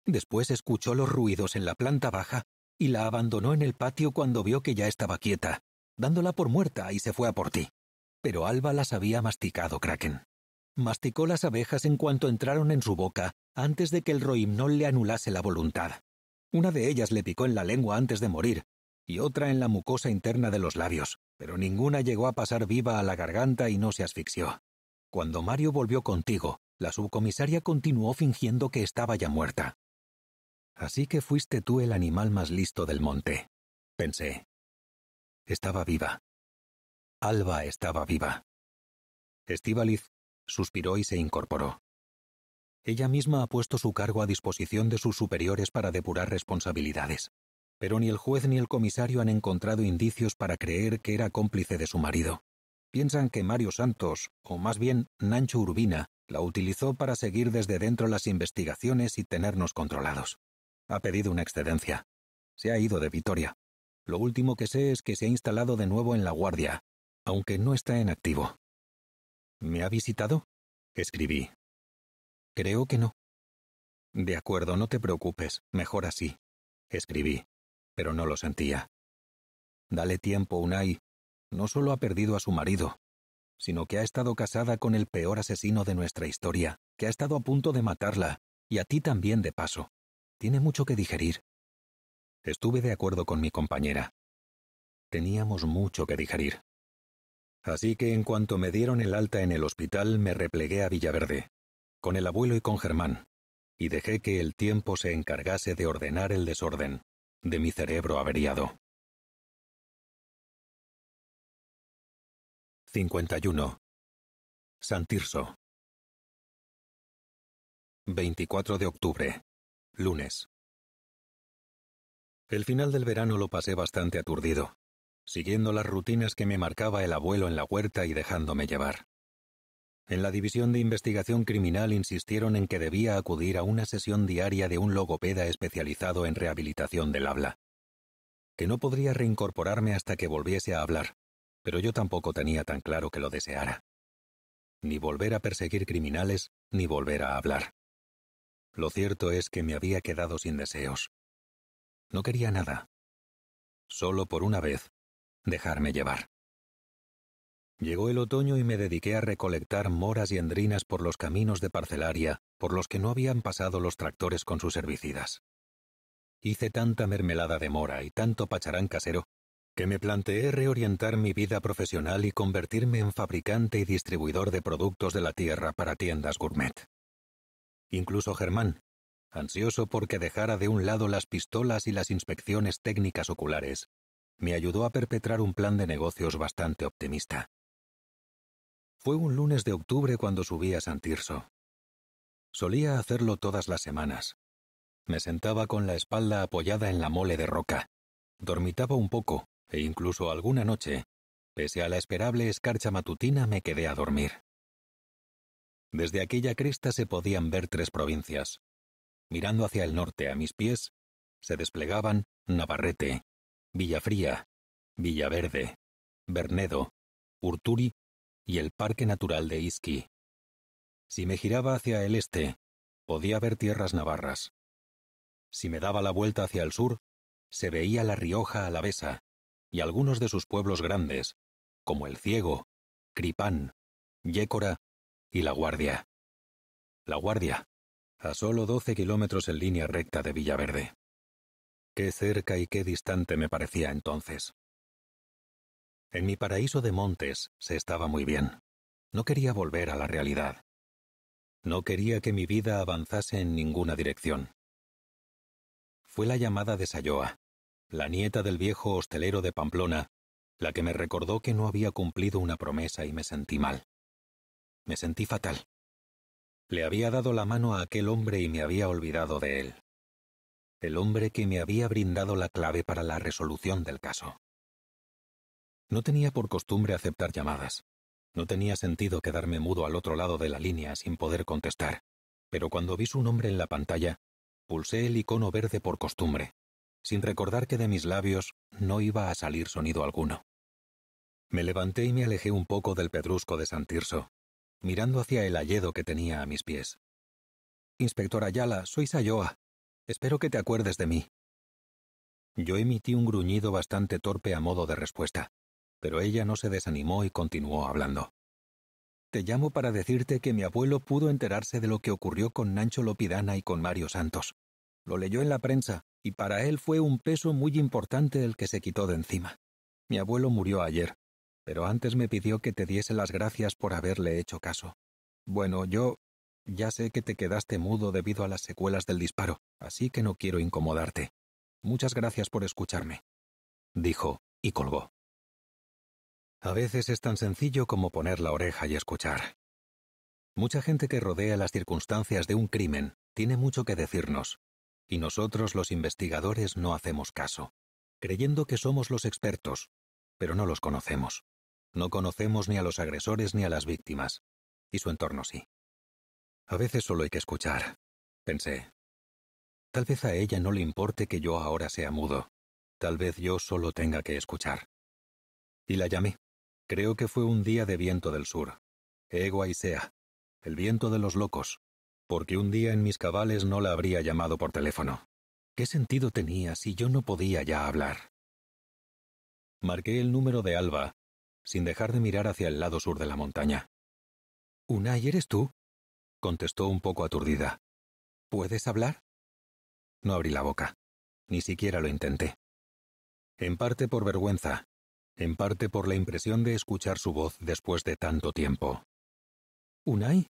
Después escuchó los ruidos en la planta baja y la abandonó en el patio cuando vio que ya estaba quieta, dándola por muerta y se fue a por ti. Pero Alba las había masticado, Kraken. Masticó las abejas en cuanto entraron en su boca, antes de que el roimnol le anulase la voluntad. Una de ellas le picó en la lengua antes de morir, y otra en la mucosa interna de los labios, pero ninguna llegó a pasar viva a la garganta y no se asfixió. Cuando Mario volvió contigo, la subcomisaria continuó fingiendo que estaba ya muerta. Así que fuiste tú el animal más listo del monte, pensé. Estaba viva. Alba estaba viva. Estivaliz suspiró y se incorporó. Ella misma ha puesto su cargo a disposición de sus superiores para depurar responsabilidades, pero ni el juez ni el comisario han encontrado indicios para creer que era cómplice de su marido. Piensan que Mario Santos, o más bien Nancho Urbina, la utilizó para seguir desde dentro las investigaciones y tenernos controlados. Ha pedido una excedencia. Se ha ido de Vitoria. Lo último que sé es que se ha instalado de nuevo en La Guardia, aunque no está en activo. ¿Me ha visitado? Escribí. Creo que no. De acuerdo, no te preocupes, mejor así. Escribí, pero no lo sentía. Dale tiempo, Unai. No solo ha perdido a su marido, sino que ha estado casada con el peor asesino de nuestra historia, que ha estado a punto de matarla, y a ti también de paso. Tiene mucho que digerir. Estuve de acuerdo con mi compañera. Teníamos mucho que digerir. Así que en cuanto me dieron el alta en el hospital me replegué a Villaverde, con el abuelo y con Germán, y dejé que el tiempo se encargase de ordenar el desorden de mi cerebro averiado. 51. Santirso. 24 de octubre. Lunes. El final del verano lo pasé bastante aturdido siguiendo las rutinas que me marcaba el abuelo en la huerta y dejándome llevar. En la División de Investigación Criminal insistieron en que debía acudir a una sesión diaria de un logopeda especializado en rehabilitación del habla. Que no podría reincorporarme hasta que volviese a hablar, pero yo tampoco tenía tan claro que lo deseara. Ni volver a perseguir criminales, ni volver a hablar. Lo cierto es que me había quedado sin deseos. No quería nada. Solo por una vez, dejarme llevar. Llegó el otoño y me dediqué a recolectar moras y endrinas por los caminos de parcelaria por los que no habían pasado los tractores con sus herbicidas. Hice tanta mermelada de mora y tanto pacharán casero que me planteé reorientar mi vida profesional y convertirme en fabricante y distribuidor de productos de la tierra para tiendas gourmet. Incluso Germán, ansioso porque dejara de un lado las pistolas y las inspecciones técnicas oculares me ayudó a perpetrar un plan de negocios bastante optimista. Fue un lunes de octubre cuando subí a Santirso. Solía hacerlo todas las semanas. Me sentaba con la espalda apoyada en la mole de roca. Dormitaba un poco, e incluso alguna noche, pese a la esperable escarcha matutina, me quedé a dormir. Desde aquella cresta se podían ver tres provincias. Mirando hacia el norte a mis pies, se desplegaban Navarrete, Villafría, Villaverde, Bernedo, Urturi y el Parque Natural de Isqui. Si me giraba hacia el este, podía ver tierras navarras. Si me daba la vuelta hacia el sur, se veía la Rioja alavesa y algunos de sus pueblos grandes, como El Ciego, Cripán, Yécora y La Guardia. La Guardia, a solo 12 kilómetros en línea recta de Villaverde. Qué cerca y qué distante me parecía entonces. En mi paraíso de montes se estaba muy bien. No quería volver a la realidad. No quería que mi vida avanzase en ninguna dirección. Fue la llamada de Sayoa, la nieta del viejo hostelero de Pamplona, la que me recordó que no había cumplido una promesa y me sentí mal. Me sentí fatal. Le había dado la mano a aquel hombre y me había olvidado de él el hombre que me había brindado la clave para la resolución del caso. No tenía por costumbre aceptar llamadas. No tenía sentido quedarme mudo al otro lado de la línea sin poder contestar, pero cuando vi su nombre en la pantalla, pulsé el icono verde por costumbre, sin recordar que de mis labios no iba a salir sonido alguno. Me levanté y me alejé un poco del pedrusco de Santirso, mirando hacia el alledo que tenía a mis pies. Inspector Ayala, soy Sayoa. Espero que te acuerdes de mí. Yo emití un gruñido bastante torpe a modo de respuesta, pero ella no se desanimó y continuó hablando. Te llamo para decirte que mi abuelo pudo enterarse de lo que ocurrió con Nacho Lopidana y con Mario Santos. Lo leyó en la prensa, y para él fue un peso muy importante el que se quitó de encima. Mi abuelo murió ayer, pero antes me pidió que te diese las gracias por haberle hecho caso. Bueno, yo ya sé que te quedaste mudo debido a las secuelas del disparo, así que no quiero incomodarte. Muchas gracias por escucharme, dijo, y colgó. A veces es tan sencillo como poner la oreja y escuchar. Mucha gente que rodea las circunstancias de un crimen tiene mucho que decirnos, y nosotros los investigadores no hacemos caso, creyendo que somos los expertos, pero no los conocemos. No conocemos ni a los agresores ni a las víctimas, y su entorno sí. A veces solo hay que escuchar, pensé. Tal vez a ella no le importe que yo ahora sea mudo. Tal vez yo solo tenga que escuchar. Y la llamé. Creo que fue un día de viento del sur. Egua y sea. El viento de los locos. Porque un día en mis cabales no la habría llamado por teléfono. ¿Qué sentido tenía si yo no podía ya hablar? Marqué el número de Alba, sin dejar de mirar hacia el lado sur de la montaña. ¿y ¿eres tú? contestó un poco aturdida. ¿Puedes hablar? No abrí la boca. Ni siquiera lo intenté. En parte por vergüenza, en parte por la impresión de escuchar su voz después de tanto tiempo. ¿Unai?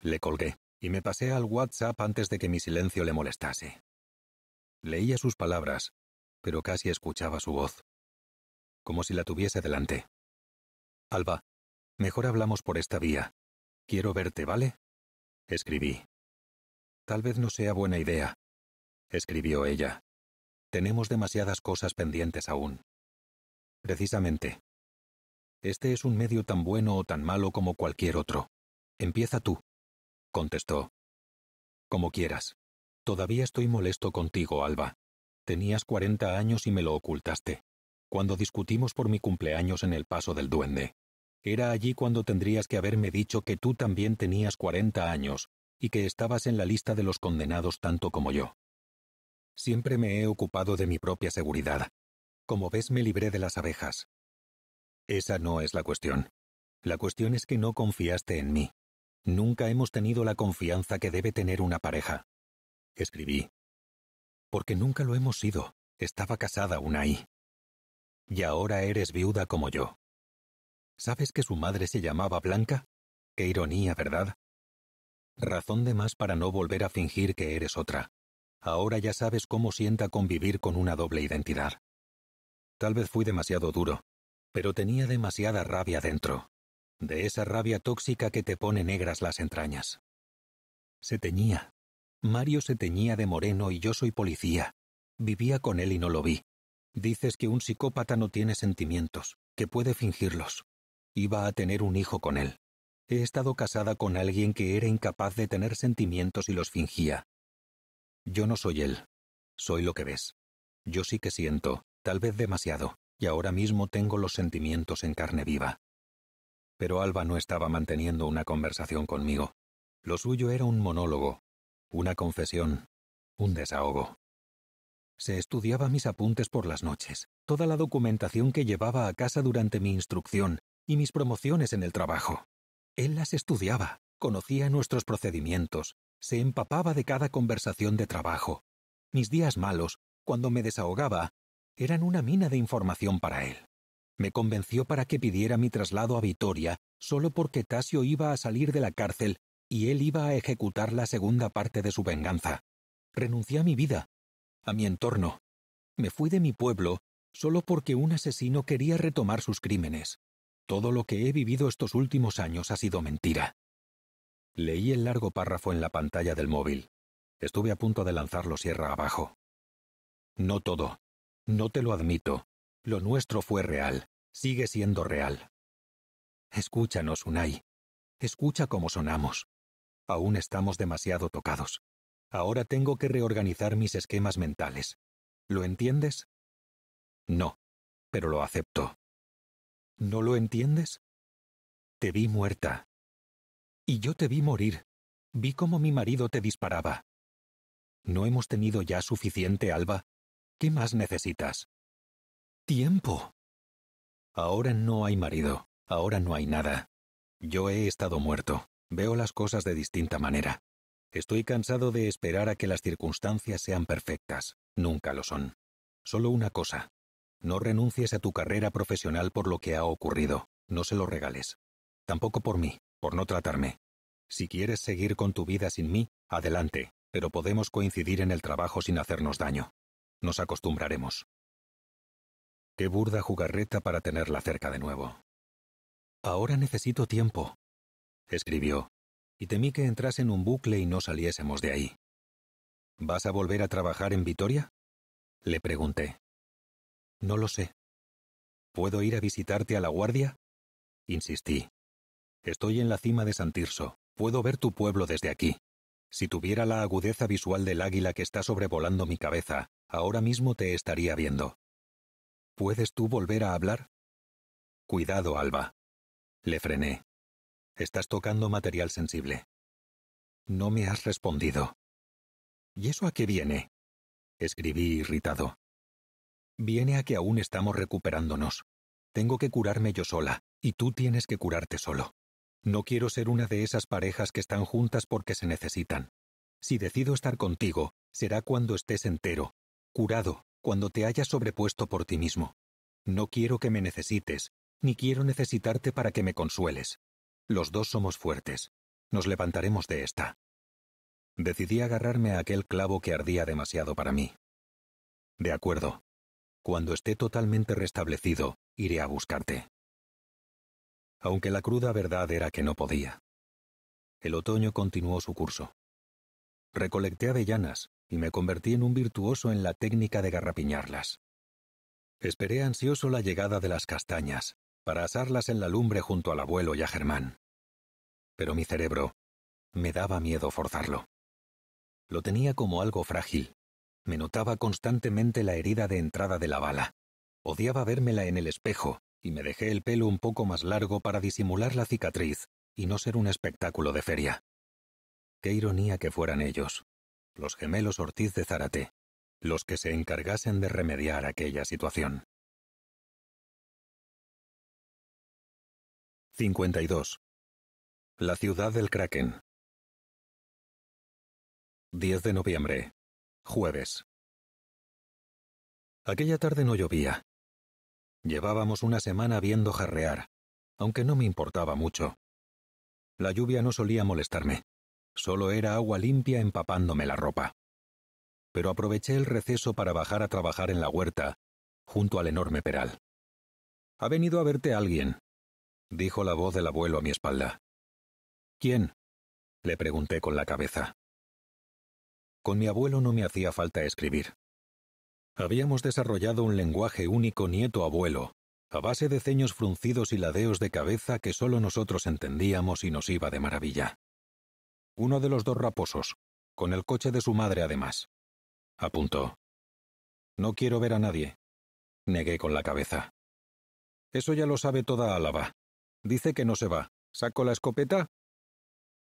Le colgué y me pasé al WhatsApp antes de que mi silencio le molestase. Leía sus palabras, pero casi escuchaba su voz, como si la tuviese delante. Alba, mejor hablamos por esta vía, Quiero verte, ¿vale? Escribí. Tal vez no sea buena idea, escribió ella. Tenemos demasiadas cosas pendientes aún. Precisamente. Este es un medio tan bueno o tan malo como cualquier otro. Empieza tú, contestó. Como quieras. Todavía estoy molesto contigo, Alba. Tenías 40 años y me lo ocultaste. Cuando discutimos por mi cumpleaños en el paso del duende. Era allí cuando tendrías que haberme dicho que tú también tenías 40 años, y que estabas en la lista de los condenados tanto como yo. Siempre me he ocupado de mi propia seguridad. Como ves, me libré de las abejas. Esa no es la cuestión. La cuestión es que no confiaste en mí. Nunca hemos tenido la confianza que debe tener una pareja. Escribí. Porque nunca lo hemos sido. Estaba casada una ahí. Y ahora eres viuda como yo. ¿Sabes que su madre se llamaba Blanca? Qué ironía, ¿verdad? Razón de más para no volver a fingir que eres otra. Ahora ya sabes cómo sienta convivir con una doble identidad. Tal vez fui demasiado duro, pero tenía demasiada rabia dentro, de esa rabia tóxica que te pone negras las entrañas. Se teñía. Mario se teñía de moreno y yo soy policía. Vivía con él y no lo vi. Dices que un psicópata no tiene sentimientos, que puede fingirlos. Iba a tener un hijo con él. He estado casada con alguien que era incapaz de tener sentimientos y los fingía. Yo no soy él. Soy lo que ves. Yo sí que siento, tal vez demasiado, y ahora mismo tengo los sentimientos en carne viva. Pero Alba no estaba manteniendo una conversación conmigo. Lo suyo era un monólogo, una confesión, un desahogo. Se estudiaba mis apuntes por las noches, toda la documentación que llevaba a casa durante mi instrucción, y mis promociones en el trabajo. Él las estudiaba, conocía nuestros procedimientos, se empapaba de cada conversación de trabajo. Mis días malos, cuando me desahogaba, eran una mina de información para él. Me convenció para que pidiera mi traslado a Vitoria solo porque Tasio iba a salir de la cárcel y él iba a ejecutar la segunda parte de su venganza. Renuncié a mi vida, a mi entorno. Me fui de mi pueblo solo porque un asesino quería retomar sus crímenes. Todo lo que he vivido estos últimos años ha sido mentira. Leí el largo párrafo en la pantalla del móvil. Estuve a punto de lanzarlo sierra abajo. No todo. No te lo admito. Lo nuestro fue real. Sigue siendo real. Escúchanos, Unai. Escucha cómo sonamos. Aún estamos demasiado tocados. Ahora tengo que reorganizar mis esquemas mentales. ¿Lo entiendes? No, pero lo acepto. ¿No lo entiendes? Te vi muerta. Y yo te vi morir. Vi cómo mi marido te disparaba. ¿No hemos tenido ya suficiente, Alba? ¿Qué más necesitas? Tiempo. Ahora no hay marido, ahora no hay nada. Yo he estado muerto, veo las cosas de distinta manera. Estoy cansado de esperar a que las circunstancias sean perfectas, nunca lo son. Solo una cosa, no renuncies a tu carrera profesional por lo que ha ocurrido, no se lo regales. Tampoco por mí, por no tratarme. Si quieres seguir con tu vida sin mí, adelante, pero podemos coincidir en el trabajo sin hacernos daño. Nos acostumbraremos. Qué burda jugarreta para tenerla cerca de nuevo. Ahora necesito tiempo, escribió, y temí que entrase en un bucle y no saliésemos de ahí. ¿Vas a volver a trabajar en Vitoria? Le pregunté. No lo sé. ¿Puedo ir a visitarte a la guardia? Insistí. Estoy en la cima de Santirso. Puedo ver tu pueblo desde aquí. Si tuviera la agudeza visual del águila que está sobrevolando mi cabeza, ahora mismo te estaría viendo. ¿Puedes tú volver a hablar? Cuidado, Alba. Le frené. Estás tocando material sensible. No me has respondido. ¿Y eso a qué viene? Escribí irritado. Viene a que aún estamos recuperándonos. Tengo que curarme yo sola, y tú tienes que curarte solo. No quiero ser una de esas parejas que están juntas porque se necesitan. Si decido estar contigo, será cuando estés entero, curado, cuando te hayas sobrepuesto por ti mismo. No quiero que me necesites, ni quiero necesitarte para que me consueles. Los dos somos fuertes. Nos levantaremos de esta. Decidí agarrarme a aquel clavo que ardía demasiado para mí. De acuerdo, cuando esté totalmente restablecido, iré a buscarte. Aunque la cruda verdad era que no podía. El otoño continuó su curso. Recolecté avellanas y me convertí en un virtuoso en la técnica de garrapiñarlas. Esperé ansioso la llegada de las castañas, para asarlas en la lumbre junto al abuelo y a Germán. Pero mi cerebro me daba miedo forzarlo. Lo tenía como algo frágil, me notaba constantemente la herida de entrada de la bala. Odiaba vérmela en el espejo, y me dejé el pelo un poco más largo para disimular la cicatriz y no ser un espectáculo de feria. Qué ironía que fueran ellos, los gemelos Ortiz de Zárate, los que se encargasen de remediar aquella situación. 52. La ciudad del Kraken. 10 de noviembre. Jueves. Aquella tarde no llovía. Llevábamos una semana viendo jarrear, aunque no me importaba mucho. La lluvia no solía molestarme, solo era agua limpia empapándome la ropa. Pero aproveché el receso para bajar a trabajar en la huerta, junto al enorme peral. Ha venido a verte alguien, dijo la voz del abuelo a mi espalda. ¿Quién? le pregunté con la cabeza. Con mi abuelo no me hacía falta escribir. Habíamos desarrollado un lenguaje único nieto-abuelo, a base de ceños fruncidos y ladeos de cabeza que solo nosotros entendíamos y nos iba de maravilla. Uno de los dos raposos, con el coche de su madre además. Apuntó. No quiero ver a nadie. Negué con la cabeza. Eso ya lo sabe toda Álava. Dice que no se va. ¿Saco la escopeta?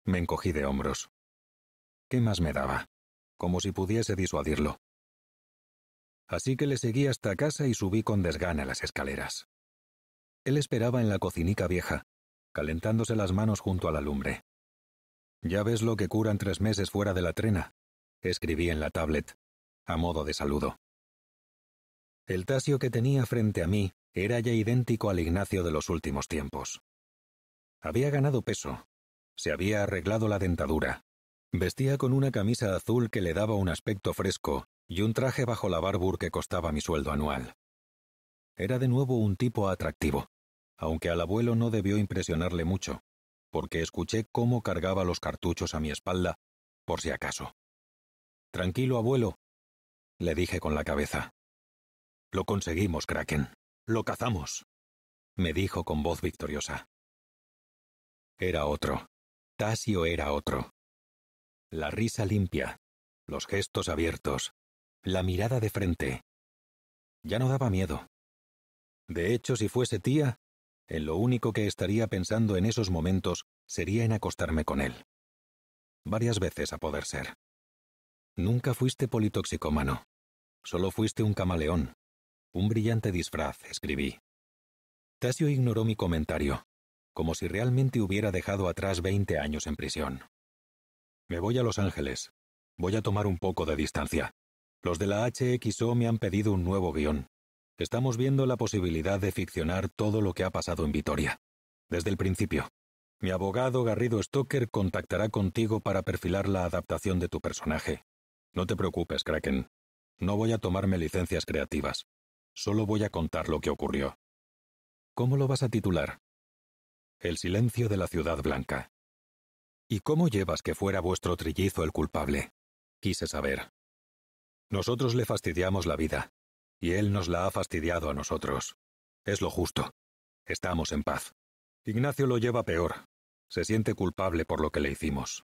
Me encogí de hombros. ¿Qué más me daba? como si pudiese disuadirlo. Así que le seguí hasta casa y subí con desgana las escaleras. Él esperaba en la cocinica vieja, calentándose las manos junto a la lumbre. Ya ves lo que curan tres meses fuera de la trena, escribí en la tablet, a modo de saludo. El tasio que tenía frente a mí era ya idéntico al Ignacio de los últimos tiempos. Había ganado peso, se había arreglado la dentadura, Vestía con una camisa azul que le daba un aspecto fresco y un traje bajo la barbur que costaba mi sueldo anual. Era de nuevo un tipo atractivo, aunque al abuelo no debió impresionarle mucho, porque escuché cómo cargaba los cartuchos a mi espalda, por si acaso. Tranquilo, abuelo, le dije con la cabeza. Lo conseguimos, Kraken. Lo cazamos, me dijo con voz victoriosa. Era otro. Tasio era otro. La risa limpia, los gestos abiertos, la mirada de frente. Ya no daba miedo. De hecho, si fuese tía, en lo único que estaría pensando en esos momentos sería en acostarme con él. Varias veces a poder ser. Nunca fuiste politoxicómano. Solo fuiste un camaleón. Un brillante disfraz, escribí. Tasio ignoró mi comentario, como si realmente hubiera dejado atrás 20 años en prisión. Me voy a Los Ángeles. Voy a tomar un poco de distancia. Los de la HXO me han pedido un nuevo guión. Estamos viendo la posibilidad de ficcionar todo lo que ha pasado en Vitoria. Desde el principio. Mi abogado Garrido Stoker contactará contigo para perfilar la adaptación de tu personaje. No te preocupes, Kraken. No voy a tomarme licencias creativas. Solo voy a contar lo que ocurrió. ¿Cómo lo vas a titular? El silencio de la ciudad blanca. ¿Y cómo llevas que fuera vuestro trillizo el culpable? Quise saber. Nosotros le fastidiamos la vida, y él nos la ha fastidiado a nosotros. Es lo justo. Estamos en paz. Ignacio lo lleva peor. Se siente culpable por lo que le hicimos.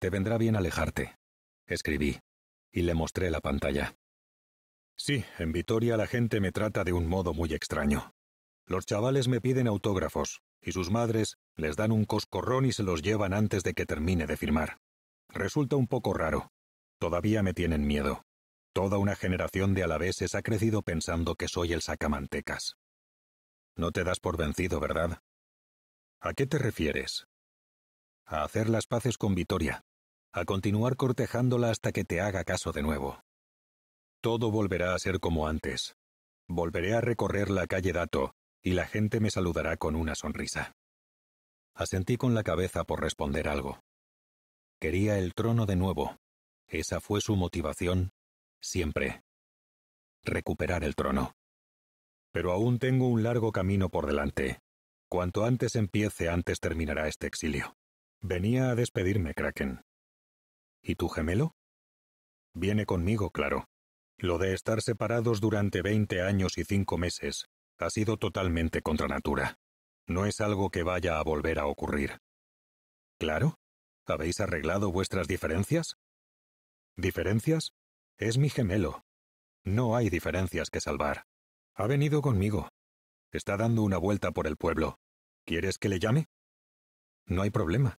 Te vendrá bien alejarte, escribí, y le mostré la pantalla. Sí, en Vitoria la gente me trata de un modo muy extraño. Los chavales me piden autógrafos, y sus madres les dan un coscorrón y se los llevan antes de que termine de firmar. Resulta un poco raro. Todavía me tienen miedo. Toda una generación de alaveses ha crecido pensando que soy el sacamantecas. No te das por vencido, ¿verdad? ¿A qué te refieres? A hacer las paces con Vitoria, a continuar cortejándola hasta que te haga caso de nuevo. Todo volverá a ser como antes. Volveré a recorrer la calle Dato, y la gente me saludará con una sonrisa. Asentí con la cabeza por responder algo. Quería el trono de nuevo. Esa fue su motivación, siempre. Recuperar el trono. Pero aún tengo un largo camino por delante. Cuanto antes empiece, antes terminará este exilio. Venía a despedirme, Kraken. ¿Y tu gemelo? Viene conmigo, claro. Lo de estar separados durante veinte años y cinco meses, ha sido totalmente contra natura. No es algo que vaya a volver a ocurrir. Claro, ¿habéis arreglado vuestras diferencias? ¿Diferencias? Es mi gemelo. No hay diferencias que salvar. Ha venido conmigo. Está dando una vuelta por el pueblo. ¿Quieres que le llame? No hay problema.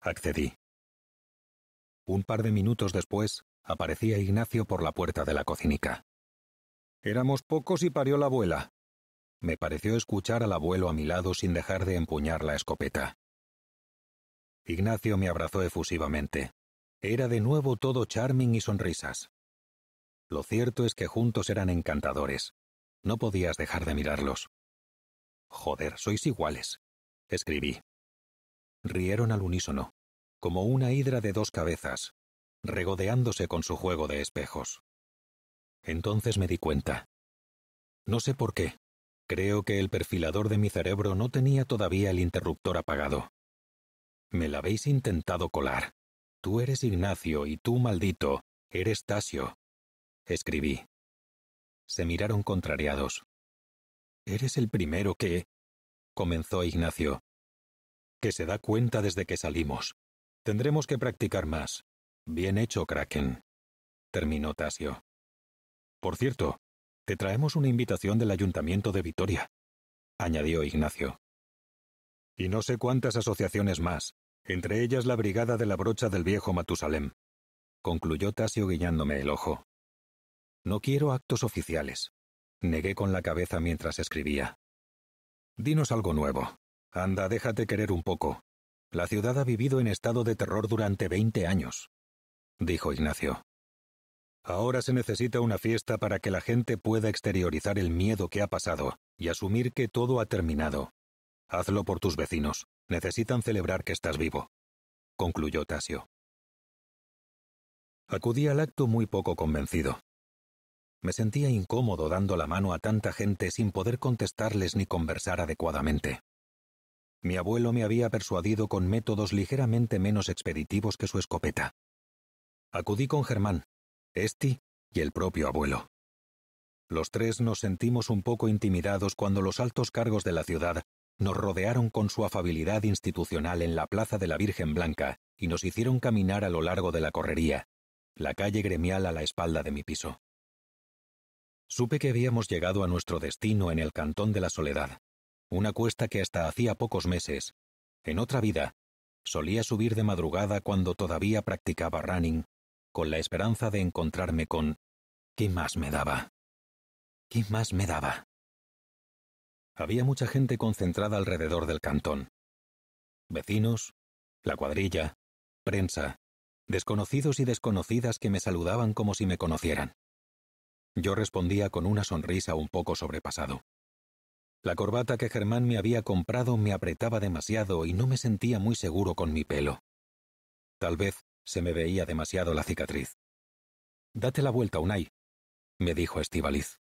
Accedí. Un par de minutos después, aparecía Ignacio por la puerta de la cocinica. Éramos pocos y parió la abuela, me pareció escuchar al abuelo a mi lado sin dejar de empuñar la escopeta. Ignacio me abrazó efusivamente. Era de nuevo todo charming y sonrisas. Lo cierto es que juntos eran encantadores. No podías dejar de mirarlos. Joder, sois iguales, escribí. Rieron al unísono, como una hidra de dos cabezas, regodeándose con su juego de espejos. Entonces me di cuenta. No sé por qué, Creo que el perfilador de mi cerebro no tenía todavía el interruptor apagado. Me la habéis intentado colar. Tú eres Ignacio y tú, maldito, eres Tasio. Escribí. Se miraron contrariados. Eres el primero que... comenzó Ignacio. Que se da cuenta desde que salimos. Tendremos que practicar más. Bien hecho, Kraken. Terminó Tasio. Por cierto, te traemos una invitación del Ayuntamiento de Vitoria, añadió Ignacio. Y no sé cuántas asociaciones más, entre ellas la Brigada de la Brocha del Viejo Matusalem, concluyó Tasio guiñándome el ojo. No quiero actos oficiales, negué con la cabeza mientras escribía. Dinos algo nuevo. Anda, déjate querer un poco. La ciudad ha vivido en estado de terror durante veinte años, dijo Ignacio. Ahora se necesita una fiesta para que la gente pueda exteriorizar el miedo que ha pasado y asumir que todo ha terminado. Hazlo por tus vecinos. Necesitan celebrar que estás vivo. Concluyó Tasio. Acudí al acto muy poco convencido. Me sentía incómodo dando la mano a tanta gente sin poder contestarles ni conversar adecuadamente. Mi abuelo me había persuadido con métodos ligeramente menos expeditivos que su escopeta. Acudí con Germán, Esti y el propio abuelo. Los tres nos sentimos un poco intimidados cuando los altos cargos de la ciudad nos rodearon con su afabilidad institucional en la Plaza de la Virgen Blanca y nos hicieron caminar a lo largo de la correría, la calle gremial a la espalda de mi piso. Supe que habíamos llegado a nuestro destino en el Cantón de la Soledad, una cuesta que hasta hacía pocos meses, en otra vida, solía subir de madrugada cuando todavía practicaba running con la esperanza de encontrarme con... ¿Qué más me daba? ¿Qué más me daba? Había mucha gente concentrada alrededor del cantón. Vecinos, la cuadrilla, prensa, desconocidos y desconocidas que me saludaban como si me conocieran. Yo respondía con una sonrisa un poco sobrepasado. La corbata que Germán me había comprado me apretaba demasiado y no me sentía muy seguro con mi pelo. Tal vez se me veía demasiado la cicatriz. Date la vuelta, Unai, me dijo Estivaliz.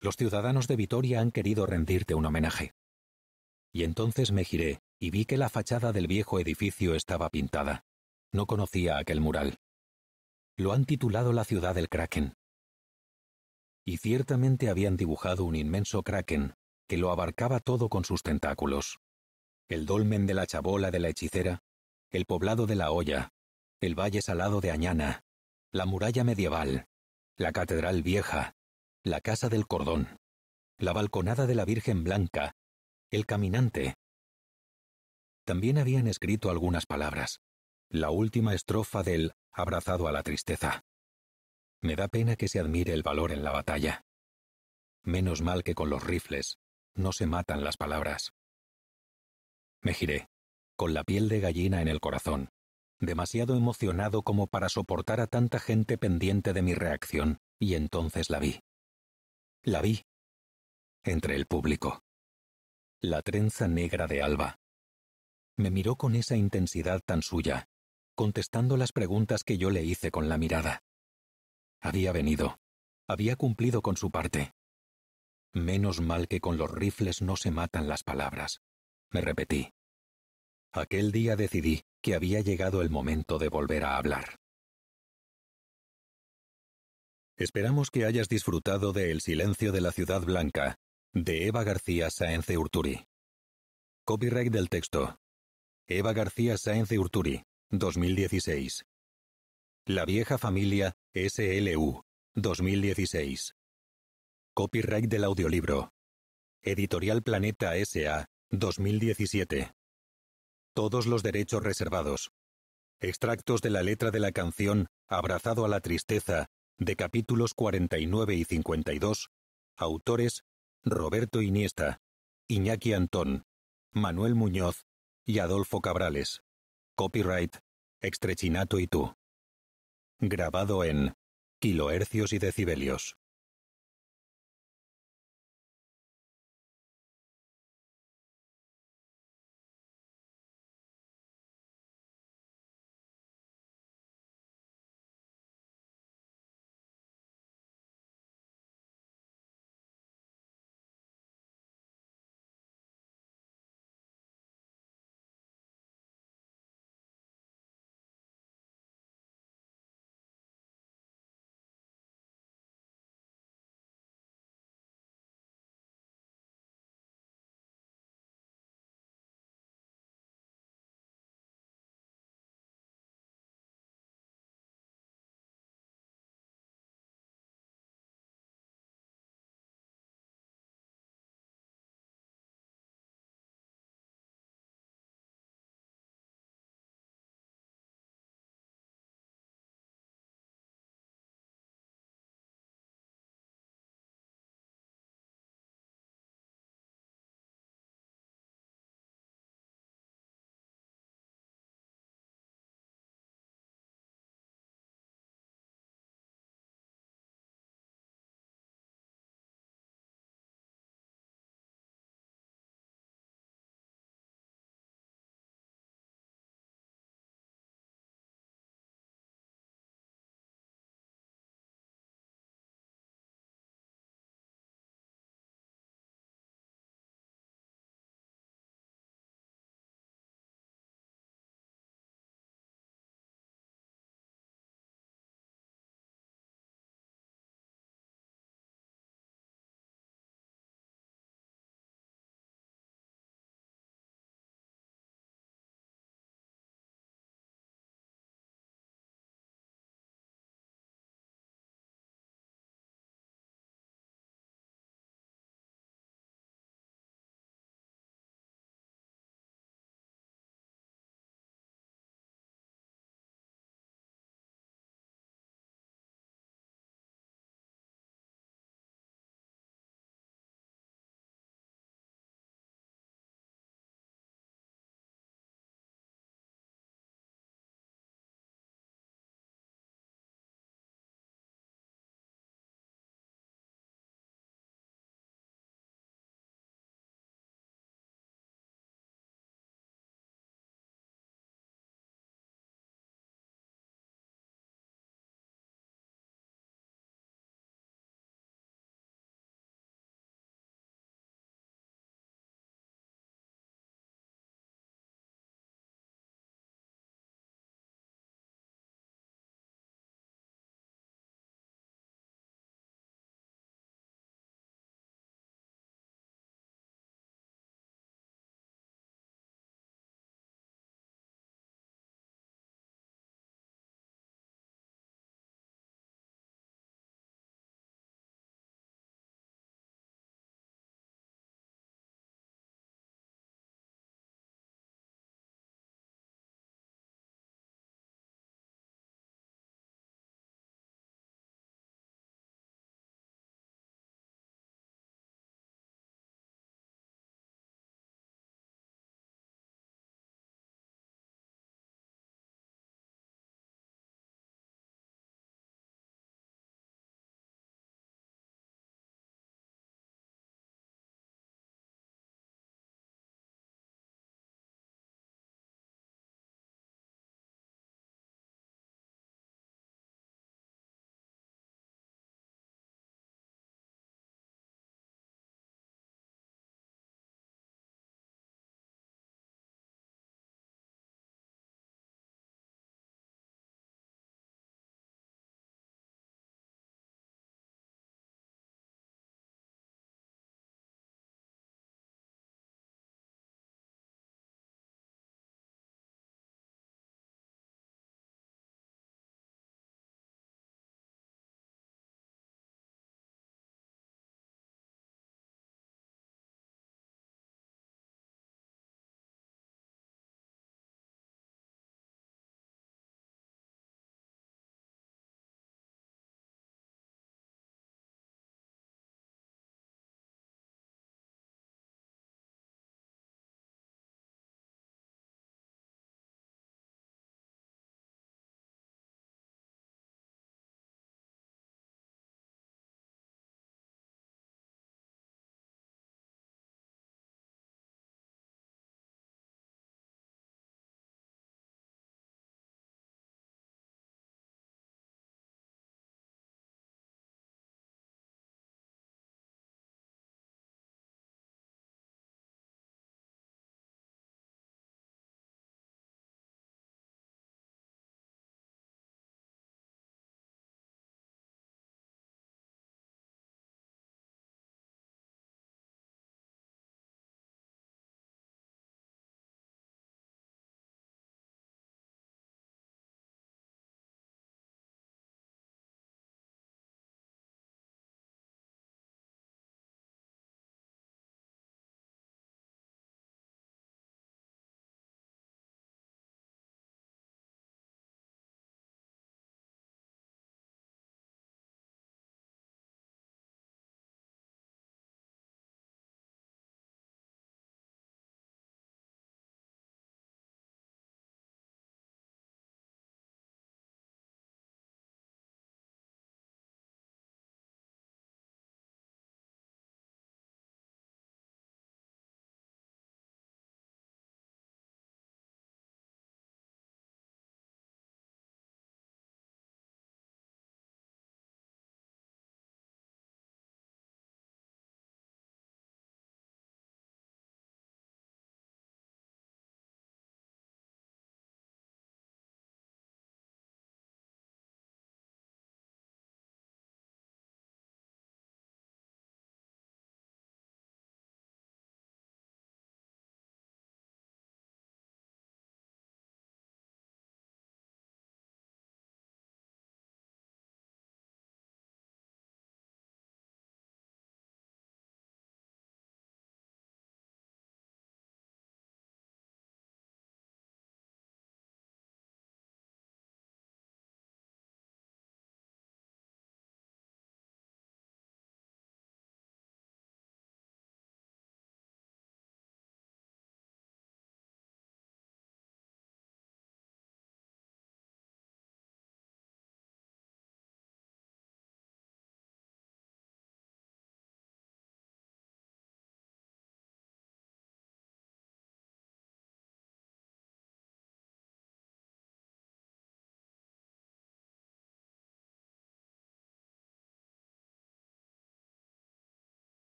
Los ciudadanos de Vitoria han querido rendirte un homenaje. Y entonces me giré y vi que la fachada del viejo edificio estaba pintada. No conocía aquel mural. Lo han titulado La ciudad del Kraken. Y ciertamente habían dibujado un inmenso Kraken, que lo abarcaba todo con sus tentáculos. El dolmen de la chabola de la hechicera, el poblado de la olla, el Valle Salado de Añana, la muralla medieval, la Catedral Vieja, la Casa del Cordón, la balconada de la Virgen Blanca, el caminante. También habían escrito algunas palabras, la última estrofa del Abrazado a la Tristeza. Me da pena que se admire el valor en la batalla. Menos mal que con los rifles no se matan las palabras. Me giré, con la piel de gallina en el corazón, demasiado emocionado como para soportar a tanta gente pendiente de mi reacción, y entonces la vi. La vi. Entre el público. La trenza negra de Alba. Me miró con esa intensidad tan suya, contestando las preguntas que yo le hice con la mirada. Había venido. Había cumplido con su parte. Menos mal que con los rifles no se matan las palabras, me repetí. Aquel día decidí, que había llegado el momento de volver a hablar. Esperamos que hayas disfrutado de El silencio de la ciudad blanca, de Eva García Sáenz Urturi. Copyright del texto. Eva García Sáenz Urturi, 2016. La vieja familia, SLU, 2016. Copyright del audiolibro. Editorial Planeta SA, 2017. Todos los derechos reservados. Extractos de la letra de la canción Abrazado a la Tristeza, de capítulos 49 y 52. Autores Roberto Iniesta, Iñaki Antón, Manuel Muñoz y Adolfo Cabrales. Copyright Extrechinato y tú. Grabado en kilohercios y decibelios.